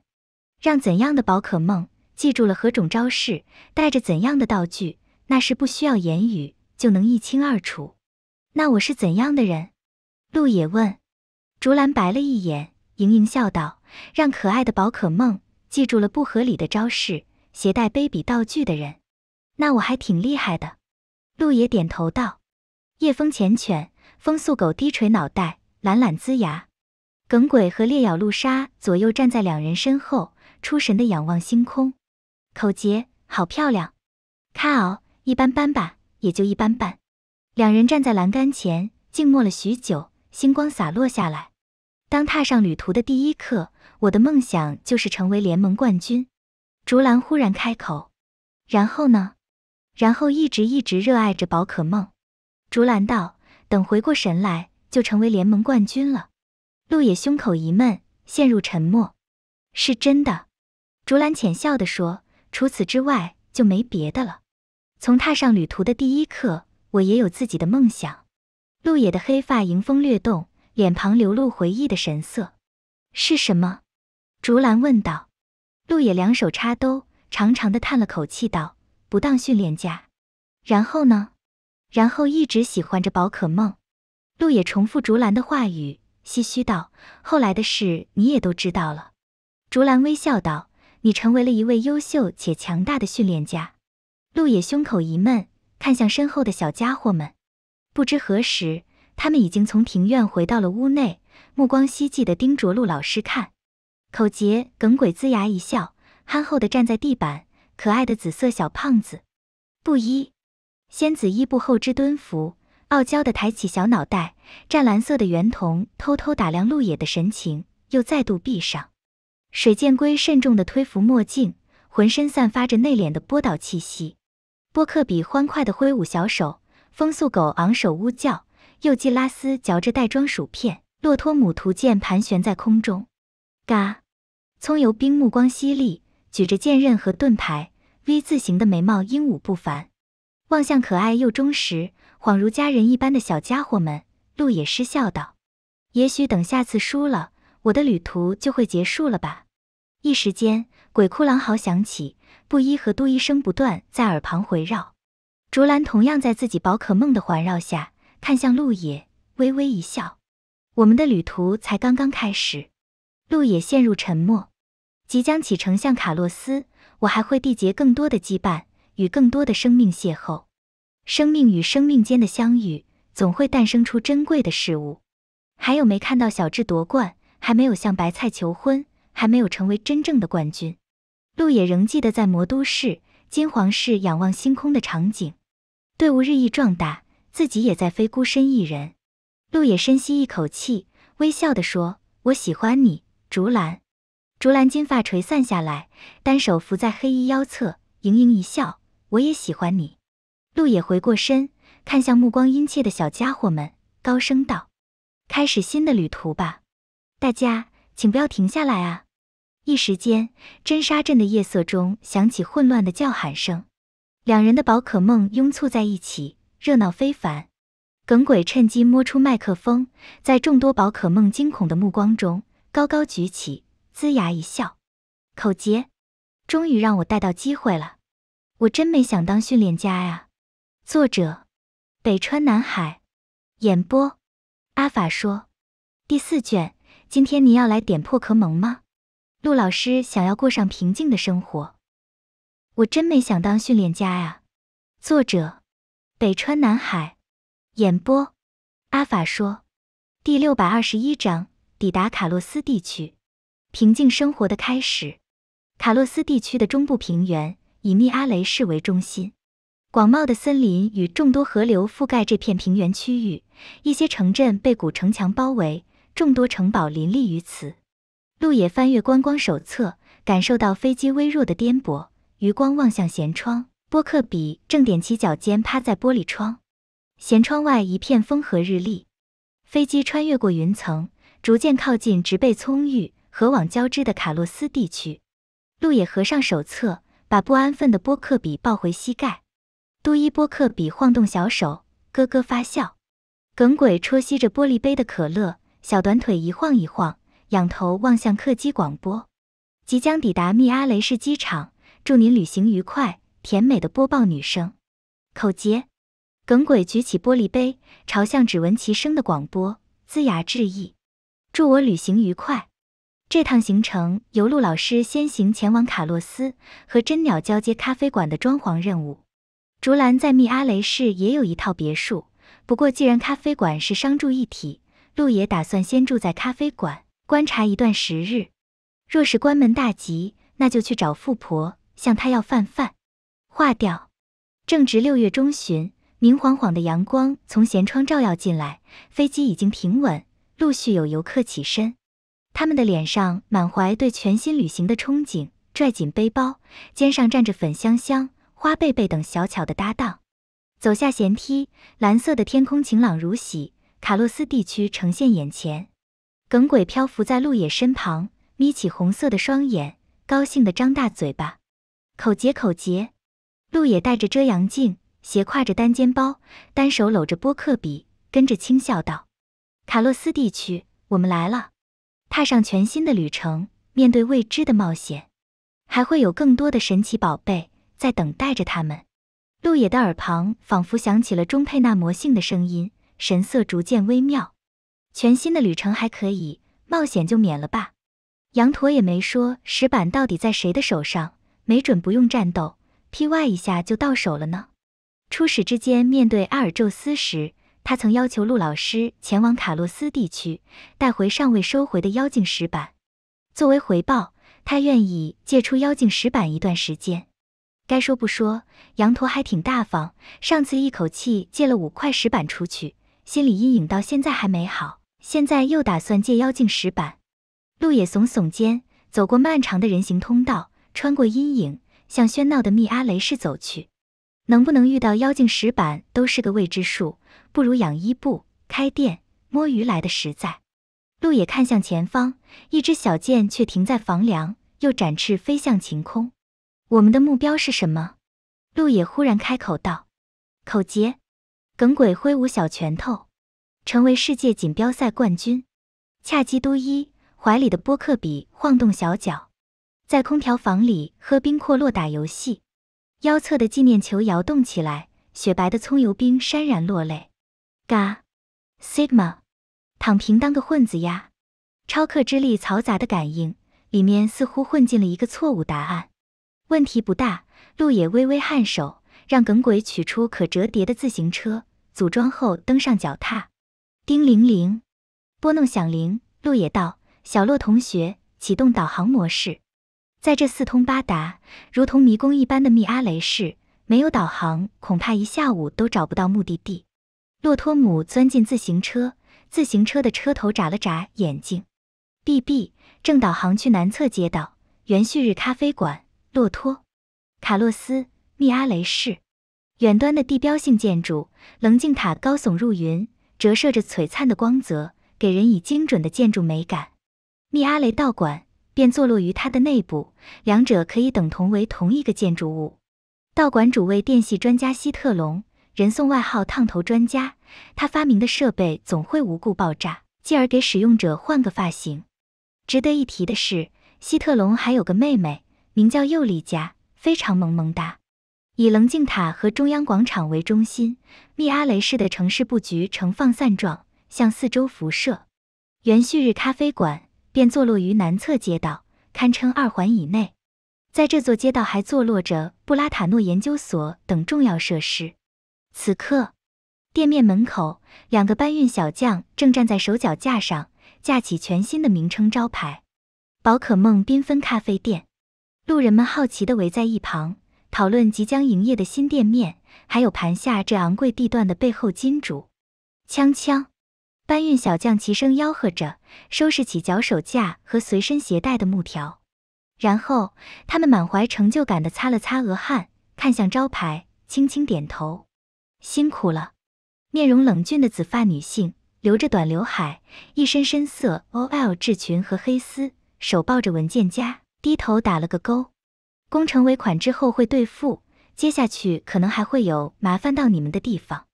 让怎样的宝可梦记住了何种招式，带着怎样的道具，那是不需要言语就能一清二楚。那我是怎样的人？路也问。竹篮白了一眼，盈盈笑道：“让可爱的宝可梦记住了不合理的招式。”携带卑鄙道具的人，那我还挺厉害的。陆野点头道：“夜风浅犬，风速狗低垂脑袋，懒懒龇牙。耿鬼和烈咬陆鲨左右站在两人身后，出神的仰望星空。口杰，好漂亮。卡奥，一般般吧，也就一般般。”两人站在栏杆前，静默了许久。星光洒落下来。当踏上旅途的第一刻，我的梦想就是成为联盟冠军。竹篮忽然开口：“然后呢？然后一直一直热爱着宝可梦。”竹篮道：“等回过神来，就成为联盟冠军了。”陆野胸口一闷，陷入沉默。“是真的。”竹篮浅笑的说：“除此之外，就没别的了。从踏上旅途的第一刻，我也有自己的梦想。”陆野的黑发迎风掠动，脸庞流露回忆的神色。“是什么？”竹篮问道。陆野两手插兜，长长的叹了口气，道：“不当训练家，然后呢？然后一直喜欢着宝可梦。”陆野重复竹篮的话语，唏嘘道：“后来的事你也都知道了。”竹篮微笑道：“你成为了一位优秀且强大的训练家。”陆野胸口一闷，看向身后的小家伙们，不知何时，他们已经从庭院回到了屋内，目光希冀的盯着陆老师看。口结，耿鬼龇牙一笑，憨厚的站在地板，可爱的紫色小胖子，布衣，仙子伊步后之蹲伏，傲娇的抬起小脑袋，湛蓝色的圆瞳偷偷打量陆野的神情，又再度闭上。水箭龟慎重的推扶墨镜，浑身散发着内敛的波导气息。波克比欢快的挥舞小手，风速狗昂首呜叫，柚季拉斯嚼着袋装薯片，洛托姆图鉴盘旋在空中，嘎。葱油兵目光犀利，举着剑刃和盾牌，V 字形的眉毛英武不凡，望向可爱又忠实、恍如家人一般的小家伙们。路野失笑道：“也许等下次输了，我的旅途就会结束了吧。”一时间，鬼哭狼嚎响起，布衣和杜医声不断在耳旁回绕。竹兰同样在自己宝可梦的环绕下，看向路野，微微一笑：“我们的旅途才刚刚开始。”路野陷入沉默。即将启程向卡洛斯，我还会缔结更多的羁绊，与更多的生命邂逅。生命与生命间的相遇，总会诞生出珍贵的事物。还有没看到小智夺冠，还没有向白菜求婚，还没有成为真正的冠军。路野仍记得在魔都市、金黄市仰望星空的场景。队伍日益壮大，自己也在非孤身一人。路野深吸一口气，微笑地说：“我喜欢你，竹兰。”竹篮金发垂散下来，单手扶在黑衣腰侧，盈盈一笑：“我也喜欢你。”陆野回过身，看向目光殷切的小家伙们，高声道：“开始新的旅途吧，大家请不要停下来啊！”一时间，真砂镇的夜色中响起混乱的叫喊声，两人的宝可梦拥簇在一起，热闹非凡。耿鬼趁机摸出麦克风，在众多宝可梦惊恐的目光中，高高举起。龇牙一笑，口杰，终于让我逮到机会了，我真没想当训练家呀。作者：北川南海，演播：阿法说。第四卷，今天你要来点破壳萌吗？陆老师想要过上平静的生活，我真没想当训练家呀。作者：北川南海，演播：阿法说。第六百二十一章，抵达卡洛斯地区。平静生活的开始。卡洛斯地区的中部平原以密阿雷市为中心，广袤的森林与众多河流覆盖这片平原区域。一些城镇被古城墙包围，众多城堡林立于此。路野翻阅观光手册，感受到飞机微弱的颠簸。余光望向舷窗，波克比正踮起脚尖趴在玻璃窗。舷窗外一片风和日丽。飞机穿越过云层，逐渐靠近植被葱郁。河网交织的卡洛斯地区，路野合上手册把不安分的波克比抱回膝盖，杜伊波克比晃动小手，咯咯发笑。耿鬼啜吸着玻璃杯的可乐，小短腿一晃一晃，仰头望向客机广播，即将抵达密阿雷市机场，祝您旅行愉快。甜美的播报女声，口诀。耿鬼举起玻璃杯，朝向只闻其声的广播，龇牙致意，祝我旅行愉快。这趟行程由陆老师先行前往卡洛斯和真鸟交接咖啡馆的装潢任务。竹篮在密阿雷市也有一套别墅，不过既然咖啡馆是商住一体，陆野打算先住在咖啡馆，观察一段时日。若是关门大吉，那就去找富婆，向她要饭饭。化掉。正值六月中旬，明晃晃的阳光从舷窗照耀进来，飞机已经平稳，陆续有游客起身。他们的脸上满怀对全新旅行的憧憬，拽紧背包，肩上站着粉香香、花贝贝等小巧的搭档，走下舷梯。蓝色的天空晴朗如洗，卡洛斯地区呈现眼前。耿鬼漂浮在路野身旁，眯起红色的双眼，高兴地张大嘴巴，口结口结。路野戴着遮阳镜，斜挎着单肩包，单手搂着波克笔，跟着轻笑道：“卡洛斯地区，我们来了。”踏上全新的旅程，面对未知的冒险，还会有更多的神奇宝贝在等待着他们。陆野的耳旁仿佛响起了中佩那魔性的声音，神色逐渐微妙。全新的旅程还可以，冒险就免了吧。羊驼也没说石板到底在谁的手上，没准不用战斗，PY 一下就到手了呢。初始之间面对阿尔宙斯时。他曾要求陆老师前往卡洛斯地区带回尚未收回的妖精石板，作为回报，他愿意借出妖精石板一段时间。该说不说，羊驼还挺大方，上次一口气借了五块石板出去，心理阴影到现在还没好，现在又打算借妖精石板。陆野耸耸肩，走过漫长的人行通道，穿过阴影，向喧闹的密阿雷市走去。能不能遇到妖精石板都是个未知数。不如养一布，开店摸鱼来的实在。陆野看向前方，一只小箭却停在房梁，又展翅飞向晴空。我们的目标是什么？陆野忽然开口道。口诀。耿鬼挥舞小拳头，成为世界锦标赛冠军。恰基都一怀里的波克比晃动小脚，在空调房里喝冰阔洛打游戏，腰侧的纪念球摇动起来，雪白的葱油冰潸然落泪。嘎，Sigma，躺平当个混子呀！超克之力嘈杂的感应，里面似乎混进了一个错误答案。问题不大，路野微微颔首，让耿鬼取出可折叠的自行车，组装后登上脚踏。叮铃铃，拨弄响铃，路野道：“小洛同学，启动导航模式。”在这四通八达、如同迷宫一般的密阿雷市，没有导航，恐怕一下午都找不到目的地。洛托姆钻进自行车，自行车的车头眨了眨眼睛。B B 正导航去南侧街道，原旭日咖啡馆。洛托，卡洛斯，密阿雷市。远端的地标性建筑棱镜塔高耸入云，折射着璀璨的光泽，给人以精准的建筑美感。密阿雷道馆便坐落于它的内部，两者可以等同为同一个建筑物。道馆主位电系专家希特隆。人送外号“烫头专家”，他发明的设备总会无故爆炸，继而给使用者换个发型。值得一提的是，希特隆还有个妹妹，名叫尤里加，非常萌萌哒。以棱镜塔和中央广场为中心，密阿雷市的城市布局呈放散状，向四周辐射。原旭日咖啡馆便坐落于南侧街道，堪称二环以内。在这座街道还坐落着布拉塔诺研究所等重要设施。此刻，店面门口，两个搬运小将正站在手脚架上，架起全新的名称招牌“宝可梦缤纷咖啡店”。路人们好奇地围在一旁，讨论即将营业的新店面，还有盘下这昂贵地段的背后金主。锵锵！搬运小将齐声吆喝着，收拾起脚手架和随身携带的木条，然后他们满怀成就感地擦了擦额汗，看向招牌，轻轻点头。辛苦了，面容冷峻的紫发女性留着短刘海，一身深色 OL 制裙和黑丝，手抱着文件夹，低头打了个勾。工程尾款之后会兑付，接下去可能还会有麻烦到你们的地方。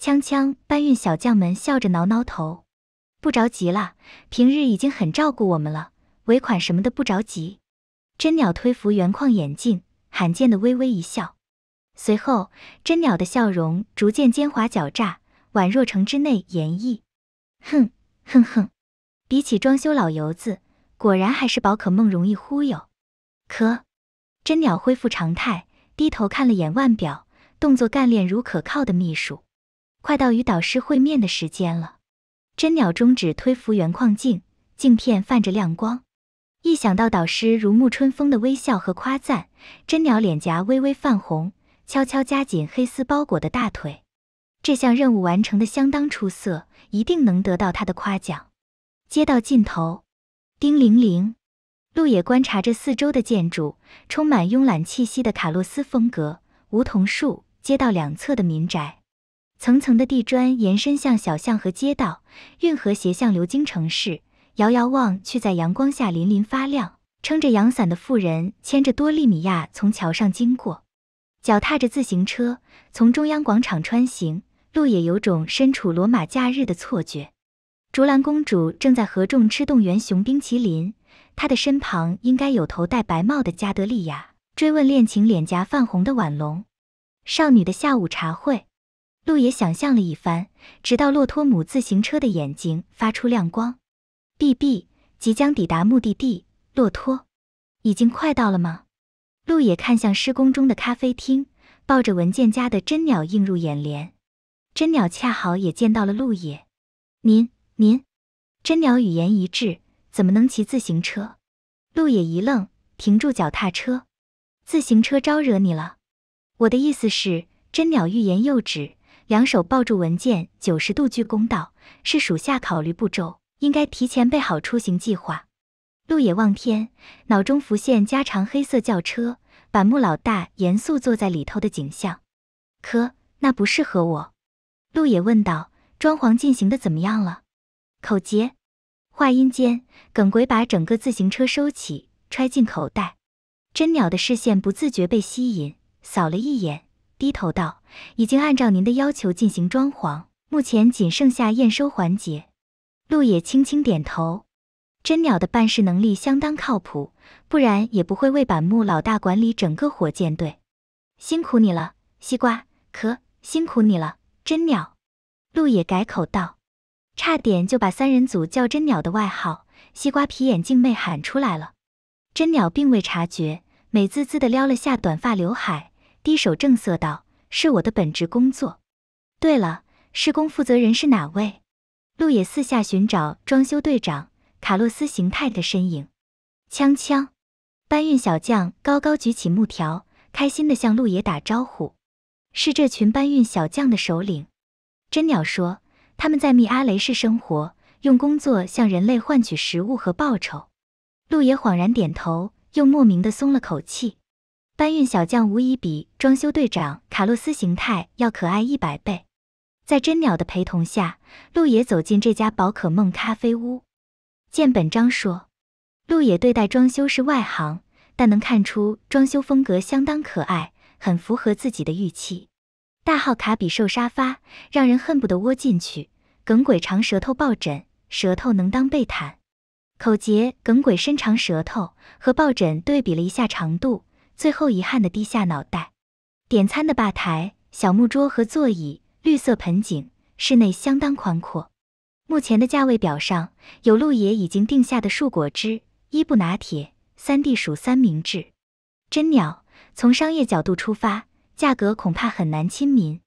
锵锵搬运小将们笑着挠挠头，不着急了，平日已经很照顾我们了，尾款什么的不着急。真鸟推扶原框眼镜，罕见的微微一笑。随后，真鸟的笑容逐渐奸猾狡诈，宛若城之内言意。哼哼哼，比起装修老油子，果然还是宝可梦容易忽悠。可，真鸟恢复常态，低头看了眼腕表，动作干练如可靠的秘书。快到与导师会面的时间了，真鸟中指推扶原框镜，镜片泛着亮光。一想到导师如沐春风的微笑和夸赞，真鸟脸颊微微泛红。悄悄夹紧黑丝包裹的大腿，这项任务完成的相当出色，一定能得到他的夸奖。街道尽头，叮铃铃，路野观察着四周的建筑，充满慵懒气息的卡洛斯风格，梧桐树，街道两侧的民宅，层层的地砖延伸向小巷和街道，运河斜向流经城市，遥遥望去，在阳光下粼粼发亮。撑着阳伞的妇人牵着多莉米亚从桥上经过。脚踏着自行车从中央广场穿行，路也有种身处罗马假日的错觉。竹篮公主正在和众吃动员熊冰淇淋，她的身旁应该有头戴白帽的加德利亚。追问恋情，脸颊泛红的婉龙。少女的下午茶会，路也想象了一番。直到洛托姆自行车的眼睛发出亮光，B B 即将抵达目的地。洛托，已经快到了吗？陆野看向施工中的咖啡厅，抱着文件夹的真鸟映入眼帘。真鸟恰好也见到了陆野。您，您。真鸟语言一致，怎么能骑自行车？陆野一愣，停住脚踏车。自行车招惹你了？我的意思是，真鸟欲言又止，两手抱住文件，九十度鞠躬道：“是属下考虑不周，应该提前备好出行计划。”陆野望天，脑中浮现加长黑色轿车，板木老大严肃坐在里头的景象。可那不适合我，陆野问道。装潢进行的怎么样了？口结。话音间，耿鬼把整个自行车收起，揣进口袋。真鸟的视线不自觉被吸引，扫了一眼，低头道：“已经按照您的要求进行装潢，目前仅剩下验收环节。”陆野轻轻点头。真鸟的办事能力相当靠谱，不然也不会为板木老大管理整个火箭队。辛苦你了，西瓜壳，辛苦你了，真鸟。陆野改口道，差点就把三人组叫真鸟的外号“西瓜皮眼镜妹”喊出来了。真鸟并未察觉，美滋滋地撩了下短发刘海，低首正色道：“是我的本职工作。对了，施工负责人是哪位？”陆野四下寻找装修队长。卡洛斯形态的身影，锵锵！搬运小将高高举起木条，开心地向陆野打招呼。是这群搬运小将的首领，真鸟说，他们在密阿雷市生活，用工作向人类换取食物和报酬。陆野恍然点头，又莫名的松了口气。搬运小将无疑比装修队长卡洛斯形态要可爱一百倍。在真鸟的陪同下，陆野走进这家宝可梦咖啡屋。见本章说，陆野对待装修是外行，但能看出装修风格相当可爱，很符合自己的预期。大号卡比兽沙发让人恨不得窝进去，耿鬼长舌头抱枕，舌头能当被毯。口结耿鬼伸长舌头，和抱枕对比了一下长度，最后遗憾的低下脑袋。点餐的吧台，小木桌和座椅，绿色盆景，室内相当宽阔。目前的价位表上有陆野已经定下的树果汁、伊布拿铁、三地鼠三明治。真鸟，从商业角度出发，价格恐怕很难亲民。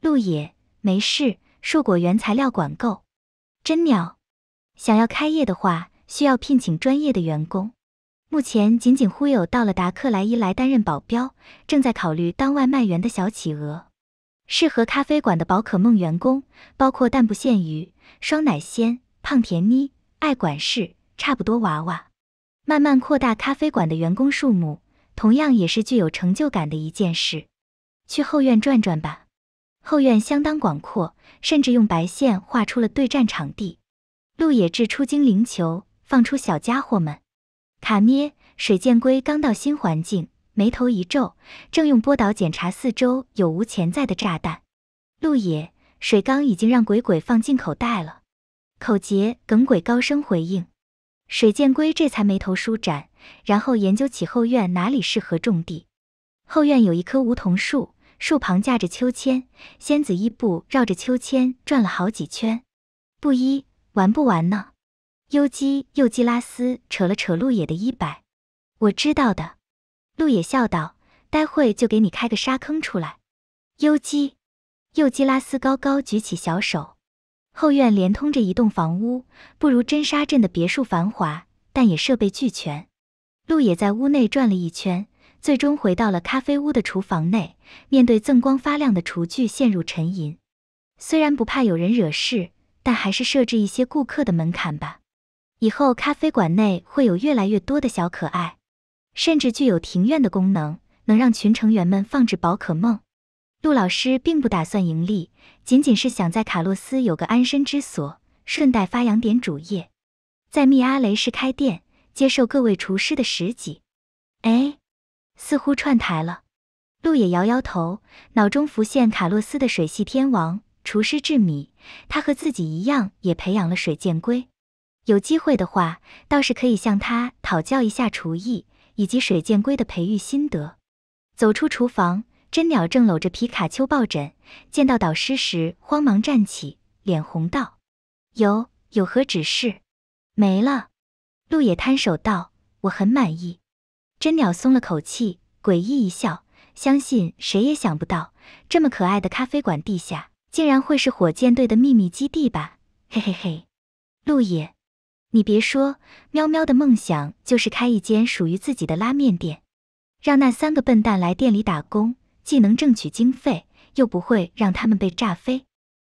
陆野，没事，树果原材料管够。真鸟，想要开业的话，需要聘请专业的员工。目前仅仅忽悠到了达克莱伊来担任保镖，正在考虑当外卖员的小企鹅。适合咖啡馆的宝可梦员工，包括但不限于双奶仙、胖甜妮、爱管事、差不多娃娃。慢慢扩大咖啡馆的员工数目，同样也是具有成就感的一件事。去后院转转吧，后院相当广阔，甚至用白线画出了对战场地。路野智出精灵球，放出小家伙们。卡咩、水剑龟刚到新环境。眉头一皱，正用波导检查四周有无潜在的炸弹。陆野，水缸已经让鬼鬼放进口袋了。口杰耿鬼高声回应。水见龟这才眉头舒展，然后研究起后院哪里适合种地。后院有一棵梧桐树，树旁架着秋千。仙子一步绕着秋千转了好几圈。布衣，玩不玩呢？优姬，又基拉斯扯了扯陆野的衣摆。我知道的。陆野笑道：“待会就给你开个沙坑出来。”优姬、优姬拉丝高高举起小手。后院连通着一栋房屋，不如真沙镇的别墅繁华，但也设备俱全。陆野在屋内转了一圈，最终回到了咖啡屋的厨房内，面对锃光发亮的厨具，陷入沉吟。虽然不怕有人惹事，但还是设置一些顾客的门槛吧。以后咖啡馆内会有越来越多的小可爱。甚至具有庭院的功能，能让群成员们放置宝可梦。陆老师并不打算盈利，仅仅是想在卡洛斯有个安身之所，顺带发扬点主业，在密阿雷市开店，接受各位厨师的食戟。哎，似乎串台了。陆野摇摇头，脑中浮现卡洛斯的水系天王厨师智米，他和自己一样也培养了水剑龟。有机会的话，倒是可以向他讨教一下厨艺。以及水箭龟的培育心得。走出厨房，真鸟正搂着皮卡丘抱枕，见到导师时慌忙站起，脸红道：“有有何指示？”没了。路野摊手道：“我很满意。”真鸟松了口气，诡异一笑，相信谁也想不到，这么可爱的咖啡馆地下竟然会是火箭队的秘密基地吧？嘿嘿嘿。路野。你别说，喵喵的梦想就是开一间属于自己的拉面店，让那三个笨蛋来店里打工，既能挣取经费，又不会让他们被炸飞。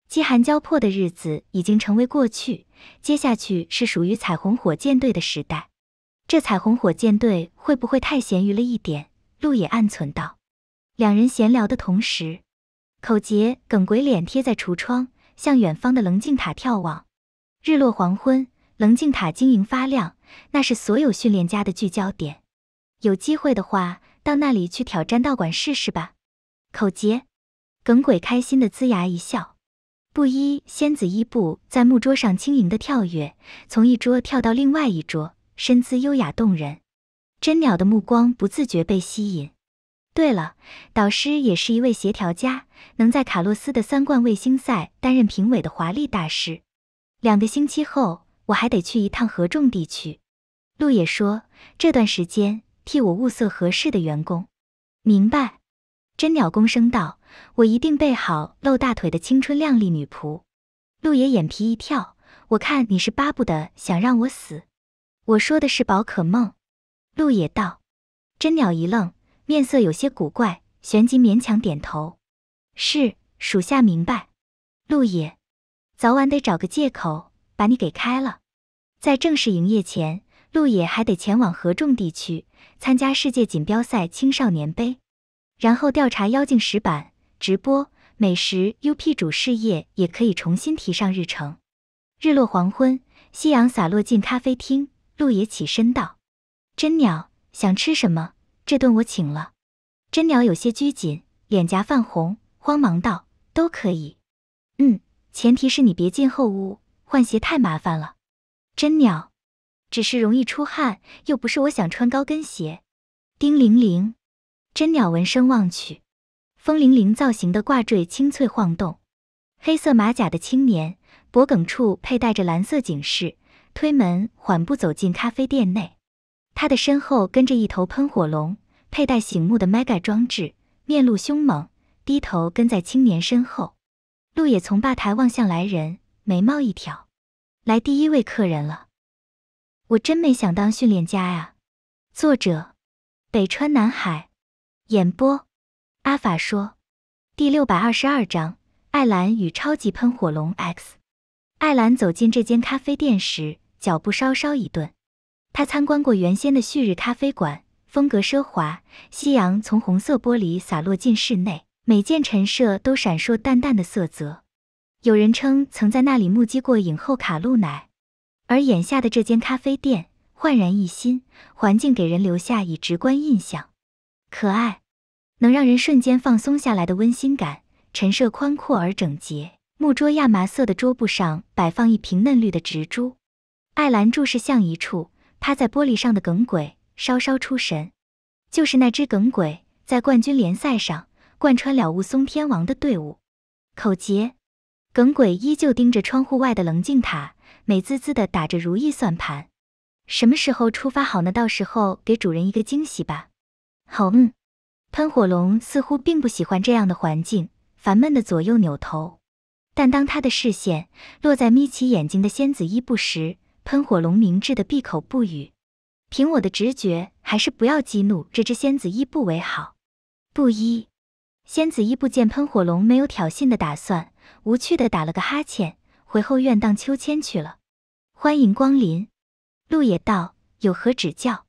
饥寒交迫的日子已经成为过去，接下去是属于彩虹火箭队的时代。这彩虹火箭队会不会太咸鱼了一点？路野暗存道。两人闲聊的同时，口杰梗鬼脸贴在橱窗，向远方的棱镜塔眺望。日落黄昏。棱镜塔晶莹发亮，那是所有训练家的聚焦点。有机会的话，到那里去挑战道馆试试吧。口诀，耿鬼开心的龇牙一笑。布衣仙子伊布在木桌上轻盈的跳跃，从一桌跳到另外一桌，身姿优雅动人。真鸟的目光不自觉被吸引。对了，导师也是一位协调家，能在卡洛斯的三冠卫星赛担任评委的华丽大师。两个星期后。我还得去一趟河众地区，陆野说：“这段时间替我物色合适的员工。”明白。真鸟恭声道：“我一定备好露大腿的青春靓丽女仆。”陆野眼皮一跳，我看你是巴不得想让我死。我说的是宝可梦。陆野道。真鸟一愣，面色有些古怪，旋即勉强点头：“是，属下明白。”陆野，早晚得找个借口。把你给开了，在正式营业前，陆野还得前往合众地区参加世界锦标赛青少年杯，然后调查妖精石板直播美食 UP 主事业也可以重新提上日程。日落黄昏，夕阳洒落进咖啡厅，陆野起身道：“真鸟，想吃什么？这顿我请了。”真鸟有些拘谨，脸颊泛红，慌忙道：“都可以，嗯，前提是你别进后屋。”换鞋太麻烦了，真鸟，只是容易出汗，又不是我想穿高跟鞋。叮铃铃，真鸟闻声望去，风铃铃造型的挂坠清脆晃动。黑色马甲的青年，脖梗处佩戴着蓝色警示，推门缓步走进咖啡店内。他的身后跟着一头喷火龙，佩戴醒目的 mega 装置，面露凶猛，低头跟在青年身后。路野从吧台望向来人。眉毛一挑，来第一位客人了。我真没想当训练家呀。作者：北川南海。演播：阿法说。第六百二十二章：艾兰与超级喷火龙 X。艾兰走进这间咖啡店时，脚步稍稍一顿。他参观过原先的旭日咖啡馆，风格奢华，夕阳从红色玻璃洒落进室内，每件陈设都闪烁淡淡的色泽。有人称曾在那里目击过影后卡路奶，而眼下的这间咖啡店焕然一新，环境给人留下以直观印象，可爱，能让人瞬间放松下来的温馨感。陈设宽阔而整洁，木桌亚麻色的桌布上摆放一瓶嫩绿的植株。艾兰注视向一处趴在玻璃上的耿鬼，稍稍出神。就是那只耿鬼，在冠军联赛上贯穿了雾松天王的队伍。口诀。耿鬼依旧盯着窗户外的棱镜塔，美滋滋地打着如意算盘。什么时候出发好呢？到时候给主人一个惊喜吧。好，嗯。喷火龙似乎并不喜欢这样的环境，烦闷地左右扭头。但当他的视线落在眯起眼睛的仙子伊布时，喷火龙明智地闭口不语。凭我的直觉，还是不要激怒这只仙子伊布为好。布衣，仙子伊布见喷火龙没有挑衅的打算。无趣的打了个哈欠，回后院荡秋千去了。欢迎光临，陆野道有何指教？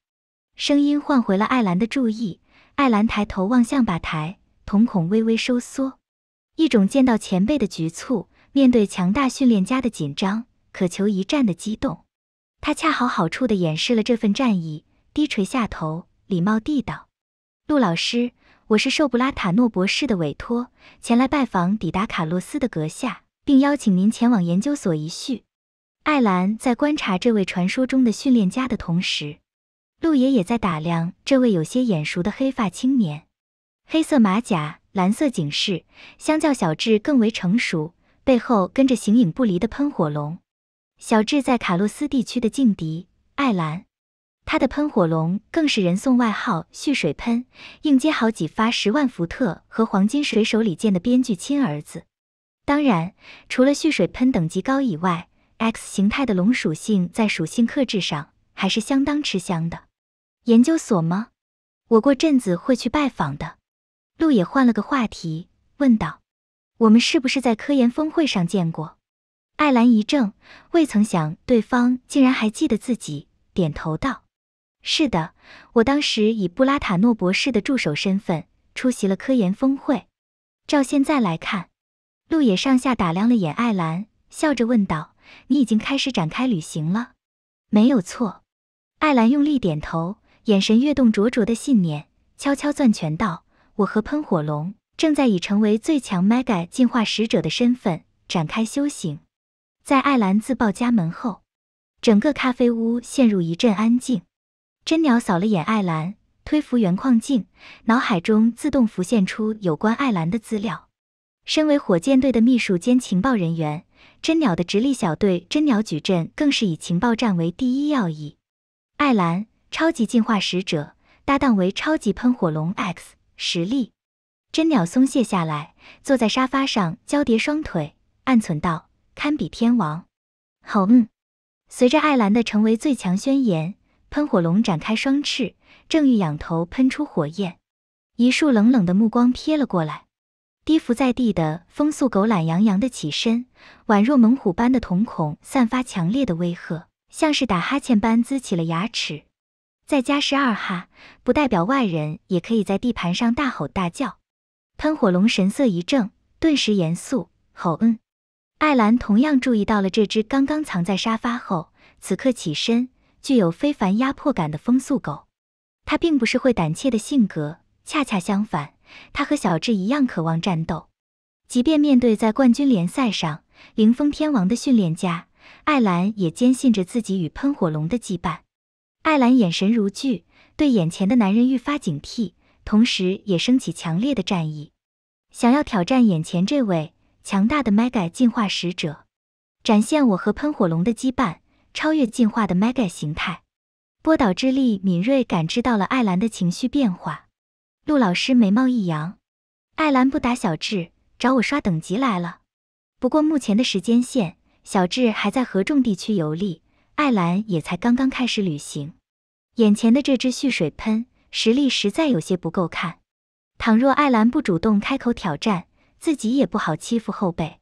声音唤回了艾兰的注意，艾兰抬头望向吧台，瞳孔微微收缩，一种见到前辈的局促，面对强大训练家的紧张，渴求一战的激动，他恰好好处的掩饰了这份战意，低垂下头，礼貌地道：“陆老师。”我是受布拉塔诺博士的委托前来拜访抵达卡洛斯的阁下，并邀请您前往研究所一叙。艾兰在观察这位传说中的训练家的同时，路野也在打量这位有些眼熟的黑发青年，黑色马甲，蓝色警示，相较小智更为成熟，背后跟着形影不离的喷火龙。小智在卡洛斯地区的劲敌，艾兰。他的喷火龙更是人送外号“蓄水喷”，硬接好几发十万伏特和黄金水手李健的编剧亲儿子。当然，除了蓄水喷等级高以外，X 形态的龙属性在属性克制上还是相当吃香的。研究所吗？我过阵子会去拜访的。路野换了个话题问道：“我们是不是在科研峰会上见过？”艾兰一怔，未曾想对方竟然还记得自己，点头道。是的，我当时以布拉塔诺博士的助手身份出席了科研峰会。照现在来看，路野上下打量了眼艾兰，笑着问道：“你已经开始展开旅行了？”没有错，艾兰用力点头，眼神跃动灼灼的信念，悄悄攥拳道：“我和喷火龙正在以成为最强 Mega 进化使者的身份展开修行。”在艾兰自报家门后，整个咖啡屋陷入一阵安静。真鸟扫了眼艾兰，推扶原矿镜，脑海中自动浮现出有关艾兰的资料。身为火箭队的秘书兼情报人员，真鸟的直立小队真鸟矩阵更是以情报站为第一要义。艾兰，超级进化使者，搭档为超级喷火龙 X，实力。真鸟松懈下来，坐在沙发上，交叠双腿，暗存道：堪比天王。好，嗯。随着艾兰的成为最强宣言。喷火龙展开双翅，正欲仰头喷出火焰，一束冷冷的目光瞥了过来。低伏在地的风速狗懒洋洋地起身，宛若猛虎般的瞳孔散发强烈的威吓，像是打哈欠般龇起了牙齿。再加是二哈，不代表外人也可以在地盘上大吼大叫。喷火龙神色一正，顿时严肃：“吼，嗯。”艾兰同样注意到了这只刚刚藏在沙发后，此刻起身。具有非凡压迫感的风速狗，它并不是会胆怯的性格，恰恰相反，它和小智一样渴望战斗。即便面对在冠军联赛上零风天王的训练家艾兰，也坚信着自己与喷火龙的羁绊。艾兰眼神如炬，对眼前的男人愈发警惕，同时也升起强烈的战意，想要挑战眼前这位强大的 Mega 进化使者，展现我和喷火龙的羁绊。超越进化的 Mega 形态，波导之力敏锐感知到了艾兰的情绪变化。陆老师眉毛一扬，艾兰不打小智，找我刷等级来了。不过目前的时间线，小智还在合众地区游历，艾兰也才刚刚开始旅行。眼前的这只蓄水喷实力实在有些不够看。倘若艾兰不主动开口挑战，自己也不好欺负后辈。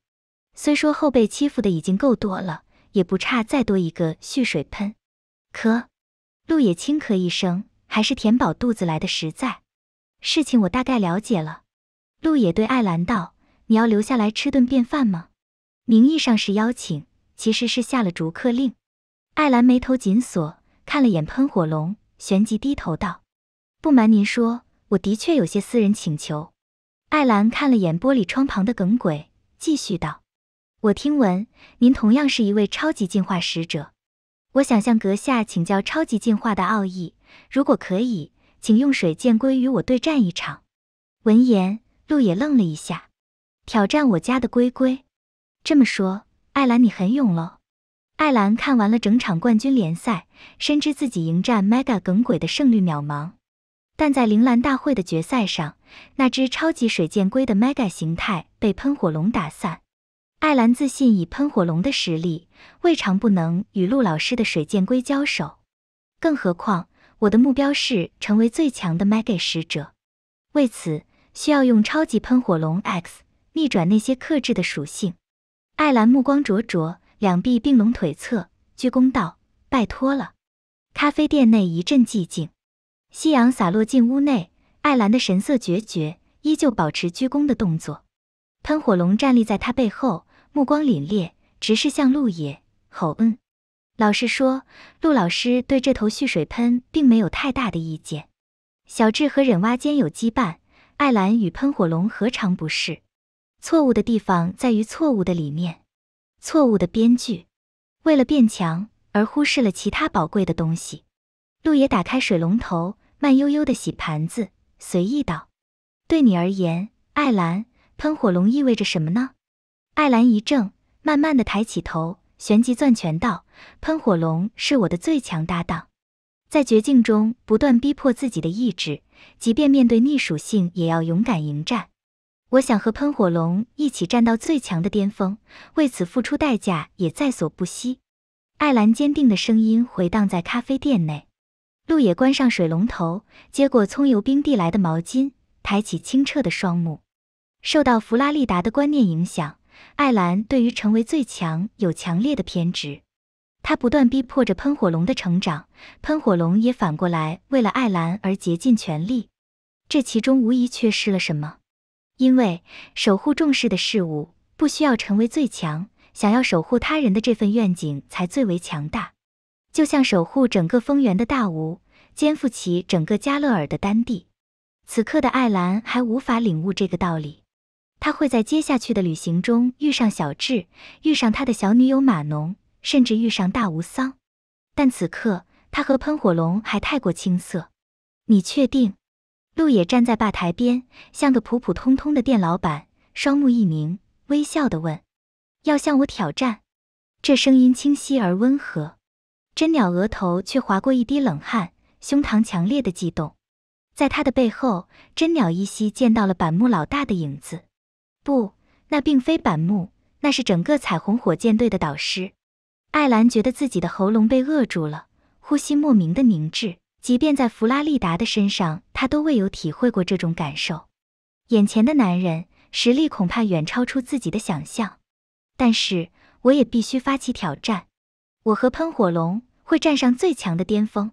虽说后辈欺负的已经够多了。也不差，再多一个蓄水喷。咳，陆野轻咳一声，还是填饱肚子来的实在。事情我大概了解了，陆野对艾兰道：“你要留下来吃顿便饭吗？”名义上是邀请，其实是下了逐客令。艾兰眉头紧锁，看了眼喷火龙，旋即低头道：“不瞒您说，我的确有些私人请求。”艾兰看了眼玻璃窗旁的耿鬼，继续道。我听闻您同样是一位超级进化使者，我想向阁下请教超级进化的奥义。如果可以，请用水剑龟与我对战一场。闻言，路也愣了一下，挑战我家的龟龟？这么说，艾兰你很勇喽。艾兰看完了整场冠军联赛，深知自己迎战 Mega 耿鬼的胜率渺茫，但在铃兰大会的决赛上，那只超级水剑龟的 Mega 形态被喷火龙打散。艾兰自信，以喷火龙的实力，未尝不能与陆老师的水箭龟交手。更何况，我的目标是成为最强的 Mega 使者，为此需要用超级喷火龙 X 逆转那些克制的属性。艾兰目光灼灼，两臂并拢，腿侧鞠躬道：“拜托了。”咖啡店内一阵寂静，夕阳洒落进屋内，艾兰的神色决绝，依旧保持鞠躬的动作。喷火龙站立在他背后。目光凛冽，直视向陆野，吼：“嗯。”老实说，陆老师对这头蓄水喷并没有太大的意见。小智和忍蛙间有羁绊，艾兰与喷火龙何尝不是？错误的地方在于错误的理念，错误的编剧，为了变强而忽视了其他宝贵的东西。陆野打开水龙头，慢悠悠地洗盘子，随意道：“对你而言，艾兰，喷火龙意味着什么呢？”艾兰一怔，慢慢的抬起头，旋即攥拳道：“喷火龙是我的最强搭档，在绝境中不断逼迫自己的意志，即便面对逆属性，也要勇敢迎战。我想和喷火龙一起站到最强的巅峰，为此付出代价也在所不惜。”艾兰坚定的声音回荡在咖啡店内。路野关上水龙头，接过葱油冰递来的毛巾，抬起清澈的双目。受到弗拉利达的观念影响。艾兰对于成为最强有强烈的偏执，他不断逼迫着喷火龙的成长，喷火龙也反过来为了艾兰而竭尽全力。这其中无疑缺失了什么？因为守护重视的事物，不需要成为最强，想要守护他人的这份愿景才最为强大。就像守护整个丰源的大吴，肩负起整个加勒尔的丹地。此刻的艾兰还无法领悟这个道理。他会在接下去的旅行中遇上小智，遇上他的小女友玛农，甚至遇上大无桑。但此刻他和喷火龙还太过青涩。你确定？路野站在吧台边，像个普普通通的店老板，双目一凝，微笑地问：“要向我挑战？”这声音清晰而温和。真鸟额头却划过一滴冷汗，胸膛强烈的悸动。在他的背后，真鸟依稀见到了板木老大的影子。不，那并非板木，那是整个彩虹火箭队的导师。艾兰觉得自己的喉咙被扼住了，呼吸莫名的凝滞。即便在弗拉利达的身上，他都未有体会过这种感受。眼前的男人实力恐怕远超出自己的想象，但是我也必须发起挑战。我和喷火龙会站上最强的巅峰。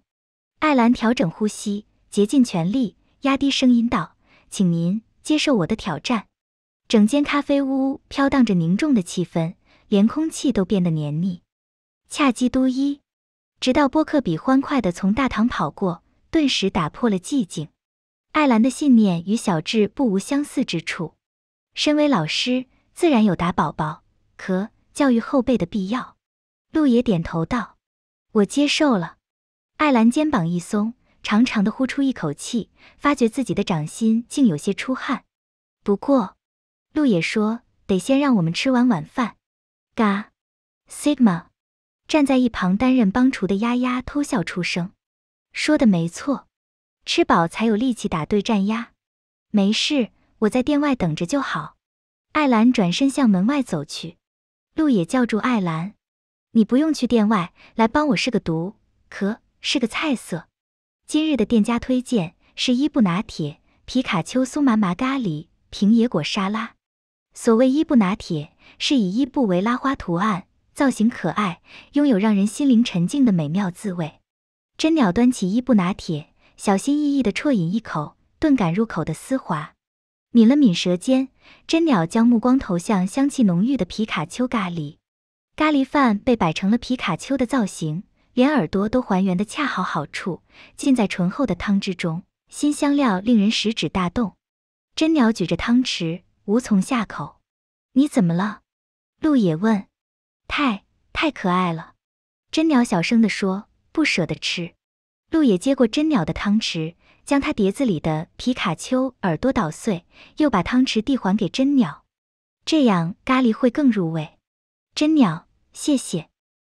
艾兰调整呼吸，竭尽全力，压低声音道：“请您接受我的挑战。”整间咖啡屋飘荡着凝重的气氛，连空气都变得黏腻。恰基都伊，直到波克比欢快的从大堂跑过，顿时打破了寂静。艾兰的信念与小智不无相似之处。身为老师，自然有打宝宝、咳教育后辈的必要。陆野点头道：“我接受了。”艾兰肩膀一松，长长的呼出一口气，发觉自己的掌心竟有些出汗。不过。陆野说得先让我们吃完晚饭。嘎，Sigma，站在一旁担任帮厨的丫丫偷笑出声。说的没错，吃饱才有力气打对战。呀。”没事，我在店外等着就好。艾兰转身向门外走去。陆野叫住艾兰：“你不用去店外，来帮我试个毒，可是个菜色。今日的店家推荐是伊布拿铁、皮卡丘酥麻麻咖喱、平野果沙拉。”所谓伊布拿铁，是以伊布为拉花图案，造型可爱，拥有让人心灵沉静的美妙滋味。真鸟端起伊布拿铁，小心翼翼地啜饮一口，顿感入口的丝滑。抿了抿舌尖，真鸟将目光投向香气浓郁的皮卡丘咖喱。咖喱饭被摆成了皮卡丘的造型，连耳朵都还原的恰好好处，浸在醇厚的汤汁中，新香料令人食指大动。真鸟举着汤匙。无从下口，你怎么了？陆野问。太太可爱了，真鸟小声的说，不舍得吃。陆野接过真鸟的汤匙，将他碟子里的皮卡丘耳朵捣碎，又把汤匙递还给真鸟。这样咖喱会更入味。真鸟，谢谢。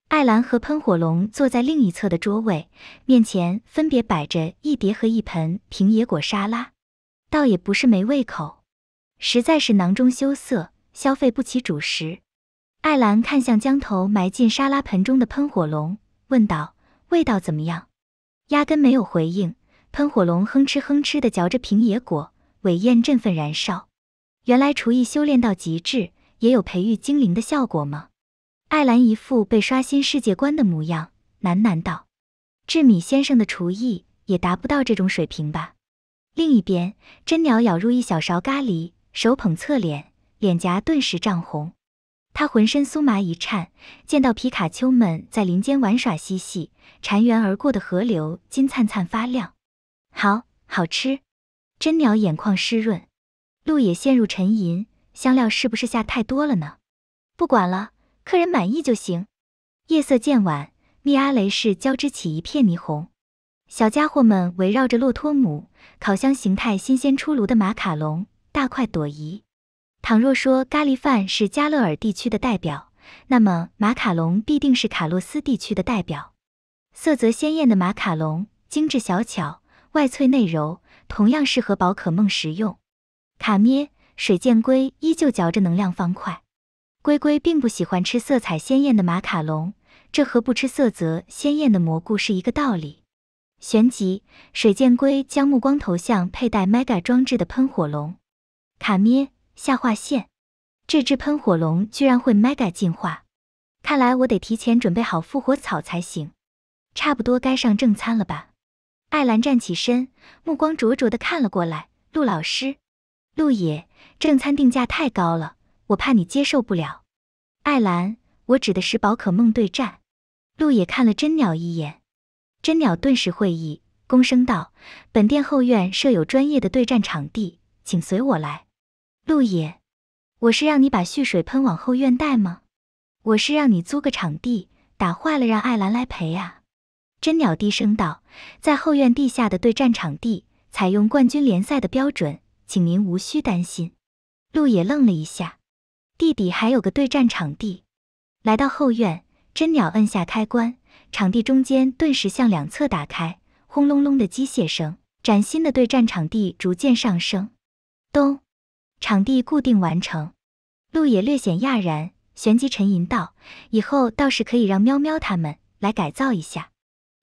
艾兰和喷火龙坐在另一侧的桌位，面前分别摆着一碟和一盆平野果沙拉，倒也不是没胃口。实在是囊中羞涩，消费不起主食。艾兰看向将头埋进沙拉盆中的喷火龙，问道：“味道怎么样？”压根没有回应，喷火龙哼哧哼哧地嚼着平野果，尾焰振奋燃烧。原来厨艺修炼到极致，也有培育精灵的效果吗？艾兰一副被刷新世界观的模样，喃喃道：“智米先生的厨艺也达不到这种水平吧？”另一边，真鸟咬入一小勺咖喱。手捧侧脸，脸颊顿时涨红，他浑身酥麻一颤。见到皮卡丘们在林间玩耍嬉戏，潺湲而过的河流金灿灿发亮，好好吃。真鸟眼眶湿润，路也陷入沉吟：香料是不是下太多了呢？不管了，客人满意就行。夜色渐晚，密阿雷市交织起一片霓虹。小家伙们围绕着洛托姆烤箱，形态新鲜出炉的马卡龙。大快朵颐。倘若说咖喱饭是加勒尔地区的代表，那么马卡龙必定是卡洛斯地区的代表。色泽鲜艳的马卡龙，精致小巧，外脆内柔，同样适合宝可梦食用。卡咩，水剑龟依旧嚼着能量方块。龟龟并不喜欢吃色彩鲜艳的马卡龙，这和不吃色泽鲜艳的蘑菇是一个道理。旋即，水剑龟将目光投向佩戴 Mega 装置的喷火龙。卡咩下划线，这只喷火龙居然会 Mega 进化，看来我得提前准备好复活草才行。差不多该上正餐了吧？艾兰站起身，目光灼灼的看了过来。陆老师，陆野，正餐定价太高了，我怕你接受不了。艾兰，我指的是宝可梦对战。陆野看了真鸟一眼，真鸟顿时会意，躬声道：“本店后院设有专业的对战场地，请随我来。”陆野，我是让你把蓄水喷往后院带吗？我是让你租个场地，打坏了让艾兰来赔啊！真鸟低声道：“在后院地下的对战场地，采用冠军联赛的标准，请您无需担心。”陆野愣了一下，地底还有个对战场地。来到后院，真鸟按下开关，场地中间顿时向两侧打开，轰隆隆的机械声，崭新的对战场地逐渐上升，咚。场地固定完成，路野略显讶然，旋即沉吟道：“以后倒是可以让喵喵他们来改造一下。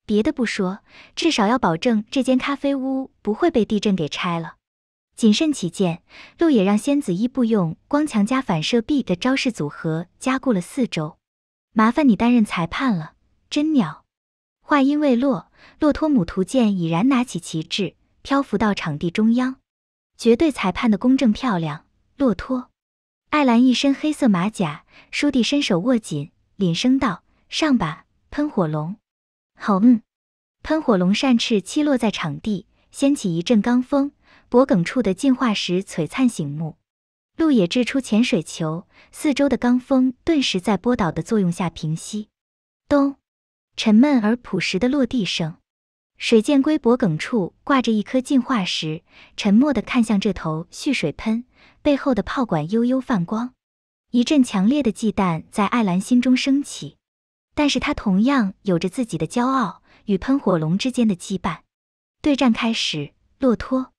别的不说，至少要保证这间咖啡屋不会被地震给拆了。谨慎起见，路野让仙子一步用光强加反射壁的招式组合加固了四周。麻烦你担任裁判了，真鸟。”话音未落，洛托姆图鉴已然拿起旗帜，漂浮到场地中央。绝对裁判的公正漂亮，洛托，艾兰一身黑色马甲，舒弟伸手握紧，凛声道：“上吧，喷火龙。”“好，嗯。”喷火龙扇翅栖落在场地，掀起一阵罡风，脖梗处的进化石璀璨醒目。路野掷出潜水球，四周的罡风顿时在波导的作用下平息。咚，沉闷而朴实的落地声。水箭龟脖梗处挂着一颗进化石，沉默地看向这头蓄水喷背后的炮管，悠悠泛光。一阵强烈的忌惮在艾兰心中升起，但是他同样有着自己的骄傲与喷火龙之间的羁绊。对战开始，洛托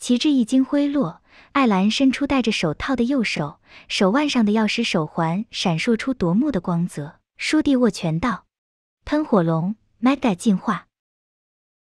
旗帜一经挥落，艾兰伸出戴着手套的右手，手腕上的钥匙手环闪烁出夺目的光泽，舒地握拳道：“喷火龙，mega 进化！”